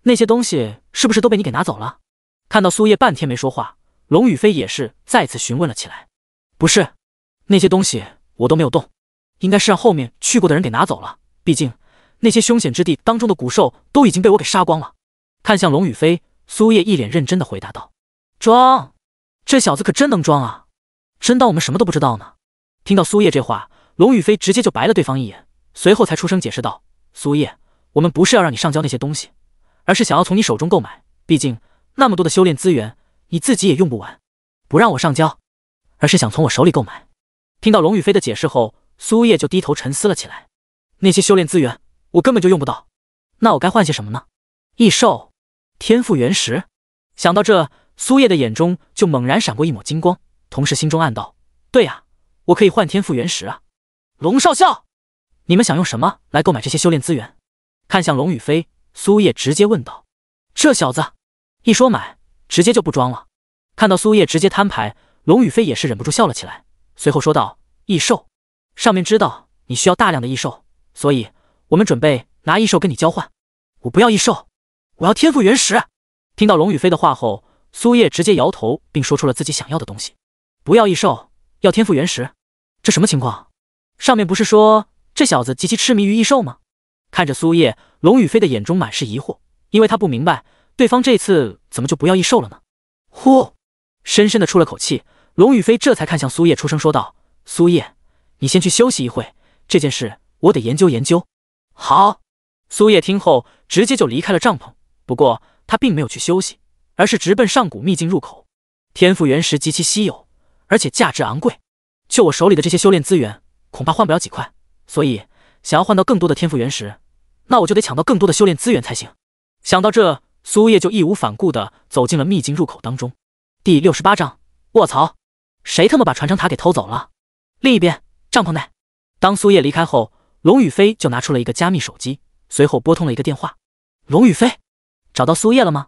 Speaker 1: 那些东西是不是都被你给拿走了？看到苏叶半天没说话，龙宇飞也是再次询问了起来。不是，那些东西我都没有动，应该是让后面去过的人给拿走了。毕竟那些凶险之地当中的古兽都已经被我给杀光了。看向龙宇飞，苏叶一脸认真的回答道：“装，这小子可真能装啊，真当我们什么都不知道呢？”听到苏叶这话，龙宇飞直接就白了对方一眼，随后才出声解释道：“苏叶，我们不是要让你上交那些东西。”而是想要从你手中购买，毕竟那么多的修炼资源，你自己也用不完。不让我上交，而是想从我手里购买。听到龙宇飞的解释后，苏叶就低头沉思了起来。那些修炼资源，我根本就用不到。那我该换些什么呢？异兽、天赋原石。想到这，苏叶的眼中就猛然闪过一抹金光，同时心中暗道：对呀，我可以换天赋原石啊！龙少校，你们想用什么来购买这些修炼资源？看向龙宇飞。苏叶直接问道：“这小子一说买，直接就不装了。”看到苏叶直接摊牌，龙宇飞也是忍不住笑了起来，随后说道：“异兽，上面知道你需要大量的异兽，所以我们准备拿异兽跟你交换。”“我不要异兽，我要天赋原石。”听到龙宇飞的话后，苏叶直接摇头，并说出了自己想要的东西：“不要异兽，要天赋原石。”这什么情况？上面不是说这小子极其痴迷于异兽吗？看着苏叶，龙宇飞的眼中满是疑惑，因为他不明白对方这次怎么就不要异兽了呢？呼，深深的出了口气，龙宇飞这才看向苏叶，出声说道：“苏叶，你先去休息一会，这件事我得研究研究。”好。苏叶听后，直接就离开了帐篷。不过他并没有去休息，而是直奔上古秘境入口。天赋原石极其稀有，而且价值昂贵，就我手里的这些修炼资源，恐怕换不了几块，所以。想要换到更多的天赋原石，那我就得抢到更多的修炼资源才行。想到这，苏叶就义无反顾地走进了秘境入口当中。第六十八章，卧槽，谁他妈把传承塔给偷走了？另一边帐篷内，当苏叶离开后，龙宇飞就拿出了一个加密手机，随后拨通了一个电话。龙宇飞，找到苏叶了吗？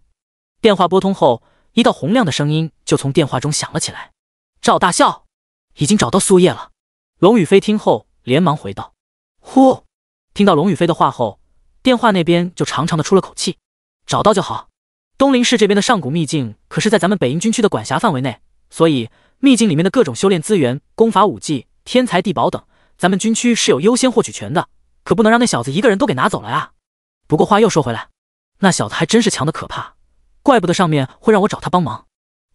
Speaker 1: 电话拨通后，一道洪亮的声音就从电话中响了起来：“赵大笑，已经找到苏叶了。”龙宇飞听后连忙回道。呼，听到龙宇飞的话后，电话那边就长长的出了口气。找到就好。东林市这边的上古秘境，可是在咱们北营军区的管辖范围内，所以秘境里面的各种修炼资源、功法、武技、天才地宝等，咱们军区是有优先获取权的。可不能让那小子一个人都给拿走了啊！不过话又说回来，那小子还真是强的可怕，怪不得上面会让我找他帮忙。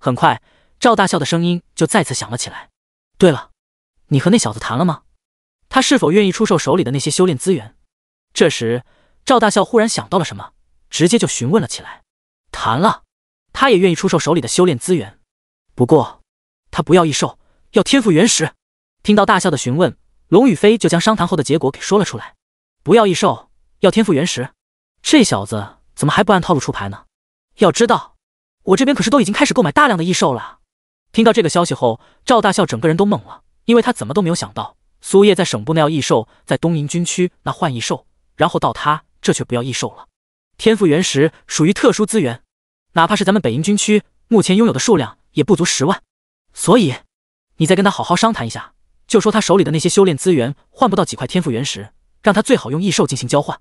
Speaker 1: 很快，赵大笑的声音就再次响了起来。对了，你和那小子谈了吗？他是否愿意出售手里的那些修炼资源？这时，赵大笑忽然想到了什么，直接就询问了起来。谈了，他也愿意出售手里的修炼资源，不过他不要异兽，要天赋原石。听到大笑的询问，龙宇飞就将商谈后的结果给说了出来：不要异兽，要天赋原石。这小子怎么还不按套路出牌呢？要知道，我这边可是都已经开始购买大量的异兽了。听到这个消息后，赵大笑整个人都懵了，因为他怎么都没有想到。苏叶在省部那要异兽，在东营军区那换异兽，然后到他这却不要异兽了。天赋原石属于特殊资源，哪怕是咱们北营军区目前拥有的数量也不足十万，所以你再跟他好好商谈一下，就说他手里的那些修炼资源换不到几块天赋原石，让他最好用异兽进行交换。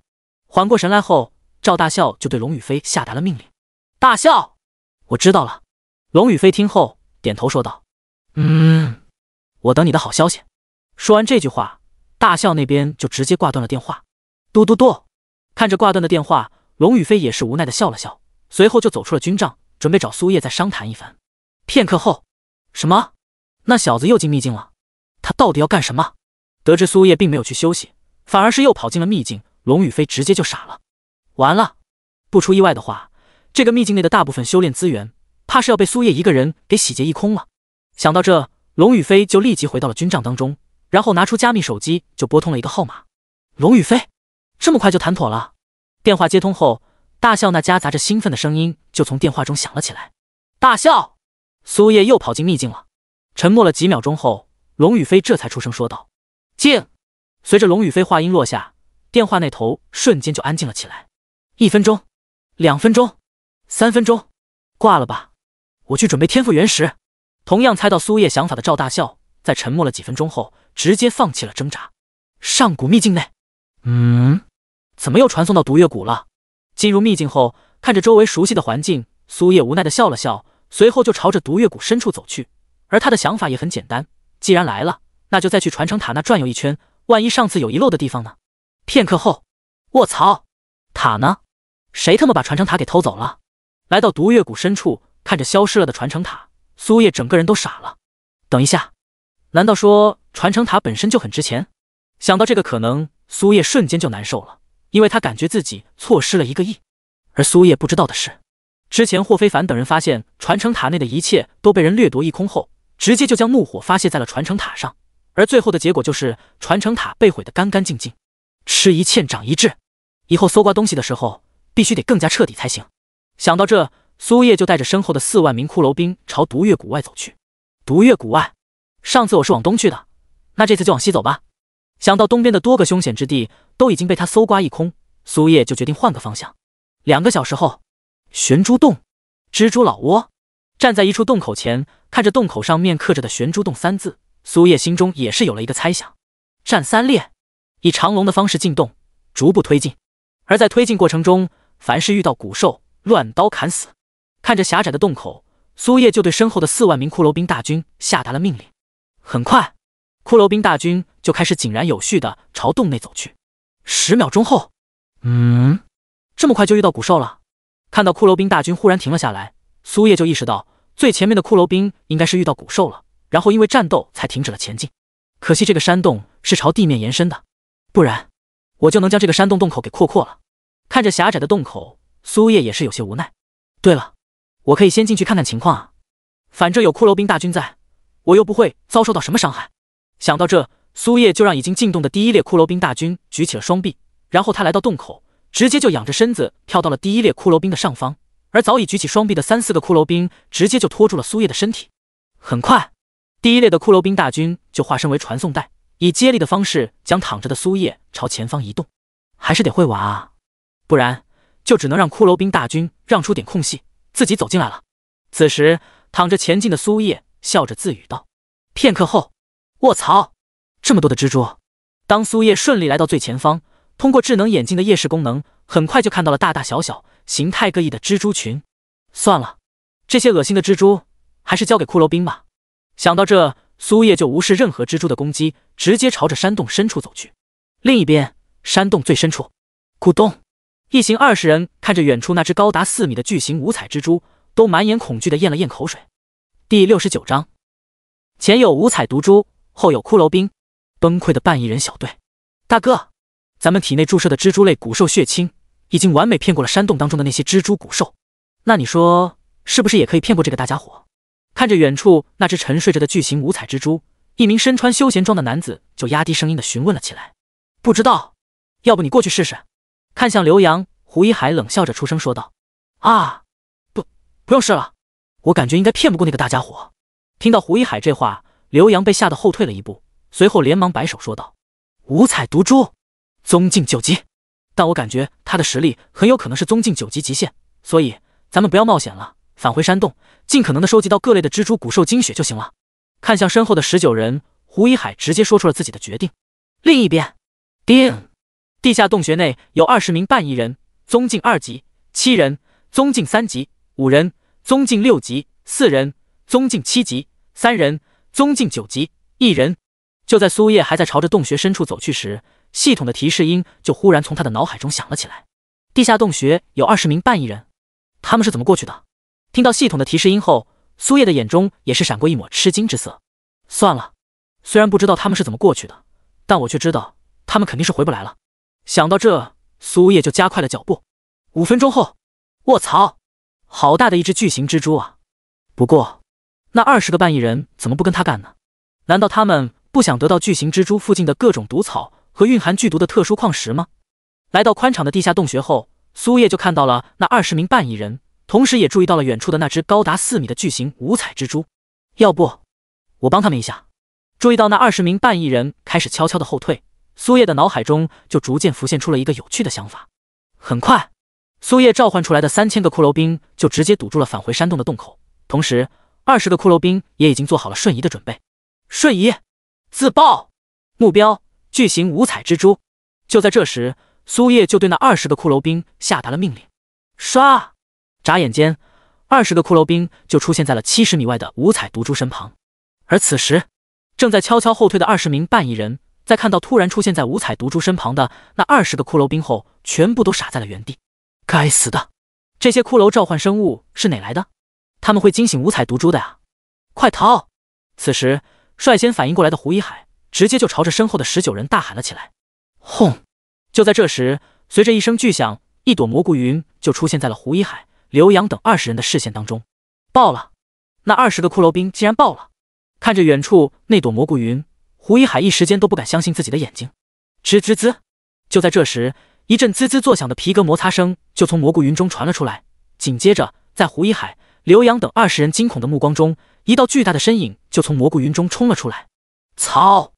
Speaker 1: 缓过神来后，赵大笑就对龙宇飞下达了命令：“大笑，我知道了。”龙宇飞听后点头说道：“
Speaker 2: 嗯，
Speaker 1: 我等你的好消息。”说完这句话，大笑那边就直接挂断了电话。嘟嘟嘟，看着挂断的电话，龙宇飞也是无奈的笑了笑，随后就走出了军帐，准备找苏叶再商谈一番。片刻后，什么？那小子又进秘境了？他到底要干什么？得知苏叶并没有去休息，反而是又跑进了秘境，龙宇飞直接就傻了。完了，不出意外的话，这个秘境内的大部分修炼资源，怕是要被苏叶一个人给洗劫一空了。想到这，龙宇飞就立即回到了军帐当中。然后拿出加密手机，就拨通了一个号码。龙宇飞，这么快就谈妥了？电话接通后，大笑那夹杂着兴奋的声音就从电话中响了起来。大笑，苏叶又跑进秘境了。沉默了几秒钟后，龙宇飞这才出声说道：“静。”随着龙宇飞话音落下，电话那头瞬间就安静了起来。一分钟，两分钟，三分钟，挂了吧，我去准备天赋原石。同样猜到苏叶想法的赵大笑，在沉默了几分钟后。直接放弃了挣扎。上古秘境内，
Speaker 2: 嗯，
Speaker 1: 怎么又传送到毒月谷了？进入秘境后，看着周围熟悉的环境，苏叶无奈的笑了笑，随后就朝着毒月谷深处走去。而他的想法也很简单，既然来了，那就再去传承塔那转悠一圈，万一上次有遗漏的地方呢？片刻后，卧槽，塔呢？谁他妈把传承塔给偷走了？来到毒月谷深处，看着消失了的传承塔，苏叶整个人都傻了。等一下。难道说传承塔本身就很值钱？想到这个可能，苏叶瞬间就难受了，因为他感觉自己错失了一个亿。而苏叶不知道的是，之前霍非凡等人发现传承塔内的一切都被人掠夺一空后，直接就将怒火发泄在了传承塔上，而最后的结果就是传承塔被毁得干干净净。吃一堑，长一智，以后搜刮东西的时候必须得更加彻底才行。想到这，苏叶就带着身后的四万名骷髅兵朝毒月谷外走去。毒月谷外。上次我是往东去的，那这次就往西走吧。想到东边的多个凶险之地都已经被他搜刮一空，苏叶就决定换个方向。两个小时后，玄珠洞、蜘蛛老窝。站在一处洞口前，看着洞口上面刻着的“玄珠洞”三字，苏叶心中也是有了一个猜想。战三列，以长龙的方式进洞，逐步推进。而在推进过程中，凡是遇到古兽，乱刀砍死。看着狭窄的洞口，苏叶就对身后的四万名骷髅兵大军下达了命令。很快，骷髅兵大军就开始井然有序的朝洞内走去。十秒钟后，嗯，这么快就遇到古兽了？看到骷髅兵大军忽然停了下来，苏叶就意识到最前面的骷髅兵应该是遇到古兽了，然后因为战斗才停止了前进。可惜这个山洞是朝地面延伸的，不然我就能将这个山洞洞口给扩扩了。看着狭窄的洞口，苏叶也是有些无奈。对了，我可以先进去看看情况啊，反正有骷髅兵大军在。我又不会遭受到什么伤害。想到这，苏叶就让已经进洞的第一列骷髅兵大军举起了双臂，然后他来到洞口，直接就仰着身子跳到了第一列骷髅兵的上方。而早已举起双臂的三四个骷髅兵直接就拖住了苏叶的身体。很快，第一列的骷髅兵大军就化身为传送带，以接力的方式将躺着的苏叶朝前方移动。还是得会玩啊，不然就只能让骷髅兵大军让出点空隙，自己走进来了。此时躺着前进的苏叶。笑着自语道。片刻后，我操，这么多的蜘蛛！当苏叶顺利来到最前方，通过智能眼镜的夜视功能，很快就看到了大大小小、形态各异的蜘蛛群。算了，这些恶心的蜘蛛，还是交给骷髅兵吧。想到这，苏叶就无视任何蜘蛛的攻击，直接朝着山洞深处走去。另一边，山洞最深处，咕咚！一行二十人看着远处那只高达四米的巨型五彩蜘蛛，都满眼恐惧的咽了咽口水。第六十九章，前有五彩毒蛛，后有骷髅兵，崩溃的半异人小队。大哥，咱们体内注射的蜘蛛类骨兽血清，已经完美骗过了山洞当中的那些蜘蛛骨兽，那你说，是不是也可以骗过这个大家伙？看着远处那只沉睡着的巨型五彩蜘蛛，一名身穿休闲装的男子就压低声音的询问了起来。不知道，要不你过去试试？看向刘洋，胡一海冷笑着出声说道：“啊，不，不用试了。”我感觉应该骗不过那个大家伙。听到胡一海这话，刘洋被吓得后退了一步，随后连忙摆手说道：“五彩毒蛛，宗境九级，但我感觉他的实力很有可能是宗境九级极限，所以咱们不要冒险了，返回山洞，尽可能的收集到各类的蜘蛛骨兽精血就行了。”看向身后的十九人，胡一海直接说出了自己的决定。另一边，叮，地下洞穴内有二十名半异人，宗境二级七人，宗境三级五人。宗境六级四人，宗境七级三人，宗境九级一人。就在苏叶还在朝着洞穴深处走去时，系统的提示音就忽然从他的脑海中响了起来。地下洞穴有二十名半亿人，他们是怎么过去的？听到系统的提示音后，苏叶的眼中也是闪过一抹吃惊之色。算了，虽然不知道他们是怎么过去的，但我却知道他们肯定是回不来了。想到这，苏叶就加快了脚步。五分钟后，卧槽！好大的一只巨型蜘蛛啊！不过，那二十个半翼人怎么不跟他干呢？难道他们不想得到巨型蜘蛛附近的各种毒草和蕴含剧毒的特殊矿石吗？来到宽敞的地下洞穴后，苏叶就看到了那二十名半翼人，同时也注意到了远处的那只高达四米的巨型五彩蜘蛛。要不，我帮他们一下？注意到那二十名半翼人开始悄悄的后退，苏叶的脑海中就逐渐浮现出了一个有趣的想法。很快。苏叶召唤出来的三千个骷髅兵就直接堵住了返回山洞的洞口，同时二十个骷髅兵也已经做好了瞬移的准备。瞬移，自爆，目标：巨型五彩蜘蛛。就在这时，苏叶就对那二十个骷髅兵下达了命令：刷，眨眼间，二十个骷髅兵就出现在了七十米外的五彩毒蛛身旁。而此时，正在悄悄后退的二十名半蚁人，在看到突然出现在五彩毒蛛身旁的那二十个骷髅兵后，全部都傻在了原地。该死的！这些骷髅召唤生物是哪来的？他们会惊醒五彩毒蛛的呀！快逃！此时，率先反应过来的胡一海直接就朝着身后的十九人大喊了起来。轰！就在这时，随着一声巨响，一朵蘑菇云就出现在了胡一海、刘洋等二十人的视线当中。爆了！那二十个骷髅兵竟然爆了！看着远处那朵蘑菇云，胡一海一时间都不敢相信自己的眼睛。吱吱吱！就在这时。一阵滋滋作响的皮革摩擦声就从蘑菇云中传了出来，紧接着，在胡一海、刘洋等二十人惊恐的目光中，一道巨大的身影就从蘑菇云中冲了出来。操！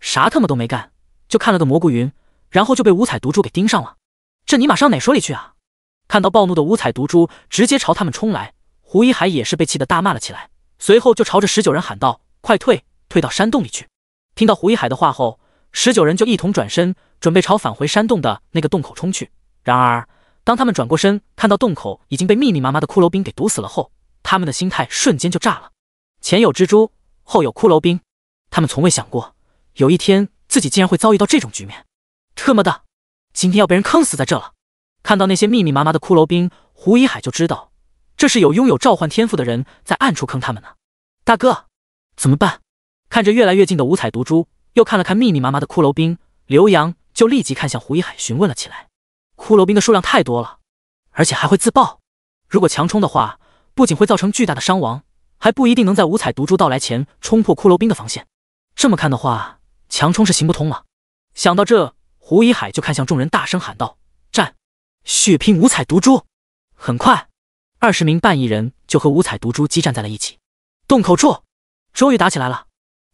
Speaker 1: 啥他妈都没干，就看了个蘑菇云，然后就被五彩毒蛛给盯上了，这尼玛上哪说理去啊？看到暴怒的五彩毒蛛直接朝他们冲来，胡一海也是被气得大骂了起来，随后就朝着十九人喊道：“快退，退到山洞里去！”听到胡一海的话后，十九人就一同转身，准备朝返回山洞的那个洞口冲去。然而，当他们转过身，看到洞口已经被密密麻麻的骷髅兵给堵死了后，他们的心态瞬间就炸了。前有蜘蛛，后有骷髅兵，他们从未想过有一天自己竟然会遭遇到这种局面。特么的，今天要被人坑死在这了！看到那些密密麻麻的骷髅兵，胡一海就知道这是有拥有召唤天赋的人在暗处坑他们呢。大哥，怎么办？看着越来越近的五彩毒蛛。又看了看密密麻麻的骷髅兵，刘洋就立即看向胡一海询问了起来：“骷髅兵的数量太多了，而且还会自爆，如果强冲的话，不仅会造成巨大的伤亡，还不一定能在五彩毒蛛到来前冲破骷髅兵的防线。这么看的话，强冲是行不通了。”想到这，胡一海就看向众人大声喊道：“战，血拼五彩毒蛛！”很快，二十名半翼人就和五彩毒蛛激战在了一起。洞口处终于打起来了，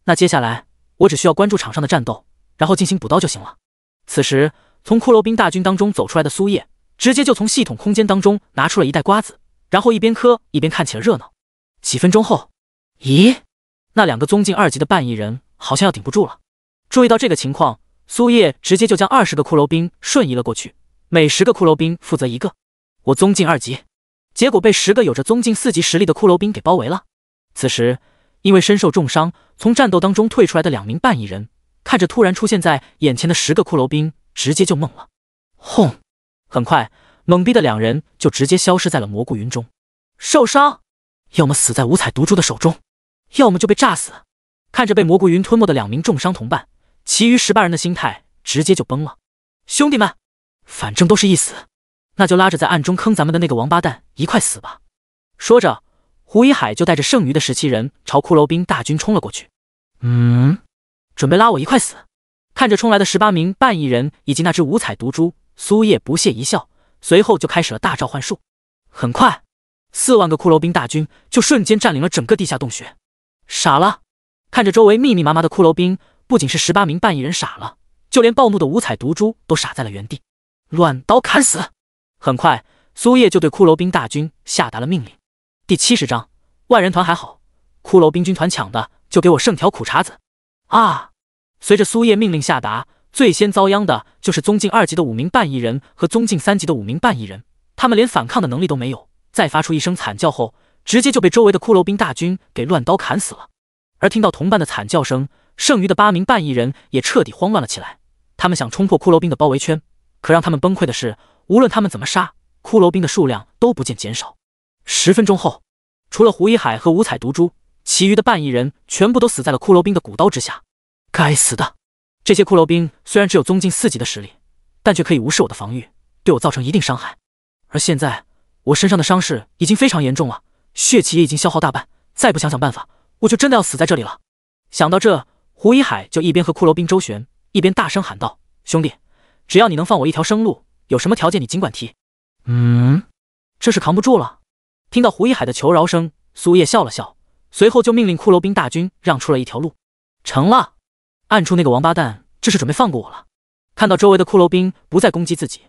Speaker 1: 那接下来……我只需要关注场上的战斗，然后进行补刀就行了。此时，从骷髅兵大军当中走出来的苏叶，直接就从系统空间当中拿出了一袋瓜子，然后一边嗑一边看起了热闹。几分钟后，咦，那两个宗境二级的半翼人好像要顶不住了。注意到这个情况，苏叶直接就将二十个骷髅兵瞬移了过去，每十个骷髅兵负责一个。我宗境二级，结果被十个有着宗境四级实力的骷髅兵给包围了。此时。因为身受重伤，从战斗当中退出来的两名半蚁人，看着突然出现在眼前的十个骷髅兵，直接就懵了。轰！很快，懵逼的两人就直接消失在了蘑菇云中。受伤，要么死在五彩毒蛛的手中，要么就被炸死。看着被蘑菇云吞没的两名重伤同伴，其余十八人的心态直接就崩了。兄弟们，反正都是一死，那就拉着在暗中坑咱们的那个王八蛋一块死吧！说着。胡一海就带着剩余的十七人朝骷髅兵大军冲了过去。
Speaker 2: 嗯，
Speaker 1: 准备拉我一块死？看着冲来的十八名半翼人以及那只五彩毒蛛，苏叶不屑一笑，随后就开始了大召唤术。很快，四万个骷髅兵大军就瞬间占领了整个地下洞穴。傻了！看着周围密密麻麻的骷髅兵，不仅是十八名半翼人傻了，就连暴怒的五彩毒蛛都傻在了原地。乱刀砍死！很快，苏叶就对骷髅兵大军下达了命令。第七十章，万人团还好，骷髅兵军团抢的就给我剩条苦茬子啊！随着苏叶命令下达，最先遭殃的就是宗境二级的五名半翼人和宗境三级的五名半翼人，他们连反抗的能力都没有，再发出一声惨叫后，直接就被周围的骷髅兵大军给乱刀砍死了。而听到同伴的惨叫声，剩余的八名半翼人也彻底慌乱了起来，他们想冲破骷髅兵的包围圈，可让他们崩溃的是，无论他们怎么杀，骷髅兵的数量都不见减少。十分钟后，除了胡一海和五彩毒蛛，其余的半亿人全部都死在了骷髅兵的骨刀之下。该死的，这些骷髅兵虽然只有宗境四级的实力，但却可以无视我的防御，对我造成一定伤害。而现在我身上的伤势已经非常严重了，血气也已经消耗大半，再不想想办法，我就真的要死在这里了。想到这，胡一海就一边和骷髅兵周旋，一边大声喊道：“兄弟，只要你能放我一条生路，有什么条件你尽管提。”
Speaker 2: 嗯，
Speaker 1: 这是扛不住了。听到胡一海的求饶声，苏叶笑了笑，随后就命令骷髅兵大军让出了一条路。成了，暗处那个王八蛋，这是准备放过我了。看到周围的骷髅兵不再攻击自己，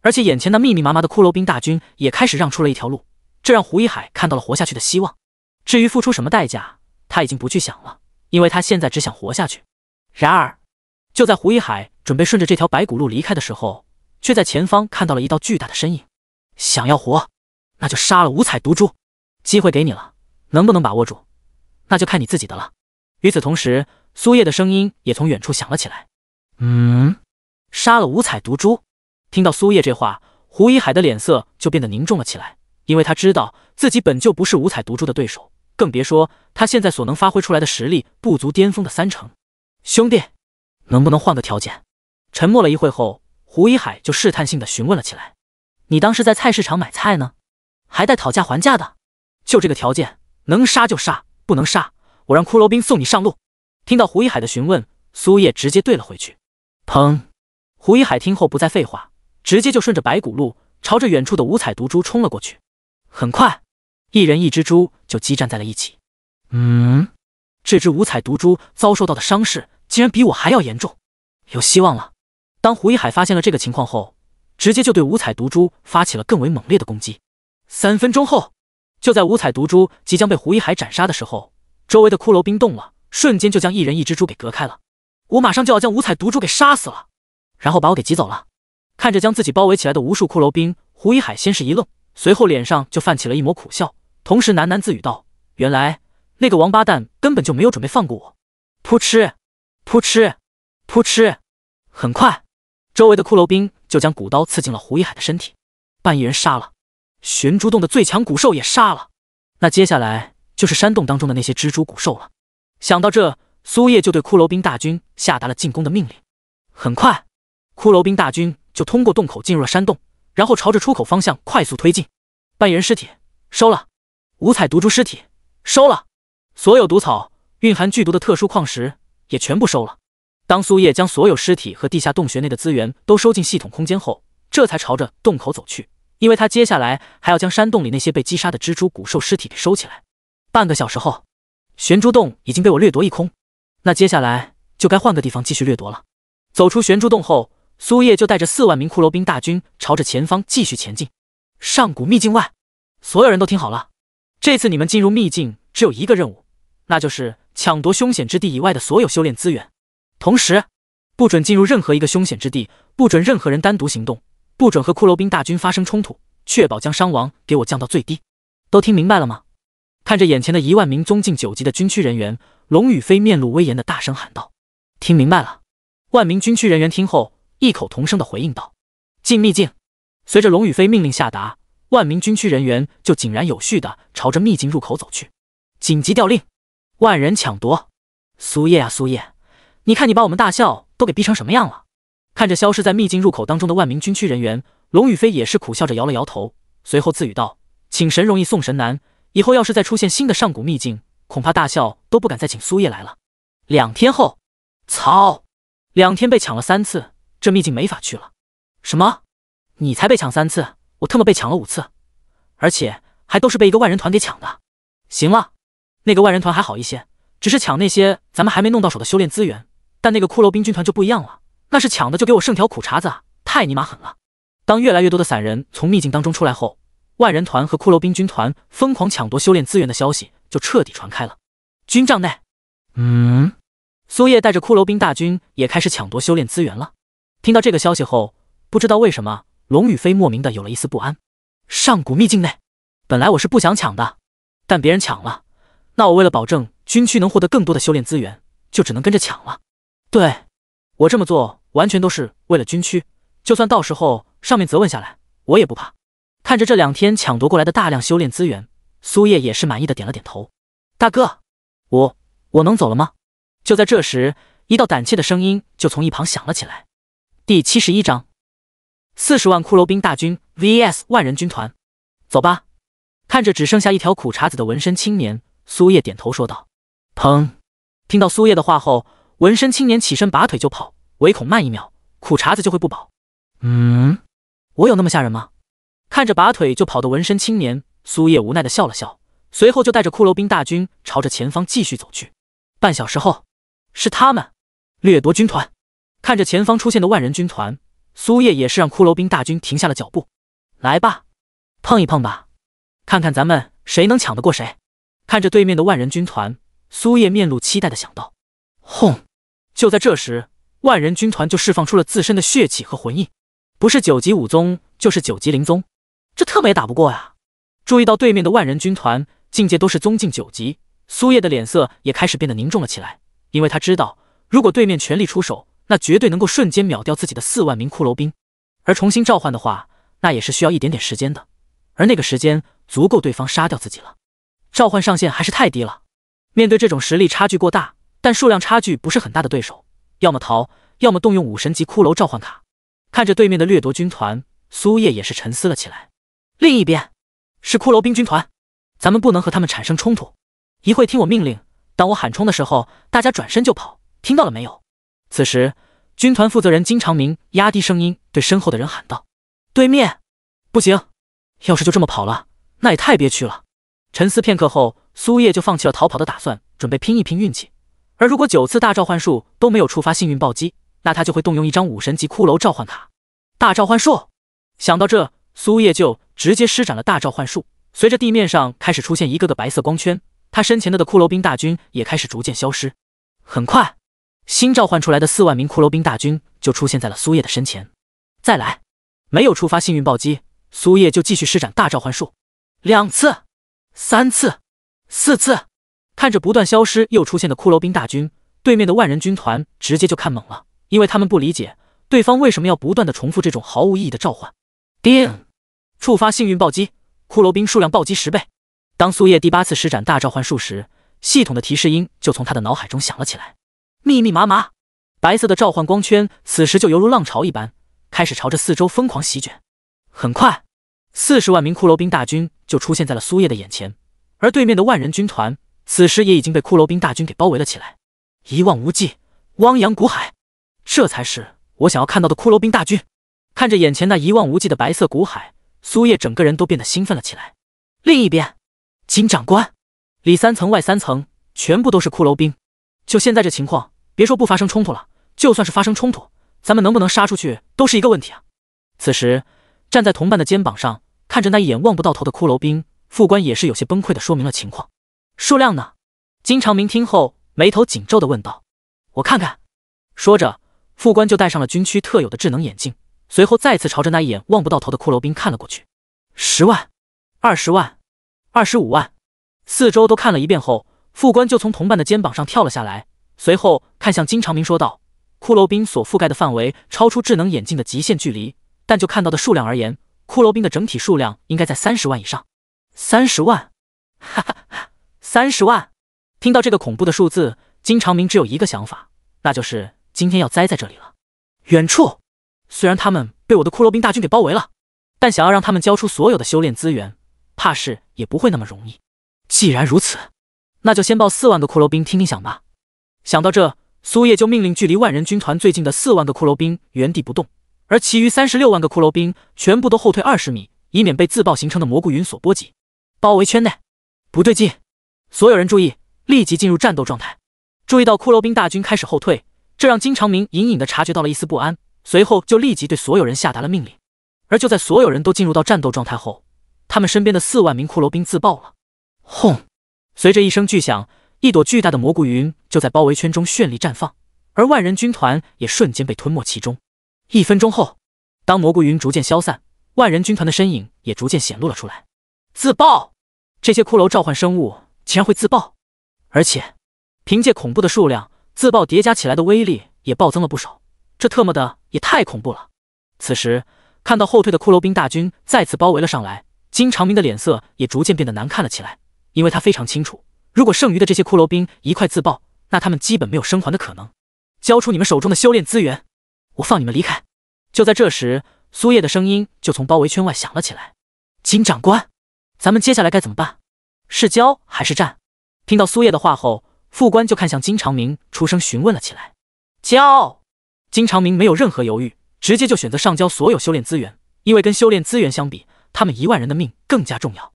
Speaker 1: 而且眼前那密密麻麻的骷髅兵大军也开始让出了一条路，这让胡一海看到了活下去的希望。至于付出什么代价，他已经不去想了，因为他现在只想活下去。然而，就在胡一海准备顺着这条白骨路离开的时候，却在前方看到了一道巨大的身影。想要活？那就杀了五彩毒蛛，机会给你了，能不能把握住，那就看你自己的了。与此同时，苏叶的声音也从远处响了起来。嗯，杀了五彩毒蛛。听到苏叶这话，胡一海的脸色就变得凝重了起来，因为他知道自己本就不是五彩毒蛛的对手，更别说他现在所能发挥出来的实力不足巅峰的三成。兄弟，能不能换个条件？沉默了一会后，胡一海就试探性的询问了起来：“你当是在菜市场买菜呢？”还带讨价还价的，就这个条件，能杀就杀，不能杀我让骷髅兵送你上路。听到胡一海的询问，苏叶直接怼了回去。砰！胡一海听后不再废话，直接就顺着白骨路朝着远处的五彩毒蛛冲了过去。很快，一人一只猪就激战在了一起。嗯，这只五彩毒蛛遭受到的伤势竟然比我还要严重，有希望了。当胡一海发现了这个情况后，直接就对五彩毒蛛发起了更为猛烈的攻击。三分钟后，就在五彩毒蛛即将被胡一海斩杀的时候，周围的骷髅兵动了，瞬间就将一人一只猪给隔开了。我马上就要将五彩毒蛛给杀死了，然后把我给挤走了。看着将自己包围起来的无数骷髅兵，胡一海先是一愣，随后脸上就泛起了一抹苦笑，同时喃喃自语道：“原来那个王八蛋根本就没有准备放过我。”扑哧，扑哧，扑哧，很快，周围的骷髅兵就将骨刀刺进了胡一海的身体，半翼人杀了。玄珠洞的最强古兽也杀了，那接下来就是山洞当中的那些蜘蛛古兽了。想到这，苏叶就对骷髅兵大军下达了进攻的命令。很快，骷髅兵大军就通过洞口进入了山洞，然后朝着出口方向快速推进。半人尸体收了，五彩毒蛛尸体收了，所有毒草、蕴含剧毒的特殊矿石也全部收了。当苏叶将所有尸体和地下洞穴内的资源都收进系统空间后，这才朝着洞口走去。因为他接下来还要将山洞里那些被击杀的蜘蛛古兽尸体给收起来。半个小时后，玄珠洞已经被我掠夺一空，那接下来就该换个地方继续掠夺了。走出玄珠洞后，苏叶就带着四万名骷髅兵大军朝着前方继续前进。上古秘境外，所有人都听好了，这次你们进入秘境只有一个任务，那就是抢夺凶险之地以外的所有修炼资源，同时不准进入任何一个凶险之地，不准任何人单独行动。不准和骷髅兵大军发生冲突，确保将伤亡给我降到最低。都听明白了吗？看着眼前的一万名宗境九级的军区人员，龙宇飞面露威严的大声喊道：“听明白了！”万名军区人员听后，异口同声的回应道：“进秘境！”随着龙宇飞命令下达，万名军区人员就井然有序的朝着秘境入口走去。紧急调令，万人抢夺！苏叶啊苏叶，你看你把我们大校都给逼成什么样了！看着消失在秘境入口当中的万名军区人员，龙宇飞也是苦笑着摇了摇头，随后自语道：“请神容易送神难，以后要是再出现新的上古秘境，恐怕大校都不敢再请苏叶来了。”两天后，操，两天被抢了三次，这秘境没法去了。什么？你才被抢三次，我特么被抢了五次，而且还都是被一个万人团给抢的。行了，那个万人团还好一些，只是抢那些咱们还没弄到手的修炼资源，但那个骷髅兵军团就不一样了。那是抢的，就给我剩条苦茬子啊！太尼玛狠了！当越来越多的散人从秘境当中出来后，万人团和骷髅兵军团疯狂抢夺修炼资源的消息就彻底传开了。军帐内，嗯，苏叶带着骷髅兵大军也开始抢夺修炼资源了。听到这个消息后，不知道为什么，龙雨飞莫名的有了一丝不安。上古秘境内，本来我是不想抢的，但别人抢了，那我为了保证军区能获得更多的修炼资源，就只能跟着抢了。对。我这么做完全都是为了军区，就算到时候上面责问下来，我也不怕。看着这两天抢夺过来的大量修炼资源，苏叶也是满意的点了点头。大哥，我我能走了吗？就在这时，一道胆怯的声音就从一旁响了起来。第七十一章：四十万骷髅兵大军 vs 万人军团。走吧。看着只剩下一条苦茬子的纹身青年，苏叶点头说道：“砰！”听到苏叶的话后。纹身青年起身，拔腿就跑，唯恐慢一秒，苦茬子就会不保。嗯，我有那么吓人吗？看着拔腿就跑的纹身青年，苏叶无奈的笑了笑，随后就带着骷髅兵大军朝着前方继续走去。半小时后，是他们掠夺军团。看着前方出现的万人军团，苏叶也是让骷髅兵大军停下了脚步。来吧，碰一碰吧，看看咱们谁能抢得过谁。看着对面的万人军团，苏叶面露期待的想到。轰！就在这时，万人军团就释放出了自身的血气和魂印，不是九级武宗，就是九级灵宗，这特么也打不过呀！注意到对面的万人军团境界都是宗境九级，苏叶的脸色也开始变得凝重了起来，因为他知道，如果对面全力出手，那绝对能够瞬间秒掉自己的四万名骷髅兵，而重新召唤的话，那也是需要一点点时间的，而那个时间足够对方杀掉自己了。召唤上限还是太低了，面对这种实力差距过大。但数量差距不是很大的对手，要么逃，要么动用武神级骷髅召唤卡。看着对面的掠夺军团，苏叶也是沉思了起来。另一边是骷髅兵军团，咱们不能和他们产生冲突。一会听我命令，当我喊冲的时候，大家转身就跑。听到了没有？此时，军团负责人金长明压低声音对身后的人喊道：“对面不行，要是就这么跑了，那也太憋屈了。”沉思片刻后，苏叶就放弃了逃跑的打算，准备拼一拼运气。而如果九次大召唤术都没有触发幸运暴击，那他就会动用一张武神级骷髅召唤卡，大召唤术。想到这，苏叶就直接施展了大召唤术。随着地面上开始出现一个个白色光圈，他身前的骷髅兵大军也开始逐渐消失。很快，新召唤出来的四万名骷髅兵大军就出现在了苏叶的身前。再来，没有触发幸运暴击，苏叶就继续施展大召唤术。两次，三次，四次。看着不断消失又出现的骷髅兵大军，对面的万人军团直接就看懵了，因为他们不理解对方为什么要不断的重复这种毫无意义的召唤。叮，触发幸运暴击，骷髅兵数量暴击十倍。当苏叶第八次施展大召唤术时，系统的提示音就从他的脑海中响了起来。密密麻麻白色的召唤光圈，此时就犹如浪潮一般，开始朝着四周疯狂席卷。很快，四十万名骷髅兵大军就出现在了苏叶的眼前，而对面的万人军团。此时也已经被骷髅兵大军给包围了起来，一望无际，汪洋古海，这才是我想要看到的骷髅兵大军。看着眼前那一望无际的白色古海，苏叶整个人都变得兴奋了起来。另一边，金长官里三层外三层，全部都是骷髅兵。就现在这情况，别说不发生冲突了，就算是发生冲突，咱们能不能杀出去都是一个问题啊！此时站在同伴的肩膀上，看着那一眼望不到头的骷髅兵，副官也是有些崩溃的说明了情况。数量呢？金长明听后眉头紧皱的问道：“我看看。”说着，副官就戴上了军区特有的智能眼镜，随后再次朝着那一眼望不到头的骷髅兵看了过去。十万、二十万、二十五万，四周都看了一遍后，副官就从同伴的肩膀上跳了下来，随后看向金长明说道：“骷髅兵所覆盖的范围超出智能眼镜的极限距离，但就看到的数量而言，骷髅兵的整体数量应该在三十万以上。三十万，哈哈。”三十万，听到这个恐怖的数字，金长明只有一个想法，那就是今天要栽在这里了。远处，虽然他们被我的骷髅兵大军给包围了，但想要让他们交出所有的修炼资源，怕是也不会那么容易。既然如此，那就先报四万个骷髅兵听听响吧。想到这，苏叶就命令距离万人军团最近的四万个骷髅兵原地不动，而其余三十六万个骷髅兵全部都后退二十米，以免被自爆形成的蘑菇云所波及。包围圈内，不对劲。所有人注意，立即进入战斗状态。注意到骷髅兵大军开始后退，这让金长明隐隐的察觉到了一丝不安。随后就立即对所有人下达了命令。而就在所有人都进入到战斗状态后，他们身边的四万名骷髅兵自爆了。轰！随着一声巨响，一朵巨大的蘑菇云就在包围圈中绚丽绽放，而万人军团也瞬间被吞没其中。一分钟后，当蘑菇云逐渐消散，万人军团的身影也逐渐显露了出来。自爆！这些骷髅召唤生物。竟然会自爆，而且凭借恐怖的数量，自爆叠加起来的威力也暴增了不少，这特么的也太恐怖了！此时看到后退的骷髅兵大军再次包围了上来，金长明的脸色也逐渐变得难看了起来，因为他非常清楚，如果剩余的这些骷髅兵一块自爆，那他们基本没有生还的可能。交出你们手中的修炼资源，我放你们离开。就在这时，苏叶的声音就从包围圈外响了起来：“金长官，咱们接下来该怎么办？”是交还是战？听到苏叶的话后，副官就看向金长明，出声询问了起来。交！金长明没有任何犹豫，直接就选择上交所有修炼资源，因为跟修炼资源相比，他们一万人的命更加重要。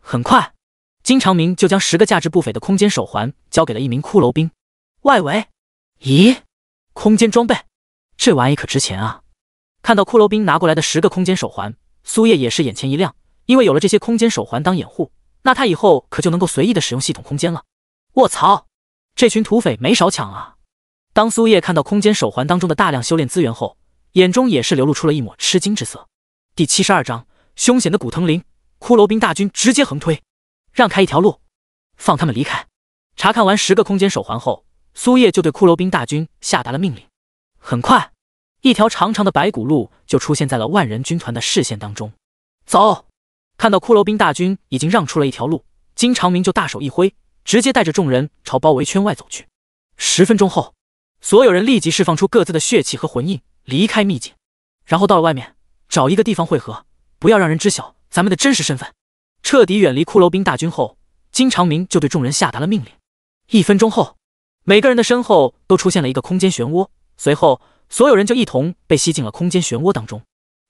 Speaker 1: 很快，金长明就将十个价值不菲的空间手环交给了一名骷髅兵。外围？咦，空间装备，这玩意可值钱啊！看到骷髅兵拿过来的十个空间手环，苏叶也是眼前一亮，因为有了这些空间手环当掩护。那他以后可就能够随意的使用系统空间了。我操，这群土匪没少抢啊！当苏叶看到空间手环当中的大量修炼资源后，眼中也是流露出了一抹吃惊之色。第七十二章：凶险的古藤林，骷髅兵大军直接横推，让开一条路，放他们离开。查看完十个空间手环后，苏叶就对骷髅兵大军下达了命令。很快，一条长长的白骨路就出现在了万人军团的视线当中。走。看到骷髅兵大军已经让出了一条路，金长明就大手一挥，直接带着众人朝包围圈外走去。十分钟后，所有人立即释放出各自的血气和魂印，离开秘境，然后到了外面找一个地方汇合，不要让人知晓咱们的真实身份，彻底远离骷髅兵大军后，金长明就对众人下达了命令。一分钟后，每个人的身后都出现了一个空间漩涡，随后所有人就一同被吸进了空间漩涡当中。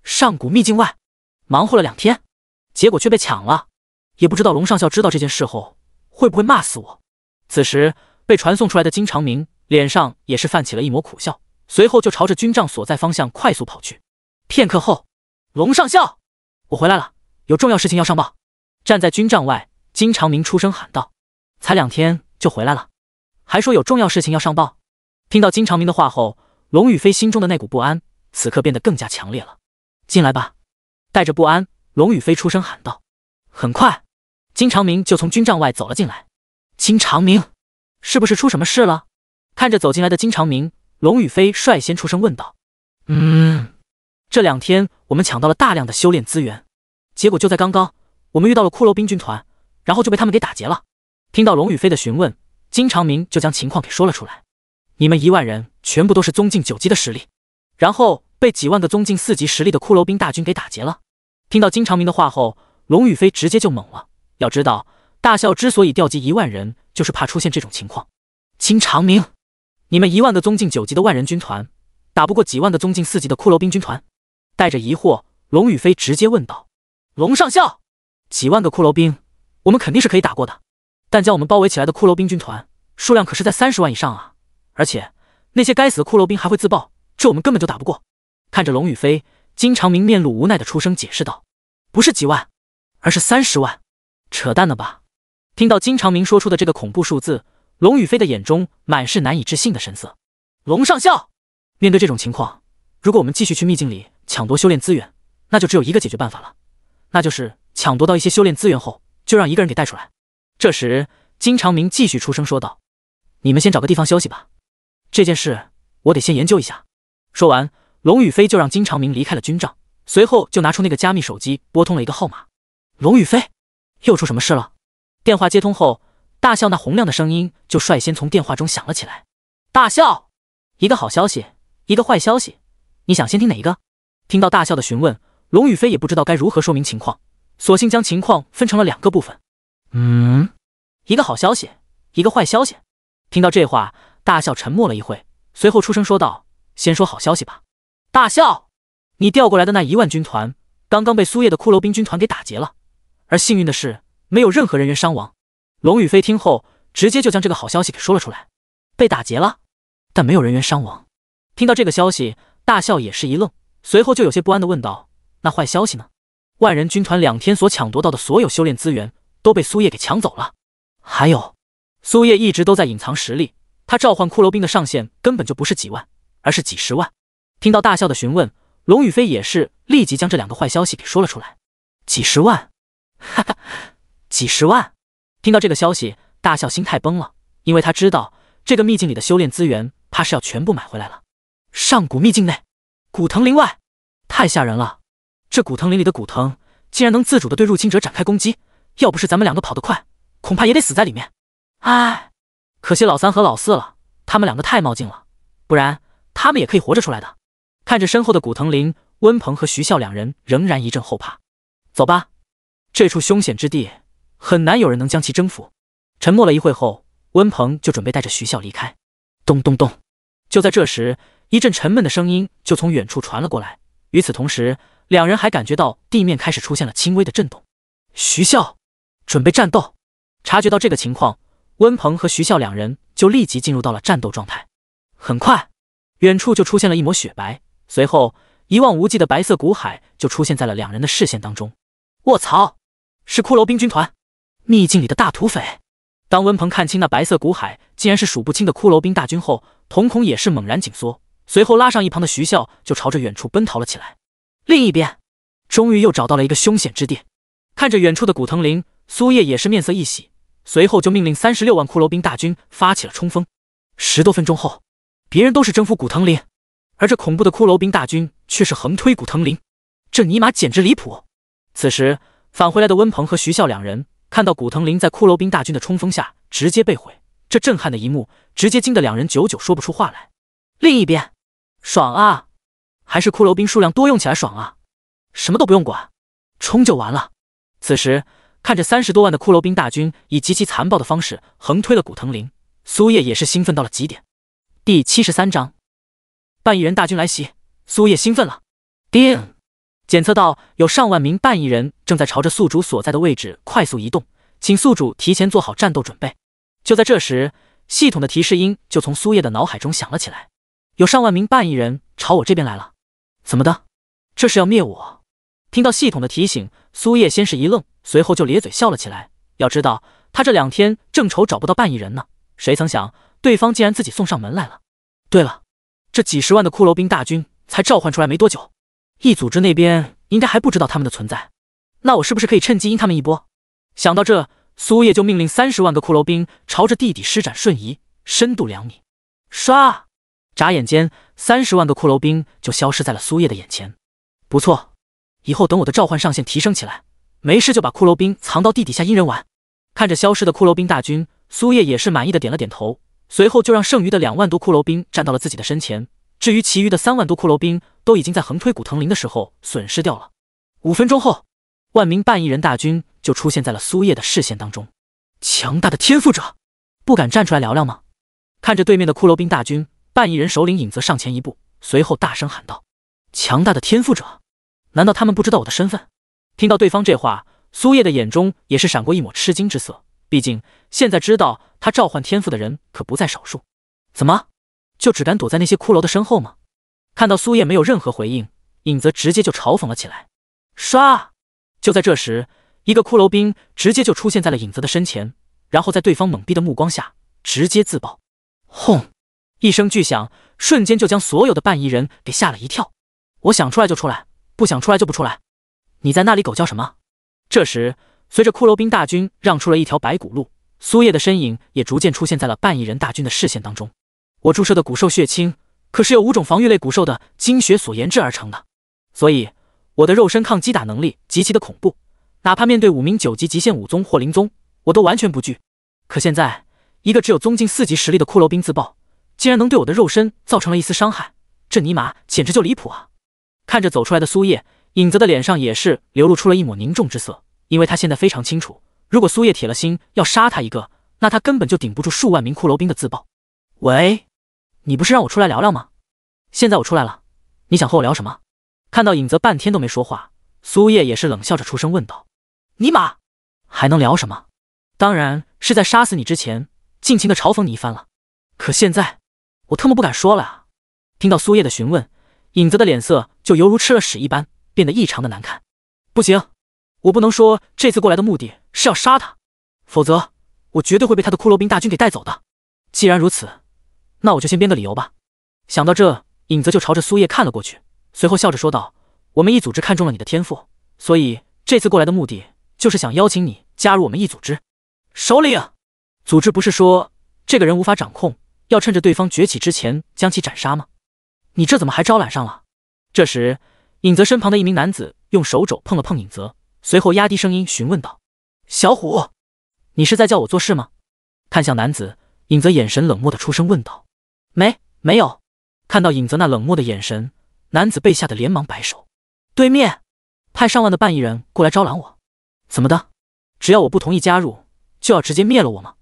Speaker 1: 上古秘境外，忙活了两天。结果却被抢了，也不知道龙上校知道这件事后会不会骂死我。此时被传送出来的金长明脸上也是泛起了一抹苦笑，随后就朝着军帐所在方向快速跑去。片刻后，龙上校，我回来了，有重要事情要上报。站在军帐外，金长明出声喊道：“才两天就回来了，还说有重要事情要上报。”听到金长明的话后，龙雨飞心中的那股不安此刻变得更加强烈了。进来吧，带着不安。龙宇飞出声喊道：“很快，金长明就从军帐外走了进来。金长明，是不是出什么事了？”看着走进来的金长明，龙宇飞率先出声问道：“
Speaker 2: 嗯，
Speaker 1: 这两天我们抢到了大量的修炼资源，结果就在刚刚，我们遇到了骷髅兵军团，然后就被他们给打劫了。”听到龙宇飞的询问，金长明就将情况给说了出来：“你们一万人全部都是宗境九级的实力，然后被几万个宗境四级实力的骷髅兵大军给打劫了。”听到金长明的话后，龙宇飞直接就懵了。要知道，大校之所以调集一万人，就是怕出现这种情况。金长明，你们一万个宗境九级的万人军团，打不过几万个宗境四级的骷髅兵军团？带着疑惑，龙宇飞直接问道：“龙上校，几万个骷髅兵，我们肯定是可以打过的。但将我们包围起来的骷髅兵军团，数量可是在三十万以上啊！而且，那些该死的骷髅兵还会自爆，这我们根本就打不过。”看着龙宇飞。金长明面露无奈的出声解释道：“不是几万，而是三十万，扯淡呢吧？”听到金长明说出的这个恐怖数字，龙宇飞的眼中满是难以置信的神色。龙上校，面对这种情况，如果我们继续去秘境里抢夺修炼资源，那就只有一个解决办法了，那就是抢夺到一些修炼资源后，就让一个人给带出来。这时，金长明继续出声说道：“你们先找个地方休息吧，这件事我得先研究一下。”说完。龙宇飞就让金长明离开了军帐，随后就拿出那个加密手机，拨通了一个号码。龙宇飞，又出什么事了？电话接通后，大笑那洪亮的声音就率先从电话中响了起来。大笑，一个好消息，一个坏消息，你想先听哪一个？听到大笑的询问，龙宇飞也不知道该如何说明情况，索性将情况分成了两个部分。嗯，一个好消息，一个坏消息。听到这话，大笑沉默了一会，随后出声说道：“先说好消息吧。”大笑！你调过来的那一万军团刚刚被苏叶的骷髅兵军团给打劫了，而幸运的是没有任何人员伤亡。龙宇飞听后直接就将这个好消息给说了出来：被打劫了，但没有人员伤亡。听到这个消息，大笑也是一愣，随后就有些不安的问道：“那坏消息呢？万人军团两天所抢夺到的所有修炼资源都被苏叶给抢走了，还有，苏叶一直都在隐藏实力，他召唤骷髅兵的上限根本就不是几万，而是几十万。”听到大笑的询问，龙宇飞也是立即将这两个坏消息给说了出来。几十万，哈哈，几十万！听到这个消息，大笑心态崩了，因为他知道这个秘境里的修炼资源，怕是要全部买回来了。上古秘境内，古藤林外，太吓人了！这古藤林里的古藤竟然能自主的对入侵者展开攻击，要不是咱们两个跑得快，恐怕也得死在里面。唉，可惜老三和老四了，他们两个太冒进了，不然他们也可以活着出来的。看着身后的古藤林，温鹏和徐笑两人仍然一阵后怕。走吧，这处凶险之地很难有人能将其征服。沉默了一会后，温鹏就准备带着徐笑离开。咚咚咚！就在这时，一阵沉闷的声音就从远处传了过来。与此同时，两人还感觉到地面开始出现了轻微的震动。徐笑，准备战斗！察觉到这个情况，温鹏和徐笑两人就立即进入到了战斗状态。很快，远处就出现了一抹雪白。随后，一望无际的白色骨海就出现在了两人的视线当中。卧槽，是骷髅兵军团！秘境里的大土匪！当温鹏看清那白色骨海竟然是数不清的骷髅兵大军后，瞳孔也是猛然紧缩，随后拉上一旁的徐啸就朝着远处奔逃了起来。另一边，终于又找到了一个凶险之地，看着远处的古藤林，苏叶也是面色一喜，随后就命令三十六万骷髅兵大军发起了冲锋。十多分钟后，别人都是征服古藤林。而这恐怖的骷髅兵大军却是横推古藤林，这尼玛简直离谱！此时返回来的温鹏和徐啸两人看到古藤林在骷髅兵大军的冲锋下直接被毁，这震撼的一幕直接惊得两人久久说不出话来。另一边，爽啊！还是骷髅兵数量多用起来爽啊！什么都不用管，冲就完了。此时看着三十多万的骷髅兵大军以极其残暴的方式横推了古藤林，苏叶也是兴奋到了极点。第七十三章。半亿人大军来袭，苏叶兴奋了。叮，检测到有上万名半亿人正在朝着宿主所在的位置快速移动，请宿主提前做好战斗准备。就在这时，系统的提示音就从苏叶的脑海中响了起来。有上万名半亿人朝我这边来了，怎么的？这是要灭我？听到系统的提醒，苏叶先是一愣，随后就咧嘴笑了起来。要知道，他这两天正愁找不到半亿人呢，谁曾想对方竟然自己送上门来了。对了。这几十万的骷髅兵大军才召唤出来没多久一组织那边应该还不知道他们的存在。那我是不是可以趁机阴他们一波？想到这，苏叶就命令三十万个骷髅兵朝着地底施展瞬移，深度两米。唰！眨眼间，三十万个骷髅兵就消失在了苏叶的眼前。不错，以后等我的召唤上限提升起来，没事就把骷髅兵藏到地底下阴人玩。看着消失的骷髅兵大军，苏叶也是满意的点了点头。随后就让剩余的两万多骷髅兵站到了自己的身前，至于其余的三万多骷髅兵都已经在横推古藤林的时候损失掉了。五分钟后，万名半亿人大军就出现在了苏叶的视线当中。强大的天赋者，不敢站出来聊聊吗？看着对面的骷髅兵大军，半亿人首领影子上前一步，随后大声喊道：“强大的天赋者，难道他们不知道我的身份？”听到对方这话，苏叶的眼中也是闪过一抹吃惊之色。毕竟，现在知道他召唤天赋的人可不在少数，怎么就只敢躲在那些骷髅的身后吗？看到苏叶没有任何回应，影泽直接就嘲讽了起来。刷！就在这时，一个骷髅兵直接就出现在了影泽的身前，然后在对方懵逼的目光下直接自爆。轰！一声巨响，瞬间就将所有的半异人给吓了一跳。我想出来就出来，不想出来就不出来。你在那里狗叫什么？这时。随着骷髅兵大军让出了一条白骨路，苏叶的身影也逐渐出现在了半亿人大军的视线当中。我注射的骨兽血清可是由五种防御类骨兽的精血所研制而成的，所以我的肉身抗击打能力极其的恐怖，哪怕面对五名九级极限武宗或灵宗，我都完全不惧。可现在，一个只有宗境四级实力的骷髅兵自爆，竟然能对我的肉身造成了一丝伤害，这尼玛简直就离谱啊！看着走出来的苏叶，影子的脸上也是流露出了一抹凝重之色。因为他现在非常清楚，如果苏叶铁了心要杀他一个，那他根本就顶不住数万名骷髅兵的自爆。喂，你不是让我出来聊聊吗？现在我出来了，你想和我聊什么？看到影子半天都没说话，苏叶也是冷笑着出声问道：“尼玛，还能聊什么？当然是在杀死你之前，尽情的嘲讽你一番了。可现在，我特么不敢说了啊！”听到苏叶的询问，影子的脸色就犹如吃了屎一般，变得异常的难看。不行！我不能说这次过来的目的是要杀他，否则我绝对会被他的骷髅兵大军给带走的。既然如此，那我就先编个理由吧。想到这，尹泽就朝着苏叶看了过去，随后笑着说道：“我们一组织看中了你的天赋，所以这次过来的目的就是想邀请你加入我们一组织。”首领，组织不是说这个人无法掌控，要趁着对方崛起之前将其斩杀吗？你这怎么还招揽上了？这时，尹泽身旁的一名男子用手肘碰了碰尹泽。随后压低声音询问道：“小虎，你是在叫我做事吗？”看向男子，尹泽眼神冷漠的出声问道：“没没有？”看到尹泽那冷漠的眼神，男子被吓得连忙摆手。对面派上万的半异人过来招揽我，怎么的？只要我不同意加入，就要直接灭了我吗？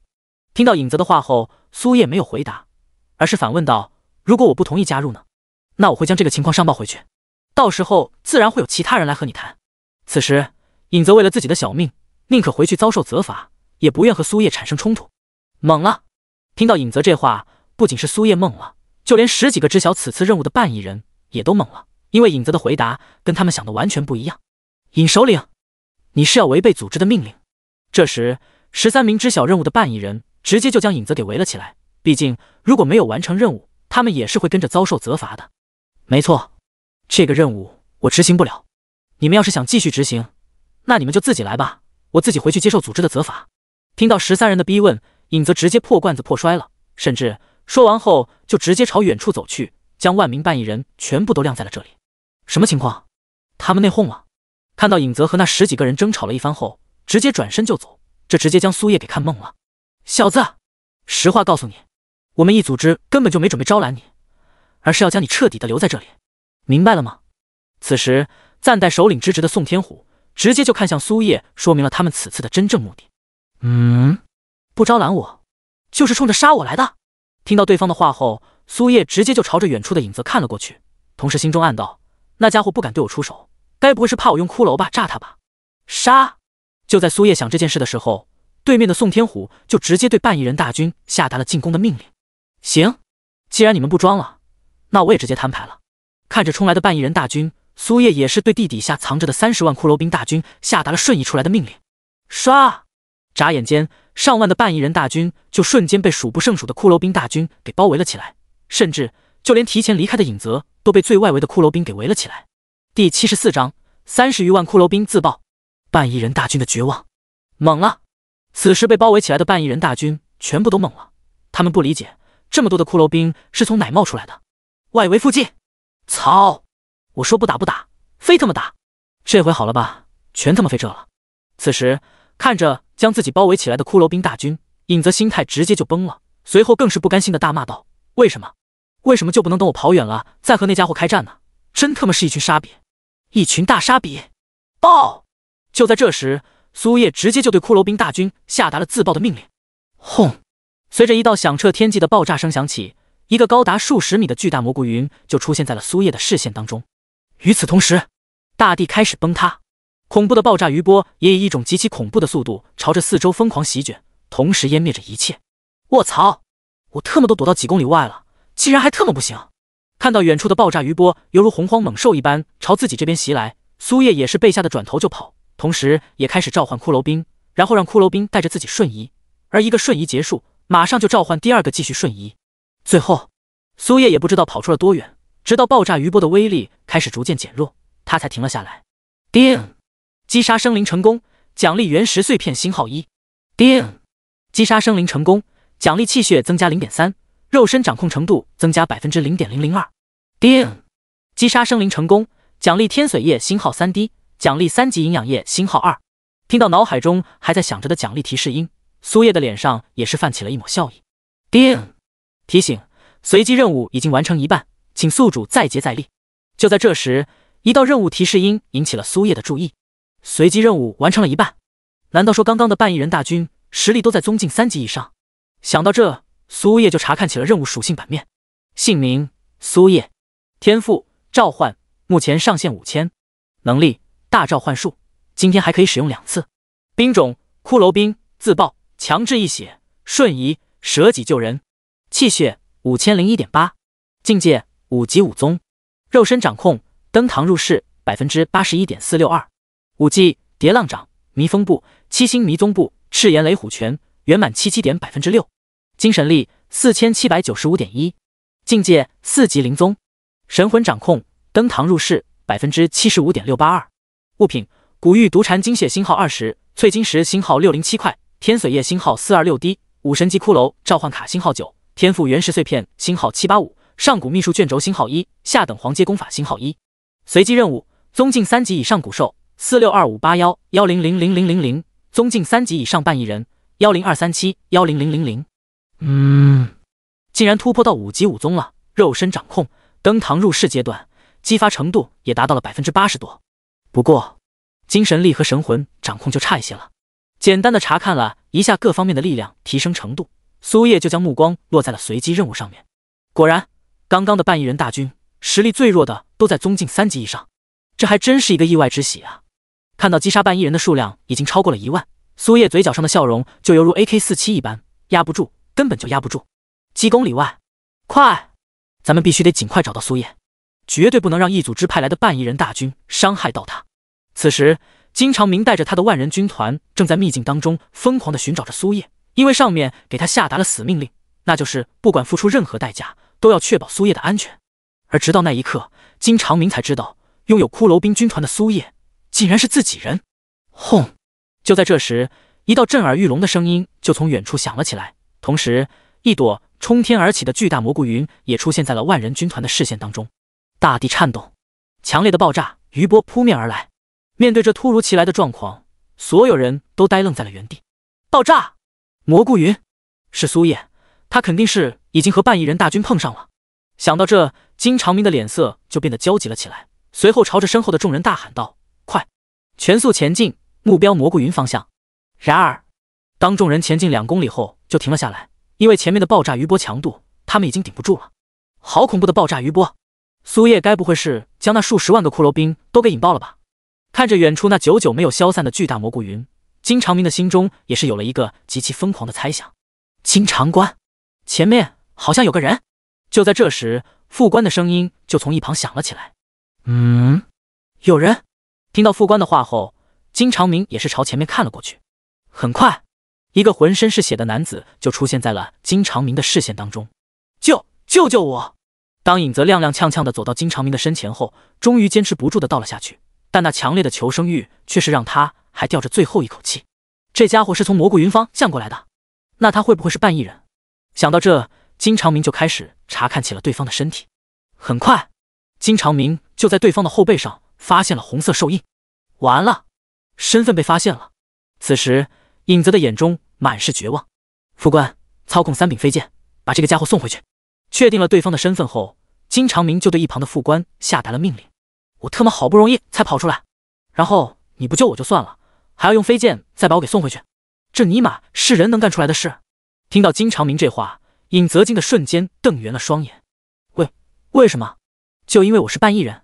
Speaker 1: 听到尹泽的话后，苏叶没有回答，而是反问道：“如果我不同意加入呢？那我会将这个情况上报回去，到时候自然会有其他人来和你谈。”此时。尹泽为了自己的小命，宁可回去遭受责罚，也不愿和苏叶产生冲突。懵了，听到尹泽这话，不仅是苏叶懵了，就连十几个知晓此次任务的半异人也都懵了，因为尹泽的回答跟他们想的完全不一样。尹首领，你是要违背组织的命令？这时，十三名知晓任务的半异人直接就将尹泽给围了起来。毕竟，如果没有完成任务，他们也是会跟着遭受责罚的。没错，这个任务我执行不了。你们要是想继续执行，那你们就自己来吧，我自己回去接受组织的责罚。听到十三人的逼问，尹泽直接破罐子破摔了，甚至说完后就直接朝远处走去，将万名半亿人全部都晾在了这里。什么情况？他们内讧了？看到尹泽和那十几个人争吵了一番后，直接转身就走，这直接将苏叶给看懵了。小子，实话告诉你，我们一组织根本就没准备招揽你，而是要将你彻底的留在这里，明白了吗？此时暂代首领之职的宋天虎。直接就看向苏叶，说明了他们此次的真正目的。嗯，不招揽我，就是冲着杀我来的。听到对方的话后，苏叶直接就朝着远处的影子看了过去，同时心中暗道：那家伙不敢对我出手，该不会是怕我用骷髅吧炸他吧？杀！就在苏叶想这件事的时候，对面的宋天虎就直接对半亿人大军下达了进攻的命令。行，既然你们不装了，那我也直接摊牌了。看着冲来的半亿人大军。苏叶也是对地底下藏着的三十万骷髅兵大军下达了瞬移出来的命令，唰！眨眼间，上万的半亿人大军就瞬间被数不胜数的骷髅兵大军给包围了起来，甚至就连提前离开的影泽都被最外围的骷髅兵给围了起来。第七十四章：三十余万骷髅兵自爆，半亿人大军的绝望，懵了。此时被包围起来的半亿人大军全部都懵了，他们不理解，这么多的骷髅兵是从哪冒出来的？外围附近，操！我说不打不打，非他妈打！这回好了吧？全他妈飞这了。此时看着将自己包围起来的骷髅兵大军，尹泽心态直接就崩了，随后更是不甘心的大骂道：“为什么？为什么就不能等我跑远了再和那家伙开战呢？真他妈是一群傻逼，一群大傻逼！”爆！就在这时，苏叶直接就对骷髅兵大军下达了自爆的命令。轰！随着一道响彻天际的爆炸声响起，一个高达数十米的巨大蘑菇云就出现在了苏叶的视线当中。与此同时，大地开始崩塌，恐怖的爆炸余波也以一种极其恐怖的速度朝着四周疯狂席卷，同时湮灭着一切。我操！我特么都躲到几公里外了，竟然还特么不行！看到远处的爆炸余波犹如洪荒猛兽一般朝自己这边袭来，苏叶也是被吓得转头就跑，同时也开始召唤骷髅兵，然后让骷髅兵带着自己瞬移。而一个瞬移结束，马上就召唤第二个继续瞬移。最后，苏叶也不知道跑出了多远。直到爆炸余波的威力开始逐渐减弱，他才停了下来。叮，击杀生灵成功，奖励原石碎片星号一。叮，击杀生灵成功，奖励气血增加零点三，肉身掌控程度增加百分之零点零零二。叮，击杀生灵成功，奖励天髓液星号三滴，奖励三级营养液星号二。听到脑海中还在想着的奖励提示音，苏叶的脸上也是泛起了一抹笑意。叮，提醒，随机任务已经完成一半。请宿主再接再厉。就在这时，一道任务提示音引起了苏叶的注意。随机任务完成了一半，难道说刚刚的半亿人大军实力都在宗境三级以上？想到这，苏叶就查看起了任务属性版面。姓名：苏叶，天赋：召唤，目前上限五千，能力：大召唤术，今天还可以使用两次。兵种：骷髅兵，自爆，强制一血，瞬移，舍己救人。气血五千零一点八，境界。五级武宗，肉身掌控登堂入室百分之八十一点四六二。武技：叠浪掌、迷风步、七星迷踪步、赤炎雷虎拳，圆满七七点百分之六。精神力四千七百九十五点一。境界四级灵宗，神魂掌控登堂入室百分之七十五点六八二。物品：古玉毒蟾精血星号二十，翠晶石星号六零七块，天髓液星号四二六滴，武神级骷髅召唤卡星号九，天赋原石碎片星号七八五。上古秘术卷轴星号一，下等黄阶功法星号一，随机任务：宗境三级以上古兽四六二五八幺幺零零零零零零，宗境三级以上半亿人幺零二三七幺零零零零。
Speaker 2: 嗯，
Speaker 1: 竟然突破到五级武宗了，肉身掌控登堂入室阶段，激发程度也达到了百分之八十多。不过，精神力和神魂掌控就差一些了。简单的查看了一下各方面的力量提升程度，苏叶就将目光落在了随机任务上面。果然。刚刚的半亿人大军，实力最弱的都在宗境三级以上，这还真是一个意外之喜啊！看到击杀半亿人的数量已经超过了一万，苏叶嘴角上的笑容就犹如 A K 四七一般，压不住，根本就压不住。几公里外，快，咱们必须得尽快找到苏叶，绝对不能让异组织派来的半亿人大军伤害到他。此时，金长明带着他的万人军团正在秘境当中疯狂的寻找着苏叶，因为上面给他下达了死命令，那就是不管付出任何代价。都要确保苏叶的安全，而直到那一刻，金长明才知道，拥有骷髅兵军团的苏叶竟然是自己人。轰！就在这时，一道震耳欲聋的声音就从远处响了起来，同时，一朵冲天而起的巨大蘑菇云也出现在了万人军团的视线当中。大地颤动，强烈的爆炸余波扑面而来。面对这突如其来的状况，所有人都呆愣在了原地。爆炸，蘑菇云，是苏叶。他肯定是已经和半亿人大军碰上了。想到这，金长明的脸色就变得焦急了起来，随后朝着身后的众人大喊道：“快，全速前进，目标蘑菇云方向！”然而，当众人前进两公里后就停了下来，因为前面的爆炸余波强度，他们已经顶不住了。好恐怖的爆炸余波！苏叶该不会是将那数十万个骷髅兵都给引爆了吧？看着远处那久久没有消散的巨大蘑菇云，金长明的心中也是有了一个极其疯狂的猜想：金长官，前面好像有个人。就在这时，副官的声音就从一旁响了起来：“
Speaker 2: 嗯，
Speaker 1: 有人。”听到副官的话后，金长明也是朝前面看了过去。很快，一个浑身是血的男子就出现在了金长明的视线当中。“救救救我！”当影子踉踉跄跄的走到金长明的身前后，终于坚持不住的倒了下去。但那强烈的求生欲却是让他还吊着最后一口气。这家伙是从蘑菇云方向过来的，那他会不会是半异人？想到这，金长明就开始查看起了对方的身体。很快，金长明就在对方的后背上发现了红色兽印。完了，身份被发现了。此时，影子的眼中满是绝望。副官，操控三柄飞剑，把这个家伙送回去。确定了对方的身份后，金长明就对一旁的副官下达了命令：“我特么好不容易才跑出来，然后你不救我就算了，还要用飞剑再把我给送回去，这尼玛是人能干出来的事？”听到金长明这话，尹泽金的瞬间瞪圆了双眼，为为什么？就因为我是半异人？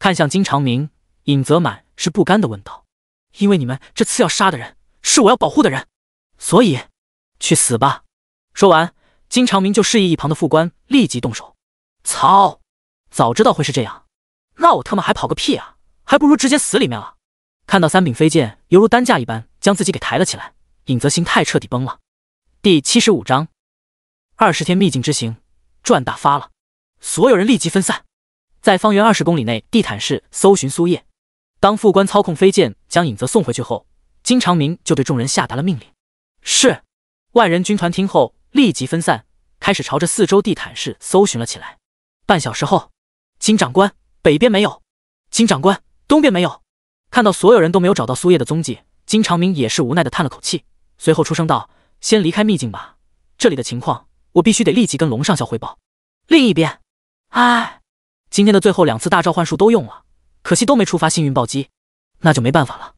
Speaker 1: 看向金长明，尹泽满是不甘的问道：“因为你们这次要杀的人是我要保护的人，所以去死吧！”说完，金长明就示意一旁的副官立即动手。操！早知道会是这样，那我特么还跑个屁啊？还不如直接死里面了。看到三柄飞剑犹如担架一般将自己给抬了起来，尹泽心太彻底崩了。第七十五章，二十天秘境之行赚大发了。所有人立即分散，在方圆二十公里内地毯式搜寻苏叶。当副官操控飞剑将影泽送回去后，金长明就对众人下达了命令。是，万人军团听后立即分散，开始朝着四周地毯式搜寻了起来。半小时后，金长官北边没有，金长官东边没有。看到所有人都没有找到苏叶的踪迹，金长明也是无奈的叹了口气，随后出声道。先离开秘境吧，这里的情况我必须得立即跟龙上校汇报。另一边，唉，今天的最后两次大召唤术都用了，可惜都没触发幸运暴击，那就没办法了，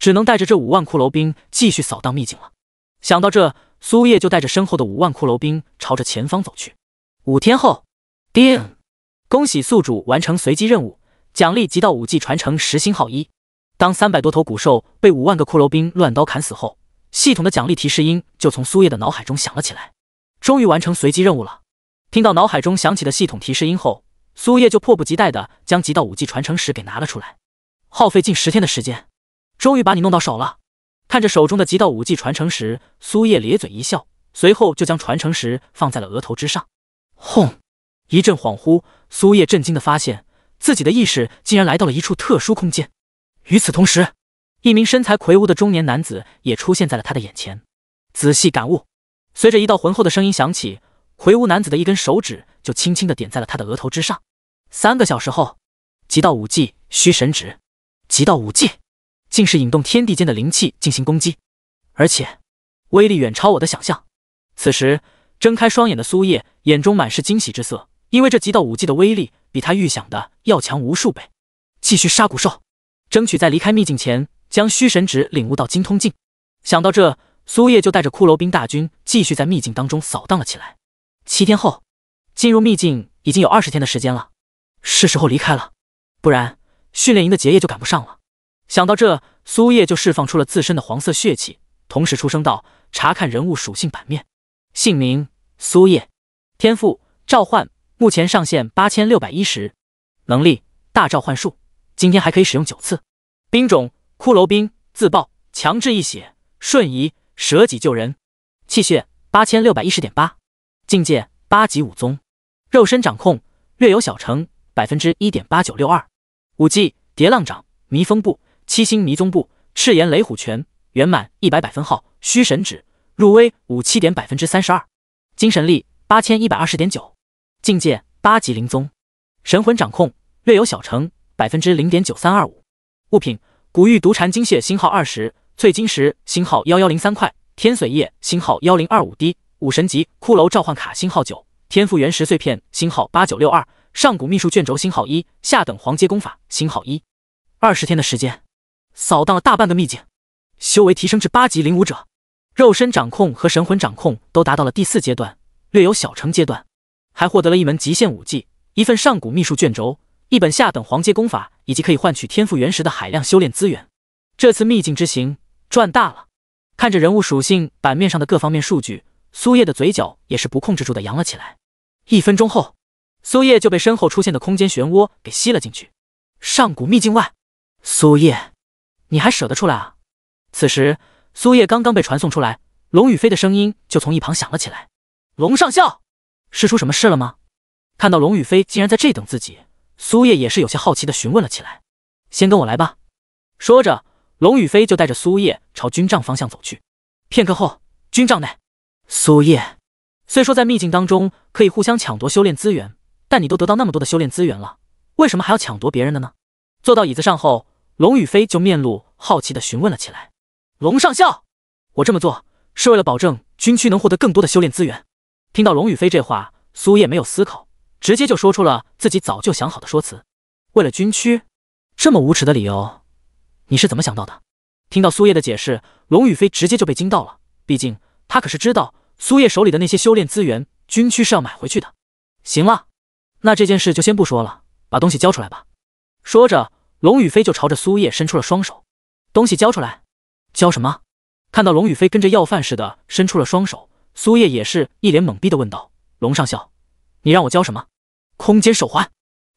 Speaker 1: 只能带着这五万骷髅兵继续扫荡秘境了。想到这，苏叶就带着身后的五万骷髅兵朝着前方走去。五天后，叮，恭喜宿主完成随机任务，奖励即到五级传承十星号一。当三百多头古兽被五万个骷髅兵乱刀砍死后。系统的奖励提示音就从苏叶的脑海中响了起来，终于完成随机任务了。听到脑海中响起的系统提示音后，苏叶就迫不及待的将极道武技传承石给拿了出来。耗费近十天的时间，终于把你弄到手了。看着手中的极道武技传承石，苏叶咧嘴一笑，随后就将传承石放在了额头之上。轰！一阵恍惚，苏叶震惊的发现自己的意识竟然来到了一处特殊空间。与此同时。一名身材魁梧的中年男子也出现在了他的眼前。仔细感悟。随着一道浑厚的声音响起，魁梧男子的一根手指就轻轻的点在了他的额头之上。三个小时后，极道武技虚神指，极道武技竟是引动天地间的灵气进行攻击，而且威力远超我的想象。此时睁开双眼的苏叶眼中满是惊喜之色，因为这极道武技的威力比他预想的要强无数倍。继续杀骨兽，争取在离开秘境前。将虚神指领悟到精通境，想到这，苏叶就带着骷髅兵大军继续在秘境当中扫荡了起来。七天后，进入秘境已经有二十天的时间了，是时候离开了，不然训练营的结业就赶不上了。想到这，苏叶就释放出了自身的黄色血气，同时出声道：“查看人物属性版面，姓名苏叶，天赋召唤，目前上限八千六百一十，能力大召唤术，今天还可以使用九次，兵种。”骷髅兵自爆，强制一血，瞬移，舍己救人。气血八千六百一十点八，境界八级武宗，肉身掌控略有小成，百分之一点八九六二。武技：叠浪掌、迷风步、七星迷踪步、赤炎雷虎拳，圆满一百百分号。虚神指入微五七点百分之三十二。精神力八千一百二十点九，境界八级灵宗，神魂掌控略有小成，百分之零点九三二五。物品。古玉毒蟾精血星号二十，翠晶石星号幺幺零三块，天髓液星号幺零二五滴，武神级骷髅召唤卡星号九，天赋原石碎片星号八九六二，上古秘术卷轴星号一，下等黄阶功法星号一。二十天的时间，扫荡了大半个秘境，修为提升至八级灵武者，肉身掌控和神魂掌控都达到了第四阶段，略有小成阶段，还获得了一门极限武技，一份上古秘术卷轴。一本下等黄阶功法，以及可以换取天赋原石的海量修炼资源，这次秘境之行赚大了。看着人物属性版面上的各方面数据，苏叶的嘴角也是不控制住的扬了起来。一分钟后，苏叶就被身后出现的空间漩涡给吸了进去。上古秘境外，苏叶，你还舍得出来啊？此时，苏叶刚刚被传送出来，龙宇飞的声音就从一旁响了起来：“龙上校，是出什么事了吗？”看到龙宇飞竟然在这等自己。苏叶也是有些好奇的询问了起来：“先跟我来吧。”说着，龙宇飞就带着苏叶朝军帐方向走去。片刻后，军帐内，苏叶虽说在秘境当中可以互相抢夺修炼资源，但你都得到那么多的修炼资源了，为什么还要抢夺别人的呢？坐到椅子上后，龙宇飞就面露好奇的询问了起来：“龙上校，我这么做是为了保证军区能获得更多的修炼资源。”听到龙宇飞这话，苏叶没有思考。直接就说出了自己早就想好的说辞。为了军区，这么无耻的理由，你是怎么想到的？听到苏叶的解释，龙宇飞直接就被惊到了。毕竟他可是知道苏叶手里的那些修炼资源，军区是要买回去的。行了，那这件事就先不说了，把东西交出来吧。说着，龙宇飞就朝着苏叶伸出了双手。东西交出来？交什么？看到龙宇飞跟着要饭似的伸出了双手，苏叶也是一脸懵逼的问道：“龙上校。”你让我交什么？空间手环，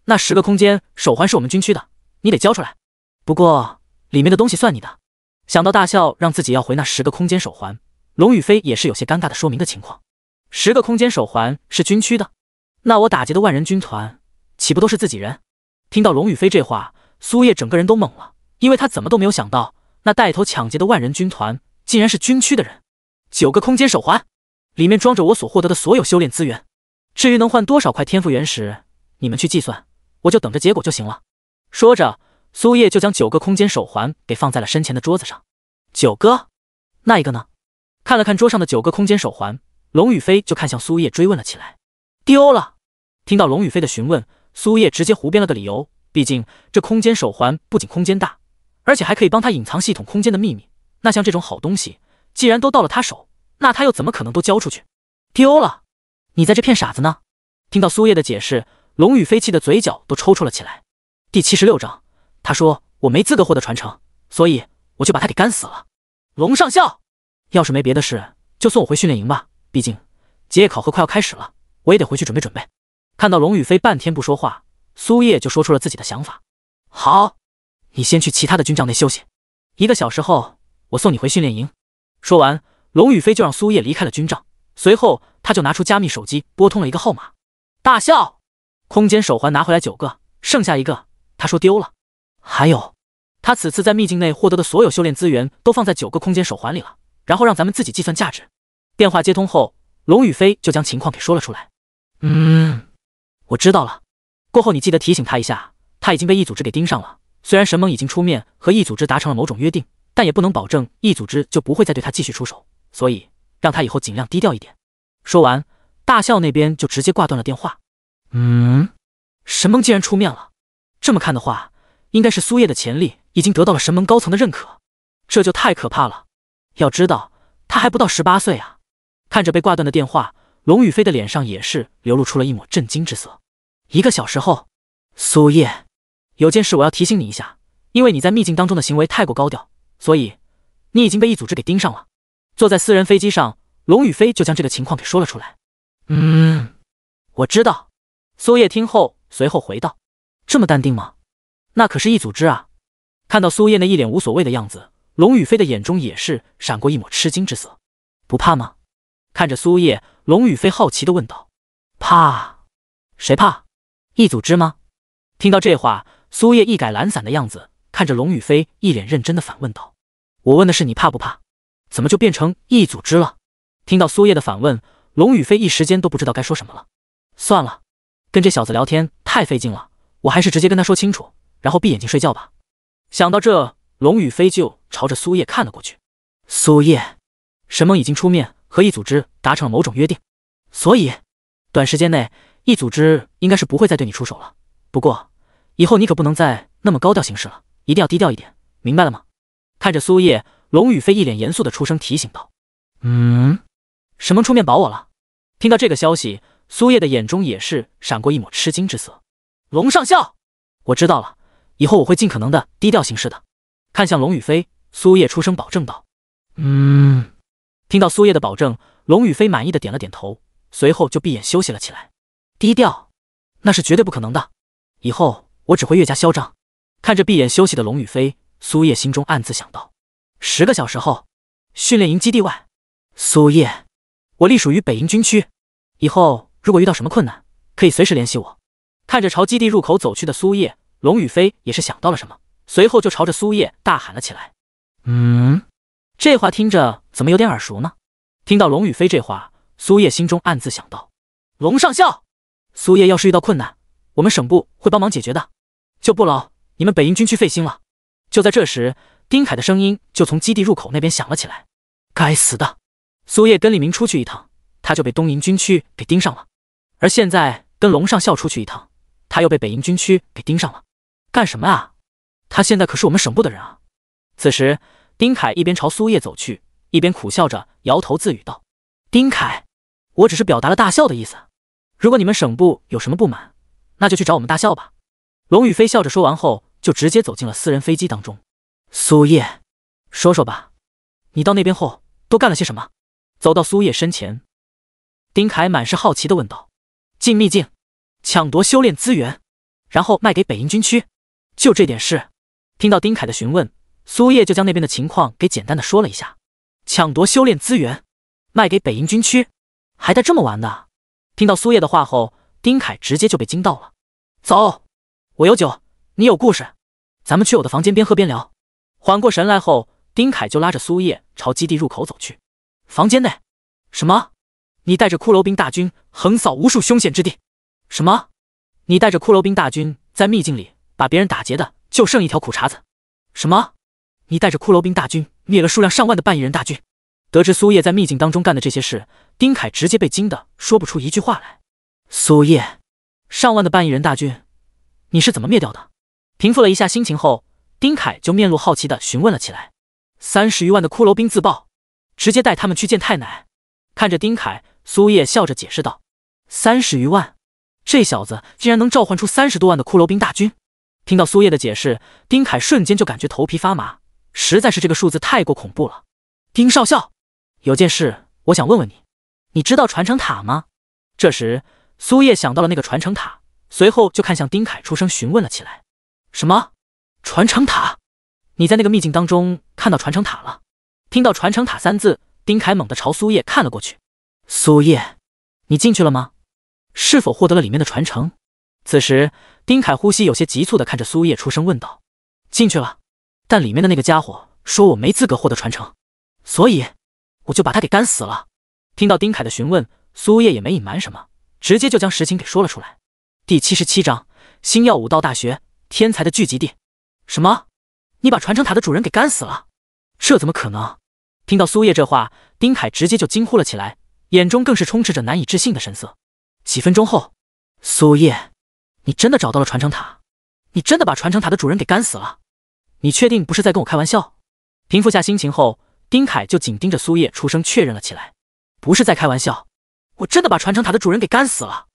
Speaker 1: 那十个空间手环是我们军区的，你得交出来。不过里面的东西算你的。想到大笑让自己要回那十个空间手环，龙宇飞也是有些尴尬的说明的情况。十个空间手环是军区的，那我打劫的万人军团岂不都是自己人？听到龙宇飞这话，苏叶整个人都懵了，因为他怎么都没有想到那带头抢劫的万人军团竟然是军区的人。九个空间手环，里面装着我所获得的所有修炼资源。至于能换多少块天赋原石，你们去计算，我就等着结果就行了。说着，苏叶就将九个空间手环给放在了身前的桌子上。九哥，那一个呢？看了看桌上的九个空间手环，龙宇飞就看向苏叶追问了起来。丢了？听到龙宇飞的询问，苏叶直接胡编了个理由。毕竟这空间手环不仅空间大，而且还可以帮他隐藏系统空间的秘密。那像这种好东西，既然都到了他手，那他又怎么可能都交出去？丢了？你在这骗傻子呢？听到苏叶的解释，龙雨飞气得嘴角都抽搐了起来。第七十六章，他说我没资格获得传承，所以我就把他给干死了。龙上校，要是没别的事，就送我回训练营吧。毕竟结业考核快要开始了，我也得回去准备准备。看到龙雨飞半天不说话，苏叶就说出了自己的想法。好，你先去其他的军帐内休息，一个小时后我送你回训练营。说完，龙雨飞就让苏叶离开了军帐，随后。他就拿出加密手机拨通了一个号码，大笑。空间手环拿回来九个，剩下一个他说丢了。还有，他此次在秘境内获得的所有修炼资源都放在九个空间手环里了，然后让咱们自己计算价值。电话接通后，龙宇飞就将情况给说了出来。
Speaker 2: 嗯，
Speaker 1: 我知道了。过后你记得提醒他一下，他已经被异组织给盯上了。虽然神盟已经出面和异组织达成了某种约定，但也不能保证异组织就不会再对他继续出手，所以让他以后尽量低调一点。说完，大笑那边就直接挂断了电话。嗯，神盟竟然出面了，这么看的话，应该是苏叶的潜力已经得到了神盟高层的认可，这就太可怕了。要知道，他还不到十八岁啊。看着被挂断的电话，龙宇飞的脸上也是流露出了一抹震惊之色。一个小时后，苏叶，有件事我要提醒你一下，因为你在秘境当中的行为太过高调，所以你已经被一组织给盯上了。坐在私人飞机上。龙宇飞就将这个情况给说了出来。
Speaker 2: 嗯，
Speaker 1: 我知道。苏叶听后，随后回道：“这么淡定吗？那可是一组织啊！”看到苏叶那一脸无所谓的样子，龙宇飞的眼中也是闪过一抹吃惊之色。不怕吗？看着苏叶，龙宇飞好奇的问道：“怕？谁怕？一组织吗？”听到这话，苏叶一改懒散的样子，看着龙宇飞，一脸认真的反问道：“我问的是你怕不怕？怎么就变成一组织了？”听到苏叶的反问，龙宇飞一时间都不知道该说什么了。算了，跟这小子聊天太费劲了，我还是直接跟他说清楚，然后闭眼睛睡觉吧。想到这，龙宇飞就朝着苏叶看了过去。苏叶，沈梦已经出面和一组织达成了某种约定，所以短时间内一组织应该是不会再对你出手了。不过以后你可不能再那么高调行事了，一定要低调一点，明白了吗？看着苏叶，龙宇飞一脸严肃的出声提醒道：“
Speaker 2: 嗯。”
Speaker 1: 什么出面保我了？听到这个消息，苏叶的眼中也是闪过一抹吃惊之色。龙上校，我知道了，以后我会尽可能的低调行事的。看向龙雨飞，苏叶出声保证道：“
Speaker 2: 嗯。”
Speaker 1: 听到苏叶的保证，龙雨飞满意的点了点头，随后就闭眼休息了起来。低调，那是绝对不可能的。以后我只会越加嚣张。看着闭眼休息的龙雨飞，苏叶心中暗自想到。十个小时后，训练营基地外，苏叶。我隶属于北营军区，以后如果遇到什么困难，可以随时联系我。看着朝基地入口走去的苏叶，龙宇飞也是想到了什么，随后就朝着苏叶大喊了起来：“
Speaker 2: 嗯，
Speaker 1: 这话听着怎么有点耳熟呢？”听到龙宇飞这话，苏叶心中暗自想到：“龙上校，苏叶要是遇到困难，我们省部会帮忙解决的，就不劳你们北营军区费心了。”就在这时，丁凯的声音就从基地入口那边响了起来：“该死的！”苏叶跟李明出去一趟，他就被东营军区给盯上了；而现在跟龙上校出去一趟，他又被北营军区给盯上了。干什么啊？他现在可是我们省部的人啊！此时，丁凯一边朝苏叶走去，一边苦笑着摇头自语道：“丁凯，我只是表达了大笑的意思。如果你们省部有什么不满，那就去找我们大校吧。”龙宇飞笑着说完后，就直接走进了私人飞机当中。苏叶，说说吧，你到那边后都干了些什么？走到苏叶身前，丁凯满是好奇的问道：“进秘境，抢夺修炼资源，然后卖给北营军区，就这点事？”听到丁凯的询问，苏叶就将那边的情况给简单的说了一下：“抢夺修炼资源，卖给北营军区，还带这么玩的？”听到苏叶的话后，丁凯直接就被惊到了：“走，我有酒，你有故事，咱们去我的房间边喝边聊。”缓过神来后，丁凯就拉着苏叶朝基地入口走去。房间内，什么？你带着骷髅兵大军横扫无数凶险之地。什么？你带着骷髅兵大军在秘境里把别人打劫的就剩一条苦茬子。什么？你带着骷髅兵大军灭了数量上万的半亿人大军。得知苏叶在秘境当中干的这些事，丁凯直接被惊得说不出一句话来。苏叶，上万的半亿人大军，你是怎么灭掉的？平复了一下心情后，丁凯就面露好奇的询问了起来。三十余万的骷髅兵自爆。直接带他们去见太奶。看着丁凯，苏叶笑着解释道：“三十余万，这小子竟然能召唤出三十多万的骷髅兵大军。”听到苏叶的解释，丁凯瞬间就感觉头皮发麻，实在是这个数字太过恐怖了。丁少校，有件事我想问问你，你知道传承塔吗？这时，苏叶想到了那个传承塔，随后就看向丁凯，出声询问了起来：“什么传承塔？你在那个秘境当中看到传承塔了？”听到“传承塔”三字，丁凯猛地朝苏叶看了过去。苏叶，你进去了吗？是否获得了里面的传承？此时，丁凯呼吸有些急促地看着苏叶，出声问道：“进去了，但里面的那个家伙说我没资格获得传承，所以我就把他给干死了。”听到丁凯的询问，苏叶也没隐瞒什么，直接就将实情给说了出来。第七十七章：星耀武道大学天才的聚集地。什么？你把传承塔的主人给干死了？这怎么可能？听到苏叶这话，丁凯直接就惊呼了起来，眼中更是充斥着难以置信的神色。几分钟后，苏叶，你真的找到了传承塔？你真的把传承塔的主人给干死了？你确定不是在跟我开玩笑？平复下心情后，丁凯就紧盯着苏叶，出声确认了起来：“不是在开玩笑，我真的把传承塔的主人给干死了。”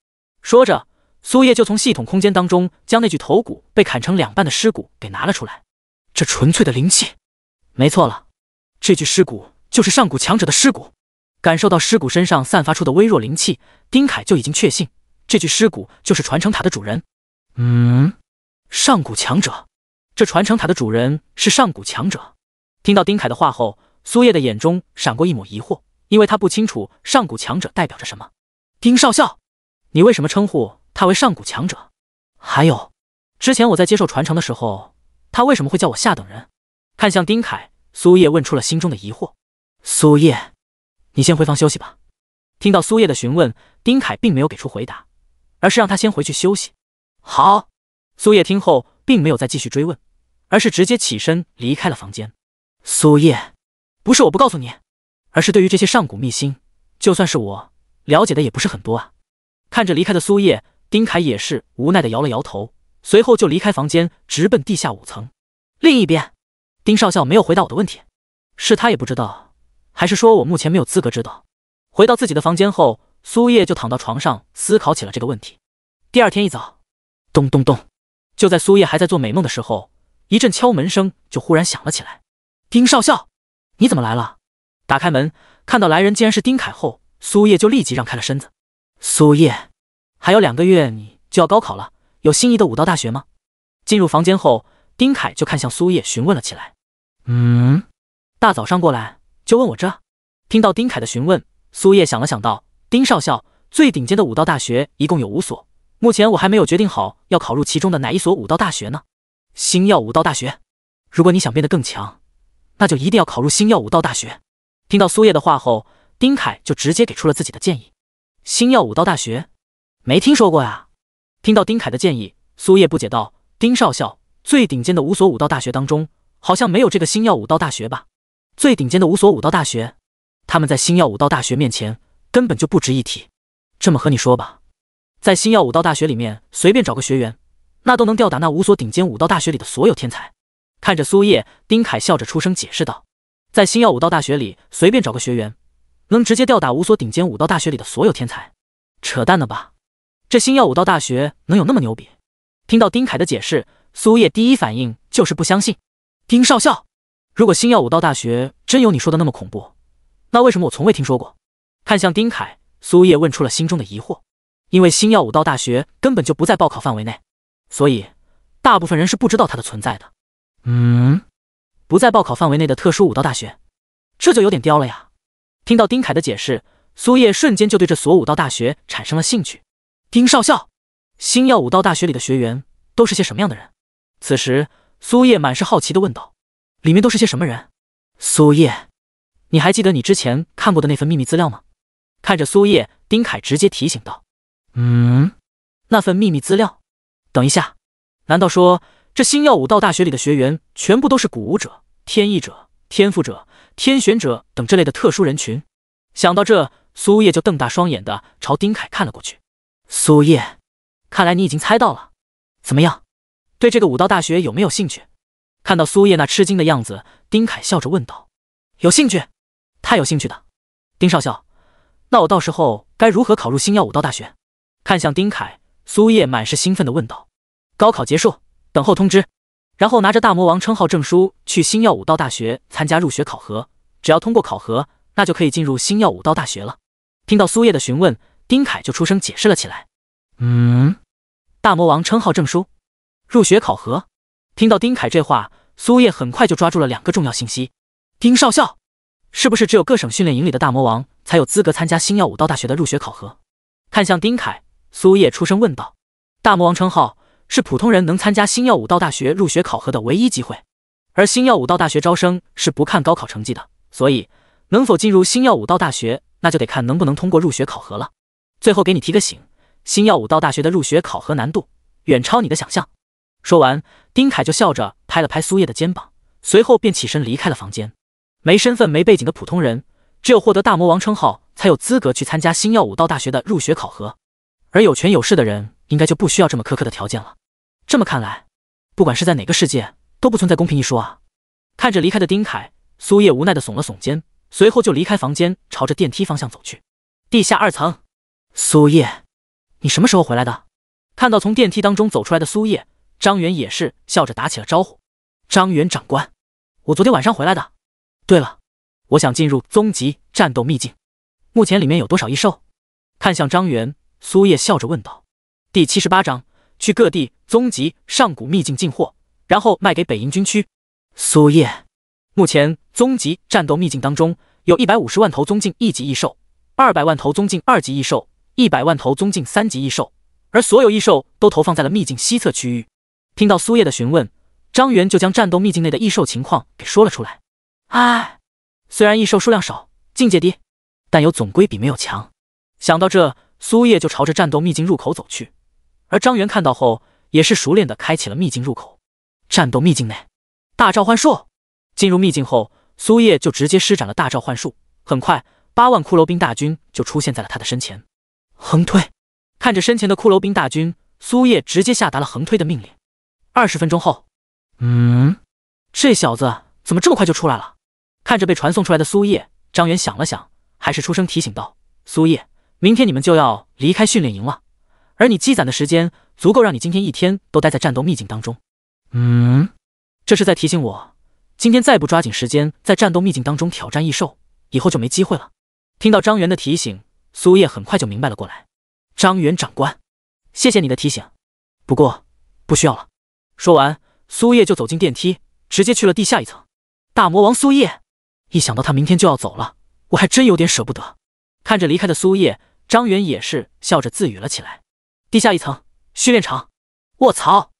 Speaker 1: 说着，苏叶就从系统空间当中将那具头骨被砍成两半的尸骨给拿了出来。这纯粹的灵气，没错了。这具尸骨就是上古强者的尸骨，感受到尸骨身上散发出的微弱灵气，丁凯就已经确信这具尸骨就是传承塔的主人。嗯，上古强者，这传承塔的主人是上古强者。听到丁凯的话后，苏叶的眼中闪过一抹疑惑，因为他不清楚上古强者代表着什么。丁少校，你为什么称呼他为上古强者？还有，之前我在接受传承的时候，他为什么会叫我下等人？看向丁凯。苏叶问出了心中的疑惑。苏叶，你先回房休息吧。听到苏叶的询问，丁凯并没有给出回答，而是让他先回去休息。好。苏叶听后，并没有再继续追问，而是直接起身离开了房间。苏叶，不是我不告诉你，而是对于这些上古秘辛，就算是我了解的也不是很多啊。看着离开的苏叶，丁凯也是无奈的摇了摇头，随后就离开房间，直奔地下五层。另一边。丁少校没有回答我的问题，是他也不知道，还是说我目前没有资格知道？回到自己的房间后，苏叶就躺到床上思考起了这个问题。第二天一早，咚咚咚，就在苏叶还在做美梦的时候，一阵敲门声就忽然响了起来。丁少校，你怎么来了？打开门，看到来人竟然是丁凯后，苏叶就立即让开了身子。苏叶，还有两个月你就要高考了，有心仪的武道大学吗？进入房间后，丁凯就看向苏叶询问了起来。
Speaker 2: 嗯，大早上
Speaker 1: 过来就问我这？听到丁凯的询问，苏叶想了想道：“丁少校，最顶尖的武道大学一共有五所，目前我还没有决定好要考入其中的哪一所武道大学呢。”星耀武道大学，如果你想变得更强，那就一定要考入星耀武道大学。听到苏叶的话后，丁凯就直接给出了自己的建议：“星耀武道大学，没听说过呀？”听到丁凯的建议，苏叶不解道：“丁少校，最顶尖的五所武道大学当中。”好像没有这个星耀武道大学吧？最顶尖的五所武道大学，他们在星耀武道大学面前根本就不值一提。这么和你说吧，在星耀武道大学里面随便找个学员，那都能吊打那五所顶尖武道大学里的所有天才。看着苏叶，丁凯笑着出声解释道：“在星耀武道大学里随便找个学员，能直接吊打五所顶尖武道大学里的所有天才。”扯淡呢吧？这星耀武道大学能有那么牛逼？听到丁凯的解释，苏叶第一反应就是不相信。丁少校，如果星耀武道大学真有你说的那么恐怖，那为什么我从未听说过？看向丁凯，苏叶问出了心中的疑惑。因为星耀武道大学根本就不在报考范围内，所以大部分人是不知道它的存在的。嗯，不在报考范围内的特殊武道大学，这就有点刁了呀。听到丁凯的解释，苏叶瞬间就对这所武道大学产生了兴趣。丁少校，星耀武道大学里的学员都是些什么样的人？此时。苏叶满是好奇的问道：“里面都是些什么人？”苏叶，你还记得你之前看过的那份秘密资料吗？”看着苏叶，丁凯直接提醒道：“
Speaker 2: 嗯，
Speaker 1: 那份秘密资料……等一下，难道说这星耀武道大学里的学员全部都是古武者、天意者、天赋者、天选者等这类的特殊人群？”想到这，苏叶就瞪大双眼的朝丁凯看了过去。“苏叶，看来你已经猜到了，怎么样？”对这个武道大学有没有兴趣？看到苏叶那吃惊的样子，丁凯笑着问道：“有兴趣，太有兴趣的。”丁少校，那我到时候该如何考入星耀武道大学？看向丁凯，苏叶满是兴奋的问道：“高考结束，等候通知，然后拿着大魔王称号证书去星耀武道大学参加入学考核。只要通过考核，那就可以进入星耀武道大学了。”听到苏叶的询问，丁凯就出声解释了起来：“
Speaker 2: 嗯，
Speaker 1: 大魔王称号证书。”入学考核，听到丁凯这话，苏叶很快就抓住了两个重要信息。丁少校，是不是只有各省训练营里的大魔王才有资格参加星耀武道大学的入学考核？看向丁凯，苏叶出声问道：“大魔王称号是普通人能参加星耀武道大学入学考核的唯一机会，而星耀武道大学招生是不看高考成绩的，所以能否进入星耀武道大学，那就得看能不能通过入学考核了。最后给你提个醒，星耀武道大学的入学考核难度远超你的想象。”说完，丁凯就笑着拍了拍苏叶的肩膀，随后便起身离开了房间。没身份、没背景的普通人，只有获得大魔王称号，才有资格去参加星耀武道大学的入学考核。而有权有势的人，应该就不需要这么苛刻的条件了。这么看来，不管是在哪个世界，都不存在公平一说啊！看着离开的丁凯，苏叶无奈的耸了耸肩，随后就离开房间，朝着电梯方向走去。地下二层，苏叶，你什么时候回来的？看到从电梯当中走出来的苏叶。张元也是笑着打起了招呼：“张元长官，我昨天晚上回来的。对了，我想进入宗级战斗秘境，目前里面有多少异兽？”看向张元，苏叶笑着问道：“第七十八章，去各地宗级上古秘境进货，然后卖给北营军区。苏叶，目前宗级战斗秘境当中有一百五十万头宗境一级异兽，二百万头宗境二级异兽，一百万头宗境三级异兽，而所有异兽都投放在了秘境西侧区域。”听到苏叶的询问，张元就将战斗秘境内的异兽情况给说了出来。唉，虽然异兽数量少，境界低，但有总归比没有强。想到这，苏叶就朝着战斗秘境入口走去。而张元看到后，也是熟练的开启了秘境入口。战斗秘境内，大召唤术。进入秘境后，苏叶就直接施展了大召唤术。很快，八万骷髅兵大军就出现在了他的身前。横推，看着身前的骷髅兵大军，苏叶直接下达了横推的命令。二十分钟后，嗯，这小子怎么这么快就出来了？看着被传送出来的苏叶，张元想了想，还是出声提醒道：“苏叶，明天你们就要离开训练营了，而你积攒的时间足够让你今天一天都待在战斗秘境当中。”
Speaker 2: 嗯，
Speaker 1: 这是在提醒我，今天再不抓紧时间在战斗秘境当中挑战异兽，以后就没机会了。听到张元的提醒，苏叶很快就明白了过来：“张元长官，谢谢你的提醒，不过不需要了。”说完，苏叶就走进电梯，直接去了地下一层。大魔王苏叶，一想到他明天就要走了，我还真有点舍不得。看着离开的苏叶，张元也是笑着自语了起来。地下一层训练场，我操，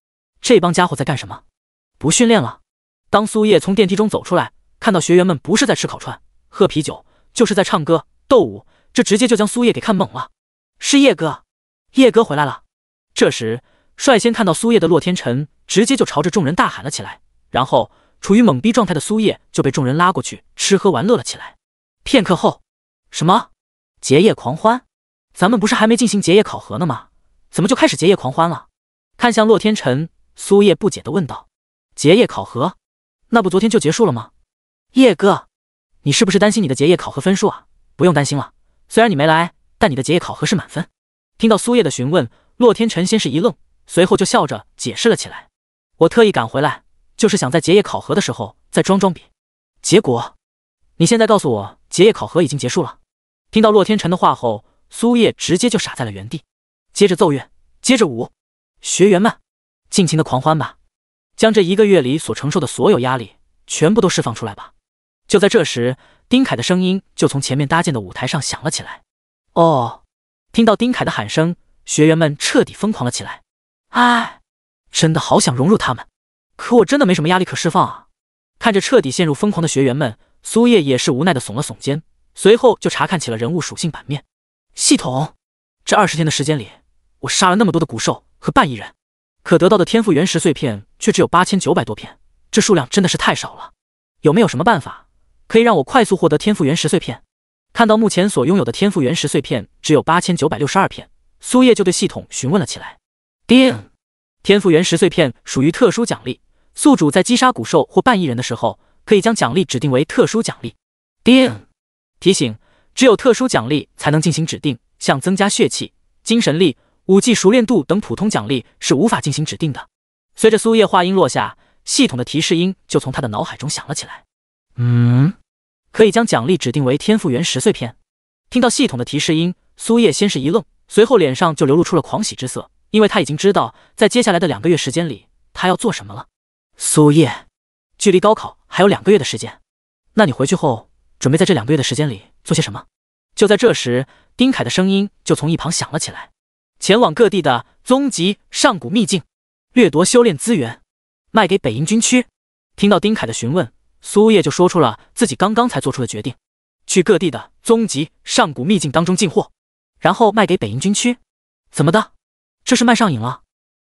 Speaker 1: 这帮家伙在干什么？不训练了？当苏叶从电梯中走出来，看到学员们不是在吃烤串、喝啤酒，就是在唱歌、斗舞，这直接就将苏叶给看懵了。是叶哥，叶哥回来了。这时。率先看到苏叶的洛天辰，直接就朝着众人大喊了起来，然后处于懵逼状态的苏叶就被众人拉过去吃喝玩乐了起来。片刻后，什么结业狂欢？咱们不是还没进行结业考核呢吗？怎么就开始结业狂欢了？看向洛天辰，苏叶不解的问道：“结业考核？那不昨天就结束了吗？”叶哥，你是不是担心你的结业考核分数啊？不用担心了，虽然你没来，但你的结业考核是满分。听到苏叶的询问，洛天辰先是一愣。随后就笑着解释了起来。我特意赶回来，就是想在结业考核的时候再装装逼。结果，你现在告诉我结业考核已经结束了？听到洛天辰的话后，苏叶直接就傻在了原地。接着奏乐，接着舞，学员们尽情的狂欢吧，将这一个月里所承受的所有压力全部都释放出来吧。就在这时，丁凯的声音就从前面搭建的舞台上响了起来：“哦！”听到丁凯的喊声，学员们彻底疯狂了起来。哎，真的好想融入他们，可我真的没什么压力可释放啊！看着彻底陷入疯狂的学员们，苏叶也是无奈的耸了耸肩，随后就查看起了人物属性版面。系统，这二十天的时间里，我杀了那么多的古兽和半亿人，可得到的天赋原石碎片却只有八千九百多片，这数量真的是太少了。有没有什么办法可以让我快速获得天赋原石碎片？看到目前所拥有的天赋原石碎片只有八千九百六十二片，苏叶就对系统询问了起来。定天赋原石碎片属于特殊奖励，宿主在击杀古兽或半异人的时候，可以将奖励指定为特殊奖励。定提醒，只有特殊奖励才能进行指定，像增加血气、精神力、武技熟练度等普通奖励是无法进行指定的。随着苏叶话音落下，系统的提示音就从他的脑海中响了起来。嗯，可以将奖励指定为天赋原石碎片。听到系统的提示音，苏叶先是一愣，随后脸上就流露出了狂喜之色。因为他已经知道，在接下来的两个月时间里，他要做什么了。苏叶，距离高考还有两个月的时间，那你回去后准备在这两个月的时间里做些什么？就在这时，丁凯的声音就从一旁响了起来：“前往各地的宗级上古秘境，掠夺修炼资源，卖给北营军区。”听到丁凯的询问，苏叶就说出了自己刚刚才做出的决定：去各地的宗级上古秘境当中进货，然后卖给北营军区。怎么的？这是卖上瘾了。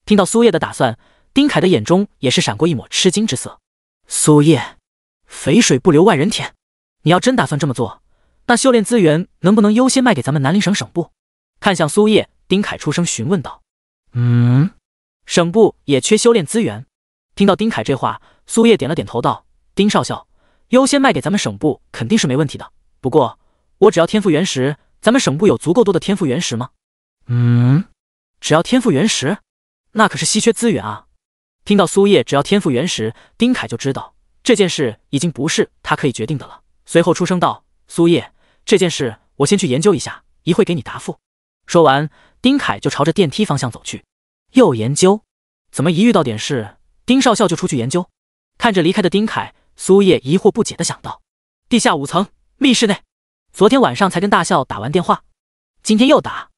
Speaker 1: 听到苏叶的打算，丁凯的眼中也是闪过一抹吃惊之色。苏叶，肥水不流外人田，你要真打算这么做，那修炼资源能不能优先卖给咱们南陵省省部？看向苏叶，丁凯出声询问道：“
Speaker 2: 嗯，
Speaker 1: 省部也缺修炼资源。”听到丁凯这话，苏叶点了点头道：“丁少校，优先卖给咱们省部肯定是没问题的。不过，我只要天赋原石，咱们省部有足够多的天赋原石吗？”
Speaker 2: 嗯。
Speaker 1: 只要天赋原石，那可是稀缺资源啊！听到苏叶只要天赋原石，丁凯就知道这件事已经不是他可以决定的了。随后出声道：“苏叶，这件事我先去研究一下，一会给你答复。”说完，丁凯就朝着电梯方向走去。又研究？怎么一遇到点事，丁少校就出去研究？看着离开的丁凯，苏叶疑惑不解的想到：地下五层密室内，昨天晚上才跟大校打完电话，今天又打，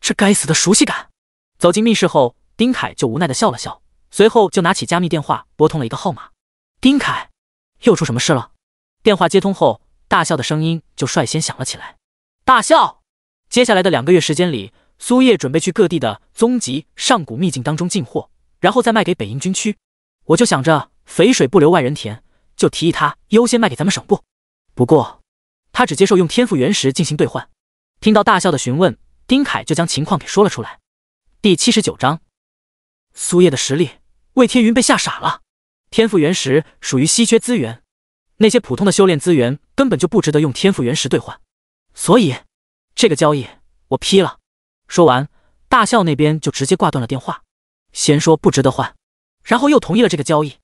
Speaker 1: 这该死的熟悉感！走进密室后，丁凯就无奈的笑了笑，随后就拿起加密电话拨通了一个号码。丁凯，又出什么事了？电话接通后，大笑的声音就率先响了起来。大笑。接下来的两个月时间里，苏叶准备去各地的宗级上古秘境当中进货，然后再卖给北营军区。我就想着肥水不流外人田，就提议他优先卖给咱们省部。不过，他只接受用天赋原石进行兑换。听到大笑的询问，丁凯就将情况给说了出来。第七十九章，苏叶的实力，魏天云被吓傻了。天赋原石属于稀缺资源，那些普通的修炼资源根本就不值得用天赋原石兑换，所以这个交易我批了。说完，大笑那边就直接挂断了电话。先说不值得换，然后又同意了这个交易，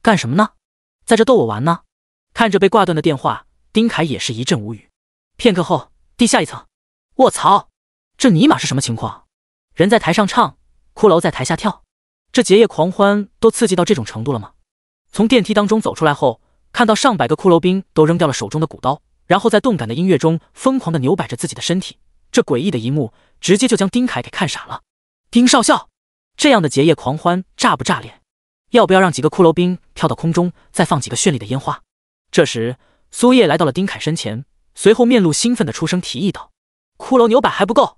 Speaker 1: 干什么呢？在这逗我玩呢？看着被挂断的电话，丁凯也是一阵无语。片刻后，地下一层，卧槽，这尼玛是什么情况？人在台上唱，骷髅在台下跳，这结业狂欢都刺激到这种程度了吗？从电梯当中走出来后，看到上百个骷髅兵都扔掉了手中的骨刀，然后在动感的音乐中疯狂的扭摆着自己的身体，这诡异的一幕直接就将丁凯给看傻了。丁少校，这样的结业狂欢炸不炸裂？要不要让几个骷髅兵跳到空中，再放几个绚丽的烟花？这时，苏叶来到了丁凯身前，随后面露兴奋的出声提议道：“骷髅扭摆还不够。”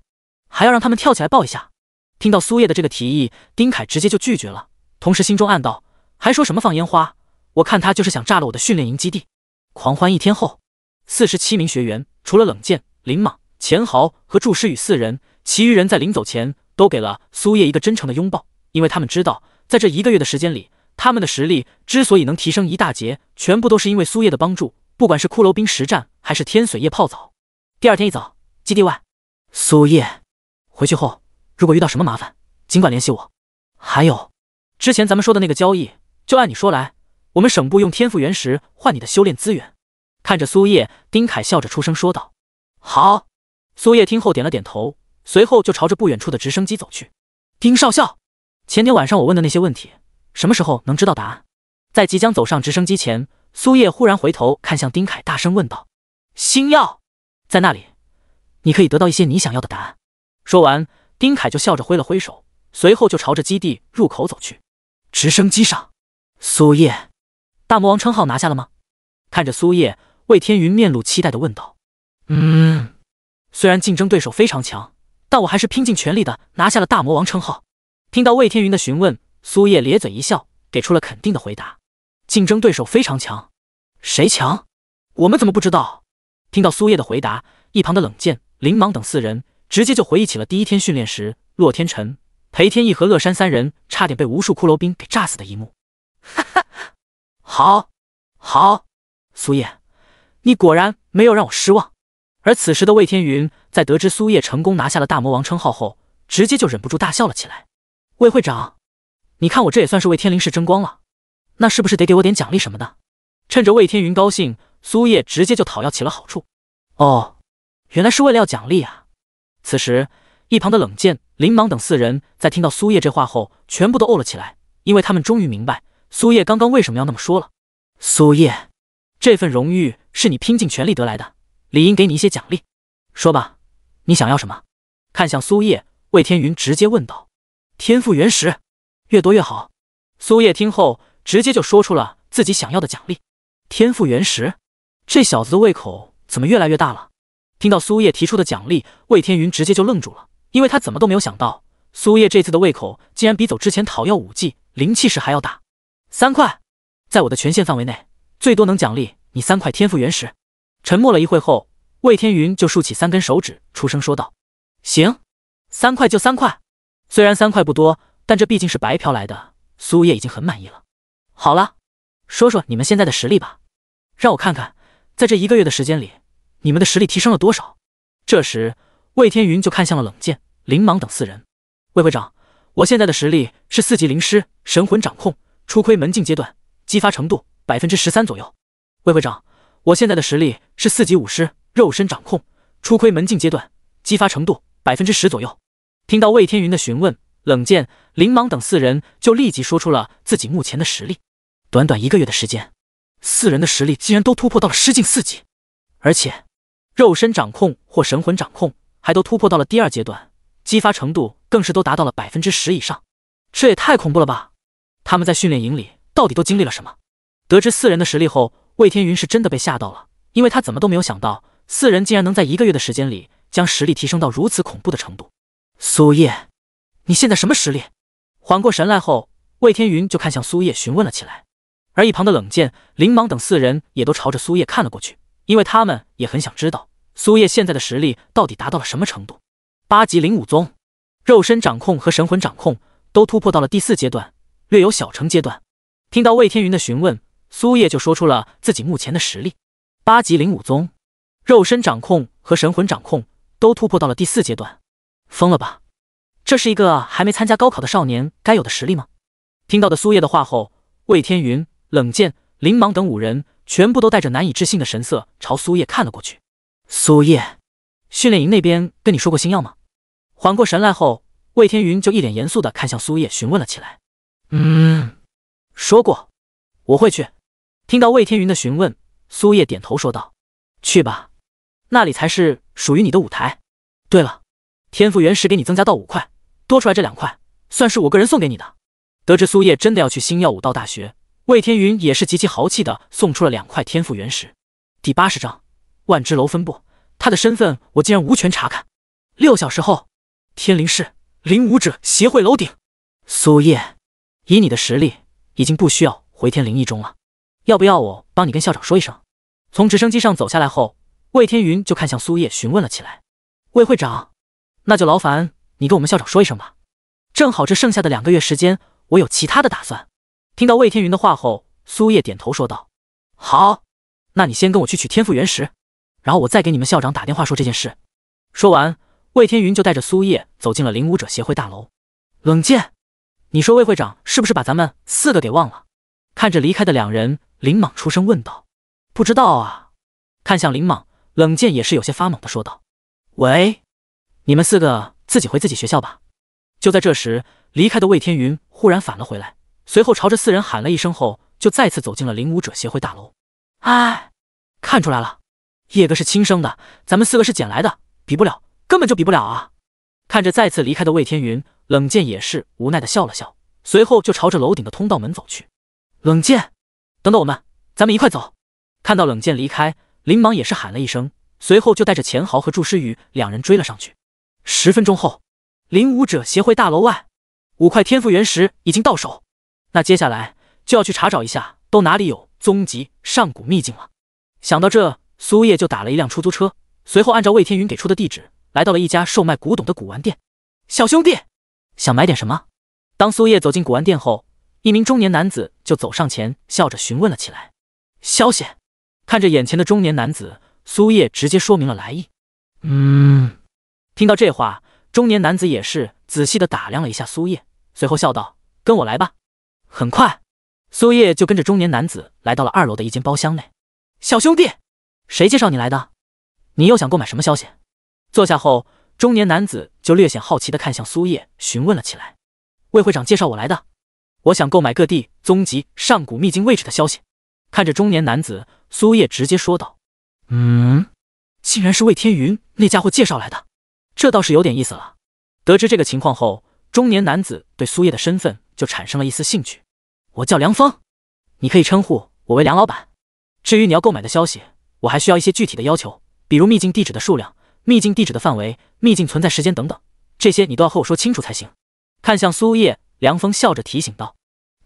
Speaker 1: 还要让他们跳起来抱一下。听到苏叶的这个提议，丁凯直接就拒绝了，同时心中暗道：还说什么放烟花？我看他就是想炸了我的训练营基地。狂欢一天后，四十七名学员除了冷剑、林莽、钱豪和祝诗雨四人，其余人在临走前都给了苏叶一个真诚的拥抱，因为他们知道，在这一个月的时间里，他们的实力之所以能提升一大截，全部都是因为苏叶的帮助，不管是骷髅兵实战，还是天水夜泡澡。第二天一早，基地外，苏叶。回去后，如果遇到什么麻烦，尽管联系我。还有，之前咱们说的那个交易，就按你说来。我们省部用天赋原石换你的修炼资源。看着苏叶，丁凯笑着出声说道：“好。”苏叶听后点了点头，随后就朝着不远处的直升机走去。丁少校，前天晚上我问的那些问题，什么时候能知道答案？在即将走上直升机前，苏叶忽然回头看向丁凯，大声问道：“星耀在那里，你可以得到一些你想要的答案。”说完，丁凯就笑着挥了挥手，随后就朝着基地入口走去。直升机上，苏叶，大魔王称号拿下了吗？看着苏叶，魏天云面露期待的问道。
Speaker 2: 嗯，
Speaker 1: 虽然竞争对手非常强，但我还是拼尽全力的拿下了大魔王称号。听到魏天云的询问，苏叶咧嘴一笑，给出了肯定的回答。竞争对手非常强，谁强？我们怎么不知道？听到苏叶的回答，一旁的冷剑、林芒等四人。直接就回忆起了第一天训练时，洛天辰、裴天意和乐山三人差点被无数骷髅兵给炸死的一幕。哈哈，好，好，苏叶，你果然没有让我失望。而此时的魏天云在得知苏叶成功拿下了大魔王称号后，直接就忍不住大笑了起来。魏会长，你看我这也算是为天灵市争光了，那是不是得给我点奖励什么的？趁着魏天云高兴，苏叶直接就讨要起了好处。哦，原来是为了要奖励啊！此时，一旁的冷剑、林芒等四人在听到苏叶这话后，全部都哦了起来，因为他们终于明白苏叶刚刚为什么要那么说了。苏叶，这份荣誉是你拼尽全力得来的，理应给你一些奖励。说吧，你想要什么？看向苏叶，魏天云直接问道。天赋原石，越多越好。苏叶听后，直接就说出了自己想要的奖励。天赋原石，这小子的胃口怎么越来越大了？听到苏叶提出的奖励，魏天云直接就愣住了，因为他怎么都没有想到，苏叶这次的胃口竟然比走之前讨要武技灵气石还要大。三块，在我的权限范围内，最多能奖励你三块天赋原石。沉默了一会后，魏天云就竖起三根手指，出声说道：“行，三块就三块。虽然三块不多，但这毕竟是白嫖来的，苏叶已经很满意了。”好了，说说你们现在的实力吧，让我看看，在这一个月的时间里。你们的实力提升了多少？这时，魏天云就看向了冷剑、林芒等四人。魏会长，我现在的实力是四级灵师，神魂掌控，初窥门境阶段，激发程度百分之十三左右。魏会长，我现在的实力是四级武师，肉身掌控，初窥门境阶段，激发程度百分之十左右。听到魏天云的询问，冷剑、林芒等四人就立即说出了自己目前的实力。短短一个月的时间，四人的实力竟然都突破到了失境四级，而且。肉身掌控或神魂掌控，还都突破到了第二阶段，激发程度更是都达到了百分之十以上，这也太恐怖了吧！他们在训练营里到底都经历了什么？得知四人的实力后，魏天云是真的被吓到了，因为他怎么都没有想到，四人竟然能在一个月的时间里将实力提升到如此恐怖的程度。苏叶，你现在什么实力？缓过神来后，魏天云就看向苏叶询问了起来，而一旁的冷剑、林芒等四人也都朝着苏叶看了过去。因为他们也很想知道苏叶现在的实力到底达到了什么程度。八级灵武宗，肉身掌控和神魂掌控都突破到了第四阶段，略有小成阶段。听到魏天云的询问，苏叶就说出了自己目前的实力：八级灵武宗，肉身掌控和神魂掌控都突破到了第四阶段。疯了吧？这是一个还没参加高考的少年该有的实力吗？听到的苏叶的话后，魏天云、冷剑、林芒等五人。全部都带着难以置信的神色朝苏叶看了过去。苏叶，训练营那边跟你说过星耀吗？缓过神来后，魏天云就一脸严肃的看向苏叶，询问了起来。
Speaker 2: 嗯，
Speaker 1: 说过，我会去。听到魏天云的询问，苏叶点头说道：“去吧，那里才是属于你的舞台。”对了，天赋原石给你增加到五块，多出来这两块算是我个人送给你的。得知苏叶真的要去星耀武道大学。魏天云也是极其豪气的送出了两块天赋原石。第八十章万之楼分部，他的身份我竟然无权查看。六小时后，天灵市灵武者协会楼顶。苏叶，以你的实力，已经不需要回天灵一中了，要不要我帮你跟校长说一声？从直升机上走下来后，魏天云就看向苏叶询问了起来：“魏会长，那就劳烦你跟我们校长说一声吧。正好这剩下的两个月时间，我有其他的打算。”听到魏天云的话后，苏叶点头说道：“好，那你先跟我去取天赋原石，然后我再给你们校长打电话说这件事。”说完，魏天云就带着苏叶走进了领舞者协会大楼。冷剑，你说魏会长是不是把咱们四个给忘了？看着离开的两人，林莽出声问道：“不知道啊。”看向林莽，冷剑也是有些发懵的说道：“喂，你们四个自己回自己学校吧。”就在这时，离开的魏天云忽然返了回来。随后朝着四人喊了一声，后就再次走进了领舞者协会大楼。哎，看出来了，叶哥是亲生的，咱们四个是捡来的，比不了，根本就比不了啊！看着再次离开的魏天云，冷剑也是无奈的笑了笑，随后就朝着楼顶的通道门走去。冷剑，等等我们，咱们一块走。看到冷剑离开，林芒也是喊了一声，随后就带着钱豪和祝诗雨两人追了上去。十分钟后，领舞者协会大楼外，五块天赋原石已经到手。那接下来就要去查找一下，都哪里有终极上古秘境了。想到这，苏叶就打了一辆出租车，随后按照魏天云给出的地址，来到了一家售卖古董的古玩店。小兄弟，想买点什么？当苏叶走进古玩店后，一名中年男子就走上前，笑着询问了起来。消息，看着眼前的中年男子，苏叶直接说明了来意。
Speaker 2: 嗯，
Speaker 1: 听到这话，中年男子也是仔细的打量了一下苏叶，随后笑道：“跟我来吧。”很快，苏叶就跟着中年男子来到了二楼的一间包厢内。小兄弟，谁介绍你来的？你又想购买什么消息？坐下后，中年男子就略显好奇的看向苏叶，询问了起来。魏会长介绍我来的，我想购买各地宗级上古秘境位置的消息。看着中年男子，苏叶直接说道：“
Speaker 2: 嗯，
Speaker 1: 竟然是魏天云那家伙介绍来的，这倒是有点意思了。”得知这个情况后，中年男子对苏叶的身份就产生了一丝兴趣。我叫梁峰，你可以称呼我为梁老板。至于你要购买的消息，我还需要一些具体的要求，比如秘境地址的数量、秘境地址的范围、秘境存在时间等等，这些你都要和我说清楚才行。看向苏叶，梁峰笑着提醒道：“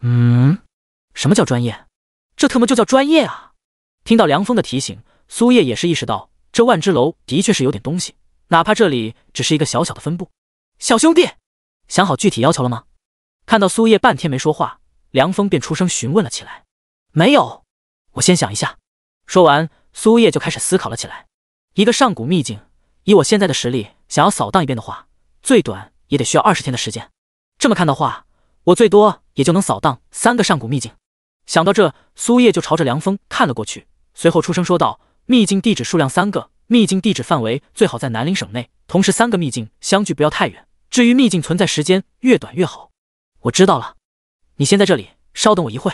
Speaker 2: 嗯，
Speaker 1: 什么叫专业？这特么就叫专业啊！”听到梁峰的提醒，苏叶也是意识到这万之楼的确是有点东西，哪怕这里只是一个小小的分部。小兄弟，想好具体要求了吗？看到苏叶半天没说话。梁峰便出声询问了起来：“没有，我先想一下。”说完，苏叶就开始思考了起来。一个上古秘境，以我现在的实力，想要扫荡一遍的话，最短也得需要二十天的时间。这么看的话，我最多也就能扫荡三个上古秘境。想到这，苏叶就朝着梁峰看了过去，随后出声说道：“秘境地址数量三个，秘境地址范围最好在南陵省内，同时三个秘境相距不要太远。至于秘境存在时间，越短越好。”我知道了。你先在这里，稍等我一会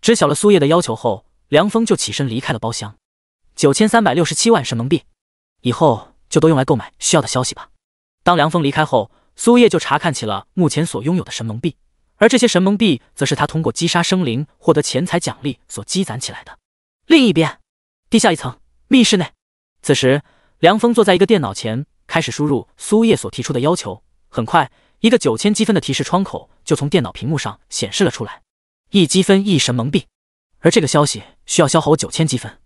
Speaker 1: 知晓了苏叶的要求后，梁峰就起身离开了包厢。九千三百六十七万神蒙币，以后就都用来购买需要的消息吧。当梁峰离开后，苏叶就查看起了目前所拥有的神蒙币，而这些神蒙币，则是他通过击杀生灵获得钱财奖励所积攒起来的。另一边，地下一层密室内，此时梁峰坐在一个电脑前，开始输入苏叶所提出的要求。很快。一个九千积分的提示窗口就从电脑屏幕上显示了出来，一积分一神蒙蔽，而这个消息需要消耗我九千积分，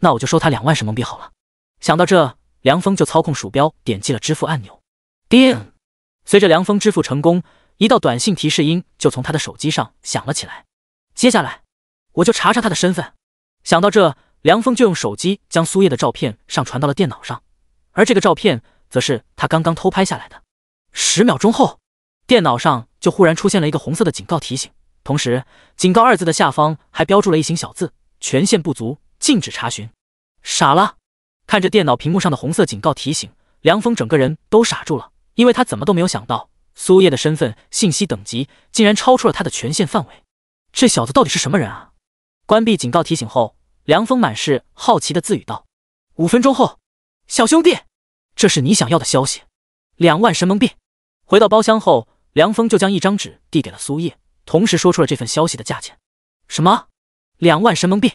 Speaker 1: 那我就收他两万神蒙蔽好了。想到这，梁峰就操控鼠标点击了支付按钮。叮，随着梁峰支付成功，一道短信提示音就从他的手机上响了起来。接下来我就查查他的身份。想到这，梁峰就用手机将苏叶的照片上传到了电脑上，而这个照片则是他刚刚偷拍下来的。十秒钟后，电脑上就忽然出现了一个红色的警告提醒，同时“警告”二字的下方还标注了一行小字：“权限不足，禁止查询。”傻了，看着电脑屏幕上的红色警告提醒，梁峰整个人都傻住了，因为他怎么都没有想到苏叶的身份信息等级竟然超出了他的权限范围。这小子到底是什么人啊？关闭警告提醒后，梁峰满是好奇的自语道：“五分钟后，小兄弟，这是你想要的消息，两万神蒙币。”回到包厢后，梁峰就将一张纸递给了苏叶，同时说出了这份消息的价钱。什么？两万神蒙币？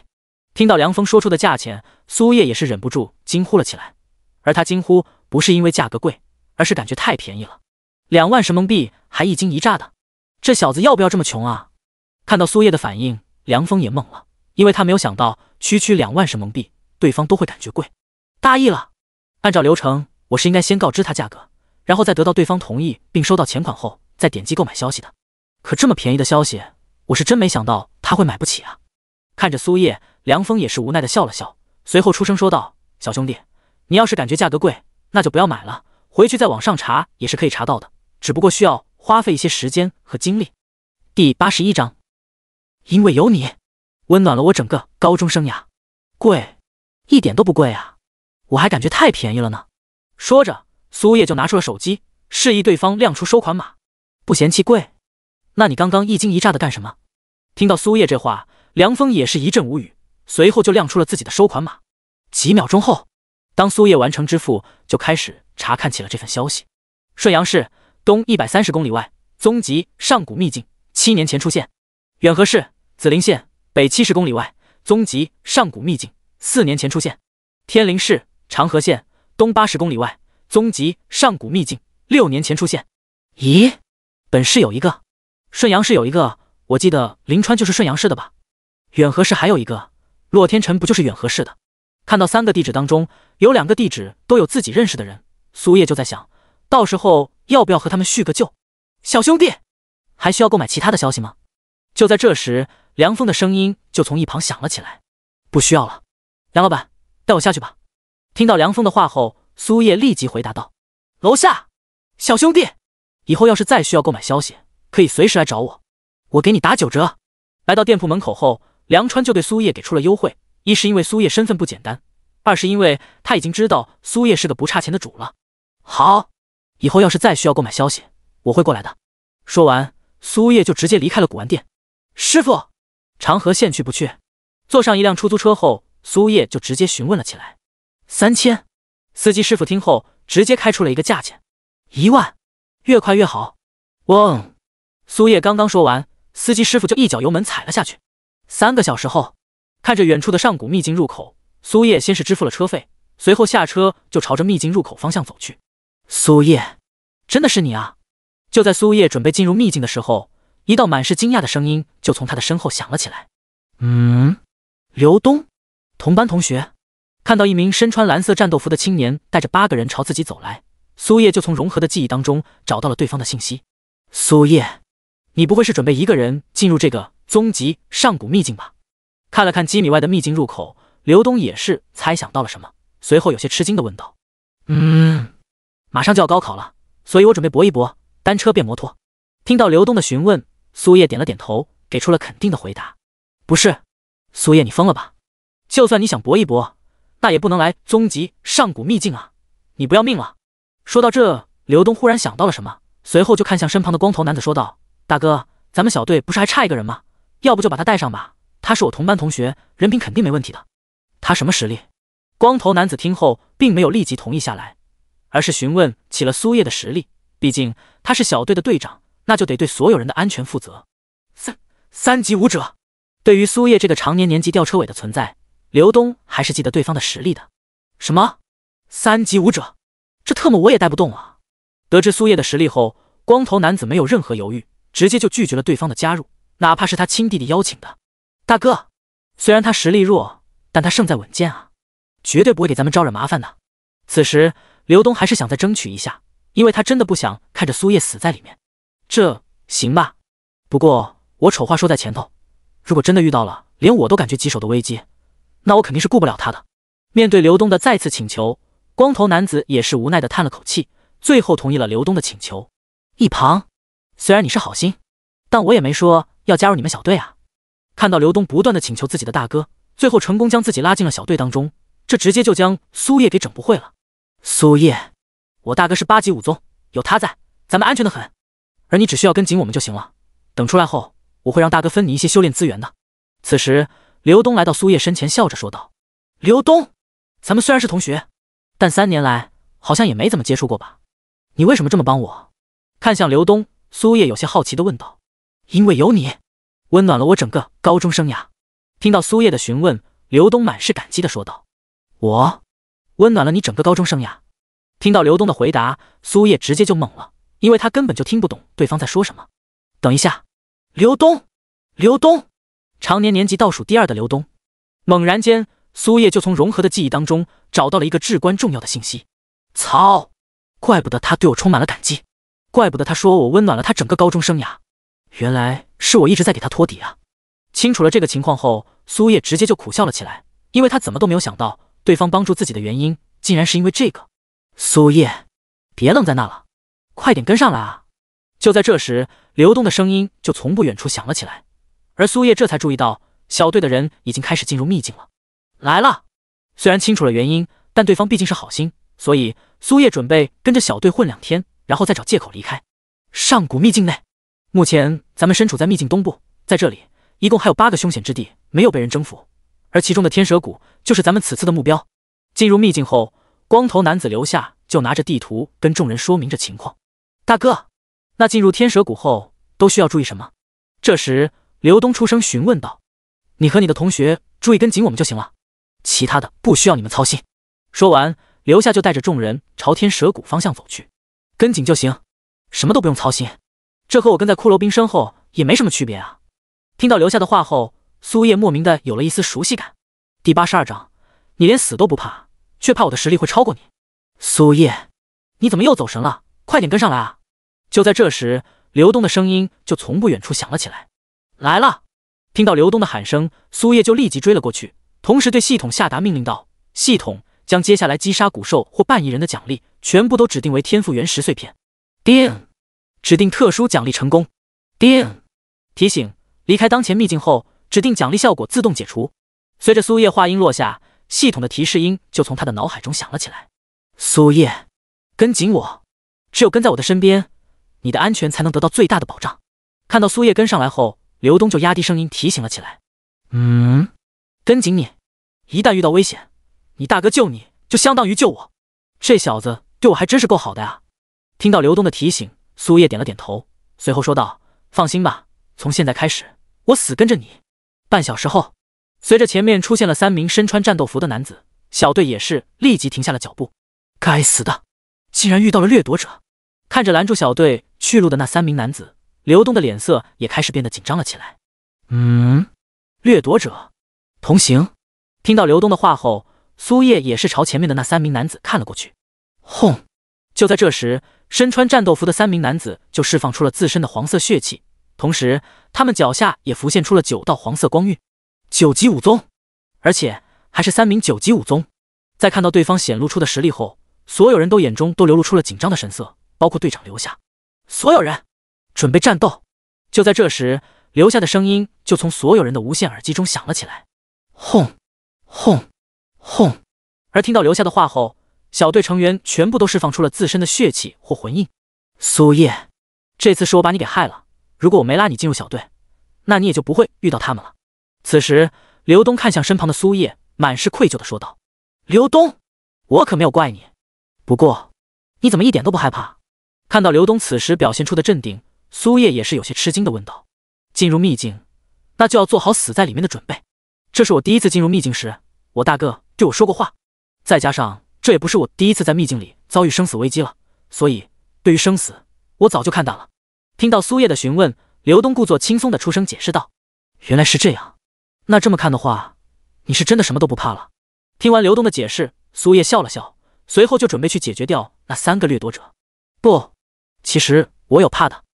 Speaker 1: 听到梁峰说出的价钱，苏叶也是忍不住惊呼了起来。而他惊呼不是因为价格贵，而是感觉太便宜了。两万神蒙币还一惊一乍的，这小子要不要这么穷啊？看到苏叶的反应，梁峰也懵了，因为他没有想到区区两万神蒙币，对方都会感觉贵。大意了，按照流程，我是应该先告知他价格。然后再得到对方同意并收到钱款后，再点击购买消息的。可这么便宜的消息，我是真没想到他会买不起啊！看着苏叶，梁峰也是无奈的笑了笑，随后出声说道：“小兄弟，你要是感觉价格贵，那就不要买了。回去在网上查也是可以查到的，只不过需要花费一些时间和精力。”第八十一章，因为有你，温暖了我整个高中生涯。贵？一点都不贵啊！我还感觉太便宜了呢。说着。苏叶就拿出了手机，示意对方亮出收款码。不嫌弃贵？那你刚刚一惊一乍的干什么？听到苏叶这话，梁峰也是一阵无语，随后就亮出了自己的收款码。几秒钟后，当苏叶完成支付，就开始查看起了这份消息。顺阳市东一百三十公里外，宗集上古秘境七年前出现；远河市紫陵县北七十公里外，宗集上古秘境四年前出现；天灵市长河县东八十公里外。宗极上古秘境，六年前出现。咦，本市有一个，顺阳市有一个，我记得临川就是顺阳市的吧？远河市还有一个，洛天辰不就是远河市的？看到三个地址当中，有两个地址都有自己认识的人，苏叶就在想到时候要不要和他们叙个旧。小兄弟，还需要购买其他的消息吗？就在这时，梁峰的声音就从一旁响了起来：“不需要了，梁老板，带我下去吧。”听到梁峰的话后。苏叶立即回答道：“楼下，小兄弟，以后要是再需要购买消息，可以随时来找我，我给你打九折。”来到店铺门口后，梁川就对苏叶给出了优惠，一是因为苏叶身份不简单，二是因为他已经知道苏叶是个不差钱的主了。好，以后要是再需要购买消息，我会过来的。说完，苏叶就直接离开了古玩店。师傅，长河县去不去？坐上一辆出租车后，苏叶就直接询问了起来。三千。司机师傅听后，直接开出了一个价钱，一万，越快越好。嗡，苏叶刚刚说完，司机师傅就一脚油门踩了下去。三个小时后，看着远处的上古秘境入口，苏叶先是支付了车费，随后下车就朝着秘境入口方向走去。苏叶，真的是你啊！就在苏叶准备进入秘境的时候，一道满是惊讶的声音就从他的身后响了起来。嗯，刘东，同班同学。看到一名身穿蓝色战斗服的青年带着八个人朝自己走来，苏叶就从融合的记忆当中找到了对方的信息。苏叶，你不会是准备一个人进入这个终极上古秘境吧？看了看几米外的秘境入口，刘东也是猜想到了什么，随后有些吃惊的问道：“
Speaker 2: 嗯，
Speaker 1: 马上就要高考了，所以我准备搏一搏，单车变摩托。”听到刘东的询问，苏叶点了点头，给出了肯定的回答：“不是，苏叶，你疯了吧？就算你想搏一搏。”那也不能来终极上古秘境啊！你不要命了？说到这，刘东忽然想到了什么，随后就看向身旁的光头男子，说道：“大哥，咱们小队不是还差一个人吗？要不就把他带上吧。他是我同班同学，人品肯定没问题的。他什么实力？”光头男子听后，并没有立即同意下来，而是询问起了苏叶的实力。毕竟他是小队的队长，那就得对所有人的安全负责。三三级武者。对于苏叶这个常年年级吊车尾的存在。刘东还是记得对方的实力的，什么三级武者，这特么我也带不动啊！得知苏叶的实力后，光头男子没有任何犹豫，直接就拒绝了对方的加入，哪怕是他亲弟弟邀请的。大哥，虽然他实力弱，但他胜在稳健啊，绝对不会给咱们招惹麻烦的。此时，刘东还是想再争取一下，因为他真的不想看着苏叶死在里面。这行吧？不过我丑话说在前头，如果真的遇到了连我都感觉棘手的危机，那我肯定是顾不了他的。面对刘东的再次请求，光头男子也是无奈的叹了口气，最后同意了刘东的请求。一旁，虽然你是好心，但我也没说要加入你们小队啊。看到刘东不断的请求自己的大哥，最后成功将自己拉进了小队当中，这直接就将苏叶给整不会了。苏叶，我大哥是八级武宗，有他在，咱们安全的很。而你只需要跟紧我们就行了。等出来后，我会让大哥分你一些修炼资源的。此时。刘东来到苏叶身前，笑着说道：“刘东，咱们虽然是同学，但三年来好像也没怎么接触过吧？你为什么这么帮我？”看向刘东，苏叶有些好奇的问道：“因为有你，温暖了我整个高中生涯。”听到苏叶的询问，刘东满是感激的说道：“
Speaker 3: 我，
Speaker 1: 温暖了你整个高中生涯。”听到刘东的回答，苏叶直接就懵了，因为他根本就听不懂对方在说什么。等一下，刘东，刘东。常年年级倒数第二的刘东，猛然间，苏叶就从融合的记忆当中找到了一个至关重要的信息。操！怪不得他对我充满了感激，怪不得他说我温暖了他整个高中生涯，原来是我一直在给他托底啊！清楚了这个情况后，苏叶直接就苦笑了起来，因为他怎么都没有想到，对方帮助自己的原因竟然是因为这个。苏叶，别愣在那了，快点跟上来啊！就在这时，刘东的声音就从不远处响了起来。而苏叶这才注意到，小队的人已经开始进入秘境了。来了，虽然清楚了原因，但对方毕竟是好心，所以苏叶准备跟着小队混两天，然后再找借口离开。上古秘境内，目前咱们身处在秘境东部，在这里一共还有八个凶险之地没有被人征服，而其中的天蛇谷就是咱们此次的目标。进入秘境后，光头男子留下就拿着地图跟众人说明着情况。大哥，那进入天蛇谷后都需要注意什么？这时。刘东出声询问道：“你和你的同学注意跟紧我们就行了，其他的不需要你们操心。”说完，留下就带着众人朝天蛇谷方向走去，跟紧就行，什么都不用操心。这和我跟在骷髅兵身后也没什么区别啊！听到留下的话后，苏叶莫名的有了一丝熟悉感。第八十二章，你连死都不怕，却怕我的实力会超过你。苏叶，你怎么又走神了？快点跟上来啊！就在这时，刘东的声音就从不远处响了起来。来了！听到刘东的喊声，苏叶就立即追了过去，同时对系统下达命令道：“系统，将接下来击杀古兽或半亿人的奖励，全部都指定为天赋原石碎片。”定，指定特殊奖励成功。定，提醒：离开当前秘境后，指定奖励效果自动解除。随着苏叶话音落下，系统的提示音就从他的脑海中响了起来。苏叶，跟紧我，只有跟在我的身边，你的安全才能得到最大的保障。看到苏叶跟上来后，刘东就压低声音提醒了起来：“
Speaker 2: 嗯，
Speaker 1: 跟紧你，一旦遇到危险，你大哥救你就相当于救我。这小子对我还真是够好的呀。”听到刘东的提醒，苏叶点了点头，随后说道：“放心吧，从现在开始，我死跟着你。”半小时后，随着前面出现了三名身穿战斗服的男子，小队也是立即停下了脚步。该死的，竟然遇到了掠夺者！看着拦住小队去路的那三名男子。刘东的脸色也开始变得紧张了起来。嗯，掠夺者同行。听到刘东的话后，苏叶也是朝前面的那三名男子看了过去。轰！就在这时，身穿战斗服的三名男子就释放出了自身的黄色血气，同时他们脚下也浮现出了九道黄色光晕。九级武宗，而且还是三名九级武宗。在看到对方显露出的实力后，所有人都眼中都流露出了紧张的神色，包括队长留下所有人。准备战斗！就在这时，留下的声音就从所有人的无线耳机中响了起来。轰轰轰！而听到留下的话后，小队成员全部都释放出了自身的血气或魂印。苏叶，这次是我把你给害了。如果我没拉你进入小队，那你也就不会遇到他们了。此时，刘东看向身旁的苏叶，满是愧疚的说道：“刘东，我可没有怪你。不过，你怎么一点都不害怕？”看到刘东此时表现出的镇定。苏叶也是有些吃惊的问道：“进入秘境，那就要做好死在里面的准备。这是我第一次进入秘境时，我大哥对我说过话。再加上这也不是我第一次在秘境里遭遇生死危机了，所以对于生死，我早就看淡了。”听到苏叶的询问，刘东故作轻松的出声解释道：“原来是这样，那这么看的话，你是真的什么都不怕了？”听完刘东的解释，苏叶笑了笑，随后就准备去解决掉那三个掠夺者。不，其实我有怕的。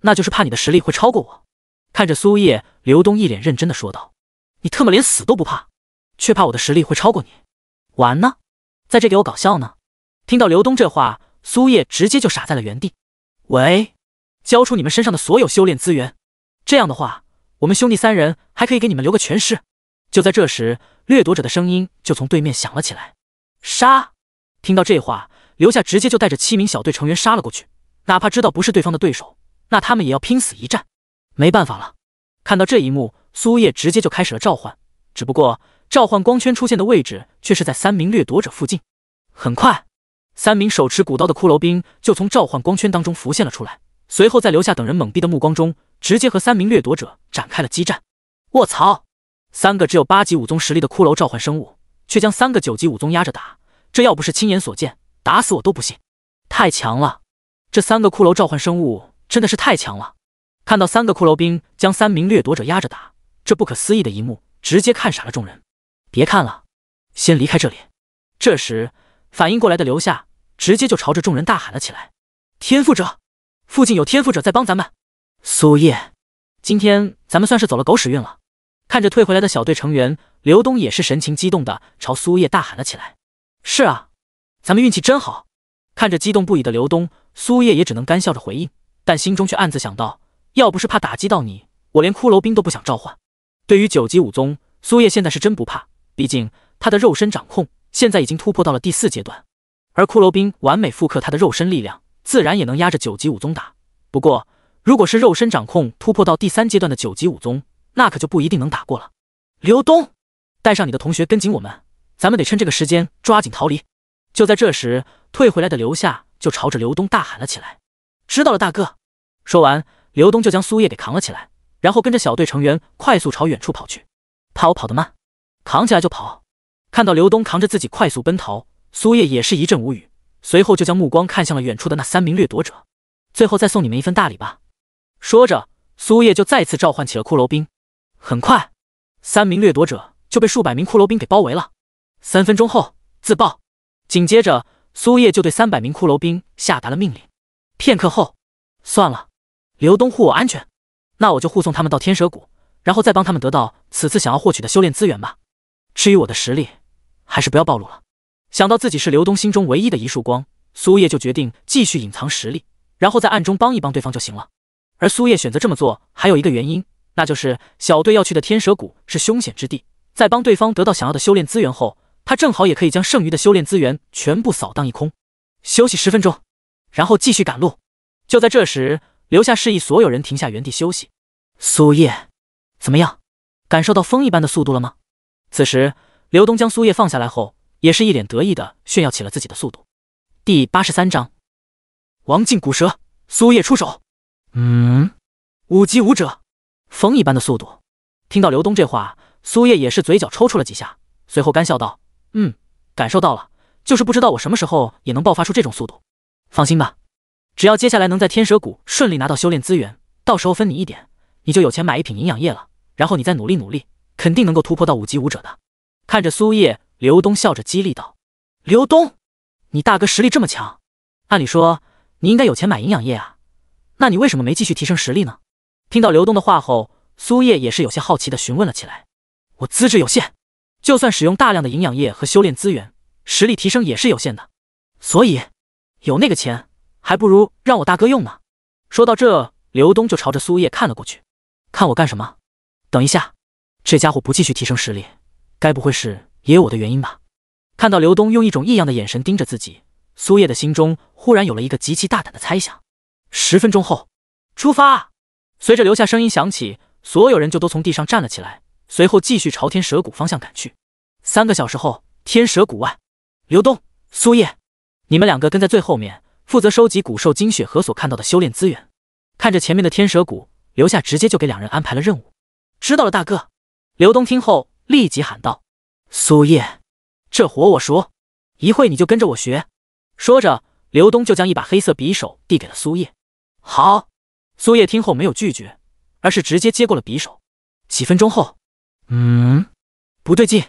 Speaker 1: 那就是怕你的实力会超过我。看着苏叶，刘东一脸认真的说道：“你特么连死都不怕，却怕我的实力会超过你？玩呢，在这给我搞笑呢？”听到刘东这话，苏叶直接就傻在了原地。喂，交出你们身上的所有修炼资源，这样的话，我们兄弟三人还可以给你们留个全尸。就在这时，掠夺者的声音就从对面响了起来：“杀！”听到这话，留下直接就带着七名小队成员杀了过去，哪怕知道不是对方的对手。那他们也要拼死一战，没办法了。看到这一幕，苏叶直接就开始了召唤，只不过召唤光圈出现的位置却是在三名掠夺者附近。很快，三名手持骨刀的骷髅兵就从召唤光圈当中浮现了出来，随后在留下等人懵逼的目光中，直接和三名掠夺者展开了激战。我操！三个只有八级武宗实力的骷髅召唤生物，却将三个九级武宗压着打，这要不是亲眼所见，打死我都不信。太强了！这三个骷髅召唤生物。真的是太强了！看到三个骷髅兵将三名掠夺者压着打，这不可思议的一幕直接看傻了众人。别看了，先离开这里。这时反应过来的刘夏直接就朝着众人大喊了起来：“天赋者，附近有天赋者在帮咱们！”苏叶，今天咱们算是走了狗屎运了。看着退回来的小队成员，刘东也是神情激动的朝苏叶大喊了起来：“是啊，咱们运气真好！”看着激动不已的刘东，苏叶也只能干笑着回应。但心中却暗自想到，要不是怕打击到你，我连骷髅兵都不想召唤。对于九级武宗，苏叶现在是真不怕，毕竟他的肉身掌控现在已经突破到了第四阶段，而骷髅兵完美复刻他的肉身力量，自然也能压着九级武宗打。不过，如果是肉身掌控突破到第三阶段的九级武宗，那可就不一定能打过了。刘东，带上你的同学跟紧我们，咱们得趁这个时间抓紧逃离。就在这时，退回来的刘夏就朝着刘东大喊了起来：“知道了，大哥。”说完，刘东就将苏叶给扛了起来，然后跟着小队成员快速朝远处跑去。怕我跑得慢，扛起来就跑。看到刘东扛着自己快速奔逃，苏叶也是一阵无语，随后就将目光看向了远处的那三名掠夺者。最后再送你们一份大礼吧。说着，苏叶就再次召唤起了骷髅兵。很快，三名掠夺者就被数百名骷髅兵给包围了。三分钟后自爆。紧接着，苏叶就对三百名骷髅兵下达了命令。片刻后，算了。刘东护我安全，那我就护送他们到天蛇谷，然后再帮他们得到此次想要获取的修炼资源吧。至于我的实力，还是不要暴露了。想到自己是刘东心中唯一的一束光，苏叶就决定继续隐藏实力，然后在暗中帮一帮对方就行了。而苏叶选择这么做，还有一个原因，那就是小队要去的天蛇谷是凶险之地，在帮对方得到想要的修炼资源后，他正好也可以将剩余的修炼资源全部扫荡一空。休息十分钟，然后继续赶路。就在这时。留下示意所有人停下，原地休息。苏叶，怎么样？感受到风一般的速度了吗？此时，刘东将苏叶放下来后，也是一脸得意的炫耀起了自己的速度。第八十三章，王进骨蛇，苏叶出手。嗯，五级武者，风一般的速度。听到刘东这话，苏叶也是嘴角抽搐了几下，随后干笑道：“嗯，感受到了，就是不知道我什么时候也能爆发出这种速度。放心吧。”只要接下来能在天蛇谷顺利拿到修炼资源，到时候分你一点，你就有钱买一瓶营养液了。然后你再努力努力，肯定能够突破到五级武者的。看着苏叶，刘东笑着激励道：“刘东，你大哥实力这么强，按理说你应该有钱买营养液啊，那你为什么没继续提升实力呢？”听到刘东的话后，苏叶也是有些好奇的询问了起来：“我资质有限，就算使用大量的营养液和修炼资源，实力提升也是有限的，所以有那个钱。”还不如让我大哥用呢。说到这，刘东就朝着苏叶看了过去。看我干什么？等一下，这家伙不继续提升实力，该不会是也有我的原因吧？看到刘东用一种异样的眼神盯着自己，苏叶的心中忽然有了一个极其大胆的猜想。十分钟后出发。随着留下声音响起，所有人就都从地上站了起来，随后继续朝天蛇谷方向赶去。三个小时后，天蛇谷外，刘东、苏叶，你们两个跟在最后面。负责收集古兽精血和所看到的修炼资源，看着前面的天蛇谷，留下直接就给两人安排了任务。知道了，大哥！刘东听后立即喊道：“苏叶，这活我熟，一会你就跟着我学。”说着，刘东就将一把黑色匕首递给了苏叶。好，苏叶听后没有拒绝，而是直接接过了匕首。几分钟后，嗯，不对劲，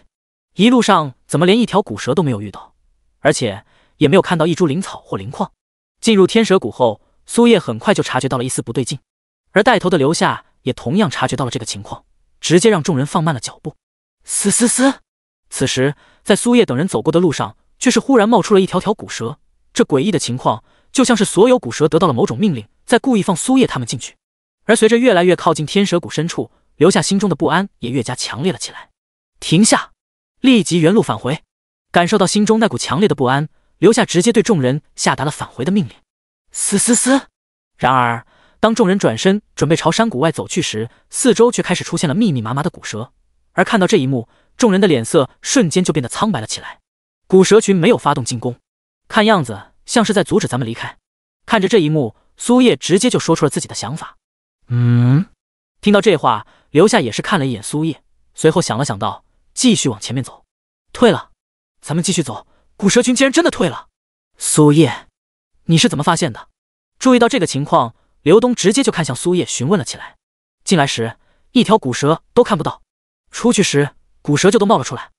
Speaker 1: 一路上怎么连一条古蛇都没有遇到，而且也没有看到一株灵草或灵矿。进入天蛇谷后，苏叶很快就察觉到了一丝不对劲，而带头的留下也同样察觉到了这个情况，直接让众人放慢了脚步。嘶嘶嘶！此时，在苏叶等人走过的路上，却是忽然冒出了一条条古蛇。这诡异的情况，就像是所有古蛇得到了某种命令，在故意放苏叶他们进去。而随着越来越靠近天蛇谷深处，留下心中的不安也越加强烈了起来。停下！立即原路返回！感受到心中那股强烈的不安。留下直接对众人下达了返回的命令。嘶嘶嘶！然而，当众人转身准备朝山谷外走去时，四周却开始出现了密密麻麻的骨蛇。而看到这一幕，众人的脸色瞬间就变得苍白了起来。骨蛇群没有发动进攻，看样子像是在阻止咱们离开。看着这一幕，苏叶直接就说出了自己的想法。嗯。听到这话，留下也是看了一眼苏叶，随后想了想道：“继续往前面走，退了，咱们继续走。”古蛇群竟然真的退了，苏叶，你是怎么发现的？注意到这个情况，刘东直接就看向苏叶，询问了起来。进来时，一条古蛇都看不到；出去时，古蛇就都冒了出来。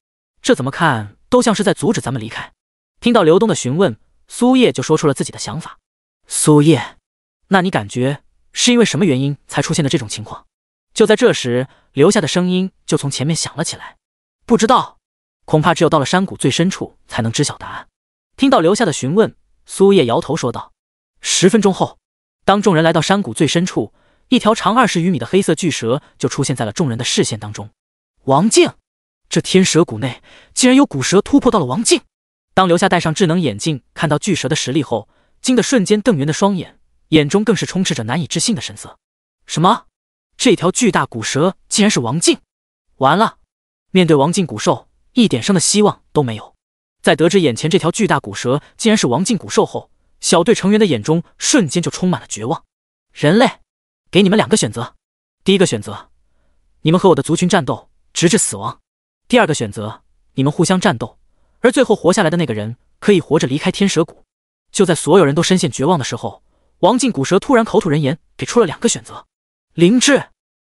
Speaker 1: 这怎么看都像是在阻止咱们离开。听到刘东的询问，苏叶就说出了自己的想法。苏叶，那你感觉是因为什么原因才出现的这种情况？就在这时，留下的声音就从前面响了起来。不知道。恐怕只有到了山谷最深处才能知晓答案。听到留下的询问，苏叶摇头说道：“十分钟后，当众人来到山谷最深处，一条长二十余米的黑色巨蛇就出现在了众人的视线当中。”王静，这天蛇谷内竟然有古蛇突破到了王静。当留下戴上智能眼镜看到巨蛇的实力后，惊得瞬间瞪圆的双眼，眼中更是充斥着难以置信的神色。什么？这条巨大古蛇竟然是王静？完了！面对王静古兽。一点生的希望都没有。在得知眼前这条巨大骨蛇竟然是王进骨兽后，小队成员的眼中瞬间就充满了绝望。人类，给你们两个选择：第一个选择，你们和我的族群战斗，直至死亡；第二个选择，你们互相战斗，而最后活下来的那个人可以活着离开天蛇谷。就在所有人都深陷绝望的时候，王进骨蛇突然口吐人言，给出了两个选择。灵智，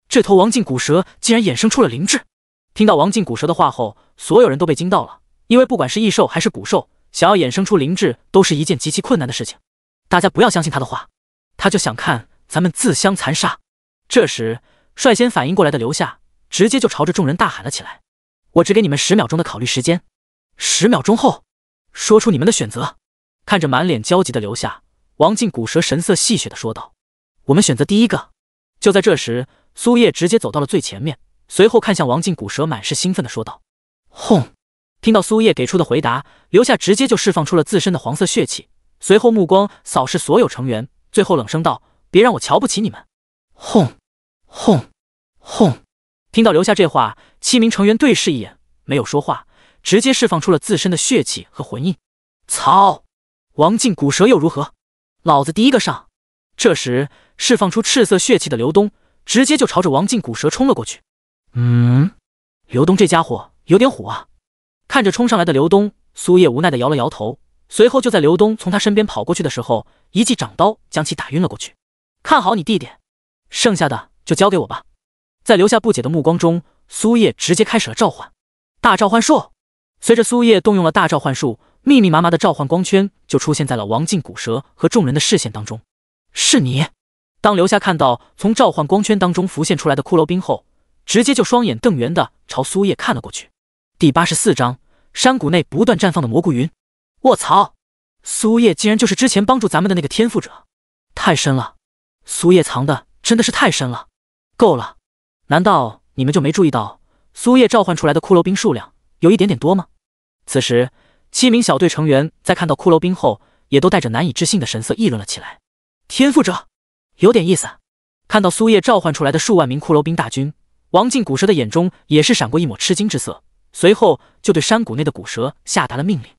Speaker 1: 这头王进骨蛇竟然衍生出了灵智。听到王进骨蛇的话后，所有人都被惊到了，因为不管是异兽还是古兽，想要衍生出灵智都是一件极其困难的事情。大家不要相信他的话，他就想看咱们自相残杀。这时，率先反应过来的留夏直接就朝着众人大喊了起来：“我只给你们十秒钟的考虑时间，十秒钟后说出你们的选择。”看着满脸焦急的留夏，王进古蛇神色戏谑的说道：“我们选择第一个。”就在这时，苏叶直接走到了最前面，随后看向王进古蛇，满是兴奋的说道。轰！听到苏叶给出的回答，留下直接就释放出了自身的黄色血气，随后目光扫视所有成员，最后冷声道：“别让我瞧不起你们！”轰！轰！轰！听到留下这话，七名成员对视一眼，没有说话，直接释放出了自身的血气和魂印。操！王进骨蛇又如何？老子第一个上！这时，释放出赤色血气的刘东直接就朝着王进骨蛇冲了过去。嗯，刘东这家伙。有点虎啊！看着冲上来的刘东，苏叶无奈的摇了摇头，随后就在刘东从他身边跑过去的时候，一记掌刀将其打晕了过去。看好你弟弟，剩下的就交给我吧。在留下不解的目光中，苏叶直接开始了召唤大召唤术。随着苏叶动用了大召唤术，密密麻麻的召唤光圈就出现在了王进骨蛇和众人的视线当中。是你！当留下看到从召唤光圈当中浮现出来的骷髅兵后，直接就双眼瞪圆的朝苏叶看了过去。第八十四章，山谷内不断绽放的蘑菇云。我操！苏叶竟然就是之前帮助咱们的那个天赋者，太深了！苏叶藏的真的是太深了。够了！难道你们就没注意到苏叶召唤出来的骷髅兵数量有一点点多吗？此时，七名小队成员在看到骷髅兵后，也都带着难以置信的神色议论了起来。天赋者，有点意思。看到苏叶召唤出来的数万名骷髅兵大军，王进古蛇的眼中也是闪过一抹吃惊之色。随后就对山谷内的骨蛇下达了命令。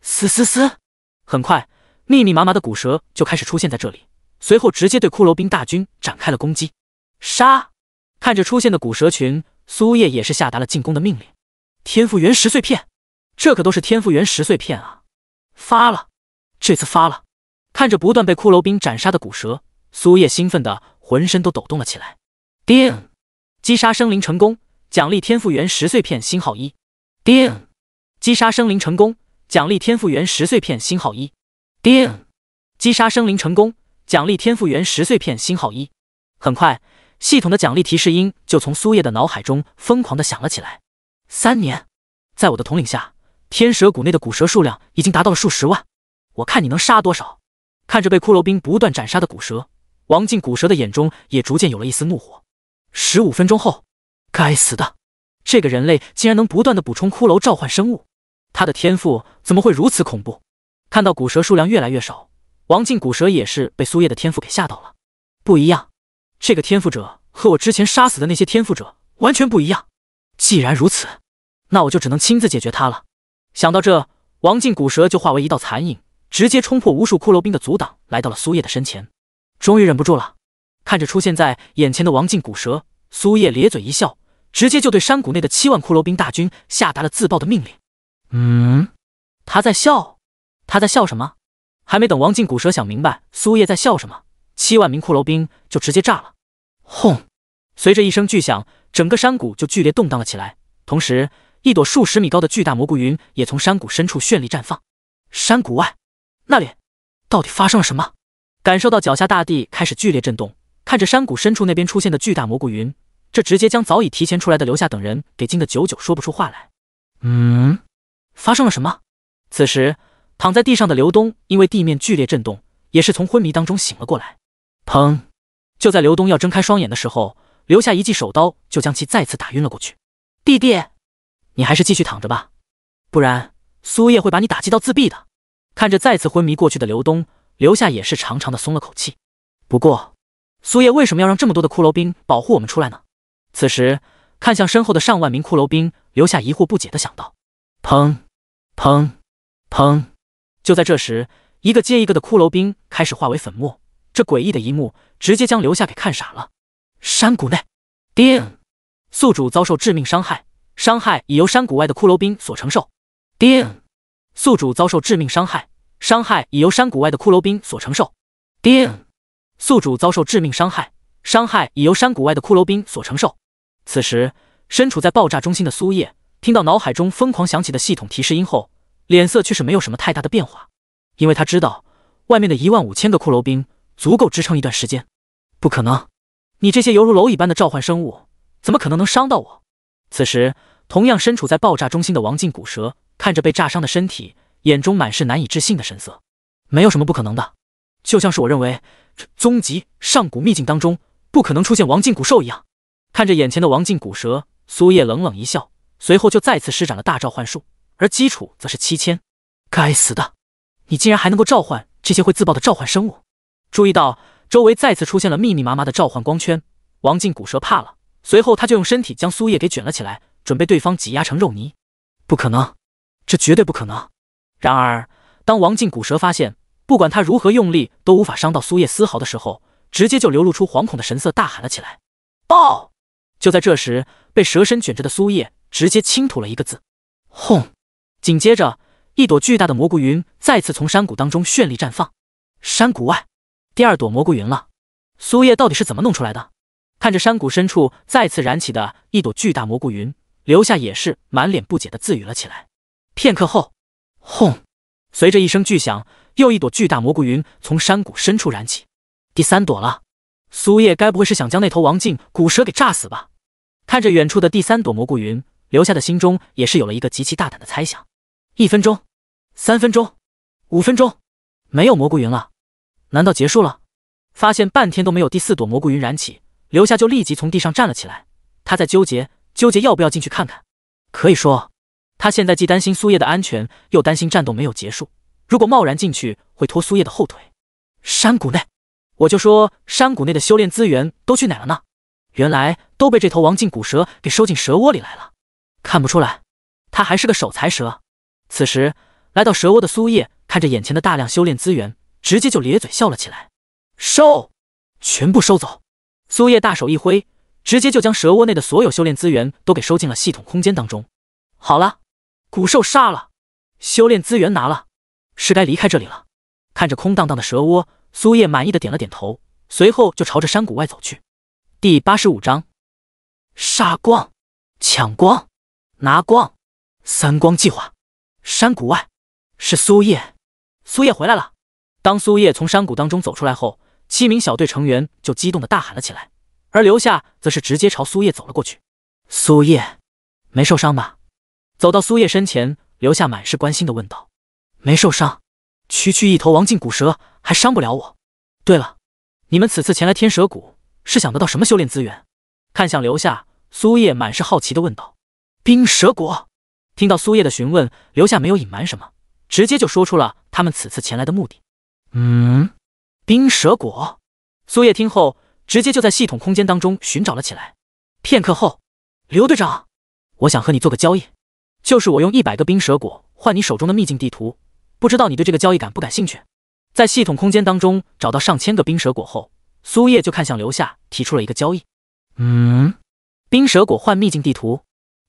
Speaker 1: 嘶嘶嘶！很快，密密麻麻的骨蛇就开始出现在这里，随后直接对骷髅兵大军展开了攻击。杀！看着出现的骨蛇群，苏叶也是下达了进攻的命令。天赋原石碎片，这可都是天赋原石碎片啊！发了，这次发了！看着不断被骷髅兵斩杀的骨蛇，苏叶兴奋的浑身都抖动了起来。叮！击杀生灵成功，奖励天赋原石碎片星号一。定，击杀生灵成功，奖励天赋源石碎片星号一。定，击杀生灵成功，奖励天赋源石碎片星号一。很快，系统的奖励提示音就从苏叶的脑海中疯狂的响了起来。三年，在我的统领下，天蛇谷内的骨蛇数量已经达到了数十万，我看你能杀多少？看着被骷髅兵不断斩杀的骨蛇，王进骨蛇的眼中也逐渐有了一丝怒火。十五分钟后，该死的！这个人类竟然能不断的补充骷髅召唤生物，他的天赋怎么会如此恐怖？看到骨蛇数量越来越少，王靖骨蛇也是被苏叶的天赋给吓到了。不一样，这个天赋者和我之前杀死的那些天赋者完全不一样。既然如此，那我就只能亲自解决他了。想到这，王靖骨蛇就化为一道残影，直接冲破无数骷髅兵的阻挡，来到了苏叶的身前。终于忍不住了，看着出现在眼前的王靖骨蛇，苏叶咧嘴一笑。直接就对山谷内的七万骷髅兵大军下达了自爆的命令。嗯，他在笑，他在笑什么？还没等王进古蛇想明白苏叶在笑什么，七万名骷髅兵就直接炸了。轰！随着一声巨响，整个山谷就剧烈动荡了起来。同时，一朵数十米高的巨大蘑菇云也从山谷深处绚丽绽放。山谷外，那里到底发生了什么？感受到脚下大地开始剧烈震动，看着山谷深处那边出现的巨大蘑菇云。这直接将早已提前出来的刘夏等人给惊得久久说不出话来。嗯，发生了什么？此时躺在地上的刘东，因为地面剧烈震动，也是从昏迷当中醒了过来。砰！就在刘东要睁开双眼的时候，留下一记手刀，就将其再次打晕了过去。弟弟，你还是继续躺着吧，不然苏叶会把你打击到自闭的。看着再次昏迷过去的刘东，刘夏也是长长的松了口气。不过，苏叶为什么要让这么多的骷髅兵保护我们出来呢？此时，看向身后的上万名骷髅兵，留下疑惑不解的想到：，砰，砰，砰！就在这时，一个接一个的骷髅兵开始化为粉末。这诡异的一幕，直接将留下给看傻了。山谷内，叮，宿主遭受致命伤害，伤害已由山谷外的骷髅兵所承受。叮，宿主遭受致命伤害，伤害已由山谷外的骷髅兵所承受。叮，宿主遭受致命伤害，伤害已由山谷外的骷髅兵所承受。此时，身处在爆炸中心的苏叶听到脑海中疯狂响起的系统提示音后，脸色却是没有什么太大的变化，因为他知道外面的一万五千个骷髅兵足够支撑一段时间。不可能，你这些犹如蝼蚁般的召唤生物，怎么可能能伤到我？此时，同样身处在爆炸中心的王静骨蛇看着被炸伤的身体，眼中满是难以置信的神色。没有什么不可能的，就像是我认为这终极上古秘境当中不可能出现王静骨兽一样。看着眼前的王进骨蛇，苏叶冷冷一笑，随后就再次施展了大召唤术，而基础则是七千。该死的，你竟然还能够召唤这些会自爆的召唤生物！注意到周围再次出现了密密麻麻的召唤光圈，王进骨蛇怕了，随后他就用身体将苏叶给卷了起来，准备对方挤压成肉泥。不可能，这绝对不可能！然而，当王进骨蛇发现不管他如何用力都无法伤到苏叶丝毫的时候，直接就流露出惶恐的神色，大喊了起来：“爆！”就在这时，被蛇身卷着的苏叶直接轻吐了一个字，轰！紧接着，一朵巨大的蘑菇云再次从山谷当中绚丽绽放。山谷外，第二朵蘑菇云了。苏叶到底是怎么弄出来的？看着山谷深处再次燃起的一朵巨大蘑菇云，留下也是满脸不解的自语了起来。片刻后，轰！随着一声巨响，又一朵巨大蘑菇云从山谷深处燃起，第三朵了。苏叶该不会是想将那头王境古蛇给炸死吧？看着远处的第三朵蘑菇云，留下的心中也是有了一个极其大胆的猜想。一分钟，三分钟，五分钟，没有蘑菇云了，难道结束了？发现半天都没有第四朵蘑菇云燃起，留下就立即从地上站了起来。他在纠结，纠结要不要进去看看。可以说，他现在既担心苏叶的安全，又担心战斗没有结束。如果贸然进去，会拖苏叶的后腿。山谷内，我就说山谷内的修炼资源都去哪了呢？原来都被这头王境古蛇给收进蛇窝里来了，看不出来，他还是个守财蛇。此时来到蛇窝的苏叶看着眼前的大量修炼资源，直接就咧嘴笑了起来。收，全部收走。苏叶大手一挥，直接就将蛇窝内的所有修炼资源都给收进了系统空间当中。好了，古兽杀了，修炼资源拿了，是该离开这里了。看着空荡荡的蛇窝，苏叶满意的点了点头，随后就朝着山谷外走去。第八十五章，杀光，抢光，拿光，三光计划。山谷外，是苏叶。苏叶回来了。当苏叶从山谷当中走出来后，七名小队成员就激动的大喊了起来，而留下则是直接朝苏叶走了过去。苏叶，没受伤吧？走到苏叶身前，留下满是关心的问道。没受伤，区区一头王境骨蛇还伤不了我。对了，你们此次前来天蛇谷。是想得到什么修炼资源？看向留下，苏叶满是好奇的问道。冰蛇果，听到苏叶的询问，留下没有隐瞒什么，直接就说出了他们此次前来的目的。嗯，冰蛇果。苏叶听后，直接就在系统空间当中寻找了起来。片刻后，刘队长，我想和你做个交易，就是我用一百个冰蛇果换你手中的秘境地图，不知道你对这个交易感不感兴趣？在系统空间当中找到上千个冰蛇果后。苏叶就看向刘夏，提出了一个交易。嗯，冰蛇果换秘境地图。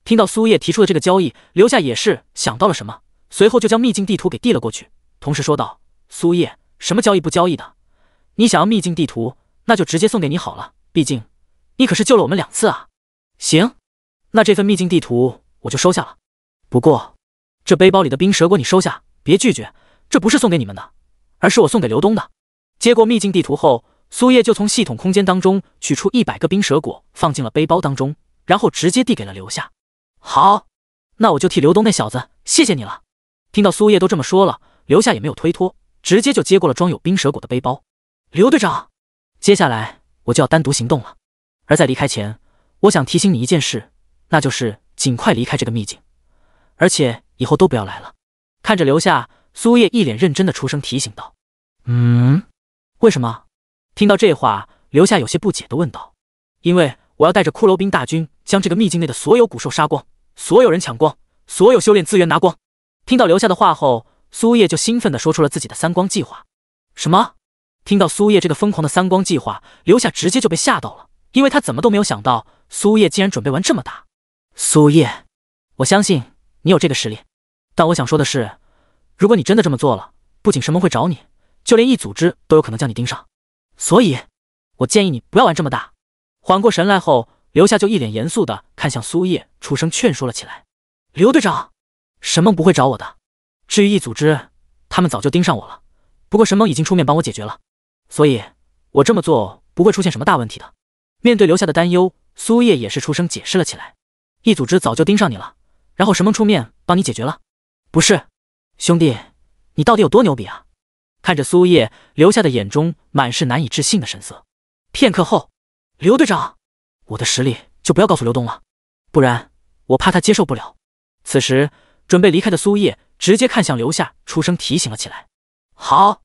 Speaker 1: 听到苏叶提出的这个交易，刘夏也是想到了什么，随后就将秘境地图给递了过去，同时说道：“苏叶，什么交易不交易的？你想要秘境地图，那就直接送给你好了。毕竟你可是救了我们两次啊。”行，那这份秘境地图我就收下了。不过这背包里的冰蛇果你收下，别拒绝。这不是送给你们的，而是我送给刘东的。接过秘境地图后。苏叶就从系统空间当中取出一百个冰蛇果，放进了背包当中，然后直接递给了刘夏。好，那我就替刘东那小子谢谢你了。听到苏叶都这么说了，刘夏也没有推脱，直接就接过了装有冰蛇果的背包。刘队长，接下来我就要单独行动了。而在离开前，我想提醒你一件事，那就是尽快离开这个秘境，而且以后都不要来了。看着刘夏，苏叶一脸认真的出声提醒道：“
Speaker 2: 嗯，
Speaker 1: 为什么？”听到这话，留下有些不解的问道：“因为我要带着骷髅兵大军，将这个秘境内的所有古兽杀光，所有人抢光，所有修炼资源拿光。”听到留下的话后，苏叶就兴奋的说出了自己的三光计划。什么？听到苏叶这个疯狂的三光计划，留下直接就被吓到了，因为他怎么都没有想到苏叶竟然准备玩这么大。苏叶，我相信你有这个实力，但我想说的是，如果你真的这么做了，不仅神盟会找你，就连异组织都有可能将你盯上。所以，我建议你不要玩这么大。缓过神来后，留下就一脸严肃的看向苏叶，出声劝说了起来。刘队长，神梦不会找我的。至于一组织，他们早就盯上我了。不过神梦已经出面帮我解决了，所以，我这么做不会出现什么大问题的。面对留下的担忧，苏叶也是出声解释了起来。一组织早就盯上你了，然后神梦出面帮你解决了，不是？兄弟，你到底有多牛逼啊？看着苏叶留下的眼中满是难以置信的神色，片刻后，刘队长，我的实力就不要告诉刘东了，不然我怕他接受不了。此时准备离开的苏叶直接看向刘夏，出声提醒了起来：“好，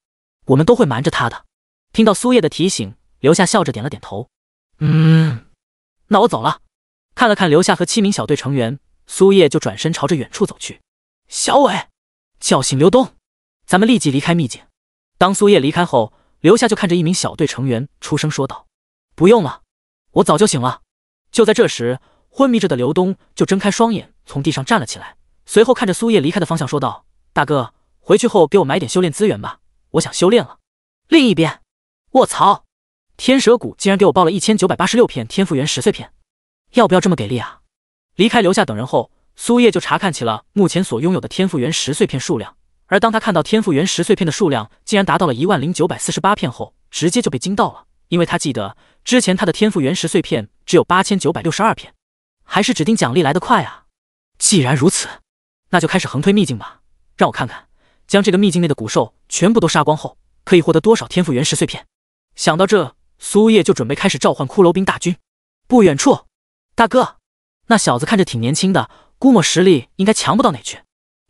Speaker 1: 我们都会瞒着他的。”听到苏叶的提醒，刘夏笑着点了点头：“
Speaker 2: 嗯，
Speaker 1: 那我走了。”看了看刘夏和七名小队成员，苏叶就转身朝着远处走去。小伟，叫醒刘东，咱们立即离开秘境。当苏叶离开后，留下就看着一名小队成员出声说道：“不用了，我早就醒了。”就在这时，昏迷着的刘东就睁开双眼，从地上站了起来，随后看着苏叶离开的方向说道：“大哥，回去后给我买点修炼资源吧，我想修炼了。”另一边，我操，天蛇谷竟然给我爆了一千九百八十六片天赋元石碎片，要不要这么给力啊？离开留下等人后，苏叶就查看起了目前所拥有的天赋元石碎片数量。而当他看到天赋原石碎片的数量竟然达到了一万零九百四十八片后，直接就被惊到了。因为他记得之前他的天赋原石碎片只有八千九百六十二片，还是指定奖励来得快啊！既然如此，那就开始横推秘境吧，让我看看将这个秘境内的古兽全部都杀光后，可以获得多少天赋原石碎片。想到这，苏叶就准备开始召唤骷髅兵大军。不远处，大哥，那小子看着挺年轻的，估摸实力应该强不到哪去，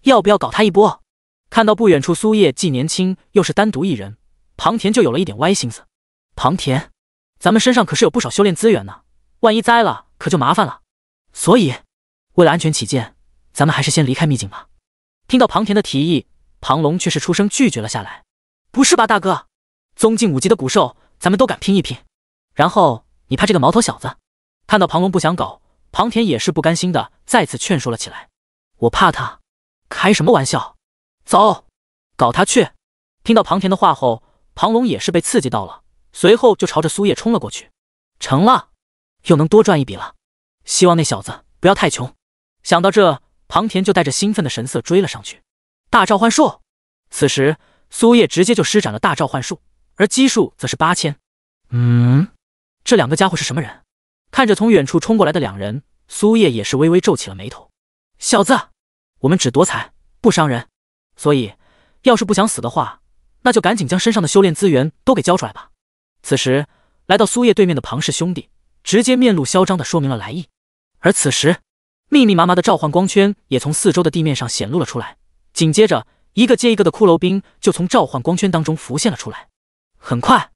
Speaker 1: 要不要搞他一波？看到不远处苏叶既年轻又是单独一人，庞田就有了一点歪心思。庞田，咱们身上可是有不少修炼资源呢，万一栽了可就麻烦了。所以，为了安全起见，咱们还是先离开秘境吧。听到庞田的提议，庞龙却是出声拒绝了下来。不是吧，大哥，宗境五级的古兽，咱们都敢拼一拼，然后你怕这个毛头小子？看到庞龙不想搞，庞田也是不甘心的再次劝说了起来。我怕他？开什么玩笑！走，搞他去！听到庞田的话后，庞龙也是被刺激到了，随后就朝着苏叶冲了过去。成了，又能多赚一笔了。希望那小子不要太穷。想到这，庞田就带着兴奋的神色追了上去。大召唤术！此时，苏叶直接就施展了大召唤术，而基数则是八千。嗯，这两个家伙是什么人？看着从远处冲过来的两人，苏叶也是微微皱起了眉头。小子，我们只夺财不伤人。所以，要是不想死的话，那就赶紧将身上的修炼资源都给交出来吧。此时，来到苏叶对面的庞氏兄弟，直接面露嚣张的说明了来意。而此时，密密麻麻的召唤光圈也从四周的地面上显露了出来，紧接着，一个接一个的骷髅兵就从召唤光圈当中浮现了出来。很快，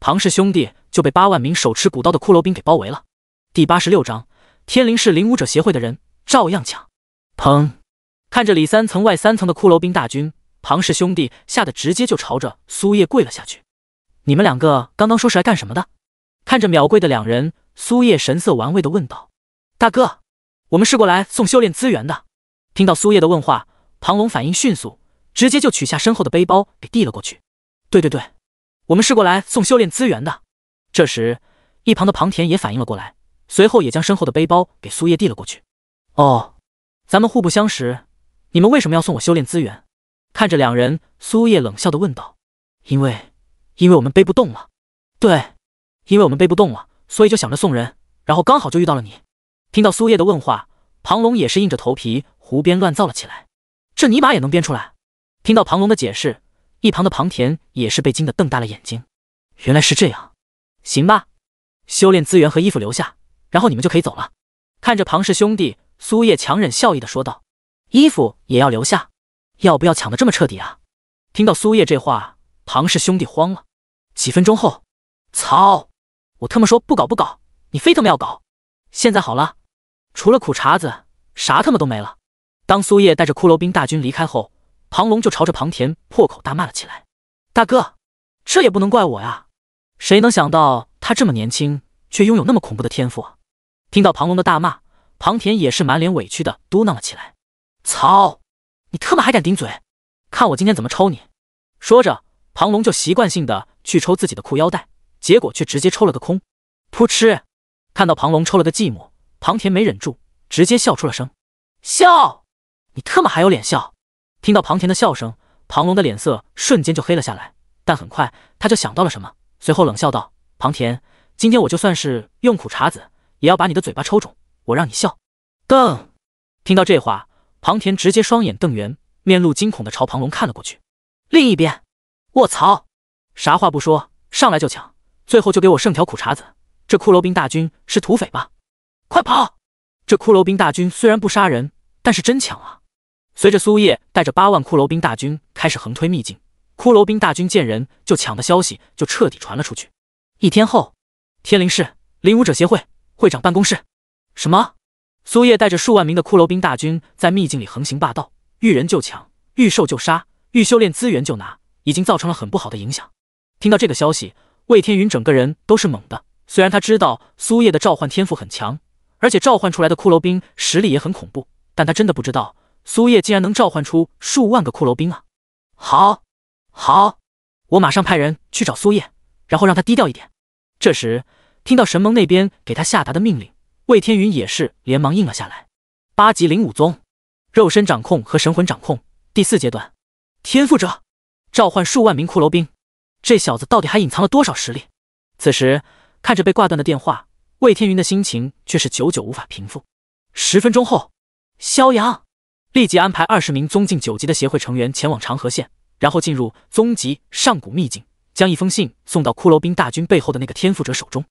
Speaker 1: 庞氏兄弟就被八万名手持骨刀的骷髅兵给包围了。第八十六章：天灵市灵武者协会的人照样抢。砰！看着里三层外三层的骷髅兵大军，庞氏兄弟吓得直接就朝着苏叶跪了下去。你们两个刚刚说是来干什么的？看着秒跪的两人，苏叶神色玩味的问道：“大哥，我们是过来送修炼资源的。”听到苏叶的问话，庞龙反应迅速，直接就取下身后的背包给递了过去。“对对对，我们是过来送修炼资源的。”这时，一旁的庞田也反应了过来，随后也将身后的背包给苏叶递了过去。“哦，咱们互不相识。”你们为什么要送我修炼资源？看着两人，苏叶冷笑的问道：“因为，因为我们背不动了。对，因为我们背不动了，所以就想着送人，然后刚好就遇到了你。”听到苏叶的问话，庞龙也是硬着头皮胡编乱造了起来：“这尼玛也能编出来？”听到庞龙的解释，一旁的庞田也是被惊得瞪大了眼睛：“原来是这样，行吧，修炼资源和衣服留下，然后你们就可以走了。”看着庞氏兄弟，苏叶强忍笑意的说道。衣服也要留下，要不要抢得这么彻底啊？听到苏叶这话，庞氏兄弟慌了。几分钟后，操！我特么说不搞不搞，你非特么要搞！现在好了，除了苦茬子，啥特么都没了。当苏叶带着骷髅兵大军离开后，庞龙就朝着庞田破口大骂了起来：“大哥，这也不能怪我呀！谁能想到他这么年轻，却拥有那么恐怖的天赋啊？”听到庞龙的大骂，庞田也是满脸委屈的嘟囔了起来。操！你他妈还敢顶嘴，看我今天怎么抽你！说着，庞龙就习惯性的去抽自己的裤腰带，结果却直接抽了个空，噗嗤！看到庞龙抽了个寂寞，庞田没忍住，直接笑出了声。笑！你特么还有脸笑！听到庞田的笑声，庞龙的脸色瞬间就黑了下来，但很快他就想到了什么，随后冷笑道：“庞田，今天我就算是用苦茶子，也要把你的嘴巴抽肿，我让你笑！”噔！听到这话。庞田直接双眼瞪圆，面露惊恐的朝庞龙看了过去。另一边，我操，啥话不说，上来就抢，最后就给我剩条苦茬子。这骷髅兵大军是土匪吧？快跑！这骷髅兵大军虽然不杀人，但是真抢啊！随着苏叶带着八万骷髅兵大军开始横推秘境，骷髅兵大军见人就抢的消息就彻底传了出去。一天后，天灵市灵武者协会会长办公室，什么？苏叶带着数万名的骷髅兵大军在秘境里横行霸道，遇人就抢，遇兽就杀，遇修炼资源就拿，已经造成了很不好的影响。听到这个消息，魏天云整个人都是懵的。虽然他知道苏叶的召唤天赋很强，而且召唤出来的骷髅兵实力也很恐怖，但他真的不知道苏叶竟然能召唤出数万个骷髅兵啊！好，好，我马上派人去找苏叶，然后让他低调一点。这时，听到神盟那边给他下达的命令。魏天云也是连忙应了下来。八级灵武宗，肉身掌控和神魂掌控第四阶段，天赋者召唤数万名骷髅兵。这小子到底还隐藏了多少实力？此时看着被挂断的电话，魏天云的心情却是久久无法平复。十分钟后，萧阳立即安排二十名宗境九级的协会成员前往长河县，然后进入宗级上古秘境，将一封信送到骷髅兵大军背后的那个天赋者手中。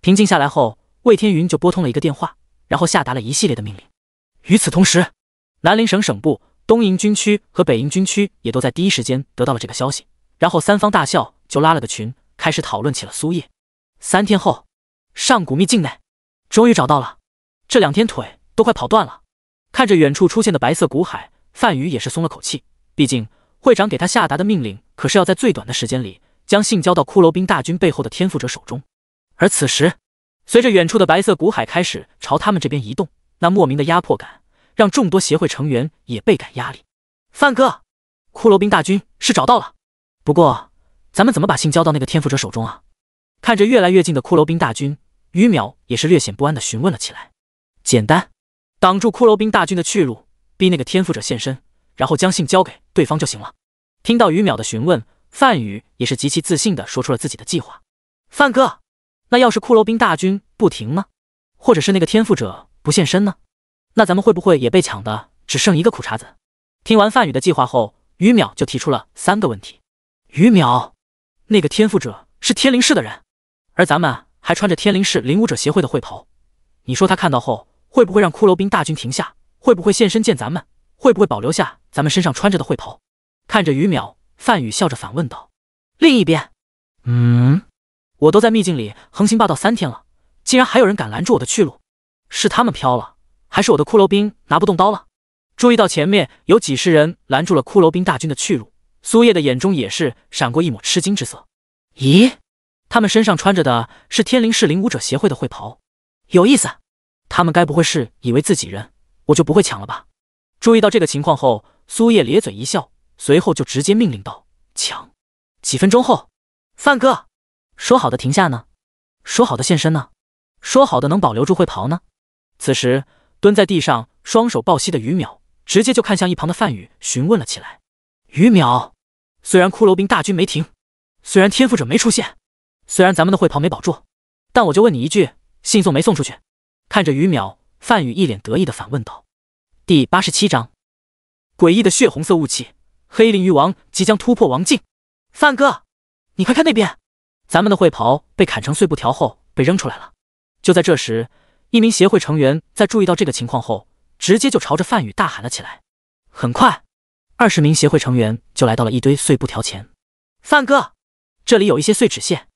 Speaker 1: 平静下来后。魏天云就拨通了一个电话，然后下达了一系列的命令。与此同时，南陵省省部、东营军区和北营军区也都在第一时间得到了这个消息，然后三方大校就拉了个群，开始讨论起了苏叶。三天后，上古秘境内终于找到了，这两天腿都快跑断了。看着远处出现的白色古海，范宇也是松了口气。毕竟会长给他下达的命令可是要在最短的时间里将信交到骷髅兵大军背后的天赋者手中。而此时。随着远处的白色骨海开始朝他们这边移动，那莫名的压迫感让众多协会成员也倍感压力。范哥，骷髅兵大军是找到了，不过咱们怎么把信交到那个天赋者手中啊？看着越来越近的骷髅兵大军，于淼也是略显不安的询问了起来。简单，挡住骷髅兵大军的去路，逼那个天赋者现身，然后将信交给对方就行了。听到于淼的询问，范宇也是极其自信的说出了自己的计划。范哥。那要是骷髅兵大军不停呢，或者是那个天赋者不现身呢，那咱们会不会也被抢的只剩一个苦茬子？听完范宇的计划后，于淼就提出了三个问题。于淼，那个天赋者是天灵市的人，而咱们还穿着天灵市灵武者协会的会袍，你说他看到后会不会让骷髅兵大军停下？会不会现身见咱们？会不会保留下咱们身上穿着的会袍？看着于淼，范宇笑着反问道。另一边，
Speaker 2: 嗯。
Speaker 1: 我都在秘境里横行霸道三天了，竟然还有人敢拦住我的去路？是他们飘了，还是我的骷髅兵拿不动刀了？注意到前面有几十人拦住了骷髅兵大军的去路，苏叶的眼中也是闪过一抹吃惊之色。咦，他们身上穿着的是天灵市灵武者协会的会袍，有意思。他们该不会是以为自己人，我就不会抢了吧？注意到这个情况后，苏叶咧嘴一笑，随后就直接命令道：“抢！”几分钟后，范哥。说好的停下呢？说好的现身呢？说好的能保留住会袍呢？此时蹲在地上双手抱膝的于淼，直接就看向一旁的范宇，询问了起来。于淼，虽然骷髅兵大军没停，虽然天赋者没出现，虽然咱们的会袍没保住，但我就问你一句，信送没送出去？看着于淼，范宇一脸得意的反问道。第八十七章，诡异的血红色雾气，黑鳞鱼王即将突破王境。范哥，你快看那边！咱们的会袍被砍成碎布条后被扔出来了。就在这时，一名协会成员在注意到这个情况后，直接就朝着范宇大喊了起来。很快，二十名协会成员就来到了一堆碎布条前。范哥，这里有一些碎纸屑，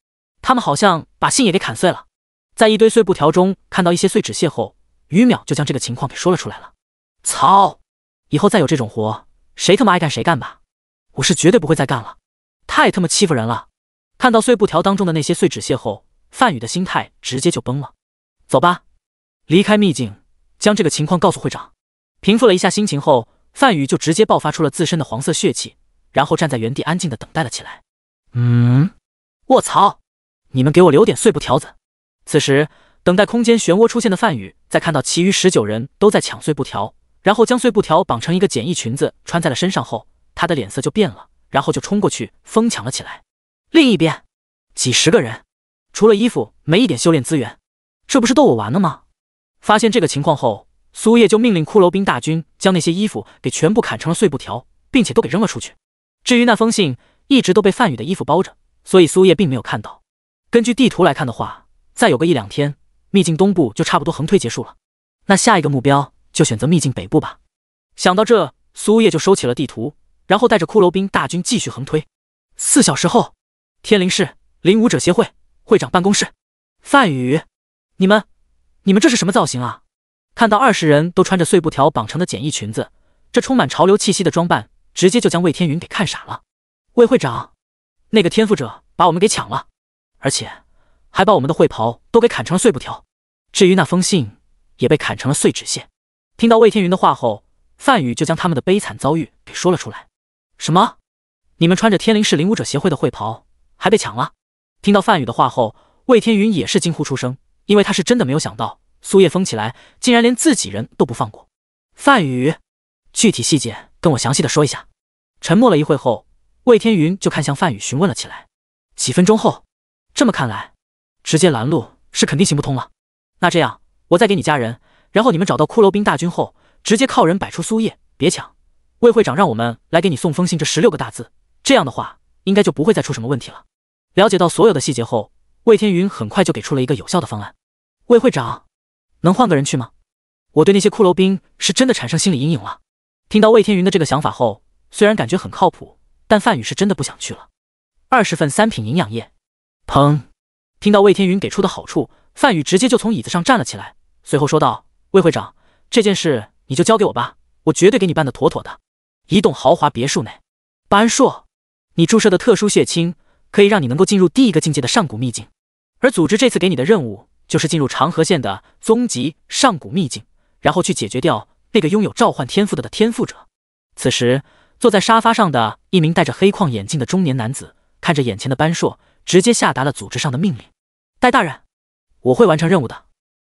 Speaker 1: 他们好像把信也给砍碎了。在一堆碎布条中看到一些碎纸屑后，于淼就将这个情况给说了出来了。操！以后再有这种活，谁他妈爱干谁干吧，我是绝对不会再干了，太他妈欺负人了。看到碎布条当中的那些碎纸屑后，范宇的心态直接就崩了。走吧，离开秘境，将这个情况告诉会长。平复了一下心情后，范宇就直接爆发出了自身的黄色血气，然后站在原地安静的等待了起来。嗯，卧槽，你们给我留点碎布条子！此时，等待空间漩涡出现的范宇，在看到其余十九人都在抢碎布条，然后将碎布条绑成一个简易裙子穿在了身上后，他的脸色就变了，然后就冲过去疯抢了起来。另一边，几十个人，除了衣服没一点修炼资源，这不是逗我玩呢吗？发现这个情况后，苏叶就命令骷髅兵大军将那些衣服给全部砍成了碎布条，并且都给扔了出去。至于那封信，一直都被范宇的衣服包着，所以苏叶并没有看到。根据地图来看的话，再有个一两天，秘境东部就差不多横推结束了。那下一个目标就选择秘境北部吧。想到这，苏叶就收起了地图，然后带着骷髅兵大军继续横推。四小时后。天灵市灵武者协会会长办公室，范宇，你们，你们这是什么造型啊？看到二十人都穿着碎布条绑成的简易裙子，这充满潮流气息的装扮，直接就将魏天云给看傻了。魏会长，那个天赋者把我们给抢了，而且还把我们的会袍都给砍成了碎布条，至于那封信也被砍成了碎纸屑。听到魏天云的话后，范宇就将他们的悲惨遭遇给说了出来。什么？你们穿着天灵市灵武者协会的会袍？还被抢了！听到范宇的话后，魏天云也是惊呼出声，因为他是真的没有想到，苏叶疯起来竟然连自己人都不放过。范宇，具体细节跟我详细的说一下。沉默了一会后，魏天云就看向范宇询问了起来。几分钟后，这么看来，直接拦路是肯定行不通了。那这样，我再给你加人，然后你们找到骷髅兵大军后，直接靠人摆出苏叶，别抢。魏会长让我们来给你送封信，这十六个大字，这样的话，应该就不会再出什么问题了。了解到所有的细节后，魏天云很快就给出了一个有效的方案。魏会长，能换个人去吗？我对那些骷髅兵是真的产生心理阴影了。听到魏天云的这个想法后，虽然感觉很靠谱，但范宇是真的不想去了。二十份三品营养液，砰！听到魏天云给出的好处，范宇直接就从椅子上站了起来，随后说道：“魏会长，这件事你就交给我吧，我绝对给你办的妥妥的。”一栋豪华别墅内，班硕，你注射的特殊血清。可以让你能够进入第一个境界的上古秘境，而组织这次给你的任务就是进入长河县的终极上古秘境，然后去解决掉那个拥有召唤天赋的的天赋者。此时，坐在沙发上的一名戴着黑框眼镜的中年男子看着眼前的班硕，直接下达了组织上的命令：“戴大人，我会完成任务的。”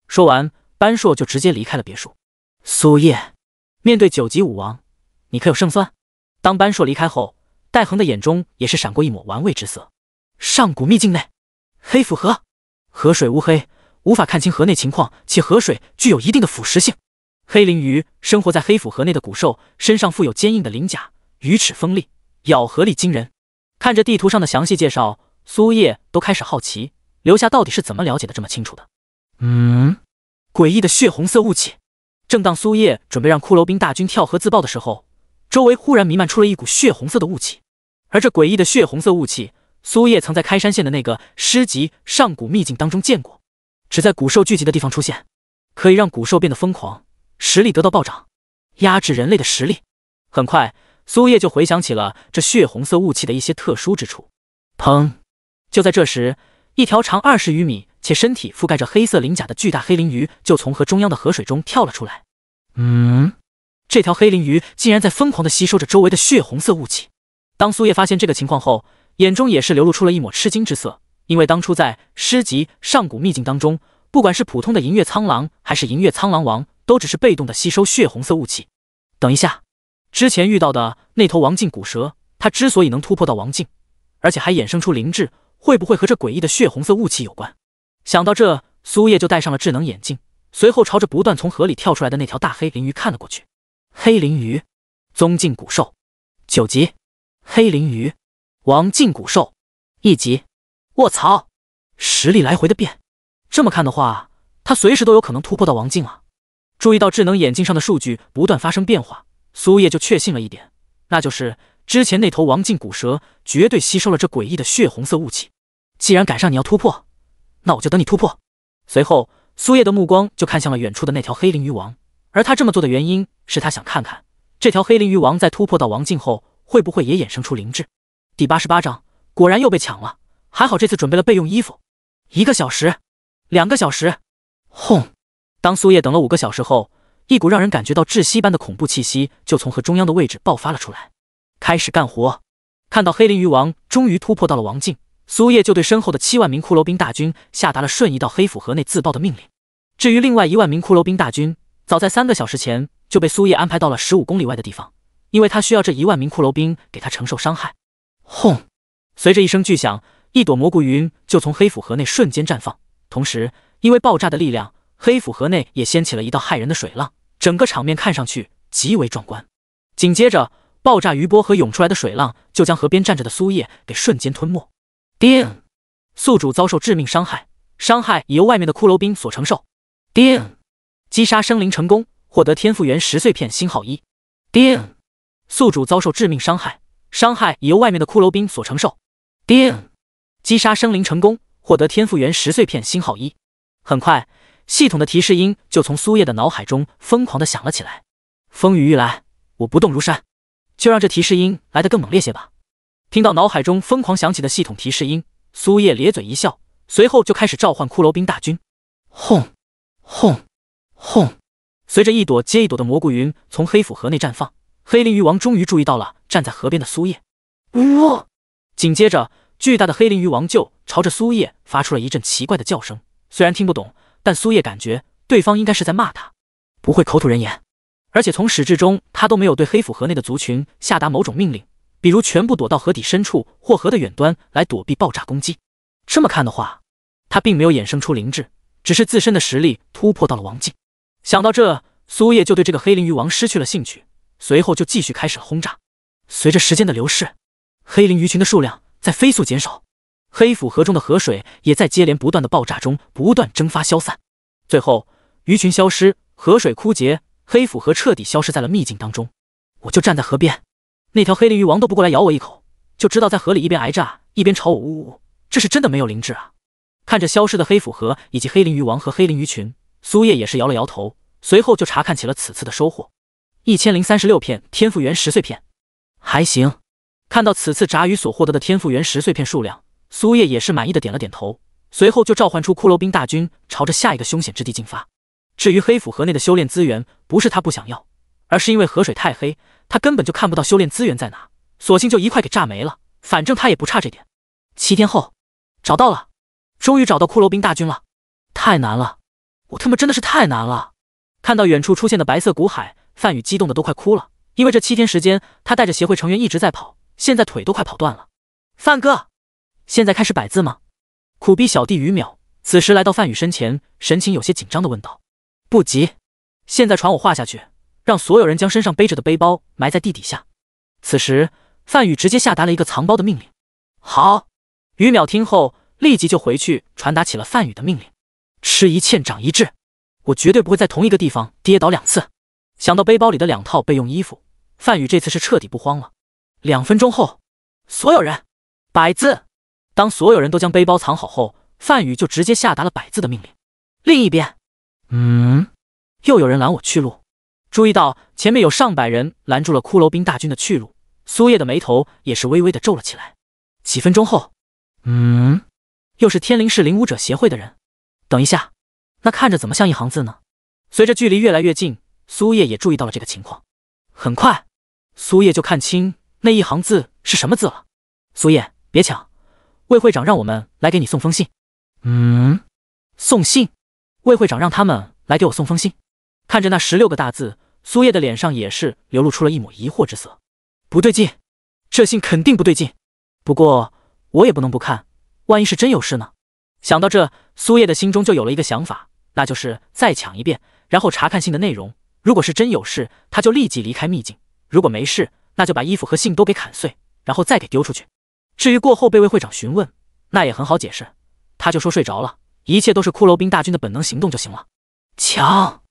Speaker 1: 说完，班硕就直接离开了别墅。苏叶，面对九级武王，你可有胜算？当班硕离开后。戴恒的眼中也是闪过一抹玩味之色。上古秘境内，黑府河，河水乌黑，无法看清河内情况，且河水具有一定的腐蚀性。黑鳞鱼生活在黑府河内的古兽，身上附有坚硬的鳞甲，鱼齿锋利，咬合力惊人。看着地图上的详细介绍，苏叶都开始好奇，留下到底是怎么了解的这么清楚的？嗯，诡异的血红色雾气。正当苏叶准备让骷髅兵大军跳河自爆的时候。周围忽然弥漫出了一股血红色的雾气，而这诡异的血红色雾气，苏叶曾在开山县的那个诗集上古秘境当中见过，只在古兽聚集的地方出现，可以让古兽变得疯狂，实力得到暴涨，压制人类的实力。很快，苏叶就回想起了这血红色雾气的一些特殊之处。砰！就在这时，一条长二十余米且身体覆盖着黑色鳞甲的巨大黑鳞鱼就从河中央的河水中跳了出来。嗯。这条黑鳞鱼竟然在疯狂的吸收着周围的血红色雾气。当苏叶发现这个情况后，眼中也是流露出了一抹吃惊之色。因为当初在诗集上古秘境当中，不管是普通的银月苍狼，还是银月苍狼王，都只是被动的吸收血红色雾气。等一下，之前遇到的那头王境古蛇，它之所以能突破到王境，而且还衍生出灵智，会不会和这诡异的血红色雾气有关？想到这，苏叶就戴上了智能眼镜，随后朝着不断从河里跳出来的那条大黑鳞鱼看了过去。黑鳞鱼宗境古兽九级，黑鳞鱼王境古兽一级。卧槽，实力来回的变。这么看的话，他随时都有可能突破到王境啊！注意到智能眼镜上的数据不断发生变化，苏叶就确信了一点，那就是之前那头王境古蛇绝对吸收了这诡异的血红色雾气。既然赶上你要突破，那我就等你突破。随后，苏叶的目光就看向了远处的那条黑鳞鱼王。而他这么做的原因是他想看看这条黑鳞鱼王在突破到王境后会不会也衍生出灵智。第八十八章果然又被抢了，还好这次准备了备用衣服。一个小时，两个小时，轰！当苏叶等了五个小时后，一股让人感觉到窒息般的恐怖气息就从河中央的位置爆发了出来，开始干活。看到黑鳞鱼王终于突破到了王境，苏叶就对身后的七万名骷髅兵大军下达了瞬移到黑府河内自爆的命令。至于另外一万名骷髅兵大军，早在三个小时前就被苏叶安排到了十五公里外的地方，因为他需要这一万名骷髅兵给他承受伤害。轰！随着一声巨响，一朵蘑菇云就从黑府河内瞬间绽放，同时因为爆炸的力量，黑府河内也掀起了一道骇人的水浪，整个场面看上去极为壮观。紧接着，爆炸余波和涌出来的水浪就将河边站着的苏叶给瞬间吞没。叮，宿主遭受致命伤害，伤害已由外面的骷髅兵所承受。叮。击杀生灵成功，获得天赋源石碎片星号一。定，宿主遭受致命伤害，伤害已由外面的骷髅兵所承受。定，击杀生灵成功，获得天赋源石碎片星号一。很快，系统的提示音就从苏叶的脑海中疯狂的响了起来。风雨欲来，我不动如山，就让这提示音来得更猛烈些吧。听到脑海中疯狂响起的系统提示音，苏叶咧嘴一笑，随后就开始召唤骷髅兵大军。轰，轰。轰！随着一朵接一朵的蘑菇云从黑府河内绽放，黑鳞鱼王终于注意到了站在河边的苏叶。呜！紧接着，巨大的黑鳞鱼王就朝着苏叶发出了一阵奇怪的叫声。虽然听不懂，但苏叶感觉对方应该是在骂他，不会口吐人言。而且从始至终，他都没有对黑府河内的族群下达某种命令，比如全部躲到河底深处或河的远端来躲避爆炸攻击。这么看的话，他并没有衍生出灵智，只是自身的实力突破到了王境。想到这，苏叶就对这个黑鳞鱼王失去了兴趣，随后就继续开始了轰炸。随着时间的流逝，黑鳞鱼群的数量在飞速减少，黑府河中的河水也在接连不断的爆炸中不断蒸发消散，最后鱼群消失，河水枯竭，黑府河彻底消失在了秘境当中。我就站在河边，那条黑鳞鱼王都不过来咬我一口，就知道在河里一边挨炸一边朝我呜呜呜，这是真的没有灵智啊！看着消失的黑府河以及黑鳞鱼王和黑鳞鱼群。苏叶也是摇了摇头，随后就查看起了此次的收获，一千零三十六片天赋原石碎片，还行。看到此次炸鱼所获得的天赋原石碎片数量，苏叶也是满意的点了点头，随后就召唤出骷髅兵大军，朝着下一个凶险之地进发。至于黑府河内的修炼资源，不是他不想要，而是因为河水太黑，他根本就看不到修炼资源在哪，索性就一块给炸没了，反正他也不差这点。七天后，找到了，终于找到骷髅兵大军了，太难了。我他妈真的是太难了！看到远处出现的白色古海，范宇激动的都快哭了。因为这七天时间，他带着协会成员一直在跑，现在腿都快跑断了。范哥，现在开始摆字吗？苦逼小弟于淼此时来到范宇身前，神情有些紧张的问道：“不急，现在传我话下去，让所有人将身上背着的背包埋在地底下。”此时，范宇直接下达了一个藏包的命令。好，于淼听后立即就回去传达起了范宇的命令。吃一堑，长一智。我绝对不会在同一个地方跌倒两次。想到背包里的两套备用衣服，范宇这次是彻底不慌了。两分钟后，所有人，摆字。当所有人都将背包藏好后，范宇就直接下达了摆字的命令。另一边，嗯，又有人拦我去路。注意到前面有上百人拦住了骷髅兵大军的去路，苏叶的眉头也是微微的皱了起来。几分钟后，嗯，又是天灵市灵武者协会的人。等一下，那看着怎么像一行字呢？随着距离越来越近，苏叶也注意到了这个情况。很快，苏叶就看清那一行字是什么字了。苏叶，别抢，魏会长让我们来给你送封信。嗯，送信？魏会长让他们来给我送封信？看着那十六个大字，苏叶的脸上也是流露出了一抹疑惑之色。不对劲，这信肯定不对劲。不过我也不能不看，万一是真有事呢？想到这，苏叶的心中就有了一个想法，那就是再抢一遍，然后查看信的内容。如果是真有事，他就立即离开秘境；如果没事，那就把衣服和信都给砍碎，然后再给丢出去。至于过后被魏会长询问，那也很好解释，他就说睡着了，一切都是骷髅兵大军的本能行动就行了。抢！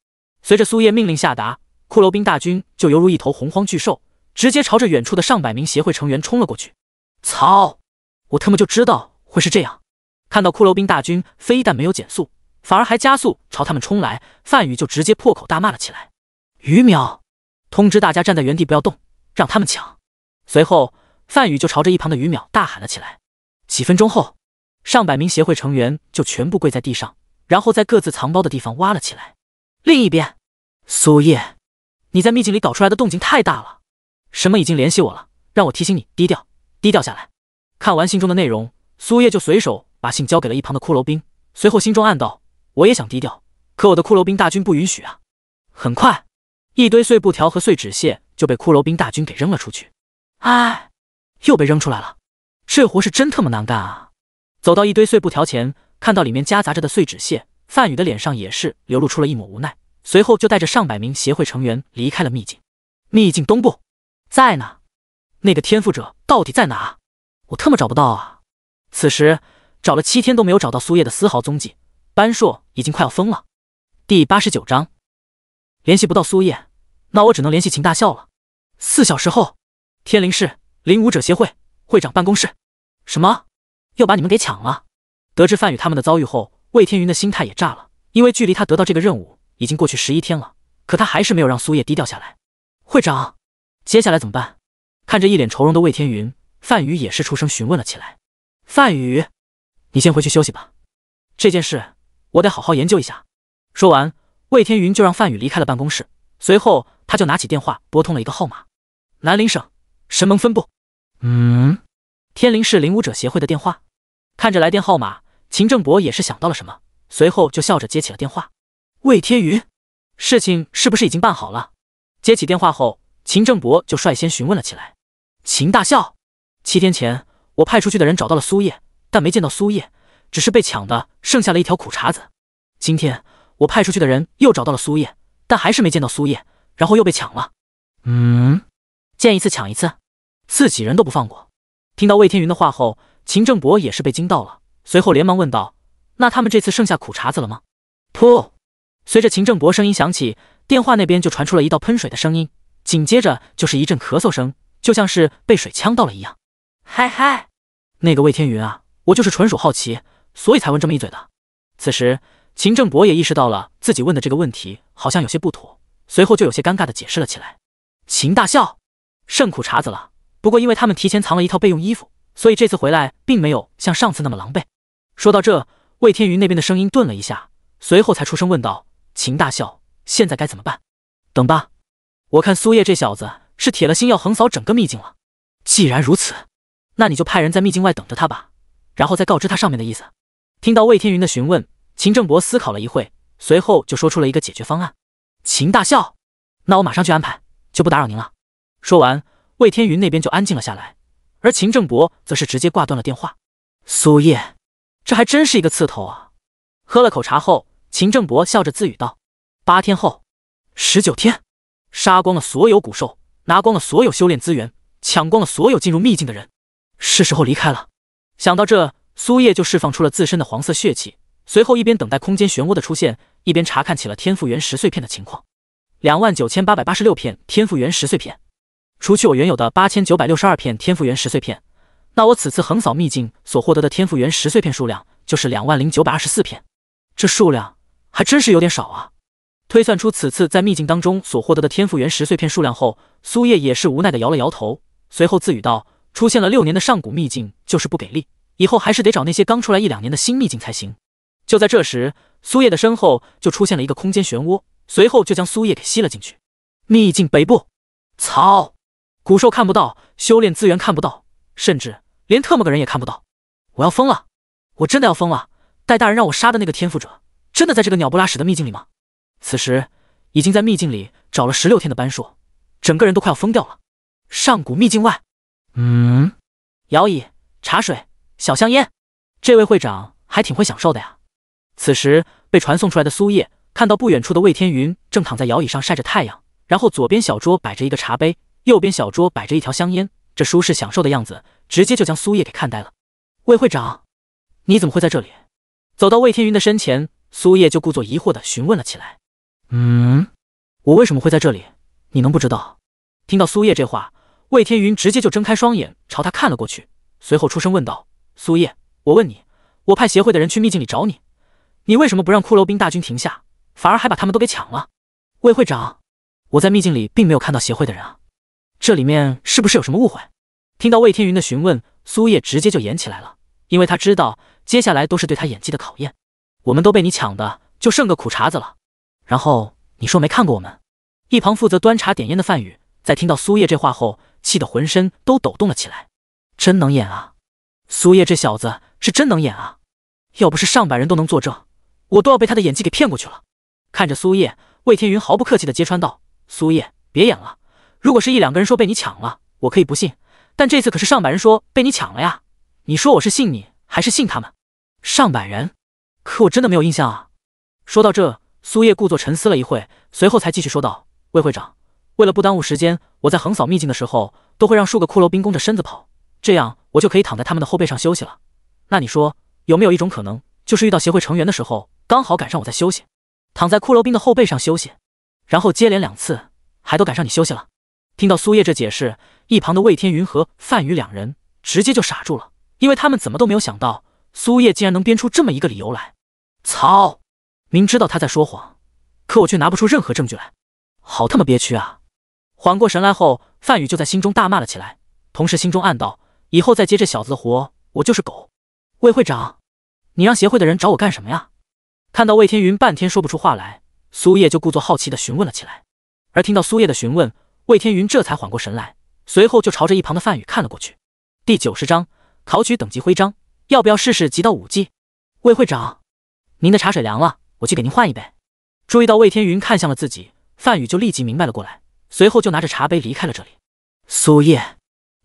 Speaker 1: 随着苏叶命令下达，骷髅兵大军就犹如一头洪荒巨兽，直接朝着远处的上百名协会成员冲了过去。操！我他妈就知道会是这样。看到骷髅兵大军非但没有减速，反而还加速朝他们冲来，范宇就直接破口大骂了起来。于淼，通知大家站在原地不要动，让他们抢。随后，范宇就朝着一旁的于淼大喊了起来。几分钟后，上百名协会成员就全部跪在地上，然后在各自藏包的地方挖了起来。另一边，苏叶，你在秘境里搞出来的动静太大了，什么已经联系我了，让我提醒你低调，低调下来。看完信中的内容，苏叶就随手。把信交给了一旁的骷髅兵，随后心中暗道：“我也想低调，可我的骷髅兵大军不允许啊！”很快，一堆碎布条和碎纸屑就被骷髅兵大军给扔了出去。唉，又被扔出来了，这活是真特么难干啊！走到一堆碎布条前，看到里面夹杂着的碎纸屑，范宇的脸上也是流露出了一抹无奈，随后就带着上百名协会成员离开了秘境。秘境东部在呢，那个天赋者到底在哪？我特么找不到啊！此时。找了七天都没有找到苏叶的丝毫踪迹，班硕已经快要疯了。第八十九章，联系不到苏叶，那我只能联系秦大校了。四小时后，天灵市灵武者协会会长办公室。什么？又把你们给抢了？得知范宇他们的遭遇后，魏天云的心态也炸了，因为距离他得到这个任务已经过去十一天了，可他还是没有让苏叶低调下来。会长，接下来怎么办？看着一脸愁容的魏天云，范宇也是出声询问了起来。范宇。你先回去休息吧，这件事我得好好研究一下。说完，魏天云就让范宇离开了办公室，随后他就拿起电话拨通了一个号码：南陵省神盟分部。嗯，天灵市灵武者协会的电话。看着来电号码，秦正博也是想到了什么，随后就笑着接起了电话。魏天云，事情是不是已经办好了？接起电话后，秦正博就率先询问了起来。秦大校，七天前我派出去的人找到了苏叶。但没见到苏叶，只是被抢的剩下了一条苦茬子。今天我派出去的人又找到了苏叶，但还是没见到苏叶，然后又被抢了。嗯，见一次抢一次，自己人都不放过。听到魏天云的话后，秦正博也是被惊到了，随后连忙问道：“那他们这次剩下苦茬子了吗？”噗！随着秦正博声音响起，电话那边就传出了一道喷水的声音，紧接着就是一阵咳嗽声，就像是被水呛到了一样。
Speaker 5: 嗨嗨，
Speaker 1: 那个魏天云啊！我就是纯属好奇，所以才问这么一嘴的。此时，秦正博也意识到了自己问的这个问题好像有些不妥，随后就有些尴尬的解释了起来。秦大笑，甚苦茬子了。不过因为他们提前藏了一套备用衣服，所以这次回来并没有像上次那么狼狈。说到这，魏天云那边的声音顿了一下，随后才出声问道：“秦大笑，现在该怎么办？等吧。我看苏叶这小子是铁了心要横扫整个秘境了。既然如此，那你就派人在秘境外等着他吧。”然后再告知他上面的意思。听到魏天云的询问，秦正博思考了一会，随后就说出了一个解决方案。秦大校，那我马上去安排，就不打扰您了。说完，魏天云那边就安静了下来，而秦正博则是直接挂断了电话。苏叶，这还真是一个刺头啊！喝了口茶后，秦正博笑着自语道：“八天后，十九天，杀光了所有古兽，拿光了所有修炼资源，抢光了所有进入秘境的人，是时候离开了。”想到这，苏叶就释放出了自身的黄色血气，随后一边等待空间漩涡的出现，一边查看起了天赋原石碎片的情况。两万九千八百八十六片天赋原石碎片，除去我原有的八千九百六十二片天赋原石碎片，那我此次横扫秘境所获得的天赋原石碎片数量就是两万零九百二十四片。这数量还真是有点少啊！推算出此次在秘境当中所获得的天赋原石碎片数量后，苏叶也是无奈的摇了摇头，随后自语道。出现了六年的上古秘境就是不给力，以后还是得找那些刚出来一两年的新秘境才行。就在这时，苏叶的身后就出现了一个空间漩涡，随后就将苏叶给吸了进去。秘境北部，操！古兽看不到，修炼资源看不到，甚至连特么个人也看不到，我要疯了！我真的要疯了！戴大人让我杀的那个天赋者，真的在这个鸟不拉屎的秘境里吗？此时已经在秘境里找了十六天的班硕，整个人都快要疯掉了。上古秘境外。嗯，摇椅、茶水、小香烟，这位会长还挺会享受的呀。此时被传送出来的苏叶看到不远处的魏天云正躺在摇椅上晒着太阳，然后左边小桌摆着一个茶杯，右边小桌摆着一条香烟，这舒适享受的样子，直接就将苏叶给看呆了。魏会长，你怎么会在这里？走到魏天云的身前，苏叶就故作疑惑的询问了起来。
Speaker 2: 嗯，我为
Speaker 1: 什么会在这里？你能不知道？听到苏叶这话。魏天云直接就睁开双眼朝他看了过去，随后出声问道：“苏叶，我问你，我派协会的人去秘境里找你，你为什么不让骷髅兵大军停下，反而还把他们都给抢了？”魏会长，我在秘境里并没有看到协会的人啊，这里面是不是有什么误会？”听到魏天云的询问，苏叶直接就演起来了，因为他知道接下来都是对他演技的考验。我们都被你抢的，就剩个苦茬子了。然后你说没看过我们？一旁负责端茶点烟的范宇，在听到苏叶这话后。气得浑身都抖动了起来，真能演啊！苏叶这小子是真能演啊！要不是上百人都能作证，我都要被他的演技给骗过去了。看着苏叶，魏天云毫不客气的揭穿道：“苏叶，别演了。如果是一两个人说被你抢了，我可以不信；但这次可是上百人说被你抢了呀！你说我是信你还是信他们？上百人？可我真的没有印象啊！”说到这，苏叶故作沉思了一会，随后才继续说道：“魏会长。”为了不耽误时间，我在横扫秘境的时候，都会让数个骷髅兵弓着身子跑，这样我就可以躺在他们的后背上休息了。那你说有没有一种可能，就是遇到协会成员的时候，刚好赶上我在休息，躺在骷髅兵的后背上休息，然后接连两次还都赶上你休息了？听到苏叶这解释，一旁的魏天云和范宇两人直接就傻住了，因为他们怎么都没有想到苏叶竟然能编出这么一个理由来。操！明知道他在说谎，可我却拿不出任何证据来，好他妈憋屈啊！缓过神来后，范宇就在心中大骂了起来，同时心中暗道：以后再接这小子的活，我就是狗。魏会长，你让协会的人找我干什么呀？看到魏天云半天说不出话来，苏叶就故作好奇的询问了起来。而听到苏叶的询问，魏天云这才缓过神来，随后就朝着一旁的范宇看了过去。第九十章考取等级徽章，要不要试试级到五级？魏会长，您的茶水凉了，我去给您换一杯。注意到魏天云看向了自己，范宇就立即明白了过来。随后就拿着茶杯离开了这里。苏叶，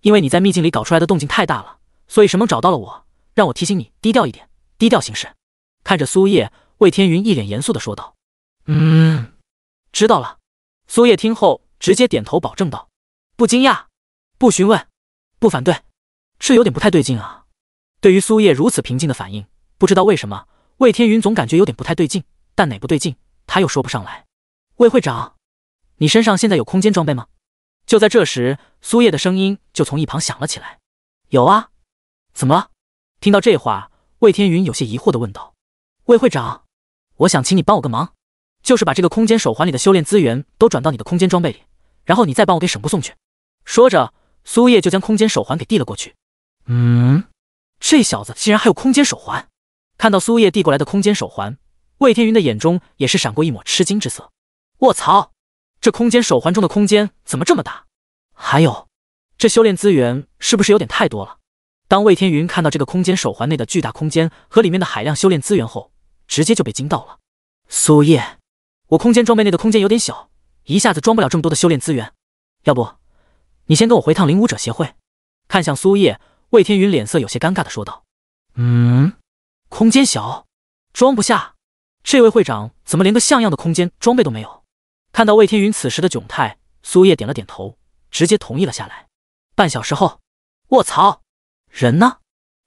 Speaker 1: 因为你在秘境里搞出来的动静太大了，所以神梦找到了我，让我提醒你低调一点，低调行事。看着苏叶，魏天云一脸严肃的说道：“
Speaker 2: 嗯，
Speaker 1: 知道了。”苏叶听后直接点头保证道：“不惊讶，不询问，不反对，这有点不太对劲啊。”对于苏叶如此平静的反应，不知道为什么魏天云总感觉有点不太对劲，但哪不对劲他又说不上来。魏会长。你身上现在有空间装备吗？就在这时，苏叶的声音就从一旁响了起来：“有啊。”怎么？了？”听到这话，魏天云有些疑惑的问道：“魏会长，我想请你帮我个忙，就是把这个空间手环里的修炼资源都转到你的空间装备里，然后你再帮我给沈部送去。”说着，苏叶就将空间手环给递了过去。
Speaker 2: “嗯，
Speaker 1: 这小子竟然还有空间手环！”看到苏叶递过来的空间手环，魏天云的眼中也是闪过一抹吃惊之色。“卧槽，这空间手环中的空间怎么这么大？还有，这修炼资源是不是有点太多了？当魏天云看到这个空间手环内的巨大空间和里面的海量修炼资源后，直接就被惊到了。苏叶，我空间装备内的空间有点小，一下子装不了这么多的修炼资源。要不，你先跟我回趟灵武者协会？看向苏叶，魏天云脸色有些尴尬的说道：“
Speaker 2: 嗯，
Speaker 1: 空间小，装不下。这位会长怎么连个像样的空间装备都没有？”看到魏天云此时的窘态，苏叶点了点头，直接同意了下来。半小时后，我操，人呢？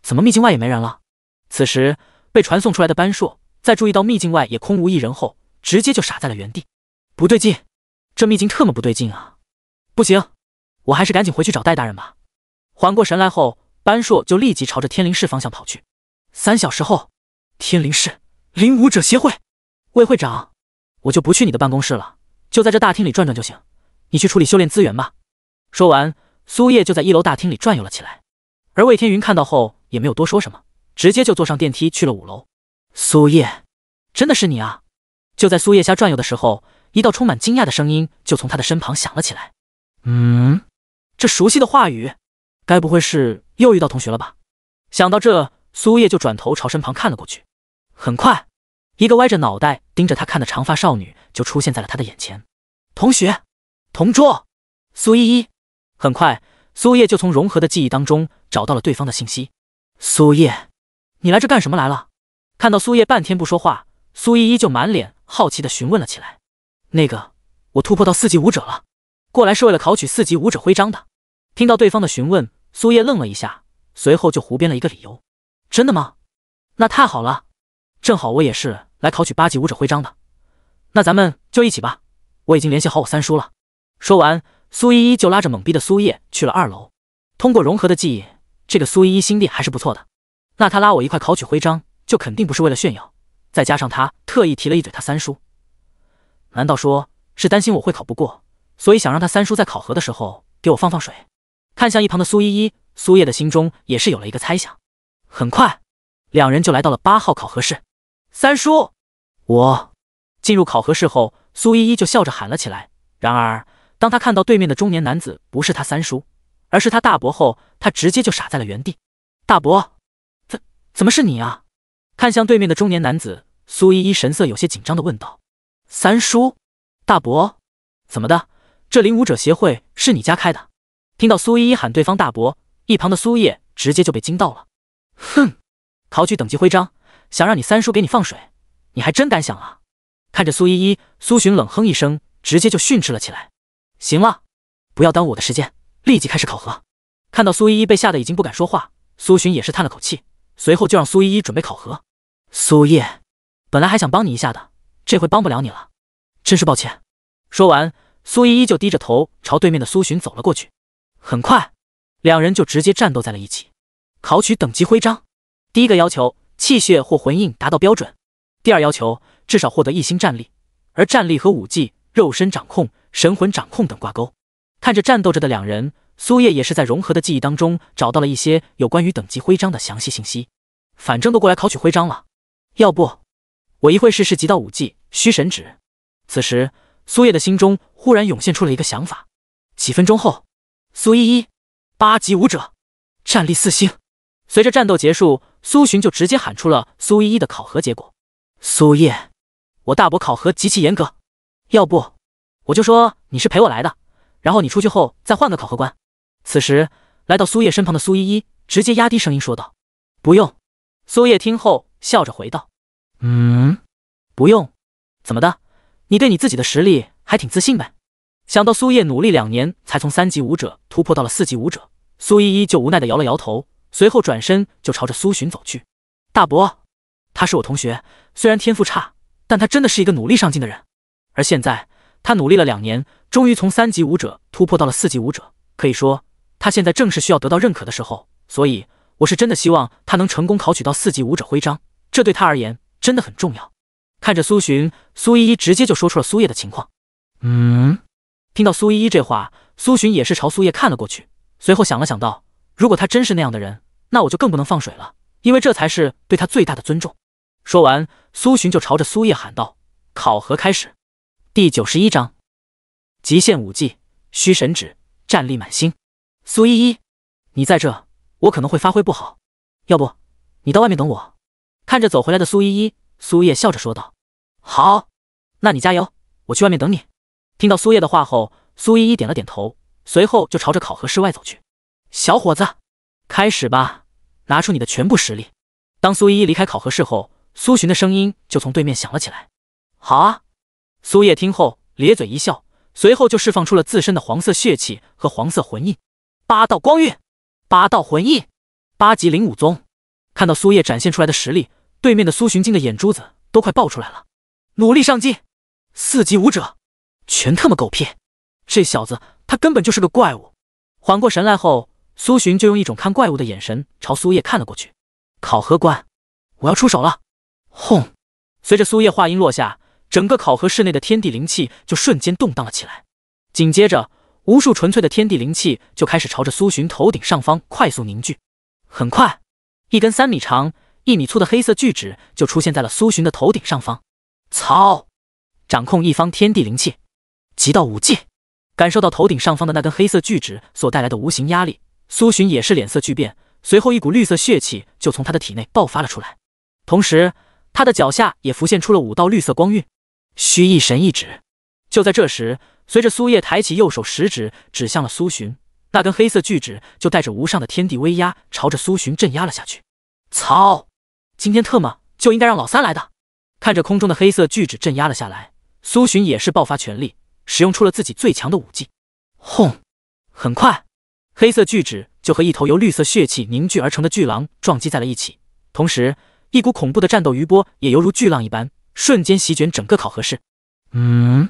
Speaker 1: 怎么秘境外也没人了？此时被传送出来的班硕，在注意到秘境外也空无一人后，直接就傻在了原地。不对劲，这秘境特么不对劲啊！不行，我还是赶紧回去找戴大人吧。缓过神来后，班硕就立即朝着天灵市方向跑去。三小时后，天灵市灵武者协会，魏会长，我就不去你的办公室了。就在这大厅里转转就行，你去处理修炼资源吧。说完，苏叶就在一楼大厅里转悠了起来。而魏天云看到后也没有多说什么，直接就坐上电梯去了五楼。苏叶，真的是你啊！就在苏叶瞎转悠的时候，一道充满惊讶的声音就从他的身旁响了起来。嗯，这熟悉的话语，该不会是又遇到同学了吧？想到这，苏叶就转头朝身旁看了过去。很快，一个歪着脑袋盯着他看的长发少女就出现在了他的眼前。同学，同桌苏依依，很快苏叶就从融合的记忆当中找到了对方的信息。苏叶，你来这干什么来了？看到苏叶半天不说话，苏依依就满脸好奇的询问了起来。那个，我突破到四级武者了，过来是为了考取四级武者徽章的。听到对方的询问，苏叶愣了一下，随后就胡编了一个理由。真的吗？那太好了，正好我也是来考取八级武者徽章的，那咱们就一起吧。我已经联系好我三叔了。说完，苏依依就拉着懵逼的苏叶去了二楼。通过融合的记忆，这个苏依依心地还是不错的。那他拉我一块考取徽章，就肯定不是为了炫耀。再加上他特意提了一嘴他三叔，难道说是担心我会考不过，所以想让他三叔在考核的时候给我放放水？看向一旁的苏依依，苏叶的心中也是有了一个猜想。很快，两人就来到了八号考核室。三叔，我进入考核室后。苏依依就笑着喊了起来，然而，当他看到对面的中年男子不是他三叔，而是他大伯后，他直接就傻在了原地。大伯，怎怎么是你啊？看向对面的中年男子，苏依依神色有些紧张的问道：“三叔，大伯，怎么的？这领舞者协会是你家开的？”听到苏依依喊对方大伯，一旁的苏叶直接就被惊到了。哼，考取等级徽章，想让你三叔给你放水，你还真敢想啊！看着苏依依，苏洵冷哼一声，直接就训斥了起来：“行了，不要耽误我的时间，立即开始考核。”看到苏依依被吓得已经不敢说话，苏洵也是叹了口气，随后就让苏依依准备考核。苏叶本来还想帮你一下的，这回帮不了你了，真是抱歉。说完，苏依依就低着头朝对面的苏洵走了过去。很快，两人就直接战斗在了一起。考取等级徽章，第一个要求气血或魂印达到标准，第二要求。至少获得一星战力，而战力和武技、肉身掌控、神魂掌控等挂钩。看着战斗着的两人，苏叶也是在融合的记忆当中找到了一些有关于等级徽章的详细信息。反正都过来考取徽章了，要不我一会试试级到武技虚神指。此时，苏叶的心中忽然涌现出了一个想法。几分钟后，苏依依，八级武者，战力四星。随着战斗结束，苏洵就直接喊出了苏依依的考核结果。苏叶。我大伯考核极其严格，要不我就说你是陪我来的，然后你出去后再换个考核官。此时来到苏叶身旁的苏依依直接压低声音说道：“不用。”苏叶听后笑着回道：“嗯，不用。怎么的？你对你自己的实力还挺自信呗？”想到苏叶努力两年才从三级武者突破到了四级武者，苏依依就无奈的摇了摇头，随后转身就朝着苏洵走去。大伯，他是我同学，虽然天赋差。但他真的是一个努力上进的人，而现在他努力了两年，终于从三级武者突破到了四级武者，可以说他现在正是需要得到认可的时候。所以我是真的希望他能成功考取到四级武者徽章，这对他而言真的很重要。看着苏洵，苏依依直接就说出了苏叶的情况。嗯，听到苏依依这话，苏洵也是朝苏叶看了过去，随后想了想道：“如果他真是那样的人，那我就更不能放水了，因为这才是对他最大的尊重。”说完，苏洵就朝着苏叶喊道：“考核开始。”第九十一章极限武技虚神指，战力满星。苏依依，你在这，我可能会发挥不好。要不，你到外面等我？看着走回来的苏依依，苏叶笑着说道：“好，那你加油，我去外面等你。”听到苏叶的话后，苏依依点了点头，随后就朝着考核室外走去。小伙子，开始吧，拿出你的全部实力。当苏依依离开考核室后。苏洵的声音就从对面响了起来。好啊！苏叶听后咧嘴一笑，随后就释放出了自身的黄色血气和黄色魂印。八道光晕，八道魂印，八级灵武宗。看到苏叶展现出来的实力，对面的苏洵惊的眼珠子都快爆出来了。努力上进，四级武者，全他妈狗屁！这小子，他根本就是个怪物！缓过神来后，苏洵就用一种看怪物的眼神朝苏叶看了过去。考核官，我要出手了！轰！随着苏叶话音落下，整个考核室内的天地灵气就瞬间动荡了起来。紧接着，无数纯粹的天地灵气就开始朝着苏洵头顶上方快速凝聚。很快，一根三米长、一米粗的黑色巨指就出现在了苏洵的头顶上方。操！掌控一方天地灵气，极道武界。感受到头顶上方的那根黑色巨指所带来的无形压力，苏洵也是脸色巨变。随后，一股绿色血气就从他的体内爆发了出来，同时。他的脚下也浮现出了五道绿色光晕，虚一神一指。就在这时，随着苏叶抬起右手食指，指向了苏洵，那根黑色巨指就带着无上的天地威压，朝着苏洵镇压了下去。操！今天特么就应该让老三来的。看着空中的黑色巨指镇压了下来，苏洵也是爆发全力，使用出了自己最强的武技。轰！很快，黑色巨指就和一头由绿色血气凝聚而成的巨狼撞击在了一起，同时。一股恐怖的战斗余波也犹如巨浪一般，瞬间席卷整个考核室。嗯，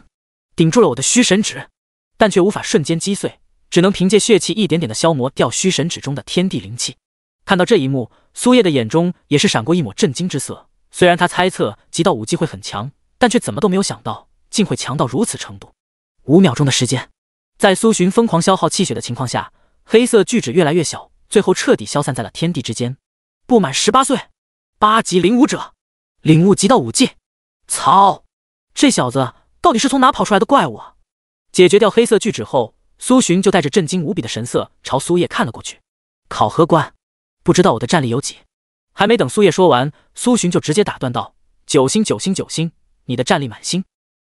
Speaker 1: 顶住了我的虚神指，但却无法瞬间击碎，只能凭借血气一点点的消磨掉虚神指中的天地灵气。看到这一幕，苏叶的眼中也是闪过一抹震惊之色。虽然他猜测极道武技会很强，但却怎么都没有想到，竟会强到如此程度。五秒钟的时间，在苏洵疯狂消耗气血的情况下，黑色巨指越来越小，最后彻底消散在了天地之间。不满十八岁。八级灵武者，领悟极道武技。操！这小子到底是从哪跑出来的怪物啊！解决掉黑色巨指后，苏洵就带着震惊无比的神色朝苏叶看了过去。考核官，不知道我的战力有几？还没等苏叶说完，苏洵就直接打断道：“九星，九星，九星！你的战力满星。”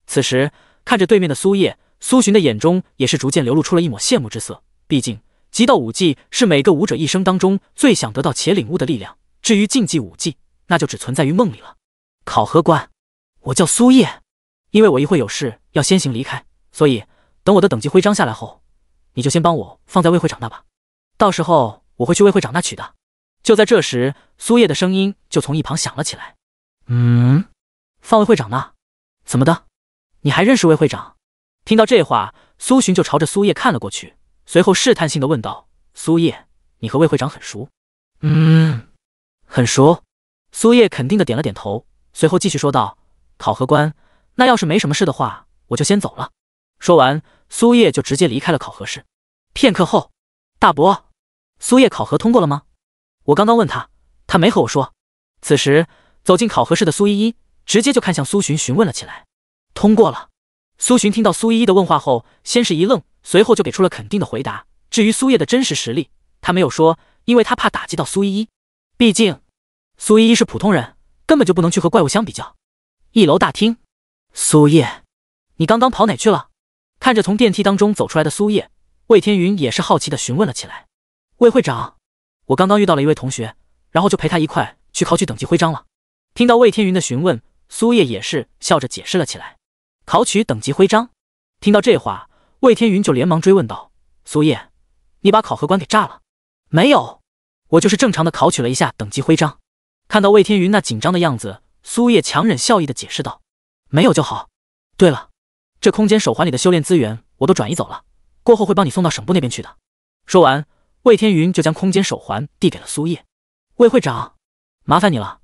Speaker 1: 此时看着对面的苏叶，苏洵的眼中也是逐渐流露出了一抹羡慕之色。毕竟极道武技是每个武者一生当中最想得到且领悟的力量。至于禁忌武技，那就只存在于梦里了。考核官，我叫苏叶，因为我一会有事要先行离开，所以等我的等级徽章下来后，你就先帮我放在魏会长那吧，到时候我会去魏会长那取的。就在这时，苏叶的声音就从一旁响了起来：“
Speaker 2: 嗯，
Speaker 1: 放魏会长那？怎么的？你还认识魏会长？”听到这话，苏洵就朝着苏叶看了过去，随后试探性的问道：“苏叶，你和魏会长很熟？”
Speaker 2: 嗯。
Speaker 1: 很熟，苏叶肯定的点了点头，随后继续说道：“考核官，那要是没什么事的话，我就先走了。”说完，苏叶就直接离开了考核室。片刻后，大伯，苏叶考核通过了吗？我刚刚问他，他没和我说。此时走进考核室的苏依依直接就看向苏寻询问了起来：“通过了。”苏寻听到苏依依的问话后，先是一愣，随后就给出了肯定的回答。至于苏叶的真实实力，他没有说，因为他怕打击到苏依依。毕竟，苏依依是普通人，根本就不能去和怪物相比较。一楼大厅，苏叶，你刚刚跑哪去了？看着从电梯当中走出来的苏叶，魏天云也是好奇的询问了起来。魏会长，我刚刚遇到了一位同学，然后就陪他一块去考取等级徽章了。听到魏天云的询问，苏叶也是笑着解释了起来。考取等级徽章？听到这话，魏天云就连忙追问道：“苏叶，你把考核官给炸了？没有？”我就是正常的考取了一下等级徽章，看到魏天云那紧张的样子，苏叶强忍笑意的解释道：“没有就好。对了，这空间手环里的修炼资源我都转移走了，过后会帮你送到省部那边去的。”说完，魏天云就将空间手环递给了苏叶。魏会长，麻烦你了。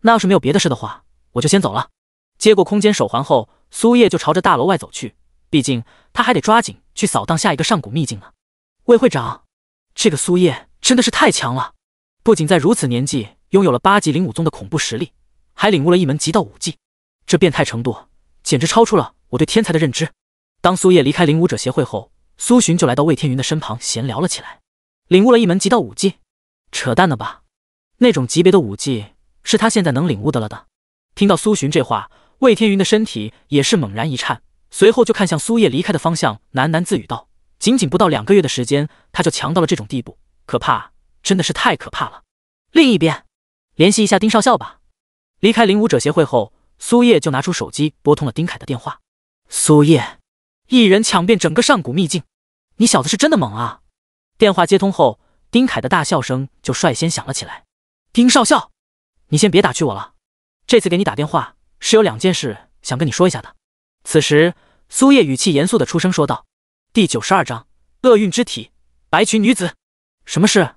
Speaker 1: 那要是没有别的事的话，我就先走了。接过空间手环后，苏叶就朝着大楼外走去。毕竟他还得抓紧去扫荡下一个上古秘境呢。魏会长，这个苏叶。真的是太强了！不仅在如此年纪拥有了八级灵武宗的恐怖实力，还领悟了一门极道武技，这变态程度简直超出了我对天才的认知。当苏叶离开灵武者协会后，苏洵就来到魏天云的身旁闲聊了起来。领悟了一门极道武技？扯淡呢吧！那种级别的武技是他现在能领悟的了的。听到苏洵这话，魏天云的身体也是猛然一颤，随后就看向苏叶离开的方向，喃喃自语道：“仅仅不到两个月的时间，他就强到了这种地步。”可怕，真的是太可怕了。另一边，联系一下丁少校吧。离开灵武者协会后，苏叶就拿出手机拨通了丁凯的电话。苏叶，一人抢遍整个上古秘境，你小子是真的猛啊！电话接通后，丁凯的大笑声就率先响了起来。丁少校，你先别打趣我了，这次给你打电话是有两件事想跟你说一下的。此时，苏叶语气严肃的出声说道。第九十二章，厄运之体，白裙女子。什么事？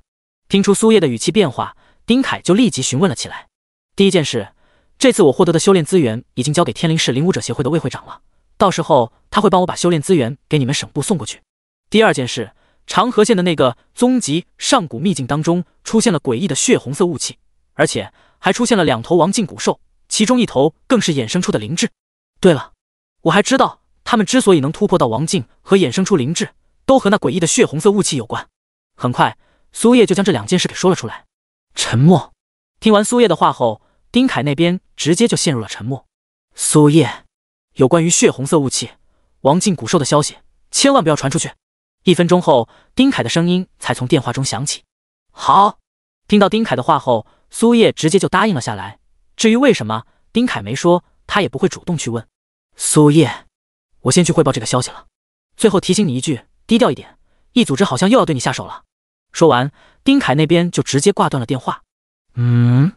Speaker 1: 听出苏叶的语气变化，丁凯就立即询问了起来。第一件事，这次我获得的修炼资源已经交给天灵市灵武者协会的魏会长了，到时候他会帮我把修炼资源给你们省部送过去。第二件事，长河县的那个宗级上古秘境当中出现了诡异的血红色雾气，而且还出现了两头王境古兽，其中一头更是衍生出的灵智。对了，我还知道他们之所以能突破到王境和衍生出灵智，都和那诡异的血红色雾气有关。很快，苏叶就将这两件事给说了出来。沉默。听完苏叶的话后，丁凯那边直接就陷入了沉默。苏叶，有关于血红色雾气、王静古兽的消息，千万不要传出去。一分钟后，丁凯的声音才从电话中响起：“好。”听到丁凯的话后，苏叶直接就答应了下来。至于为什么，丁凯没说，他也不会主动去问。苏叶，我先去汇报这个消息了。最后提醒你一句，低调一点。一组织好像又要对你下手了。说完，丁凯那边就直接挂断了电话。嗯，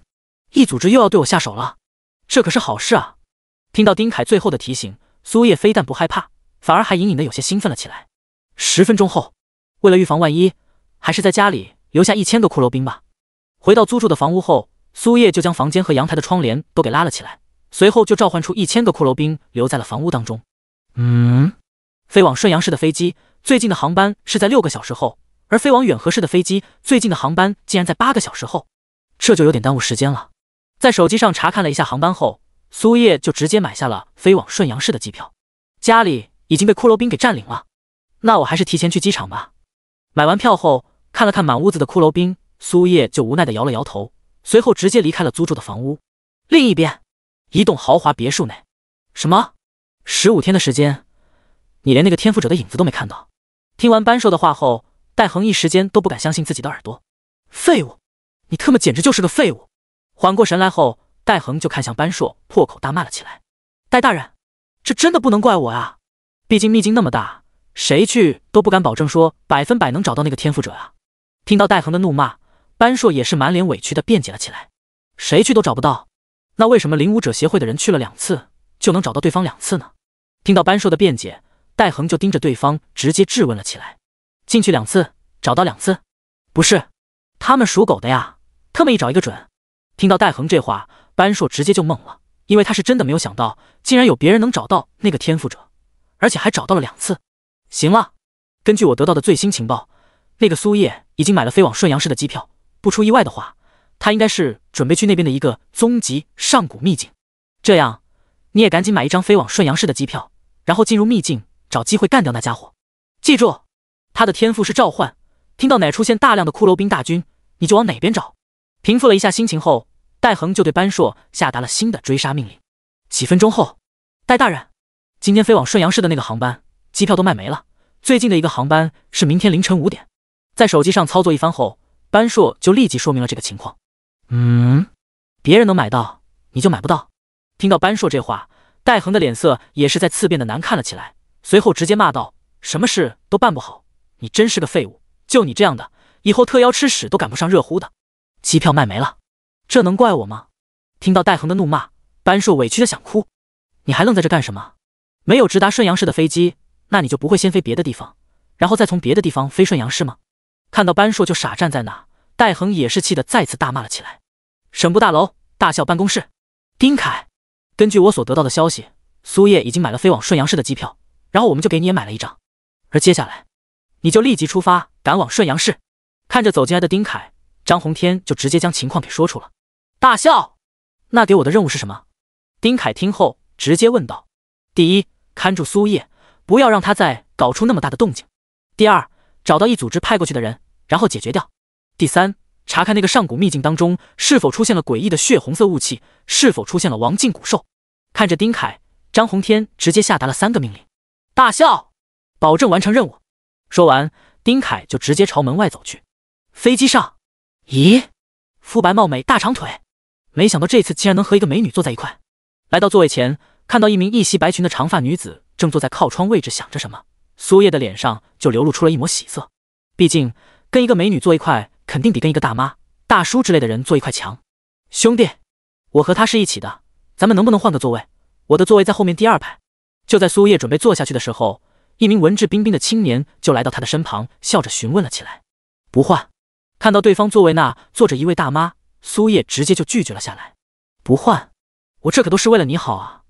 Speaker 1: 一组织又要对我下手了，这可是好事啊！听到丁凯最后的提醒，苏叶非但不害怕，反而还隐隐的有些兴奋了起来。十分钟后，为了预防万一，还是在家里留下一千个骷髅兵吧。回到租住的房屋后，苏叶就将房间和阳台的窗帘都给拉了起来，随后就召唤出一千个骷髅兵留在了房屋当中。嗯，飞往顺阳市的飞机最近的航班是在六个小时后。而飞往远河市的飞机最近的航班竟然在八个小时后，这就有点耽误时间了。在手机上查看了一下航班后，苏叶就直接买下了飞往顺阳市的机票。家里已经被骷髅兵给占领了，那我还是提前去机场吧。买完票后，看了看满屋子的骷髅兵，苏叶就无奈的摇了摇头，随后直接离开了租住的房屋。另一边，一栋豪华别墅内，什么？十五天的时间，你连那个天赋者的影子都没看到？听完班硕的话后。戴恒一时间都不敢相信自己的耳朵，废物，你特么简直就是个废物！缓过神来后，戴恒就看向班硕，破口大骂了起来：“戴大人，这真的不能怪我啊！毕竟秘境那么大，谁去都不敢保证说百分百能找到那个天赋者啊！”听到戴恒的怒骂，班硕也是满脸委屈的辩解了起来：“谁去都找不到，那为什么领武者协会的人去了两次就能找到对方两次呢？”听到班硕的辩解，戴恒就盯着对方，直接质问了起来。进去两次，找到两次，不是，他们属狗的呀，特么一找一个准。听到戴恒这话，班硕直接就懵了，因为他是真的没有想到，竟然有别人能找到那个天赋者，而且还找到了两次。行了，根据我得到的最新情报，那个苏叶已经买了飞往顺阳市的机票，不出意外的话，他应该是准备去那边的一个终极上古秘境。这样，你也赶紧买一张飞往顺阳市的机票，然后进入秘境找机会干掉那家伙。记住。他的天赋是召唤。听到哪出现大量的骷髅兵大军，你就往哪边找。平复了一下心情后，戴恒就对班硕下达了新的追杀命令。几分钟后，戴大人，今天飞往顺阳市的那个航班机票都卖没了，最近的一个航班是明天凌晨五点。在手机上操作一番后，班硕就立即说明了这个情况。
Speaker 2: 嗯，
Speaker 1: 别人能买到，你就买不到。听到班硕这话，戴恒的脸色也是在次变得难看了起来，随后直接骂道：“什么事都办不好！”你真是个废物！就你这样的，以后特邀吃屎都赶不上热乎的。机票卖没了，这能怪我吗？听到戴恒的怒骂，班硕委屈的想哭。你还愣在这干什么？没有直达顺阳市的飞机，那你就不会先飞别的地方，然后再从别的地方飞顺阳市吗？看到班硕就傻站在那，戴恒也是气的，再次大骂了起来。省部大楼大校办公室，丁凯，根据我所得到的消息，苏叶已经买了飞往顺阳市的机票，然后我们就给你也买了一张，而接下来。你就立即出发，赶往顺阳市。看着走进来的丁凯，张宏天就直接将情况给说出了，大笑。那给我的任务是什么？丁凯听后直接问道。第一，看住苏叶，不要让他再搞出那么大的动静。第二，找到一组织派过去的人，然后解决掉。第三，查看那个上古秘境当中是否出现了诡异的血红色雾气，是否出现了王境古兽。看着丁凯，张宏天直接下达了三个命令，大笑，保证完成任务。说完，丁凯就直接朝门外走去。飞机上，咦，肤白貌美大长腿，没想到这次竟然能和一个美女坐在一块。来到座位前，看到一名一袭白裙的长发女子正坐在靠窗位置想着什么，苏叶的脸上就流露出了一抹喜色。毕竟跟一个美女坐一块，肯定比跟一个大妈、大叔之类的人坐一块强。兄弟，我和他是一起的，咱们能不能换个座位？我的座位在后面第二排。就在苏叶准备坐下去的时候。一名文质彬彬的青年就来到他的身旁，笑着询问了起来：“不换。”看到对方座位那坐着一位大妈，苏叶直接就拒绝了下来：“不换，我这可都是为了你好啊！”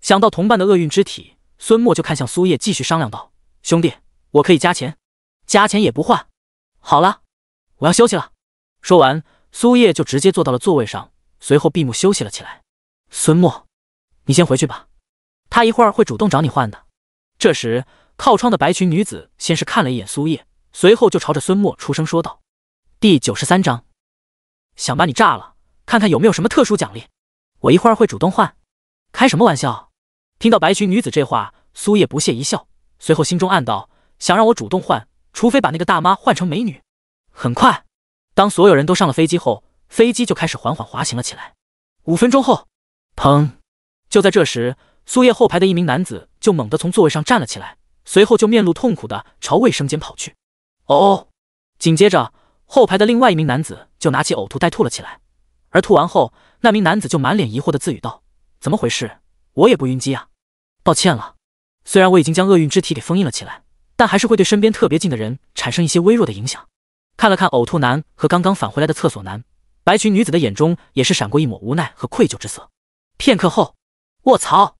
Speaker 1: 想到同伴的厄运之体，孙默就看向苏叶，继续商量道：“兄弟，我可以加钱，加钱也不换。好了，我要休息了。”说完，苏叶就直接坐到了座位上，随后闭目休息了起来。孙默，你先回去吧，他一会儿会主动找你换的。这时。靠窗的白裙女子先是看了一眼苏叶，随后就朝着孙默出声说道：“第九十三章，想把你炸了，看看有没有什么特殊奖励，我一会儿会主动换。”开什么玩笑！听到白裙女子这话，苏叶不屑一笑，随后心中暗道：想让我主动换，除非把那个大妈换成美女。很快，当所有人都上了飞机后，飞机就开始缓缓滑行了起来。五分钟后，砰！就在这时，苏叶后排的一名男子就猛地从座位上站了起来。随后就面露痛苦的朝卫生间跑去。哦，紧接着后排的另外一名男子就拿起呕吐袋吐了起来，而吐完后，那名男子就满脸疑惑的自语道：“怎么回事？我也不晕机啊。”抱歉了，虽然我已经将厄运之体给封印了起来，但还是会对身边特别近的人产生一些微弱的影响。看了看呕吐男和刚刚返回来的厕所男，白裙女子的眼中也是闪过一抹无奈和愧疚之色。片刻后，卧槽，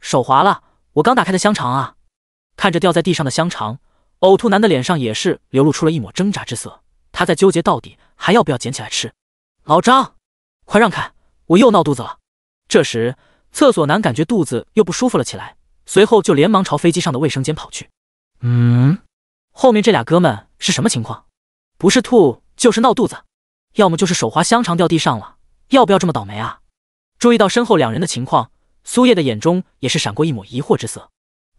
Speaker 1: 手滑了，我刚打开的香肠啊！看着掉在地上的香肠，呕吐男的脸上也是流露出了一抹挣扎之色。他在纠结到底还要不要捡起来吃。老张，快让开，我又闹肚子了。这时，厕所男感觉肚子又不舒服了起来，随后就连忙朝飞机上的卫生间跑去。嗯，后面这俩哥们是什么情况？不是吐就是闹肚子，要么就是手滑香肠掉地上了，要不要这么倒霉啊？注意到身后两人的情况，苏叶的眼中也是闪过一抹疑惑之色。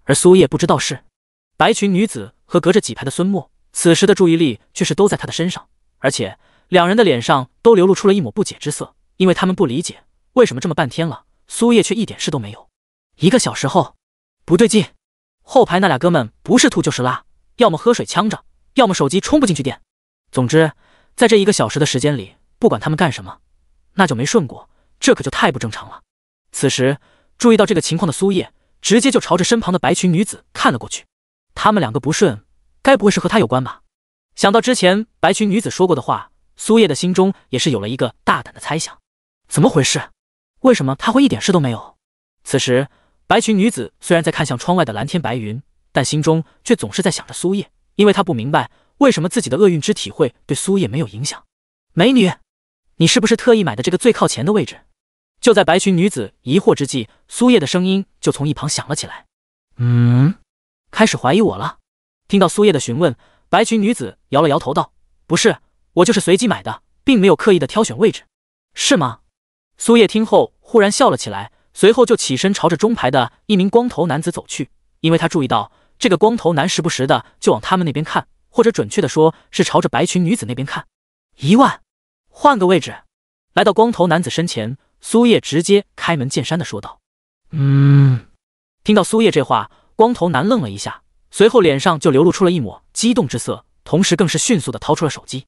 Speaker 1: 而苏叶不知道是白裙女子和隔着几排的孙默，此时的注意力却是都在他的身上，而且两人的脸上都流露出了一抹不解之色，因为他们不理解为什么这么半天了，苏叶却一点事都没有。一个小时后，不对劲，后排那俩哥们不是吐就是拉，要么喝水呛着，要么手机充不进去电。总之，在这一个小时的时间里，不管他们干什么，那就没顺过，这可就太不正常了。此时注意到这个情况的苏叶。直接就朝着身旁的白裙女子看了过去，他们两个不顺，该不会是和他有关吧？想到之前白裙女子说过的话，苏叶的心中也是有了一个大胆的猜想。怎么回事？为什么他会一点事都没有？此时，白裙女子虽然在看向窗外的蓝天白云，但心中却总是在想着苏叶，因为她不明白为什么自己的厄运之体会对苏叶没有影响。美女，你是不是特意买的这个最靠前的位置？就在白裙女子疑惑之际，苏叶的声音就从一旁响了起来：“
Speaker 2: 嗯，
Speaker 1: 开始怀疑我了？”听到苏叶的询问，白裙女子摇了摇头道：“不是，我就是随机买的，并没有刻意的挑选位置，是吗？”苏叶听后忽然笑了起来，随后就起身朝着中排的一名光头男子走去，因为他注意到这个光头男时不时的就往他们那边看，或者准确的说，是朝着白裙女子那边看。一万，换个位置。来到光头男子身前。苏叶直接开门见山的说道：“
Speaker 2: 嗯。”
Speaker 1: 听到苏叶这话，光头男愣了一下，随后脸上就流露出了一抹激动之色，同时更是迅速的掏出了手机。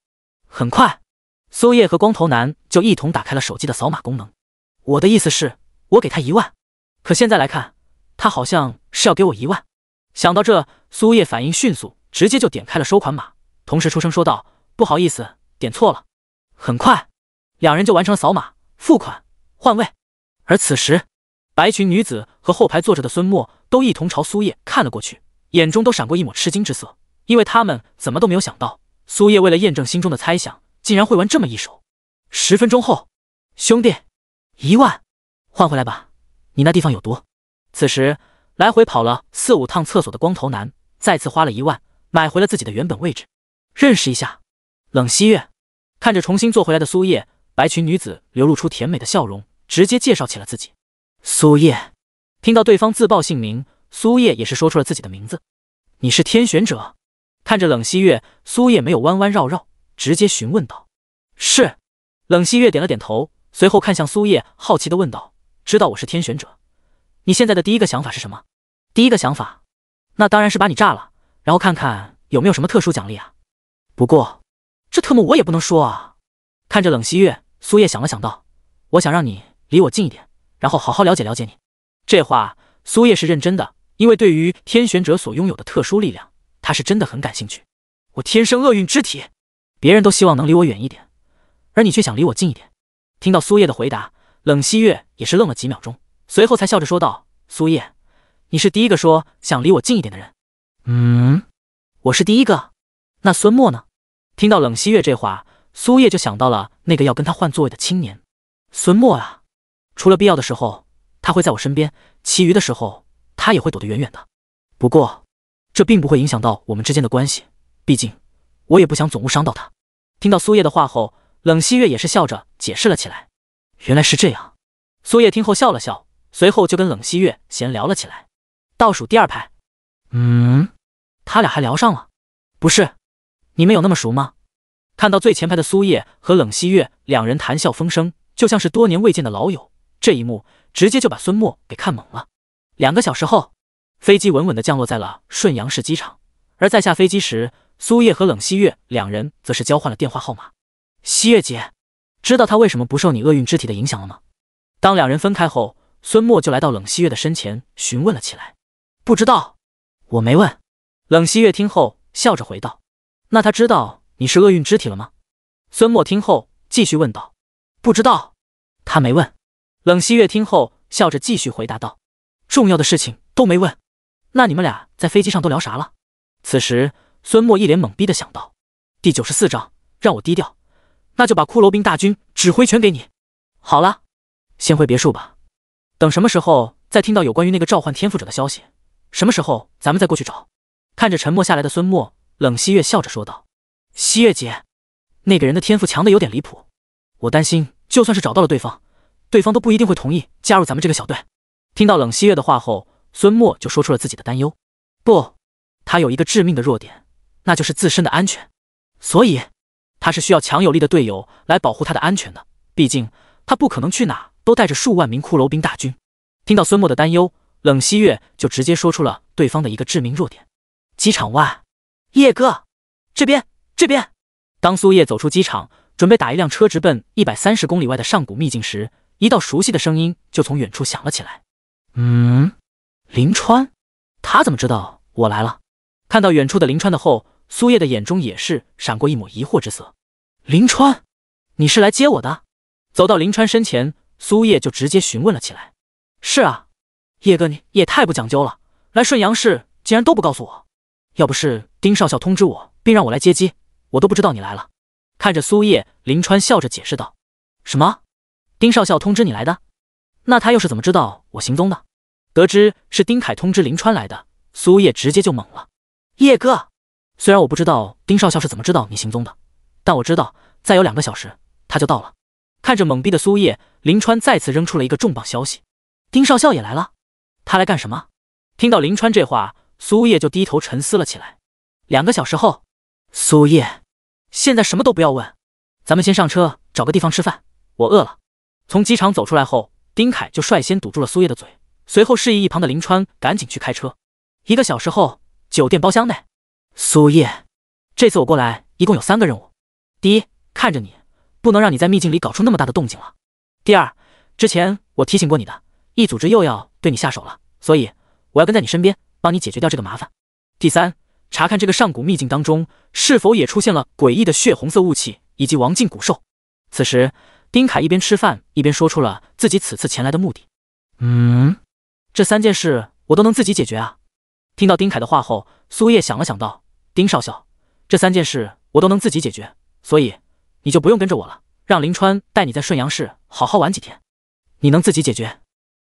Speaker 1: 很快，苏叶和光头男就一同打开了手机的扫码功能。我的意思是，我给他一万，可现在来看，他好像是要给我一万。想到这，苏叶反应迅速，直接就点开了收款码，同时出声说道：“不好意思，点错了。”很快，两人就完成了扫码付款。换位，而此时，白裙女子和后排坐着的孙默都一同朝苏叶看了过去，眼中都闪过一抹吃惊之色，因为他们怎么都没有想到，苏叶为了验证心中的猜想，竟然会玩这么一手。十分钟后，兄弟，一万，换回来吧，你那地方有毒。此时，来回跑了四五趟厕所的光头男再次花了一万买回了自己的原本位置。认识一下，冷曦月，看着重新坐回来的苏叶，白裙女子流露出甜美的笑容。直接介绍起了自己，苏叶听到对方自报姓名，苏叶也是说出了自己的名字。你是天选者？看着冷汐月，苏叶没有弯弯绕绕，直接询问道：“是。”冷汐月点了点头，随后看向苏叶，好奇的问道：“知道我是天选者，你现在的第一个想法是什么？”“第一个想法，那当然是把你炸了，然后看看有没有什么特殊奖励啊！不过，这特么我也不能说啊！”看着冷汐月，苏叶想了想道：“我想让你。”离我近一点，然后好好了解了解你。这话苏叶是认真的，因为对于天选者所拥有的特殊力量，他是真的很感兴趣。我天生厄运之体，别人都希望能离我远一点，而你却想离我近一点。听到苏叶的回答，冷汐月也是愣了几秒钟，随后才笑着说道：“苏叶，你是第一个说想离我近一点的人。嗯，我是第一个，那孙默呢？”听到冷汐月这话，苏叶就想到了那个要跟他换座位的青年，孙默啊。除了必要的时候，他会在我身边，其余的时候他也会躲得远远的。不过，这并不会影响到我们之间的关系，毕竟我也不想总误伤到他。听到苏叶的话后，冷曦月也是笑着解释了起来：“原来是这样。”苏叶听后笑了笑，随后就跟冷曦月闲聊了起来。倒数第二排，嗯，他俩还聊上了，不是？你们有那么熟吗？看到最前排的苏叶和冷曦月两人谈笑风生，就像是多年未见的老友。这一幕直接就把孙默给看懵了。两个小时后，飞机稳稳的降落在了顺阳市机场。而在下飞机时，苏叶和冷汐月两人则是交换了电话号码。汐月姐，知道他为什么不受你厄运之体的影响了吗？当两人分开后，孙默就来到冷汐月的身前询问了起来。不知道，我没问。冷汐月听后笑着回道：“那他知道你是厄运之体了吗？”孙默听后继续问道：“不知道，他没问。”冷曦月听后笑着继续回答道：“重要的事情都没问，那你们俩在飞机上都聊啥了？”此时，孙默一脸懵逼的想到：“第九十四章，让我低调，那就把骷髅兵大军指挥权给你。好了，先回别墅吧。等什么时候再听到有关于那个召唤天赋者的消息，什么时候咱们再过去找。”看着沉默下来的孙默，冷曦月笑着说道：“曦月姐，那个人的天赋强的有点离谱，我担心就算是找到了对方。”对方都不一定会同意加入咱们这个小队。听到冷希月的话后，孙默就说出了自己的担忧。不，他有一个致命的弱点，那就是自身的安全，所以他是需要强有力的队友来保护他的安全的。毕竟他不可能去哪都带着数万名骷髅兵大军。听到孙默的担忧，冷希月就直接说出了对方的一个致命弱点。机场外，叶哥，这边，这边。当苏叶走出机场，准备打一辆车直奔一百三十公里外的上古秘境时，一道熟悉的声音就从远处响了起来。嗯，林川，他怎么知道我来了？看到远处的林川的后，苏叶的眼中也是闪过一抹疑惑之色。林川，你是来接我的？走到林川身前，苏叶就直接询问了起来。是啊，叶哥，你也太不讲究了，来顺阳市竟然都不告诉我。要不是丁少校通知我并让我来接机，我都不知道你来了。看着苏叶，林川笑着解释道：“什么？”丁少校通知你来的，那他又是怎么知道我行踪的？得知是丁凯通知林川来的，苏叶直接就懵了。叶哥，虽然我不知道丁少校是怎么知道你行踪的，但我知道再有两个小时他就到了。看着懵逼的苏叶，林川再次扔出了一个重磅消息：丁少校也来了，他来干什么？听到林川这话，苏叶就低头沉思了起来。两个小时后，苏叶现在什么都不要问，咱们先上车找个地方吃饭，我饿了。从机场走出来后，丁凯就率先堵住了苏叶的嘴，随后示意一旁的林川赶紧去开车。一个小时后，酒店包厢内，苏叶，这次我过来一共有三个任务：第一，看着你，不能让你在秘境里搞出那么大的动静了；第二，之前我提醒过你的，一组织又要对你下手了，所以我要跟在你身边，帮你解决掉这个麻烦；第三，查看这个上古秘境当中是否也出现了诡异的血红色雾气以及王境古兽。此时。丁凯一边吃饭一边说出了自己此次前来的目的。嗯，这三件事我都能自己解决啊！听到丁凯的话后，苏叶想了想道：“丁少校，这三件事我都能自己解决，所以你就不用跟着我了，让林川带你在顺阳市好好玩几天。你能自己解决，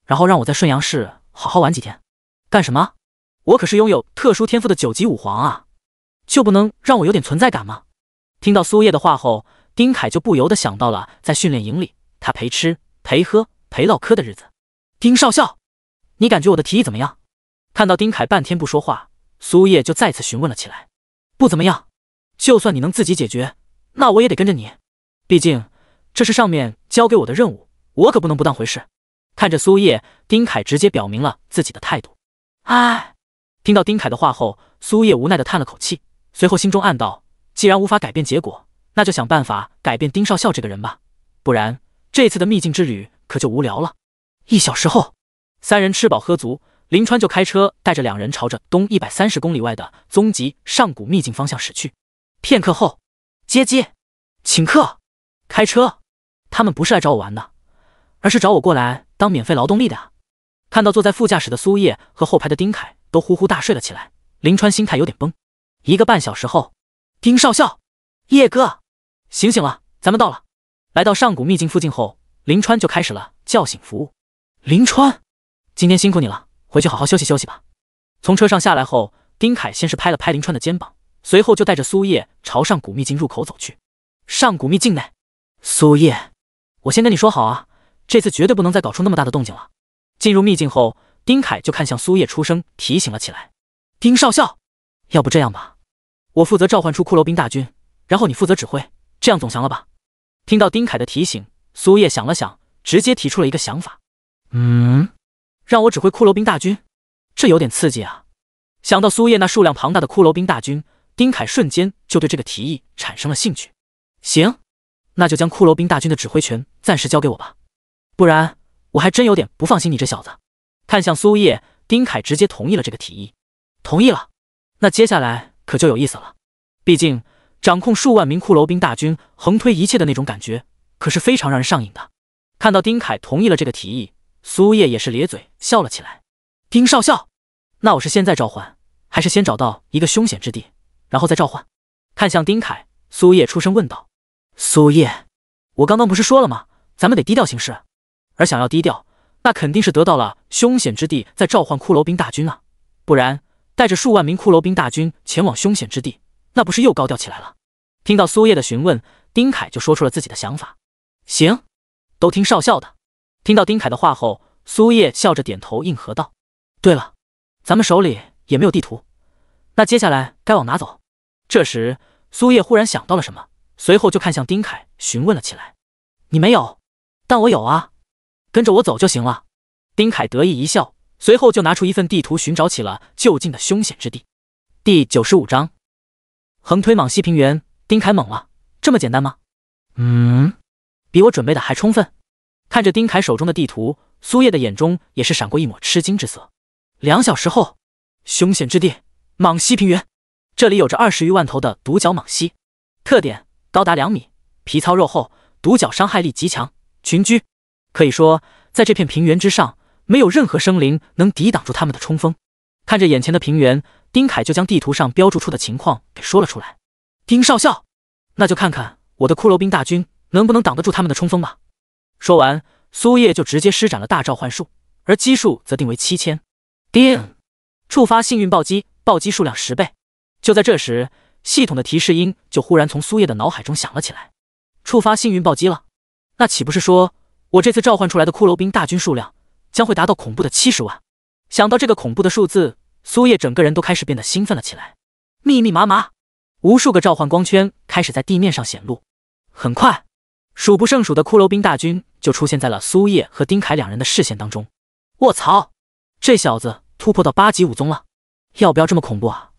Speaker 1: 然后让我在顺阳市好好玩几天，干什么？我可是拥有特殊天赋的九级武皇啊，就不能让我有点存在感吗？”听到苏叶的话后。丁凯就不由得想到了在训练营里他陪吃陪喝陪唠嗑的日子。丁少校，你感觉我的提议怎么样？看到丁凯半天不说话，苏叶就再次询问了起来。不怎么样，就算你能自己解决，那我也得跟着你，毕竟这是上面交给我的任务，我可不能不当回事。看着苏叶，丁凯直接表明了自己的态度。哎，听到丁凯的话后，苏叶无奈的叹了口气，随后心中暗道：既然无法改变结果。那就想办法改变丁少校这个人吧，不然这次的秘境之旅可就无聊了。一小时后，三人吃饱喝足，林川就开车带着两人朝着东一百三十公里外的宗极上古秘境方向驶去。片刻后，接机，请客，开车，他们不是来找我玩的，而是找我过来当免费劳动力的啊！看到坐在副驾驶的苏叶和后排的丁凯都呼呼大睡了起来，林川心态有点崩。一个半小时后，丁少校，叶哥。醒醒了，咱们到了。来到上古秘境附近后，林川就开始了叫醒服务。林川，今天辛苦你了，回去好好休息休息吧。从车上下来后，丁凯先是拍了拍林川的肩膀，随后就带着苏叶朝上古秘境入口走去。上古秘境内，苏叶，我先跟你说好啊，这次绝对不能再搞出那么大的动静了。进入秘境后，丁凯就看向苏叶，出声提醒了起来。丁少校，要不这样吧，我负责召唤出骷髅兵大军，然后你负责指挥。这样总行了吧？听到丁凯的提醒，苏叶想了想，直接提出了一个想法。嗯，让我指挥骷髅兵大军，这有点刺激啊！想到苏叶那数量庞大的骷髅兵大军，丁凯瞬间就对这个提议产生了兴趣。行，那就将骷髅兵大军的指挥权暂时交给我吧，不然我还真有点不放心你这小子。看向苏叶，丁凯直接同意了这个提议。同意了，那接下来可就有意思了，毕竟……掌控数万名骷髅兵大军横推一切的那种感觉，可是非常让人上瘾的。看到丁凯同意了这个提议，苏叶也是咧嘴笑了起来。丁少校，那我是现在召唤，还是先找到一个凶险之地，然后再召唤？看向丁凯，苏叶出声问道：“苏叶，我刚刚不是说了吗？咱们得低调行事。而想要低调，那肯定是得到了凶险之地再召唤骷髅兵大军啊，不然带着数万名骷髅兵大军前往凶险之地。”那不是又高调起来了？听到苏叶的询问，丁凯就说出了自己的想法。行，都听少校的。听到丁凯的话后，苏叶笑着点头应和道：“对了，咱们手里也没有地图，那接下来该往哪走？”这时，苏叶忽然想到了什么，随后就看向丁凯询问了起来：“你没有？但我有啊，跟着我走就行了。”丁凯得意一笑，随后就拿出一份地图，寻找起了就近的凶险之地。第九十五章。横推莽西平原，丁凯懵了。这么简单吗？嗯，比我准备的还充分。看着丁凯手中的地图，苏叶的眼中也是闪过一抹吃惊之色。两小时后，凶险之地，莽西平原。这里有着二十余万头的独角莽蜥，特点高达两米，皮糙肉厚，独角伤害力极强，群居。可以说，在这片平原之上，没有任何生灵能抵挡住他们的冲锋。看着眼前的平原，丁凯就将地图上标注出的情况给说了出来。丁少校，那就看看我的骷髅兵大军能不能挡得住他们的冲锋吧。说完，苏叶就直接施展了大召唤术，而基数则定为七千。定，触发幸运暴击，暴击数量十倍。就在这时，系统的提示音就忽然从苏叶的脑海中响了起来。触发幸运暴击了，那岂不是说我这次召唤出来的骷髅兵大军数量将会达到恐怖的七十万？想到这个恐怖的数字，苏叶整个人都开始变得兴奋了起来。密密麻麻，无数个召唤光圈开始在地面上显露。很快，数不胜数的骷髅兵大军就出现在了苏叶和丁凯两人的视线当中。卧槽，这小子突破到八级武宗了，要不要这么恐怖啊？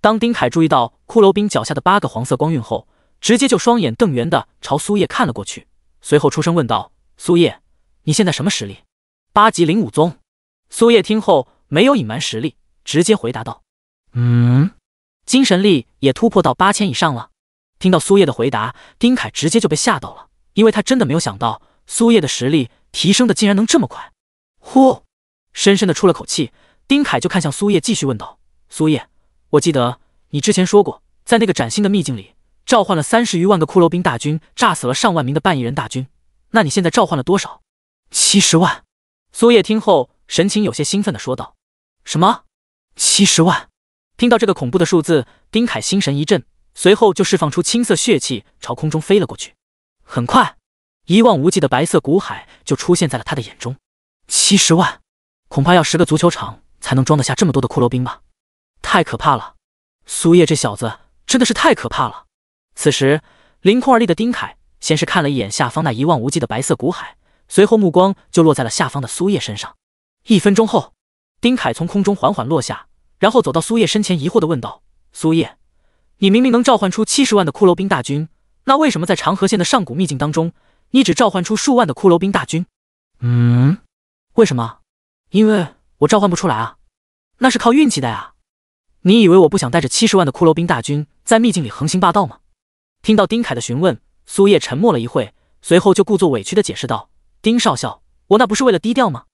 Speaker 1: 当丁凯注意到骷髅兵脚下的八个黄色光晕后，直接就双眼瞪圆的朝苏叶看了过去，随后出声问道：“苏叶，你现在什么实力？八级灵武宗。”苏叶听后没有隐瞒实力，直接回答道：“
Speaker 2: 嗯，
Speaker 1: 精神力也突破到八千以上了。”听到苏叶的回答，丁凯直接就被吓到了，因为他真的没有想到苏叶的实力提升的竟然能这么快。呼，深深的出了口气，丁凯就看向苏叶，继续问道：“苏叶，我记得你之前说过，在那个崭新的秘境里召唤了三十余万个骷髅兵大军，炸死了上万名的半亿人大军，那你现在召唤了多少？”七十万。苏叶听后，神情有些兴奋的说道：“什么？七十万？”听到这个恐怖的数字，丁凯心神一震，随后就释放出青色血气，朝空中飞了过去。很快，一望无际的白色骨海就出现在了他的眼中。七十万，恐怕要十个足球场才能装得下这么多的骷髅兵吧？太可怕了！苏叶这小子真的是太可怕了！此时，凌空而立的丁凯先是看了一眼下方那一望无际的白色骨海。随后目光就落在了下方的苏叶身上。一分钟后，丁凯从空中缓缓落下，然后走到苏叶身前，疑惑的问道：“苏叶，你明明能召唤出七十万的骷髅兵大军，那为什么在长河县的上古秘境当中，你只召唤出数万的骷髅兵大军？”“
Speaker 2: 嗯，
Speaker 1: 为什么？因为我召唤不出来啊，那是靠运气的呀。你以为我不想带着七十万的骷髅兵大军在秘境里横行霸道吗？”听到丁凯的询问，苏叶沉默了一会，随后就故作委屈的解释道。丁少校，我那不是为了低调吗？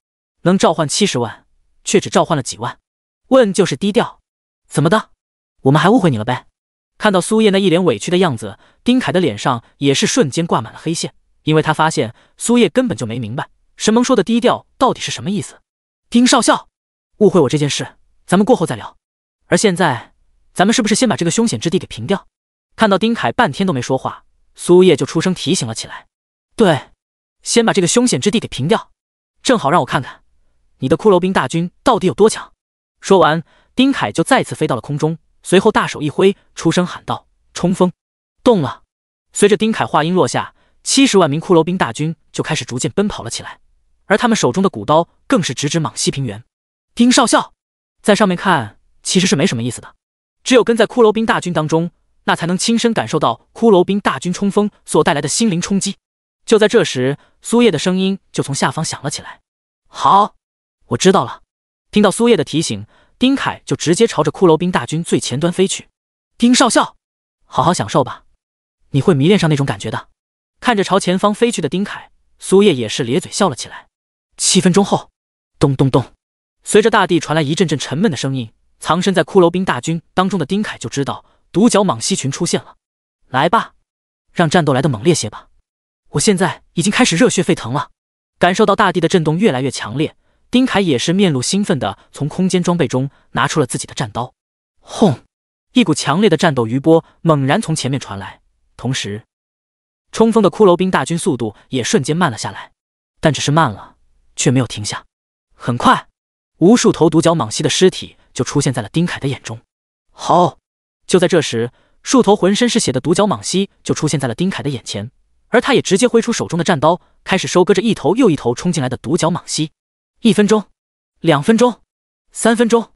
Speaker 1: 能召唤七十万，却只召唤了几万，问就是低调，怎么的？我们还误会你了呗？看到苏叶那一脸委屈的样子，丁凯的脸上也是瞬间挂满了黑线，因为他发现苏叶根本就没明白神盟说的低调到底是什么意思。丁少校，误会我这件事，咱们过后再聊。而现在，咱们是不是先把这个凶险之地给平掉？看到丁凯半天都没说话，苏叶就出声提醒了起来。对。先把这个凶险之地给平掉，正好让我看看你的骷髅兵大军到底有多强。说完，丁凯就再次飞到了空中，随后大手一挥，出声喊道：“冲锋！”动了。随着丁凯话音落下，七十万名骷髅兵大军就开始逐渐奔跑了起来，而他们手中的骨刀更是直指莽西平原。丁少校在上面看其实是没什么意思的，只有跟在骷髅兵大军当中，那才能亲身感受到骷髅兵大军冲锋所带来的心灵冲击。就在这时，苏叶的声音就从下方响了起来：“好，我知道了。”听到苏叶的提醒，丁凯就直接朝着骷髅兵大军最前端飞去。“丁少校，好好享受吧，你会迷恋上那种感觉的。”看着朝前方飞去的丁凯，苏叶也是咧嘴笑了起来。七分钟后，咚咚咚，随着大地传来一阵阵沉闷的声音，藏身在骷髅兵大军当中的丁凯就知道独角蟒蜥群出现了。“来吧，让战斗来得猛烈些吧。”我现在已经开始热血沸腾了，感受到大地的震动越来越强烈，丁凯也是面露兴奋的从空间装备中拿出了自己的战刀。轰！一股强烈的战斗余波猛然从前面传来，同时冲锋的骷髅兵大军速度也瞬间慢了下来，但只是慢了，却没有停下。很快，无数头独角蟒蜥的尸体就出现在了丁凯的眼中。好，就在这时，数头浑身是血的独角蟒蜥就出现在了丁凯的眼前。而他也直接挥出手中的战刀，开始收割着一头又一头冲进来的独角蟒蜥。一分钟，两分钟，三分钟，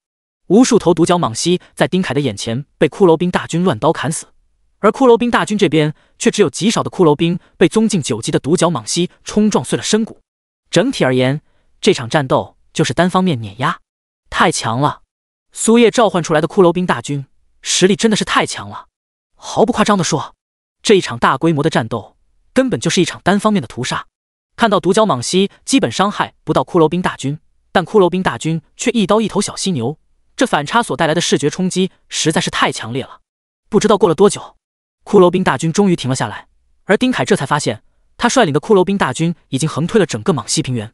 Speaker 1: 无数头独角蟒蜥在丁凯的眼前被骷髅兵大军乱刀砍死，而骷髅兵大军这边却只有极少的骷髅兵被宗境九级的独角蟒蜥冲撞碎了身骨。整体而言，这场战斗就是单方面碾压，太强了！苏叶召唤出来的骷髅兵大军实力真的是太强了，毫不夸张的说，这一场大规模的战斗。根本就是一场单方面的屠杀。看到独角蟒蜥基本伤害不到骷髅兵大军，但骷髅兵大军却一刀一头小犀牛，这反差所带来的视觉冲击实在是太强烈了。不知道过了多久，骷髅兵大军终于停了下来，而丁凯这才发现，他率领的骷髅兵大军已经横推了整个蟒蜥平原。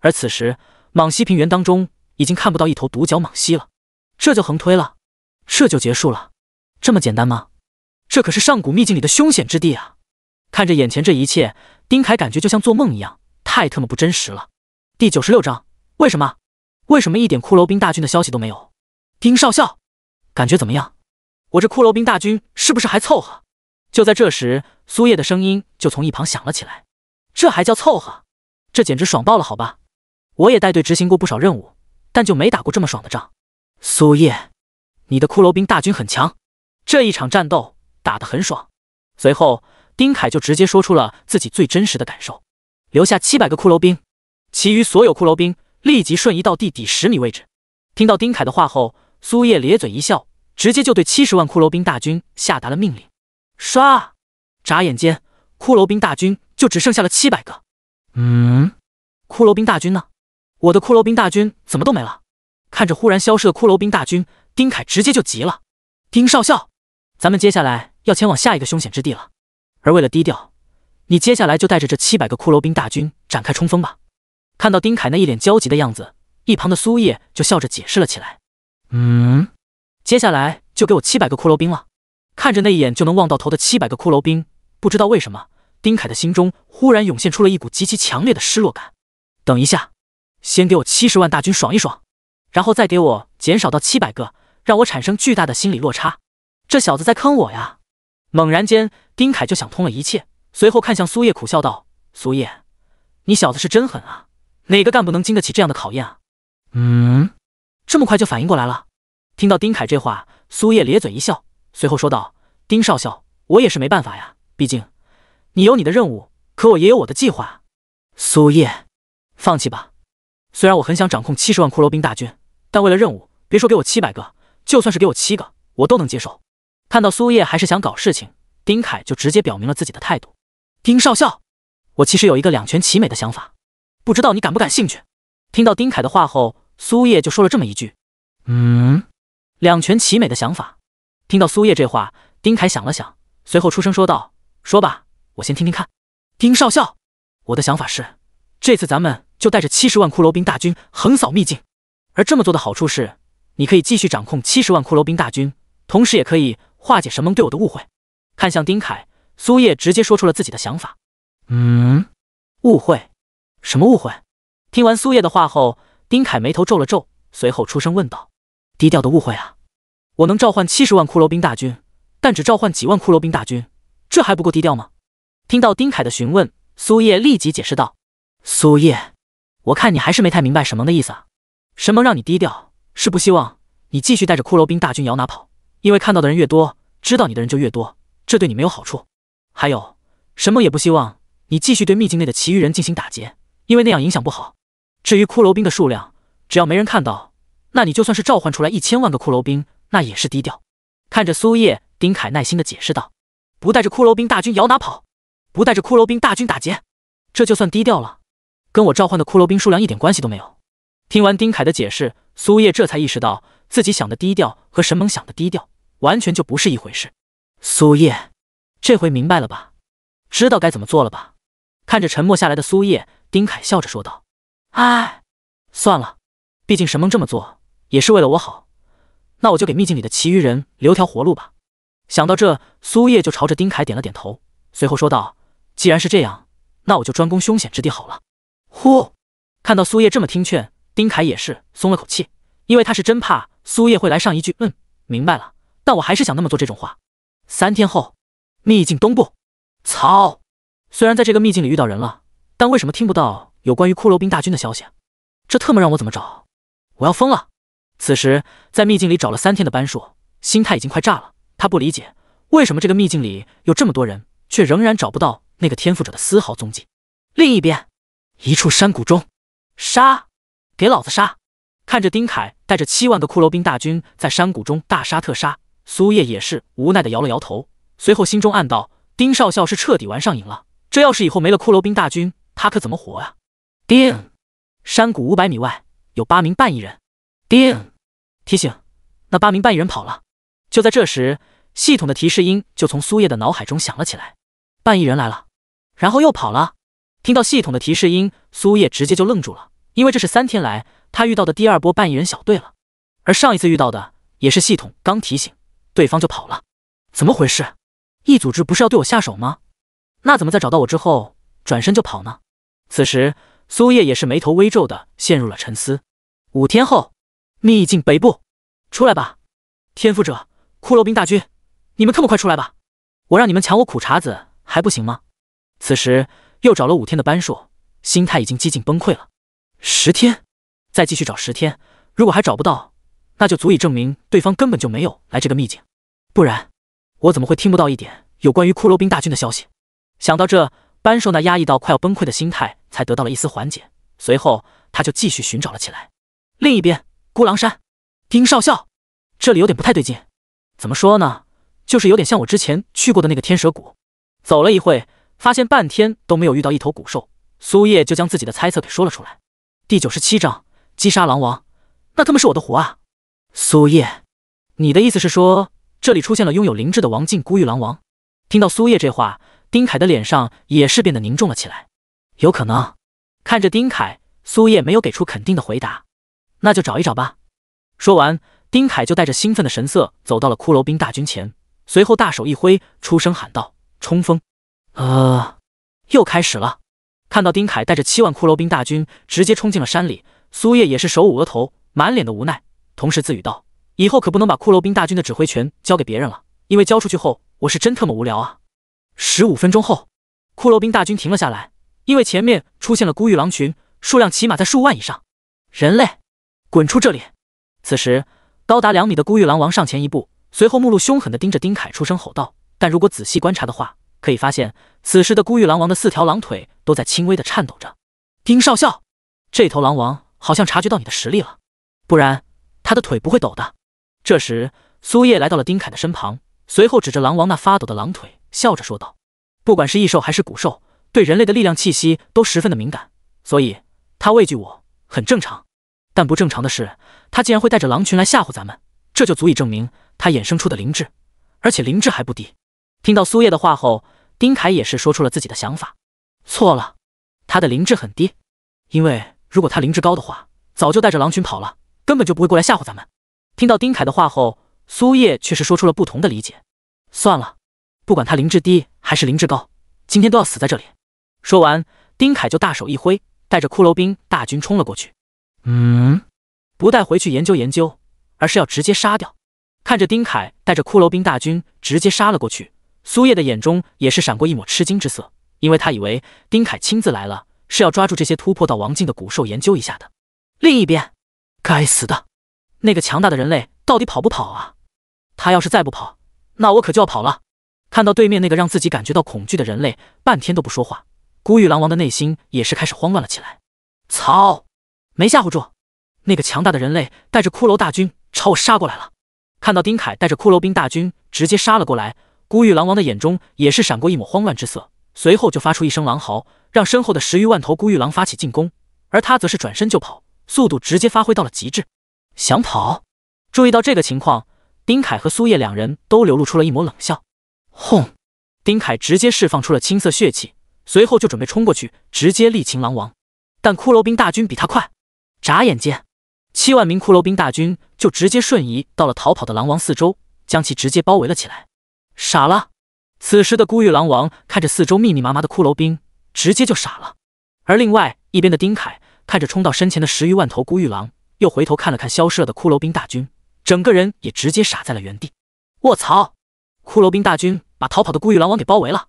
Speaker 1: 而此时，蟒蜥平原当中已经看不到一头独角蟒蜥了。这就横推了？这就结束了？这么简单吗？这可是上古秘境里的凶险之地啊！看着眼前这一切，丁凯感觉就像做梦一样，太特么不真实了。第九十六章，为什么？为什么一点骷髅兵大军的消息都没有？丁少校，感觉怎么样？我这骷髅兵大军是不是还凑合？就在这时，苏叶的声音就从一旁响了起来：“这还叫凑合？这简直爽爆了！好吧，我也带队执行过不少任务，但就没打过这么爽的仗。”苏叶，你的骷髅兵大军很强，这一场战斗打得很爽。随后。丁凯就直接说出了自己最真实的感受，留下七百个骷髅兵，其余所有骷髅兵立即瞬移到地底十米位置。听到丁凯的话后，苏叶咧嘴一笑，直接就对七十万骷髅兵大军下达了命令。刷！眨眼间，骷髅兵大军就只剩下了七百个。嗯，骷髅兵大军呢？我的骷髅兵大军怎么都没了？看着忽然消失的骷髅兵大军，丁凯直接就急了。丁少校，咱们接下来要前往下一个凶险之地了。而为了低调，你接下来就带着这七百个骷髅兵大军展开冲锋吧。看到丁凯那一脸焦急的样子，一旁的苏叶就笑着解释了起来：“
Speaker 2: 嗯，
Speaker 1: 接下来就给我七百个骷髅兵了。”看着那一眼就能望到头的七百个骷髅兵，不知道为什么，丁凯的心中忽然涌现出了一股极其强烈的失落感。等一下，先给我七十万大军爽一爽，然后再给我减少到七百个，让我产生巨大的心理落差。这小子在坑我呀！猛然间。丁凯就想通了一切，随后看向苏叶苦笑道：“苏叶，你小子是真狠啊！哪个干部能经得起这样的考验啊？嗯，这么快就反应过来了？”听到丁凯这话，苏叶咧嘴一笑，随后说道：“丁少校，我也是没办法呀，毕竟你有你的任务，可我也有我的计划苏叶，放弃吧！虽然我很想掌控七十万骷髅兵大军，但为了任务，别说给我七百个，就算是给我七个，我都能接受。看到苏叶还是想搞事情。丁凯就直接表明了自己的态度：“丁少校，我其实有一个两全其美的想法，不知道你感不感兴趣？”听到丁凯的话后，苏叶就说了这么一句：“
Speaker 2: 嗯，
Speaker 1: 两全其美的想法。”听到苏叶这话，丁凯想了想，随后出声说道：“说吧，我先听听看。”丁少校，我的想法是，这次咱们就带着七十万骷髅兵大军横扫秘境，而这么做的好处是，你可以继续掌控七十万骷髅兵大军，同时也可以化解神盟对我的误会。”看向丁凯，苏叶直接说出了自己的想法。嗯，误会？什么误会？听完苏叶的话后，丁凯眉头皱了皱，随后出声问道：“低调的误会啊？我能召唤七十万骷髅兵大军，但只召唤几万骷髅兵大军，这还不够低调吗？”听到丁凯的询问，苏叶立即解释道：“苏叶，我看你还是没太明白什么的意思啊。什么让你低调，是不希望你继续带着骷髅兵大军摇哪跑，因为看到的人越多，知道你的人就越多。”这对你没有好处，还有，神么也不希望你继续对秘境内的其余人进行打劫，因为那样影响不好。至于骷髅兵的数量，只要没人看到，那你就算是召唤出来一千万个骷髅兵，那也是低调。看着苏叶，丁凯耐心的解释道：“不带着骷髅兵大军摇哪跑？不带着骷髅兵大军打劫，这就算低调了。跟我召唤的骷髅兵数量一点关系都没有。”听完丁凯的解释，苏叶这才意识到自己想的低调和神蒙想的低调完全就不是一回事。苏叶，这回明白了吧？知道该怎么做了吧？看着沉默下来的苏叶，丁凯笑着说道：“哎，算了，毕竟神盟这么做也是为了我好，那我就给秘境里的其余人留条活路吧。”想到这，苏叶就朝着丁凯点了点头，随后说道：“既然是这样，那我就专攻凶险之地好了。”呼，看到苏叶这么听劝，丁凯也是松了口气，因为他是真怕苏叶会来上一句：“嗯，明白了，但我还是想那么做。”这种话。三天后，秘境东部，操！虽然在这个秘境里遇到人了，但为什么听不到有关于骷髅兵大军的消息？这特么让我怎么找？我要疯了！此时，在秘境里找了三天的班硕，心态已经快炸了。他不理解为什么这个秘境里有这么多人，却仍然找不到那个天赋者的丝毫踪迹。另一边，一处山谷中，杀！给老子杀！看着丁凯带着七万个骷髅兵大军在山谷中大杀特杀。苏叶也是无奈的摇了摇头，随后心中暗道：“丁少校是彻底玩上瘾了，这要是以后没了骷髅兵大军，他可怎么活啊？”丁，山谷五百米外有八名半翼人。丁，提醒，那八名半翼人跑了。就在这时，系统的提示音就从苏叶的脑海中响了起来：“半翼人来了，然后又跑了。”听到系统的提示音，苏叶直接就愣住了，因为这是三天来他遇到的第二波半翼人小队了，而上一次遇到的也是系统刚提醒。对方就跑了，怎么回事？一组织不是要对我下手吗？那怎么在找到我之后转身就跑呢？此时苏叶也是眉头微皱的陷入了沉思。五天后，秘境北部，出来吧，天赋者、骷髅兵大军，你们这么快出来吧？我让你们抢我苦茬子还不行吗？此时又找了五天的班硕，心态已经接近崩溃了。十天，再继续找十天，如果还找不到。那就足以证明对方根本就没有来这个秘境，不然我怎么会听不到一点有关于骷髅兵大军的消息？想到这，班兽那压抑到快要崩溃的心态才得到了一丝缓解。随后，他就继续寻找了起来。另一边，孤狼山，丁少校，这里有点不太对劲。怎么说呢？就是有点像我之前去过的那个天蛇谷。走了一会，发现半天都没有遇到一头古兽，苏叶就将自己的猜测给说了出来。第九十七章：击杀狼王，那他妈是我的活啊！苏叶，你的意思是说，这里出现了拥有灵智的王境孤玉狼王？听到苏叶这话，丁凯的脸上也是变得凝重了起来。有可能。看着丁凯，苏叶没有给出肯定的回答。那就找一找吧。说完，丁凯就带着兴奋的神色走到了骷髅兵大军前，随后大手一挥，出声喊道：“冲锋！”啊！又开始了。看到丁凯带着七万骷髅兵大军直接冲进了山里，苏叶也是手捂额头，满脸的无奈。同时自语道：“以后可不能把骷髅兵大军的指挥权交给别人了，因为交出去后，我是真特么无聊啊！”十五分钟后，骷髅兵大军停了下来，因为前面出现了孤玉狼群，数量起码在数万以上。人类，滚出这里！此时，高达两米的孤玉狼王上前一步，随后目露凶狠的盯着丁凯，出声吼道：“但如果仔细观察的话，可以发现，此时的孤玉狼王的四条狼腿都在轻微的颤抖着。”丁少校，这头狼王好像察觉到你的实力了，不然。他的腿不会抖的。这时，苏叶来到了丁凯的身旁，随后指着狼王那发抖的狼腿，笑着说道：“不管是异兽还是古兽，对人类的力量气息都十分的敏感，所以他畏惧我很正常。但不正常的是，他竟然会带着狼群来吓唬咱们，这就足以证明他衍生出的灵智，而且灵智还不低。”听到苏叶的话后，丁凯也是说出了自己的想法：“错了，他的灵智很低，因为如果他灵智高的话，早就带着狼群跑了。”根本就不会过来吓唬咱们。听到丁凯的话后，苏叶却是说出了不同的理解。算了，不管他灵智低还是灵智高，今天都要死在这里。说完，丁凯就大手一挥，带着骷髅兵大军冲了过去。嗯，不带回去研究研究，而是要直接杀掉。看着丁凯带着骷髅兵大军直接杀了过去，苏叶的眼中也是闪过一抹吃惊之色，因为他以为丁凯亲自来了，是要抓住这些突破到王境的古兽研究一下的。另一边。该死的，那个强大的人类到底跑不跑啊？他要是再不跑，那我可就要跑了。看到对面那个让自己感觉到恐惧的人类，半天都不说话，孤玉狼王的内心也是开始慌乱了起来。操，没吓唬住！那个强大的人类带着骷髅大军朝我杀过来了。看到丁凯带着骷髅兵大军直接杀了过来，孤玉狼王的眼中也是闪过一抹慌乱之色，随后就发出一声狼嚎，让身后的十余万头孤玉狼发起进攻，而他则是转身就跑。速度直接发挥到了极致，想跑？注意到这个情况，丁凯和苏叶两人都流露出了一抹冷笑。轰！丁凯直接释放出了青色血气，随后就准备冲过去，直接力擒狼王。但骷髅兵大军比他快，眨眼间，七万名骷髅兵大军就直接瞬移到了逃跑的狼王四周，将其直接包围了起来。傻了！此时的孤玉狼王看着四周密密麻麻的骷髅兵，直接就傻了。而另外一边的丁凯。看着冲到身前的十余万头孤玉狼，又回头看了看消失了的骷髅兵大军，整个人也直接傻在了原地。卧槽！骷髅兵大军把逃跑的孤玉狼王给包围了，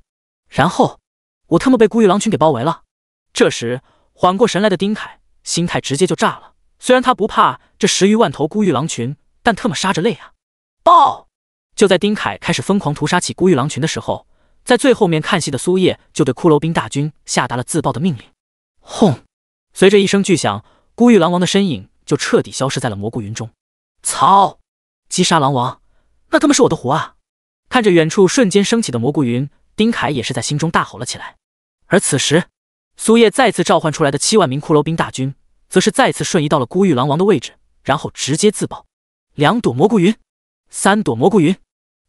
Speaker 1: 然后我他妈被孤玉狼群给包围了。这时缓过神来的丁凯心态直接就炸了。虽然他不怕这十余万头孤玉狼群，但特么杀着累啊！爆！就在丁凯开始疯狂屠杀起孤玉狼群的时候，在最后面看戏的苏叶就对骷髅兵大军下达了自爆的命令。轰！随着一声巨响，孤玉狼王的身影就彻底消失在了蘑菇云中。操！击杀狼王，那他妈是我的活啊！看着远处瞬间升起的蘑菇云，丁凯也是在心中大吼了起来。而此时，苏叶再次召唤出来的七万名骷髅兵大军，则是再次瞬移到了孤玉狼王的位置，然后直接自爆。两朵蘑菇云，三朵蘑菇云。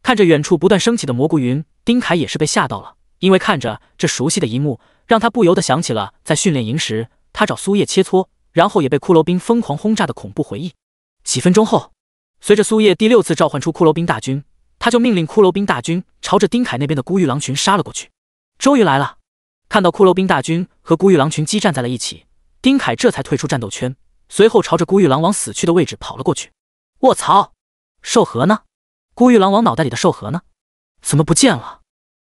Speaker 1: 看着远处不断升起的蘑菇云，丁凯也是被吓到了，因为看着这熟悉的一幕，让他不由得想起了在训练营时。他找苏叶切磋，然后也被骷髅兵疯狂轰炸的恐怖回忆。几分钟后，随着苏叶第六次召唤出骷髅兵大军，他就命令骷髅兵大军朝着丁凯那边的孤玉狼群杀了过去。终于来了！看到骷髅兵大军和孤玉狼群激战在了一起，丁凯这才退出战斗圈，随后朝着孤玉狼王死去的位置跑了过去。我操！兽核呢？孤玉狼王脑袋里的兽核呢？怎么不见了？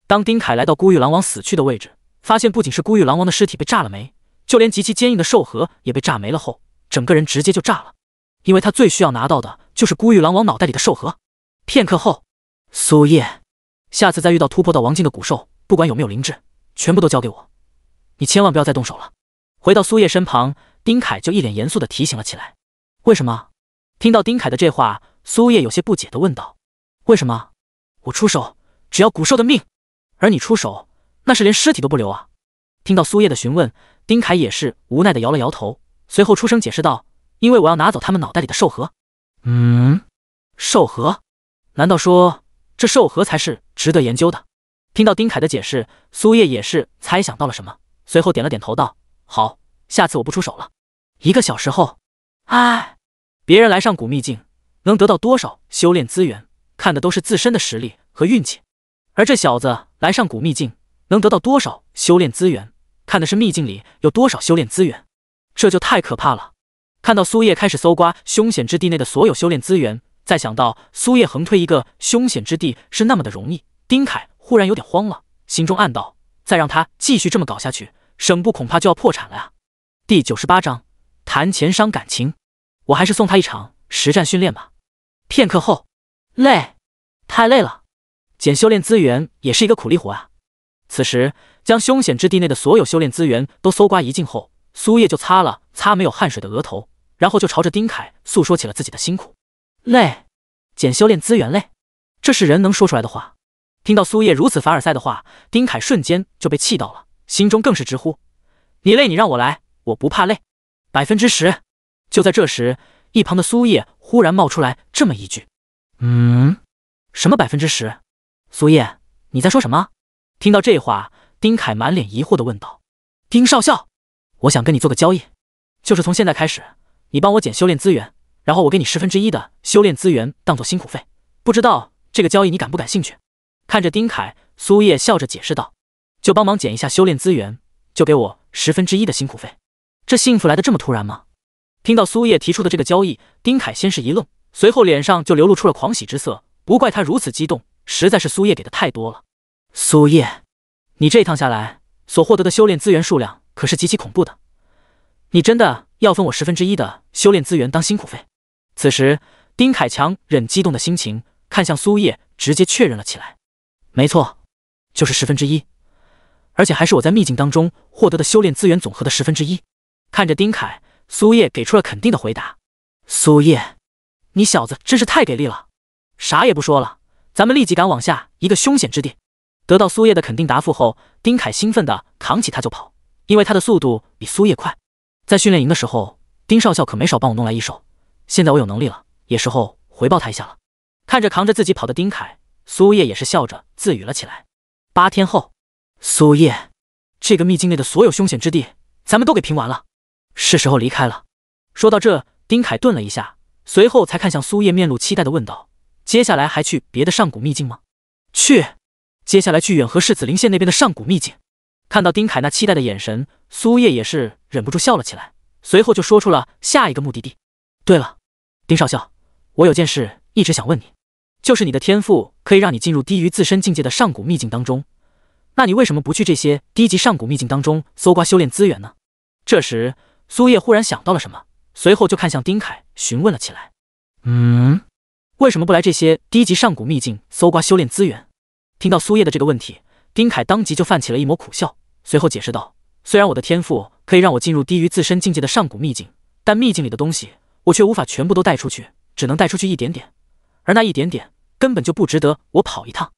Speaker 1: 当丁凯来到孤玉狼王死去的位置，发现不仅是孤玉狼王的尸体被炸了没。就连极其坚硬的兽核也被炸没了，后整个人直接就炸了。因为他最需要拿到的就是孤玉狼王脑袋里的兽核。片刻后，苏叶，下次再遇到突破到王境的古兽，不管有没有灵智，全部都交给我。你千万不要再动手了。回到苏叶身旁，丁凯就一脸严肃的提醒了起来。为什么？听到丁凯的这话，苏叶有些不解的问道：“为什么？我出手只要古兽的命，而你出手那是连尸体都不留啊？”听到苏叶的询问。丁凯也是无奈的摇了摇头，随后出声解释道：“因为我要拿走他们脑袋里的兽核。”“
Speaker 2: 嗯，
Speaker 1: 兽核？难道说这兽核才是值得研究的？”听到丁凯的解释，苏叶也是猜想到了什么，随后点了点头道：“好，下次我不出手了。”一个小时后，唉，别人来上古秘境能得到多少修炼资源，看的都是自身的实力和运气，而这小子来上古秘境能得到多少修炼资源？看的是秘境里有多少修炼资源，这就太可怕了。看到苏叶开始搜刮凶险之地内的所有修炼资源，再想到苏叶横推一个凶险之地是那么的容易，丁凯忽然有点慌了，心中暗道：再让他继续这么搞下去，省部恐怕就要破产了呀。第九十八章谈钱伤感情，我还是送他一场实战训练吧。片刻后，累，太累了，捡修炼资源也是一个苦力活啊。此时。将凶险之地内的所有修炼资源都搜刮一尽后，苏叶就擦了擦没有汗水的额头，然后就朝着丁凯诉说起了自己的辛苦累、捡修炼资源累，这是人能说出来的话。听到苏叶如此凡尔赛的话，丁凯瞬间就被气到了，心中更是直呼：“你累，你让我来，我不怕累。”百分之十。就在这时，一旁的苏叶忽然冒出来这么一句：“
Speaker 2: 嗯，
Speaker 1: 什么百分之十？苏叶，你在说什么？”听到这话。丁凯满脸疑惑地问道：“丁少校，我想跟你做个交易，就是从现在开始，你帮我捡修炼资源，然后我给你十分之一的修炼资源当做辛苦费。不知道这个交易你感不感兴趣？”看着丁凯，苏叶笑着解释道：“就帮忙捡一下修炼资源，就给我十分之一的辛苦费。这幸福来的这么突然吗？”听到苏叶提出的这个交易，丁凯先是一愣，随后脸上就流露出了狂喜之色。不怪他如此激动，实在是苏叶给的太多了。苏叶。你这一趟下来所获得的修炼资源数量可是极其恐怖的，你真的要分我十分之一的修炼资源当辛苦费？此时，丁凯强忍激动的心情，看向苏叶，直接确认了起来。没错，就是十分之一，而且还是我在秘境当中获得的修炼资源总和的十分之一。看着丁凯，苏叶给出了肯定的回答。苏叶，你小子真是太给力了！啥也不说了，咱们立即赶往下一个凶险之地。得到苏叶的肯定答复后，丁凯兴奋地扛起他就跑，因为他的速度比苏叶快。在训练营的时候，丁少校可没少帮我弄来一手，现在我有能力了，也时候回报他一下了。看着扛着自己跑的丁凯，苏叶也是笑着自语了起来。八天后，苏叶，这个秘境内的所有凶险之地，咱们都给平完了，是时候离开了。说到这，丁凯顿了一下，随后才看向苏叶，面露期待地问道：“接下来还去别的上古秘境吗？”去。接下来去远河市紫林县那边的上古秘境，看到丁凯那期待的眼神，苏叶也是忍不住笑了起来，随后就说出了下一个目的地。对了，丁少校，我有件事一直想问你，就是你的天赋可以让你进入低于自身境界的上古秘境当中，那你为什么不去这些低级上古秘境当中搜刮修炼资源呢？这时，苏叶忽然想到了什么，随后就看向丁凯询问了起来：“
Speaker 2: 嗯，
Speaker 1: 为什么不来这些低级上古秘境搜刮修炼资源？”听到苏叶的这个问题，丁凯当即就泛起了一抹苦笑，随后解释道：“虽然我的天赋可以让我进入低于自身境界的上古秘境，但秘境里的东西我却无法全部都带出去，只能带出去一点点。而那一点点根本就不值得我跑一趟。”“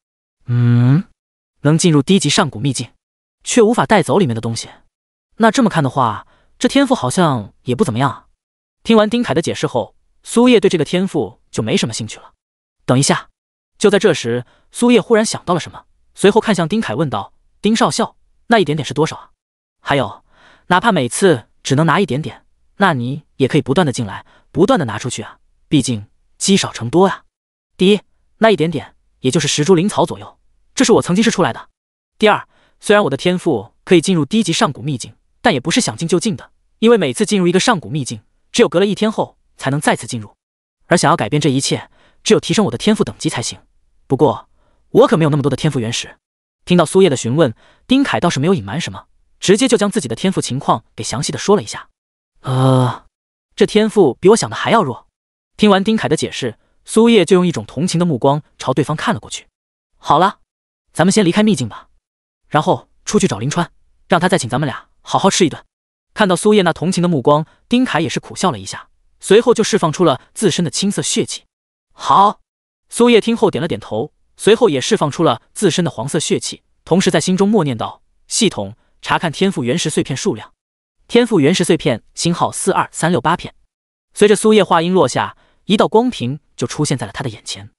Speaker 2: 嗯，
Speaker 1: 能进入低级上古秘境，却无法带走里面的东西，那这么看的话，这天赋好像也不怎么样啊。”听完丁凯的解释后，苏叶对这个天赋就没什么兴趣了。等一下。就在这时，苏叶忽然想到了什么，随后看向丁凯问道：“丁少校，那一点点是多少啊？还有，哪怕每次只能拿一点点，那你也可以不断的进来，不断的拿出去啊，毕竟积少成多呀。第一，那一点点也就是十株灵草左右，这是我曾经是出来的。第二，虽然我的天赋可以进入低级上古秘境，但也不是想进就进的，因为每次进入一个上古秘境，只有隔了一天后才能再次进入。而想要改变这一切，只有提升我的天赋等级才行。”不过，我可没有那么多的天赋原石。听到苏叶的询问，丁凯倒是没有隐瞒什么，直接就将自己的天赋情况给详细的说了一下。呃，这天赋比我想的还要弱。听完丁凯的解释，苏叶就用一种同情的目光朝对方看了过去。好了，咱们先离开秘境吧，然后出去找林川，让他再请咱们俩好好吃一顿。看到苏叶那同情的目光，丁凯也是苦笑了一下，随后就释放出了自身的青色血气。好。苏叶听后点了点头，随后也释放出了自身的黄色血气，同时在心中默念道：“系统，查看天赋原石碎片数量。天赋原石碎片，星号四二三六八片。”随着苏叶话音落下，一道光屏就出现在了他的眼前。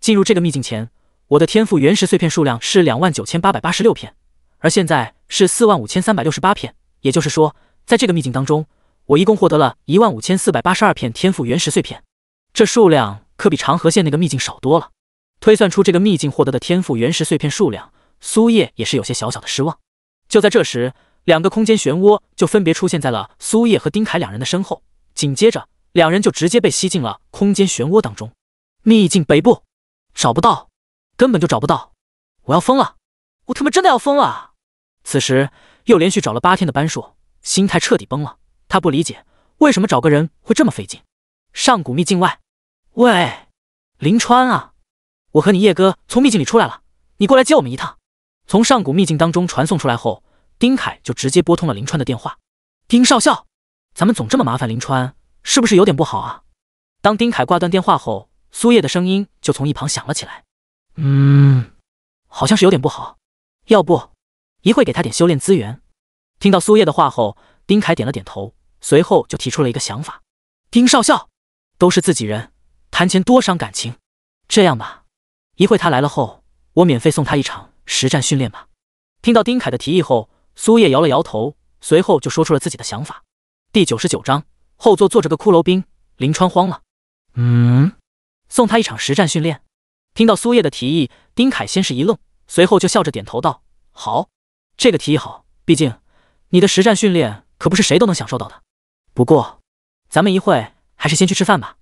Speaker 1: 进入这个秘境前，我的天赋原石碎片数量是两万九千八百八十六片，而现在是四万五千三百六十八片。也就是说，在这个秘境当中，我一共获得了一万五千四百八十二片天赋原石碎片。这数量。可比长河县那个秘境少多了。推算出这个秘境获得的天赋原石碎片数量，苏叶也是有些小小的失望。就在这时，两个空间漩涡就分别出现在了苏叶和丁凯两人的身后，紧接着两人就直接被吸进了空间漩涡当中。秘境北部找不到，根本就找不到，我要疯了！我他妈真的要疯了！此时又连续找了八天的班硕，心态彻底崩了。他不理解为什么找个人会这么费劲。上古秘境外。喂，林川啊，我和你叶哥从秘境里出来了，你过来接我们一趟。从上古秘境当中传送出来后，丁凯就直接拨通了林川的电话。丁少校，咱们总这么麻烦林川，是不是有点不好啊？当丁凯挂断电话后，苏叶的声音就从一旁响了起来。
Speaker 2: 嗯，
Speaker 1: 好像是有点不好，要不一会给他点修炼资源。听到苏叶的话后，丁凯点了点头，随后就提出了一个想法。丁少校，都是自己人。谈钱多伤感情，这样吧，一会他来了后，我免费送他一场实战训练吧。听到丁凯的提议后，苏叶摇了摇头，随后就说出了自己的想法。第九十九章后座坐着个骷髅兵，林川慌了。嗯，送他一场实战训练？听到苏叶的提议，丁凯先是一愣，随后就笑着点头道：“好，这个提议好，毕竟你的实战训练可不是谁都能享受到的。不过，咱们一会还是先去吃饭吧。”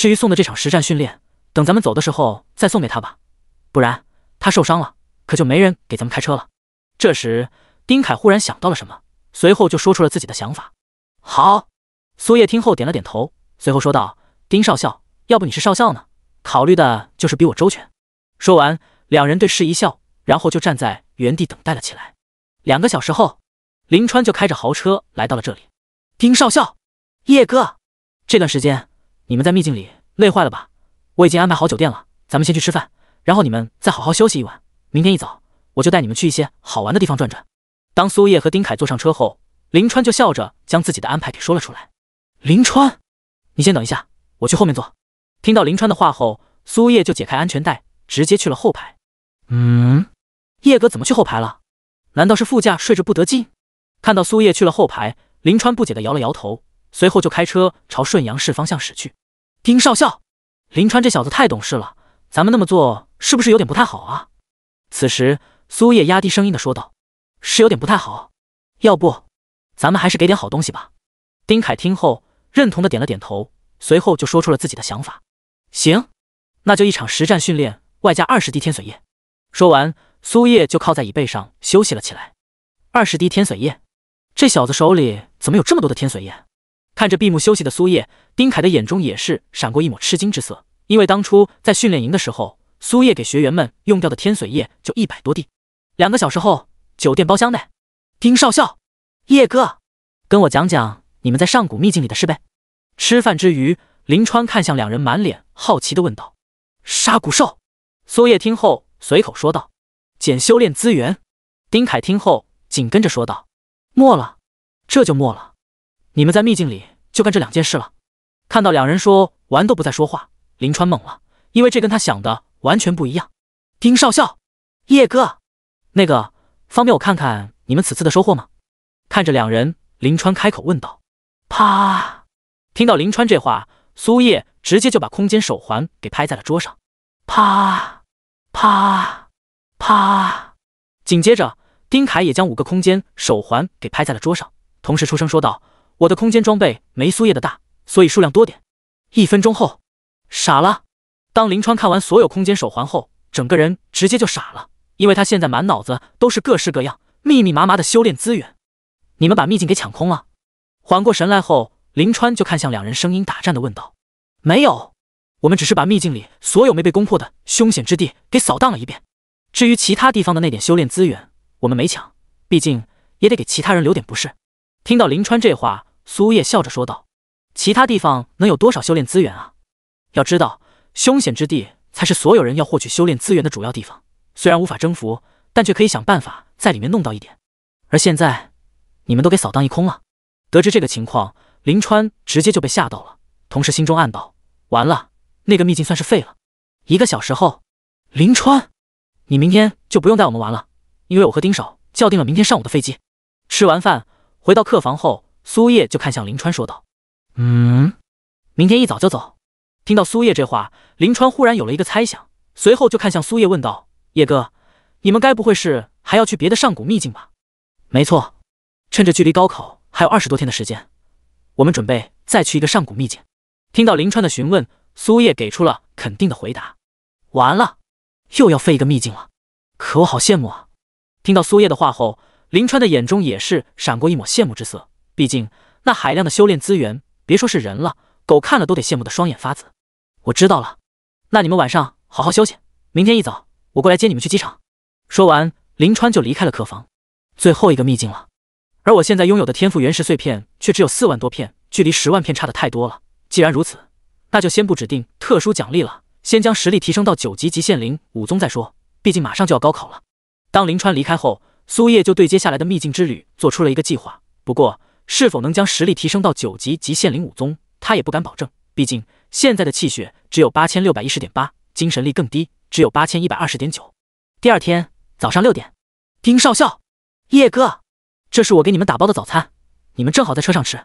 Speaker 1: 至于送的这场实战训练，等咱们走的时候再送给他吧，不然他受伤了，可就没人给咱们开车了。这时，丁凯忽然想到了什么，随后就说出了自己的想法。好，苏叶听后点了点头，随后说道：“丁少校，要不你是少校呢，考虑的就是比我周全。”说完，两人对视一笑，然后就站在原地等待了起来。两个小时后，林川就开着豪车来到了这里。丁少校，叶哥，这段时间。你们在秘境里累坏了吧？我已经安排好酒店了，咱们先去吃饭，然后你们再好好休息一晚。明天一早我就带你们去一些好玩的地方转转。当苏叶和丁凯坐上车后，林川就笑着将自己的安排给说了出来。林川，你先等一下，我去后面坐。听到林川的话后，苏叶就解开安全带，直接去了后排。嗯，叶哥怎么去后排了？难道是副驾睡着不得劲？看到苏叶去了后排，林川不解的摇了摇头，随后就开车朝顺阳市方向驶去。丁少校，林川这小子太懂事了，咱们那么做是不是有点不太好啊？此时，苏叶压低声音的说道：“是有点不太好，要不咱们还是给点好东西吧。”丁凯听后认同的点了点头，随后就说出了自己的想法：“行，那就一场实战训练，外加二十滴天髓液。”说完，苏叶就靠在椅背上休息了起来。二十滴天髓液，这小子手里怎么有这么多的天髓液？看着闭目休息的苏叶，丁凯的眼中也是闪过一抹吃惊之色，因为当初在训练营的时候，苏叶给学员们用掉的天髓液就一百多滴。两个小时后，酒店包厢内，丁少校，叶哥，跟我讲讲你们在上古秘境里的事呗。吃饭之余，林川看向两人，满脸好奇的问道：“杀骨兽？”苏叶听后随口说道：“捡修炼资源。”丁凯听后紧跟着说道：“没了，这就没了。你们在秘境里？”就干这两件事了。看到两人说完都不再说话，林川懵了，因为这跟他想的完全不一样。丁少校，叶哥，那个方便我看看你们此次的收获吗？看着两人，林川开口问道。啪！听到林川这话，苏叶直接就把空间手环给拍在了桌上。啪！啪！啪！紧接着，丁凯也将五个空间手环给拍在了桌上，同时出声说道。我的空间装备没苏叶的大，所以数量多点。一分钟后，傻了。当林川看完所有空间手环后，整个人直接就傻了，因为他现在满脑子都是各式各样、密密麻麻的修炼资源。你们把秘境给抢空了？缓过神来后，林川就看向两人，声音打颤的问道：“没有，我们只是把秘境里所有没被攻破的凶险之地给扫荡了一遍。至于其他地方的那点修炼资源，我们没抢，毕竟也得给其他人留点，不是？”听到林川这话。苏叶笑着说道：“其他地方能有多少修炼资源啊？要知道，凶险之地才是所有人要获取修炼资源的主要地方。虽然无法征服，但却可以想办法在里面弄到一点。而现在，你们都给扫荡一空了。”得知这个情况，林川直接就被吓到了，同时心中暗道：“完了，那个秘境算是废了。”一个小时后，林川，你明天就不用带我们玩了，因为我和丁少叫定了明天上午的飞机。吃完饭，回到客房后。苏叶就看向林川，说道：“
Speaker 2: 嗯，
Speaker 1: 明天一早就走。”听到苏叶这话，林川忽然有了一个猜想，随后就看向苏叶问道：“叶哥，你们该不会是还要去别的上古秘境吧？”“没错，趁着距离高考还有二十多天的时间，我们准备再去一个上古秘境。”听到林川的询问，苏叶给出了肯定的回答：“完了，又要废一个秘境了。可我好羡慕啊！”听到苏叶的话后，林川的眼中也是闪过一抹羡慕之色。毕竟那海量的修炼资源，别说是人了，狗看了都得羡慕的双眼发紫。我知道了，那你们晚上好好休息，明天一早我过来接你们去机场。说完，林川就离开了客房。最后一个秘境了，而我现在拥有的天赋原石碎片却只有四万多片，距离十万片差的太多了。既然如此，那就先不指定特殊奖励了，先将实力提升到九级极限灵武宗再说。毕竟马上就要高考了。当林川离开后，苏叶就对接下来的秘境之旅做出了一个计划。不过。是否能将实力提升到九级及限灵武宗，他也不敢保证。毕竟现在的气血只有八千六百一十点八，精神力更低，只有八千一百二十点九。第二天早上六点，丁少校，叶哥，这是我给你们打包的早餐，你们正好在车上吃。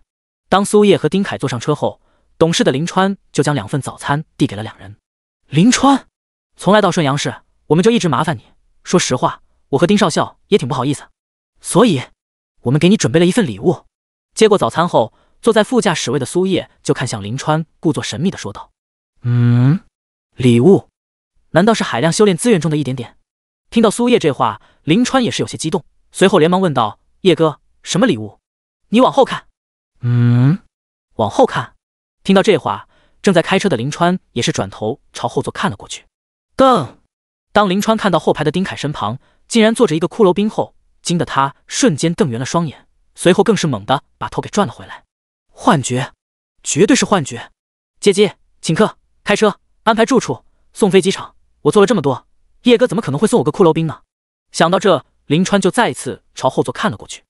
Speaker 1: 当苏叶和丁凯坐上车后，懂事的林川就将两份早餐递给了两人。林川，从来到顺阳市，我们就一直麻烦你。说实话，我和丁少校也挺不好意思，所以我们给你准备了一份礼物。接过早餐后，坐在副驾驶位的苏叶就看向林川，故作神秘的说道：“
Speaker 2: 嗯，
Speaker 1: 礼物，难道是海量修炼资源中的一点点？”听到苏叶这话，林川也是有些激动，随后连忙问道：“叶哥，什么礼物？你往后看。”“
Speaker 2: 嗯，
Speaker 1: 往后看。”听到这话，正在开车的林川也是转头朝后座看了过去。噔！当林川看到后排的丁凯身旁竟然坐着一个骷髅兵后，惊得他瞬间瞪圆了双眼。随后更是猛地把头给转了回来，幻觉，绝对是幻觉。姐姐请客，开车，安排住处，送飞机场，我做了这么多，叶哥怎么可能会送我个骷髅兵呢？想到这，林川就再一次朝后座看了过去。